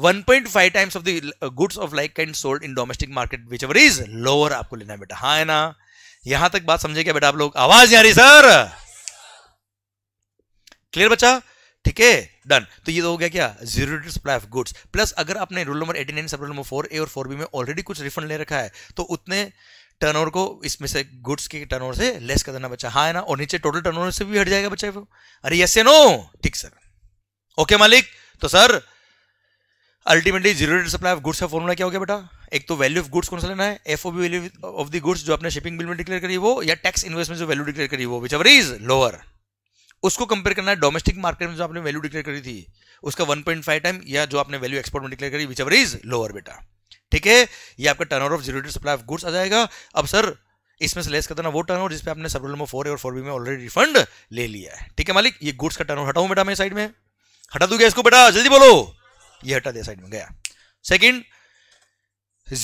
one point five times of the goods of like kind sold in domestic market whichever is lower आपको लेना है बेटा हाँ है ना यहां तक बात समझे क्या बेटा आप लोग आवाज आ रही सर क्लियर बच्चा ठीक है डन तो ये तो हो गया क्या zero supply of goods plus अगर आपने rule number eighty nine sub rule number four A और फोर बी में ऑलरेडी कुछ रिफंड ले रखा है तो उतने टर्नओवर को इसमें से गुड्स के टर्नओवर से लेस कर देना बच्चा हाँ है ना और नीचे टोटल टर्नओवर से भी हट जाएगा बच्चा वो अरे यस ए नो ठीक सर ओके मालिक तो sir ultimately zero supply of goods का फॉर्मूला क्या हो गया बेटा एक तो वैल्यू ऑफ गुड्स कौन सा लेना है F O value of the goods जो आपने शिपिंग बिल में डिक्लेयर करी वो या टैक्स इन्वेस्टमेंट जो वैल्यू डिक्लेयर करी वो विच इज लोअर उसको कंपेयर करना है डोमेस्टिक मार्केट में जो आपने वैल्यू डिक्लेयर करी थी उसका 1.5 टाइम या जो आपने वैल्यू एक्सपोर्ट में डिक्लेयर करी विच एवर इज लोअर बेटा ठीक है ये आपका turn of zero supply of goods आ जाएगा अब सर इसमें से लेस कर देना वो टर्न ओवर जिसपे आपने सब में फोर ए और फोर बी में ऑलरेडी रिफंड ले लिया है ठीक है मालिक ये गुड्स का टर्न ओवर हटाऊं बेटा मेरे साइड में हटा दू गया इसको बेटा जल्दी बोलो ये हटा दिया साइड में गया second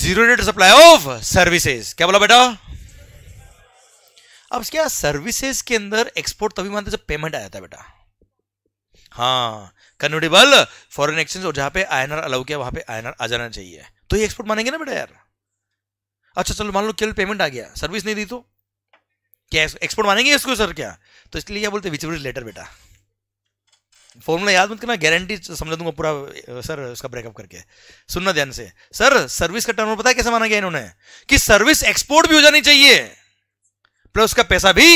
zero supply of services क्या बोला बेटा अब क्या सर्विसेज के अंदर एक्सपोर्ट तभी मानते जब पेमेंट आया था बेटा हाँ कन्वर्टेबल फॉरेन एक्सचेंज और जहां पे आईएनआर अलाउ किया वहां पे आईएनआर आ जाना चाहिए तो ये एक्सपोर्ट मानेंगे ना बेटा यार अच्छा चलो मान लो केवल पेमेंट आ गया सर्विस नहीं दी तो क्या एक्सपोर्ट मानेंगे इसको सर क्या तो इसलिए क्या बोलते विच लेटर बेटा फॉर्मूला याद मत करना गारंटी समझा दूंगा पूरा सर उसका ब्रेकअप करके सुनना ध्यान से सर सर्विस का टर्म पता है कैसे माना गया इन्होंने कि सर्विस एक्सपोर्ट भी हो जानी चाहिए प्लस का पैसा भी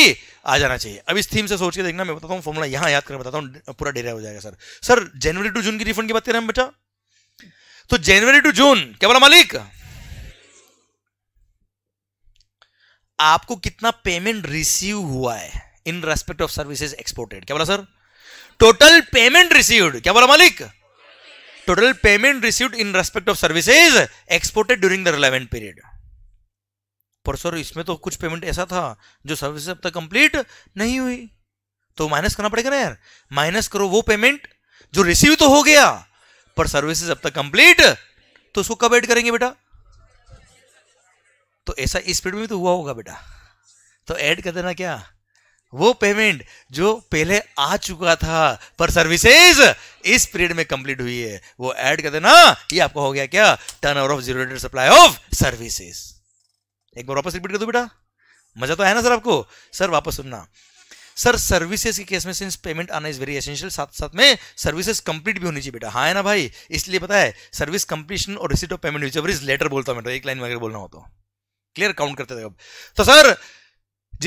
आ जाना चाहिए अब इस थीम से सोच के देखना मैं बताता हूँ फॉर्मुला यहाँ याद कर बताता हूँ पूरा डेरा हो जाएगा sir sir January to June की रिफंड की बात करें हम तो जनवरी टू जून क्या बोला मालिक आपको कितना पेमेंट रिसीव हुआ है in respect of services exported क्या बोला सर टोटल पेमेंट रिसीव्ड क्या बोला मालिक total payment received in respect of services exported during the relevant period पर सर इसमें तो कुछ पेमेंट ऐसा था जो सर्विस अब तक कंप्लीट नहीं हुई तो माइनस करना पड़ेगा ना यार माइनस करो वो पेमेंट जो रिसीव तो हो गया पर सर्विसेज अब तक कंप्लीट तो उसको कब एड करेंगे बेटा तो ऐसा इस पीरियड में तो हुआ होगा बेटा तो ऐड कर देना क्या वो पेमेंट जो पहले आ चुका था पर सर्विसेज इस पीरियड में कंप्लीट हुई है वो ऐड कर देना ये आपका हो गया क्या turnover of zero supply of services एक बार वापस रिपीट कर दो बेटा मजा तो है ना सर आपको सर वापस सुनना सर सर्विसेज के केस में सिंस पेमेंट आना इज वेरी एसेंशियल साथ साथ में सर्विसेज कंप्लीट भी होनी चाहिए बेटा हाँ है ना भाई इसलिए पता है सर्विस कंप्लीशन और receipt of payment whichever is later बोलता हूँ तो, एक लाइन में अगर बोलना हो तो क्लियर काउंट करते थे अब तो सर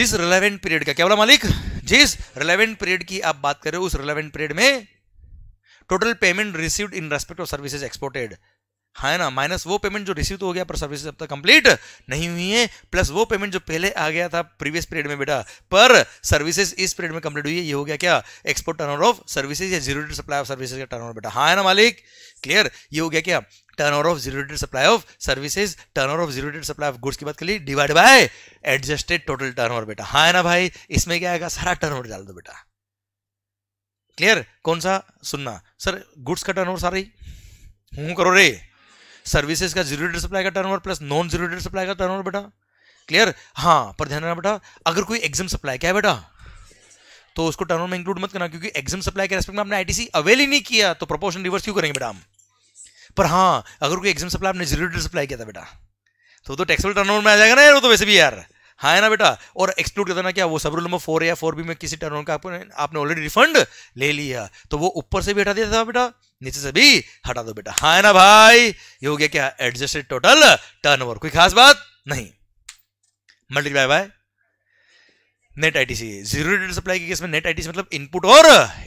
जिस रिलेवेंट पीरियड का क्या बोला मालिक जिस रिलेवेंट पीरियड की आप बात कर रहे हो उस रिलेवेंट पीरियड में total payment received in respect of services exported है हाँ ना माइनस वो पेमेंट जो रिसीव तो हो गया पर सर्विस अब तक कंप्लीट नहीं हुई है प्लस वो पेमेंट जो पहले आ गया था प्रीवियस पीरियड में बेटा पर सर्विसेज इस पीरियड में कंप्लीट हुई है ये हो गया क्या एक्सपोर्ट टर्नओवर ऑफ सर्विसेज या जीरो सप्लाई ऑफ सर्विसेज का टर्नओवर बेटा हाँ है ना मालिक क्लियर ये हो गया क्या turnover of zero supply of services turnover of zero supply of goods की बात कर ली divide by adjusted total turnover बेटा हाँ है ना भाई इसमें क्या आएगा सारा टर्नओवर डाल दो बेटा क्लियर कौन सा सुनना सर गुड्स का टर्नओवर सारा ही हूँ करो रे सर्विसेज का जीरो सप्लाई का turnover plus non zero supply का टर्नओवर बेटा क्लियर हाँ पर ध्यान रखना बेटा अगर कोई एग्जाम सप्लाई क्या है बेटा तो उसको टर्नओवर में इंक्लूड मत करना क्योंकि एग्जाम सप्लाई के रेस्पेक्ट में आपने आईटीसी अवेल ही नहीं किया तो प्रोपोर्शन रिवर्स क्यों करेंगे बेटा हम पर हाँ अगर कोई एग्जाम सप्लाई आपने जीरो सप्लाई किया था बेटा तो तो टैक्सेबल टर्नओवर में आ जाएगा ना यार वो तो वैसे भी यार हाँ है ना बेटा और एक्सक्लूड कर देना क्या वो सब रूल नंबर फोर या फोर बी में किसी टर्न का आपने आपने ऑलरेडी रिफंड ले लिया तो वो ऊपर से भी हटा दिया था बेटा नीचे से भी हटा दो बेटा हाँ है ना भाई ये हो गया क्या एडजस्टेड टोटल टर्नओवर कोई खास बात नहीं multiply by net ITC zero rated supply के नेट आईटीसी मतलब इनपुट और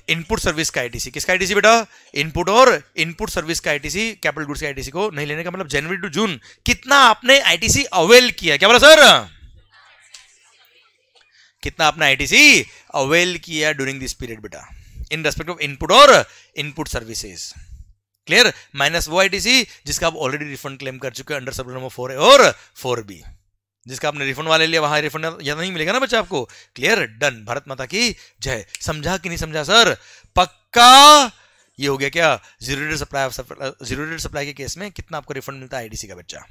इनपुट सर्विस का आईटीसी किसका आईटीसी बेटा इनपुट और इनपुट सर्विस का आईटीसी कैपिटल गुड्स का आईटीसी को नहीं लेने का मतलब जनवरी टू जून कितना आपने आईटीसी अवेल किया क्या बोला सर कितना आपने आईटीसी अवेल किया ड्यूरिंग दिस पीरियड बेटा इन रेस्पेक्ट ऑफ इनपुट और इनपुट सर्विसेज क्लियर माइनस वो आईटीसी जिसका आप ऑलरेडी रिफंड क्लेम कर चुके हैं अंडर सब नंबर फोर और फोर बी जिसका आपने रिफंड वाले लिया वहां रिफंड या नहीं मिलेगा ना बच्चा आपको क्लियर डन भारत माता की जय समझा कि नहीं समझा सर पक्का ये हो गया क्या zero date supply zero date supply के केस में कितना आपको रिफंड मिलता है आईडीसी का बच्चा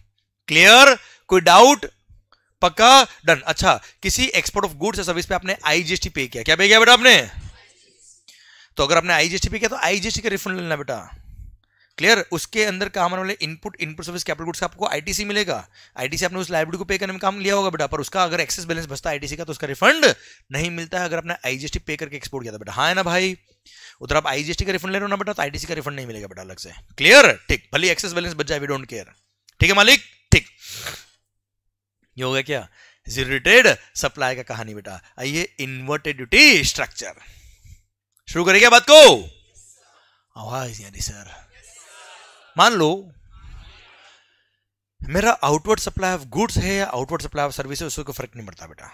क्लियर कोई डाउट पक्का डन अच्छा किसी एक्सपोर्ट ऑफ गुड्स या सर्विस पे आपने आईजीएसटी पे किया क्या पे किया बेटा आपने तो अगर आपने आई किया तो आई का रिफंड लेना बेटा क्लियर उसके अंदर काम आने वाले input input service capital goods आई आपको आईटीसी मिलेगा आईटीसी आपने उस लाइब्रेरी को पे करने में काम लिया होगा बेटा पर उसका अगर एक्सेस बैलेंस बचता है आईटीसी का तो उसका रिफंड नहीं मिलता है अगर आपने आईजीएसटी पे करके एक्सपोर्ट किया था बेटा हाँ है ना भाई उधर आप आईजीएसटी का रिफंड ले रहे हो ना बेटा तो आईटीसी का रिफंड नहीं मिलेगा बेटा अलग से क्लियर ठीक भले एक्सेस बैलेंस बच जाए वी डोंट केयर ठीक है मालिक ठीक ये हो गया क्या जीरो सप्लाई का कहानी बेटा आइए इन्वर्टेड ड्यूटी स्ट्रक्चर शुरू करेंगे बात को आवाज यानी सर मान लो मेरा आउटवर्ड सप्लाई ऑफ गुड्स है या आउटवर्ड सप्लाई ऑफ सर्विस है उसको फर्क नहीं पड़ता बेटा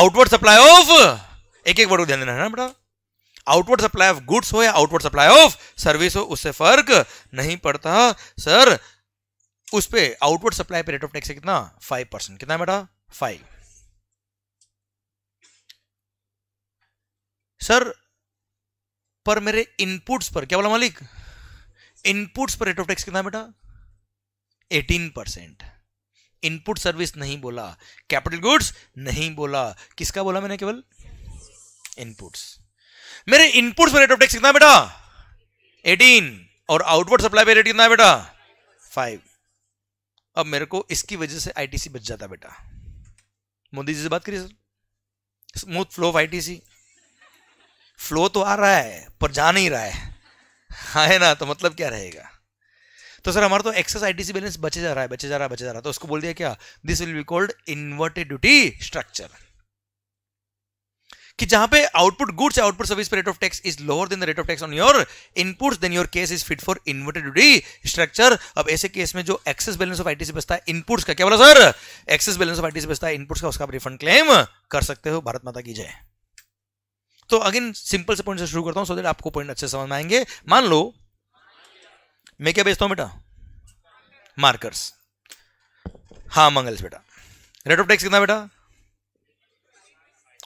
आउटवर्ड सप्लाई ऑफ एक एक वर्ड को ध्यान देना है ना बेटा आउटवर्ड सप्लाई ऑफ गुड्स हो या आउटवर्ड सप्लाई ऑफ सर्विस हो उससे फर्क नहीं पड़ता सर उस पर आउटवर्ड सप्लाई पे रेट ऑफ टैक्स कितना फाइव परसेंट कितना बेटा फाइव सर पर मेरे इनपुट्स पर क्या बोला मालिक इनपुट्स पर रेट ऑफ टैक्स कितना बेटा एटीन परसेंट इनपुट सर्विस नहीं बोला कैपिटल गुड्स नहीं बोला किसका बोला मैंने केवल इनपुट्स मेरे इनपुट्स पर रेट ऑफ टैक्स कितना बेटा 18 और आउटवर्ड सप्लाई पर रेट कितना बेटा 5 अब मेरे को इसकी वजह से आईटीसी बच जाता बेटा मोदी जी से बात करिए sir smooth flow of ITC flow तो आ रहा है पर जा नहीं रहा है हाँ है ना तो मतलब क्या रहेगा तो सर हमारा तो एक्सेस आईटीसी बैलेंस बचे जा रहा है बचे जा रहा है बचे जा रहा है तो उसको बोल दिया क्या this will be called inverted duty structure कि जहां पे आउटपुट गुड्स आउटपुट सर्विस पे rate of tax is lower than the rate of tax on your inputs then your case is fit for inverted duty structure अब ऐसे case में जो access balance of ITC बचता है inputs का क्या बोला sir excess balance of ITC बचता है इनपुट्स का उसका रिफंड क्लेम कर सकते हो भारत माता की जय तो अगेन सिंपल से पॉइंट से शुरू करता हूं सो देट आपको पॉइंट अच्छे समझ में आएंगे मान लो मैं क्या भेजता हूं बेटा मार्कर्स हाँ मंगल्स बेटा रेट ऑफ टैक्स कितना बेटा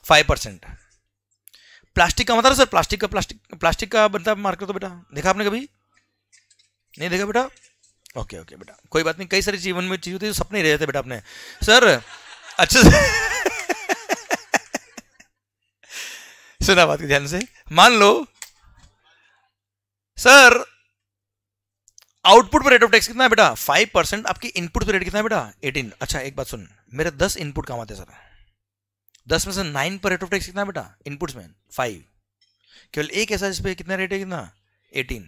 फाइव परसेंट प्लास्टिक का मतलब सर प्लास्टिक का प्लास्टिक प्लास्टिक का बनता है मार्कर तो बेटा देखा आपने कभी नहीं देखा बेटा ओके ओके बेटा कोई बात नहीं कई सारी जीवन में चीज़ होती है सपने ही रहे थे बेटा आपने सर अच्छे से सुना बात ध्यान से मान लो सर आउटपुट पर रेट ऑफ टैक्स कितना है बेटा फाइव परसेंट आपकी इनपुट पर रेट कितना है बेटा एटीन अच्छा एक बात सुन मेरे दस इनपुट काम आते सर दस में से नाइन पर रेट ऑफ टैक्स कितना है बेटा इनपुट्स में फाइव केवल एक ऐसा जिसपे कितना रेट है कितना एटीन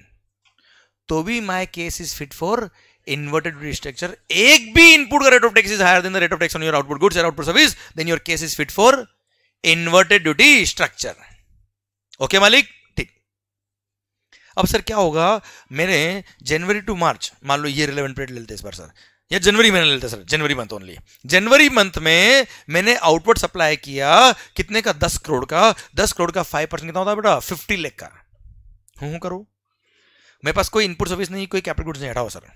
तो भी my case is fit for inverted structure एक भी इनपुट का rate of tax is higher than the rate of tax on your output goods and output service then your case is fit for inverted duty structure okay मालिक ठीक अब sir क्या होगा मेरे जनवरी to मार्च मान लो ये रिलेवेंट पीरियड लेते इस बार सर या जनवरी महीने लेते sir January month only January month में मैंने आउटवर्ड सप्लाई किया कितने का दस करोड़ का दस करोड़ का फाइव परसेंट कितना होता है बेटा फिफ्टी लेख का हूँ करो मेरे पास कोई इनपुट सर्विस नहीं कोई कैपिटल गुड्स नहीं हटाओ सर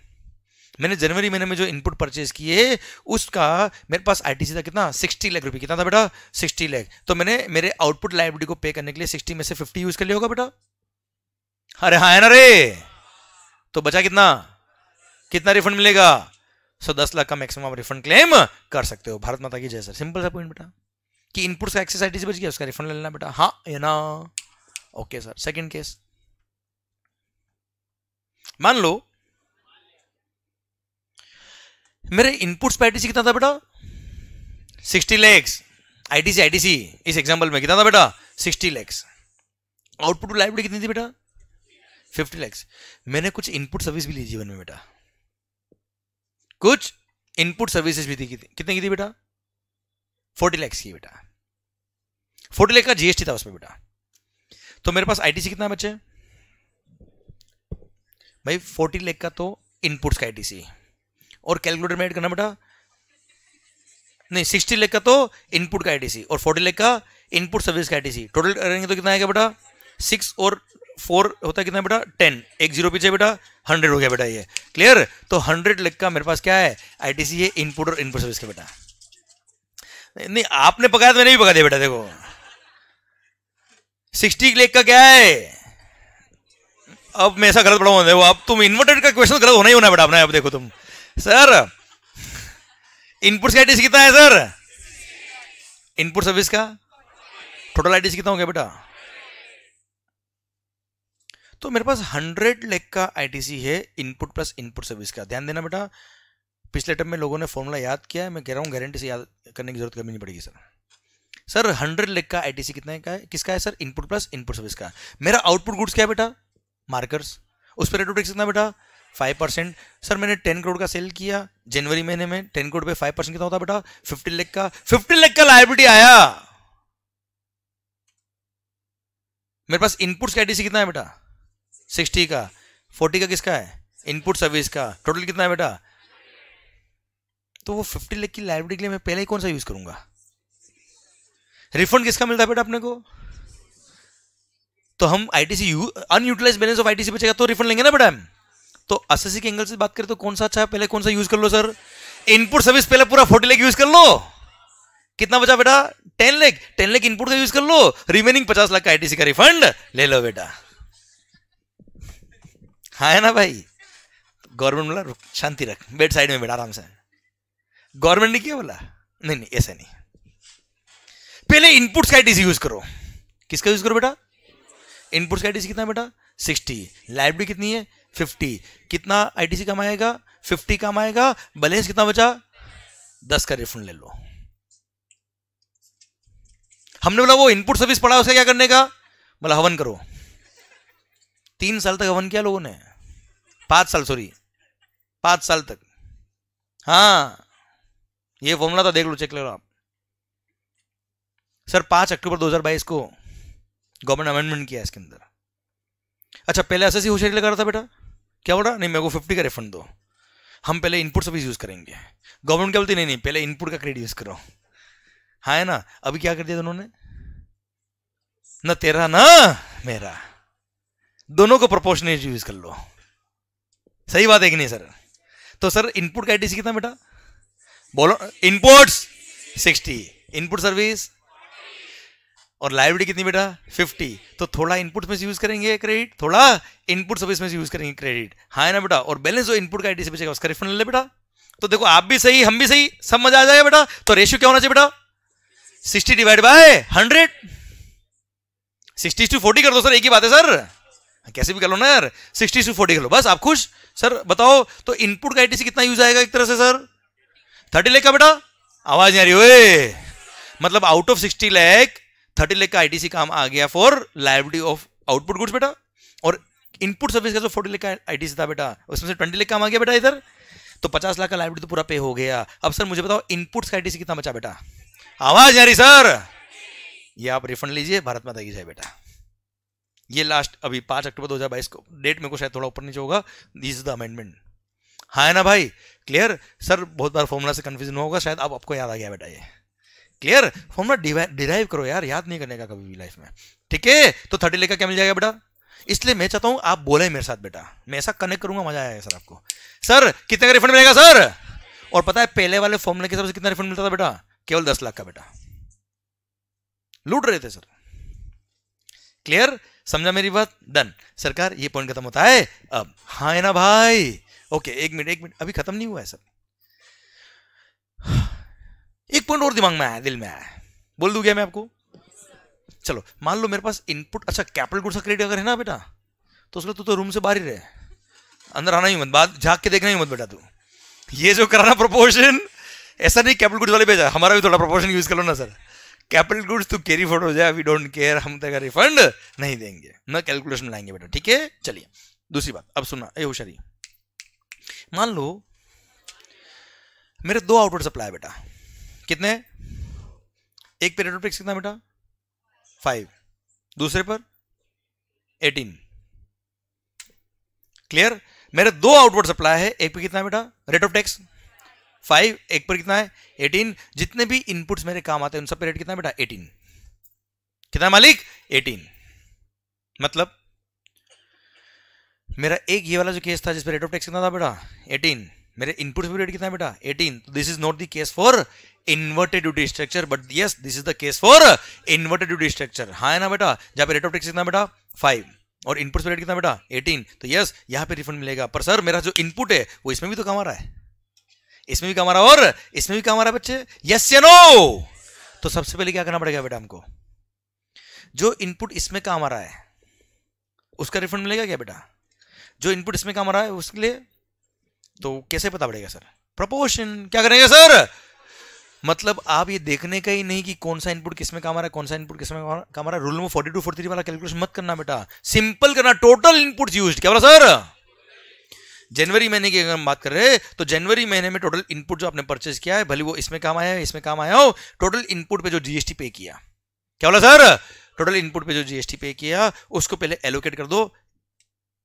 मैंने जनवरी महीने में जो इनपुट परचेज किए उसका मेरे पास आईटीसी था कितना 60 लाख रुपए कितना था बेटा 60 लाख तो मैंने मेरे आउटपुट लाइब्रेटी को पे करने के लिए 60 में से फिफ्टी यूज कर लिया होगा बेटा अरे हाँ है ना रे तो बचा कितना कितना रिफंड मिलेगा सो दस लाख का मैक्सिमम आप रिफंड क्लेम कर सकते हो भारत माता की जय सर सिंपल सा पॉइंट बेटा कि इनपुट का एक्सेस आई बच गया उसका रिफंड ले लेना बेटा हाँ ये ना ओके सर सेकेंड केस मान लो मेरे इनपुट्स पे आई कितना था बेटा 60 लैक्स आईटीसी आईटीसी इस एग्जांपल में कितना था बेटा 60 लैक्स आउटपुट टू लाइब्रेरी कितनी थी बेटा 50 लैक्स मैंने कुछ इनपुट सर्विस भी ली जीवन में बेटा कुछ इनपुट सर्विसेज भी थी कितने की थी बेटा 40 लैक्स की बेटा 40 लैक्स का जीएसटी था उसमें बेटा तो मेरे पास आईटीसी कितना बचे भाई फोर्टी लैख का तो इनपुट्स का आईटीसी और कैलकुलेटर में ऐड करना बेटा नहीं सिक्सटी लेख तो का तो इनपुट का आईटीसी और फोर्टी लेख का इनपुट सर्विस का आईटीसी टोटल करेंगे तो कितना आएगा बेटा सिक्स और फोर होता है कितना बेटा टेन एक जीरो पीछे बेटा हंड्रेड हो गया बेटा ये क्लियर तो हंड्रेड लेख का मेरे पास क्या है आईटीसी है इनपुट और इनपुट सर्विस का बेटा नहीं आपने पकाया तो मैंने भी पका दिया बेटा देखो सिक्सटी लेख का क्या है अब मैं ऐसा गलत पढ़ा हुआ देखो अब तुम इन्वर्टेड का क्वेश्चन गलत होना ही होना बेटा अपने आप देखो तुम सर इनपुट आइडिस कितना है सर इनपुट सर्विस का टोटल आइडिस कितना हो गया बेटा तो मेरे पास 100 लेख का आईटीसी है इनपुट प्लस इनपुट सर्विस का ध्यान देना बेटा पिछले टाइम में लोगों ने फॉर्मूला याद किया है मैं कह रहा हूं गारंटी से याद करने की जरूरत कभी नहीं पड़ेगी सर सर 100 लेख का आईटीसी कितना का है किसका है sir input plus input service का मेरा आउटपुट गुड्स क्या है बेटा मार्कर्स उस पर रेट कितना बेटा फाइव परसेंट सर मैंने टेन करोड़ का सेल किया जनवरी महीने में टेन करोड़ पे फाइव परसेंट कितना होता बेटा फिफ्टी लेख का फिफ्टी लेख का लाइबिलिटी आया मेरे पास इनपुट्स का सी कितना है बेटा सिक्सटी का फोर्टी का किसका है इनपुट सर्विस का टोटल कितना है बेटा तो वो फिफ्टी लेख की लाइब्रेरी के लिए मैं पहले ही कौन सा यूज करूंगा रिफंड किसका मिलता है बेटा अपने को तो हम ITC unutilise balance of ITC बचेगा तो रिफंड लेंगे ना बेटा हम तो अस्सी के एंगल से बात करें तो कौन सा अच्छा है पहले कौन सा यूज कर लो सर इनपुट सर्विस पहले पूरा फोर्टी लेग यूज कर लो कितना बचा बेटा ten lakh ten lakh input का यूज कर लो रिमेनिंग पचास लाख का आईटीसी का रिफंड ले लो बेटा हाँ है ना भाई गवर्नमेंट बोला शांति रख बेड साइड में बेटा आराम से गवर्नमेंट ने क्या बोला नहीं नहीं ऐसा नहीं पहले इनपुट्स का आईटीसी यूज करो किसका यूज करो बेटा इनपुट्स का आईटीसी कितना बेटा सिक्सटी लाइब्रेरी कितनी है फिफ्टी कितना आईटीसी कमाएगा फिफ्टी कमाएगा बैलेंस कितना बचा दस का रिफंड ले लो हमने बोला वो इनपुट सर्विस पढ़ा उसका क्या करने का बोला हवन करो तीन साल तक हवन किया लोगों ने पांच साल सॉरी पांच साल तक हाँ ये फॉर्मूला तो देख लो चेक लो आप सर पांच अक्टूबर 2022 को गवर्नमेंट अमेंडमेंट किया इसके अंदर अच्छा पहले ऐसे ही होशियारी लगा रहा था बेटा क्या बोल रहा नहीं मेरे को फिफ्टी का रिफंड दो हम पहले इनपुट सर्विस यूज़ करेंगे गवर्नमेंट क्या बोलती नहीं नहीं पहले इनपुट का क्रेडिट यूज़ करो हाँ है ना अभी क्या कर दिया दोनों ने ना तेरा ना मेरा दोनों को प्रपोर्शनल यूज़ कर लो सही बात है कि नहीं सर तो सर इनपुट का आईटीसी कितना बेटा बोलो इनपुट्स सिक्सटी इनपुट सर्विस और लाइब्रेरी कितनी बेटा 50 तो थोड़ा इनपुट में से यूज करेंगे क्रेडिट थोड़ा इनपुट सब इसमें से यूज करेंगे क्रेडिट हाँ ना बेटा और बैलेंस जो इनपुट का आई डी से बचेगा उसका रिफंड ले बेटा तो देखो आप भी सही हम भी सही सब मजा आ जाएगा बेटा तो रेशियो क्या होना चाहिए बेटा sixty divide by hundred sixty to forty कर दो सर एक ही बात है सर कैसे भी कर लो ना यार सिक्सटी टू फोर्टी कर लो बस आप खुश सर बताओ तो इनपुट का आईटी से कितना यूज आएगा एक तरह से सर थर्टी लेख का बेटा आवाज नहीं आ रही हो मतलब out of sixty lakh thirty lakh का आईटीसी काम आ गया for liability of output goods बेटा और इनपुट सर्विस का जो फोर्टी लेख का आईटीसी था बेटा उसमें से ट्वेंटी लेख काम आ गया बेटा इधर तो पचास लाख का लाइबिलिटी तो पूरा पे हो गया अब सर मुझे बताओ इनपुट्स का आई कितना बचा बेटा आवाज आ रही सर ये आप रिफंड लीजिए भारत माता की जाए बेटा ये लास्ट अभी पांच अक्टूबर 2022 को डेट मेरे को शायद थोड़ा ऊपर नीचे होगा दिस इज द अमेंडमेंट हाँ है ना भाई क्लियर सर बहुत बार फॉर्मूला से कन्फ्यूजन होगा शायद अब आपको याद आ गया बेटा ये क्लियर फॉर्मुला डिराइव करो यार याद नहीं करने का कभी भी लाइफ में ठीक है तो थर्टी लेकर क्या मिल जाएगा बेटा इसलिए मैं चाहता हूं आप बोले मेरे साथ बेटा मैं ऐसा कनेक्ट करूंगा मजा आएगा सर आपको सर कितने का रिफंड मिलेगा सर और पता है पहले वाले फॉर्मुले के हिसाब से कितना रिफंड मिलता था बेटा केवल दस लाख का बेटा लूट रहे थे सर क्लियर समझा मेरी बात डन सरकार ये पॉइंट खत्म होता है अब हाँ ना भाई ओके एक मिनट एक मिनट अभी खत्म नहीं हुआ है सर एक पॉइंट और दिमाग में आया दिल में आया बोल दू क्या मैं आपको चलो मान लो मेरे पास इनपुट अच्छा कैपिटल गुड्स का क्रेडिट अगर है ना बेटा तो उसमें तू तो, रूम से बाहर ही रहे अंदर आना ही मत बात झाक के देखना ही मत बेटा तू ये जो कराना प्रपोर्शन ऐसा नहीं कैपिटल गुड्स वाले भेजा हमारा भी थोड़ा प्रपोर्शन यूज कर लो ना sir capital goods to carry forward हो जाए वी डोंट केयर हम तेरा रिफंड नहीं देंगे न कैलकुलेशन लाएंगे बेटा ठीक है चलिए दूसरी बात अब सुनना ए होशारी मान लो मेरे दो आउटवर्ड सप्लाई बेटा कितने हैं एक पे टैक्स कितना बेटा फाइव दूसरे पर एटीन क्लियर मेरे दो आउटवर्ड सप्लाई है एक पे कितना बेटा रेट ऑफ टैक्स फाइव एक पर कितना है एटीन जितने भी इनपुट्स मेरे काम आते हैं उन सब पे रेट कितना बेटा एटीन कितना मालिक एटीन मतलब मेरा एक ये वाला जो केस था जिस पर रेट ऑफ टैक्स कितना था बेटा एटीन मेरे इनपुट रेट कितना है बेटा 18 this is not the case for inverted duty structure but yes this is the case for inverted duty structure हाँ है ना बेटा जहाँ पे रेट ऑफ टैक्स कितना बेटा फाइव और इनपुट पीरियड कितना बेटा 18 तो यस यहाँ पे रिफंड मिलेगा पर सर मेरा जो इनपुट है वो इसमें भी तो कमा रहा है इसमें भी कमा रहा और इसमें भी आ रहा है बच्चे यस या नो तो सबसे पहले क्या करना पड़ेगा बेटा हमको जो इनपुट इसमें काम आ रहा है उसका रिफंड मिलेगा क्या बेटा जो इनपुट इसमें काम आ रहा है उसके लिए तो कैसे पता पड़ेगा सर प्रपोर्शन क्या करेंगे सर मतलब आप ये देखने का ही नहीं कि कौन सा इनपुट किस में काम आ रहा है कौन सा इनपुट किसमें काम आ रहा है रूल में फोर्टी टू फोर्टी थ्री वाला कैलकुलेशन मत करना बेटा सिंपल करना टोटल इनपुट यूज क्या बोला सर जनवरी महीने की अगर हम बात कर रहे हैं तो जनवरी महीने में टोटल इनपुट जो आपने परचेज किया है भले वो इसमें काम आया इसमें काम आया हो टोटल इनपुट पर जो जीएसटी पे किया क्या बोला सर टोटल इनपुट पर जो जीएसटी पे किया उसको पहले एलोकेट कर दो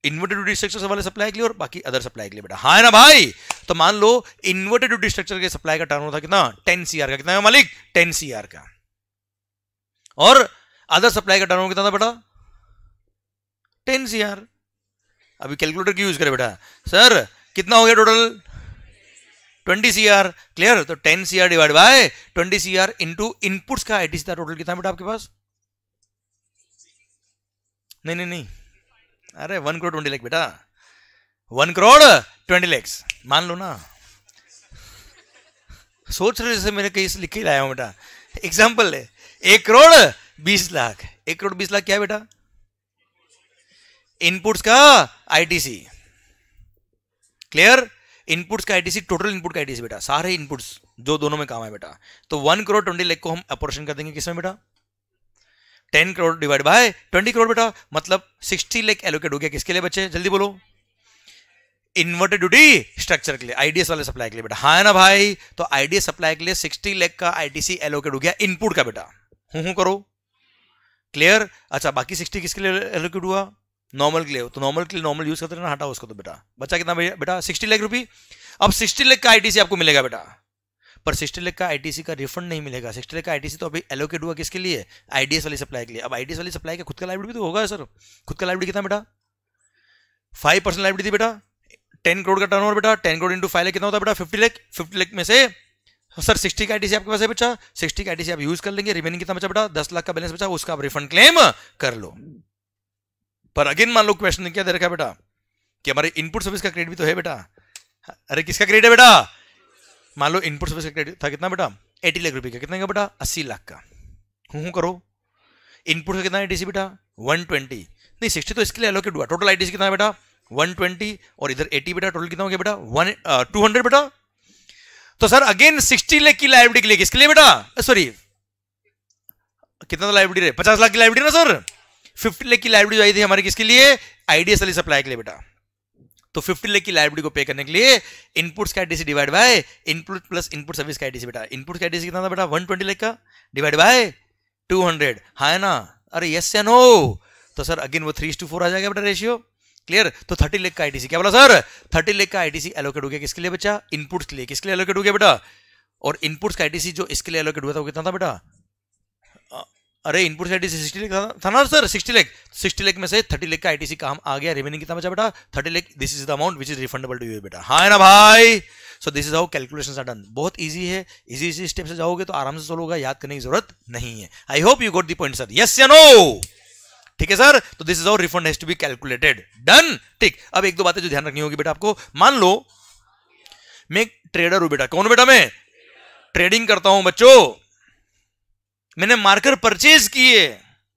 इन्वर्टेड ड्यूटी स्ट्रक्चर वाले सप्लाई के लिए और बाकी अदर सप्लाई के लिए बेटा हाँ ना भाई तो मान लो इन्वर्टेड ड्यूटी स्ट्रक्चर के सप्लाई का टर्न होता कितना टेन सी का कितना है मालिक टेन सी का और अदर सप्लाई का टर्न कितना था बेटा टेन सी अभी कैलकुलेटर क्यों यूज करे बेटा सर कितना हो गया total twenty C R clear तो ten C R divide by twenty C R inputs का आईटीसी था टोटल कितना बेटा आपके पास नहीं नहीं नहीं अरे वन करोड़ ट्वेंटी लेख बेटा वन करोड़ ट्वेंटी लैक्स मान लो ना सोच रहे जैसे मैंने कहीं लिख ही लाया हूँ बेटा एग्जाम्पल ले एक करोड़ बीस लाख एक करोड़ बीस लाख क्या बेटा इनपुट्स का आईटीसी क्लियर इनपुट्स का आईटीसी टोटल इनपुट का आईटीसी बेटा सारे इनपुट्स जो दोनों में काम है बेटा तो वन करोड़ ट्वेंटी लेख को हम अपोर्शन कर देंगे किसमें बेटा ten crore divide by twenty crore बेटा मतलब सिक्सटी लाख एलोकेट हो गया किसके लिए बच्चे जल्दी बोलो इन्वर्टेड ड्यूटी स्ट्रक्चर के लिए आईडीएस वाले सप्लाई के लिए बेटा हाँ है ना भाई तो आईडीएस सप्लाई के लिए सिक्सटी लेख का आईटीसी एलोकेट हो गया इनपुट का बेटा हूं हूं करो क्लियर अच्छा बाकी सिक्सटी किसके लिए एलोकेट हुआ नॉर्मल के लिए तो नॉर्मल के लिए नॉर्मल यूज करते हटा उसको तो बेटा बच्चा कितना बेटा सिक्सटी लेख रुपी अब सिक्सटी लेख का आईटीसी आपको मिलेगा बेटा पर सिक्सटी लेख का आईटीसी का रिफंड नहीं मिलेगा सिक्सटी लेख का आईटीसी तो अभी एलोकेट हुआ किसके लिए आईडीएस वाली सप्लाई के लिए अब आईडीएस वाली सप्लाई का खुद का लाइब्रेरी तो होगा सर खुद का लाइब्रेरी कितना बेटा फाइव परसेंट लाइब्रेरी थी बेटा टेन करोड़ का टर्न बेटा टेन करोड़ इंटू फाइव लेख कितना होता बेटा फिफ्टी लेख फिफ्टी लेख में से सर सिक्सटी का आईटीसी आपके पास है बच्चा सिक्सटी का आईटीसी आप यूज कर लेंगे रिमेनिंग कितना बचा बेटा दस लाख का बैलेंस बचा उसका आप रिफंड क्लेम कर लो पर अगेन मान लो क्वेश्चन क्या दे रखा है बेटा कि हमारे इनपुट सर्विस का क्रेडिट भी तो है बेटा अरे किसका क्रेडिट है बेटा मान लो इनपुट सर्विस क्रेडिट था कितना बेटा एटी लाख रुपये का कितने का बेटा अस्सी लाख का हूँ हूँ करो इनपुट का कितना आई बेटा वन ट्वेंटी नहीं सिक्सटी तो इसके लिए अलोकेट हुआ टोटल आई कितना बेटा वन ट्वेंटी और इधर एटी बेटा टोटल कितना हो गया बेटा वन टू हंड्रेड बेटा तो सर अगेन सिक्सटी लाख की लाइब्रेडी के लिए किसके लिए बेटा सॉरी कितना लाइब्रेडी तो रहे पचास लाख की लाइब्रेडी ना सर फिफ्टी लेख की लाइब्रेरी आई थी हमारे किसके लिए आईडीएसएल सप्लाई e के लिए बेटा तो 50 लेख की लाइब्रेरी को पे करने के लिए इनपुट्स का ITC divide by input plus input service का एडीसी बेटा इनपुट का एडीसी कितना था बेटा 120 लेख का डिवाइड बाय 200 हाँ है ना अरे यस या नो तो सर अगेन वो थ्री टू फोर आ जाएगा बेटा रेशियो क्लियर तो 30 लेख का आईटीसी क्या बोला सर 30 लेख का आईटीसी एलोकेट हो गया किसके लिए बच्चा इनपुट के लिए किसके लिए एलोकेट हो गया बेटा और इनपुट्स का आईटीसी जो इसके लिए एलोकेट हुआ था वो कितना था बेटा अरे इनपुट साइड से सिक्सटी लेख था ना सर सिक्सटी लेख सिक्सटी लेख में से थर्टी लेख का आईटीसी काम आ गया रिमेनिंग कितना बचा बेटा thirty lakh this is the amount which is refundable to you बेटा हाँ ना भाई so this is how calculation are done बहुत इजी है इजी इजी स्टेप से जाओगे तो आराम से सोल्व होगा याद करने की जरूरत नहीं है I hope you got the point sir yes या नो ठीक है सर तो this is our refund has to be calculated done ठीक अब एक दो बातें जो ध्यान रखनी होगी बेटा आपको मान लो मैं ट्रेडर हूं बेटा कौन बेटा मैं ट्रेडिंग करता हूं बच्चों मैंने मार्कर परचेज किए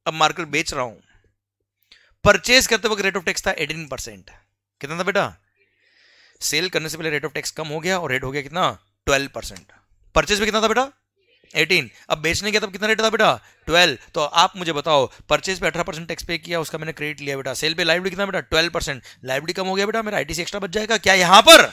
अब मार्कर बेच रहा हूं परचेज करते वक्त रेट ऑफ टैक्स था एटीन परसेंट कितना था बेटा सेल करने से पहले रेट ऑफ टैक्स कम हो गया और रेट हो गया कितना ट्वेल्व परसेंट परचेज में कितना था बेटा एटीन अब बेचने गया तब कितना रेट था बेटा ट्वेल्व तो आप मुझे बताओ परचेज पे अठारह परसेंट टैक्स पे किया उसका मैंने क्रेडिट लिया बेटा सेल पे लाइवी कितना बेटा ट्वेल्व परसेंट लाइवी कम हो गया बेटा मेरा आईटीसी एक्स्ट्रा बच जाएगा क्या यहां पर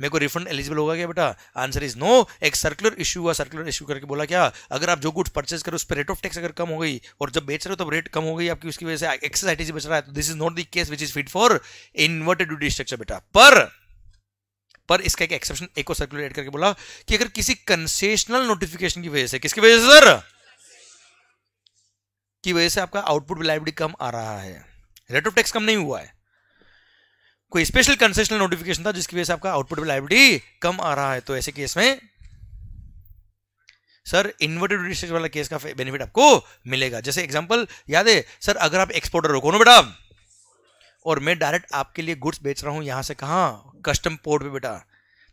मेरे को रिफंड एलिजिबल होगा क्या बेटा आंसर इज नो एक सर्कुलर इशू हुआ सर्कुलर इशू करके बोला क्या अगर आप जो गुड्स परचेज करो उस पर रेट ऑफ टैक्स अगर कम हो गई और जब बेच रहे हो तब तो रेट कम हो गई आपकी उसकी वजह से एक्सेस आई बच रहा है तो this is not the case which is fit for inverted duty structure बेटा पर पर इसका एक एक्सेप्शन एक और सर्कुलर एड करके बोला कि अगर किसी कंसेशनल नोटिफिकेशन की वजह से किसकी वजह से सर की वजह से आपका आउटपुट लाइब्रेरी कम आ रहा है रेट ऑफ टैक्स कम नहीं हुआ है कोई स्पेशल कंसेशनल नोटिफिकेशन था जिसकी वजह से आपका आउटपुट बिल कम आ रहा है तो ऐसे केस में सर इन्वर्टेड ड्यूटी वाला केस का बेनिफिट आपको मिलेगा जैसे एग्जांपल याद है सर अगर आप एक्सपोर्टर हो कौन बेटा और मैं डायरेक्ट आपके लिए गुड्स बेच रहा हूं यहां से कहा कस्टम पोर्ट पे बेटा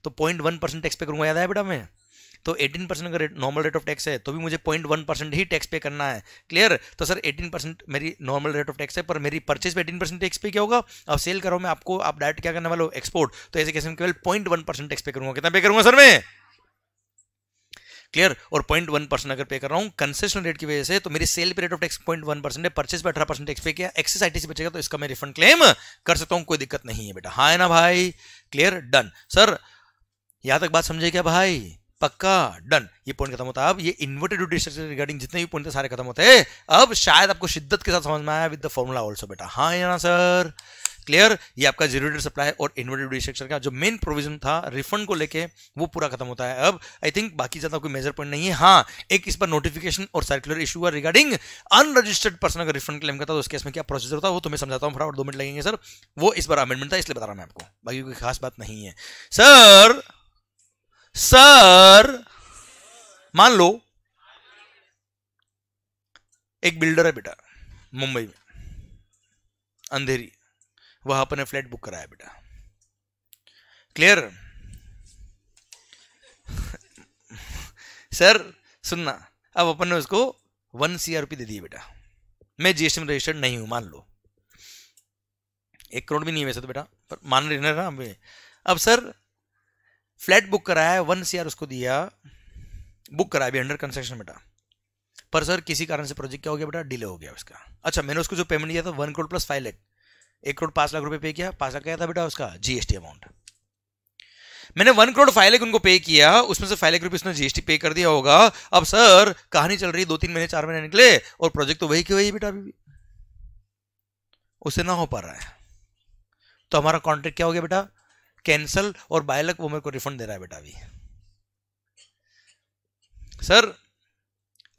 तो पॉइंट वन परसेंट टैक्स पे करूंगा याद है बेटा मैं तो 18 परसेंट अगर नॉर्मल रेट ऑफ टैक्स है तो भी मुझे पॉइंट वन परसेंट ही टैक्स पे करना है क्लियर तो सर 18 परसेंट मेरी नॉर्मल रेट ऑफ टैक्स है पर मेरी परचेज पे 18 परसेंट टैक्स पे क्या होगा अब सेल करो मैं आपको आप डायरेक्ट क्या करने वाला हूँ एक्सपोर्ट तो ऐसे कैसे केवल पॉइंट वन परसेंट टैक्स पे करूंगा कितना पे करूंगा सर मैं क्लियर और पॉइंट वन परसेंट अगर पे कर रहा हूँ कंसेशन रेट की वजह से तो मेरी सेल पे rate of tax point one percent है परचेस पे अठारह परसेंट टैक्स पे किया एक्सेस आईटी से बचेगा तो इसका मैं रिफंड क्लेम कर सकता हूँ कोई दिक्कत नहीं है बेटा हाँ है ना भाई क्लियर डन सर यहां तक बात समझे क्या भाई पक्का डन ये पॉइंट खत्म होता है अब ये इन्वर्टेड ड्यूटी स्ट्रक्चर रिगार्डिंग जितने भी पॉइंट थे सारे खत्म होते हैं अब शायद आपको शिद्दत के साथ समझ में आया विद द फॉर्मूला ऑल्सो बेटा हाँ या ना सर क्लियर ये आपका जीरो सप्लाई और इन्वर्टेड ड्यूटी स्ट्रक्चर का जो मेन प्रोविजन था रिफंड को लेके वो पूरा खत्म होता है अब आई थिंक बाकी ज्यादा कोई मेजर पॉइंट नहीं है हाँ एक इस पर नोटिफिकेशन और सर्कुलर इशू हुआ रिगार्डिंग अनरजिस्टर्ड पर्सन अगर रिफंड क्लेम करता तो उसके इसमें क्या प्रोसीजर होता है वो तो मैं समझाता हूँ फटाफट दो मिनट लगेंगे सर वो इस बार अमेंडमेंट था इसलिए बता रहा मैं आपको बाकी कोई खास बात नहीं है सर सर मान लो एक बिल्डर है बेटा मुंबई में अंधेरी वहां अपने फ्लैट बुक कराया बेटा क्लियर सर सुनना अब अपन ने उसको वन सीआरपी दे दिए बेटा मैं जीएसटी में रजिस्टर्ड नहीं हूं मान लो एक करोड़ भी नहीं है वैसे तो बेटा पर मान रहे ना अब सर फ्लैट बुक कराया है वन आर उसको दिया बुक कराया अभी अंडर कंस्ट्रक्शन बेटा पर सर किसी कारण से प्रोजेक्ट क्या हो गया बेटा डिले हो गया उसका अच्छा मैंने उसको जो पेमेंट दिया था one crore plus five lakh एक करोड़ पांच लाख रुपए पे किया पांच लाख क्या था बेटा उसका जीएसटी अमाउंट मैंने वन करोड़ फाइव लैख उनको पे किया उसमें से फाइव लाख रुपए उसने जीएसटी पे कर दिया होगा अब सर कहानी चल रही दो तीन महीने चार महीने निकले और प्रोजेक्ट तो वही के वही बेटा अभी उससे ना हो पा रहा है तो हमारा कॉन्ट्रैक्ट क्या हो गया बेटा कैंसल और बायलक वो मेरे को रिफंड दे रहा है बेटा अभी सर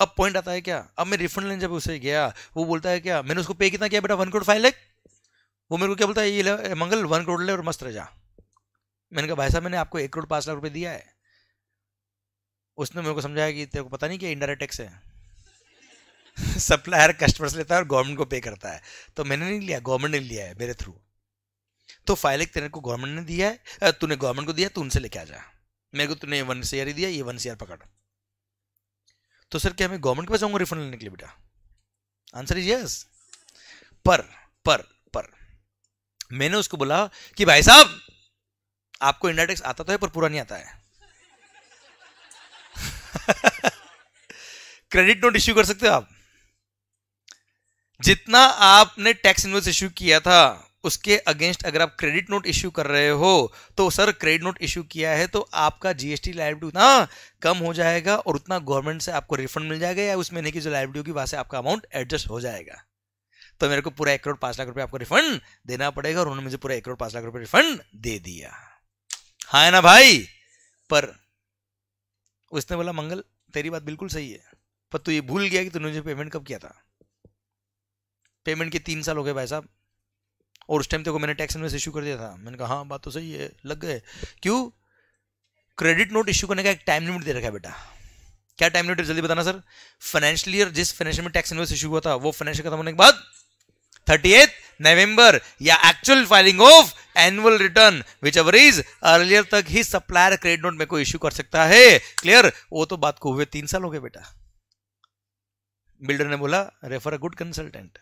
अब पॉइंट आता है क्या अब मैं रिफंड लेने जब उसे गया वो बोलता है क्या मैंने उसको पे कितना किया बेटा वन करोड़ फाइव लाख वो मेरे को क्या बोलता है ये मंगल वन करोड़ ले और मस्त रह जा मैंने कहा भाई साहब मैंने आपको एक करोड़ पांच लाख रुपए दिया है उसने मेरे को समझाया कि तेरे को पता नहीं क्या इनडायरेक्ट टैक्स है सप्लायर कस्टमर से लेता है और गवर्नमेंट को पे करता है तो मैंने नहीं लिया गवर्नमेंट ने लिया है मेरे थ्रू तो फाइल एक तेरे को गवर्नमेंट ने दिया है तूने गवर्नमेंट को दिया तू उनसे लेके आ जा मेरे को तूने वन सी ही दिया ये वन सीआर पकड़ तो सर क्या मैं गवर्नमेंट के पास जाऊंगा रिफंड लेने के लिए बेटा आंसर इज यस पर पर पर मैंने उसको बोला कि भाई साहब आपको इंडिया टैक्स आता तो है पर पूरा नहीं आता है क्रेडिट नोट इश्यू कर सकते हो आप जितना आपने टैक्स इन्वेस्ट इश्यू किया था उसके अगेंस्ट अगर आप क्रेडिट नोट इश्यू कर रहे हो तो सर क्रेडिट नोट इश्यू किया है तो आपका जीएसटी लाइबिलिटी उतना कम हो जाएगा और उतना गवर्नमेंट से आपको रिफंड मिल जाएगा या उस महीने की जो लाइबिलिटी होगी वहां से आपका अमाउंट एडजस्ट हो जाएगा तो मेरे को पूरा एक करोड़ पांच लाख रुपए आपको रिफंड देना पड़ेगा और उन्होंने मुझे पूरा एक करोड़ पांच लाख रुपए रिफंड दे दिया हाँ है ना भाई पर उसने बोला मंगल तेरी बात बिल्कुल सही है पर तू ये भूल गया कि तूने मुझे पेमेंट कब किया था पेमेंट के तीन साल हो गए भाई साहब और उस टाइम तक मैंने टैक्स इन्वेस्ट इशू कर दिया था मैंने कहा हाँ बात तो सही है लग गए क्यों क्रेडिट नोट इशू करने का एक टाइम लिमिट दे रखा है बेटा क्या टाइम लिमिट जल्दी बताना सर फाइनेंशियल ईयर जिस फाइनेंशियल में टैक्स इन्वेस्ट इशू हुआ था वो फाइनेंशियल खत्म होने के बाद थर्टी नवंबर या actual filing of annual return whichever is earlier तक ही सप्लायर क्रेडिट नोट में कोई इश्यू कर सकता है क्लियर वो तो बात को हुए तीन साल हो गए बेटा बिल्डर ने बोला refer a good consultant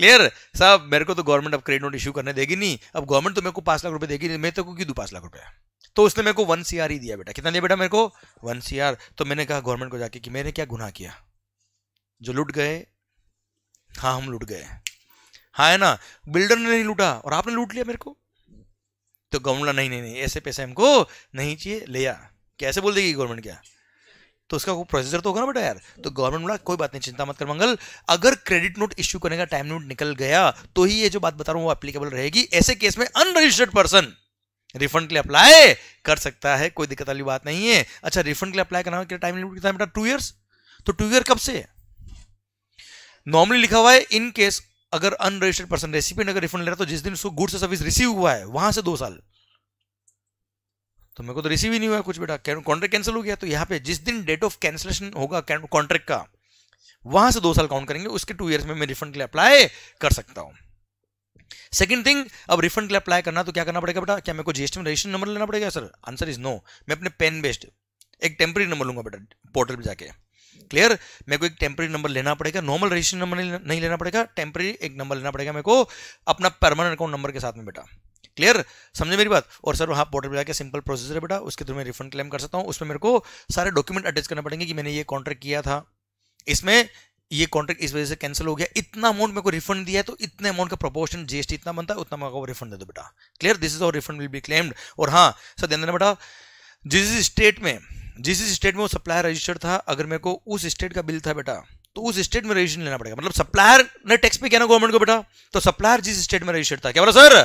clear साहब मेरे को तो गवर्नमेंट अब क्रेडिट नोट इशू करने देगी नहीं अब गवर्नमेंट तो मेरे को पांच लाख रुपए देगी नहीं मैं तो क्यों दू पांच लाख रुपया तो उसने मेरे को वन सी ही दिया बेटा कितना दिया बेटा मेरे को वन सी तो मैंने कहा गवर्नमेंट को जाके कि मैंने क्या गुना किया जो लुट गए हाँ हम लुट गए हाँ है ना बिल्डर ने नहीं लूटा और आपने लूट लिया मेरे को तो गवर्नमेंट नहीं नहीं नहीं ऐसे पैसे हमको नहीं चाहिए ले कैसे बोल देगी गवर्नमेंट क्या तो उसका कोई प्रोसेसर तो होगा ना बेटा यार तो गवर्नमेंट बोला कोई बात नहीं चिंता मत कर मंगल अगर क्रेडिट नोट इश्यू करने का टाइम नोट निकल गया तो ही ये जो बात बता रहा हूं वो एप्लीकेबल रहेगी ऐसे केस में अनरजिस्टर्ड पर्सन रिफंड के लिए अप्लाई कर सकता है कोई दिक्कत वाली बात नहीं है अच्छा रिफंड के लिए अप्लाई करना टाइम लिमिट कितना बेटा टू ईयर्स तो टू ईयर कब से नॉर्मली लिखा हुआ है इन केस अगर अनरजिस्टर्ड पर्सन रेसिपिएंट अगर रिफंड ले रहा है तो जिस दिन उसको गुड्स सर्विस रिसीव हुआ है वहां से दो साल तो मेरे को तो रिसीव ही नहीं हुआ कुछ बेटा कॉन्ट्रैक्ट कैंसिल हो गया तो यहाँ पे जिस दिन डेट ऑफ कैंसिलेशन होगा कॉन्ट्रैक्ट का वहां से दो साल काउंट करेंगे उसके टू ईयर्स में मैं रिफंड के लिए अप्लाई कर सकता हूँ सेकेंड थिंग अब रिफंड के लिए अप्लाई करना तो क्या करना पड़ेगा बेटा क्या मेरे को जीएसटी में रजिस्ट्रेशन नंबर लेना पड़ेगा सर आंसर इज नो मैं अपने पेन बेस्ड एक टेम्प्रेरी नंबर लूंगा बेटा पोर्टल पर जाके क्लियर मेरे को एक टेम्प्रेरी नंबर लेना पड़ेगा नॉर्मल रजिस्ट्रेशन नंबर नहीं लेना पड़ेगा टेम्प्रेरी एक नंबर लेना पड़ेगा मेरे को अपना परमानेंट अकाउंट नंबर के साथ में बेटा क्लियर समझे मेरी बात और सर वहाँ पोर्टल पर जाकर सिंपल प्रोसेसर है बेटा उसके थ्रू मैं रिफंड क्लेम कर सकता हूँ उसमें मेरे को सारे डॉक्यूमेंट अटैच करना पड़ेंगे कि मैंने ये कॉन्ट्रैक्ट किया था इसमें ये कॉन्ट्रैक्ट इस वजह से कैंसिल हो गया इतना अमाउंट मेरे को रिफंड दिया है तो इतने अमाउंट का प्रोपोर्शन जीएसटी इतना बनता है उतना मेरे को रिफंड दे दो बेटा क्लियर दिस इज और रिफंड विल बी क्लेम्ड और हाँ सर ध्यान देना बेटा जिस स्टेट में जिस स्टेट में वो सप्लायर रजिस्टर्ड था अगर मेरे को उस स्टेट का बिल था बेटा तो उस स्टेट में रजिस्ट्रेशन लेना पड़ेगा मतलब सप्लायर ने टैक्स पे किया ना गवर्नमेंट को बेटा तो सप्लायर जिस स्टेट में रजिस्टर्ड था क्या बोला सर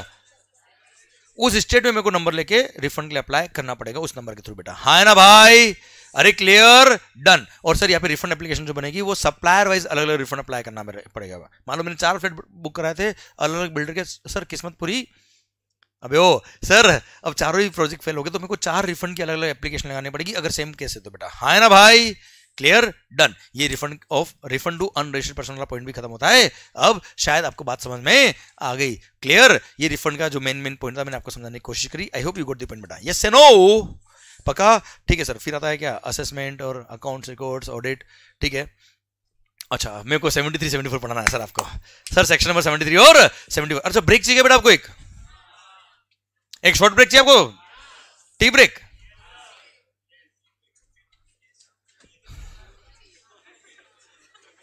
उस स्टेट में मेरे को नंबर लेके रिफंड के लिए अप्लाई करना पड़ेगा उस नंबर के थ्रू बेटा हाँ ना भाई अरे क्लियर डन और सर यहाँ पे रिफंड एप्लीकेशन जो बनेगी वो सप्लायर वाइज अलग अलग रिफंड अप्लाई करना पड़ेगा मान लो मैंने चार फ्लैट बुक कराए थे अलग अलग बिल्डर के सर किस्मत पूरी अबे ओ सर अब चारों ही प्रोजेक्ट फेल हो गए तो मेरे को चार रिफंड की अलग अलग एप्लीकेशन लगानी पड़ेगी अगर सेम केस है तो बेटा हाँ ना भाई क्लियर डन ये refund of refund to unregistered person वाला पॉइंट भी खत्म होता है अब शायद आपको बात समझ में आ गई क्लियर ये रिफंड का जो मेन मेन पॉइंट था मैंने आपको समझाने की कोशिश करी I hope you got the point बेटा यस नो पका ठीक है सर फिर आता है क्या असेसमेंट और अकाउंट्स रिकॉर्ड्स ऑडिट ठीक है अच्छा मेरे को 73 74 पढ़ाना है सर आपको सर सेक्शन नंबर 73 और 74 अच्छा ब्रेक चाहिए बेटा आपको एक एक शॉर्ट ब्रेक चाहिए आपको टी ब्रेक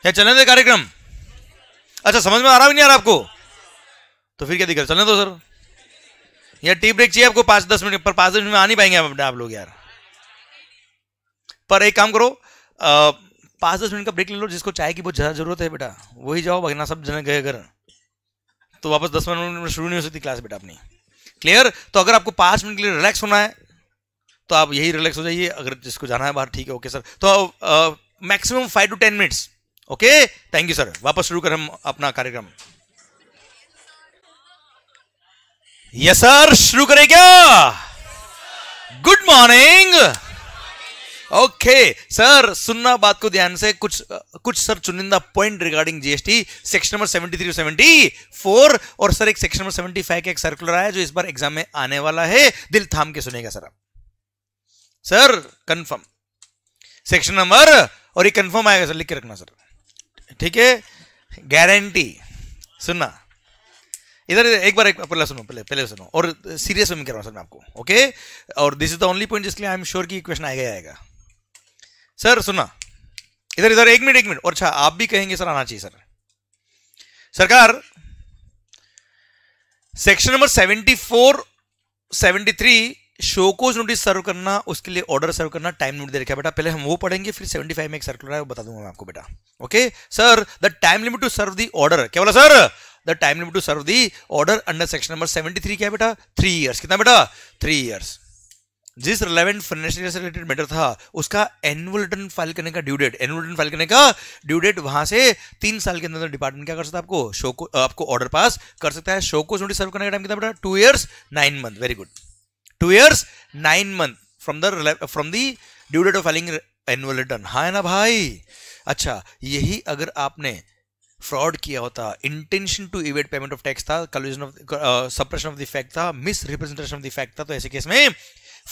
या चलने दे कार्यक्रम अच्छा समझ में आ रहा भी नहीं आ रहा आपको तो फिर क्या दिक्कत चलने दो सर या टी ब्रेक चाहिए आपको पाँच दस मिनट पर पाँच दस मिनट में आ नहीं पाएंगे आप, आप लोग यार पर एक काम करो पाँच दस मिनट का ब्रेक ले लो जिसको चाय की बहुत ज़्यादा जरूरत है बेटा वही जाओ बगना सब जन गए घर तो वापस दस मिनट में शुरू नहीं हो सकती क्लास बेटा अपनी क्लियर तो अगर आपको पाँच मिनट के लिए रिलैक्स होना है तो आप यही रिलैक्स हो जाइए अगर जिसको जाना है बाहर ठीक है ओके सर तो maximum five to ten minutes okay thank you sir वापस शुरू कर हम अपना कार्यक्रम यस सर शुरू करें क्या गुड मॉर्निंग ओके सर सुनना बात को ध्यान से कुछ कुछ सर चुनिंदा point regarding GST section number 73 seventy four और सर एक सेक्शन नंबर 75 का एक सर्कुलर आया जो इस बार एग्जाम में आने वाला है दिल थाम के सुनेगा सर आप सर कंफर्म सेक्शन नंबर और ये कंफर्म आएगा सर लिख के रखना सर ठीक है गारंटी सुनना इधर एक बार एक पहले सुनो पहले पहले सुनो और सीरियस में करवा सकता आपको ओके और this is the only point जिसके लिए आई एम श्योर कि क्वेश्चन आएगा आएगा सर सुना इधर इधर एक मिनट एक मिनट और अच्छा आप भी कहेंगे सर आना चाहिए सर सरकार section number seventy four seventy three show cause notice serve करना उसके लिए ऑर्डर सर्व करना टाइम नोट दे रखा है बेटा पहले हम वो पढ़ेंगे फिर 75 में एक सर्कुलर है वो बता दूंगा मैं आपको बेटा okay sir the time limit to serve the order क्या बोला sir the time limit to serve the order under section number 73 क्या बेटा थ्री ईयर्स कितना बेटा थ्री ईयर्स जिस रिलेवेंट फाइनेंशियल से रिलेटेड मैटर था उसका एनुअल रिटर्न फाइल करने का due date annual return file करने का ड्यू डेट वहां से तीन साल के अंदर डिपार्टमेंट क्या कर सकता है आपको शो को आपको ऑर्डर पास कर सकता है शो को सर्व करने का टाइम कितना बेटा two years nine month very good two years nine month from the from the due date of filing annual return हाँ ना भाई अच्छा यही अगर आपने फ्रॉड किया होता intention to evade payment of tax था collusion of suppression of the fact था misrepresentation of the fact था तो ऐसे केस में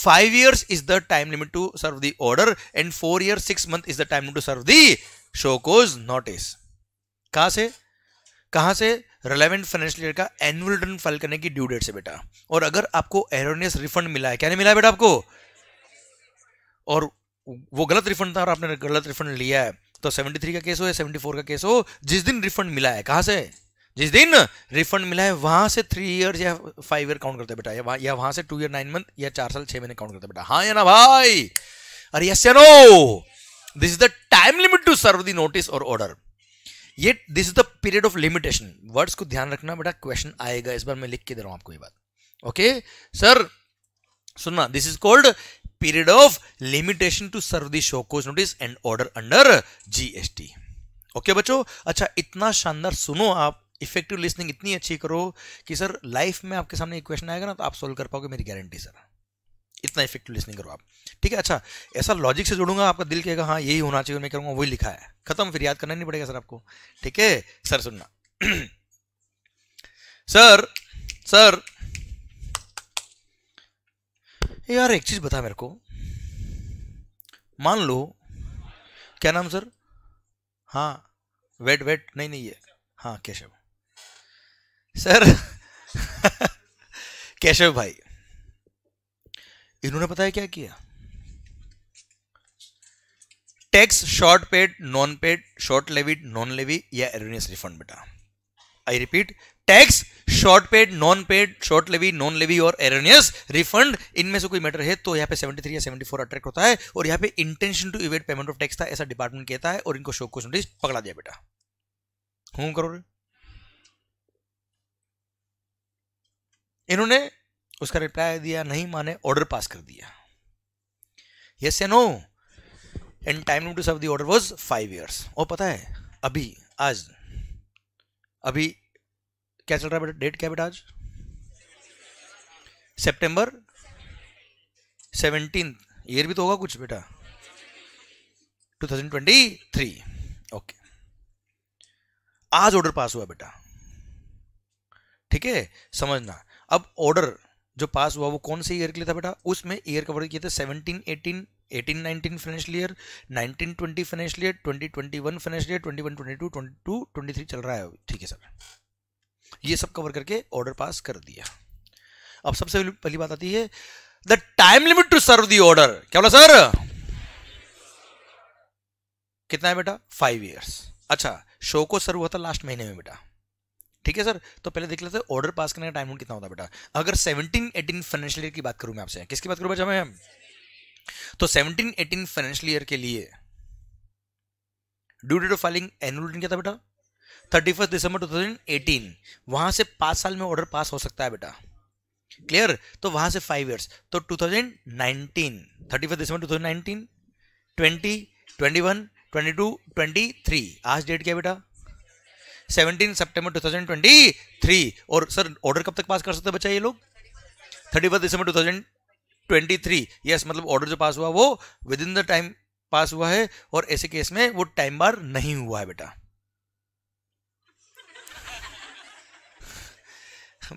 five years is the time limit to serve the order and four year six month is the time limit to serve the show cause notice कहां से कहां से relevant financial year का annual return file करने की due date से बेटा और अगर आपको एरोनियस रिफंड मिला है क्या नहीं मिला बेटा आपको और वो गलत रिफंड था और आपने गलत रिफंड लिया है तो 73 का केस हो या 74 का केस हो जिस दिन रिफंड मिला है कहाँ से जिस दिन रिफंड मिला है वहां से थ्री ईयर या फाइव ईयर काउंट करते बेटा या, वहां से टू ईयर नाइन मंथ या चार साल छह महीने काउंट करते बेटा हाँ या ना भाई अरे yes no this is the time limit to serve the notice और ऑर्डर ये this is the period of limitation words को ध्यान रखना बेटा क्वेश्चन आएगा इस बार मैं लिख के दे रहा हूं आपको ये बात ओके सर सुनना this is called period of limitation to serve the cause notice and order under GST okay बच्चों अच्छा इतना शानदार सुनो आप इफेक्टिव लिसनिंग इतनी अच्छी करो कि सर लाइफ में आपके सामने एक क्वेश्चन आएगा ना तो आप सोल्व कर पाओगे मेरी गारंटी सर इतना इफेक्टिव लिसनिंग करो आप ठीक है अच्छा ऐसा लॉजिक से जुड़ूंगा आपका दिल कहेगा हाँ यही होना चाहिए मैं करूँगा वही लिखा है खत्म फिर याद करना नहीं पड़ेगा सर आपको ठीक है सर सुनना [CLEARS THROAT] सर सर यार एक चीज बता मेरे को मान लो क्या नाम सर हाँ वेट वेट नहीं नहीं है हाँ केशव सर [LAUGHS] केशव भाई इन्होंने पता है क्या किया tax short paid non paid short levied non levy या एरोनियस रिफंड बेटा I repeat tax short paid non paid short levy non levy और एरोनियस रिफंड इनमें से कोई मैटर है तो यहाँ पे 73 या 74 अट्रैक्ट होता है और यहाँ पे intention to evade payment of tax था ऐसा डिपार्टमेंट कहता है और इनको शो क्वेश्चन पकड़ा दिया बेटा हूं करो इन्होंने उसका रिप्लाई दिया नहीं माने ऑर्डर पास कर दिया यस या no and time limit serve the order five years और पता है अभी आज अभी क्या चल रहा है बेटा डेट क्या बेटा आज सेप्टेंबर सेवनटीन ईयर भी तो होगा कुछ बेटा 2023 ओके आज ऑर्डर पास हुआ बेटा ठीक है समझना अब ऑर्डर जो पास हुआ वो कौन से ईयर के लिए था बेटा उसमें ईयर कवर किए थे seventeen eighteen 18-19 financial year 19-20 financial year 20-21 financial year 21-22, 22, 23 चल रहा है ठीक है सर ये सब कवर करके ऑर्डर पास कर दिया अब सबसे पहली बात आती है the time limit to serve the order क्या बोला सर कितना है बेटा फाइव ईयर्स अच्छा शो को सर्व हुआ था लास्ट महीने में बेटा ठीक है सर तो पहले देख लेते हैं ऑर्डर पास करने का टाइम कितना होता है बेटा अगर सेवनटीन एटीन फाइनेंशियल ईयर की बात करूँ मैं आपसे किसकी बात करूँ बच्चा मैं तो सेवनटीन एटीन फाइनेंशियल ईयर के लिए due date of filing annual return क्या था बेटा thirty first December two thousand eighteen वहां से पांच साल में ऑर्डर पास हो सकता है बेटा क्लियर तो वहां से फाइव ईयर्स तो two thousand nineteen thirty first December two thousand nineteen twenty twenty one twenty two twenty three आज डेट क्या बेटा 17 सितंबर 2023 और सर ऑर्डर कब तक पास कर सकते हैं बच्चा ये लोग थर्टी फर्स्ट दिसंबर 2023 यस मतलब ऑर्डर जो पास हुआ वो within the time pass हुआ है और ऐसे केस में वो टाइम बार नहीं हुआ है बेटा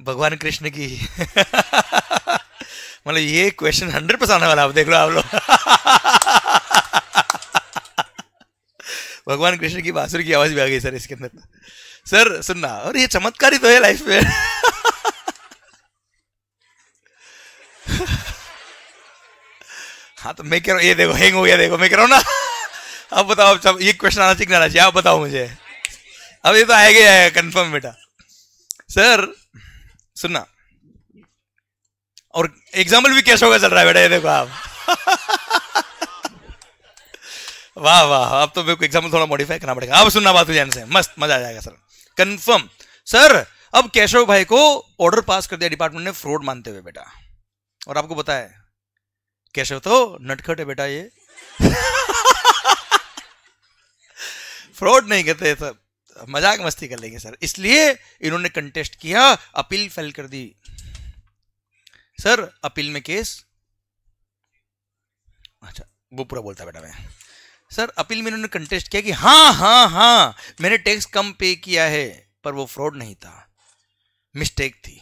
भगवान कृष्ण की [LAUGHS] मतलब ये क्वेश्चन हंड्रेड परसेंट आने वाला आप देख लो आप लोग [LAUGHS] भगवान कृष्ण की बांसुर की आवाज़ भी आ गई सर इसके अंदर सर सुनना और ये चमत्कारी तो है लाइफ में हाँ तो मैं कह रहा हूँ ये देखो हैंग हो गया देखो मैं कह रहा हूँ ना अब बताओ अब ये क्वेश्चन आना चाहिए आना चाहिए आप बताओ मुझे अब ये तो आएगा ही आएगा कन्फर्म बेटा सर सुनना और एग्जाम्पल भी कैसे होगा चल रहा है बेटा ये देखो आप वाह वाह अब तो मेरे को एग्जाम्पल थोड़ा मॉडिफाई करना पड़ेगा अब सुनना बात ध्यान से मस्त मजा आ जाएगा सर कंफर्म सर अब केशव भाई को ऑर्डर पास कर दिया डिपार्टमेंट ने फ्रॉड मानते हुए बेटा और आपको पता है केशव तो नटखट है बेटा ये फ्रॉड [LAUGHS] नहीं कहते सर मजाक मस्ती कर लेंगे सर इसलिए इन्होंने कंटेस्ट किया अपील फेल कर दी सर अपील में केस अच्छा वो पूरा बोलता बेटा मैं सर अपील में उन्होंने कंटेस्ट किया कि हाँ हाँ हाँ मैंने टैक्स कम पे किया है पर वो फ्रॉड नहीं था मिस्टेक थी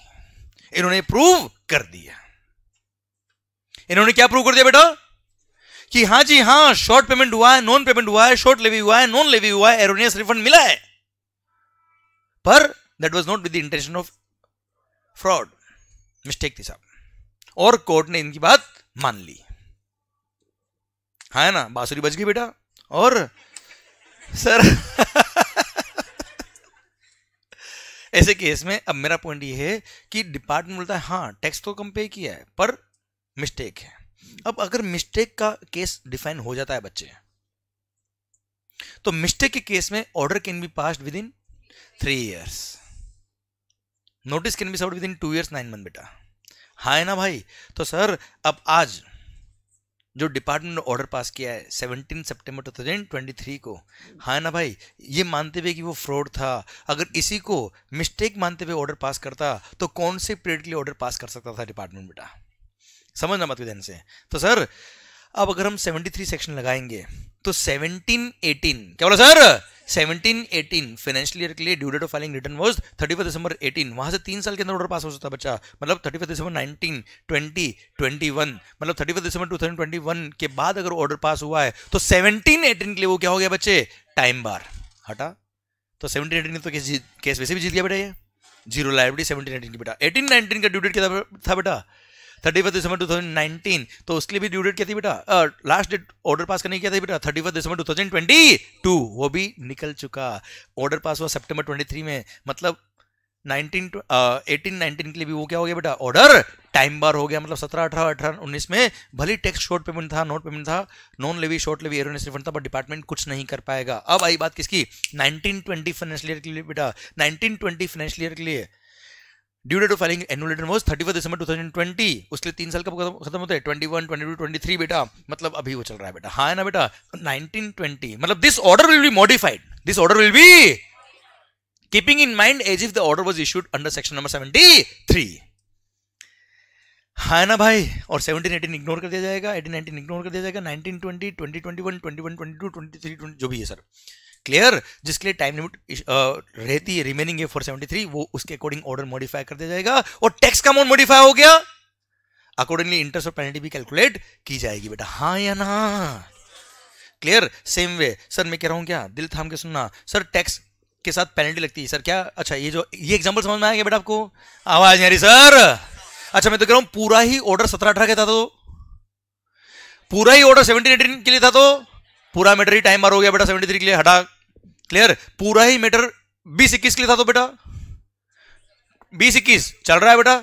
इन्होंने प्रूव कर दिया इन्होंने क्या प्रूव कर दिया बेटा कि हाँ जी हाँ शॉर्ट पेमेंट हुआ है नॉन पेमेंट हुआ है शॉर्ट लेवी हुआ है नॉन लेवी हुआ है एरोनियस रिफंड मिला है पर that was not with the intention of fraud mistake थी साहब और कोर्ट ने इनकी बात मान ली हाँ है ना बांसुरी बज गई बेटा और सर [LAUGHS] ऐसे केस में अब मेरा पॉइंट ये है कि डिपार्टमेंट बोलता है हाँ टैक्स तो कम पे किया है पर मिस्टेक है अब अगर मिस्टेक का केस डिफाइन हो जाता है बच्चे तो मिस्टेक के केस में order can be passed within three years notice can be serve within two years nine month बेटा हाँ है ना भाई तो सर अब आज जो डिपार्टमेंट ने ऑर्डर पास किया है 17 सितंबर 2023 को हाँ ना भाई ये मानते हुए कि वो फ्रॉड था अगर इसी को मिस्टेक मानते हुए ऑर्डर पास करता तो कौन से पीरियड के लिए ऑर्डर पास कर सकता था डिपार्टमेंट बेटा समझना मत ध्यान से तो सर अब अगर हम 73 सेक्शन लगाएंगे तो 17 18 क्या बोला सर 17-18 फाइनेंशियल ईयर के लिए due date of filing return was thirty first December eighteen वहां से तीन साल के अंदर ऑर्डर पास हो सकता है बच्चा मतलब thirty first December nineteen twenty twenty one मतलब thirty first December two thousand twenty one के बाद अगर ऑर्डर पास हुआ है तो सेवनटीन एटीन के लिए वो क्या हो गया बच्चे टाइम बार हटा तो सेवनटीन एटीन तो केस केस वैसे भी जीत गया बेटा ये जीरो लाइब्रेटी सेवनटीन एटीन की बेटा एटीन नाइनटीन का ड्यू डेट क्या था बेटा thirty first December two thousand nineteen तो उसके लिए भी ड्यू डेट क्या थी बेटा लास्ट डेट ऑर्डर पास करने की क्या थी बेटा thirty first December two thousand twenty two वो भी निकल चुका ऑर्डर पास हुआ सेप्टेम्बर ट्वेंटी थ्री में मतलब नाइनटीन एटीन नाइनटीन के लिए भी वो क्या हो गया बेटा ऑर्डर टाइम बार हो गया मतलब सत्रह अठारह अठारह उन्नीस में भले टैक्स शॉर्ट पेमेंट था नोट पेमेंट था non levy short levy erroneous refund था बट डिपार्टमेंट कुछ नहीं कर पाएगा अब आई बात किसकी नाइनटीन ट्वेंटी फाइनेंशियल ईयर के लिए बेटा नाइनटीन ट्वेंटी फाइनेंशियल ईयर के लिए due date of filing annual return was 31 December 2020 उसके लिए तीन साल का खत्म होता है 21 22 23 बेटा मतलब अभी वो चल रहा है बेटा हाँ है ना बेटा 1920 मतलब this order will be modified this order will be keeping in mind as if the order was issued under section number 73 हाँ ना भाई और 17 18 इग्नोर कर दिया जाएगा 18 19 इग्नोर कर दिया जाएगा 19 20 20 21 21 22 23 20 जो भी है सर क्लियर जिसके लिए टाइम लिमिट रहती है रिमेनिंग ये फोर सेवेंटी थ्री वो उसके अकॉर्डिंग ऑर्डर मॉडिफाई कर दिया जाएगा और टैक्स का अमाउंट मॉडिफाई हो गया अकॉर्डिंगली इंटरेस्ट और पेनल्टी भी कैलकुलेट की जाएगी बेटा हाँ या ना क्लियर सेम वे सर मैं कह रहा हूँ क्या दिल थाम के सुनना सर टैक्स के साथ पेनल्टी लगती है सर क्या अच्छा ये जो ये एग्जाम्पल समझ में आएगा बेटा आपको आवाज आ रही सर अच्छा मैं तो कह रहा हूँ पूरा ही ऑर्डर सत्रह अठारह का था तो पूरा ही ऑर्डर सेवनटीन एटीन के लिए था तो पूरा मीटर ही टाइम मार हो गया बेटा सेवेंटी थ्री के लिए हटा क्लियर पूरा ही मीटर बीस इक्कीस के लिए था तो बेटा बीस इक्कीस चल रहा है बेटा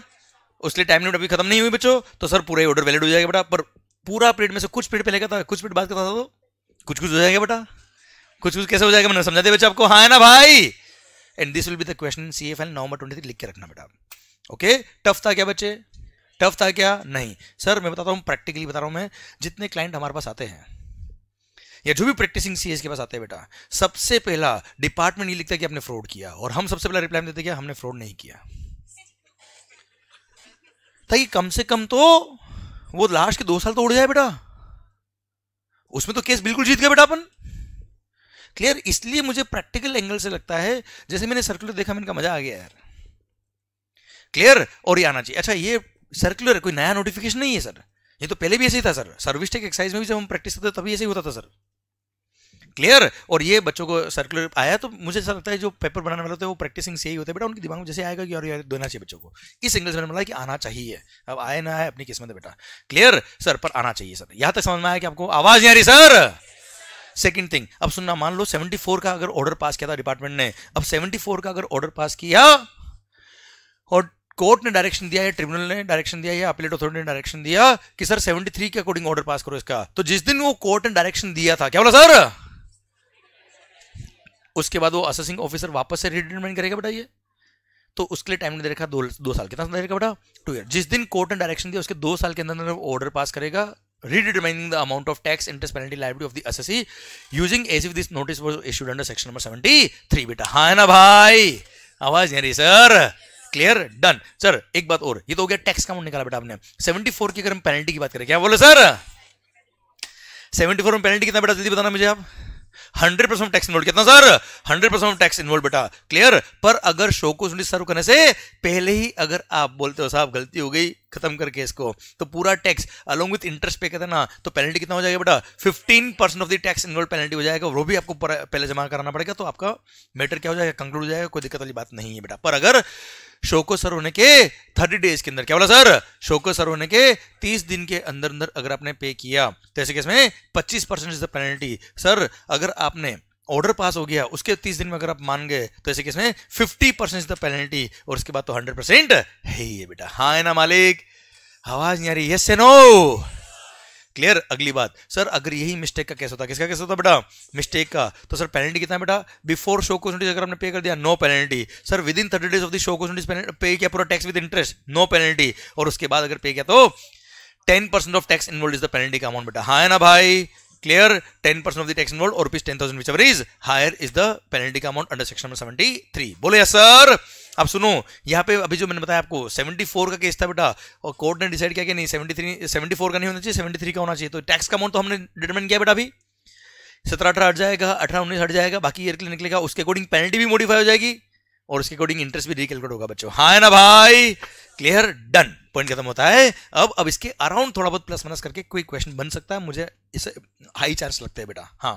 उसके लिए टाइम लिमिट अभी खत्म नहीं हुई बच्चों तो सर पूरा ही ऑर्डर वैलिड हो जाएगा बेटा पर पूरा पीरियड में से कुछ पीरियड पहले का था कुछ पीरियड बाद का था तो कुछ कुछ हो जाएगा बेटा कुछ कुछ कैसे हो जाएगा मैंने समझा दिया बच्चा आपको हाँ है ना भाई and this will be the question C F L November twenty three लिख के रखना बेटा ओके टफ था क्या बच्चे टफ था क्या नहीं सर मैं बताता हूँ प्रैक्टिकली बता रहा हूँ मैं जितने क्लाइंट हमारे पास आते हैं या जो भी प्रैक्टिसिंग सी के पास आते हैं बेटा सबसे पहला डिपार्टमेंट ये लिखता है कि आपने फ्रॉड किया और हम सबसे पहला रिप्लाई देते कि हमने फ्रॉड नहीं किया ताकि कम से कम तो वो लास्ट के दो साल तो उड़ जाए बेटा उसमें तो केस बिल्कुल जीत गए बेटा अपन क्लियर इसलिए मुझे प्रैक्टिकल एंगल से लगता है जैसे मैंने सर्कुलर देखा मैंने मजा आ गया यार क्लियर और ये आना चाहिए अच्छा ये सर्कुलर कोई नया नोटिफिकेशन नहीं है सर ये तो पहले भी ऐसे ही था सर सर्विस टेक एक्सरसाइज में भी जब हम प्रैक्टिस करते तभी ऐसे ही होता था सर क्लियर और ये बच्चों को सर्कुलर आया तो मुझे ऐसा लगता है जो पेपर बनाने वाले होते हैं वो प्रैक्टिसिंग से ही होते हैं बेटा उनके दिमाग में जैसे आएगा कि और यार देना चाहिए बच्चों को इस इंग्लिश में बोला कि आना चाहिए अब आए ना आए अपनी किस्मत बेटा क्लियर सर पर आना चाहिए सर यहाँ तक समझ में आया कि आपको आवाज़ नहीं आ रही सर सेकेंड थिंग अब सुनना मान लो 74 का अगर ऑर्डर पास किया था डिपार्टमेंट ने अब 74 का अगर ऑर्डर पास किया और कोर्ट ने डायरेक्शन दिया है ट्रिब्यूनल ने डायरेक्शन दिया या अपीलेट अथॉरिटी ने डायरेक्शन दिया कि सर 73 के अकॉर्डिंग ऑर्डर पास करो इसका तो जिस दिन वो कोर्ट ने डायरेक्शन दिया था क्या बोला सर उसके बाद वो असेसिंग ऑफिसर वापस से रिक्रूटमेंट करेगा बेटा ये तो उसके लिए टाइम नहीं दे रखा दो दो साल कितना दे रखा बेटा टू ईयर जिस दिन कोर्ट ने डायरेक्शन दिया उसके दो साल के अंदर ऑर्डर पास करेगा redetermining the amount of tax interest penalty liability of the assessee using as if this notice was issued under section number 73 बेटा हाँ ना भाई आवाज नहीं रही सर क्लियर डन सर एक बात और ये तो हो गया टैक्स का अमाउंट निकाला बेटा आपने 74 की अगर हम पेनल्टी की बात करें क्या बोले सर 74 में पेनल्टी कितना बेटा जल्दी बताना मुझे आप हंड्रेड परसेंट टैक्स इन्वॉल्व कितना sir hundred percent tax involve बेटा क्लियर पर अगर शो को सर्व करने से पहले ही अगर आप बोलते हो साहब गलती हो गई खत्म करके इसको तो पूरा टैक्स अलोंग विथ इंटरेस्ट पे करते ना तो पेनल्टी कितना हो जाएगा बेटा fifteen percent of the tax involve penalty हो जाएगा वो भी आपको पहले जमा कराना पड़ेगा तो आपका मैटर क्या हो जाएगा कंक्लूड हो जाएगा कोई दिक्कत वाली बात नहीं है बेटा पर अगर शोको सर होने के थर्टी डेज के अंदर क्या बोला सर शो को सर होने के तीस दिन के अंदर अंदर अगर आपने पे किया तो ऐसे केस में पच्चीस percent is the penalty sir अगर आपने ऑर्डर पास हो गया उसके तीस दिन में अगर आप मान गए तो ऐसे केस में fifty percent is the penalty और उसके बाद तो हंड्रेड परसेंट है ही है बेटा हाँ है ना मालिक आवाज नहीं आ रही यस से नो क्लियर अगली बात सर अगर यही मिस्टेक का कैसा होता किसका कैसा होता बेटा मिस्टेक का तो सर पेनल्टी कितना बेटा बिफोर शो क्वेश्चन अगर हमने पे कर दिया no penalty sir within thirty days of the show question pay किया पूरा tax with interest no penalty और उसके बाद अगर पे किया तो ten percent of tax involve is the penalty का अमाउंट बेटा हाँ है ना भाई clear ten percent of the tax involve और tax ten thousand whichever is higher is the penalty का amount under section number seventy three बोले sir अब सुनो यहाँ पे अभी जो मैंने बताया आपको 74 का केस था बेटा और कोर्ट ने डिसाइड किया कि नहीं 73 74 का नहीं होना चाहिए 73 का होना चाहिए तो टैक्स का अमाउंट तो हमने डिटरमिन किया बेटा अभी सत्रह अठारह हट जाएगा अठारह उन्नीस हट जाएगा बाकी ईयर के लिए निकलेगा उसके अकॉर्डिंग पेनल्टी भी मॉडिफाई हो जाएगी और उसके अकॉर्डिंग इंटरेस्ट भी रिकैलकुलेट होगा बच्चों हाँ है ना भाई क्लियर डन पॉइंट खत्म होता है अब अब इसके अराउंड थोड़ा बहुत प्लस माइनस करके कोई क्वेश्चन बन सकता है मुझे इसे हाई चार्ज लगता है बेटा हाँ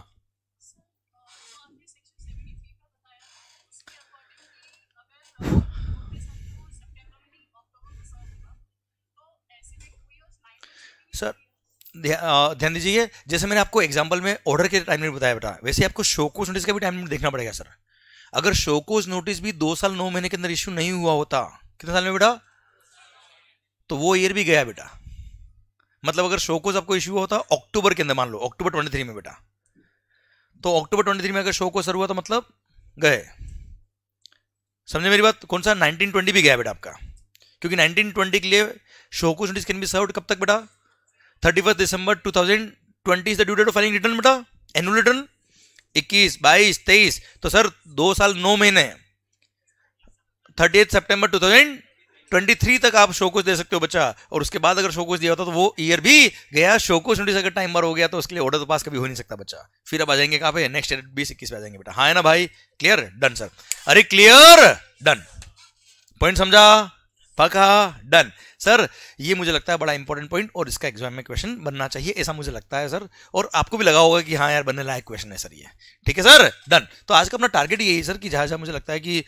ध्यान दीजिए जैसे मैंने आपको एग्जाम्पल में ऑर्डर के टाइम लिमिट बताया बेटा वैसे आपको शोकोज नोटिस का भी टाइम लिमिट देखना पड़ेगा सर अगर शोकोज नोटिस भी दो साल नौ महीने के अंदर इश्यू नहीं हुआ होता कितने साल में बेटा तो वो ईयर भी गया बेटा मतलब अगर शोकोज आपको इश्यू होता अक्टूबर के अंदर मान लो अक्टूबर ट्वेंटी थ्री में बेटा तो अक्टूबर ट्वेंटी थ्री में अगर शोकोज सर हुआ तो मतलब गए समझे मेरी बात कौन सा नाइनटीन ट्वेंटी भी गया बेटा आपका क्योंकि नाइनटीन ट्वेंटी के लिए show cause notice can be serve कब तक बेटा thirty first December two thousand twenty due date of filing return बेटा एनुअल रिटर्न इक्कीस बाईस तेईस तो सर दो साल नौ महीने thirty eighth September two thousand twenty three तक आप शोकोस दे सकते हो बच्चा और उसके बाद अगर शोकोस दिया होता तो वो ईयर भी गया शोकोस नोटिस अगर टाइम बार हो गया तो उसके लिए ऑर्डर तो पास कभी हो नहीं सकता बच्चा फिर अब आ जाएंगे कहाँ पे नेक्स्ट ईयर बीस इक्कीस पे आ जाएंगे बेटा हाँ है ना भाई क्लियर डन सर अरे क्लियर डन पॉइंट समझा पका डन सर ये मुझे लगता है बड़ा इंपॉर्टेंट पॉइंट और इसका एग्जाम में क्वेश्चन बनना चाहिए ऐसा मुझे लगता है सर और आपको भी लगा होगा कि हाँ यार बनने लायक क्वेश्चन है सर ये ठीक है सर डन तो आज का अपना टारगेट यही सर कि जहाँ जहाँ मुझे लगता है कि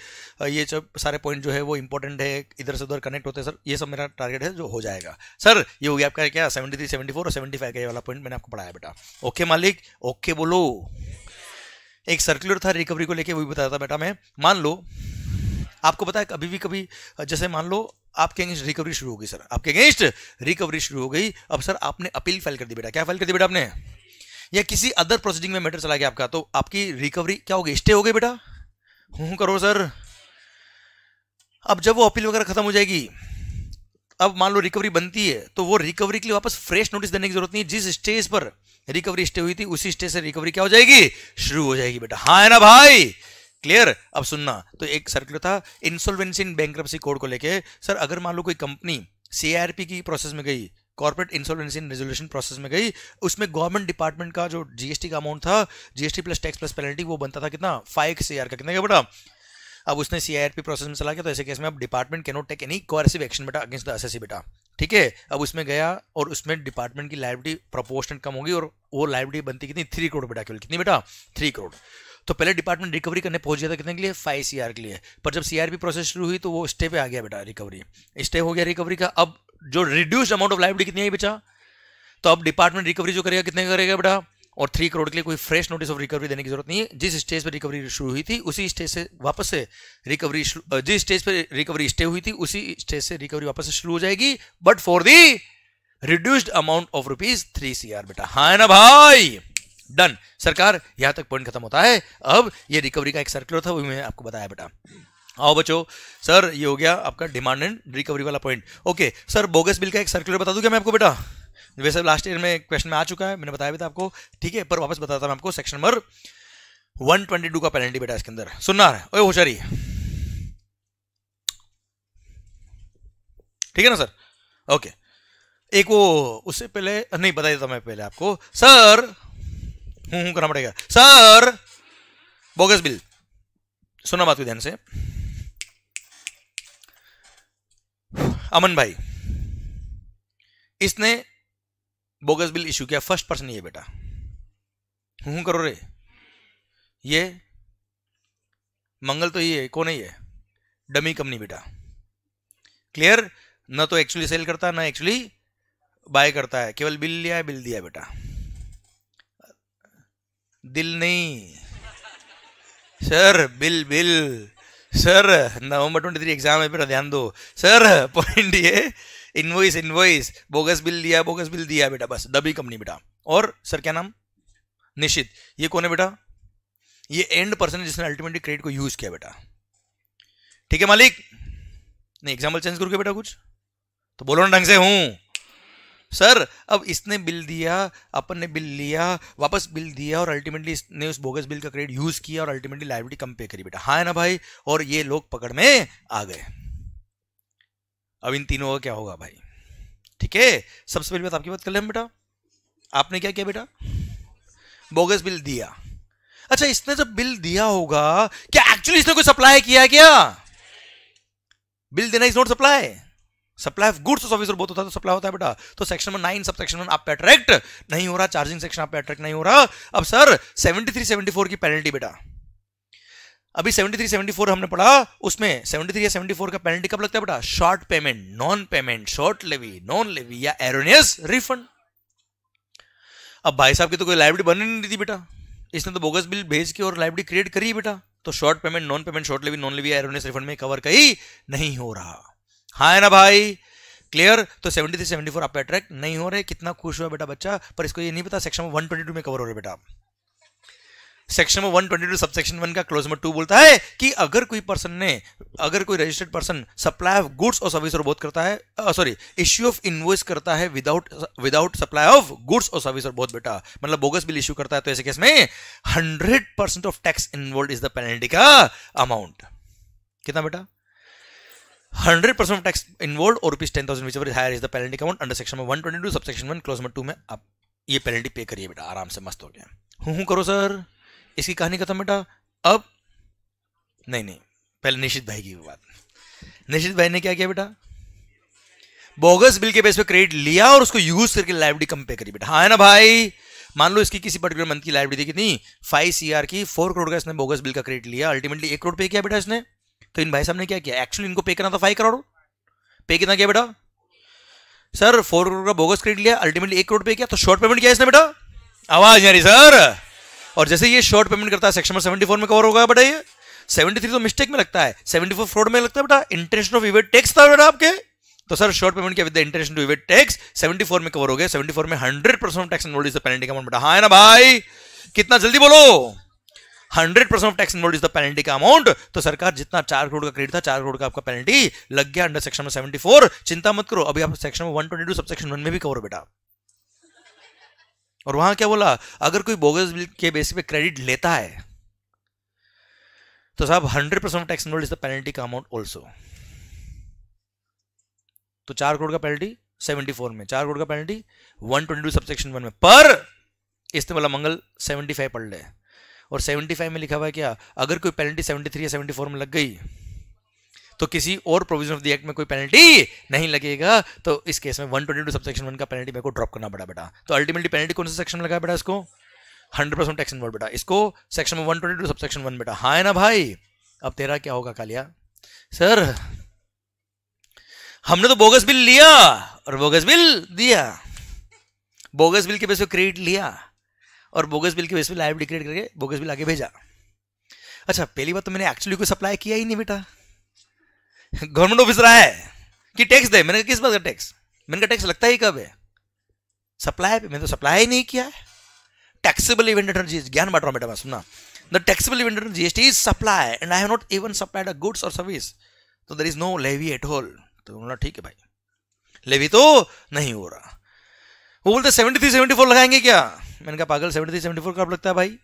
ये सब सारे पॉइंट जो है वो इंपॉर्टेंट है इधर से उधर कनेक्ट होते हैं सर ये सब मेरा टारगेट है जो हो जाएगा सर ये हो गया आपका क्या सेवेंटी थ्री सेवेंटी फोर और सेवेंटी फाइव का ये वाला पॉइंट मैंने आपको पढ़ाया बेटा ओके मालिक ओके बोलो एक सर्कुलर था रिकवरी को लेकर वो भी बताया था बेटा मैं मान लो आपको पता है कभी भी कभी जैसे मान लो आपके अगेंस्ट रिकवरी शुरू हो गई सर आपके अगेंस्ट रिकवरी शुरू हो गई अब सर आपने अपील फाइल कर दी बेटा क्या फाइल कर दी बेटा आपने या किसी अदर प्रोसीडिंग में मैटर चला गया आपका तो आपकी रिकवरी क्या होगी स्टे हो गई बेटा हूँ करो सर अब जब वो अपील वगैरह खत्म हो जाएगी अब मान लो रिकवरी बनती है तो वो रिकवरी के लिए वापस फ्रेश नोटिस देने की जरूरत नहीं जिस स्टेज पर रिकवरी स्टे हुई थी उसी स्टेज से रिकवरी क्या हो जाएगी शुरू हो जाएगी बेटा हाँ है ना भाई क्लियर अब सुनना तो एक सर्कुलर था इंसोल्वेंसी इन बैंक कोड को लेके सर अगर मान लो कोई कंपनी सीआरपी की प्रोसेस में गई corporate insolvency in resolution process में गई उसमें गवर्नमेंट डिपार्टमेंट का जो जीएसटी का अमाउंट था GST plus tax plus penalty वो बनता था कितना फाइव सी का कितना क्या बेटा अब उसने सीआरपी प्रोसेस में चला गया तो ऐसे केस में अब department cannot take any coercive action बेटा अगेंस्ट द एस बेटा ठीक है अब उसमें गया और उसमें डिपार्टमेंट की लाइब्रेटी प्रपोर्शन कम होगी और वो लाइब्रेटी बनती कितनी थ्री करोड़ बेटा केवल कितनी बेटा थ्री करोड़ तो पहले डिपार्टमेंट रिकवरी करने पहुंच गया था कितने के लिए फाइव सीआर के लिए पर जब सीआरपी प्रोसेस शुरू हुई तो वो स्टे पे आ गया बेटा रिकवरी स्टे हो गया रिकवरी का अब जो रिड्यूस अमाउंट ऑफ लाइबिलिटी कितनी आई बेचा तो अब डिपार्टमेंट रिकवरी जो करेगा कितने करेगा बेटा और थ्री करोड़ के लिए कोई फ्रेश नोटिस ऑफ रिकवरी देने की जरूरत नहीं है जिस स्टेज पर रिकवरी शुरू हुई थी उसी स्टेज से वापस से रिकवरी जिस स्टेज पर रिकवरी स्टे हुई थी उसी स्टेज से रिकवरी वापस से शुरू हो जाएगी but for the reduced amount of rupees three C बेटा हाँ ना भाई डन सरकार यहां तक पॉइंट खत्म होता है अब ये रिकवरी का एक सर्कुलर था वो मैं आपको बताया बेटा आओ बच्चों सर ये हो गया आपका डिमांड एंड रिकवरी वाला point okay sir bogus bill का एक सर्कुलर बता दूं क्या मैं आपको बेटा वैसे लास्ट ईयर में क्वेश्चन में आ चुका है मैंने बताया भी था आपको ठीक है पर वापस बताता हूँ आपको सेक्शन नंबर 122 का पेनल्टी बेटा इसके अंदर सुनना है ओए होशारी ठीक है ना सर ओके एक वो उससे पहले नहीं बता देता मैं पहले आपको सर हूं करना पड़ेगा सर बोगस बिल सुना बात को ध्यान से अमन भाई इसने बोगस बिल इशू किया फर्स्ट पर्सन ये बेटा हूं करो रे ये मंगल तो ये है कौन है ये डमी कंपनी बेटा क्लियर ना तो एक्चुअली सेल करता है ना एक्चुअली बाय करता है केवल बिल लिया है बिल दिया है बेटा दिल नहीं sir bill bill sir November twenty three exam है ध्यान दो सर पॉइंट ये इनवॉइस इनवॉइस बोगस बिल दिया बोगस बिल दिया बेटा बस दबी कंपनी बेटा और सर क्या नाम निश्चित ये कौन है बेटा ये एंड पर्सन है जिसने अल्टीमेटली क्रेडिट को यूज किया बेटा ठीक है मालिक नहीं एग्जाम्पल चेंज करोगे बेटा कुछ तो बोलो ना ढंग से हूं सर अब इसने बिल दिया अपन ने बिल लिया वापस बिल दिया और अल्टीमेटली इसने उस बोगस बिल का क्रेडिट यूज किया और अल्टीमेटली लाइब्रेटी कम पे करी बेटा हाँ है ना भाई और ये लोग पकड़ में आ गए अब इन तीनों का क्या होगा भाई ठीक है सबसे पहली बात आपकी बात कर ले बेटा आपने क्या किया बेटा बोगस बिल दिया अच्छा इसने जब बिल दिया होगा क्या एक्चुअली इसने कोई सप्लाई किया क्या बिल देना is not supply supply of goods service बहुत होता है तो सप्लाई होता है बेटा तो section number nine sub section आप अट्रैक्ट नहीं हो रहा चार्जिंग सेक्शन आप अट्रैक्ट नहीं हो रहा अब sir seventy three seventy four की पेनल्टी बेटा अभी 73 74 हमने पढ़ा उसमें 73 या 74 का पेनल्टी कब लगता है बेटा short payment non payment short levy non levy या एरोनियस रिफंड अब भाई साहब की तो कोई लाइब्रेरी बनी नहीं थी बेटा इसने तो बोगस बिल भेज के और लाइब्रेरी क्रिएट करी बेटा तो short payment non payment short levy non levy erroneous refund में कवर कहीं नहीं हो रहा हाँ है ना भाई क्लियर तो 73 से सेवेंटी फोर आप अट्रैक्ट नहीं हो रहे कितना खुश हुआ बेटा बच्चा पर इसको ये नहीं पता सेक्शन वन ट्वेंटी टू में कवर हो रहे बेटा सेक्शन में 122 सब सेक्शन वन का क्लोज नंबर टू बोलता है कि अगर कोई पर्सन ने अगर कोई registered person supply of goods और सर्विस और बोध करता है सॉरी इश्यू ऑफ इन्वॉइस करता है without without supply of goods और सर्विस और बोध बेटा मतलब बोगस बिल इश्यू करता है तो ऐसे केस में hundred percent of tax involve is the penalty का अमाउंट कितना बेटा हंड्रेड परसेंट टैक्स इन्वॉल्व और rupees ten thousand which higher is the penalty account under section में one twenty two sub section one clause में two में आप ये penalty पे करिए बेटा आराम से मस्त हो गया हूँ हूँ करो सर इसकी कहानी खत्म बेटा अब नहीं नहीं पहले निशित भाई की बात निशित भाई ने क्या किया बेटा बोगस बिल के बेस पे क्रेडिट लिया और उसको यूज करके लाइब्रेरी कम पे करी बेटा हाँ है ना भाई मान लो इसकी किसी पर्टिकुलर मंथ की लाइब्रेरी थी कितनी फाइव सी की फोर करोड़ का इसने बोगस बिल का क्रेडिट लिया अल्टीमेटली एक करोड़ पे किया बेटा इसने तो इन भाई साहब ने क्या किया एक्चुअली इनको पे करना था फाइव करोड़ पे कितना किया बेटा सर फोर करोड़ का बोगस क्रेडिट लिया अल्टीमेटली एक करोड़ पे किया तो शॉर्ट पेमेंट किया इसने बेटा आवाज आ रही सर और जैसे ये शॉर्ट पेमेंट करता है सेक्शन सेवेंटी फोर में कवर होगा बेटा ये 73 तो मिस्टेक में लगता है 74 फ्रॉड में लगता है बेटा इंटरनेशनल ऑफ इवेट टैक्स था बेटा आपके तो सर शॉर्ट पेमेंट क्या विद इंटरनेशनल इवेट टैक्स 74 में कवर हो गया 74 में hundred percent tax involve is the penalty amount बेटा हाँ ना भाई कितना जल्दी बोलो hundred percent of tax involve is the penalty का अमाउंट तो सरकार जितना चार करोड़ का क्रेडिट था चार करोड़ का आपका पेनल्टी लग गया अंडर सेक्शन में सेवेंटी फोर चिंता मत करो अभी आप सेक्शन में one twenty two sub section one में भी कवर बेटा और वहां क्या बोला अगर कोई बोगस बिल के बेस पे क्रेडिट लेता है तो साहब hundred percent tax involve is the penalty का अमाउंट ऑल्सो तो चार करोड़ का पेनल्टी सेवेंटी फोर में चार करोड़ का penalty one twenty two subsection one में पर इसने बोला मंगल सेवेंटी फाइव पढ़ ले और 75 में लिखा हुआ है क्या अगर कोई पेनल्टी 73 या 74 में लग गई तो किसी और प्रोविजन ऑफ द एक्ट में कोई पेनल्टी नहीं लगेगा तो इस केस में 122 ट्वेंटी टू सेक्शन वन का पेनल्टी मेरे को ड्रॉप करना पड़ा बेटा तो अल्टीमेटली पेनल्टी कौन से सेक्शन में लगा बेटा इसको 100 परसेंट टैक्स इन्वॉल्व बेटा इसको सेक्शन में one twenty two section one बेटा हाँ है ना भाई अब तेरा क्या होगा कालिया सर हमने तो बोगस बिल लिया और बोगस बिल दिया बोगस बिल के पैसे क्रेडिट लिया और बोगस बिल के बेस से लाइव डिक्रेट करके बोगस बिल आगे भेजा अच्छा पहली बात तो मैंने एक्चुअली कोई सप्लाई किया ही नहीं बेटा गवर्नमेंट ऑफिस रहा है कि टैक्स दे मैंने किस बात का टैक्स मैंने कहा टैक्स लगता ही कब है सप्लाई पे मैंने तो सप्लाई ही नहीं किया है टैक्सेबल इवेंट रिटर्न जी ज्ञान बांट रहा हूँ बेटा सुनना the taxable event return T is supply and I have not even supplied a goods और सर्विस तो there is no levy at whole तो बोला ठीक है भाई लेवी तो नहीं हो रहा वो बोलते सेवेंटी थ्री सेवेंटी फोर लगाएंगे क्या मैंने कहा पागल सेवेंटी थ्री सेवेंटी फोर कब लगता है भाई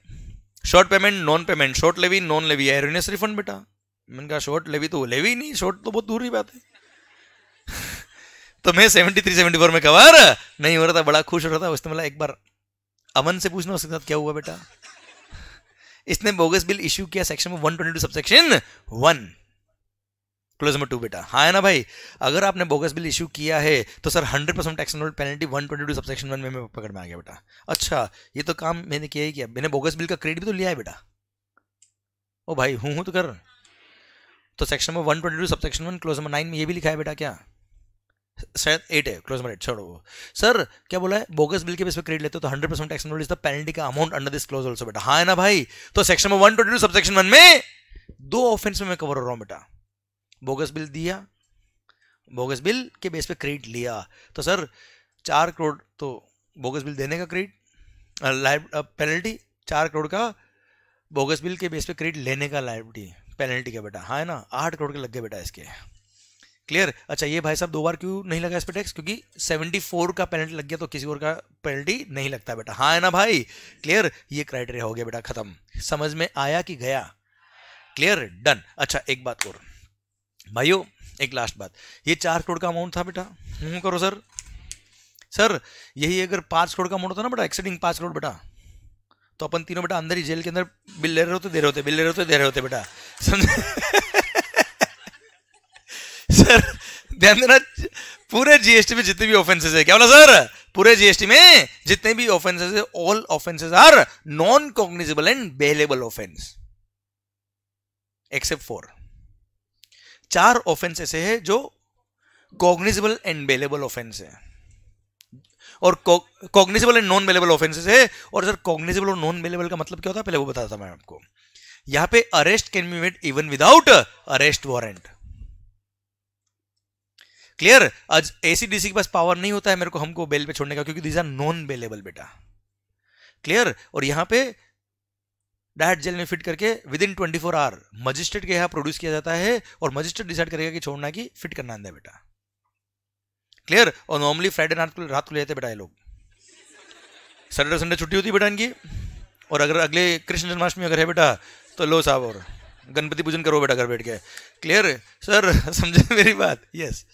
short payment non payment short levy non levy है एरोनियस रिफंड बेटा मैंने कहा शॉर्ट लेवी तो लेवी नहीं शॉर्ट तो बहुत दूर ही बात है [LAUGHS] तो मैं सेवेंटी थ्री सेवेंटी फोर में कवर नहीं हो रहा था बड़ा खुश हो रहा था उसने बोला एक बार अमन से पूछना उसके साथ क्या हुआ बेटा [LAUGHS] इसने बोगस बिल इश्यू किया सेक्शन में one twenty two subsection one clause number two बेटा हाँ है ना भाई अगर आपने बोगस बिल इशू किया है तो sir hundred percent tax not penalty one twenty two subsection one में मैं पकड़ में आ गया बेटा अच्छा ये तो काम मैंने किया ही किया मैंने बोगस बिल का क्रेडिट भी तो लिया है बेटा ओ भाई हूँ हूँ तो कर तो section number one twenty two subsection one clause number nine में ये भी लिखा है बेटा क्या शायद एट है क्लोज नंबर एट छोड़ो वो सर क्या बोला है बोगस बिल के बेस पे क्रेडिट लेते हो तो hundred percent tax not is the penalty का amount under this clause also बेटा हाँ है ना भाई तो section number one twenty two subsection one में दो ऑफेंस में मैं कवर हो रहा हूँ बेटा बोगस बिल दिया बोगस बिल के बेस पे क्रेडिट लिया तो सर चार करोड़ तो बोगस बिल देने का क्रेडिट पेनल्टी चार करोड़ का बोगस बिल के बेस पे क्रेडिट लेने का लाइबिलिटी पेनल्टी का बेटा हाँ है ना आठ करोड़ के लग गए बेटा इसके क्लियर अच्छा ये भाई साहब दो बार क्यों नहीं लगा इस पर टैक्स क्योंकि 74 का पेनल्टी लग गया तो किसी और का पेनल्टी नहीं लगता बेटा हाँ है ना भाई क्लियर ये क्राइटेरिया हो गया बेटा खत्म समझ में आया कि गया क्लियर डन अच्छा एक बात और भाइयों एक लास्ट बात ये चार करोड़ का अमाउंट था बेटा हूँ करो सर सर यही अगर पाँच करोड़ का अमाउंट होता ना बेटा एक्सीडिंग पाँच करोड़ बेटा तो अपन तीनों बेटा अंदर ही जेल के अंदर बिल ले रहे होते दे रहे होते बिल ले रहे होते दे रहे होते बेटा समझे सर ध्यान देना पूरे जीएसटी में जितने भी ऑफेंसेस है क्या बोला सर पूरे जीएसटी में जितने भी ऑफेंसेस है all offences are non cognizable and bailable offence except for चार ऑफेंस ऐसे है जो कॉग्निजेबल एंड बेलेबल ऑफेंस है और cognizable and non bailable offences है और सर कॉग्निजेबल और नॉन बेलेबल का मतलब क्या होता है पहले वो बताता मैं आपको यहां पे arrest can be made even without arrest warrant clear आज एसीडीसी के पास पावर नहीं होता है मेरे को हमको बेल पे छोड़ने का क्योंकि दिस आर नॉन बेलेबल बेटा क्लियर और यहां पे डायट जेल में फिट करके within twenty four hour magistrate के यहाँ प्रोड्यूस किया जाता है और मजिस्ट्रेट डिसाइड करेगा कि छोड़ना कि फिट करना आंदा बेटा क्लियर और नॉर्मली फ्राइडे रात को रात को ले जाते बेटा ये लोग सैटरडे संडे छुट्टी होती है बेटा इनकी और अगर अगले कृष्ण जन्माष्टमी अगर है बेटा तो लो साहब और गणपति पूजन करो बेटा घर बैठ के क्लियर सर [LAUGHS] समझे मेरी बात यस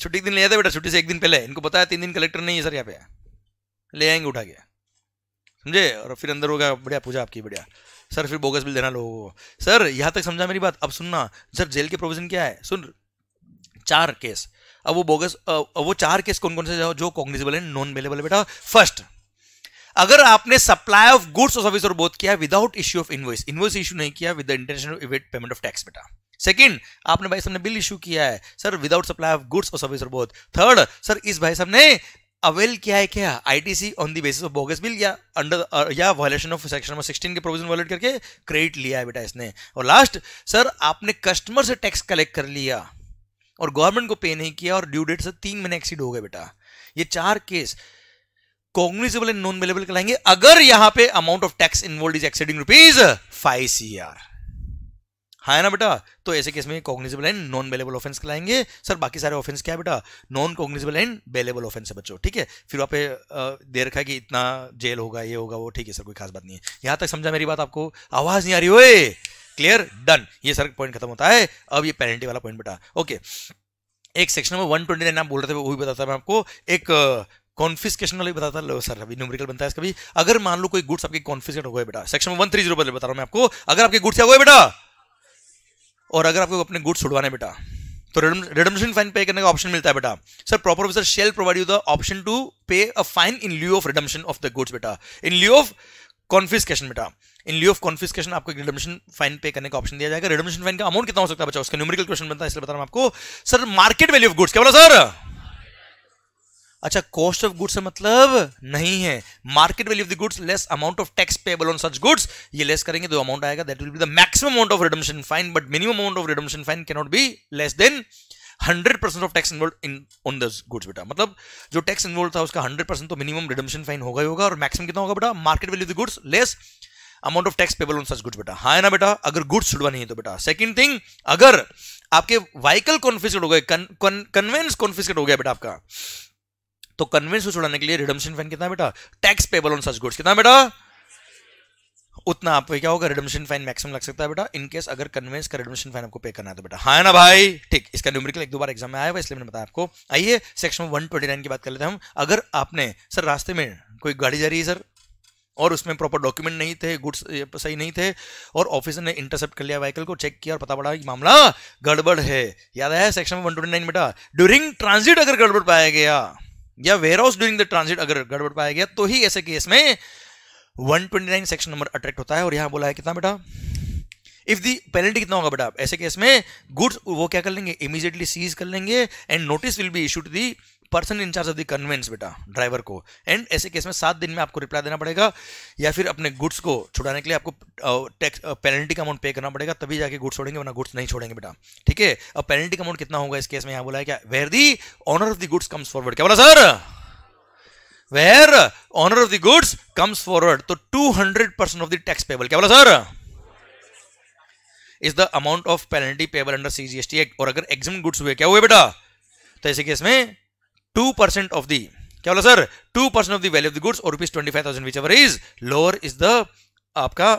छुट्टी के दिन ले जाते बेटा छुट्टी से एक दिन पहले इनको पता है तीन दिन कलेक्टर नहीं है सर यहाँ पे ले आएंगे उठा के समझे और फिर अंदर होगा बढ़िया पूजा आपकी बढ़िया सर फिर बोगस बिल देना लोगों को सर यहाँ तक समझा मेरी बात अब सुनना सर जेल के प्रोविजन क्या है सुन चार केस अब वो बोगस अब वो चार केस कौन कौन से जो कॉग्निजेबल है नॉन अवेलेबल बेटा फर्स्ट अगर आपने सप्लाई ऑफ गुड्स और सर्विस और बोथ किया without issue of invoice invoice issue नहीं किया with international evade payment of tax बेटा सेकंड आपने भाई साहब ने बिल इशू किया है sir without supply of goods और सर्विस और बोथ थर्ड सर इस भाई साहब ने अवेल किया है क्या ITC on the basis of bogus bill या अंडर uh, या वायलेशन ऑफ सेक्शन नंबर 16 के प्रोविजन वायलेट करके क्रेडिट लिया है बेटा इसने और लास्ट सर आपने कस्टमर से टैक्स कलेक्ट कर लिया और गवर्नमेंट को पे नहीं किया और ड्यू डेट से तीन महीने एक्सीड हो गए बेटा ये चार case cognizable and non available कहलाएंगे अगर यहां पे amount of tax involve is exceeding rupees five C R हाँ है ना बेटा तो ऐसे केस में cognizable and non bailable offence कहलाएंगे सर बाकी सारे ऑफेंस क्या है बेटा non cognizable and bailable offence है बच्चों ठीक है फिर वहाँ पे दे रखा है कि इतना जेल होगा ये होगा वो ठीक है सर कोई खास बात नहीं है यहाँ तक समझा मेरी बात आपको आवाज़ नहीं आ रही हो क्लियर डन ये सर पॉइंट खत्म होता है अब ये पेनल्टी वाला पॉइंट बेटा ओके एक सेक्शन में 129 आप बोल रहे थे वो भी बताता मैं आपको एक कॉन्फिस्केशन वाले बताता लो सर अभी न्यूमेरिकल बनता है इसका भी अगर मान लो कोई गुड्स आपके कॉन्फिस्केट हो गए बेटा सेक्शन वन थ्री जीरो बता रहा हूँ मैं आपको अगर आपके गुड्स हो गए बेटा और अगर आपको अपने गुड्स छुड़वाने बेटा तो रिडमशन फाइन पे करने का ऑप्शन मिलता है बेटा sir proper officer shall provide you the option to pay a fine in lieu of redemption of the goods बेटा इन लियो ऑफ कॉन्फिस्केशन बेटा इन लियो ऑफ कॉन्फिस्केशन आपको रिडमशन फाइन पे करने का ऑप्शन दिया जाएगा रिडमशन फाइन का अमाउंट कितना हो सकता है बच्चा उसका न्यूमेरिकल क्वेश्चन बनता है इसलिए बता रहा हूं आपको sir market value of goods क्या बोला सर अच्छा कॉस्ट ऑफ गुड्स मतलब नहीं है market value of the goods less amount of tax payable on such goods ये लेस करेंगे तो अमाउंट आएगा that will be the maximum amount of redemption fine but minimum amount of redemption fine cannot be less than 100% percent of tax involved in on the goods बेटा मतलब जो tax involve था उसका 100% percent तो minimum redemption fine होगा ही होगा और maximum कितना होगा बेटा market value of the goods less amount of tax payable on such goods बेटा हाँ है ना बेटा अगर गुड्स छुड़वा नहीं है तो बेटा सेकंड थिंग अगर आपके वाइकल कॉन्फिस्केट हो गए कन्वेंस कॉन्फिस्केट हो गया बेटा आपका तो कन्विंस को छुड़ाने के लिए रिडम्शन फैन कितना बेटा tax payable on such goods कितना बेटा उतना आपको क्या होगा रिडम्शन फाइन मैक्सिमम लग सकता है बेटा इनकेस अगर कन्वेंस का रिडम्शन फाइन आपको पे करना है तो बेटा हाँ ना भाई ठीक इसका न्यूमेरिकल एक दो बार एग्जाम में आया हुआ इसलिए मैंने बताया आपको आइए सेक्शन वन ट्वेंटी नाइन की बात कर लेते हैं हम अगर आपने सर रास्ते में कोई गाड़ी जा रही है सर और उसमें प्रॉपर डॉक्यूमेंट नहीं थे गुड्स सही नहीं थे और ऑफिसर ने इंटरसेप्ट कर लिया व्हीकल को चेक किया और पता पड़ा कि मामला गड़बड़ है याद है सेक्शन वन ट्वेंटी नाइन बेटा ड्यूरिंग ट्रांजिट अगर गड़बड़ पाया गया या warehouse during the transit अगर गड़बड़ पाया गया तो ही ऐसे केस में 129 सेक्शन नंबर अट्रैक्ट होता है और यहां बोला है कितना बेटा इफ दी पेनल्टी कितना होगा बेटा ऐसे केस में गुड्स वो क्या कर लेंगे इमीजिएटली सीज कर लेंगे and notice will be issue to the person in charge of the conveyance बेटा ड्राइवर को एंड ऐसे केस में सात दिन में आपको रिप्लाई देना पड़ेगा या फिर अपने गुड्स को छुड़ाने के लिए आपको टैक्स पेनल्टी का अमाउंट पे करना पड़ेगा तभी जाके गुड्स छोड़ेंगे वरना गुड्स नहीं छोड़ेंगे बेटा ठीक है अब पेनल्टी का अमाउंट कितना होगा इस केस में यहाँ बोला है क्या where the owner of the goods comes forward क्या बोला sir where owner of the goods comes forward तो 200 percent of the tax payable क्या बोला sir is the amount of penalty payable under CGST act और अगर exam goods हुए क्या हुए बेटा तो ऐसे केस में टू परसेंट ऑफ दी क्या बोला sir two percent of the value of the goods और rupees twenty five thousand whichever is lower is the आपका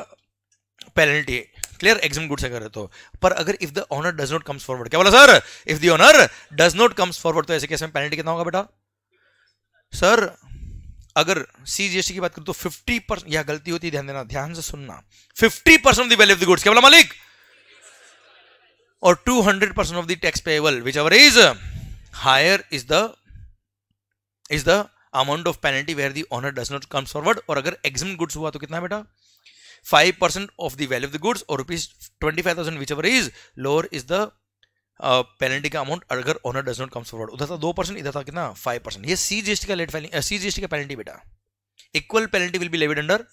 पेनल्टी क्लियर एग्जाम गुड से कर रहे तो पर अगर if the owner does not comes forward क्या बोला sir if the owner does not comes forward तो ऐसे कैसे में पेनल्टी कितना होगा बेटा सर अगर सीजीएसटी की बात करूं तो 50 परसेंट यह गलती होती है ध्यान देना ध्यान से सुनना 50 percent of the value of the goods क्या बोला मालिक और 200 percent of the tax payable whichever is higher is the is the amount of penalty where the owner does not come forward और अगर एग्जिम गुड्स हुआ तो कितना बेटा five percent of the value of the goods और rupees twenty five thousand whichever is lower is the penalty का amount अगर honour does not come forward उधर था दो परसेंट इधर था कितना फाइव परसेंट ये सी जी एस का late filing C G S का पेनल्टी बेटा equal penalty will be levied under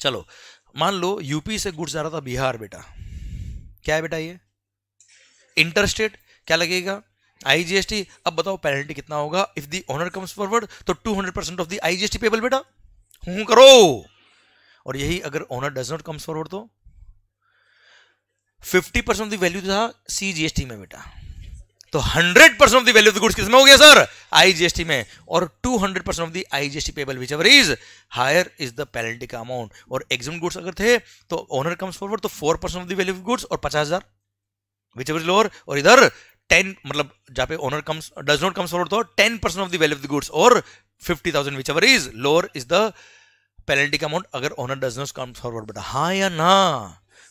चलो मान लो यूपी से गुड्स आ रहा था बिहार बेटा क्या है बेटा ये इंटरस्टेट क्या लगेगा आईजीएसटी अब बताओ पेनल्टी कितना होगा if the owner comes forward तो 200 percent of the IGST payable बेटा हूं करो और यही अगर owner does not comes forward तो 50 परसेंट ऑफ द वैल्यू था सीजीएसटी में बेटा तो 100 percent of the value of goods किसमें हो गया सर आईजीएसटी में और 200 percent of the IGST payable whichever is higher is the penalty का अमाउंट और एग्जाम गुड्स अगर थे तो ओनर कम्स फॉरवर्ड तो four percent of the value of goods और 50000 विच एवर इज लोअर और इधर टेन मतलब जहां पे owner comes does not comes forward तो ten percent of the value of the goods और fifty thousand whichever is lower is the penalty का amount अगर owner does not comes forward but हां या ना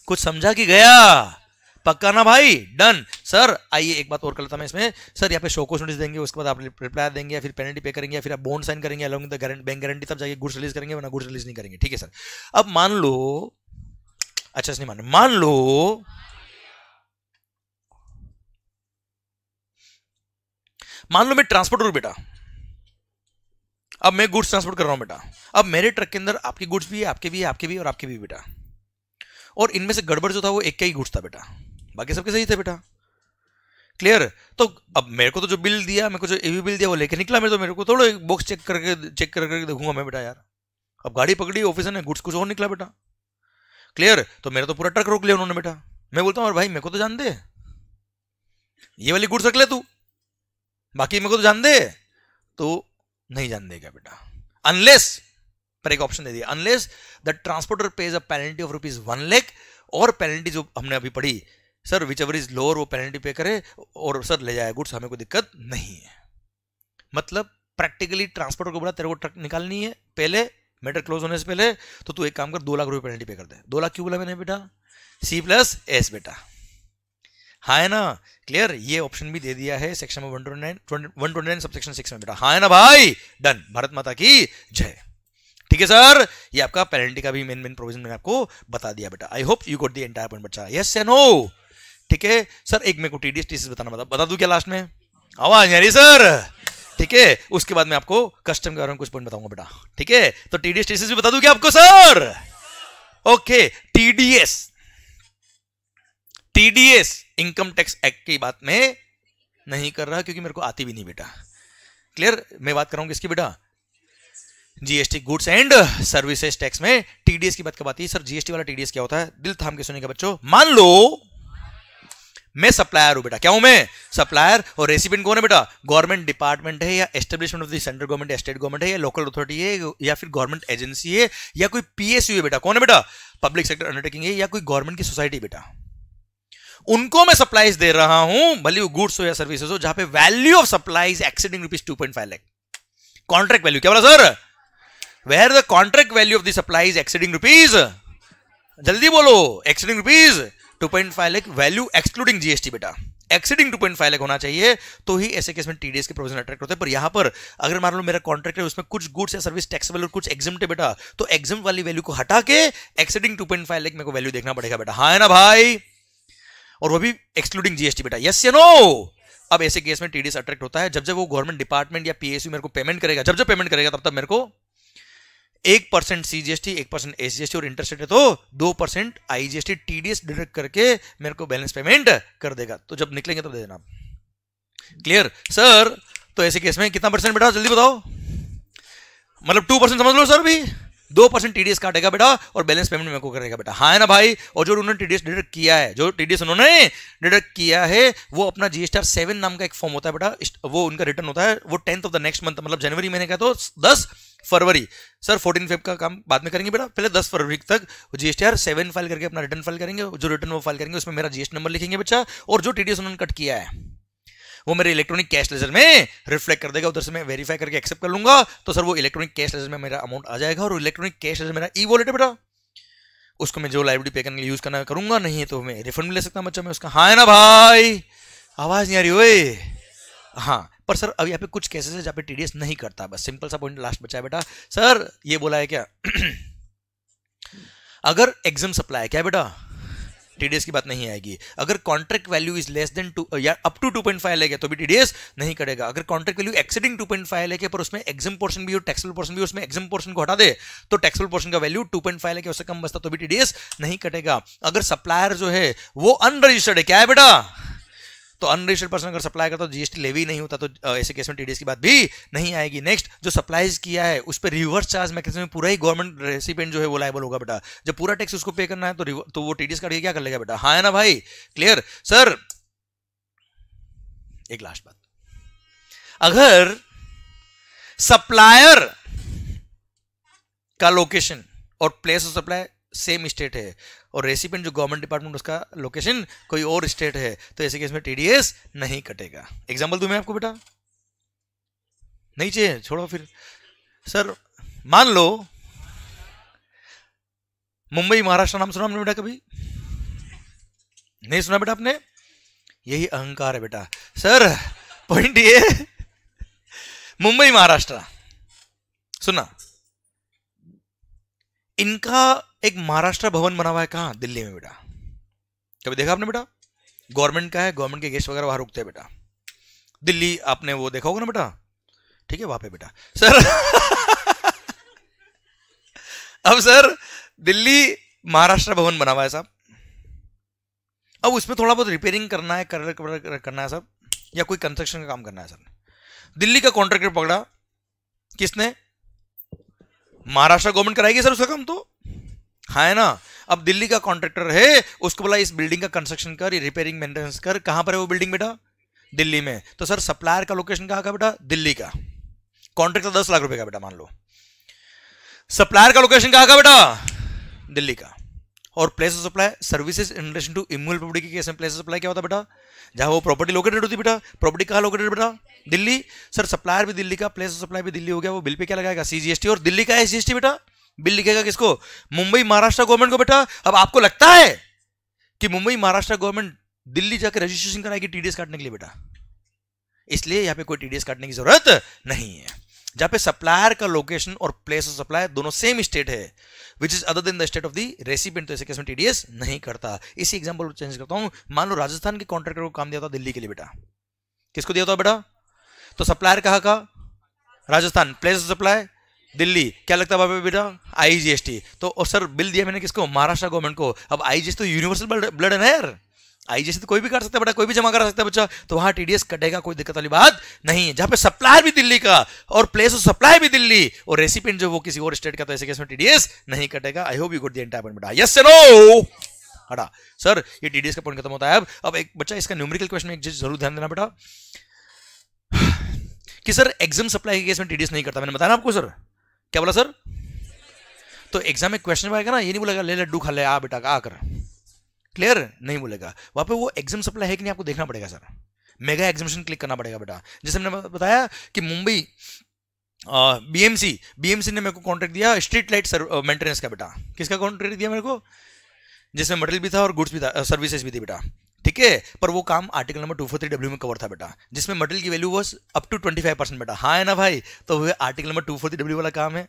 कुछ समझा कि गया पक्का ना भाई डन सर आइए एक बात और कर लेता मैं इसमें सर यहाँ पे शो कोस नोटिस देंगे उसके बाद आप रिप्लाई देंगे या फिर पेनल्टी पे करेंगे या फिर आप बॉन्ड साइन करेंगे अलॉन्ग द बैंक गारंटी तब जाके गुड्स रिलीज करेंगे वरना गुड्स रिलीज नहीं करेंगे ठीक है सर अब मान लो अच्छा नहीं मान मान लो मान लो मैं ट्रांसपोर्ट करूँ बेटा अब मैं गुड्स ट्रांसपोर्ट कर रहा हूँ बेटा अब मेरे ट्रक के अंदर आपके गुड्स भी है आपके भी है आपके भी और आपके भी बेटा और इनमें से गड़बड़ जो था वो एक का ही गुड्स था बेटा बाकी सबके सही थे बेटा क्लियर तो अब मेरे को तो जो बिल दिया मेरे को जो भी बिल दिया वो लेके निकला मेरे तो मेरे को थोड़ा एक बॉक्स चेक करके चेक करके देखूंगा मैं बेटा यार अब गाड़ी पकड़ी ऑफिसर ने गुड्स कुछ और निकला बेटा क्लियर तो मेरा तो पूरा ट्रक रोक लिया उन्होंने बेटा मैं बोलता हूँ और भाई मेरे को तो जान दे ये वाली गुड्स रख ले तू बाकी मेरे को तो जान दे तो नहीं जान देगा बेटा अनलेस पर एक ऑप्शन दे दिया unless the transporter pays a penalty of rupees one lakh और पेनल्टी जो हमने अभी पढ़ी sir whichever is lower वो पेनल्टी पे करे और सर ले जाए गुड्स हमें कोई दिक्कत नहीं है मतलब प्रैक्टिकली ट्रांसपोर्टर को बोला तेरे को ट्रक निकालनी है पहले मैटर क्लोज होने से पहले तो तू एक काम कर दो लाख रुपए पेनल्टी पे कर दे दो लाख क्यों बोला मैंने बेटा सी प्लस एस बेटा हाँ है ना क्लियर ये ऑप्शन भी दे दिया है सेक्शन में 129 129 सब सेक्शन सिक्स में बेटा हाँ है ना भाई डन भारत माता की जय ठीक है सर ये आपका पेनल्टी का भी मेन मेन प्रोविजन मैंने आपको बता दिया बेटा I hope you got the entire point बच्चा यस एंड नो ठीक है सर एक मेरे को टीडीएस टीसीएस बताना बता बता दू क्या लास्ट में आवाज यारी सर ठीक है उसके बाद मैं आपको कस्टम के बारे में कुछ पॉइंट बताऊंगा बेटा ठीक है तो टीडीएस टीसीएस भी बता दू क्या आपको sir okay TDS TDS income tax act की बात में नहीं कर रहा क्योंकि मेरे को आती भी नहीं बेटा क्लियर मैं बात करूंगा इसकी बेटा GST goods and services tax में टीडीएस की बात कब आती है सर जीएसटी वाला टीडीएस क्या होता है दिल थाम के सुने का बच्चों मान लो मैं सप्लायर हूं बेटा क्या हूं मैं सप्लायर और रेसिपेंट कौन है बेटा गवर्नमेंट डिपार्टमेंट है या establishment of the central government state government है या लोकल अथॉरिटी है या फिर गवर्नमेंट एजेंसी है या कोई पीएसयू है बेटा कौन है बेटा पब्लिक सेक्टर अंडरटेकिंग है या कोई गवर्नमेंट की सोसाइटी बेटा उनको मैं सप्लाईज दे रहा हूं भले वो गुड्स हो या सर्विसेज हो जहां पे value of supplies exceeding rupees two point five lakh contract value क्या बोला sir where the contract value of the supplies exceeding rupees जल्दी बोलो exceeding rupees two point five lakh value excluding GST बेटा exceeding two point five lakh होना चाहिए तो ही ऐसे case में टीडीएस के प्रोविजन अट्रैक्ट होते हैं पर यहां पर अगर मान लो मेरा कॉन्ट्रैक्ट है उसमें कुछ गुड्स या सर्विस टैक्स वैल्यू कुछ एक्जिम है बेटा तो एक्जिम वाली वैल्यू को हटा के exceeding two point five lakh मेरे को वैल्यू देखना पड़ेगा बेटा हाँ ना भाई और वो भी एक्सक्लूडिंग जीएसटी बेटा यस या नो अब ऐसे केस में टीडीएस अट्रैक्ट होता है जब जब वो गवर्नमेंट डिपार्टमेंट या पीएसयू मेरे को पेमेंट करेगा जब जब पेमेंट करेगा तब तब मेरे को एक परसेंट सीजीएसटी एक परसेंट एसजीएसटी और इंटरेस्ट है तो दो परसेंट आईजीएसटी टीडीएस डिडक्ट करके मेरे को बैलेंस पेमेंट कर देगा तो जब निकलेंगे तब दे देना क्लियर सर तो ऐसे केस में कितना परसेंट बेटा जल्दी बताओ मतलब टू परसेंट समझ लो सर भी दो परसेंट टीडीएस काटेगा बेटा और बैलेंस पेमेंट मेरे को करेगा बेटा हाँ है ना भाई और जो उन्होंने टीडीएस डिडक्ट किया है जो टीडीएस उन्होंने डिडक्ट किया है वो अपना जीएसटीआर सेवन नाम का एक फॉर्म होता है बेटा वो उनका रिटर्न होता है वो tenth of the next month मतलब जनवरी महीने का तो दस फरवरी सर फोर्टीन फेब का काम बाद में करेंगे बेटा पहले दस फरवरी तक जीएसटी आर सेवन फाइल करके अपना रिटर्न फाइल करेंगे जो रिटर्न वो फाइल करेंगे उसमें मेरा जीएसटी नंबर लिखेंगे बच्चा और जो टीडीएस उन्होंने कट किया है वो मेरे इलेक्ट्रॉनिक कैश लेजर में रिफ्लेक्ट कर देगा उधर से मैं वेरीफाई करके एक्सेप्ट कर लूंगा तो सर वो इलेक्ट्रॉनिक कैश लेजर में मेरा अमाउंट आ जाएगा और इलेक्ट्रॉनिक कैश लेजर मेरा ई वॉलेट है बेटा उसको मैं जो लाइब्रेरी पे करने यूज करना करूंगा नहीं है तो मैं रिफंड भी ले सकता हूं बच्चा मैं उसका हाँ है ना भाई आवाज नहीं आ रही हो हाँ पर सर अब यहाँ पे कुछ केसेस है जहाँ पे टीडीएस नहीं करता बस सिंपल सा पॉइंट लास्ट बचा है बेटा सर ये बोला है क्या [CLEARS THROAT] अगर एग्जाम सप्लाई है क्या बेटा टीडीएस की बात नहीं आएगी अगर contract value is less than two या up to two point five lakh तो भी टीडीएस नहीं करेगा अगर contract value exceeding two point five lakh पर उसमें एग्जाम पोर्शन भी हो टैक्सल पोर्शन भी उसमें एक्जम पोर्शन को हटा दे तो टैक्सल पोर्शन का value two point five lakh उससे कम बचता तो भी टीडीएस नहीं कटेगा अगर सप्लायर जो है वो अनरजिस्टर्ड है क्या है बेटा तो अनरजिस्टर्ड पर्सन अगर सप्लाई करता तो जीएसटी लेवी नहीं होता तो ऐसे केस में टीडीएस की बात भी नहीं आएगी नेक्स्ट जो सप्लाईज किया है उस पर रिवर्स चार्ज में पूरा ही गवर्नमेंट रेसिपेंट जो है वो लाइबल होगा बेटा जब पूरा टैक्स उसको पे करना है तो तो वो टीडीएस का क्या कर लेगा बेटा हाँ है ना भाई क्लियर सर एक लास्ट बात अगर सप्लायर का लोकेशन और place of supply same state है और रेसिपेंट जो गवर्नमेंट डिपार्टमेंट उसका लोकेशन कोई और स्टेट है तो ऐसे केस में टीडीएस नहीं कटेगा एग्जाम्पल दू मैं आपको बेटा नहीं चाहिए छोड़ो फिर सर मान लो मुंबई महाराष्ट्र नाम सुना हमने बेटा कभी नहीं सुना बेटा आपने यही अहंकार है बेटा सर पॉइंट ये मुंबई महाराष्ट्र सुना इनका एक महाराष्ट्र भवन बना हुआ है कहाँ दिल्ली में बेटा कभी देखा आपने बेटा गवर्नमेंट का है गवर्नमेंट के गेस्ट वगैरह वहां रुकते हैं बेटा दिल्ली आपने वो देखा होगा ना बेटा ठीक है वहां पे बेटा सर अब सर दिल्ली महाराष्ट्र भवन बना हुआ है साहब अब उसमें थोड़ा बहुत रिपेयरिंग करना है कर, कर, कर, करना है साहब या कोई कंस्ट्रक्शन का काम करना है सर दिल्ली का कॉन्ट्रैक्टर पकड़ा किसने महाराष्ट्र गवर्नमेंट कराएगी सर उसका काम तो हाँ है ना अब दिल्ली का कॉन्ट्रेक्टर है उसको बोला इस बिल्डिंग का कंस्ट्रक्शन कर रिपेयरिंग मेंटेनेंस कर कहां पर है वो बिल्डिंग बेटा दिल्ली में तो सर सप्लायर का लोकेशन कहां का बेटा दिल्ली का कॉन्ट्रेक्टर दस लाख रुपए का बेटा मान लो सप्लायर का लोकेशन कहां का बेटा दिल्ली का और place of supply services in relation to immovable property के प्लेस ऑफ सप्लाई क्या होता बेटा जहाँ वो प्रॉपर्टी लोकेटेड होती बेटा प्रॉपर्टी कहाँ लोकेटेड बेटा दिल्ली सर सप्लायर भी दिल्ली का प्लेस ऑफ सप्लाई भी दिल्ली हो गया वो बिल पे क्या लगाएगा सीजीएसटी और दिल्ली का है सीजीएसटी बेटा बिल लिखेगा किसको मुंबई महाराष्ट्र गवर्नमेंट को बेटा अब आपको लगता है कि मुंबई महाराष्ट्र गवर्नमेंट दिल्ली जाकर रजिस्ट्रेशन कराएगी टीडीएस काटने के लिए बेटा इसलिए यहाँ पे कोई टीडीएस काटने की जरूरत नहीं है जहां पे सप्लायर का लोकेशन और प्लेस ऑफ सप्लाई दोनों सेम स्टेट है which is other than the state of the recipient तो ऐसे केस में टीडीएस नहीं करता इसी एग्जाम्पल को चेंज करता हूँ मान लो राजस्थान के कॉन्ट्रेक्टर को काम दिया था दिल्ली के लिए बेटा किसको दिया था बेटा तो सप्लायर कहा का Rajasthan place of supply Delhi क्या लगता है बेटा आईजीएसटी तो और सर बिल दिया मैंने किसको महाराष्ट्र गवर्नमेंट को अब आईजीएसटी तो universal blood and hair IGST तो कोई भी कर सकता है बेटा कोई भी जमा कर सकता है बच्चा तो वहां टीडीएस कटेगा कोई दिक्कत वाली बात नहीं है जहां पे सप्लायर भी दिल्ली का और प्लेस ऑफ सप्लाई भी दिल्ली और रेसिपेंट जो वो किसी और स्टेट का तो ऐसे केस में टीडीएस नहीं कटेगा I hope you got the entire point बेटा यस नो हटा सर ये टीडीएस का पॉइंट खत्म होता है अब अब एक बच्चा इसका न्यूमेरिकल क्वेश्चन में एक चीज जरूर ध्यान देना बेटा कि सर एग्जाम सप्लाई के केस में टीडीएस नहीं करता मैंने बताया ना आपको सर क्या बोला सर तो एग्जाम में क्वेश्चन आएगा ना ये नहीं बोलेगा ले ले डू खा ले आ बेटा का आ क्लियर नहीं बोलेगा वहाँ पे वो एग्जाम सप्लाई है कि नहीं आपको देखना पड़ेगा सर मेगा एग्जामिशन क्लिक करना पड़ेगा बेटा जैसे मैंने बताया कि मुंबई बीएमसी बीएमसी ने मेरे को कॉन्ट्रैक्ट दिया स्ट्रीट लाइट मेंटेनेंस का बेटा किसका कॉन्ट्रैक्ट दिया मेरे को जिसमें मटेरियल भी था और गुड्स भी था सर्विसेज भी थी बेटा ठीक है पर वो काम article number two four three W में कवर था बेटा जिसमें मटेरियल की value was up to twenty five percent बेटा हाँ है ना भाई तो वह article number two four three W वाला काम है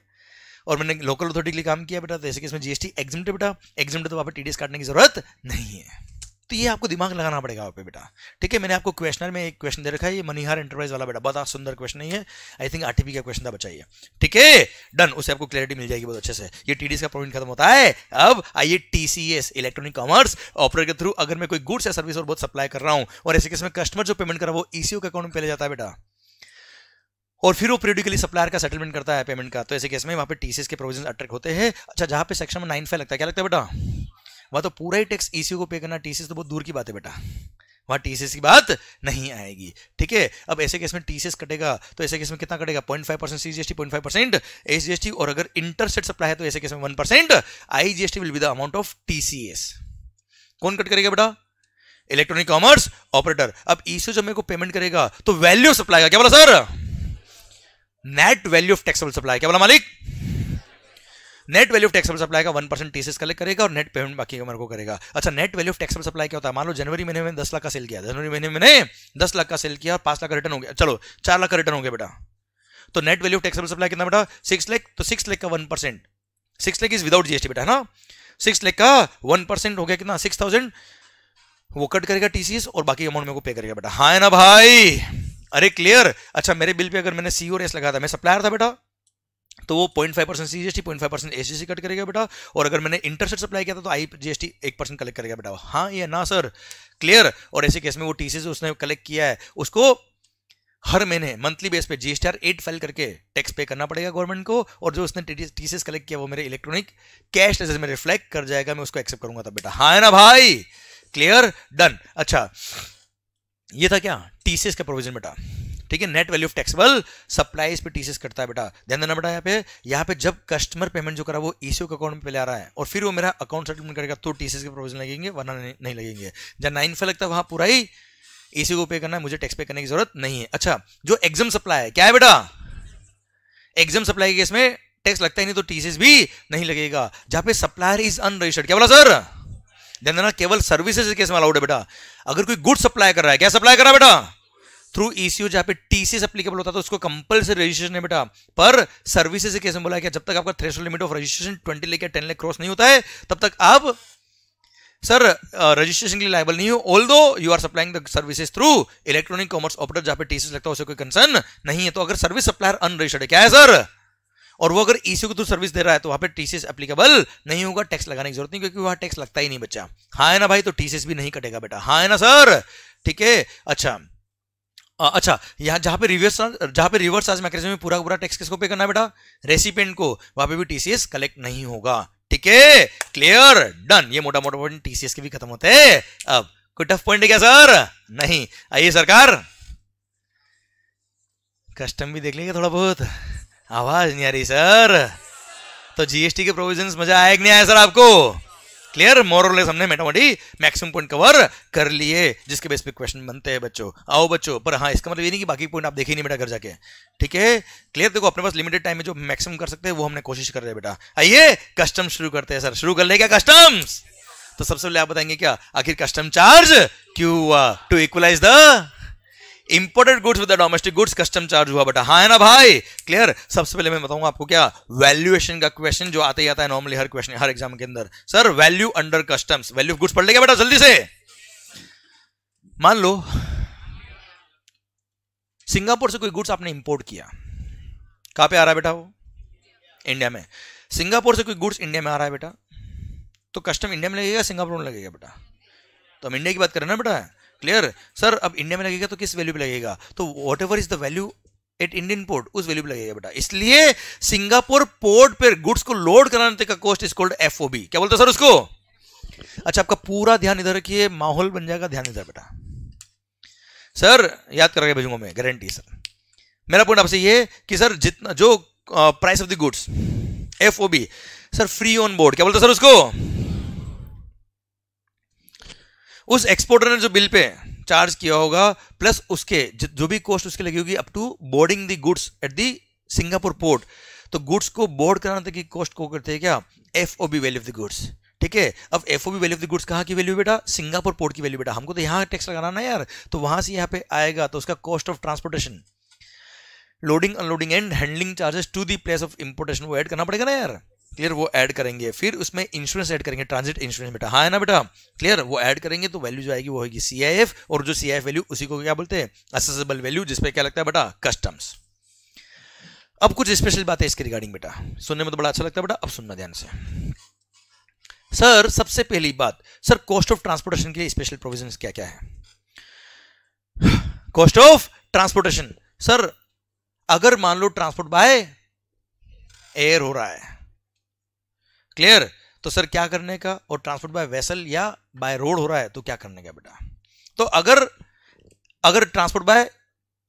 और मैंने लोकल अथॉरिटी के लिए काम किया बेटा तो ऐसे केस में जीएसटी एग्जिम्ट बेटा एग्जिम्ट तो वहाँ पर टीडीएस काटने की जरूरत नहीं है तो ये आपको दिमाग लगाना पड़ेगा वहाँ पे बेटा ठीक है मैंने आपको क्वेश्चनर में एक क्वेश्चन दे रखा है ये मनिहार एंटरप्राइज वाला बेटा बहुत सुंदर क्वेश्चन है आई थिंक आरटीपी का क्वेश्चन था बचाइए ठीक है डन उससे आपको क्लैरिटी मिल जाएगी बहुत अच्छे से ये टीडीएस का पॉइंट खत्म होता है अब आइए टीसीएस इलेक्ट्रॉनिक कॉमर्स ऑपरेटर के थ्रू अगर मैं कोई गुड्स या सर्विस और बहुत सप्लाई कर रहा हूँ और ऐसे केस में कस्टमर जो पेमेंट कर रहा है वो ईसीओ e के अकाउंट में पहले जाता है बेटा और फिर वो पीरियडिकली सप्लायर का सेटलमेंट करता है पेमेंट का तो ऐसे केस में वहाँ पे टीसीएस के प्रोविजन अट्रैक्ट होते हैं अच्छा जहाँ पे सेक्शन में नाइन फाइव लगता है क्या लगता है बेटा वहाँ तो पूरा ही टैक्स ईसीओ को पे करना टीसीएस तो बहुत दूर की बात है बेटा वहाँ टीसीएस की बात नहीं आएगी ठीक है अब ऐसे केस में टीसीएस कटेगा तो ऐसे केस में कितना कटेगा point five percent C G S T point five percent S G S T और अगर इंटरसेट सप्लाई है तो ऐसे केस में one percent I G S T will be the amount of TCS कौन कट करेगा बेटा इलेक्ट्रॉनिक कॉमर्स ऑपरेटर अब ईसीओ जब मेरे को पेमेंट करेगा तो वैल्यू सप्लाई का क्या बोला sir net value of taxable supply क्या बोला मालिक net value of taxable supply का वन परसेंट टीसीस कलेक्ट करेगा और नेट पेमेंट बाकी मेरे को करेगा अच्छा net value of taxable supply क्या होता है मान लो जनवरी महीने में दस लाख का सेल किया जनवरी महीने में मैंने दस लाख का सेल किया और पांच लाख का रिटर्न हो गया चलो चार लाख का रिटर्न हो गया बेटा तो net value of taxable supply कितना बेटा सिक्स लेख तो सिक्स लेख का one percent six lakh is without GST बेटा है ना सिक्स लेख का वन परसेंट हो गया कितना सिक्स थाउजेंड वो कट करेगा टीसीएस और बाकी अमाउंट मेरे को पे करेगा बेटा हाँ ना भाई अरे क्लियर अच्छा मेरे बिल पे अगर मैंने सी और एस लगा था मैं सप्लायर था बेटा तो वो point five percent C G S T point percent S C cut करेगा बेटा और अगर मैंने इंटरसेट सप्लाई किया था तो आई जी एस टी एक परसेंट कलेक्ट करेगा बेटा हाँ ये ना सर क्लियर और ऐसे केस में वो टी उसने कलेक्ट किया है उसको हर महीने मंथली बेस पे जीएसटी आर एट फाइल करके टैक्स पे करना पड़ेगा गवर्नमेंट को और जो उसने टीसीएस कलेक्ट किया वो मेरे इलेक्ट्रॉनिक कैश लेजर में रिफ्लेक्ट कर जाएगा मैं उसको एक्सेप्ट करूंगा था बेटा हाँ है ना भाई क्लियर डन अच्छा ये था क्या टीसीएस का प्रोविजन बेटा ठीक है net value of taxable supplies पे टीसीएस करता है बेटा ध्यान देना बेटा यहाँ पे यहाँ पे जब कस्टमर पेमेंट जो करा वो ईसीओ e के अकाउंट में पहले आ रहा है और फिर वो मेरा अकाउंट सेटलमेंट करेगा तो टीसीएस के प्रोविजन लगेंगे वरना नहीं लगेंगे जहाँ नाइन फे लगता है वहाँ पूरा ही ईसी को पे करना है मुझे टैक्स पे करने की जरूरत नहीं है अच्छा जो एग्जाम सप्लाई है क्या है बेटा एग्जाम सप्लाई केस में टैक्स लगता ही नहीं तो टीसीएस भी नहीं लगेगा जहाँ पे सप्लायर इज अनरजिस्टर्ड क्या बोला सर देन देना केवल सर्विसेज केस में अलाउड है बेटा अगर कोई गुड सप्लाई कर रहा है क्या सप्लाई कर रहा है बेटा थ्रू ईसीओ जहां पे टीसीएस एप्लीकेबल होता है तो उसको कंपलसरी रजिस्ट्रेशन है बेटा पर सर्विसेज केस में बोला है कि जब तक आपका threshold limit of registration twenty लेकर टेन लेख क्रॉस नहीं होता है तब तक आप सर रजिस्ट्रेशन के लिए लाइबल नहीं हो although you are supplying the services through electronic commerce operator जहां पे टीसीएस लगता है उसे कोई कंसर्न नहीं है तो अगर सर्विस सप्लायर अनरजिस्टर्ड है क्या है सर और वो अगर ईसीयू के थ्रू तो सर्विस दे रहा है तो वहां पे टीसीएस एप्लीकेबल नहीं होगा टैक्स लगाने की जरूरत नहीं क्योंकि वहां टैक्स लगता ही नहीं बच्चा हाँ है ना भाई तो टीसीएस भी नहीं कटेगा बेटा हाँ है ना सर ठीक है अच्छा आ, अच्छा यहाँ जहाँ पे रिवर्स जहाँ पे रिवर्स आज मैकेनिज्म में पूरा पूरा टैक्स किसको पे करना है बेटा रेसिपेंट को वहां पे भी टीसीएस कलेक्ट नहीं होगा ठीक है क्लियर डन ये मोटा मोटा पॉइंट टीसीएस के भी खत्म होते हैं अब कोई टफ पॉइंट है क्या सर नहीं आइए सरकार कस्टम भी देख लेंगे थोड़ा बहुत आवाज नहीं आ रही सर तो जीएसटी के प्रोविजन मजा आया नहीं आया सर आपको क्लियर मोरलेस हमने मेटामोटी मैक्सिमम पॉइंट कवर कर लिए जिसके बेस पे क्वेश्चन बनते हैं बच्चों आओ बच्चों पर हाँ इसका मतलब ये नहीं कि बाकी पॉइंट आप देखे नहीं बेटा घर जाके ठीक है क्लियर देखो अपने पास लिमिटेड टाइम में जो मैक्सिमम कर सकते हैं वो हमने कोशिश कर रहे हैं बेटा आइए कस्टम शुरू करते हैं सर शुरू कर ले क्या कस्टम्स तो सबसे पहले आप बताएंगे क्या आखिर कस्टम चार्ज क्यों हुआ to equalize the imported goods with domestic goods custom charge हुआ बेटा हाँ है ना भाई क्लियर सबसे पहले मैं बताऊंगा आपको क्या वैल्यूएशन का क्वेश्चन जो आता ही आता है नॉर्मली हर क्वेश्चन हर एग्जाम के अंदर sir value under customs value of goods पढ़ लेगा बेटा जल्दी से मान लो सिंगापुर से कोई गुड्स आपने इंपोर्ट किया कहां पे आ रहा है बेटा वो इंडिया में सिंगापुर से कोई गुड्स इंडिया में आ रहा है बेटा तो कस्टम इंडिया में लगेगा सिंगापुर में लगेगा बेटा तो हम इंडिया की बात करें ना बेटा क्लियर सर अब इंडिया में लगेगा तो किस वैल्यू पे लगेगा तो whatever is the value at Indian port उस वैल्यू पे लगेगा बेटा इसलिए सिंगापुर पोर्ट पर गुड्स को लोड कराने का कॉस्ट इज कॉल्ड एफ क्या बोलते सर उसको अच्छा आपका पूरा ध्यान इधर रखिए माहौल बन जाएगा ध्यान इधर बेटा सर याद करके भेजूंगा मैं गारंटी सर मेरा पॉइंट आपसे ये कि सर जितना जो price of the goods F sir free on board क्या बोलते सर उसको उस एक्सपोर्टर ने जो बिल पे चार्ज किया होगा प्लस उसके जो भी कॉस्ट उसकी लगी होगी up to boarding the goods at the Singapore port तो गुड्स को बोर्ड कराने तक की कॉस्ट को करते हैं क्या F O B value of the goods ठीक है अब F O B value of the goods कहाँ की वैल्यू बेटा सिंगापुर पोर्ट की वैल्यू बेटा हमको तो यहाँ टैक्स लगाना ना यार तो वहां से यहाँ पे आएगा तो उसका cost of transportation loading unloading and handling charges to the place of importation वो ऐड करना पड़ेगा ना यार क्लियर वो ऐड करेंगे फिर उसमें इंश्योरेंस ऐड करेंगे ट्रांजिट इंश्योरेंस बेटा हाँ है ना बेटा क्लियर वो ऐड करेंगे तो वैल्यू जो आएगी वो होगी सी और जो सी वैल्यू उसी को क्या बोलते हैं असेसेबल वैल्यू जिसपे क्या लगता है बेटा कस्टम्स अब कुछ स्पेशल बात है इसके रिगार्डिंग बेटा सुनने में तो बड़ा अच्छा लगता है बेटा अब सुनना ध्यान से सर सबसे पहली बात सर कॉस्ट ऑफ ट्रांसपोर्टेशन के लिए स्पेशल प्रोविजन क्या क्या है कॉस्ट ऑफ ट्रांसपोर्टेशन सर अगर मान लो ट्रांसपोर्ट बाय एयर हो रहा है क्लियर तो सर क्या करने का और ट्रांसपोर्ट बाय वेसल या बाय रोड हो रहा है तो क्या करने का बेटा तो अगर अगर ट्रांसपोर्ट बाय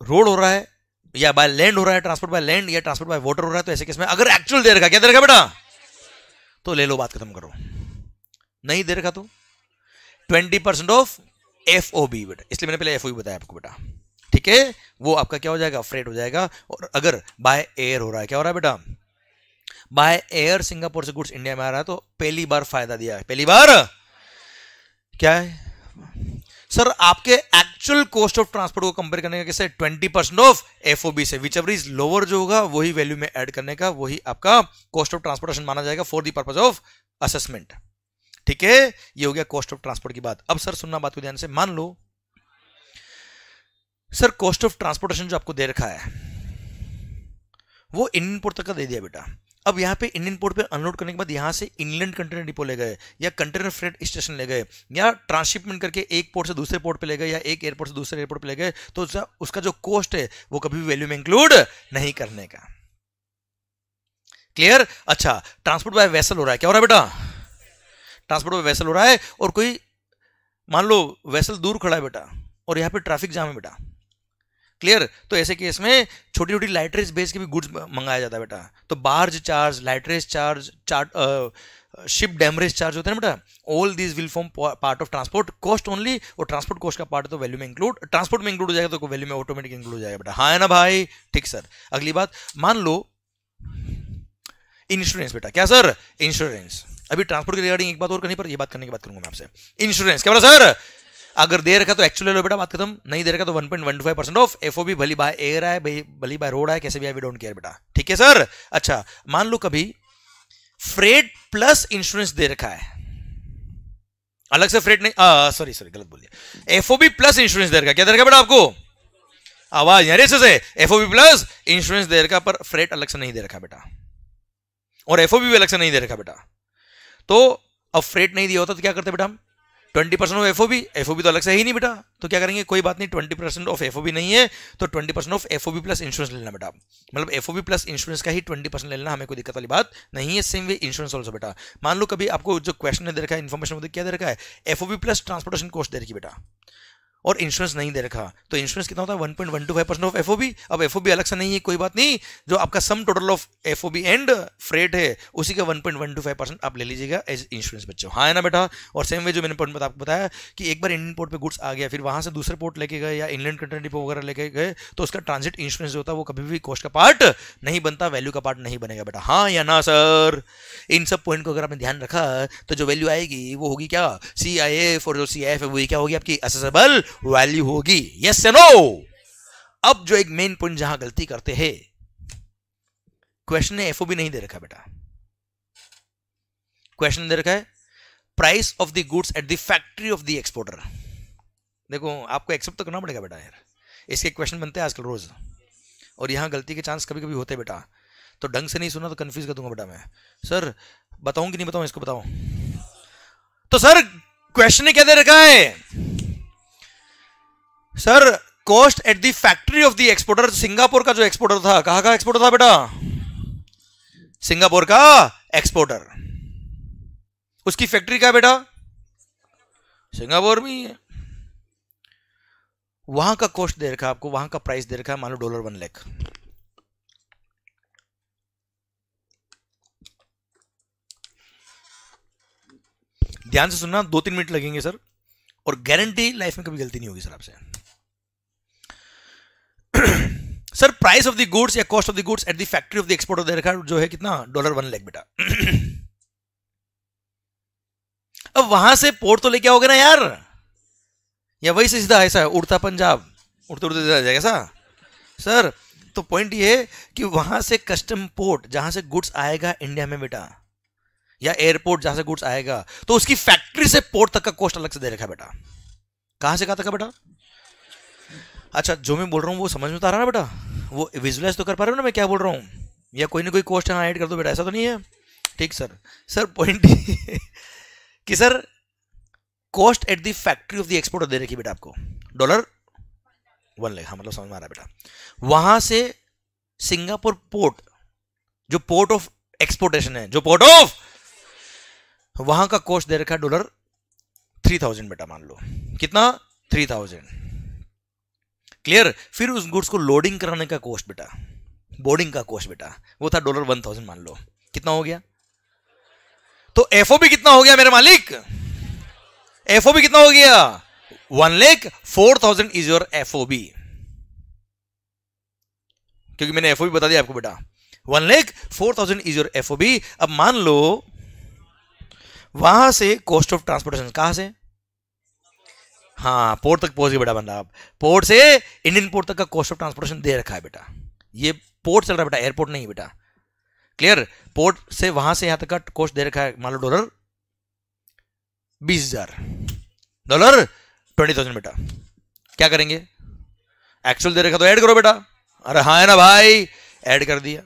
रोड हो रहा है या बाय लैंड हो रहा है ट्रांसपोर्ट बाय लैंड या ट्रांसपोर्ट बाय वाटर हो रहा है तो ऐसे केस में अगर एक्चुअल दे रखा क्या दे रखा बेटा तो ले लो बात खत्म करो नहीं दे रखा तो twenty percent of F O B बेटा इसलिए मैंने पहले एफ ओ बी बताया आपको बेटा ठीक है वो आपका क्या हो जाएगा फ्रेट हो जाएगा और अगर बाय एयर हो रहा है क्या हो रहा है बेटा बाय एयर सिंगापुर से गुड्स इंडिया में आ रहा है तो पहली बार फायदा दिया है पहली बार क्या है सर आपके एक्चुअल कॉस्ट ऑफ ट्रांसपोर्ट को कंपेयर करने का कैसे ट्वेंटी परसेंट ऑफ एफ से विच एवर इज लोअर जो होगा वही वैल्यू में ऐड करने का वही आपका कॉस्ट ऑफ ट्रांसपोर्टेशन माना जाएगा for the purpose of assessment ठीक है ये हो गया कॉस्ट ऑफ ट्रांसपोर्ट की बात अब सर सुनना बात को ध्यान से मान लो सर कॉस्ट ऑफ ट्रांसपोर्टेशन जो आपको दे रखा है वो इन इनपुट तक का दे दिया बेटा अब यहाँ पे इंडियन पोर्ट पे अनलोड करने के बाद यहाँ से इंग्लैंड कंटेनर डिपो ले गए या कंटेनर फ्रेट स्टेशन ले गए या ट्रांसशिपमेंट करके एक पोर्ट से दूसरे पोर्ट पे ले गए या एक एयरपोर्ट से दूसरे एयरपोर्ट पे ले गए तो उसका उसका जो कॉस्ट है वो कभी भी वैल्यू में इंक्लूड नहीं करने का क्लियर अच्छा ट्रांसपोर्ट बाय वैसल हो रहा है क्या हो रहा है बेटा ट्रांसपोर्ट बाय वैसल हो रहा है और कोई मान लो वैसल दूर खड़ा है बेटा और यहाँ पे ट्रैफिक जाम है बेटा क्लियर तो ऐसे केस में छोटी छोटी लाइटरेज बेस के भी गुड्स मंगाया जाता है बेटा तो barge charge lighterage charge charter ship demurrage charge होते हैं बेटा all this will form part of transport cost only और ट्रांसपोर्ट कॉस्ट का पार्ट तो वैल्यू में इंक्लूड ट्रांसपोर्ट में इंक्लूड हो जाएगा तो वैल्यू में ऑटोमेटिक इंक्लूड हो जाएगा बेटा हाँ है ना भाई ठीक सर अगली बात मान लो इंश्योरेंस बेटा क्या सर इंश्योरेंस अभी ट्रांसपोर्ट के रिगार्डिंग एक बात और करनी पर ये बात करने की बात करूंगा मैं आपसे इंश्योरेंस क्या बोला सर अगर दे रखा तो एक्चुअल लो बेटा बात खत्म नहीं दे रखा तो 1.15 परसेंट ऑफ एफ भली बाय एयर है भली बाय रोड है कैसे भी आई वी डोंट केयर बेटा ठीक है सर अच्छा मान लो कभी फ्रेड प्लस इंश्योरेंस दे रखा है अलग से फ्रेड नहीं सॉरी सॉरी गलत बोलिए एफओबी प्लस इंश्योरेंस दे रखा क्या दे रखा बेटा आपको आवाज यार से एफओबी प्लस इंश्योरेंस दे रखा पर फ्रेट अलग से नहीं दे रखा बेटा और एफओबी भी अलग से नहीं दे रखा बेटा तो अब फ्रेट नहीं दिया होता तो क्या करते बेटा हम twenty percent of F O B F O B तो अलग से ही नहीं बेटा तो क्या करेंगे कोई बात नहीं twenty percent of F O B नहीं है तो twenty percent of F O B plus insurance लेना बेटा मतलब F O B plus insurance का ही ट्वेंटी परसेंट लेना हमें कोई दिक्कत वाली बात नहीं है सेम वे इंश्योरेंस ऑल्सो बेटा मान लो कभी आपको जो क्वेश्चन दे रखा है इन्फॉर्मेशन क्या दे रखा है F O B plus transportation cost दे रखी बेटा और इंश्योरेंस नहीं दे रखा तो इंश्योरेंस कितना होता है 1.125 पॉइंट परसेंट ऑफ एफ अब एफ अलग से नहीं है कोई बात नहीं जो आपका sum total of F and freight है उसी का one point one two five percent आप ले लीजिएगा एज इंश्योरेंस बच्चों हाँ है ना बेटा और सेम वे जो मैंने पॉइंट आपको बताया कि एक बार इंडियन पोर्ट पर गुड्स आ गया फिर वहां से दूसरे पोर्ट लेके गए या इंग्लैंड कंट्री डिपो वगैरह लेके गए तो उसका ट्रांजिट इंश्योरेंस जो होता है वो कभी भी कॉस्ट का पार्ट नहीं बनता वैल्यू का पार्ट नहीं बनेगा बेटा हाँ या ना सर इन सब पॉइंट को अगर आपने ध्यान रखा तो जो वैल्यू आएगी वो होगी क्या सी आई एफ और जो सी आई एफ वही क्या होगी आपकी असेसेबल वैल्यू होगी यस yes नो अब जो एक मेन पॉइंट जहां गलती करते हैं क्वेश्चन ने एफ नहीं दे रखा बेटा क्वेश्चन दे रखा है price of the goods at the factory of the exporter देखो आपको एक्सेप्ट तो करना पड़ेगा बेटा यार इसके क्वेश्चन बनते हैं आजकल रोज और यहां गलती के चांस कभी कभी होते हैं बेटा तो ढंग से नहीं सुना तो कंफ्यूज कर दूंगा बेटा मैं सर बताऊं कि नहीं बताऊं इसको बताओ तो सर क्वेश्चन ने क्या दे रखा है sir cost at the factory of the exporter Singapore का जो एक्सपोर्टर था कहा का एक्सपोर्टर था बेटा सिंगापुर का एक्सपोर्टर उसकी फैक्ट्री क्या बेटा सिंगापुर में ही है वहां का कॉस्ट दे रखा है आपको वहां का प्राइस दे रखा है मान लो डॉलर वन लैख ध्यान से सुनना दो तीन मिनट लगेंगे सर और गारंटी लाइफ में कभी गलती नहीं होगी सर आपसे sir price of the goods या cost of the goods at the factory of the export of the aircraft जो है कितना डॉलर वन लैख बेटा [CLEARS THROAT] अब वहां से पोर्ट तो लेके आओगे ना यार या वही से सीधा ऐसा है उड़ता पंजाब उड़ते उड़ते सीधा जाएगा ऐसा सर तो पॉइंट ये है कि वहां से कस्टम पोर्ट जहां से गुड्स आएगा इंडिया में बेटा या एयरपोर्ट जहां से गुड्स आएगा तो उसकी फैक्ट्री से पोर्ट तक का कॉस्ट अलग से दे रखा है बेटा कहां से कहा तक का बेटा अच्छा जो मैं बोल रहा हूँ वो समझ में तो आ रहा है ना बेटा वो विजुलाइज तो कर पा रहे हो ना मैं क्या बोल रहा हूँ या कोई ना कोई यहाँ ऐड कर दो बेटा ऐसा तो नहीं है ठीक सर सर पॉइंट [LAUGHS] कि sir cost at the factory of the export दे रखी बेटा आपको डॉलर वन लेख हाँ मतलब समझ में आ रहा है बेटा वहां से सिंगापुर पोर्ट जो पोर्ट ऑफ एक्सपोर्टेशन है जो पोर्ट ऑफ वहां का कॉस्ट दे रखा है डॉलर थ्री थाउजेंड बेटा मान लो कितना थ्री थाउजेंड क्लियर फिर उस गुड्स को लोडिंग कराने का कॉस्ट बेटा बोर्डिंग का कॉस्ट बेटा वो था डॉलर वन थाउजेंड मान लो कितना हो गया तो एफओ भी कितना हो गया मेरे मालिक एफओ भी कितना हो गया one lakh four thousand is your F क्योंकि मैंने एफओ भी बता दिया आपको बेटा one lakh four thousand is your F अब मान लो वहां से कॉस्ट ऑफ ट्रांसपोर्टेशन कहां से हाँ पोर्ट तक पहुंच गया बेटा बंदा आप पोर्ट से इंडियन पोर्ट तक का कॉस्ट ऑफ ट्रांसपोर्टेशन दे रखा है बेटा ये पोर्ट चल रहा है बेटा एयरपोर्ट नहीं बेटा क्लियर पोर्ट से वहां से यहां तक का कॉस्ट दे रखा है मान लो डॉलर बीस हजार डॉलर ट्वेंटी थाउजेंड बेटा क्या करेंगे एक्चुअल दे रखा तो ऐड करो बेटा अरे हाँ है ना भाई ऐड कर दिया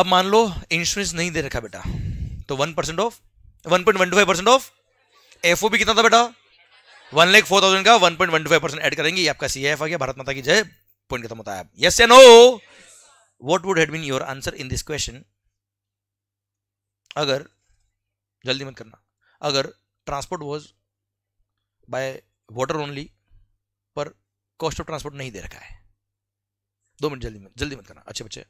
अब मान लो इंश्योरेंस नहीं दे रखा बेटा तो one percent of one point one two five percent of F भी कितना था बेटा वन लेख फोर थाउजेंड का one point one two five percent add करेंगे आपका सी एफ आ गया भारत माता की जय पॉइंट खत्म होता है yes and no what would had been your answer in this question अगर जल्दी मत करना अगर transport was by water only पर कॉस्ट ऑफ ट्रांसपोर्ट नहीं दे रखा है दो मिनट जल्दी मत जल्दी मत करना अच्छे बच्चे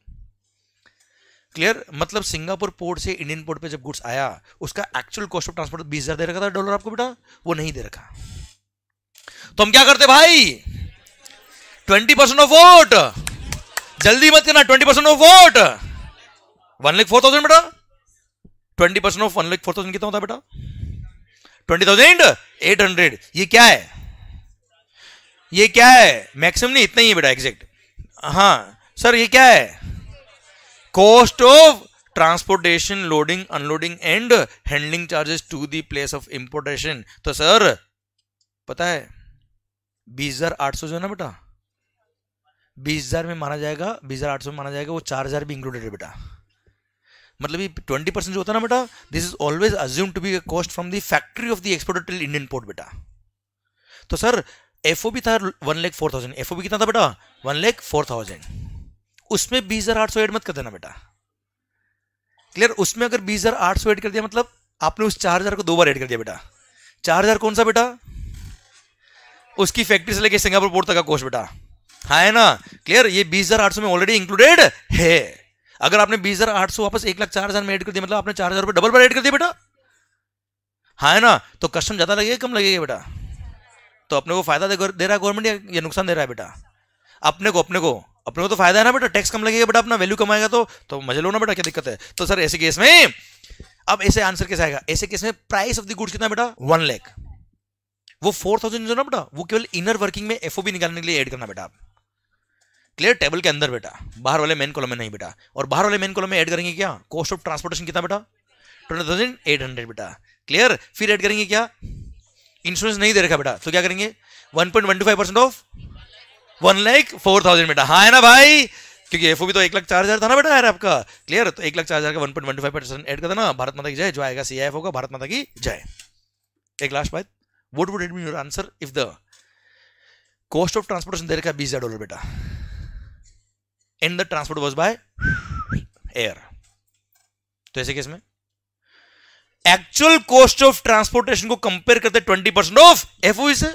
क्लियर मतलब सिंगापुर पोर्ट से इंडियन पोर्ट पे जब गुड्स आया उसका एक्चुअल कॉस्ट ऑफ ट्रांसपोर्ट बीस हज़ार दे रखा था डॉलर आपको बेटा वो नहीं दे रखा तो हम क्या करते भाई ट्वेंटी परसेंट ऑफ वोट जल्दी मत करना twenty percent of what one lakh four thousand बेटा twenty percent of one lakh four thousand कितना होता है बेटा ट्वेंटी थाउजेंड एट हंड्रेड ये क्या है ये क्या है मैक्सिमम नहीं इतना ही है बेटा एग्जैक्ट हाँ सर ये क्या है cost of transportation loading unloading and handling charges to the place of importation तो सर पता है बीस हजार आठ सौ जो है ना बेटा बीस हजार में माना जाएगा बीस हजार आठ सौ में माना जाएगा वो चार हजार भी इंक्लूडेड है बेटा मतलब ये ट्वेंटी परसेंट जो होता है ना बेटा this is always assume to be cost from the factory of the exported till Indian port बेटा तो सर एफ था one lakh four thousand F कितना था बेटा वन लैख फोर थाउजेंड उसमें बीस हजार आठ सौ एड मत कर देना बेटा क्लियर उसमें अगर बीस हजार आठ सौ एड कर दिया मतलब आपने उस चार हजार को दो बार एड कर दिया बेटा चार हजार कौन सा बेटा उसकी फैक्ट्री से लेके सिंगापुर पोर्ट तक का कोर्स बेटा हाँ है ना क्लियर ये बीस हजार आठ सौ में ऑलरेडी इंक्लूडेड है अगर आपने बीस हजार आठ सौ वापस एक लाख चार हजार में एड कर दिया मतलब आपने चार हजार रुपये डबल पर एड कर दिया बेटा हाँ है ना तो कस्टम ज्यादा लगेगा कम लगेगा बेटा तो अपने को फायदा दे रहा है गवर्नमेंट या नुकसान दे रहा है बेटा अपने को अपने को अपने को तो फायदा है ना बेटा टैक्स कम लगेगा बेटा अपना वैल्यू कमाएगा तो तो मजे लो ना बेटा क्या दिक्कत है तो सर ऐसे केस में अब ऐसे आंसर कैसे आएगा ऐसे केस में प्राइस ऑफ द गुड्स कितना बेटा वन लैख वो फोर थाउजेंड जो ना बेटा वो केवल इनर वर्किंग में एफ निकालने के लिए ऐड करना बेटा क्लियर टेबल के अंदर बेटा बाहर वाले मेन कॉलम में नहीं बेटा और बाहर वाले मेन कॉलम में ऐड करेंगे क्या कॉस्ट ऑफ ट्रांसपोर्टेशन कितना बेटा ट्वेंटी थाउजेंड एट हंड्रेड बेटा क्लियर फिर एड करेंगे क्या इंश्योरेंस नहीं दे रखा बेटा तो क्या करेंगे one point one two five percent of one lakh four thousand बेटा हाँ है ना भाई क्योंकि एफ भी तो एक लाख चार हजार था ना बेटा यार आपका क्लियर तो एक लाख चार हजार का one point one two five percent add कर देना भारत माता की जय जो आएगा सी होगा भारत माता की जय एक लास्ट बात what would it be your answer if the cost of transportation there ka 20000 dollar beta and the transport was by air तो ऐसे केस में एक्चुअल कॉस्ट ऑफ ट्रांसपोर्टेशन को कंपेयर करते ट्वेंटी परसेंट ऑफ एफओबी से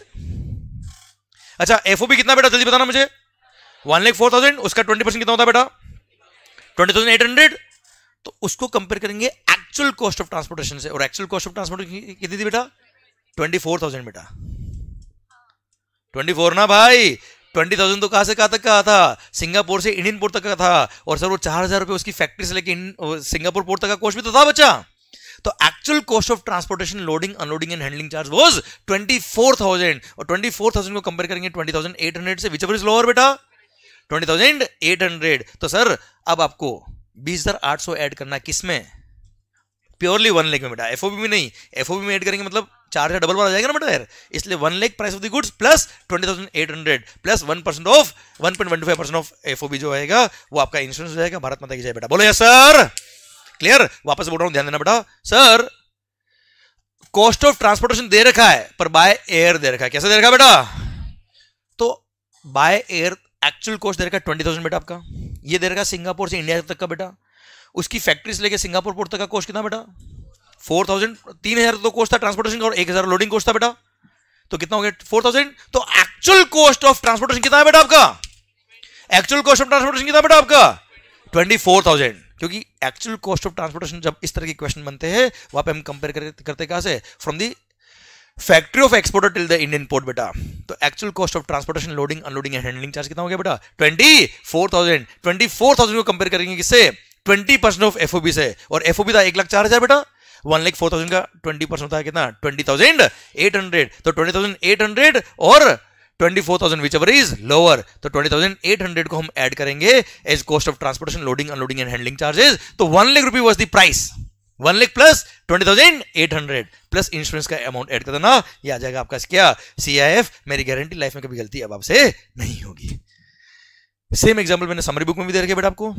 अच्छा FOB e कितना बेटा जल्दी बताना मुझे वन लेख फोर थाउजेंड उसका ट्वेंटी परसेंट कितना होता बेटा ट्वेंटी थाउजेंड एट हंड्रेड तो उसको कंपेयर करेंगे एक्चुअल कॉस्ट ऑफ ट्रांसपोर्टेशन से और एक्चुअल कॉस्ट ऑफ ट्रांसपोर्टेशन कितनी थी बेटा ट्वेंटी फोर थाउजेंड बेटा ट्वेंटी फोर ना भाई ट्वेंटी थाउजेंड तो कहाँ से कहाँ तक का था सिंगापुर से इंडियनपुर तक का था और सर वो चार हजार रुपये उसकी फैक्ट्री से लेके सिंगापुर पोर्ट तक का कोस्ट भी तो था बच्चा तो actual cost of transportation loading unloading and handling charge was twenty four thousand और ट्वेंटी फोर थाउजेंड को कंपेयर करेंगे ट्वेंटी थाउजेंड एट हंड्रेड से विच इज लोअर बेटा ट्वेंटी थाउजेंड एट हंड्रेड तो सर अब आपको बीस हजार आठ सौ एड करना किसमें प्योरली वन लेग में बेटा एफ में नहीं एफ में एड करेंगे मतलब चार से डबल बार आ जाएगा ना बेटा यार इसलिए one lakh price of the goods plus twenty thousand eight hundred plus one percent of one point one five percent of F जो आएगा वो आपका इंश्योरेंस हो जाएगा भारत माता की जाए बेटा बोलो यार सर क्लियर वापस बोल रहा हूँ ध्यान देना बेटा सर कॉस्ट ऑफ ट्रांसपोर्टेशन दे रखा है पर बाय एयर दे रखा है कैसे दे रखा है बेटा तो बाय एयर एक्चुअल कॉस्ट दे रखा है ट्वेंटी थाउजेंड बेटा आपका ये दे रखा है सिंगापुर से इंडिया तक का बेटा उसकी फैक्ट्री से लेकर सिंगापुर पोर्ट तक का कोस्ट कितना बेटा फोर थाउजेंड तीन हजार तो कोस्ट था ट्रांसपोर्टेशन का और एक हजार लोडिंग कोस्ट था बेटा तो कितना हो गया फोर थाउजेंड तो एक्चुअल कॉस्ट ऑफ ट्रांसपोर्टेशन कितना है बेटा आपका एक्चुअल कॉस्ट ऑफ ट्रांसपोर्टेशन कितना बेटा आपका ट्वेंटी फोर थाउजेंड क्योंकि एक्चुअल कॉस्ट ऑफ ट्रांसपोर्टेशन जब इस तरह के क्वेश्चन बनते हैं वहां पर हम कंपेयर करते कहा से from the factory of exporter till the Indian port बेटा तो actual cost of transportation loading unloading and handling charge कितना हो गया बेटा twenty four thousand twenty four thousand को कंपेयर करेंगे किससे ट्वेंटी परसेंट ऑफ एफ से और एफ था एक लाख चार हजार बेटा वन लाख फोर थाउजेंड का ट्वेंटी परसेंट होता है कितना ट्वेंटी थाउजेंड एट हंड्रेड तो ट्वेंटी थाउजेंड एट हंड्रेड और twenty four thousand whichever is lower तो ट्वेंटी थाउजेंड एट हंड्रेड को हम एड करेंगे as cost of transportation loading unloading and handling charges तो one lakh rupee was the price one lakh plus twenty thousand eight hundred plus insurance का amount add कर देना ये आ जाएगा आपका क्या सी आई एफ मेरी गारंटी लाइफ में कभी गलती अब आपसे नहीं होगी सेम एग्जाम्पल मैंने समरी बुक में भी दे रखे बेटा आपको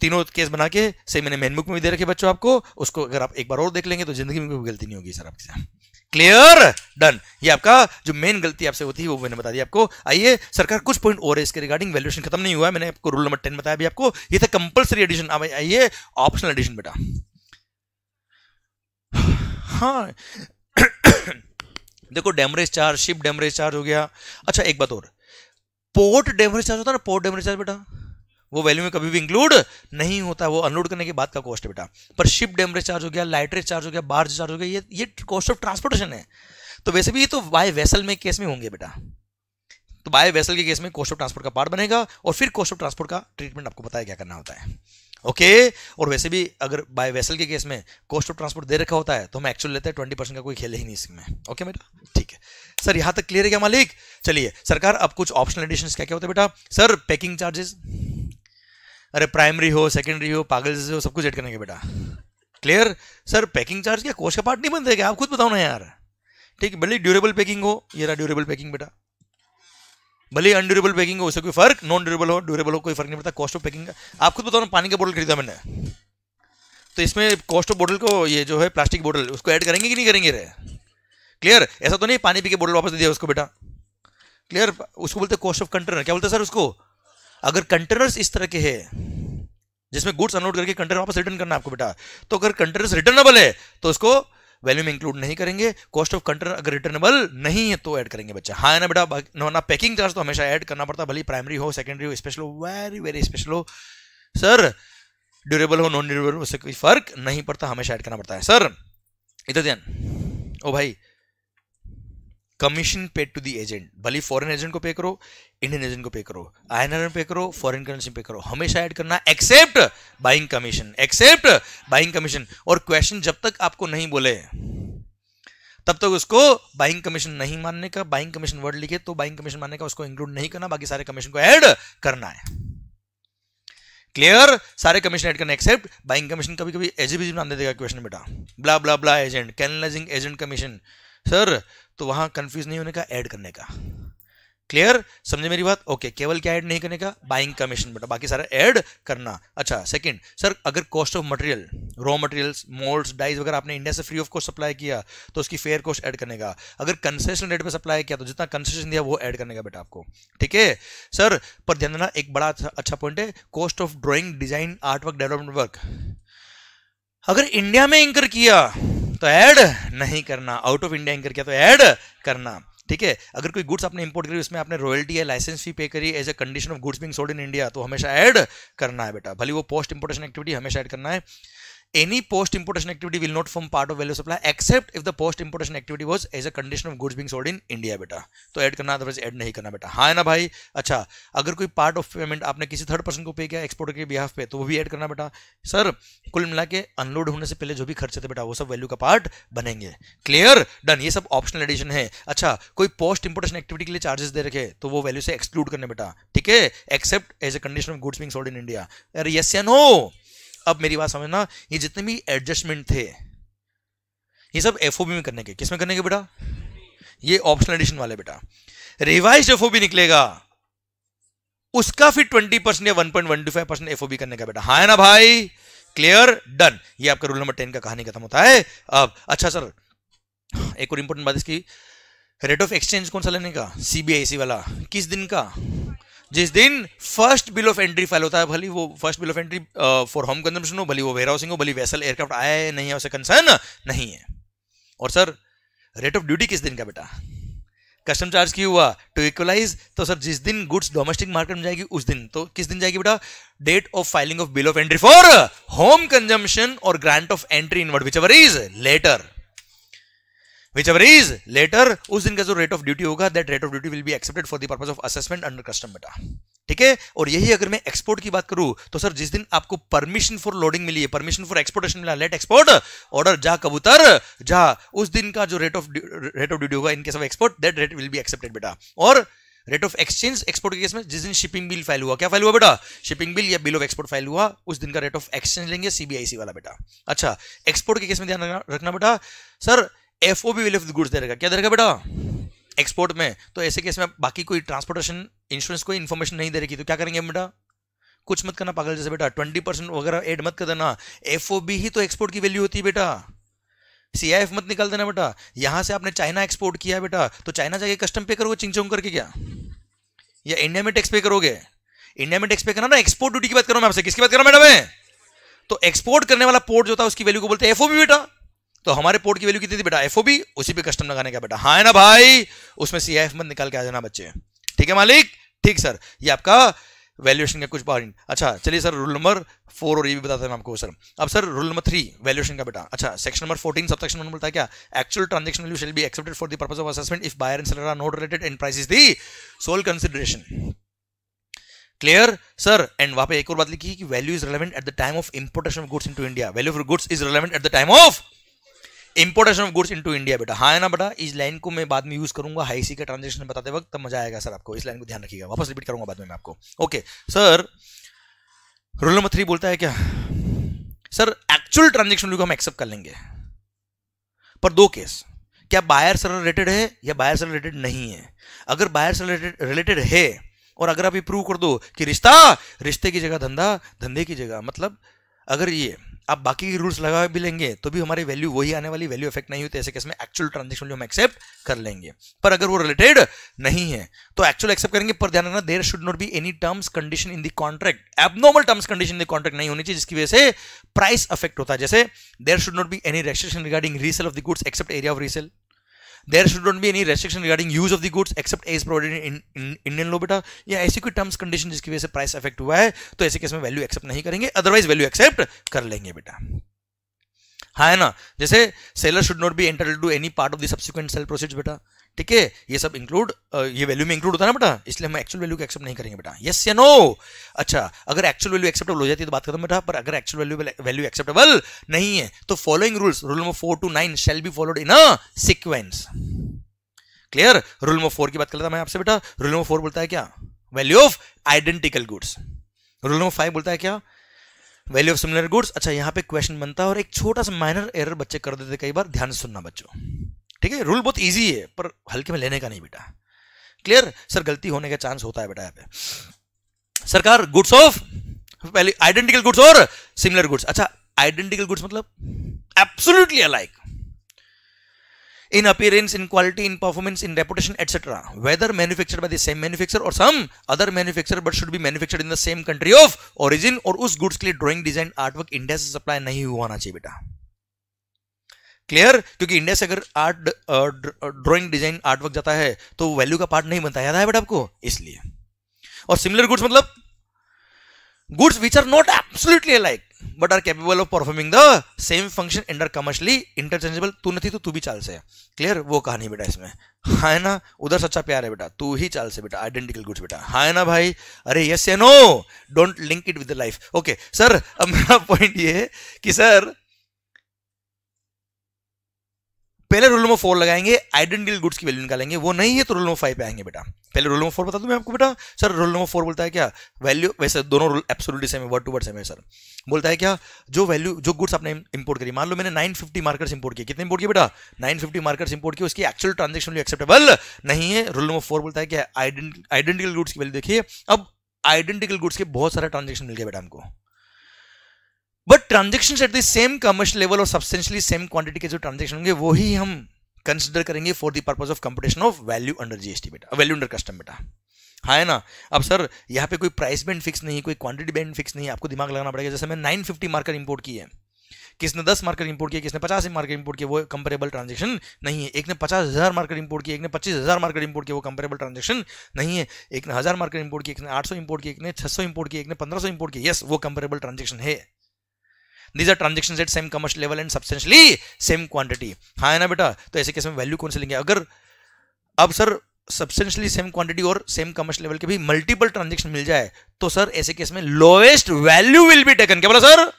तीनों केस बना के सेम मैंने मेन बुक में भी दे रखे बच्चों आपको उसको अगर आप एक बार और देख लेंगे तो जिंदगी में कोई गलती नहीं होगी सर आपके साथ क्लियर डन ये आपका जो मेन गलती आपसे होती है वो मैंने बता दी आपको आइए सरकार कुछ पॉइंट और है इसके रिगार्डिंग वैल्यूएशन खत्म नहीं हुआ है मैंने आपको रूल नंबर टेन बताया अभी आपको ये था कंपलसरी एडिशन अब आइए ऑप्शनल एडिशन बेटा हाँ [COUGHS] देखो demurrage charge ship demurrage charge हो गया अच्छा एक बात और पोर्ट डेमोरेज चार्ज होता है ना पोर्ट डेमोरेज चार्ज बेटा वो वैल्यू में कभी भी इंक्लूड नहीं होता वो अनलोड करने के बाद का कॉस्ट है बेटा पर शिप डेमरेज चार्ज हो गया लाइटरेज चार्ज हो गया बार्ज चार्ज हो गया ये ये कॉस्ट ऑफ ट्रांसपोर्टेशन है तो वैसे भी ये तो बाय वेसल में केस में होंगे बेटा तो बाय वेसल के केस में कॉस्ट ऑफ ट्रांसपोर्ट का पार्ट बनेगा और फिर कॉस्ट ऑफ ट्रांसपोर्ट का ट्रीटमेंट आपको बताया क्या करना होता है ओके okay? और वैसे भी अगर बाय वेसल के केस में कॉस्ट ऑफ ट्रांसपोर्ट दे रखा होता है तो हम एक्चुअल लेते हैं ट्वेंटी परसेंट का कोई खेल ही नहीं इसमें ओके okay, बेटा ठीक है सर यहां तक क्लियर है क्या मालिक चलिए सरकार अब कुछ ऑप्शनल एडिशन क्या क्या होते हैं बेटा सर पैकिंग चार्जेस अरे प्राइमरी हो सेकेंडरी हो पागल हो सब कुछ एड करेंगे बेटा क्लियर सर पैकिंग चार्ज क्या कोश का पार्ट नहीं बनते क्या आप खुद बताओ ना यार ठीक भले ड्यूरेबल पैकिंग हो ये रहा ड्यूरेबल पैकिंग बेटा भले अनड्यूरेबल पैकिंग हो उससे कोई फर्क नॉन ड्यूरेबल हो ड्यूरेबल हो कोई फर्क नहीं पड़ता कॉस्ट ऑफ पैकिंग का आप खुद बताओ ना पानी का बोतल खरीदा मैंने तो इसमें कॉस्ट ऑफ बोटल को ये जो है प्लास्टिक बोटल उसको ऐड करेंगे कि नहीं करेंगे रे क्लियर ऐसा तो नहीं पानी पी के बोटल वापस दे दिया उसको बेटा क्लियर उसको बोलते कॉस्ट ऑफ कंटेनर क्या बोलते सर उसको अगर कंटेनर्स इस तरह के है जिसमें गुड्स अनलोड करके कंटेनर वापस रिटर्न करना आपको बेटा तो अगर कंटेनर्स रिटर्नेबल है तो उसको वैल्यू में इंक्लूड नहीं करेंगे कॉस्ट ऑफ कंटेनर अगर रिटर्नेबल नहीं है तो ऐड करेंगे बच्चा हाँ ना बेटा ना पैकिंग चार्ज तो हमेशा ऐड करना पड़ता है भले प्राइमरी हो सेकेंडरी हो स्पेशल हो वेरी वेरी स्पेशल हो सर ड्यूरेबल हो नॉन ड्यूरेबल उससे कोई फर्क नहीं पड़ता हमेशा ऐड करना पड़ता है सर इधर ध्यान ओ भाई commission paid to the agent भले फॉरन एजेंट को पे करो इंडियन एजेंट को पे करो आयन आर पे करो फॉरन करेंसी पे करो हमेशा ऐड करना except buying commission except buying commission और क्वेश्चन जब तक आपको नहीं बोले तब तक तो उसको बाइंग कमीशन नहीं मानने का बाइंग कमीशन वर्ड लिखे तो बाइंग कमीशन मानने का उसको इंक्लूड नहीं करना बाकी सारे कमीशन को ऐड करना है क्लियर सारे कमीशन ऐड करना एक्सेप्ट बाइंग कमीशन कभी कभी एजीबीजी नाम दे देगा क्वेश्चन बेटा blah blah blah agent canalising agent commission sir तो वहां कंफ्यूज नहीं होने का ऐड करने का क्लियर समझे मेरी बात ओके okay, केवल क्या ऐड नहीं करने का बाइंग कमीशन बेटा बाकी सारा ऐड करना अच्छा सेकंड सर अगर cost of material raw materials moulds dies वगैरह आपने इंडिया से फ्री ऑफ कॉस्ट सप्लाई किया तो उसकी फेयर कॉस्ट ऐड करने का अगर कंसेशन रेट पे सप्लाई किया तो जितना कंसेशन दिया वो ऐड करने का बेटा आपको ठीक है सर पर ध्यान देना एक बड़ा अच्छा पॉइंट है cost of drawing design art work development work अगर इंडिया में एंकर किया तो ऐड नहीं करना आउट ऑफ इंडिया एंकर किया तो ऐड करना ठीक है अगर कोई गुड्स आपने इंपोर्ट करी उसमें आपने रॉयल्टी या लाइसेंस फी पे करी as a condition of goods being sold in India तो हमेशा ऐड करना है बेटा भले वो पोस्ट इंपोर्टेशन एक्टिविटी हमेशा ऐड करना है any post importation activity will not form part of value supply except if the post importation activity was as a condition of goods being sold in India बेटा तो add करना otherwise add नहीं करना बेटा हाँ है ना भाई अच्छा अगर कोई पार्ट ऑफ पेमेंट आपने किसी थर्ड पर्सन को पे किया एक्सपोर्टर के बिहाफ पे तो वो भी ऐड करना बेटा सर कुल मिला के अनलोड होने से पहले जो भी खर्चे थे बेटा वो सब वैल्यू का पार्ट बनेंगे क्लियर डन ये सब ऑप्शनल एडिशन है अच्छा कोई पोस्ट इंपोर्टेशन एक्टिविटी के लिए चार्जेस दे रखे तो वो वैल्यू से एक्सक्लूड करने बेटा ठीक है except as a condition of goods being sold in India अरे यस या नो अब मेरी बात समझना ये जितने भी एडजस्टमेंट थे ये सब एफ में करने के किस में करने के बेटा ये ऑप्शनल एडिशन वाले बेटा रिवाइज एफ निकलेगा उसका फिर ट्वेंटी परसेंट या one point one two five percent F करने का बेटा हाँ ना भाई क्लियर डन ये आपका रूल नंबर टेन का कहानी खत्म होता है अब अच्छा सर एक और इंपोर्टेंट बात इसकी रेट ऑफ एक्सचेंज कौन सा लेने का सीबीआईसी वाला किस दिन का जिस दिन first bill of entry file होता है भली वो first bill of entry for home consumption हो भली वो वेयर हाउसिंग हो भली वैसल एयरक्राफ्ट आया है नहीं है उसे कंसर्न नहीं है और सर रेट ऑफ ड्यूटी किस दिन का बेटा कस्टम चार्ज क्यों हुआ टू इक्वलाइज तो सर जिस दिन गुड्स डोमेस्टिक मार्केट में जाएगी उस दिन तो किस दिन जाएगी बेटा date of filing of bill of entry for home consumption और grant of entry inward whichever is later whichever is later उस दिन का जो रेट ऑफ ड्यूटी होगा that rate of duty will be accepted for the purpose of assessment under custom बेटा ठीक है और यही अगर मैं एक्सपोर्ट की बात करूं तो सर जिस दिन आपको परमिशन फॉर लोडिंग मिली है परमिशन फॉर एक्सपोर्टेशन मिला लेट एक्सपोर्ट ऑर्डर जा कबूतर जा उस दिन का जो rate of rate of duty होगा इनके सब export that rate will be accepted बेटा और रेट ऑफ एक्सचेंज एक्सपोर्ट के केस में जिस दिन शिपिंग बिल फाइल हुआ क्या फाइल हुआ बेटा शिपिंग बिल या बिल ऑफ एक्सपोर्ट फाइल हुआ उस दिन का रेट ऑफ एक्सचेंज लेंगे सीबीआईसी वाला बेटा अच्छा एक्सपोर्ट के केस में ध्यान रखना बेटा sir F O B value of goods दे रखा क्या दे रखा बेटा एक्सपोर्ट में तो ऐसे केस में बाकी कोई ट्रांसपोर्टेशन इंश्योरेंस कोई इन्फॉर्मेशन नहीं दे रखी तो क्या करेंगे बेटा कुछ मत करना पागल जैसे बेटा ट्वेंटी परसेंट वगैरह एड मत कर देना एफ ओ बी ही तो एक्सपोर्ट की वैल्यू होती है बेटा सी आई एफ मत निकाल देना बेटा यहाँ से आपने चाइना एक्सपोर्ट किया है बेटा तो चाइना जाके कस्टम पे करोगे चिंगचोंग करके क्या या इंडिया में टैक्स पे करोगे इंडिया में टैक्स पे करना ना एक्सपोर्ट ड्यूटी की बात करो मैं आपसे किसकी बात करो मैडम मैं तो एक्सपोर्ट करने वाला पोर्ट जो था उसकी वैल्यू को बोलते हैं एफ ओ बी बेटा तो हमारे पोर्ट की वैल्यू कितनी थी बेटा एफओबी उसी पे कस्टम लगाने का बेटा हाँ है ना भाई उसमें सी मत निकाल के आ जाना बच्चे ठीक है मालिक ठीक सर ये आपका वैल्यूएशन का कुछ पॉइंट अच्छा चलिए सर रूल नंबर फोर और ये भी बताते हैं आपको सर अब sir rule number three valuation का बेटा अच्छा section number fourteen sub section number बताया क्या actual transaction value shall be accepted for the purpose of assessment if buyer and seller are not related and price is the sole consideration clear sir and वहां पे एक और बात लिखी कि value is relevant at the time of importation of goods into India value for goods is relevant at the time of importation of goods into India बेटा हाँ है ना बेटा इस लाइन को मैं बाद में यूज करूंगा हाई सी का ट्रांजेक्शन बताते वक्त तब मजा आएगा सर आपको इस लाइन को ध्यान रखिएगा वापस रिपीट करूंगा बाद में आपको okay sir rule number three बोलता है क्या सर एक्चुअल ट्रांजेक्शन को हम एक्सेप्ट कर लेंगे पर दो केस क्या बायर से रिलेटेड है या बायर से रिलेटेड नहीं है अगर बायर से रिलेटेड है और अगर आप ये प्रूव कर दो कि रिश्ता रिश्ते की जगह धंधा धंधे की जगह मतलब अगर ये आप बाकी के रूल्स लगा भी लेंगे तो भी हमारी वैल्यू वही आने वाली वैल्यू इफेक्ट नहीं होती तो ऐसे केस में एक्चुअल ट्रांजेक्शन हम एक्सेप्ट कर लेंगे पर अगर वो रिलेटेड नहीं है तो एक्चुअल एक्सेप्ट करेंगे पर ध्यान रखना there should not be any terms condition in the contract abnormal terms condition in the contract नहीं होनी चाहिए जिसकी वजह से प्राइस अफेक्ट होता है जैसे there should not be any restriction regarding resale of the goods except area of resale there should not be any restriction regarding use of the goods except as provided in Indian law बेटा या ऐसी कोई terms condition जिसकी वजह से price affect हुआ है तो ऐसे केस में वैल्यू एक्सेप्ट नहीं करेंगे अदरवाइज वैल्यू एक्सेप्ट कर लेंगे बेटा हाँ है ना जैसे seller should not be enter to any part of the subsequent sale proceeds बेटा ठीक है ये सब इंक्लूड ये वैल्यू में इंक्लूड होता है ना बेटा इसलिए हम एक्चुअल वैल्यू को एक्सेप्ट नहीं करेंगे बेटा यस या नो अच्छा अगर एक्चुअल वैल्यू एक्सेप्टेबल हो जाती है तो बात करता हूँ बेटा पर अगर एक्चुअल वैल्यू वैल्यू एक्सेप्टेबल नहीं है तो following rules rule number four to nine shall be followed in a sequence clear rule number four की बात करता मैं आपसे बेटा रूल नंबर फोर बोलता है क्या value of identical goods rule number five बोलता है क्या वैल्यू ऑफ सिमिलर गुड्स अच्छा यहाँ पे क्वेश्चन बनता है और एक छोटा सा माइनर एरर बच्चे कर देते कई बार ध्यान से सुनना बच्चों ठीक है रूल बहुत ईजी है पर हल्के में लेने का नहीं बेटा क्लियर सर गलती होने का चांस होता है बेटा यहाँ पे सरकार गुड्स ऑफ पहले आइडेंटिकल गुड्स और सिमिलर गुड्स अच्छा आइडेंटिकल गुड्स मतलब absolutely alike in appearance in quality in performance in reputation etcetera whether manufactured by the same manufacture और some other manufacture but should be manufactured in the same country of origin और उस goods के लिए drawing design artwork India से supply नहीं हुआ चाहिए बेटा क्लियर क्योंकि इंडिया से अगर आर्ट ड्रॉइंग डिजाइन आर्टवर्क जाता है तो वैल्यू का पार्ट नहीं बनता याद है बेटा आपको इसलिए और सिमिलर गुड्स मतलब goods which are not absolutely like but are capable of performing the same function इंडर are इंटरचेंजेबल तू नहीं तो तू भी चाल से क्लियर वो कहानी बेटा इसमें हाँ है ना उधर सच्चा प्यार है बेटा तू ही चाल से बेटा आइडेंटिकल गुड्स बेटा हाँ है ना भाई अरे yes a no don't link it with life okay sir अब मेरा पॉइंट ये है कि सर पहले रूल नंबर फोर लगाएंगे आइडेंटिकल गुड्स की वैल्यू निकालेंगे वो नहीं है तो रूल नंबर फाइव पे आएंगे बेटा पहले रूल नंबर फोर बता दूं मैं आपको बेटा सर रूल नंबर फोर बोलता है क्या वैल्यू वैसे दोनों रूल एब्सोल्युटली सेम है वर्ड टू वर्ड सेम है सर बोलता है क्या जो वैल्यू जो गुड्स आपने इंपोर्ट करी मान लो मैंने फिफ्टी मार्कर्स इंपोर्ट किए कितने इंपोर्ट किए बेटा 950 मार्कर्स इंपोर्ट किए उसकी एक्चुअल ट्रांजेक्शन एक्सेप्टेबल नहीं है रूल नंबर फोर बोलता है क्या आइडेंटिकल गुड्स की वैल्यू देखिए अब आइडेंटिकल गुड्स के बहुत सारे ट्रांजेक्शन मिल गया बेटा हमको but transaction at the same commercial level और सब्सटेंशियली सेम क्वांटिटी के जो ट्रांजेक्शन होंगे वही हम कंसिडर करेंगे for the purpose of competition of value under GST बेटा वैल्यू अंडर कस्टम बेटा हाँ है ना अब सर यहाँ पे कोई प्राइस बैंड फिक्स नहीं कोई क्वांटिटी बैंड फिक्स नहीं आपको दिमाग लगाना पड़ेगा जैसे मैंने नाइन फिफ्टी मार्कर इम्पोर्ट किए है किसने दस मार्कर इंपोर्ट किया किसने पचास मार्कर इंपोर्ट किया वो कंपेरेबल ट्रांजेक्शन नहीं है एक ने पचास हज़ार मार्कर इंपोर्ट किया एक ने पच्चीस हज़ार मार्कर इंपोर्ट किया वो कंपेरेबल ट्रांजेक्शन नहीं है एक ने हज़ार मार्कर इम्पोर्ट किया एक ने आठ सौ इंपोर्ट किया एक ने छः सौ इंपोर्ट किया एक ने पंद्रह सौ इंपोर्ट किया यस वो कंपेरेबल ट्रांजेक्शन है these are transaction at same commercial level and substantially same quantity हाँ है ना बेटा तो ऐसे केस में वैल्यू कौन से लेंगे अगर अब सर सब्सटेंशली सेम क्वांटिटी और सेम कमर्शियल लेवल के भी मल्टीपल ट्रांजेक्शन मिल जाए तो सर ऐसे केस में lowest value will be taken क्या बोला सर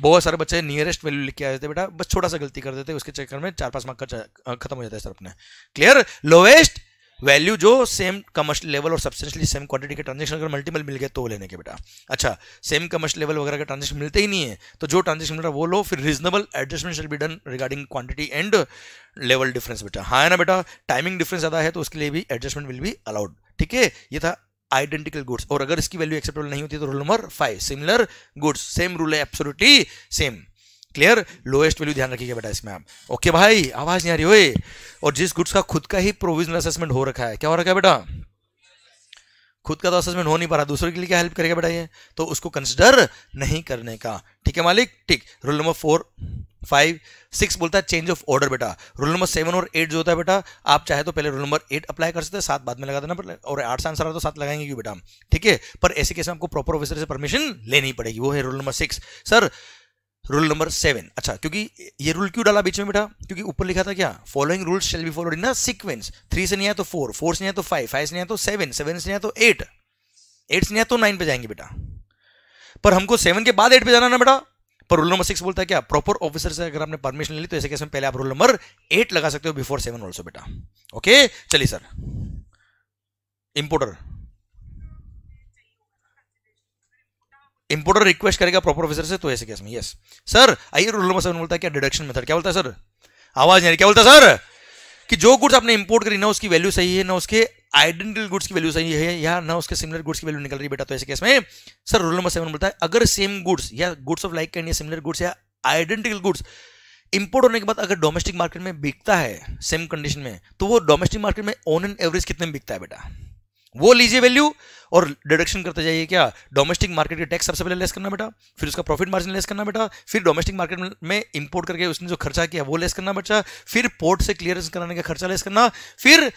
बहुत सारे बच्चे नियरेस्ट वैल्यू लिख के आ जाते बेटा बस छोटा सा गलती कर देते उसके चक्कर में चार पांच मार्क खत्म हो जाता है सर अपने क्लियर लोएस्ट वैल्यू जो सेम कमर्शियल लेवल और सब्सटेंशली सेम क्वांटिटी के ट्रांजेक्शन अगर मल्टीपल मिल गया तो लेने के बेटा अच्छा सेम कमर्शियल लेवल वगैरह का ट्रांजेक्शन मिलते ही नहीं है तो जो ट्रांजेक्शन मिल रहा है वो लो फिर reasonable adjustment shall be done regarding quantity and level difference बेटा हाँ है ना बेटा टाइमिंग डिफरेंस ज़्यादा है तो उसके लिए भी एडजस्टमेंट विल भी अलाउड ठीक है ये था आइडेंटिकल गुड्स और अगर इसकी वैल्यू एक्सेप्टेबल नहीं होती तो rule number five similar goods same rule है absolutely same clear lowest value ध्यान रखिएगा बेटा इसमें आप ओके भाई आवाज नहीं आ रही हो और जिस गुड्स का खुद का ही प्रोविजनल असेसमेंट हो रखा है क्या हो रखा है बेटा खुद का तो असेसमेंट हो नहीं पा रहा दूसरे के लिए क्या हेल्प करेगा बेटा ये तो उसको कंसिडर नहीं करने का ठीक है मालिक ठीक rule number four five six बोलता है चेंज ऑफ ऑर्डर बेटा रूल नंबर सेवन और एट जो होता है बेटा आप चाहे तो पहले रूल नंबर एट अप्लाई कर सकते हैं सात बाद में लगा देना और आठ से आंसर आ तो सात लगाएंगे क्यों बेटा ठीक है पर ऐसे केस में आपको प्रॉपर ऑफिसर से परमिशन लेनी पड़ेगी वो है rule number six sir rule number seven अच्छा क्योंकि ये रूल क्यों डाला बीच में बेटा क्योंकि ऊपर लिखा था क्या following rules shall be followed in a sequence three से नहीं आया तो फोर फोर से नहीं आया तो फाइव फाइव से नहीं आया तो सेवन सेवन से नहीं आया तो एट एट से नहीं आया तो नाइन पे जाएंगे बेटा पर हमको सेवन के बाद एट पे जाना ना बेटा पर रूल नंबर सिक्स बोलता है क्या प्रॉपर ऑफिसर से अगर आपने परमिशन ले ली तो ऐसे कैसे पहले आप रूल नंबर एट लगा सकते हो बिफोर सेवन ऑल्सो बेटा ओके चलिए सर इंपोर्टर इंपोर्टर रिक्वेस्ट करेगा प्रॉपर ऑफिसर से तो ऐसे केस में यस सर आइए रूल नंबर सेवन बोलता है क्या डिडक्शन मेथड क्या बोलता है सर आवाज नहीं क्या बोलता सर कि जो गुड्स आपने इंपोर्ट करी ना उसकी वैल्यू सही है ना उसके आइडेंटिकल गुड्स की वैल्यू सही है या ना उसके सिमिलर गुड्स की वैल्यू निकल रही है बेटा तो ऐसे केस में सर रूल नंबर सेवन बोलता है अगर सेम गुड्स या goods of like kind similar goods या आइडेंटिकल गुड्स इंपोर्ट होने के बाद अगर डोमेस्टिक मार्केट में बिकता है सेम कंडीशन में तो वो डोमेस्टिक मार्केट में ऑन एंड एवरेज कितने में बिकता है बेटा वो लीजिए वैल्यू और डिडक्शन करते जाइए क्या डोमेस्टिक मार्केट के टैक्स सबसे पहले लेस करना बेटा फिर उसका प्रॉफिट मार्जिन लेस करना बेटा फिर डोमेस्टिक मार्केट में इंपोर्ट करके उसने जो खर्चा किया वो लेस करना बेटा फिर पोर्ट से क्लियरेंस कराने का खर्चा लेस करना फिर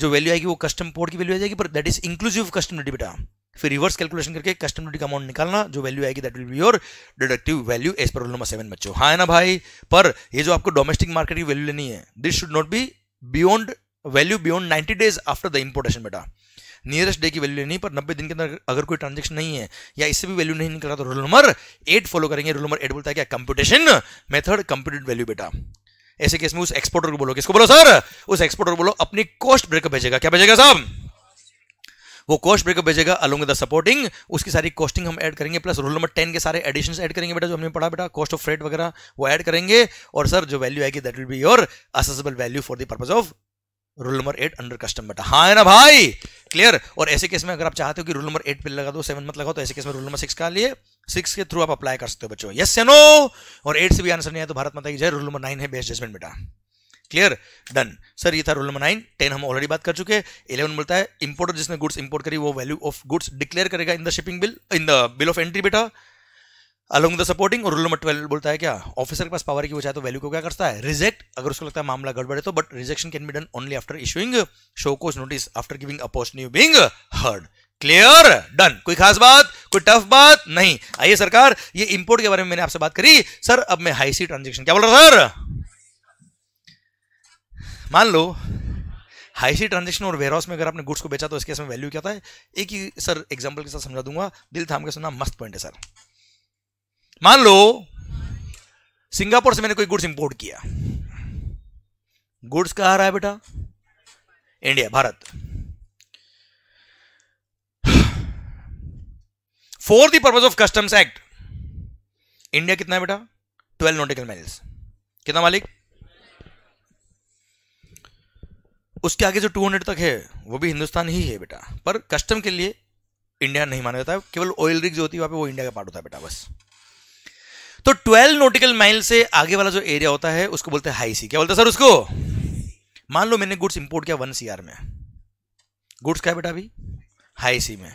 जो वैल्यू आएगी वो कस्टम पोर्ट की वैल्यू आ जाएगी पर that is inclusive custom duty बेटा फिर रिवर्स कैलकुलेशन करके कस्टम ड्यूटी का अमाउंट निकालना जो वैल्यू आएगी that will be your deductive value as per rule number seven बच्चों हाँ है ना भाई पर ये जो आपको डोमेस्टिक मार्केट की वैल्यू लेनी है this should not be beyond value beyond ninety days after the importation बेटा नियरेस्ट डे की वैल्यू लेनी पर नब्बे दिन के अंदर अगर कोई ट्रांजेक्शन नहीं है या इससे भी वैल्यू नहीं निकल रहा तो रूल नंबर एट फॉलो करेंगे रूल नंबर एट बोलता है क्या कंप्यूटेशन मेथड कंप्यूटेड वैल्यू बेटा ऐसे केस में उस एक्सपोर्टर को बोलो किसको बोलो सर उस एक्सपोर्टर को बोलो अपनी कॉस्ट ब्रेकअप भेजेगा क्या भेजेगा साहब वो कॉस्ट ब्रेकअप भेजेगा अलोंग द सपोर्टिंग उसकी सारी कॉस्टिंग हम ऐड करेंगे प्लस रोल नंबर टेन के सारे एडिशन ऐड करेंगे बेटा जो हमने पढ़ा बेटा कॉस्ट ऑफ फ्रेट वगैरह वो ऐड करेंगे और सर जो वैल्यू आएगी that will be your assessable value for the purpose of rule number eight under custom बेटा हाँ है ना भाई क्लियर और ऐसे केस में अगर आप चाहते हो कि रूल नंबर एट पे लगा दो सेवन मत लगाओ तो ऐसे केस में रूल नंबर सिक्स का लिए सिक्स के थ्रू आप अप्लाई कर सकते हो बच्चों यस या नो और एट से भी आंसर नहीं है तो भारत माता की जय रूल नंबर नाइन है बेस्ट जजमेंट बेटा क्लियर डन सर ये था रूल नंबर नाइन टेन हम ऑलरेडी बात कर चुके इलेवन बोलता है इंपोर्टर जिसने गुड्स इंपोर्ट करी वो वैल्यू ऑफ गुड्स डिक्लेयर करेगा in the shipping bill in the bill of entry बेटा अलोंग द सपोर्टिंग और रूल नंबर ट्वेल्व बोलता है क्या ऑफिसर के पास पावर की वो चाहे तो वैल्यू को क्या करता है रिजेक्ट अगर उसको लगता है मामला गड़बड़े तो but rejection can be done only after issuing show cause notice after giving a post new being heard clear done कोई खास बात कोई टफ बात नहीं आइए सरकार ये इंपोर्ट के बारे में मैंने आपसे बात करी सर अब मैं हाई सी ट्रांजेक्शन क्या बोल रहा सर मान लो हाई सी ट्रांजेक्शन और वेयरहाउस में अगर आपने गुड्स को बेचा तो इसके इसमें वैल्यू क्या था एक ही सर एग्जाम्पल के साथ समझा दूंगा दिल थाम के सुना मस्त पॉइंट है सर मान लो सिंगापुर से मैंने कोई गुड्स इंपोर्ट किया गुड्स कहा रहा है बेटा India Bharat for the purpose of customs act India कितना है बेटा ट्वेल्व नोटिकल माइल्स कितना मालिक उसके आगे जो 200 तक है वो भी हिंदुस्तान ही है बेटा पर कस्टम के लिए इंडिया नहीं माना जाता है केवल ऑयल रिग जो होती है वहां पे वो इंडिया का पार्ट होता है बेटा बस तो 12 नोटिकल माइल से आगे वाला जो एरिया होता है उसको बोलते हैं हाई सी क्या बोलते हैं सर उसको मान लो मैंने गुड्स इंपोर्ट किया वन सी में गुड्स क्या बेटा अभी हाई सी में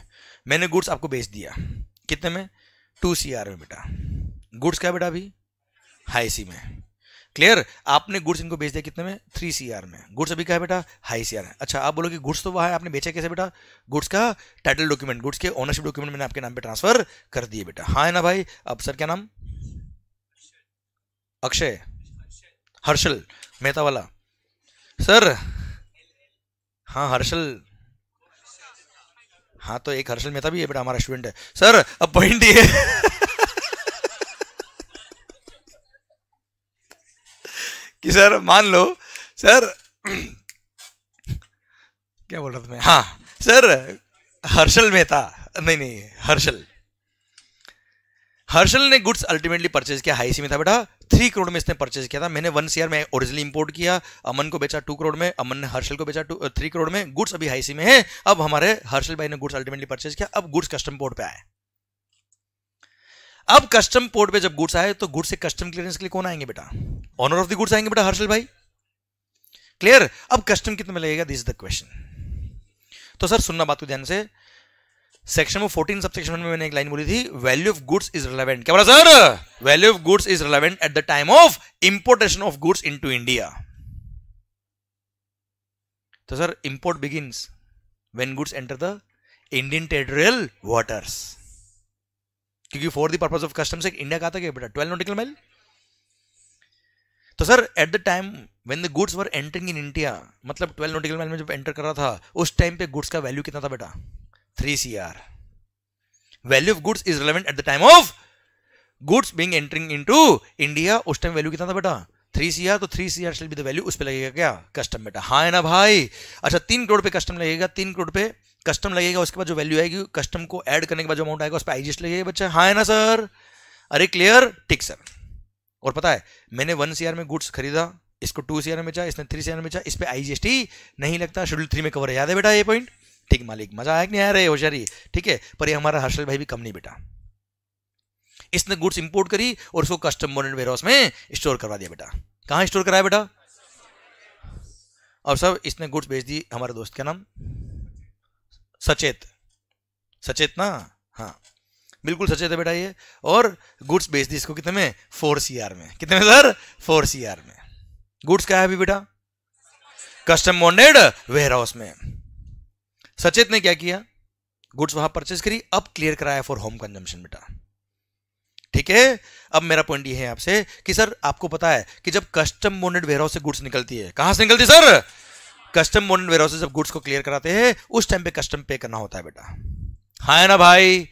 मैंने गुड्स आपको बेच दिया कितने में टू सी आर में बेटा गुड्स क्या बेटा अभी हाई सी में क्लियर आपने गुड्स इनको बेच दिया कितने में थ्री सी आर में गुड्स अभी क्या है बेटा हाई सी आर में अच्छा आप बोलोगे गुड्स तो वहाँ है आपने बेचा कैसे बेटा गुड्स का टाइटल डॉक्यूमेंट गुड्स के ओनरशिप डॉक्यूमेंट मैंने आपके नाम पे ट्रांसफर कर दिए बेटा हाँ है ना भाई अब सर क्या नाम अक्षय हर्षल मेहता वाला सर हाँ हर्षल हाँ तो एक हर्षल मेहता भी है बेटा हमारा स्टूडेंट है सर अब पॉइंट ये कि सर मान लो सर क्या बोल रहा था मैं हाँ सर हर्षल मेहता नहीं नहीं हर्षल हर्षल ने गुड्स अल्टीमेटली परचेज किया हाई सी में था बेटा थ्री करोड़ में इसने परचेज किया था मैंने वन सीयर में ओरिजिनली इंपोर्ट किया अमन को बेचा टू करोड़ में अमन ने हर्षल को बेचा थ्री करोड़ में गुड्स अभी हाईसी में है अब हमारे हर्षल भाई ने गुड्स अल्टीमेटली परचेज किया अब गुड्स कस्टम पोर्ट पे आए अब कस्टम पोर्ट पे जब गुड्स आए तो गुड्स से कस्टम क्लियरेंस के लिए कौन आएंगे बेटा ऑनर ऑफ द गुड्स आएंगे बेटा हर्षल भाई क्लियर अब कस्टम कितने में लगेगा दिस इज द क्वेश्चन तो सर सुनना बात को ध्यान से सेक्शन में फोर्टीन सब सेक्शन में मैंने एक लाइन बोली थी value of goods is relevant क्या बोला sir value of goods is relevant at the time of importation of goods into India तो sir import begins when goods enter the Indian territorial waters क्योंकि for the purpose of customs India का था क्या बेटा twelve nautical mile तो sir at the time when the goods were entering in India मतलब twelve nautical mile में जब enter कर रहा था उस टाइम पे गुड्स का वैल्यू कितना था बेटा three C R value of goods is relevant at the time of goods entering into India उस टाइम वैल्यू कितना था बेटा थ्री सी आर तो three C R shall be the value उस पर लगेगा क्या कस्टम बेटा हाँ है ना भाई अच्छा तीन करोड़ पे कस्टम लगेगा तीन करोड़ पे कस्टम लगेगा उसके बाद जो वैल्यू आएगी कस्टम को एड करने के बाद जो अमाउंट आएगा उस पर आई आईजीएस लगेगा बच्चा हाँ है ना सर अरे क्लियर ठीक सर और पता है मैंने वन सी में गुड्स खरीदा इसको टू सी आर में बेचा इसने थ्री सी आर में बेचा इस पर आई जी एस टी नहीं लगता शेड्यूल थ्री में कवर है याद है बेटा ये पॉइंट ठीक मालिक मजा आया कि नहीं आ रहे होशियारी ठीक है पर ये हमारा हर्षल भाई भी कम नहीं बेटा इसने गुड्स इंपोर्ट करी और उसको कस्टमर वेयर हाउस में स्टोर करवा दिया बेटा कहाँ स्टोर कराया बेटा और सब इसने गुड्स बेच दी हमारे दोस्त का नाम सचेत सचेत ना हाँ बिल्कुल सचेत है बेटा ये और गुड्स बेच दी इसको कितने में फोर सी में कितने में सर फोर सी में गुड्स क्या है अभी बेटा कस्टम बॉन्डेड वेयर हाउस में सचेत ने क्या किया गुड्स वहां परचेज करी अब क्लियर कराया फॉर होम कंजम्पशन बेटा ठीक है अब मेरा पॉइंट ये है आपसे कि सर आपको पता है कि जब कस्टम बोनेड वेयरहाउस से गुड्स निकलती है कहां से निकलती है सर कस्टम बोनेड वेयरहाउस से जब गुड्स को क्लियर कराते हैं उस टाइम पे कस्टम पे करना होता है बेटा हाँ है ना भाई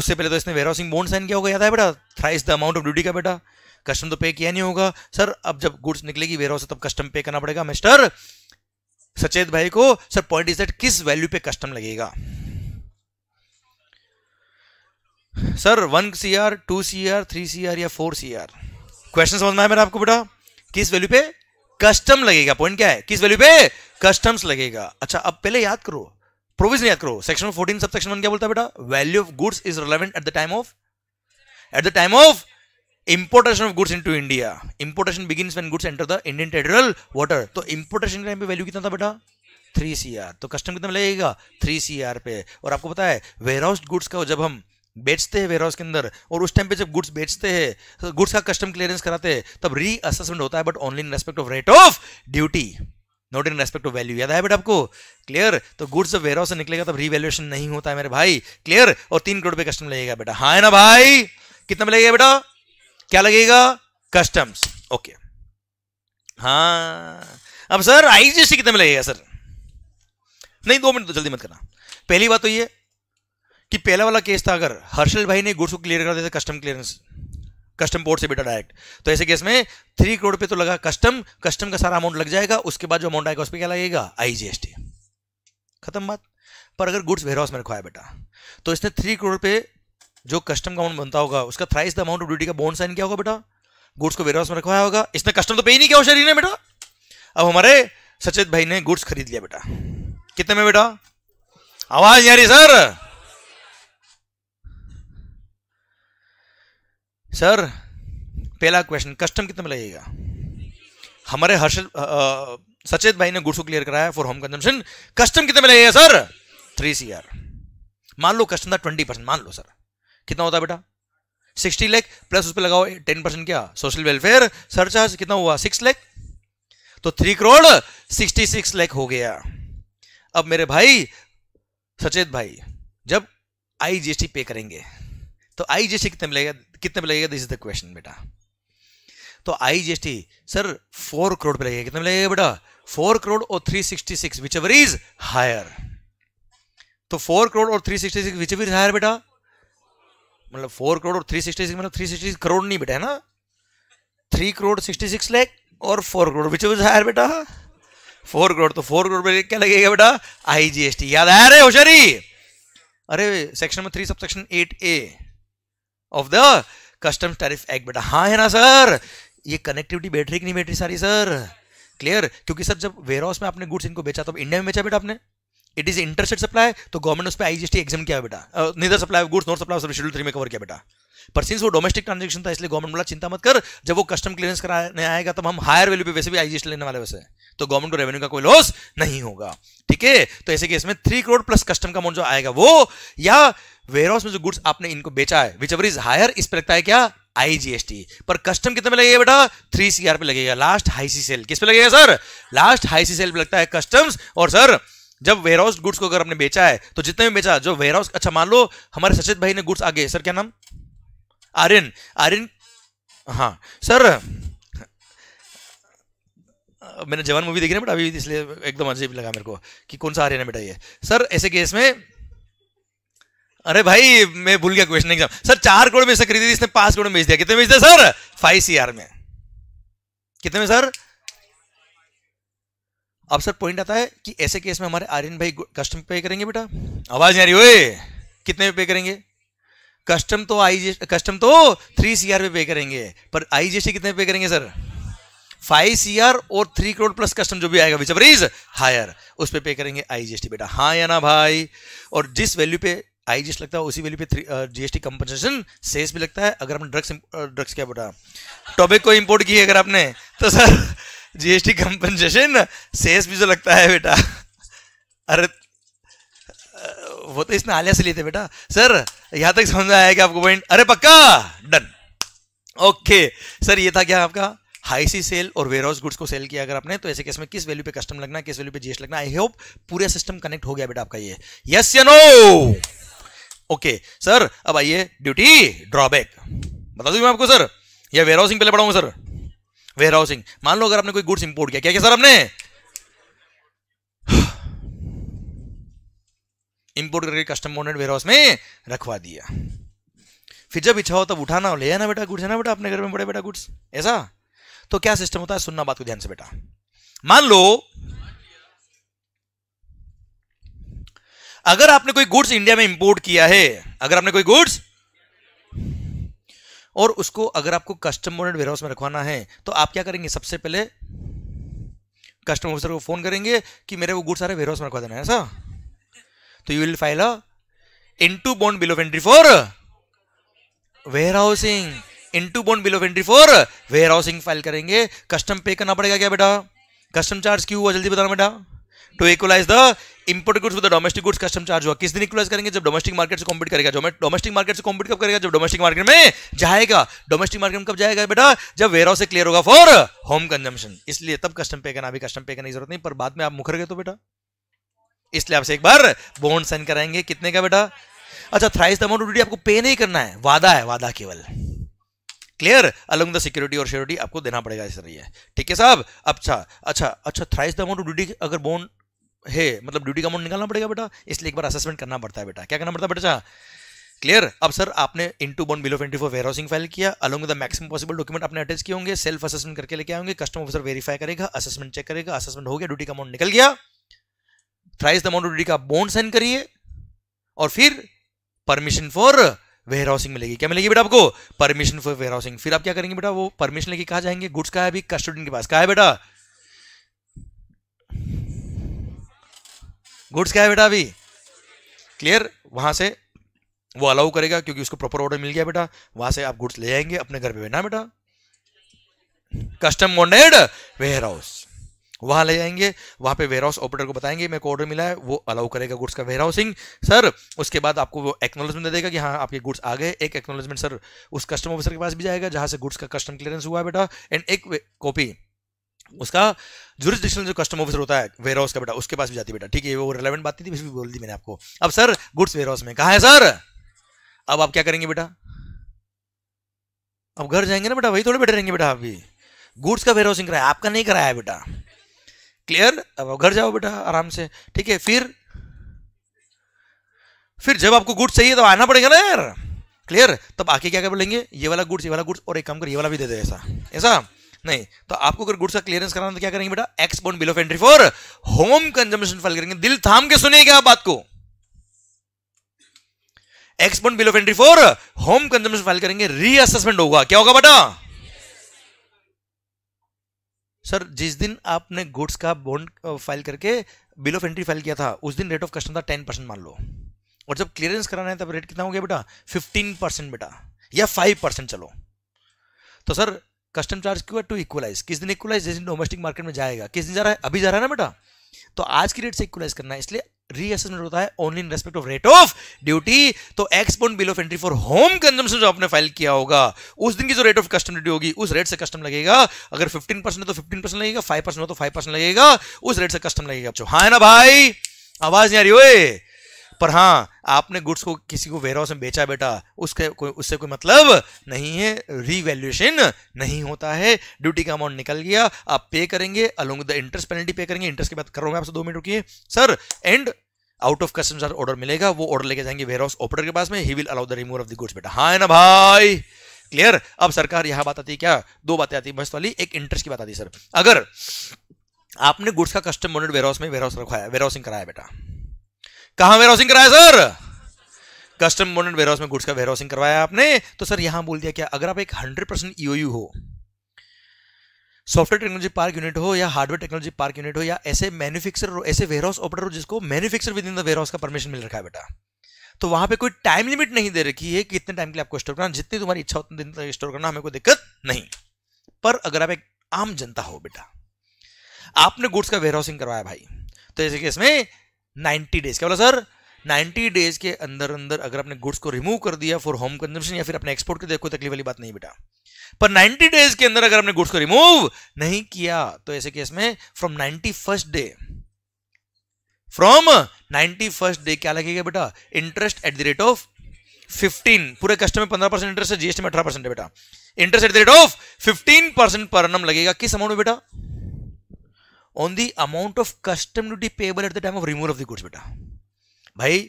उससे पहले तो इसने वेयरहाउसिंग बोन साइन किया होगा याद है बेटा thrice the amount of duty का बेटा कस्टम तो पे किया नहीं होगा सर अब जब गुड्स निकलेगी वेयरहाउस से तब कस्टम पे करना पड़ेगा मिस्टर सचेत भाई को सर पॉइंट इज दैट किस वैल्यू पे कस्टम लगेगा sir one C R two C R three C R या फोर सी आर क्वेश्चन समझ में आया मेरा आपको बेटा किस वैल्यू पे कस्टम लगेगा पॉइंट क्या है किस वैल्यू पे कस्टम्स लगेगा अच्छा अब पहले याद करो प्रोविजन याद करो सेक्शन फोर्टीन सब सेक्शन क्या बोलता है बेटा value of goods is relevant at the time of at the time of importation of goods to India importation begins when goods enter the Indian territorial water तो इंपोर्टेशन का time value कितना था बेटा थ्री सी आर तो custom कितना लगेगा three C are पे और आपको पता है वेयरहाउस गुड्स का जब हम बेचते हैं वेयरहाउस के अंदर और उस टाइम पे जब गुड्स बेचते हैं गुड्स तो का कस्टम क्लियरेंस कराते हैं तब री असेसमेंट होता है but only in respect of rate of duty not in respect of value याद है बेटा आपको क्लियर तो गुड्स जब वेयरहाउस से निकलेगा तब रीवैल्यूएशन नहीं होता है मेरे भाई क्लियर और तीन करोड़ रुपये कस्टम लगेगा बेटा हाँ ना भाई कितना मिलेगा बेटा क्या लगेगा कस्टम्स ओके हाँ अब सर आईजीएसटी कितने में लगेगा सर नहीं दो मिनट तो जल्दी मत करना पहली बात तो ये कि पहला वाला केस था अगर हर्षल भाई ने गुड्स को क्लियर कर दिया था कस्टम क्लियरेंस कस्टम बोर्ड से बेटा डायरेक्ट तो ऐसे केस में थ्री करोड़ पे तो लगा कस्टम कस्टम का सारा अमाउंट लग जाएगा उसके बाद जो अमाउंट आएगा उस पर क्या लगेगा आईजीएसटी खत्म बात पर अगर गुड्स वेयर हाउस में रखवाया बेटा तो इसने थ्री करोड़ पे जो कस्टम अमाउंट बनता होगा उसका thrice the amount of duty का बॉन्ड साइन क्या होगा बेटा गुड्स को वेरहाउस में रखवाया होगा इसने कस्टम तो पे ही नहीं किया हो शरीर ने बेटा अब हमारे सचेत भाई ने गुड्स खरीद लिया बेटा कितने में बेटा आवाज यारी सर सर पहला क्वेश्चन कस्टम कितने में लगेगा हमारे हर्षद सचेत भाई ने गुड्स को क्लियर कराया फॉर होम कंजम्पशन कस्टम कितने में लगेगा सर थ्री सी आर मान लो कस्टम था ट्वेंटी परसेंट मान लो सर कितना होता है बेटा सिक्सटी लेख प्लस उस पर लगाओ टेन परसेंट क्या सोशल वेलफेयर सरचार्ज कितना हुआ सिक्स लेख तो थ्री करोड़ सिक्सटी सिक्स लेख हो गया अब मेरे भाई सचेत भाई जब आई जी पे करेंगे तो आई जी कितने मिलेगा कितने पे लगेगा दिस इज द क्वेश्चन बेटा तो आई जी सर फोर करोड़ पे लगेगा कितने मिलेगा बेटा फोर करोड़ और three sixty six whichever is higher तो फोर करोड़ और three sixty six whichever is higher बेटा मतलब फोर करोड़ और थ्री सिक्सटी सिक्स मतलब थ्री सिक्सटी सिक्स करोड़ नहीं बेटा है ना three crore sixty six lakh और four crore which was higher बेटा फोर करोड़ तो फोर करोड़ में क्या लगेगा बेटा आई जी एस टी याद आया रे होशरी अरे section number three sub section eight A of the custom tariff act बेटा हाँ है ना सर ये कनेक्टिविटी बैटरी की नहीं बैटरी सारी सर क्लियर क्योंकि सर जब वेयर हाउस में आपने गुड्स इनको बेचा तो इंडिया में बेचा बेटा आपने इट इज इंटरसेट सप्लाई तो गवर्नमेंट उस पर आईजीएसटी एग्जाम किया बेटा neither supply goods not supply schedule three में कवर किया बेटा पर सिंस वो डोमेस्टिक ट्रांजेक्शन था इसलिए गवर्नमेंट बोला चिंता मत कर जब वो कस्टम क्लियरेंस कराने आएगा तब हम हायर वैल्यू पे वैसे भी आईजीएसटी लेने वाले वैसे तो गवर्नमेंट को रेवेन्यू का कोई लॉस नहीं होगा ठीक है तो ऐसे केस में थ्री करोड़ प्लस कस्टम का अमाउंट जो आएगा वो या वेयर हाउस में जो गुड्स आपने इनको बेचा है विच एवर इज हायर इस पर लगता है क्या आईजीएसटी पर कस्टम कितने में लगेगा बेटा थ्री सीआर पे लगेगा लास्ट हाई सी सेल किस पे लगेगा sir last high sea sale पे लगता है कस्टम्स और सर जब वेयरहाउस गुड्स को अगर हमने बेचा है तो जितने भी बेचा जो वेयरहाउस अच्छा मान लो हमारे सचित भाई ने गुड्स आगे सर क्या नाम आर्यन आर्यन हाँ सर मैंने जवान मूवी देखी ना बेटा अभी इसलिए एकदम अजीब लगा मेरे को कि कौन सा आर्यन है बेटा ये सर ऐसे केस में अरे भाई मैं भूल गया क्वेश्चन एग्जाम सर चार करोड़ में से खरीदी इसने पांच करोड़ में बेच दिया कितने बेच दिया सर फाइव सी में कितने में सर अब सर पॉइंट आता है कि ऐसे केस में हमारे आर्यन भाई कस्टम पे करेंगे बेटा आवाज आ रही ओए कितने पे करेंगे कस्टम तो आई कस्टम तो थ्री सीआर पे पे करेंगे पर आई जी कितने पे करेंगे सर फाइव सीआर और थ्री करोड़ प्लस कस्टम जो भी आएगा विच इज हायर उस पर पे, पे करेंगे आई बेटा हाँ या ना भाई और जिस वैल्यू पे आई जी लगता है उसी वैल्यू पे जीएसटी कंपनसेशन सेस भी लगता है अगर हमने ड्रग्स ड्रग्स क्या बेटा टॉबिक को इम्पोर्ट किए अगर आपने तो सर जीएसटी कंपनसेशन सेस भी जो लगता है बेटा अरे वो तो इसने आलिया से लिए थे बेटा सर यहां तक समझ में आया कि आपको पॉइंट अरे पक्का डन ओके सर ये था क्या आपका हाई सी सेल और हाउस गुड्स को सेल किया अगर आपने तो ऐसे केस में किस वैल्यू पे कस्टम लगना किस वैल्यू पे जीएस लगना आई होप पूरा सिस्टम कनेक्ट हो गया बेटा आपका ये यस या नो ओके सर अब आइए ड्यूटी ड्रॉबैक बता दू मैं आपको सर या वेयर हाउसिंग पहले पढ़ाऊंगा सर वेयर हाउसिंग मान लो अगर आपने कोई गुड्स इंपोर्ट किया क्या क्या सर हमने इंपोर्ट करके कस्टम बॉन्डेड वेयर हाउस में रखवा दिया फिर जब इच्छा हो तब उठाना हो ले आना बेटा गुड्स है ना बेटा अपने घर में बड़े बेटा गुड्स ऐसा तो क्या सिस्टम होता है सुनना बात को ध्यान से बेटा मान लो अगर आपने कोई गुड्स इंडिया में इंपोर्ट किया है अगर आपने कोई गुड्स और उसको अगर आपको कस्टम मोडेड वेयरहाउस हाउस में रखवाना है तो आप क्या करेंगे सबसे पहले कस्टम ऑफिसर को फ़ोन करेंगे कि मेरे वो गुड सारे वेयरहाउस हाउस में रखवा देना है सर तो you will file a into bond entry of warehousing into bond bond bill entry for warehousing file करेंगे कस्टम पे करना पड़ेगा क्या बेटा कस्टम चार्ज क्यों हुआ जल्दी बताना बेटा to equalize the import goods with domestic goods custom charge हुआ किस दिन इक्वलाइज करेंगे जब डोमेस्टिक मार्केट से कॉम्पीट करेगा डोमेस्टिक मार्केट से कॉम्पीट कब करेगा जब डोमेस्टिक मार्केट में जाएगा डोमेस्टिक मार्केट में कब जाएगा बेटा जब वेयर हाउस से क्लियर होगा फॉर होम कंजम्पशन इसलिए तब कस्टम पे करना अभी कस्टम पे करने की जरूरत नहीं पर बाद में आप मुखर गए तो बेटा इसलिए आपसे एक बार बॉन्ड साइन कराएंगे कितने का बेटा अच्छा थ्राइस अमाउंट ऑफ ड्यूटी आपको पे नहीं करना है वादा है वादा केवल क्लियर अलॉन्ग द सिक्योरिटी और श्योरिटी आपको देना पड़ेगा इस तरह ठीक है साहब अच्छा अच्छा अच्छा thrice the amount of duty अगर बॉन्ड है मतलब ड्यूटी का अमाउंट निकालना पड़ेगा बेटा इसलिए एक बार असेसमेंट करना पड़ता है बेटा क्या करना पड़ता है बेटा क्लियर अब सर आपने into bond bill of twenty four warehousing file किया along the maximum possible document आपने अटैच किए होंगे सेल्फ असेसमेंट करके लेके आएंगे कस्टम ऑफिसर वेरीफाई करेगा असेसमेंट चेक करेगा असेसमेंट हो गया ड्यूटी का अमाउंट निकल गया थ्राइस द अमाउंट ड्यूटी का बॉन्ड साइन करिए और फिर परमिशन फॉर वेयर हाउसिंग मिलेगी क्या मिलेगी बेटा आपको परमिशन फॉर वेयर हाउसिंग फिर आप क्या करेंगे बेटा वो परमिशन लेके कहा जाएंगे गुड्स का है अभी कस्टोडियन के पास कहा है बेटा गुड्स क्या है बेटा अभी क्लियर वहां से वो अलाउ करेगा क्योंकि उसको प्रॉपर ऑर्डर मिल गया बेटा वहां से आप गुड्स ले जाएंगे अपने घर पे बेटा बेटा कस्टम बॉन्डेड वेयर हाउस वहां ले जाएंगे वहां पे वेयर हाउस ऑपरेटर को बताएंगे मेरे को ऑर्डर मिला है वो अलाउ करेगा गुड्स का वेयर हाउसिंग सर उसके बाद आपको वो एक्नोलॉजमेंट दे देगा कि हाँ आपके गुड्स आ गए एक एक्नोलॉजमेंट सर उस कस्टम ऑफिसर के पास भी जाएगा जहां से गुड्स का कस्टम क्लियरेंस हुआ है बेटा एंड एक कॉपी उसका जुरिस्डिक्शनल जो कस्टम ऑफिसर होता है वेयर हाउस का बेटा उसके पास भी जाती बेटा ठीक है वो रिलेवेंट बात थी भी बोल दी मैंने आपको अब सर गुड्स वेयर हाउस में कहा है सर अब आप क्या करेंगे बेटा अब घर जाएंगे ना बेटा वही थोड़े बैठे रहेंगे बेटा आप भी गुड्स का वेयर हाउसिंग कराया आपका नहीं कराया बेटा क्लियर अब घर जाओ बेटा आराम से ठीक है फिर फिर जब आपको गुड्स चाहिए तो आना पड़ेगा ना यार क्लियर तब आके क्या क्या बोलेंगे ये वाला गुड्स ये वाला गुड्स और एक काम कर ये वाला भी दे दे ऐसा ऐसा नहीं तो आपको अगर गुड्स का क्लियरेंस कराना तो क्या करेंगे बेटा ex bond bill of entry for home consumption file करेंगे दिल थाम के सुनिए क्या बात को ex bond bill of entry for home consumption file करेंगे रीअसेसमेंट होगा क्या होगा बेटा सर जिस दिन आपने गुड्स का बॉन्ड फाइल करके बिल ऑफ एंट्री फाइल किया था उस दिन रेट ऑफ कस्टम था टेन परसेंट मान लो और जब क्लियरेंस कराना है तब रेट कितना हो गया बेटा फिफ्टीन परसेंट बेटा या फाइव परसेंट चलो तो सर कस्टम चार्ज क्यों है टू इक्वलाइज किस दिन इक्वलाइज जिस दिन डोमेस्टिक मार्केट में जाएगा किस दिन जा रहा है अभी जा रहा है ना बेटा तो आज की रेट से इक्वलाइज करना है इसलिए रीअसेसमेंट होता है only in respect of rate of duty तो ex point bill of entry for home consumption जो आपने फाइल किया होगा उस दिन की जो रेट ऑफ कस्टम ड्यूटी होगी उस रेट से कस्टम लगेगा अगर 15 परसेंट है तो 15 परसेंट लगेगा 5 परसेंट हो तो 5 परसेंट लगेगा उस रेट से कस्टम लगेगा हाँ ना भाई आवाज नहीं आ रही ओए पर हाँ आपने गुड्स को किसी को वेयर हाउस में बेचा बेटा उसके को, उससे कोई मतलब नहीं है रीवैल्यूएशन नहीं होता है ड्यूटी का अमाउंट निकल गया आप पे करेंगे अलोंग द इंटरेस्ट पेनल्टी पे करेंगे इंटरेस्ट की बात कर रहा हूँ आपसे दो मिनट रुकिए sir and out of custom sir order मिलेगा वो ऑर्डर लेके जाएंगे वेयर हाउस ऑपरेटर के पास में ही will allow the remove of the goods बेटा हाँ है ना भाई क्लियर अब सरकार यहां बात आती है क्या दो बातें आती है मस्त वाली एक इंटरेस्ट की बात आती है सर अगर आपने गुड्स का कस्टम ऑर्डर वेयर हाउस में वेयर हाउस रखवाया वेयर हाउसिंग कराया बेटा कहा वेयर हाउसिंग कराया सर कस्टम मोडेंट वेयर हाउस में गुड्स का वेयर हाउसिंग करवाया आपने तो सर यहां बोल दिया क्या अगर आप एक हंड्रेड परसेंट ईओयू हो सॉफ्टवेयर टेक्नोलॉजी पार्क यूनिट हो या हार्डवेयर टेक्नोलॉजी पार्क यूनिट हो या ऐसे मैन्युफैक्चरर हो ऐसे वेयर हाउस ऑपरेटर हो जिसको manufacture within the warehouse का परमिशन मिल रखा है बेटा तो वहां पे कोई टाइम लिमिट नहीं दे रखी है कितने टाइम के लिए आपको स्टोर करना जितनी तुम्हारी इच्छा उतने दिन तक स्टोर करना हमें कोई दिक्कत नहीं पर अगर आप एक आम जनता हो बेटा आपने गुड्स का वेयर हाउसिंग करवाया भाई तो जैसे कि इसमें 90 डेज क्या बोला सर 90 डेज के अंदर अंदर अगर आपने गुड्स को रिमूव कर दिया फॉर होम कंजम्पशन या फिर अपने एक्सपोर्ट के देखो तकलीफ वाली बात नहीं बेटा पर 90 डेज के अंदर अगर आपने गुड्स को रिमूव नहीं किया तो ऐसे केस में from ninety first day from ninety first day क्या लगेगा बेटा interest at the rate of 15 पूरे कस्टमर में पंद्रह परसेंट इंटरेस्ट जीएसटी में अठारह परसेंट है बेटा interest at the rate of 15 percent पर नम लगेगा किस अमाउंट में बेटा on the amount of custom duty payable at the time of removal of the goods बेटा भाई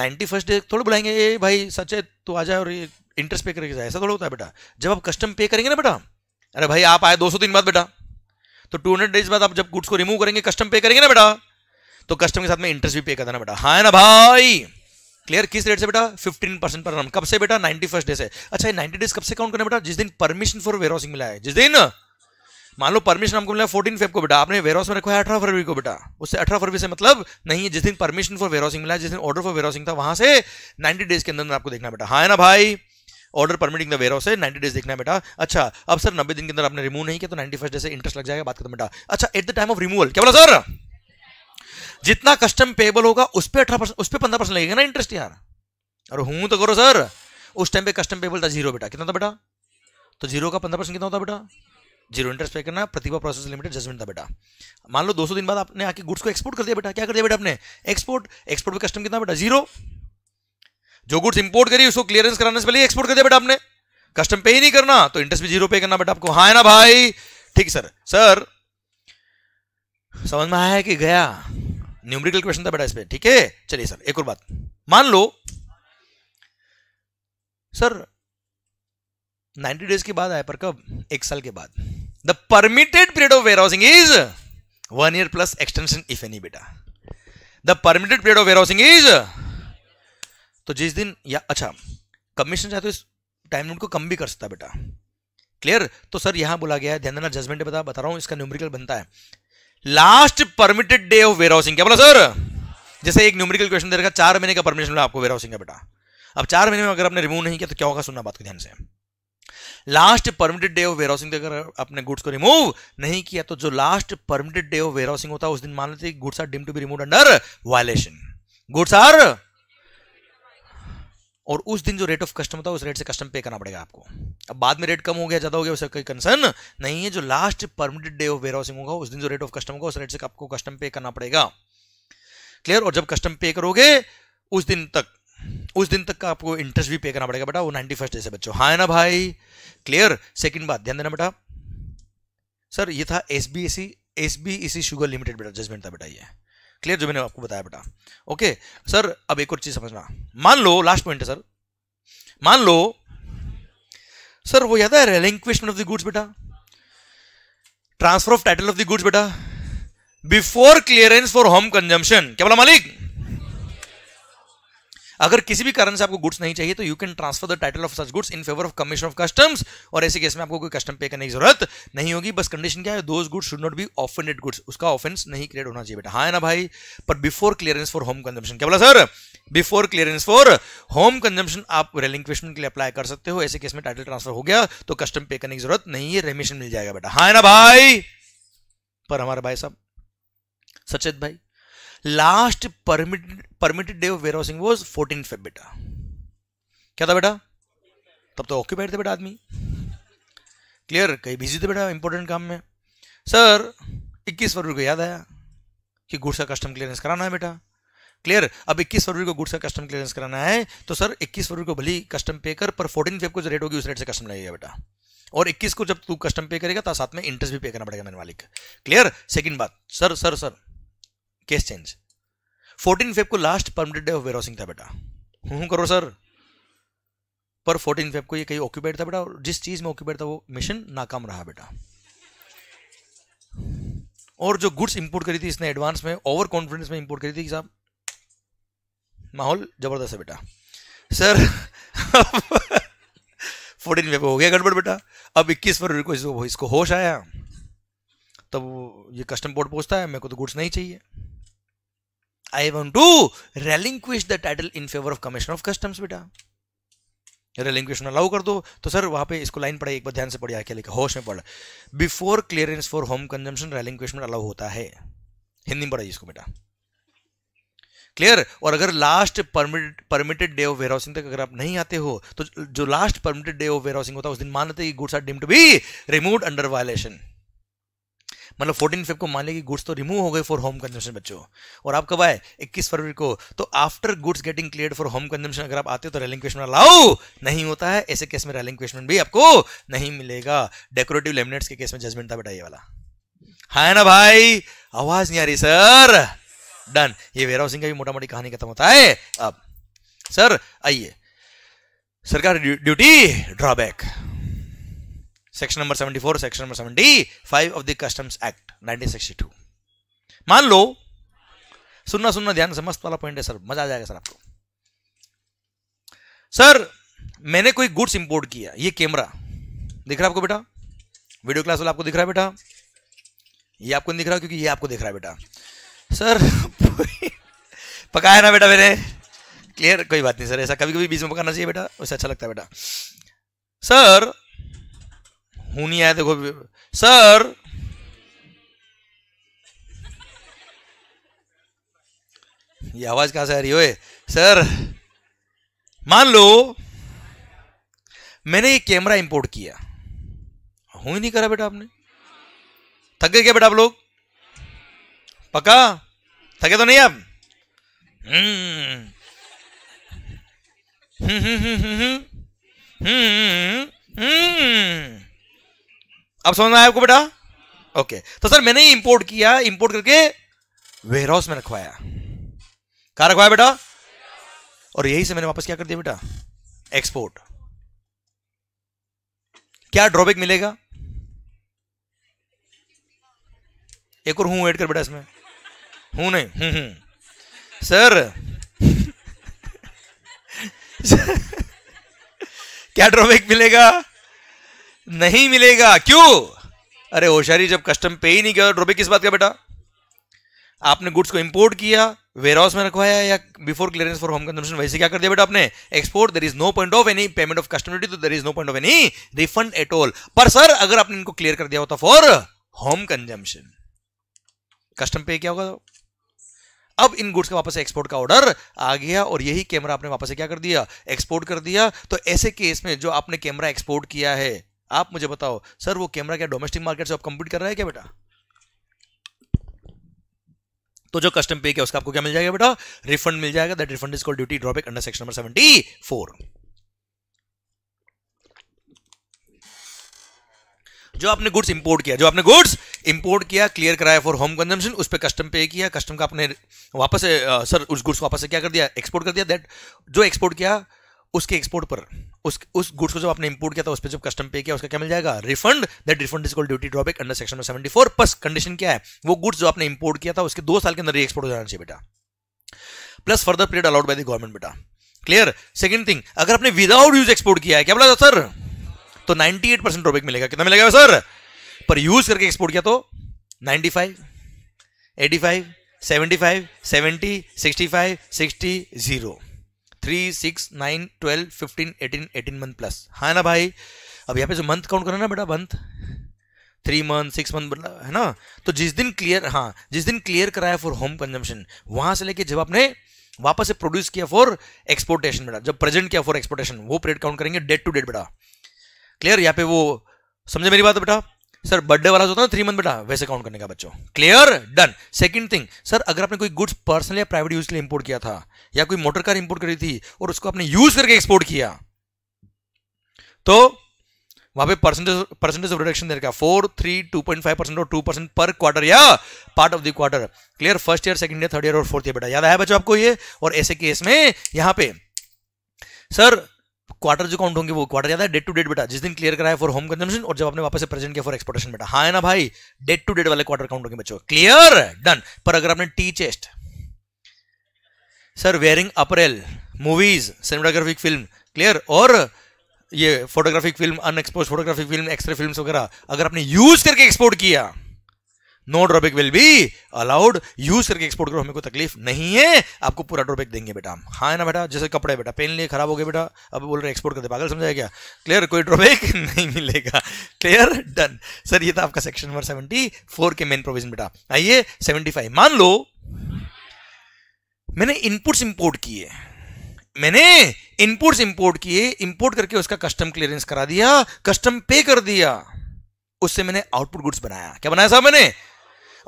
नाइन्टी फर्स्ट डे थोड़ा बुलाएंगे ए भाई सच है तो आ जाए और इंटरेस्ट पे करके जाए ऐसा थोड़ा होता है बेटा जब आप कस्टम पे करेंगे ना बेटा अरे भाई आप आए दो सौ दिन बाद बेटा तो हंड्रेड डेज बाद आप जब गुड्स को रिमूव करेंगे कस्टम पे करेंगे ना बेटा तो कस्टम के साथ में इंटरेस्ट भी पे करना बेटा हाँ ना भाई क्लियर किस रेट से बेटा फिफ्टीन परसेंट पर कब से बेटा फर्स्ट डे से अच्छा नाइन्टी डेज कब से काउंट करना बेटा जिस दिन परमिशन फॉर वेयर मिला है जिस दिन मान लो परमिशन हमको मिला फोर्टीन फेब को बेटा आपने वेरोस में रखा है अठारह फरवरी को बेटा उससे अठारह फरवरी से मतलब नहीं है जिस दिन परमिशन फॉर वेरोसिंग मिला जिस दिन ऑर्डर फॉर वेरोसिंग था वहां से नाइन्टी डेज के अंदर आपको देखना बेटा हाँ ना भाई order permitting the warehouse है नाइन्टी डेज देखना बेटा अच्छा अब सर नब्बे दिन के अंदर आपने रिमूव नहीं किया तो नाइन्टी फर्स्ट डे से इंटरेस्ट लग जाएगा बात करते बेटा अच्छा at the time of removal क्या बोला सर जितना कस्टम पेबल होगा उस पर अठारह परसेंट उस पर पंद्रह परसेंट लगेगा ना इंटरेस्ट यार अरे हूँ तो करो सर उस टाइम पे कस्टम पेबल था जीरो बेटा कितना था बेटा तो जीरो का पंद्रह परसेंट कितना होता बेटा जीरो इंटरेस्ट पे करना प्रतिभा प्रोसेस लिमिटेड जजमेंट था बेटा मान लो 200 दिन बाद आपने आके गुड्स को एक्सपोर्ट कर दिया बेटा क्या कर दिया बेटा आपने एक्सपोर्ट एक्सपोर्ट पे कस्टम कितना बेटा जीरो जो गुड्स इंपोर्ट करी उसको क्लियरेंस कराने से पहले एक्सपोर्ट कर दिया बेटा आपने कस्टम पे ही नहीं करना तो इंटरेस्ट भी जीरो पे करना बेटा आपको हाँ है ना भाई ठीक है सर सर समझ में आया है कि गया न्यूमेरिकल क्वेश्चन था बेटा इस पर ठीक है चलिए सर एक और बात मान लो सर 90 डेज के बाद आया पर कब एक साल के बाद the permitted period of warehousing is one year plus extension if any बेटा the permitted period of warehousing is तो जिस दिन या अच्छा कमीशन चाहे तो इस टाइम लिमिट को कम भी कर सकता है बेटा क्लियर तो सर यहां बोला गया है ध्यान देना जजमेंट बता बता रहा हूं इसका न्यूमेरिकल बनता है last permitted day of warehousing क्या बोला सर जैसे एक न्यूमरिकल क्वेश्चन दे रखा चार महीने का परमिशन मिला आपको वेयर हाउसिंग का बेटा अब चार महीने में अगर आपने रिमूव नहीं किया तो क्या होगा सुनना बात को ध्यान से last permitted day of warehousing अगर अपने गुड्स को रिमूव नहीं किया तो जो last permitted day of warehousing होता है उस दिन मान लेते goods are deemed to be remove under violation goods are और उस दिन जो रेट ऑफ कस्टम होता है उस रेट से कस्टम पे करना पड़ेगा आपको अब बाद में रेट कम हो गया ज्यादा हो गया उसका कोई कंसर्न नहीं है जो last permitted day of warehousing होगा उस दिन जो रेट ऑफ कस्टम होगा उस रेट से आपको कस्टम पे करना पड़ेगा क्लियर और जब कस्टम पे करोगे उस दिन तक उस दिन तक का आपको इंटरेस्ट भी पे करना पड़ेगा बेटा वो नाइनटी फर्स्ट डे से बच्चों हाँ ना भाई क्लियर सेकंड बात ध्यान देना बेटा सर ये था S B S C S B C sugar limited बेटा जजमेंट था बेटा ये क्लियर जो मैंने आपको बताया बेटा ओके सर अब एक और चीज़ समझना मान लो लास्ट पॉइंट है सर मान लो सर वो याद है रेलिंक्विशमेंट ऑफ द गुड्स बेटा transfer of title of the goods बेटा before clearance for home consumption क्या बोला मालिक अगर किसी भी कारण से आपको गुड्स नहीं चाहिए तो you can transfer the title of such goods in favour of commission of customs और ऐसे केस में आपको कोई कस्टम पे करने की जरूरत नहीं होगी बस कंडीशन क्या है those goods should not be offended goods उसका ऑफेंस नहीं क्रिएट होना चाहिए बेटा हाँ है ना भाई पर before clearance for home consumption क्या बोला sir before clearance for home consumption आप रेलिंक्विशमेंट के लिए अप्लाई कर सकते हो ऐसे केस में टाइटल ट्रांसफर हो गया तो कस्टम पे करने की जरूरत नहीं है रेमिशन मिल जाएगा बेटा हाँ है ना भाई पर हमारे भाई साहब सचेत भाई last permit permitted day of warehousing was fourteen Feb बेटा क्या था बेटा तब तो ऑक्यूपाइड थे बेटा आदमी क्लियर कहीं बिजी थे बेटा इंपॉर्टेंट काम में सर 21 फरवरी को याद आया कि गुड्स का कस्टम क्लियरेंस कराना है बेटा क्लियर अब 21 फरवरी को गुड्स का कस्टम क्लियरेंस कराना है तो सर 21 फरवरी को भली कस्टम पे कर पर 14 फेब को जो रेट होगी उस रेट से कस्टम लगेगा बेटा और 21 को जब तू कस्टम पे करेगा तो साथ में इंटरेस्ट भी पे करना पड़ेगा मेरे मालिक क्लियर सेकंड बात sir sir sir case change fourteen Feb को last permitted day of warehousing था बेटा हूँ हम्म, करो सर पर फोर्टीन फेब को ये कहीं ऑक्यूपाइड था बेटा और जिस चीज़ में ऑक्यूपाइड था वो मिशन नाकाम रहा बेटा और जो गुड्स इंपोर्ट करी थी इसने एडवांस में ओवर कॉन्फिडेंस में इंपोर्ट करी थी कि साहब माहौल जबरदस्त है बेटा सर फोर्टीन फेब हो गया गड़बड़ बेटा अब इक्कीस फरवरी को इसको होश आया तब ये कस्टम बोर्ड पहुंचता है मेरे को तो गुड्स नहीं चाहिए I want to relinquish the title in favour of Commissioner of Customs, बेटा रेलिंक्विशन अलाउ कर दो तो सर वहां पे इसको लाइन पढ़ा एक बार ध्यान से पढ़िए आके लिखा होश में पढ़ before clearance for home consumption relinquishment allow होता है हिंदी में पढ़ाइए इसको बेटा क्लियर और अगर last permit permitted day of warehousing तक अगर आप नहीं आते हो तो जो last permitted day of warehousing होता है उस दिन मानते goods are deemed to be remove under violation मतलब फोर्टीन फेब को मान लिया गुड्स तो रिमूव हो गए फॉर होम कंजम्पशन बच्चों और आप कब आए इक्कीस फरवरी को तो after goods getting clear for home consumption अगर आप आते हो तो रेलिंक्वेशमेंट अलाउ नहीं होता है ऐसे केस में रेलिंक्वेशमेंट भी आपको नहीं मिलेगा डेकोरेटिव लेमिनेट्स के केस में जजमेंट था बेटा ये वाला हाँ है ना भाई आवाज नहीं आ रही सर डन ये वेरा सिंह का भी मोटा मोटी कहानी खत्म होता है अब सर आइए सरकार duty drawback section number 74 section number 75 of the customs act 1962 मान लो सुनना सुनना ध्यान से मस्त वाला पॉइंट है सर मजा आ जाएगा सर आपको सर मैंने कोई गुड्स इंपोर्ट किया ये कैमरा दिख रहा है आपको बेटा वीडियो क्लास वाला आपको दिख रहा है बेटा ये आपको नहीं दिख रहा क्योंकि ये आपको दिख रहा है बेटा सर पकाया ना बेटा मैंने क्लियर कोई बात नहीं सर ऐसा कभी कभी बीच में पकाना चाहिए बेटा वैसे अच्छा लगता है बेटा सर नहीं आया देखो सर ये आवाज कहां से आ रही है सर मान लो मैंने ये कैमरा इंपोर्ट किया हूं ही नहीं करा बेटा आपने थक गए क्या बेटा आप लोग पक्का थके तो नहीं आप हम्म हम्म हम्म हम्म हम्म, हम्म, हम्म, हम्म। अब समझ में आया आपको बेटा ओके तो सर मैंने ही इंपोर्ट किया इंपोर्ट करके वेयर हाउस में रखवाया कहा रखवाया बेटा और यही से मैंने वापस क्या कर दिया बेटा एक्सपोर्ट क्या ड्रॉबैक मिलेगा एक और हूं ऐड कर बेटा इसमें हूं नहीं हूं हूं [LAUGHS] सर क्या ड्रॉबैक मिलेगा नहीं मिलेगा क्यों अरे होशियारी जब कस्टम पे ही नहीं किया ड्रॉबैक किस बात का बेटा आपने गुड्स को इंपोर्ट किया वेयर हाउस में रखवाया या before clearance for home consumption वैसे क्या कर दिया बेटा आपने export there is no point of any payment of custom duty तो there is no point of any refund at all पर सर अगर आपने इनको क्लियर कर दिया होता फॉर होम कंजम्पन कस्टम पे क्या होगा तो? अब इन गुड्स का वापस एक्सपोर्ट का ऑर्डर आ गया और यही कैमरा आपने वापस से क्या कर दिया एक्सपोर्ट कर दिया तो ऐसे केस में जो आपने कैमरा एक्सपोर्ट किया है आप मुझे बताओ सर वो कैमरा क्या डोमेस्टिक मार्केट से आप कंप्लीट कर रहे हैं क्या बेटा तो जो कस्टम पे किया उसका आपको क्या मिल जाएगा बेटा रिफंड मिल जाएगा that refund is called duty drawback under section number seventy four जो आपने गुड्स इंपोर्ट किया जो आपने गुड्स इंपोर्ट किया क्लियर कराया फॉर होम कंजम्पशन उस पर कस्टम पे किया कस्टम का आपने वापस सर उस गुड्स को वापस से क्या कर दिया एक्सपोर्ट कर दिया दैट जो एक्सपोर्ट किया उसके एक्सपोर्ट पर उस उस गुड्स को जब आपने इंपोर्ट किया था तो उस पर जब कस्टम पे किया उसका क्या मिल जाएगा refund that refund is called duty drawback under section seventy four plus condition क्या है वो गुड्स जो आपने इंपोर्ट किया था उसके दो साल के अंदर री एक्सपोर्ट हो जाना चाहिए बेटा plus further period allowed by the government बेटा क्लियर सेकंड थिंग अगर आपने विदाउट यूज एक्सपोर्ट किया है क्या बोला सर तो नाइनटी एट परसेंट ड्रॉबैक मिलेगा कितना मिलेगा सर पर यूज करके एक्सपोर्ट किया तो ninety five five eighty seventy five seventy sixty five sixty zero three six nine twelve fifteen eighteen eighteen month plus हाँ ना भाई अब यहाँ पे जो मंथ काउंट करना ना बेटा month three month six month है ना तो जिस दिन क्लियर हाँ जिस दिन क्लियर कराया फॉर होम कंजम्पशन वहां से लेके जब आपने वापस से प्रोड्यूस किया फॉर एक्सपोर्टेशन बेटा जब प्रेजेंट किया फॉर एक्सपोर्टेशन वो पीरियड काउंट करेंगे डेट टू डेट बेटा क्लियर यहाँ पे वो समझे मेरी बात बेटा सर बर्थडे वाला होता है थ्री मंथ बेटा वैसे काउंट करने का बच्चों clear done second thing sir अगर आपने कोई गुड्स पर्सनल या प्राइवेट यूज के लिए इंपोर्ट किया था या कोई मोटर कार इंपोर्ट करी थी और उसको आपने यूज करके एक्सपोर्ट किया तो वहां पे परसेंटेज परसेंटेज ऑफ रिडक्शन देने का four three two point five percent और टू परसेंट पर क्वार्टर या part of the quarter clear first year second year third year और फोर्थ ईयर बेटा याद आया बच्चों आपको ये और ऐसे केस में यहां पे सर क्वार्टर जो काउंट होंगे वो क्वार्टर याद है डेट टू डेट बेटा जिस दिन क्लियर कराया फॉर होम कंजम्पशन और जब आपने वापस से प्रेजेंट किया फॉर एक्सपोर्टेशन बेटा हाँ है ना भाई डेट टू डेट वाले क्वार्टर काउंट होंगे बच्चों क्लियर डन पर अगर आपने tea chest sir wearing apparel movies cinematographic film clear और ये photographic film unexposed photographic film x-ray film वगैरह अगर आपने यूज करके एक्सपोर्ट किया no drawback will be allowed use करके एक्सपोर्ट करो हमें कोई तकलीफ नहीं है आपको पूरा ड्रॉबैक देंगे बेटा हम हाँ ना बेटा जैसे कपड़े बेटा पहन लिए खराब हो गए बेटा अब बोल रहे एक्सपोर्ट करते पागल समझाया क्या क्लियर कोई ड्रॉबैक [LAUGHS] नहीं मिलेगा क्लियर डन सर ये था आपका सेक्शन नंबर सेवेंटी फोर के मेन प्रोविजन बेटा आइए सेवेंटी फाइव मान लो मैंने इनपुट्स इंपोर्ट किए मैंने इनपुट्स इंपोर्ट किए इंपोर्ट करके उसका कस्टम क्लियरेंस करा दिया कस्टम पे कर दिया उससे मैंने आउटपुट गुड्स बनाया क्या बनाया साहब मैंने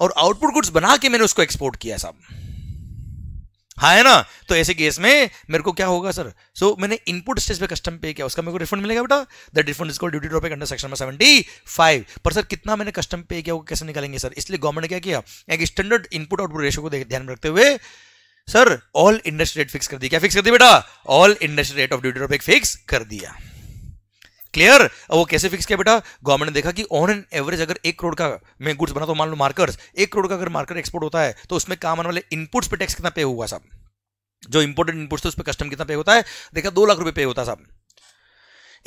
और आउटपुट गुड्स बना के मैंने उसको एक्सपोर्ट किया साहब हाँ है ना तो ऐसे केस में मेरे को क्या होगा सर सो so, मैंने इनपुट स्टेज पे कस्टम पे किया उसका मेरे को रिफंड मिलेगा बेटा the refund is called duty drawback under section seventy five पर सर कितना मैंने कस्टम पे किया वो कैसे निकालेंगे सर इसलिए गवर्नमेंट ने क्या किया एक स्टैंडर्ड इनपुट आउटपुट रेशो को ध्यान में रखते हुए sir all industry rate fix कर दी क्या फिक्स कर दी बेटा all industry rate of duty drawback fix कर दिया क्लियर अब वो कैसे फिक्स किया बेटा गवर्नमेंट ने देखा कि ऑन एन एवरेज अगर एक करोड़ का मैं गुड्स बनाता तो मान लो मार्कर्स एक करोड़ का अगर मार्कर एक्सपोर्ट होता है तो उसमें काम आने वाले इनपुट्स पे टैक्स कितना पे हुआ साहब जो इंपोर्टेंट इनपुट्स थे उस पर कस्टम कितना पे होता है देखा दो लाख रुपए पे होता है साहब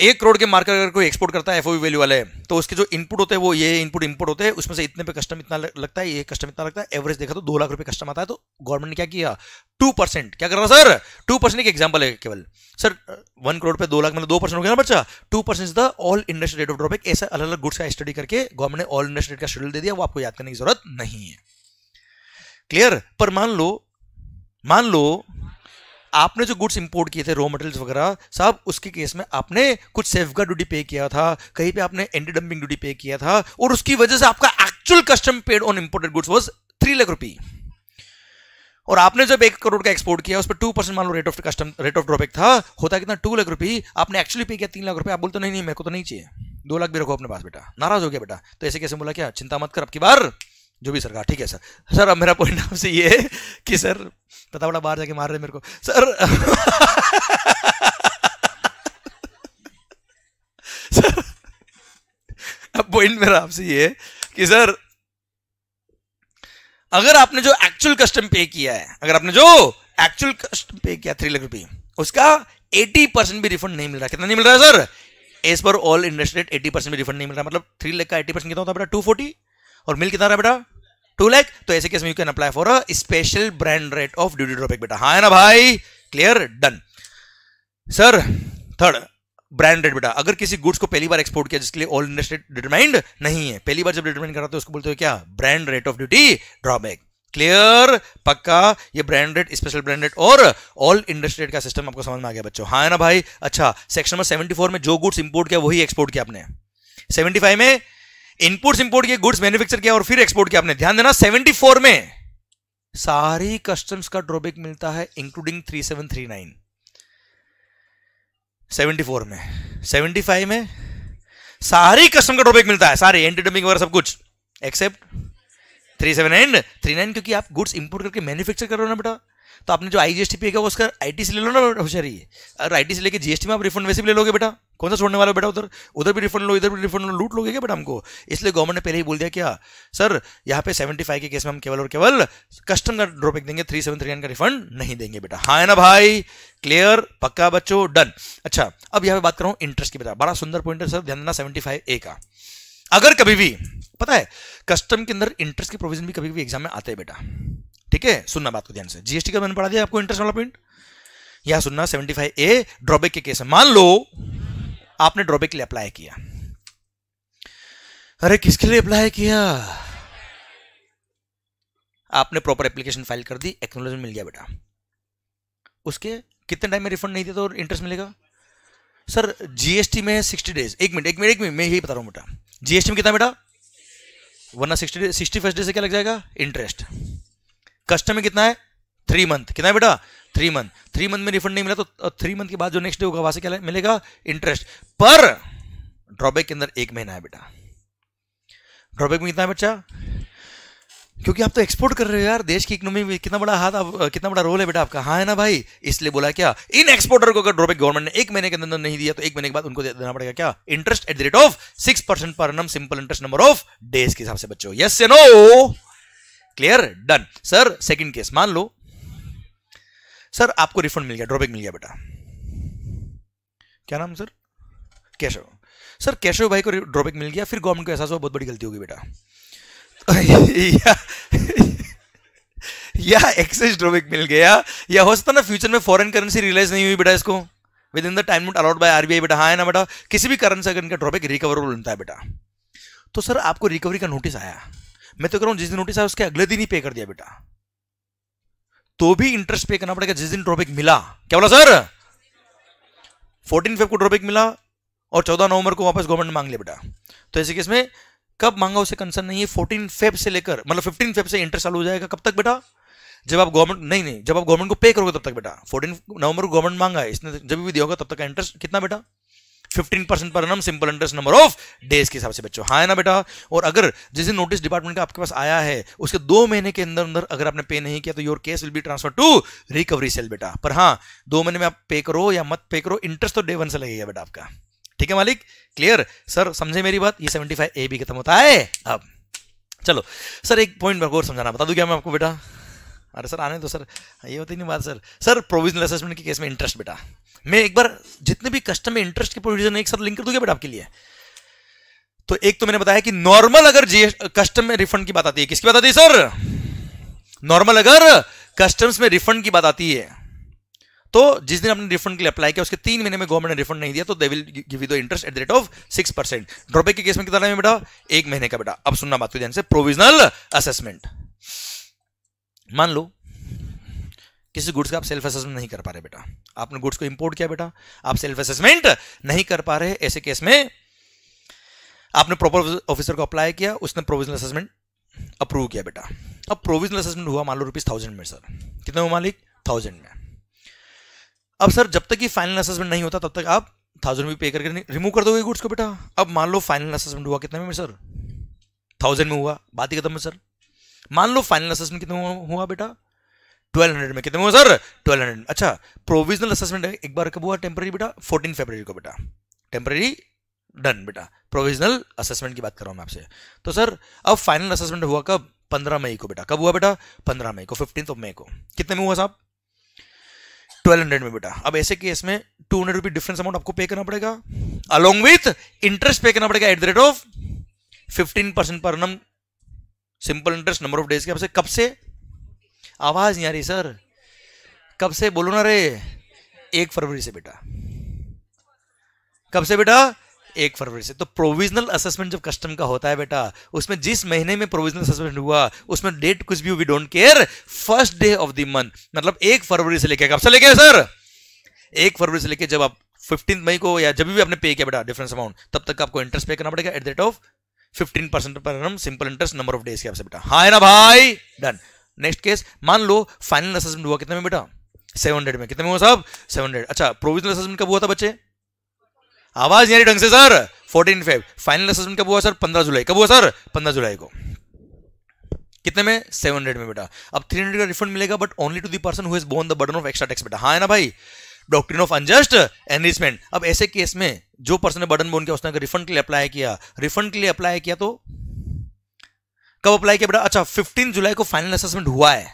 एक करोड़ के मार्कर अगर कोई एक्सपोर्ट करता है एफओवी वैल्यू वाले तो उसके जो इनपुट होते हैं वो ये इनपुट इंपोर्ट होते हैं उसमें से इतने पे कस्टम इतना लगता है ये कस्टम इतना लगता है एवरेज देखा तो दो लाख रुपए कस्टम आता है तो गवर्नमेंट ने क्या किया टू परसेंट क्या कर रहा सर टू परसेंट एक एग्जाम्पल है केवल सर वन करोड़ पे दो लाख मतलब दो परसेंट हो गया ना बच्चा two percent the all industry rate of drawback ऐसा अलग अलग गुड्स का स्टडी करके गवर्नमेंट ने ऑल इंडस्ट्री रेट का शेड्यूल दे दिया वो आपको याद करने की जरूरत नहीं है क्लियर पर मान लो मान लो आपने जो गुड्स इंपोर्ट किए थे रॉ मटेरियल्स वगैरह सब उसके केस में आपने कुछ सेफ ड्यूटी पे किया था कहीं पे आपने एंटी डंपिंग ड्यूटी पे किया था और उसकी वजह से आपका actual custom paid on imported goods was three lakh rupee और आपने जब एक करोड़ का एक्सपोर्ट किया उस पर टू परसेंट मान लो rate of custom rate of drawback था होता कितना टू लाख रुपये आपने एक्चुअली पे किया तीन लाख रुपए आप बोलते नहीं नहीं मेरे को तो नहीं चाहिए दो लाख भी रखो अपने पास बेटा नाराज हो गया बेटा तो ऐसे कैसे बोला क्या चिंता मत कर आपकी बार जो भी सरकार ठीक है सर सर अब मेरा पॉइंट आपसे ये है कि सर पता बड़ा बाहर जाके मार रहे मेरे को सर सर अब पॉइंट मेरा आपसे ये है कि सर अगर आपने जो एक्चुअल कस्टम पे किया है अगर आपने जो एक्चुअल कस्टम पे किया थ्री लाख रुपये उसका एटी परसेंट भी रिफंड नहीं मिल रहा कितना नहीं मिल रहा है sir as per all industry eighty percent भी रिफंड नहीं मिल रहा मतलब थ्री लाख का एटी परसेंट कितना होता है बेटा टू फोर्टी और मिल कितना रहा बेटा टू लैख तो ऐसे केस में you can apply for a special brand rate of duty drawback बेटा हाँ है ना भाई clear done sir third brand rate बेटा अगर किसी गुड्स को पहली बार एक्सपोर्ट किया जिसके लिए ऑल इंडस्ट्री डिटरमाइंड नहीं है पहली बार जब डिटरमाइन करा तो उसको बोलते हो क्या brand rate of duty drawback clear पक्का ये brand rate special brand rate और ऑल इंडस्ट्री रेट का सिस्टम आपको समझ में आ गया बच्चों हाँ ना भाई अच्छा सेक्शन नंबर 74 में जो गुड्स इंपोर्ट किया वही एक्सपोर्ट किया आपने 75 में इनपुट्स इंपोर्ट किए गुड्स मैन्युफैक्चर किया और फिर एक्सपोर्ट किया आपने ध्यान देना 74 में सारी कस्टम्स का ड्रॉबैक मिलता है इंक्लूडिंग 3739 74 में 75 में सारी कस्टम का ड्रॉबैक मिलता है सारे एंटी डंपिंग वगैरह सब कुछ except three seven and three nine क्योंकि आप गुड्स इंपोर्ट करके मैन्युफैक्चर कर रहे हो ना बेटा तो आपने जो आई जी पे किया उसका आई से ले लो ना होशियारी है अगर आई से लेके जीएसटी में आप रिफंड वैसे भी ले लोगे बेटा कौन सा छोड़ने वाला बेटा उधर उधर भी रिफंड लो इधर भी रिफंड लो लूट लोगे क्या बेटा हमको इसलिए गवर्नमेंट ने पहले ही बोल दिया क्या सर यहाँ पे फाइव के केस में हम केवल और केवल कस्टम का ड्रॉबैक देंगे थ्री सेवन थ्री का रिफंड नहीं देंगे बेटा हाँ है ना भाई क्लियर पक्का बच्चों डन अच्छा अब यहाँ पे बात कर रहा हूँ इंटरेस्ट की बेटा बड़ा सुंदर पॉइंट है सर ध्यान देना सेवेंटी ए का अगर कभी भी पता है कस्टम के अंदर इंटरेस्ट के प्रोविजन भी कभी भी एग्जाम में आते हैं बेटा ठीक है सुनना बात को ध्यान से जीएसटी का मैंने पढ़ा दिया आपको इंटरेस्ट वाला पॉइंट यहां सुनना सेवेंटी फाइव ए ड्रॉबैक के केस मान लो आपने ड्रॉबैक के लिए अप्लाई किया अरे किसके लिए अप्लाई किया आपने प्रॉपर एप्लीकेशन फाइल कर दी एक्नोलॉजमेंट मिल गया बेटा उसके कितने टाइम में रिफंड नहीं दिया तो इंटरेस्ट मिलेगा सर जीएसटी में सिक्सटी डेज एक मिनट एक मिनट एक मिनट मैं यही बता रहा हूं बेटा जीएसटी में कितना बेटा वरना sixty days sixty first day से क्या लग जाएगा इंटरेस्ट कस्टम में कितना है थ्री मंथ कितना है बेटा थ्री मंथ थ्री मंथ में रिफंड नहीं मिला तो थ्री मंथ के बाद जो नेक्स्ट डे होगा वहां से क्या मिलेगा इंटरेस्ट पर ड्रॉबैक के अंदर एक महीना है बेटा ड्रॉबैक में कितना है बच्चा क्योंकि आप तो एक्सपोर्ट कर रहे हो यार देश की इकोनॉमी में कितना बड़ा हाथ आप कितना बड़ा रोल है बेटा आपका हाँ है ना भाई इसलिए बोला क्या इन एक्सपोर्टर को अगर ड्रॉबैक गवर्नमेंट ने एक महीने के अंदर नहीं दिया तो एक महीने के बाद उनको देना पड़ेगा क्या interest at the rate of six percent पर annum simple interest number of days के हिसाब से बच्चों यस से no clear done sir second case मान लो सर आपको रिफंड मिल गया ड्रॉबैक मिल गया बेटा क्या नाम सर केशव सर केशव भाई को ड्रॉबैक मिल गया फिर गवर्नमेंट को एहसास हुआ बहुत बड़ी गलती होगी बेटा या, एक्सेस ड्रॉबैक मिल गया या हो सकता ना फ्यूचर में फॉरेन करेंसी रियलाइज नहीं हुई बेटा इसको within the time not allowed by RBI बेटा हाँ है ना बेटा किसी भी करेंसी अगर इनका ड्रॉबैक रिकवरेबल होता है बेटा तो सर आपको रिकवरी का नोटिस आया मैं तो कह रहा हूं जिस दिन नोटिस आया उसके अगले दिन ही पे कर दिया बेटा तो भी इंटरेस्ट पे करना पड़ेगा जिस दिन ड्रॉबैक मिला क्या बोला सर फोर्टीन फेब को ड्रॉबैक मिला और चौदह नवंबर को वापस गवर्नमेंट मांग लिया बेटा तो ऐसे केस में कब मांगा उसे कंसर्न नहीं है फोर्टीन फेब से लेकर मतलब फिफ्टीन फेब से इंटरेस्ट चालू हो जाएगा कब तक बेटा जब आप गवर्नमेंट नहीं नहीं जब आप गवर्नमेंट को पे करोगे तब तक बेटा फोर्टीन नवंबर को गवर्नमेंट मांगा है इसने जब भी दिया होगा तब तक का इंटरेस्ट कितना बेटा 15 परसेंट पर annum simple interest number of days के हिसाब से बच्चों हाँ है ना बेटा और अगर जिस दिन नोटिस डिपार्टमेंट का आपके पास आया है उसके दो महीने के अंदर अंदर अगर आपने पे नहीं किया तो your case will be transfer to recovery cell बेटा पर हाँ दो महीने में आप पे करो या मत पे करो इंटरेस्ट तो डे वन से लगेगा बेटा आपका ठीक है मालिक क्लियर सर समझे मेरी बात ये सेवेंटी फाइव ए भी खत्म होता है अब चलो सर एक पॉइंट मेरे को और समझाना बता दूं क्या मैं आपको बेटा अरे सर आने दो सर ये होती नहीं बात सर सर प्रोविजनल असेसमेंट के केस में इंटरेस्ट बेटा मैं एक बार जितने भी कस्टम में इंटरेस्ट के प्रोविजन एक साथ लिंक कर दूंगा बेटा आपके लिए तो एक तो मैंने बताया कि नॉर्मल अगर कस्टम में रिफंड की बात आती है किसकी बात आती है सर नॉर्मल अगर कस्टम्स में रिफंड की बात आती है तो जिस दिन आपने रिफंड के लिए अप्लाई किया उसके तीन महीने में गवर्नमेंट ने रिफंड नहीं दिया तो they will give you the interest at the rate of six percent drawback के केस में कितना बेटा एक महीने का बेटा अब सुनना बात को ध्यान से प्रोविजनल असेसमेंट मान लो किसी गुड्स का आप सेल्फ असेसमेंट नहीं कर पा रहे बेटा आपने गुड्स को इंपोर्ट किया बेटा आप सेल्फ असेसमेंट नहीं कर पा रहे ऐसे केस में आपने प्रॉपर ऑफिसर को अप्लाई किया उसने प्रोविजनल असेसमेंट अप्रूव किया बेटा अब प्रोविजनल असेसमेंट हुआ मान लो रुपीज थाउजेंड में सर कितने हुआ मालिक थाउजेंड में अब सर जब तक ये फाइनल असेसमेंट नहीं होता तब तक आप थाउजेंड रुपी पे करके रिमूव कर दोगे गुड्स को बेटा अब मान लो फाइनल असेसमेंट हुआ कितने में सर थाउजेंड में हुआ बात ही खत्म है सर मान लो फाइनल असेसमेंट कितना हुआ बेटा 1200 में कितने हुआ सर 1200 अच्छा प्रोविजनल असेसमेंट एक बार कब हुआ टेम्पररी बेटा 14 फरवरी को बेटा टेम्पररी डन बेटा प्रोविजनल असेसमेंट की बात कर रहा हूँ मैं आपसे तो सर अब फाइनल असेसमेंट हुआ कब 15 मई को बेटा कब हुआ बेटा 15 मई को फिफ्टीन ऑफ मई को कितने में हुआ साहब 1200 में बेटा अब ऐसे केस में two hundred rupees difference amount आपको पे करना पड़ेगा अलोंग विथ इंटरेस्ट पे करना पड़ेगा at the rate of 15% percent पर annum simple interest number of days के आपसे कब से आवाज़ नहीं आ रही सर कब से बोलो ना रे एक फरवरी से बेटा कब से बेटा एक फरवरी से तो प्रोविजनल असेसमेंट जब कस्टम का होता है बेटा उसमें जिस महीने में प्रोविजनल असेसमेंट हुआ उसमें डेट कुछ भी we don't care first day of the month मतलब एक फरवरी से लेके कब से लेके सर एक फरवरी से लेके जब आप फिफ्टीन मई को या जब भी आपने पे किया बेटा डिफरेंस अमाउंट तब तक आपको इंटरेस्ट पे करना पड़ेगा at the rate of fifteen percent per annum simple interest number of days के आपसे बेटा हाँ है ना भाई डन नेक्स्ट केस मान लो फाइनल असेसमेंट हुआ कितने में बेटा 700 में कितने में हुआ साहब 700 अच्छा प्रोविजनल असेसमेंट कब हुआ था बच्चे आवाज नहीं ढंग से sir fourteen five final assessment कब हुआ सर पंद्रह जुलाई कब हुआ सर पंद्रह जुलाई को कितने में सेवन हंड्रेड में बेटा अब थ्री हंड्रेड का रिफंड मिलेगा but only to the person who borne the burden of extra tax बेटा हाँ है ना भाई डॉक्ट्रिन ऑफ अनजस्ट एनरिचमेंट अब ऐसे केस में जो पर्सन ने बर्डन बोन किया उसने अगर रिफंड के लिए अप्लाई किया रिफंड के लिए अप्लाई किया तो कब अप्लाई किया बेटा अच्छा फिफ्टीन जुलाई को फाइनल असेसमेंट हुआ है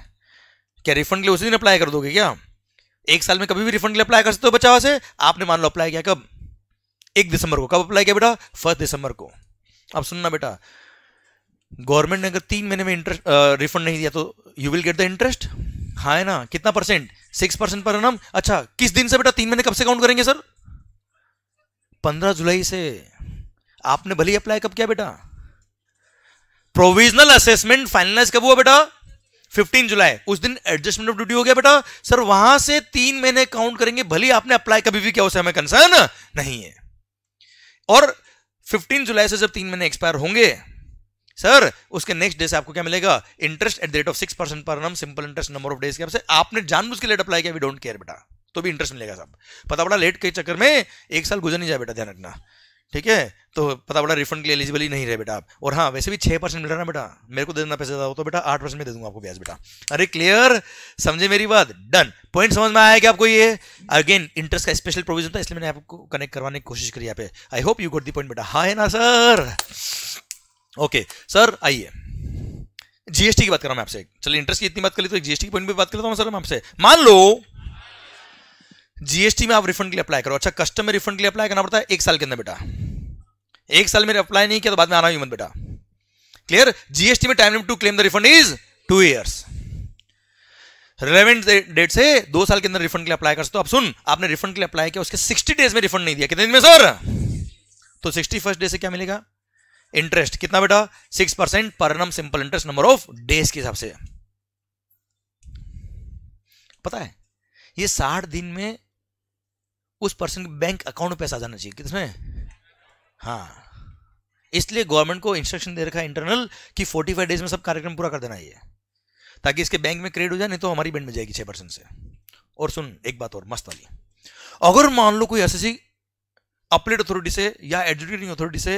क्या रिफंड के लिए उसी दिन अप्लाई कर दोगे क्या एक साल में कभी भी रिफंड के लिए अप्लाई कर सकते हो बचाव से आपने मान लो अप्लाई किया कब एक दिसंबर को कब अप्लाई किया बेटा फर्स्ट दिसंबर को अब सुनना बेटा गवर्नमेंट ने अगर तीन महीने में इंटरेस्ट रिफंड नहीं दिया तो you will get the interest हाँ है ना कितना percent six percent per annum अच्छा किस दिन से बेटा तीन महीने कब से काउंट करेंगे सर पंद्रह जुलाई से आपने भले अप्लाई कब किया बेटा प्रोविजनल असेसमेंट फाइनलाइज कब हुआ बेटा 15 जुलाई उस दिन एडजस्टमेंट ऑफ ड्यूटी हो गया बेटा सर वहां से तीन महीने काउंट करेंगे भले आपने अप्लाई कभी भी किया उसे हमें कंसर्न नहीं है और 15 जुलाई से जब तीन महीने एक्सपायर होंगे सर उसके नेक्स्ट डे से आपको क्या मिलेगा interest at the rate of six percent पर annum simple interest number of days के आपसे आपने जानबूझ के लेट अप्लाई किया वी डोंट केयर बेटा तो भी इंटरेस्ट मिलेगा साहब पता बड़ा लेट के चक्कर में एक साल गुजर नहीं जाए बेटा ध्यान रखना ठीक है तो पता बड़ा रिफंड के लिए एलिजिबल ही नहीं रहे बेटा आप और हाँ वैसे भी छः परसेंट मिल रहा ना बेटा मेरे को दे देना पैसे ज्यादा हो तो बेटा आठ परसेंट में दे दूंगा आपको ब्याज बेटा अरे क्लियर समझे मेरी बात डन पॉइंट समझ में आया कि आपको ये अगेन इंटरेस्ट का स्पेशल प्रोविजन था इसलिए मैंने आपको कनेक्ट करवाने की कोशिश करी यहाँ पे I hope you got the point बेटा हाँ है ना सर ओके सर आइए जीएसटी की बात कर रहा हूँ आपसे चलिए इंटरेस्ट की इतनी बात कर ली तो जीएसटी की पॉइंट भी बात करता हूँ सर मैं आपसे मान लो जीएसटी में आप रिफंड के लिए अप्लाई करो अच्छा कस्टम में रिफंड के लिए अप्लाई करना पड़ता है एक साल के अंदर बेटा एक साल में अप्लाई नहीं किया तो बाद में आना ही मत बेटा क्लियर जीएसटी में time limit to claim the refund is two years relevant date से दो साल के अंदर रिफंड के लिए अप्लाई कर सकते हो आप सुन आपने रिफंड के लिए अप्लाई किया उसके सिक्सटी डेज में रिफंड नहीं दिया कितने दिन में सर तो सिक्सटी फर्स्ट डे से क्या मिलेगा इंटरेस्ट कितना बेटा सिक्स परसेंट पर annum simple interest number of days के हिसाब से पता है ये साठ दिन में उस पर्सन के बैंक अकाउंट में पैसा जाना चाहिए किसमें हाँ इसलिए गवर्नमेंट को इंस्ट्रक्शन दे रखा है इंटरनल कि 45 डेज में सब कार्यक्रम पूरा कर देना ये ताकि इसके बैंक में क्रेडिट हो जाए नहीं तो हमारी बैंड में जाएगी छः परसेंट से और सुन एक बात और मस्त वाली अगर मान लो कोई एस अपलेट अथॉरिटी से या एडवोकेटिंग अथॉरिटी से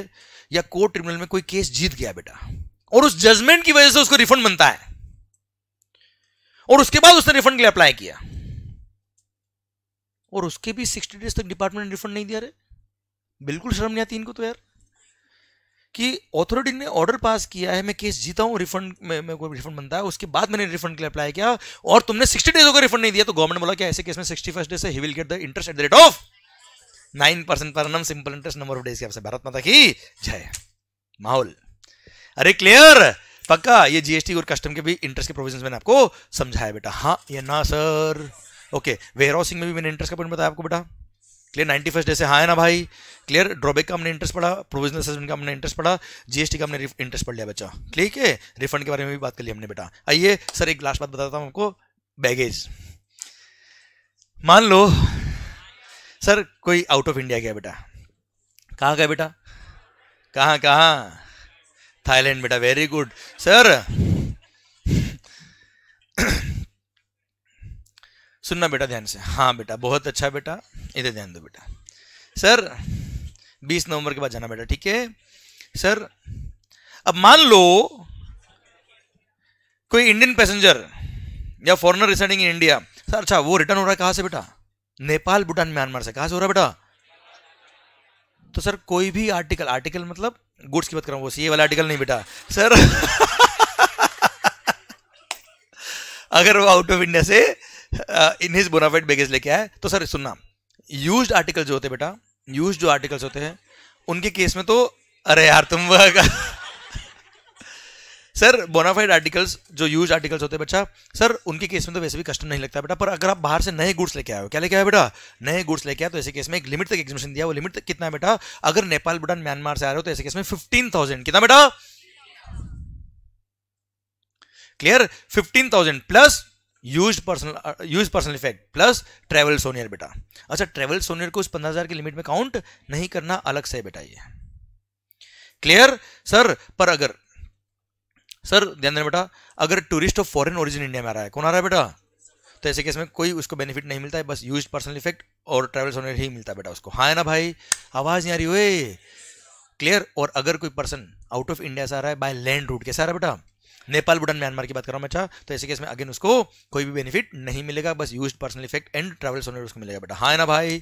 या कोर्ट ट्रिब्यूनल में कोई केस जीत गया बेटा और उस जजमेंट की वजह से उसको रिफंड बनता है और उसके बाद उसने रिफंड के लिए अप्लाई किया और उसके भी सिक्सटी डेज तक डिपार्टमेंट रिफंड नहीं दिया रहे बिल्कुल शर्म नहीं आती इनको तो यार कि ऑथोरिटी ने ऑर्डर पास किया है मैं केस जीता हूँ रिफंड में मेरे को रिफंड बनता है उसके बाद मैंने रिफंड के लिए अप्लाई किया और तुमने सिक्सटी डेज होकर रिफंड नहीं दिया तो गवर्नमेंट बोला कि ऐसे केस में सिक्सटी फर्स्ट डे से ही will get the interest at the rate of nine percent पर annum simple interest number of days के आपसे भारत माता की जय माहौल अरे क्लियर पक्का ये जीएसटी और कस्टम के भी इंटरेस्ट के प्रोविजन मैंने आपको समझाया बेटा हाँ या ना सर ओके वेयर हाउसिंग में भी मैंने इंटरेस्ट का पॉइंट बताया आपको बेटा क्लियर नाइन्टी फर्स्ट जैसे हाँ है ना भाई क्लियर ड्रॉबैक का हमने इंटरेस्ट पढ़ा प्रोविजनल असेसमेंट का हमने इंटरेस्ट पढ़ा जीएसटी का हमने इंटरेस्ट पढ़ लिया बच्चा ठीक है रिफंड के बारे में भी बात कर लिया हमने बेटा आइए सर एक लास्ट बात बताता हूँ आपको बैगेज मान लो सर कोई आउट ऑफ इंडिया गया बेटा कहाँ गया बेटा कहाँ कहाँ थाईलैंड बेटा वेरी गुड सर सुनना बेटा ध्यान से हाँ बेटा बहुत अच्छा बेटा इधर ध्यान दो बेटा सर 20 नवंबर के बाद जाना बेटा ठीक है सर अब मान लो कोई इंडियन पैसेंजर या foreigner residing in India sir अच्छा वो रिटर्न हो रहा है कहाँ से बेटा नेपाल भूटान म्यांमार से कहाँ से हो रहा है बेटा तो सर कोई भी आर्टिकल आर्टिकल मतलब गुड्स की बात कर रहा हूँ वो सी वाला आर्टिकल नहीं बेटा सर [LAUGHS] अगर वो आउट ऑफ इंडिया से इन हिज बोनाफाइड बेगेज लेके आए तो सर सुनना यूज आर्टिकल जो होते बेटा यूज जो आर्टिकल्स होते हैं उनके केस में तो अरे यार तुम वह [LAUGHS] सर बोनाफाइड आर्टिकल्स जो यूज आर्टिकल्स होते हैं बच्चा सर उनके केस में तो वैसे भी कस्टम नहीं लगता बेटा पर अगर आप बाहर से नए गुड्स लेके आए हो क्या लेके आए बेटा नए गुड्स लेके आए तो ऐसे केस में एक लिमिट तक एग्जिबिशन दिया वो लिमिट तक कितना है बेटा अगर नेपाल भूटान म्यांमार से आ रहे हो तो ऐसे केस में फिफ्टीन थाउजेंड कितना बेटा clear fifteen thousand plus used personal used personal effect plus travel souvenir बेटा अच्छा ट्रेवल सोनियर को उस पंद्रह हजार की लिमिट में काउंट नहीं करना अलग से बेटा ये क्लियर सर पर अगर सर ध्यान देना बेटा अगर tourist of foreign origin India में आ रहा है कौन आ रहा है बेटा तो ऐसे केस में कोई उसको बेनिफिट नहीं मिलता है बस यूज पर्सनल इफेक्ट और ट्रेवल सोनियर ही मिलता है बेटा उसको हाँ है ना भाई आवाज नहीं आ रही हुए क्लियर और अगर कोई पर्सन आउट ऑफ इंडिया से आ रहा है बाय लैंड रूट कैसे आ रहा है बेटा नेपाल भूटान म्यांमार की बात कर रहा हूँ मैं अच्छा तो ऐसे केस में अगेन उसको कोई भी बेनिफिट नहीं मिलेगा बस used personal effect and travel souvenir उसको मिलेगा बेटा हाँ ना भाई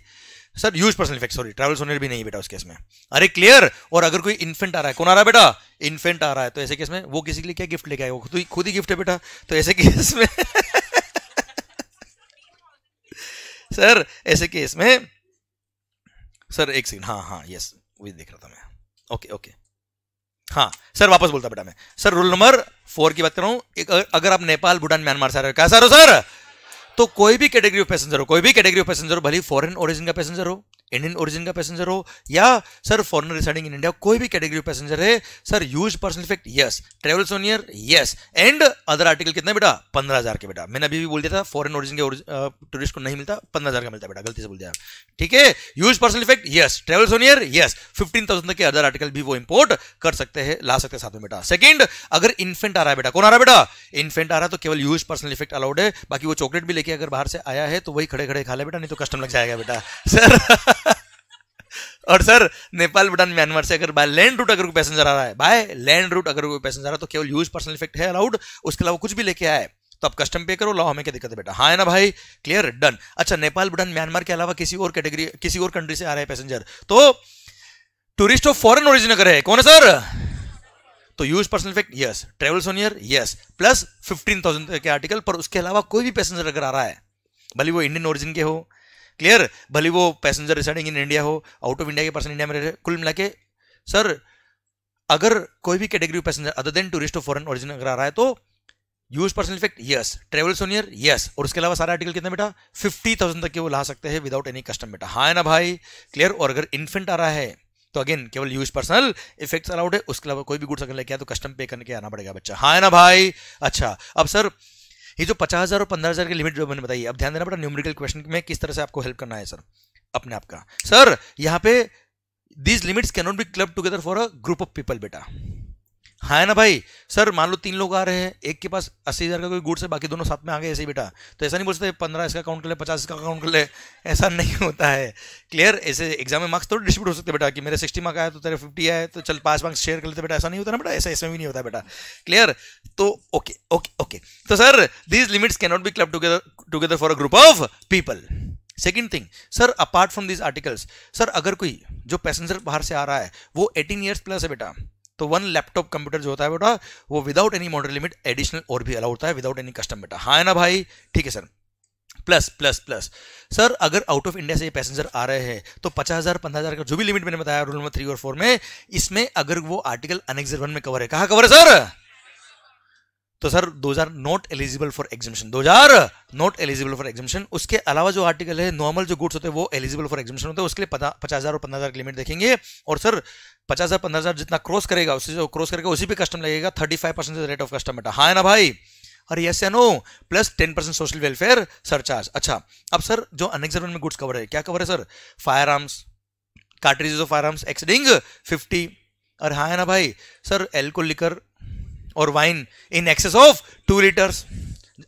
sir used personal effect sorry travel souvenir भी नहीं बेटा उस केस में अरे क्लियर और अगर कोई इन्फेंट आ रहा है कौन आ रहा है बेटा इन्फेंट आ रहा है तो ऐसे केस में वो किसी के लिए क्या गिफ्ट लेके आएगा खुद ही खुद ही गिफ्ट है बेटा तो ऐसे केस में [LAUGHS] सर ऐसे केस में सर एक सेकेंड हाँ हाँ यस वही देख रहा था मैं ओके ओके हाँ सर वापस बोलता बेटा मैं सर रूल नंबर फोर की बात कर रहा हूँ अगर आप नेपाल भूटान म्यांमार से कहा सर हो सर तो कोई भी कैटेगरी ऑफ पैसेंजर हो कोई भी कैटेगरी ऑफ पैसेंजर हो भले फॉरेन ओरिजिन का पैसेंजर हो इंडियन ओरिजिन का पैसेंजर हो या sir foreigner residing in India कोई भी कैटेगरी पैसेंजर है sir used personal effects travel souvenirs and other article कितना बेटा पंद्रह हजार के बेटा मैंने अभी भी बोल दिया था फॉरन ओरिजिन के टूरिस्ट को नहीं मिलता पंद्रह हजार का मिलता बेटा गलती से बोल दिया ठीक है used personal effects travel souvenirs fifteen thousand तक के अदर आर्टिकल भी वो इंपोर्ट कर सकते हैं ला सकते हैं साथ में बेटा सेकंड अगर इन्फेंट आ रहा है बेटा कौन आ रहा है बेटा इन्फेंट आ रहा है तो केवल यूज पर्सनल इफेक्ट अलाउड है बाकी वो चॉकलेट भी लेके अगर बाहर से आया है तो वही खड़े खड़े खा ले बेटा नहीं तो कस्टम लग जाएगा बेटा सर [LAUGHS] और सर नेपाल भूटान म्यांमार से अगर बाय लैंड रूट अगर कोई पैसेंजर आ रहा है बाय लैंड रूट अगर कोई पैसेंजर आ रहा है तो केवल यूज पर्सनल इफेक्ट है अलाउड उसके अलावा कुछ भी लेके आए तो आप कस्टम पे करो लाओ हमें क्या दिक्कत है बेटा हाँ है ना भाई क्लियर डन अच्छा नेपाल भूटान म्यांमार के अलावा किसी और कैटेगरी किसी और कंट्री से आ रहा है पैसेंजर तो टूरिस्ट ऑफ फॉरन ओरिजिन अगर है कौन है सर तो used personal effects travel souvenirs plus fifteen thousand के आर्टिकल पर उसके अलावा कोई भी पैसेंजर अगर आ रहा है भले वो इंडियन ओरिजिन के हो क्लियर भले वो पैसेंजर रिसाइडिंग इन इंडिया हो आउट ऑफ इंडिया के पर्सन इंडिया में रह रहे कुल मिला के सर अगर कोई भी category passenger other than tourist of foreign origin अगर आ रहा है तो used personal effects travel souvenirs और उसके अलावा सारा आर्टिकल कितना बेटा फिफ्टी थाउजेंड तक के वो ला सकते हैं विदाउट एनी कस्टम बेटा हाँ ना भाई क्लियर और अगर इन्फेंट आ रहा है तो अगेन केवल यूज पर्सनल इफेक्ट्स अलाउड है उसके अलावा कोई भी गुड्स अगर लेके आया तो कस्टम पे करके आना पड़ेगा बच्चा हाँ ना भाई अच्छा अब सर ये जो पचास हज़ार और पंद्रह हज़ार की लिमिट जो मैंने बताई अब ध्यान देना पड़ा न्यूमेरिकल क्वेश्चन में किस तरह से आपको हेल्प करना है सर अपने आप का सर यहाँ पे these limits cannot be club together for a group of people बेटा हाँ है ना भाई सर मान लो तीन लोग आ रहे हैं एक के पास अस्सी हज़ार का कोई गुड्स है बाकी दोनों साथ में आ गए ऐसे ही बेटा तो ऐसा नहीं बोलते पंद्रह इसका अकाउंट कर ले पचास इसका अकाउंट कर ले ऐसा नहीं होता है क्लियर ऐसे एग्जाम में मार्क्स थोड़ी डिस्ट्रीब्यूट हो सकते बेटा कि मेरे सिक्सटी मार्क आया तो तेरे फिफ्टी आए तो चल पाँच मार्क्स शेयर कर लेते बेटा ऐसा नहीं होता ना बेटा ऐसा इसमें भी नहीं होता बेटा क्लियर तो ओके ओके ओके तो sir these limits not be club together together for a group of people second thing sir apart from this articles sir अगर कोई जो पैसेंजर बाहर से आ रहा है वो एटीन ईयर्स प्लस है बेटा तो वन लैपटॉप कंप्यूटर जो होता है बेटा वो without any model limit additional और भी अलाउड होता है विदाउट एनी कस्टम बेटा हाँ है ना भाई ठीक है sir plus plus plus sir अगर आउट ऑफ इंडिया से ये पैसेंजर आ रहे हैं तो पचास हज़ार पंद्रह हज़ार का जो भी लिमिट मैंने बताया रूल नंबर थ्री और फोर में इसमें अगर वो आर्टिकल अनेक्सर वन में कवर है कहाँ कवर है सर तो sir those are not eligible for exemption those are not eligible for exemption उसके अलावा जो आर्टिकल है नॉर्मल जो गुड्स होते हैं वो एलिजिबल फॉर एग्जामेशन होते हैं उसके लिए पचास हजार और पंद्रह हजार लिमिट देखेंगे और सर पचास हजार पंद्रह हजार जितना क्रॉस करेगा उससे जो क्रॉस करेगा उसी पे कस्टम लगेगा thirty five percent rate of custom बेटा हाँ है ना भाई अरे यस या no plus ten percent social welfare surcharge अच्छा अब सर जो अनएग्जामेंट में गुड्स कवर है क्या कवर है sir firearms cartridges of firearms exceeding fifty और हाँ है ना भाई सर एल्कोहल लिकर और wine in excess of two litres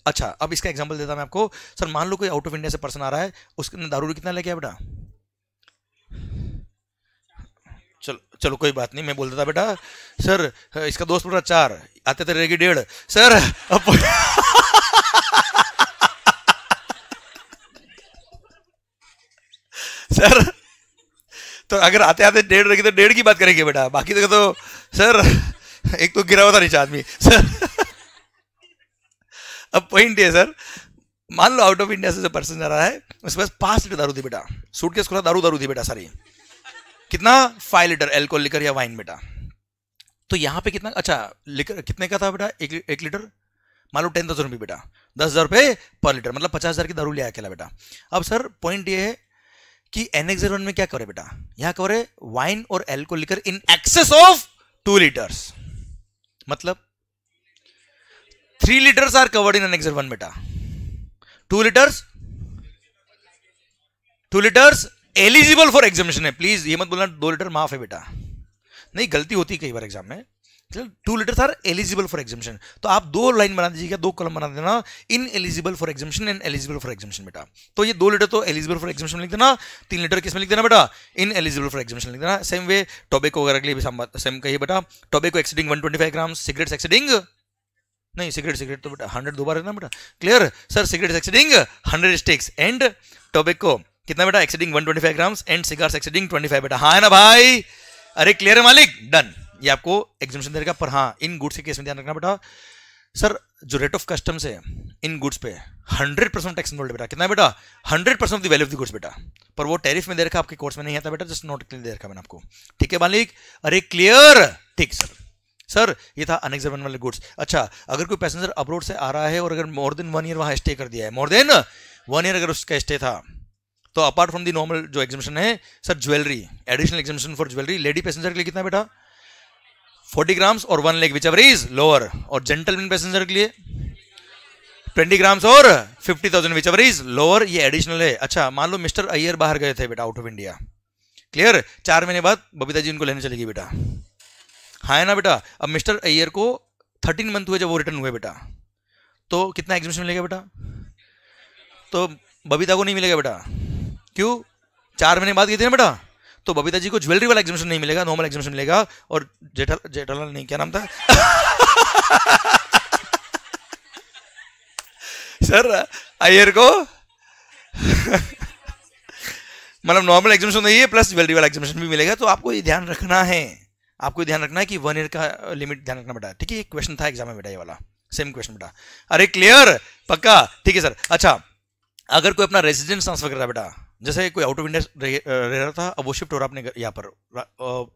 अच्छा अब इसका एग्जाम्पल देता मैं आपको सर मान लो कोई आउट ऑफ इंडिया से पर्सन आ रहा है उसके दारू कितना लेके बेटा चलो चलो कोई बात नहीं मैं बोलता था बेटा सर इसका दोस्त बोल रहा चार आते थे रहेगी डेढ़ सर अब [LAUGHS] सर तो अगर आते आते डेढ़ रहेगी तो डेढ़ की बात करेंगे बेटा बाकी तो, तो- सर एक तो गिरा हुआ था नीचे आदमी अब पॉइंट है सर मान लो आउट ऑफ इंडिया से जो पर्सन जा रहा है उसके पास पांच लीटर दारू थी बेटा सूट केस खुला दारू दारू थी बेटा सारी कितना फाइव लीटर एल्कोहल लिकर या वाइन बेटा तो यहाँ पे कितना अच्छा लिकर कितने का था बेटा एक, एक लीटर मान लो टेन थाउजेंड रुपये बेटा दस हज़ार रुपये पर लीटर मतलब पचास हज़ार की दारू लिया अकेला बेटा अब सर पॉइंट ये है कि एन एक्स में क्या करे बेटा यहाँ करे वाइन और alcohol liquor in excess of two litres मतलब three litres are covered in annexure one बेटा two litres two litres eligible for examination है प्लीज ये मत बोलना दो लीटर माफ है बेटा नहीं गलती होती कई बार एग्जाम में two litres are eligible for exemption तो आप दो लाइन बना दीजिएगा दो कलम बना देना ineligible for exemption and eligible for exemption बेटा तो ये दो लेटर तो एलिजिबल फॉर एग्जामेशन लिख देना तीन लेटर किसमें लिख देना बेटा इन एलिजिबल फॉर एग्जामेशन लिख देना सेम वे टॉबेको वगैरह के लिए भी सेम कही बेटा tobacco exceeding one twenty five gram cigarette exceeding नहीं सिगरेट सिगरेट तो बेटा हंड्रेड दो बार है ना बेटा clear sir cigarette exceeding hundred sticks and tobacco कितना बेटा exceeding one twenty five gram and cigars exceeding twenty five बेटा हाँ ना भाई अरे क्लियर है मालिक डन ये आपको एग्जामेशन देगा पर हाँ इन गुड्स के केस में ध्यान रखना बेटा सर जो रेट ऑफ कस्टम्स है इन गुड्स पे 100 परसेंट टैक्स इन्वॉल्व बेटा कितना बेटा 100 percent of the value of the goods बेटा पर वो टैरिफ में दे रखा आपके कोर्स में नहीं आता बेटा जस्ट नोट दे रखा मैंने आपको ठीक है मालिक अरे क्लियर ठीक सर सर ये था अनएग्जामिन वाले गुड्स अच्छा अगर कोई पैसेंजर अब्रोड से आ रहा है और अगर मोर देन वन ईयर वहाँ स्टे कर दिया है मोर देन वन ईयर अगर उसका स्टे था तो अपार्ट फ्रॉम दी नॉर्मल जो एग्जामिशन है sir jewellery additional exemption for jewellery lady passenger के लिए कितना बेटा 40 ग्राम्स और one lakh whichever is lower और जेंटलमैन पैसेंजर के लिए 20 ग्राम्स और 50,000 thousand whichever is lower ये एडिशनल है अच्छा मान लो मिस्टर अय्यर बाहर गए थे बेटा आउट ऑफ इंडिया क्लियर चार महीने बाद बबीता जी उनको लेने चलेगी बेटा हाँ है ना बेटा अब मिस्टर अय्यर को थर्टीन मंथ हुए जब वो रिटर्न हुए बेटा तो कितना एग्जिबिशन मिलेगा बेटा तो बबीता को नहीं मिलेगा बेटा क्यों चार महीने बाद गए थे ना बेटा तो बबीता जी को ज्वेलरी वाला एग्जामेशन नहीं मिलेगा नॉर्मल एग्जामेशन मिलेगा और जेठा जेठालाल नहीं क्या नाम था सर अयर को मतलब नॉर्मल एग्जामिशन नहीं है प्लस ज्वेलरी वाला एग्जामेशन भी मिलेगा तो आपको ये ध्यान रखना है आपको ध्यान रखना है कि वन ईयर का लिमिट ध्यान रखना बेटा ठीक है एक क्वेश्चन था एग्जाम में बेटा ये वाला सेम क्वेश्चन बेटा अरे क्लियर पक्का ठीक है सर अच्छा अगर कोई अपना रेजिडेंस ट्रांसफर कर रहा है बेटा जैसे कोई आउट ऑफ इंडिया रह रहा था अब वो शिफ्ट हो रहा अपने यहाँ पर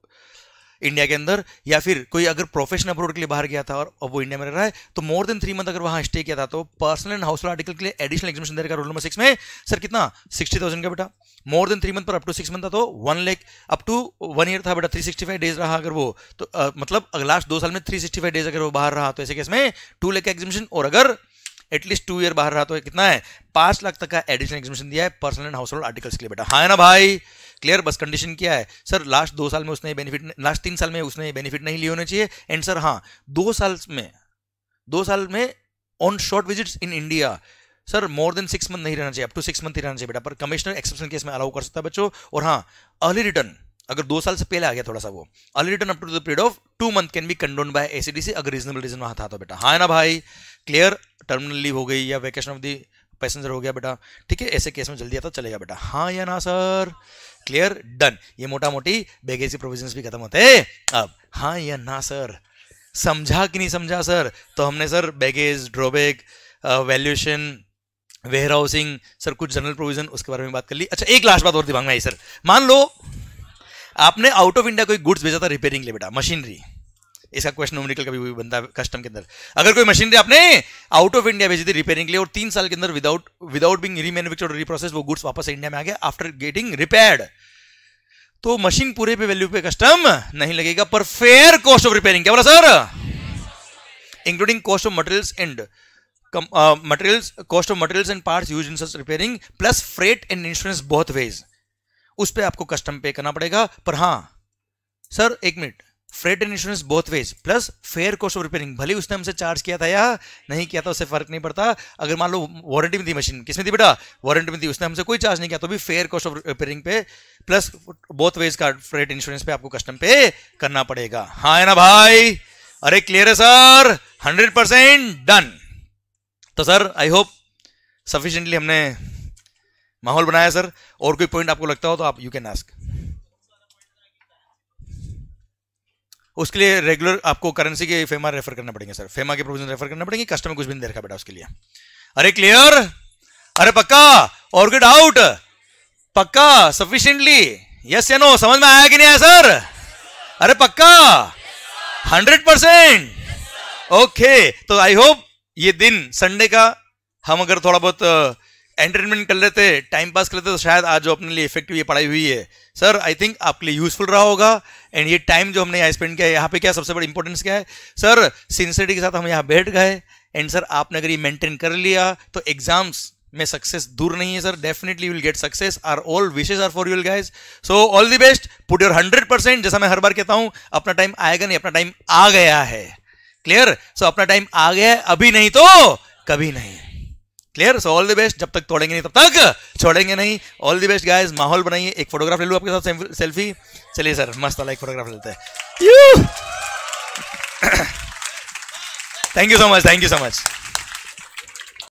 इंडिया के अंदर या फिर कोई अगर प्रोफेशनल अब्रोड के लिए बाहर गया था और अब वो इंडिया में रह रहा है तो मोर देन थ्री मंथ अगर वहाँ स्टे किया था तो पर्सनल एंड हाउस आर्टिकल के लिए एडिशनल एग्जामेशन देगा रूल रोल नंबर सिक्स में सर कितना सिक्सटी थाउजेंड का बेटा मोर देन थ्री मंथ पर अप टू सिक्स मंथ था तो वन लेख अप टू वन ईयर था बेटा थ्री सिक्सटी फाइव डेज रहा अगर वो तो आ, मतलब लास्ट दो साल में थ्री सिक्सटी फाइव डेज अगर वो बाहर रहा तो ऐसे केस में टू लेख का एग्जामेशन और अगर एटलीस्ट टू ईयर बाहर रहा तो कितना है पांच लाख तक का एडिशनल एग्जामेशन दिया है personal and household articles के लिए बेटा हाँ ना भाई क्लियर बस कंडीशन क्या है सर लास्ट दो साल में उसने बेनिफिट लास्ट तीन साल में उसने बेनिफिट नहीं लिए होने चाहिए एंड सर हाँ दो साल में दो साल में on short visits in India sir more than six month नहीं रहना चाहिए अप टू सिक्स मंथ ही रहना चाहिए बेटा पर कमिश्नर एक्सेप्शन केस में अलाउ कर सकता है बच्चों और हाँ अर्ली रिटर्न अगर दो साल से पहले आ गया थोड़ा सा वो early return up to the period of two month can be condone by a अगर रीजनेबल रीजन वहाँ था तो बेटा हाँ ना भाई क्लियर टर्मिनल लीव हो गई या वैकेशन ऑफ दी पैसेंजर हो गया बेटा ठीक है ऐसे केस में जल्दी आता चलेगा बेटा हाँ या ना सर क्लियर डन ये मोटा मोटी बेगेजी प्रोविजन भी खत्म होते अब हाँ या ना सर समझा कि नहीं समझा सर तो हमने sir baggage drawback valuation warehousing sir कुछ जनरल प्रोविजन उसके बारे में बात कर ली अच्छा एक लास्ट बात और दिमाग में आई सर मान लो आपने आउट ऑफ इंडिया कोई गुड्स भेजा था रिपेयरिंग लिए बेटा मशीनरी इसका क्वेश्चन ओमनिकल का भी, भी बनता है कस्टम के अंदर अगर कोई मशीनरी आपने आउट ऑफ इंडिया भेजी थी रिपेयरिंग के लिए और तीन साल के अंदर without without being remanufacture reprocess वो गुड्स वापस इंडिया में आ गया आफ्टर गेटिंग रिपेयर्ड तो मशीन पूरे पे वैल्यू पे कस्टम नहीं लगेगा पर फेयर कॉस्ट ऑफ रिपेयरिंग क्या बोला sir including cost of materials and materials cost of materials and parts use in such repairing plus freight and insurance both ways उस पर आपको कस्टम पे करना पड़ेगा पर हाँ सर एक minute freight and insurance both ways plus fair cost of repairing भले उसने हमसे चार्ज किया था या नहीं किया था उससे फर्क नहीं पड़ता अगर मान लो वारंटी में थी मशीन किसमें थी बेटा वारंटी में थी उसने हमसे कोई चार्ज नहीं किया तो भी फेयर कॉस्ट ऑफ रिपेयरिंग पे प्लस बोथ वेज का फ्रेट इंश्योरेंस पे आपको कस्टम पे करना पड़ेगा हाँ है ना भाई अरे क्लियर है सर हंड्रेड परसेंट डन तो सर आई होप सफिशियंटली हमने माहौल बनाया सर और कोई पॉइंट आपको लगता हो तो आप यू कैन आस्क उसके लिए रेगुलर आपको करेंसी के फेमा रेफर करना पड़ेंगे सर फेमा के प्रोविजन रेफर करना पड़ेंगे कस्टमर कुछ भी नहीं देखा बेटा उसके लिए अरे क्लियर अरे पक्का और गुड आउट पक्का सफिशियंटली यस या नो समझ में आया कि नहीं आया सर अरे पक्का हंड्रेड परसेंट ओके तो आई होप ये दिन संडे का हम अगर थोड़ा बहुत एंटरटेनमेंट कर लेते टाइम पास कर लेते तो शायद आज जो अपने लिए इफेक्टिव ये पढ़ाई हुई है सर आई थिंक आपके लिए यूजफुल रहा होगा एंड ये टाइम जो हमने यहाँ स्पेंड किया है यहाँ पे क्या सबसे बड़ी इंपॉर्टेंस क्या है सर सिंसियरिटी के साथ हम यहाँ बैठ गए एंड सर आपने अगर ये मेंटेन कर लिया तो एग्जाम्स में सक्सेस दूर नहीं है sir definitely will get success are all wishes are for you'll guys so all the best put your hundred percent जैसा मैं हर बार कहता हूँ अपना टाइम आएगा नहीं अपना टाइम आ गया है क्लियर सो so, अपना टाइम आ गया है अभी नहीं तो कभी नहीं clear so all the best जब तक तोड़ेंगे नहीं तब तक छोड़ेंगे नहीं ऑल द बेस्ट गाइज माहौल बनाइए एक फोटोग्राफ ले लूँ आपके साथ सेल्फी चलिए सर मस्त वाला एक फोटोग्राफ लेते हैं thank you so much thank you so much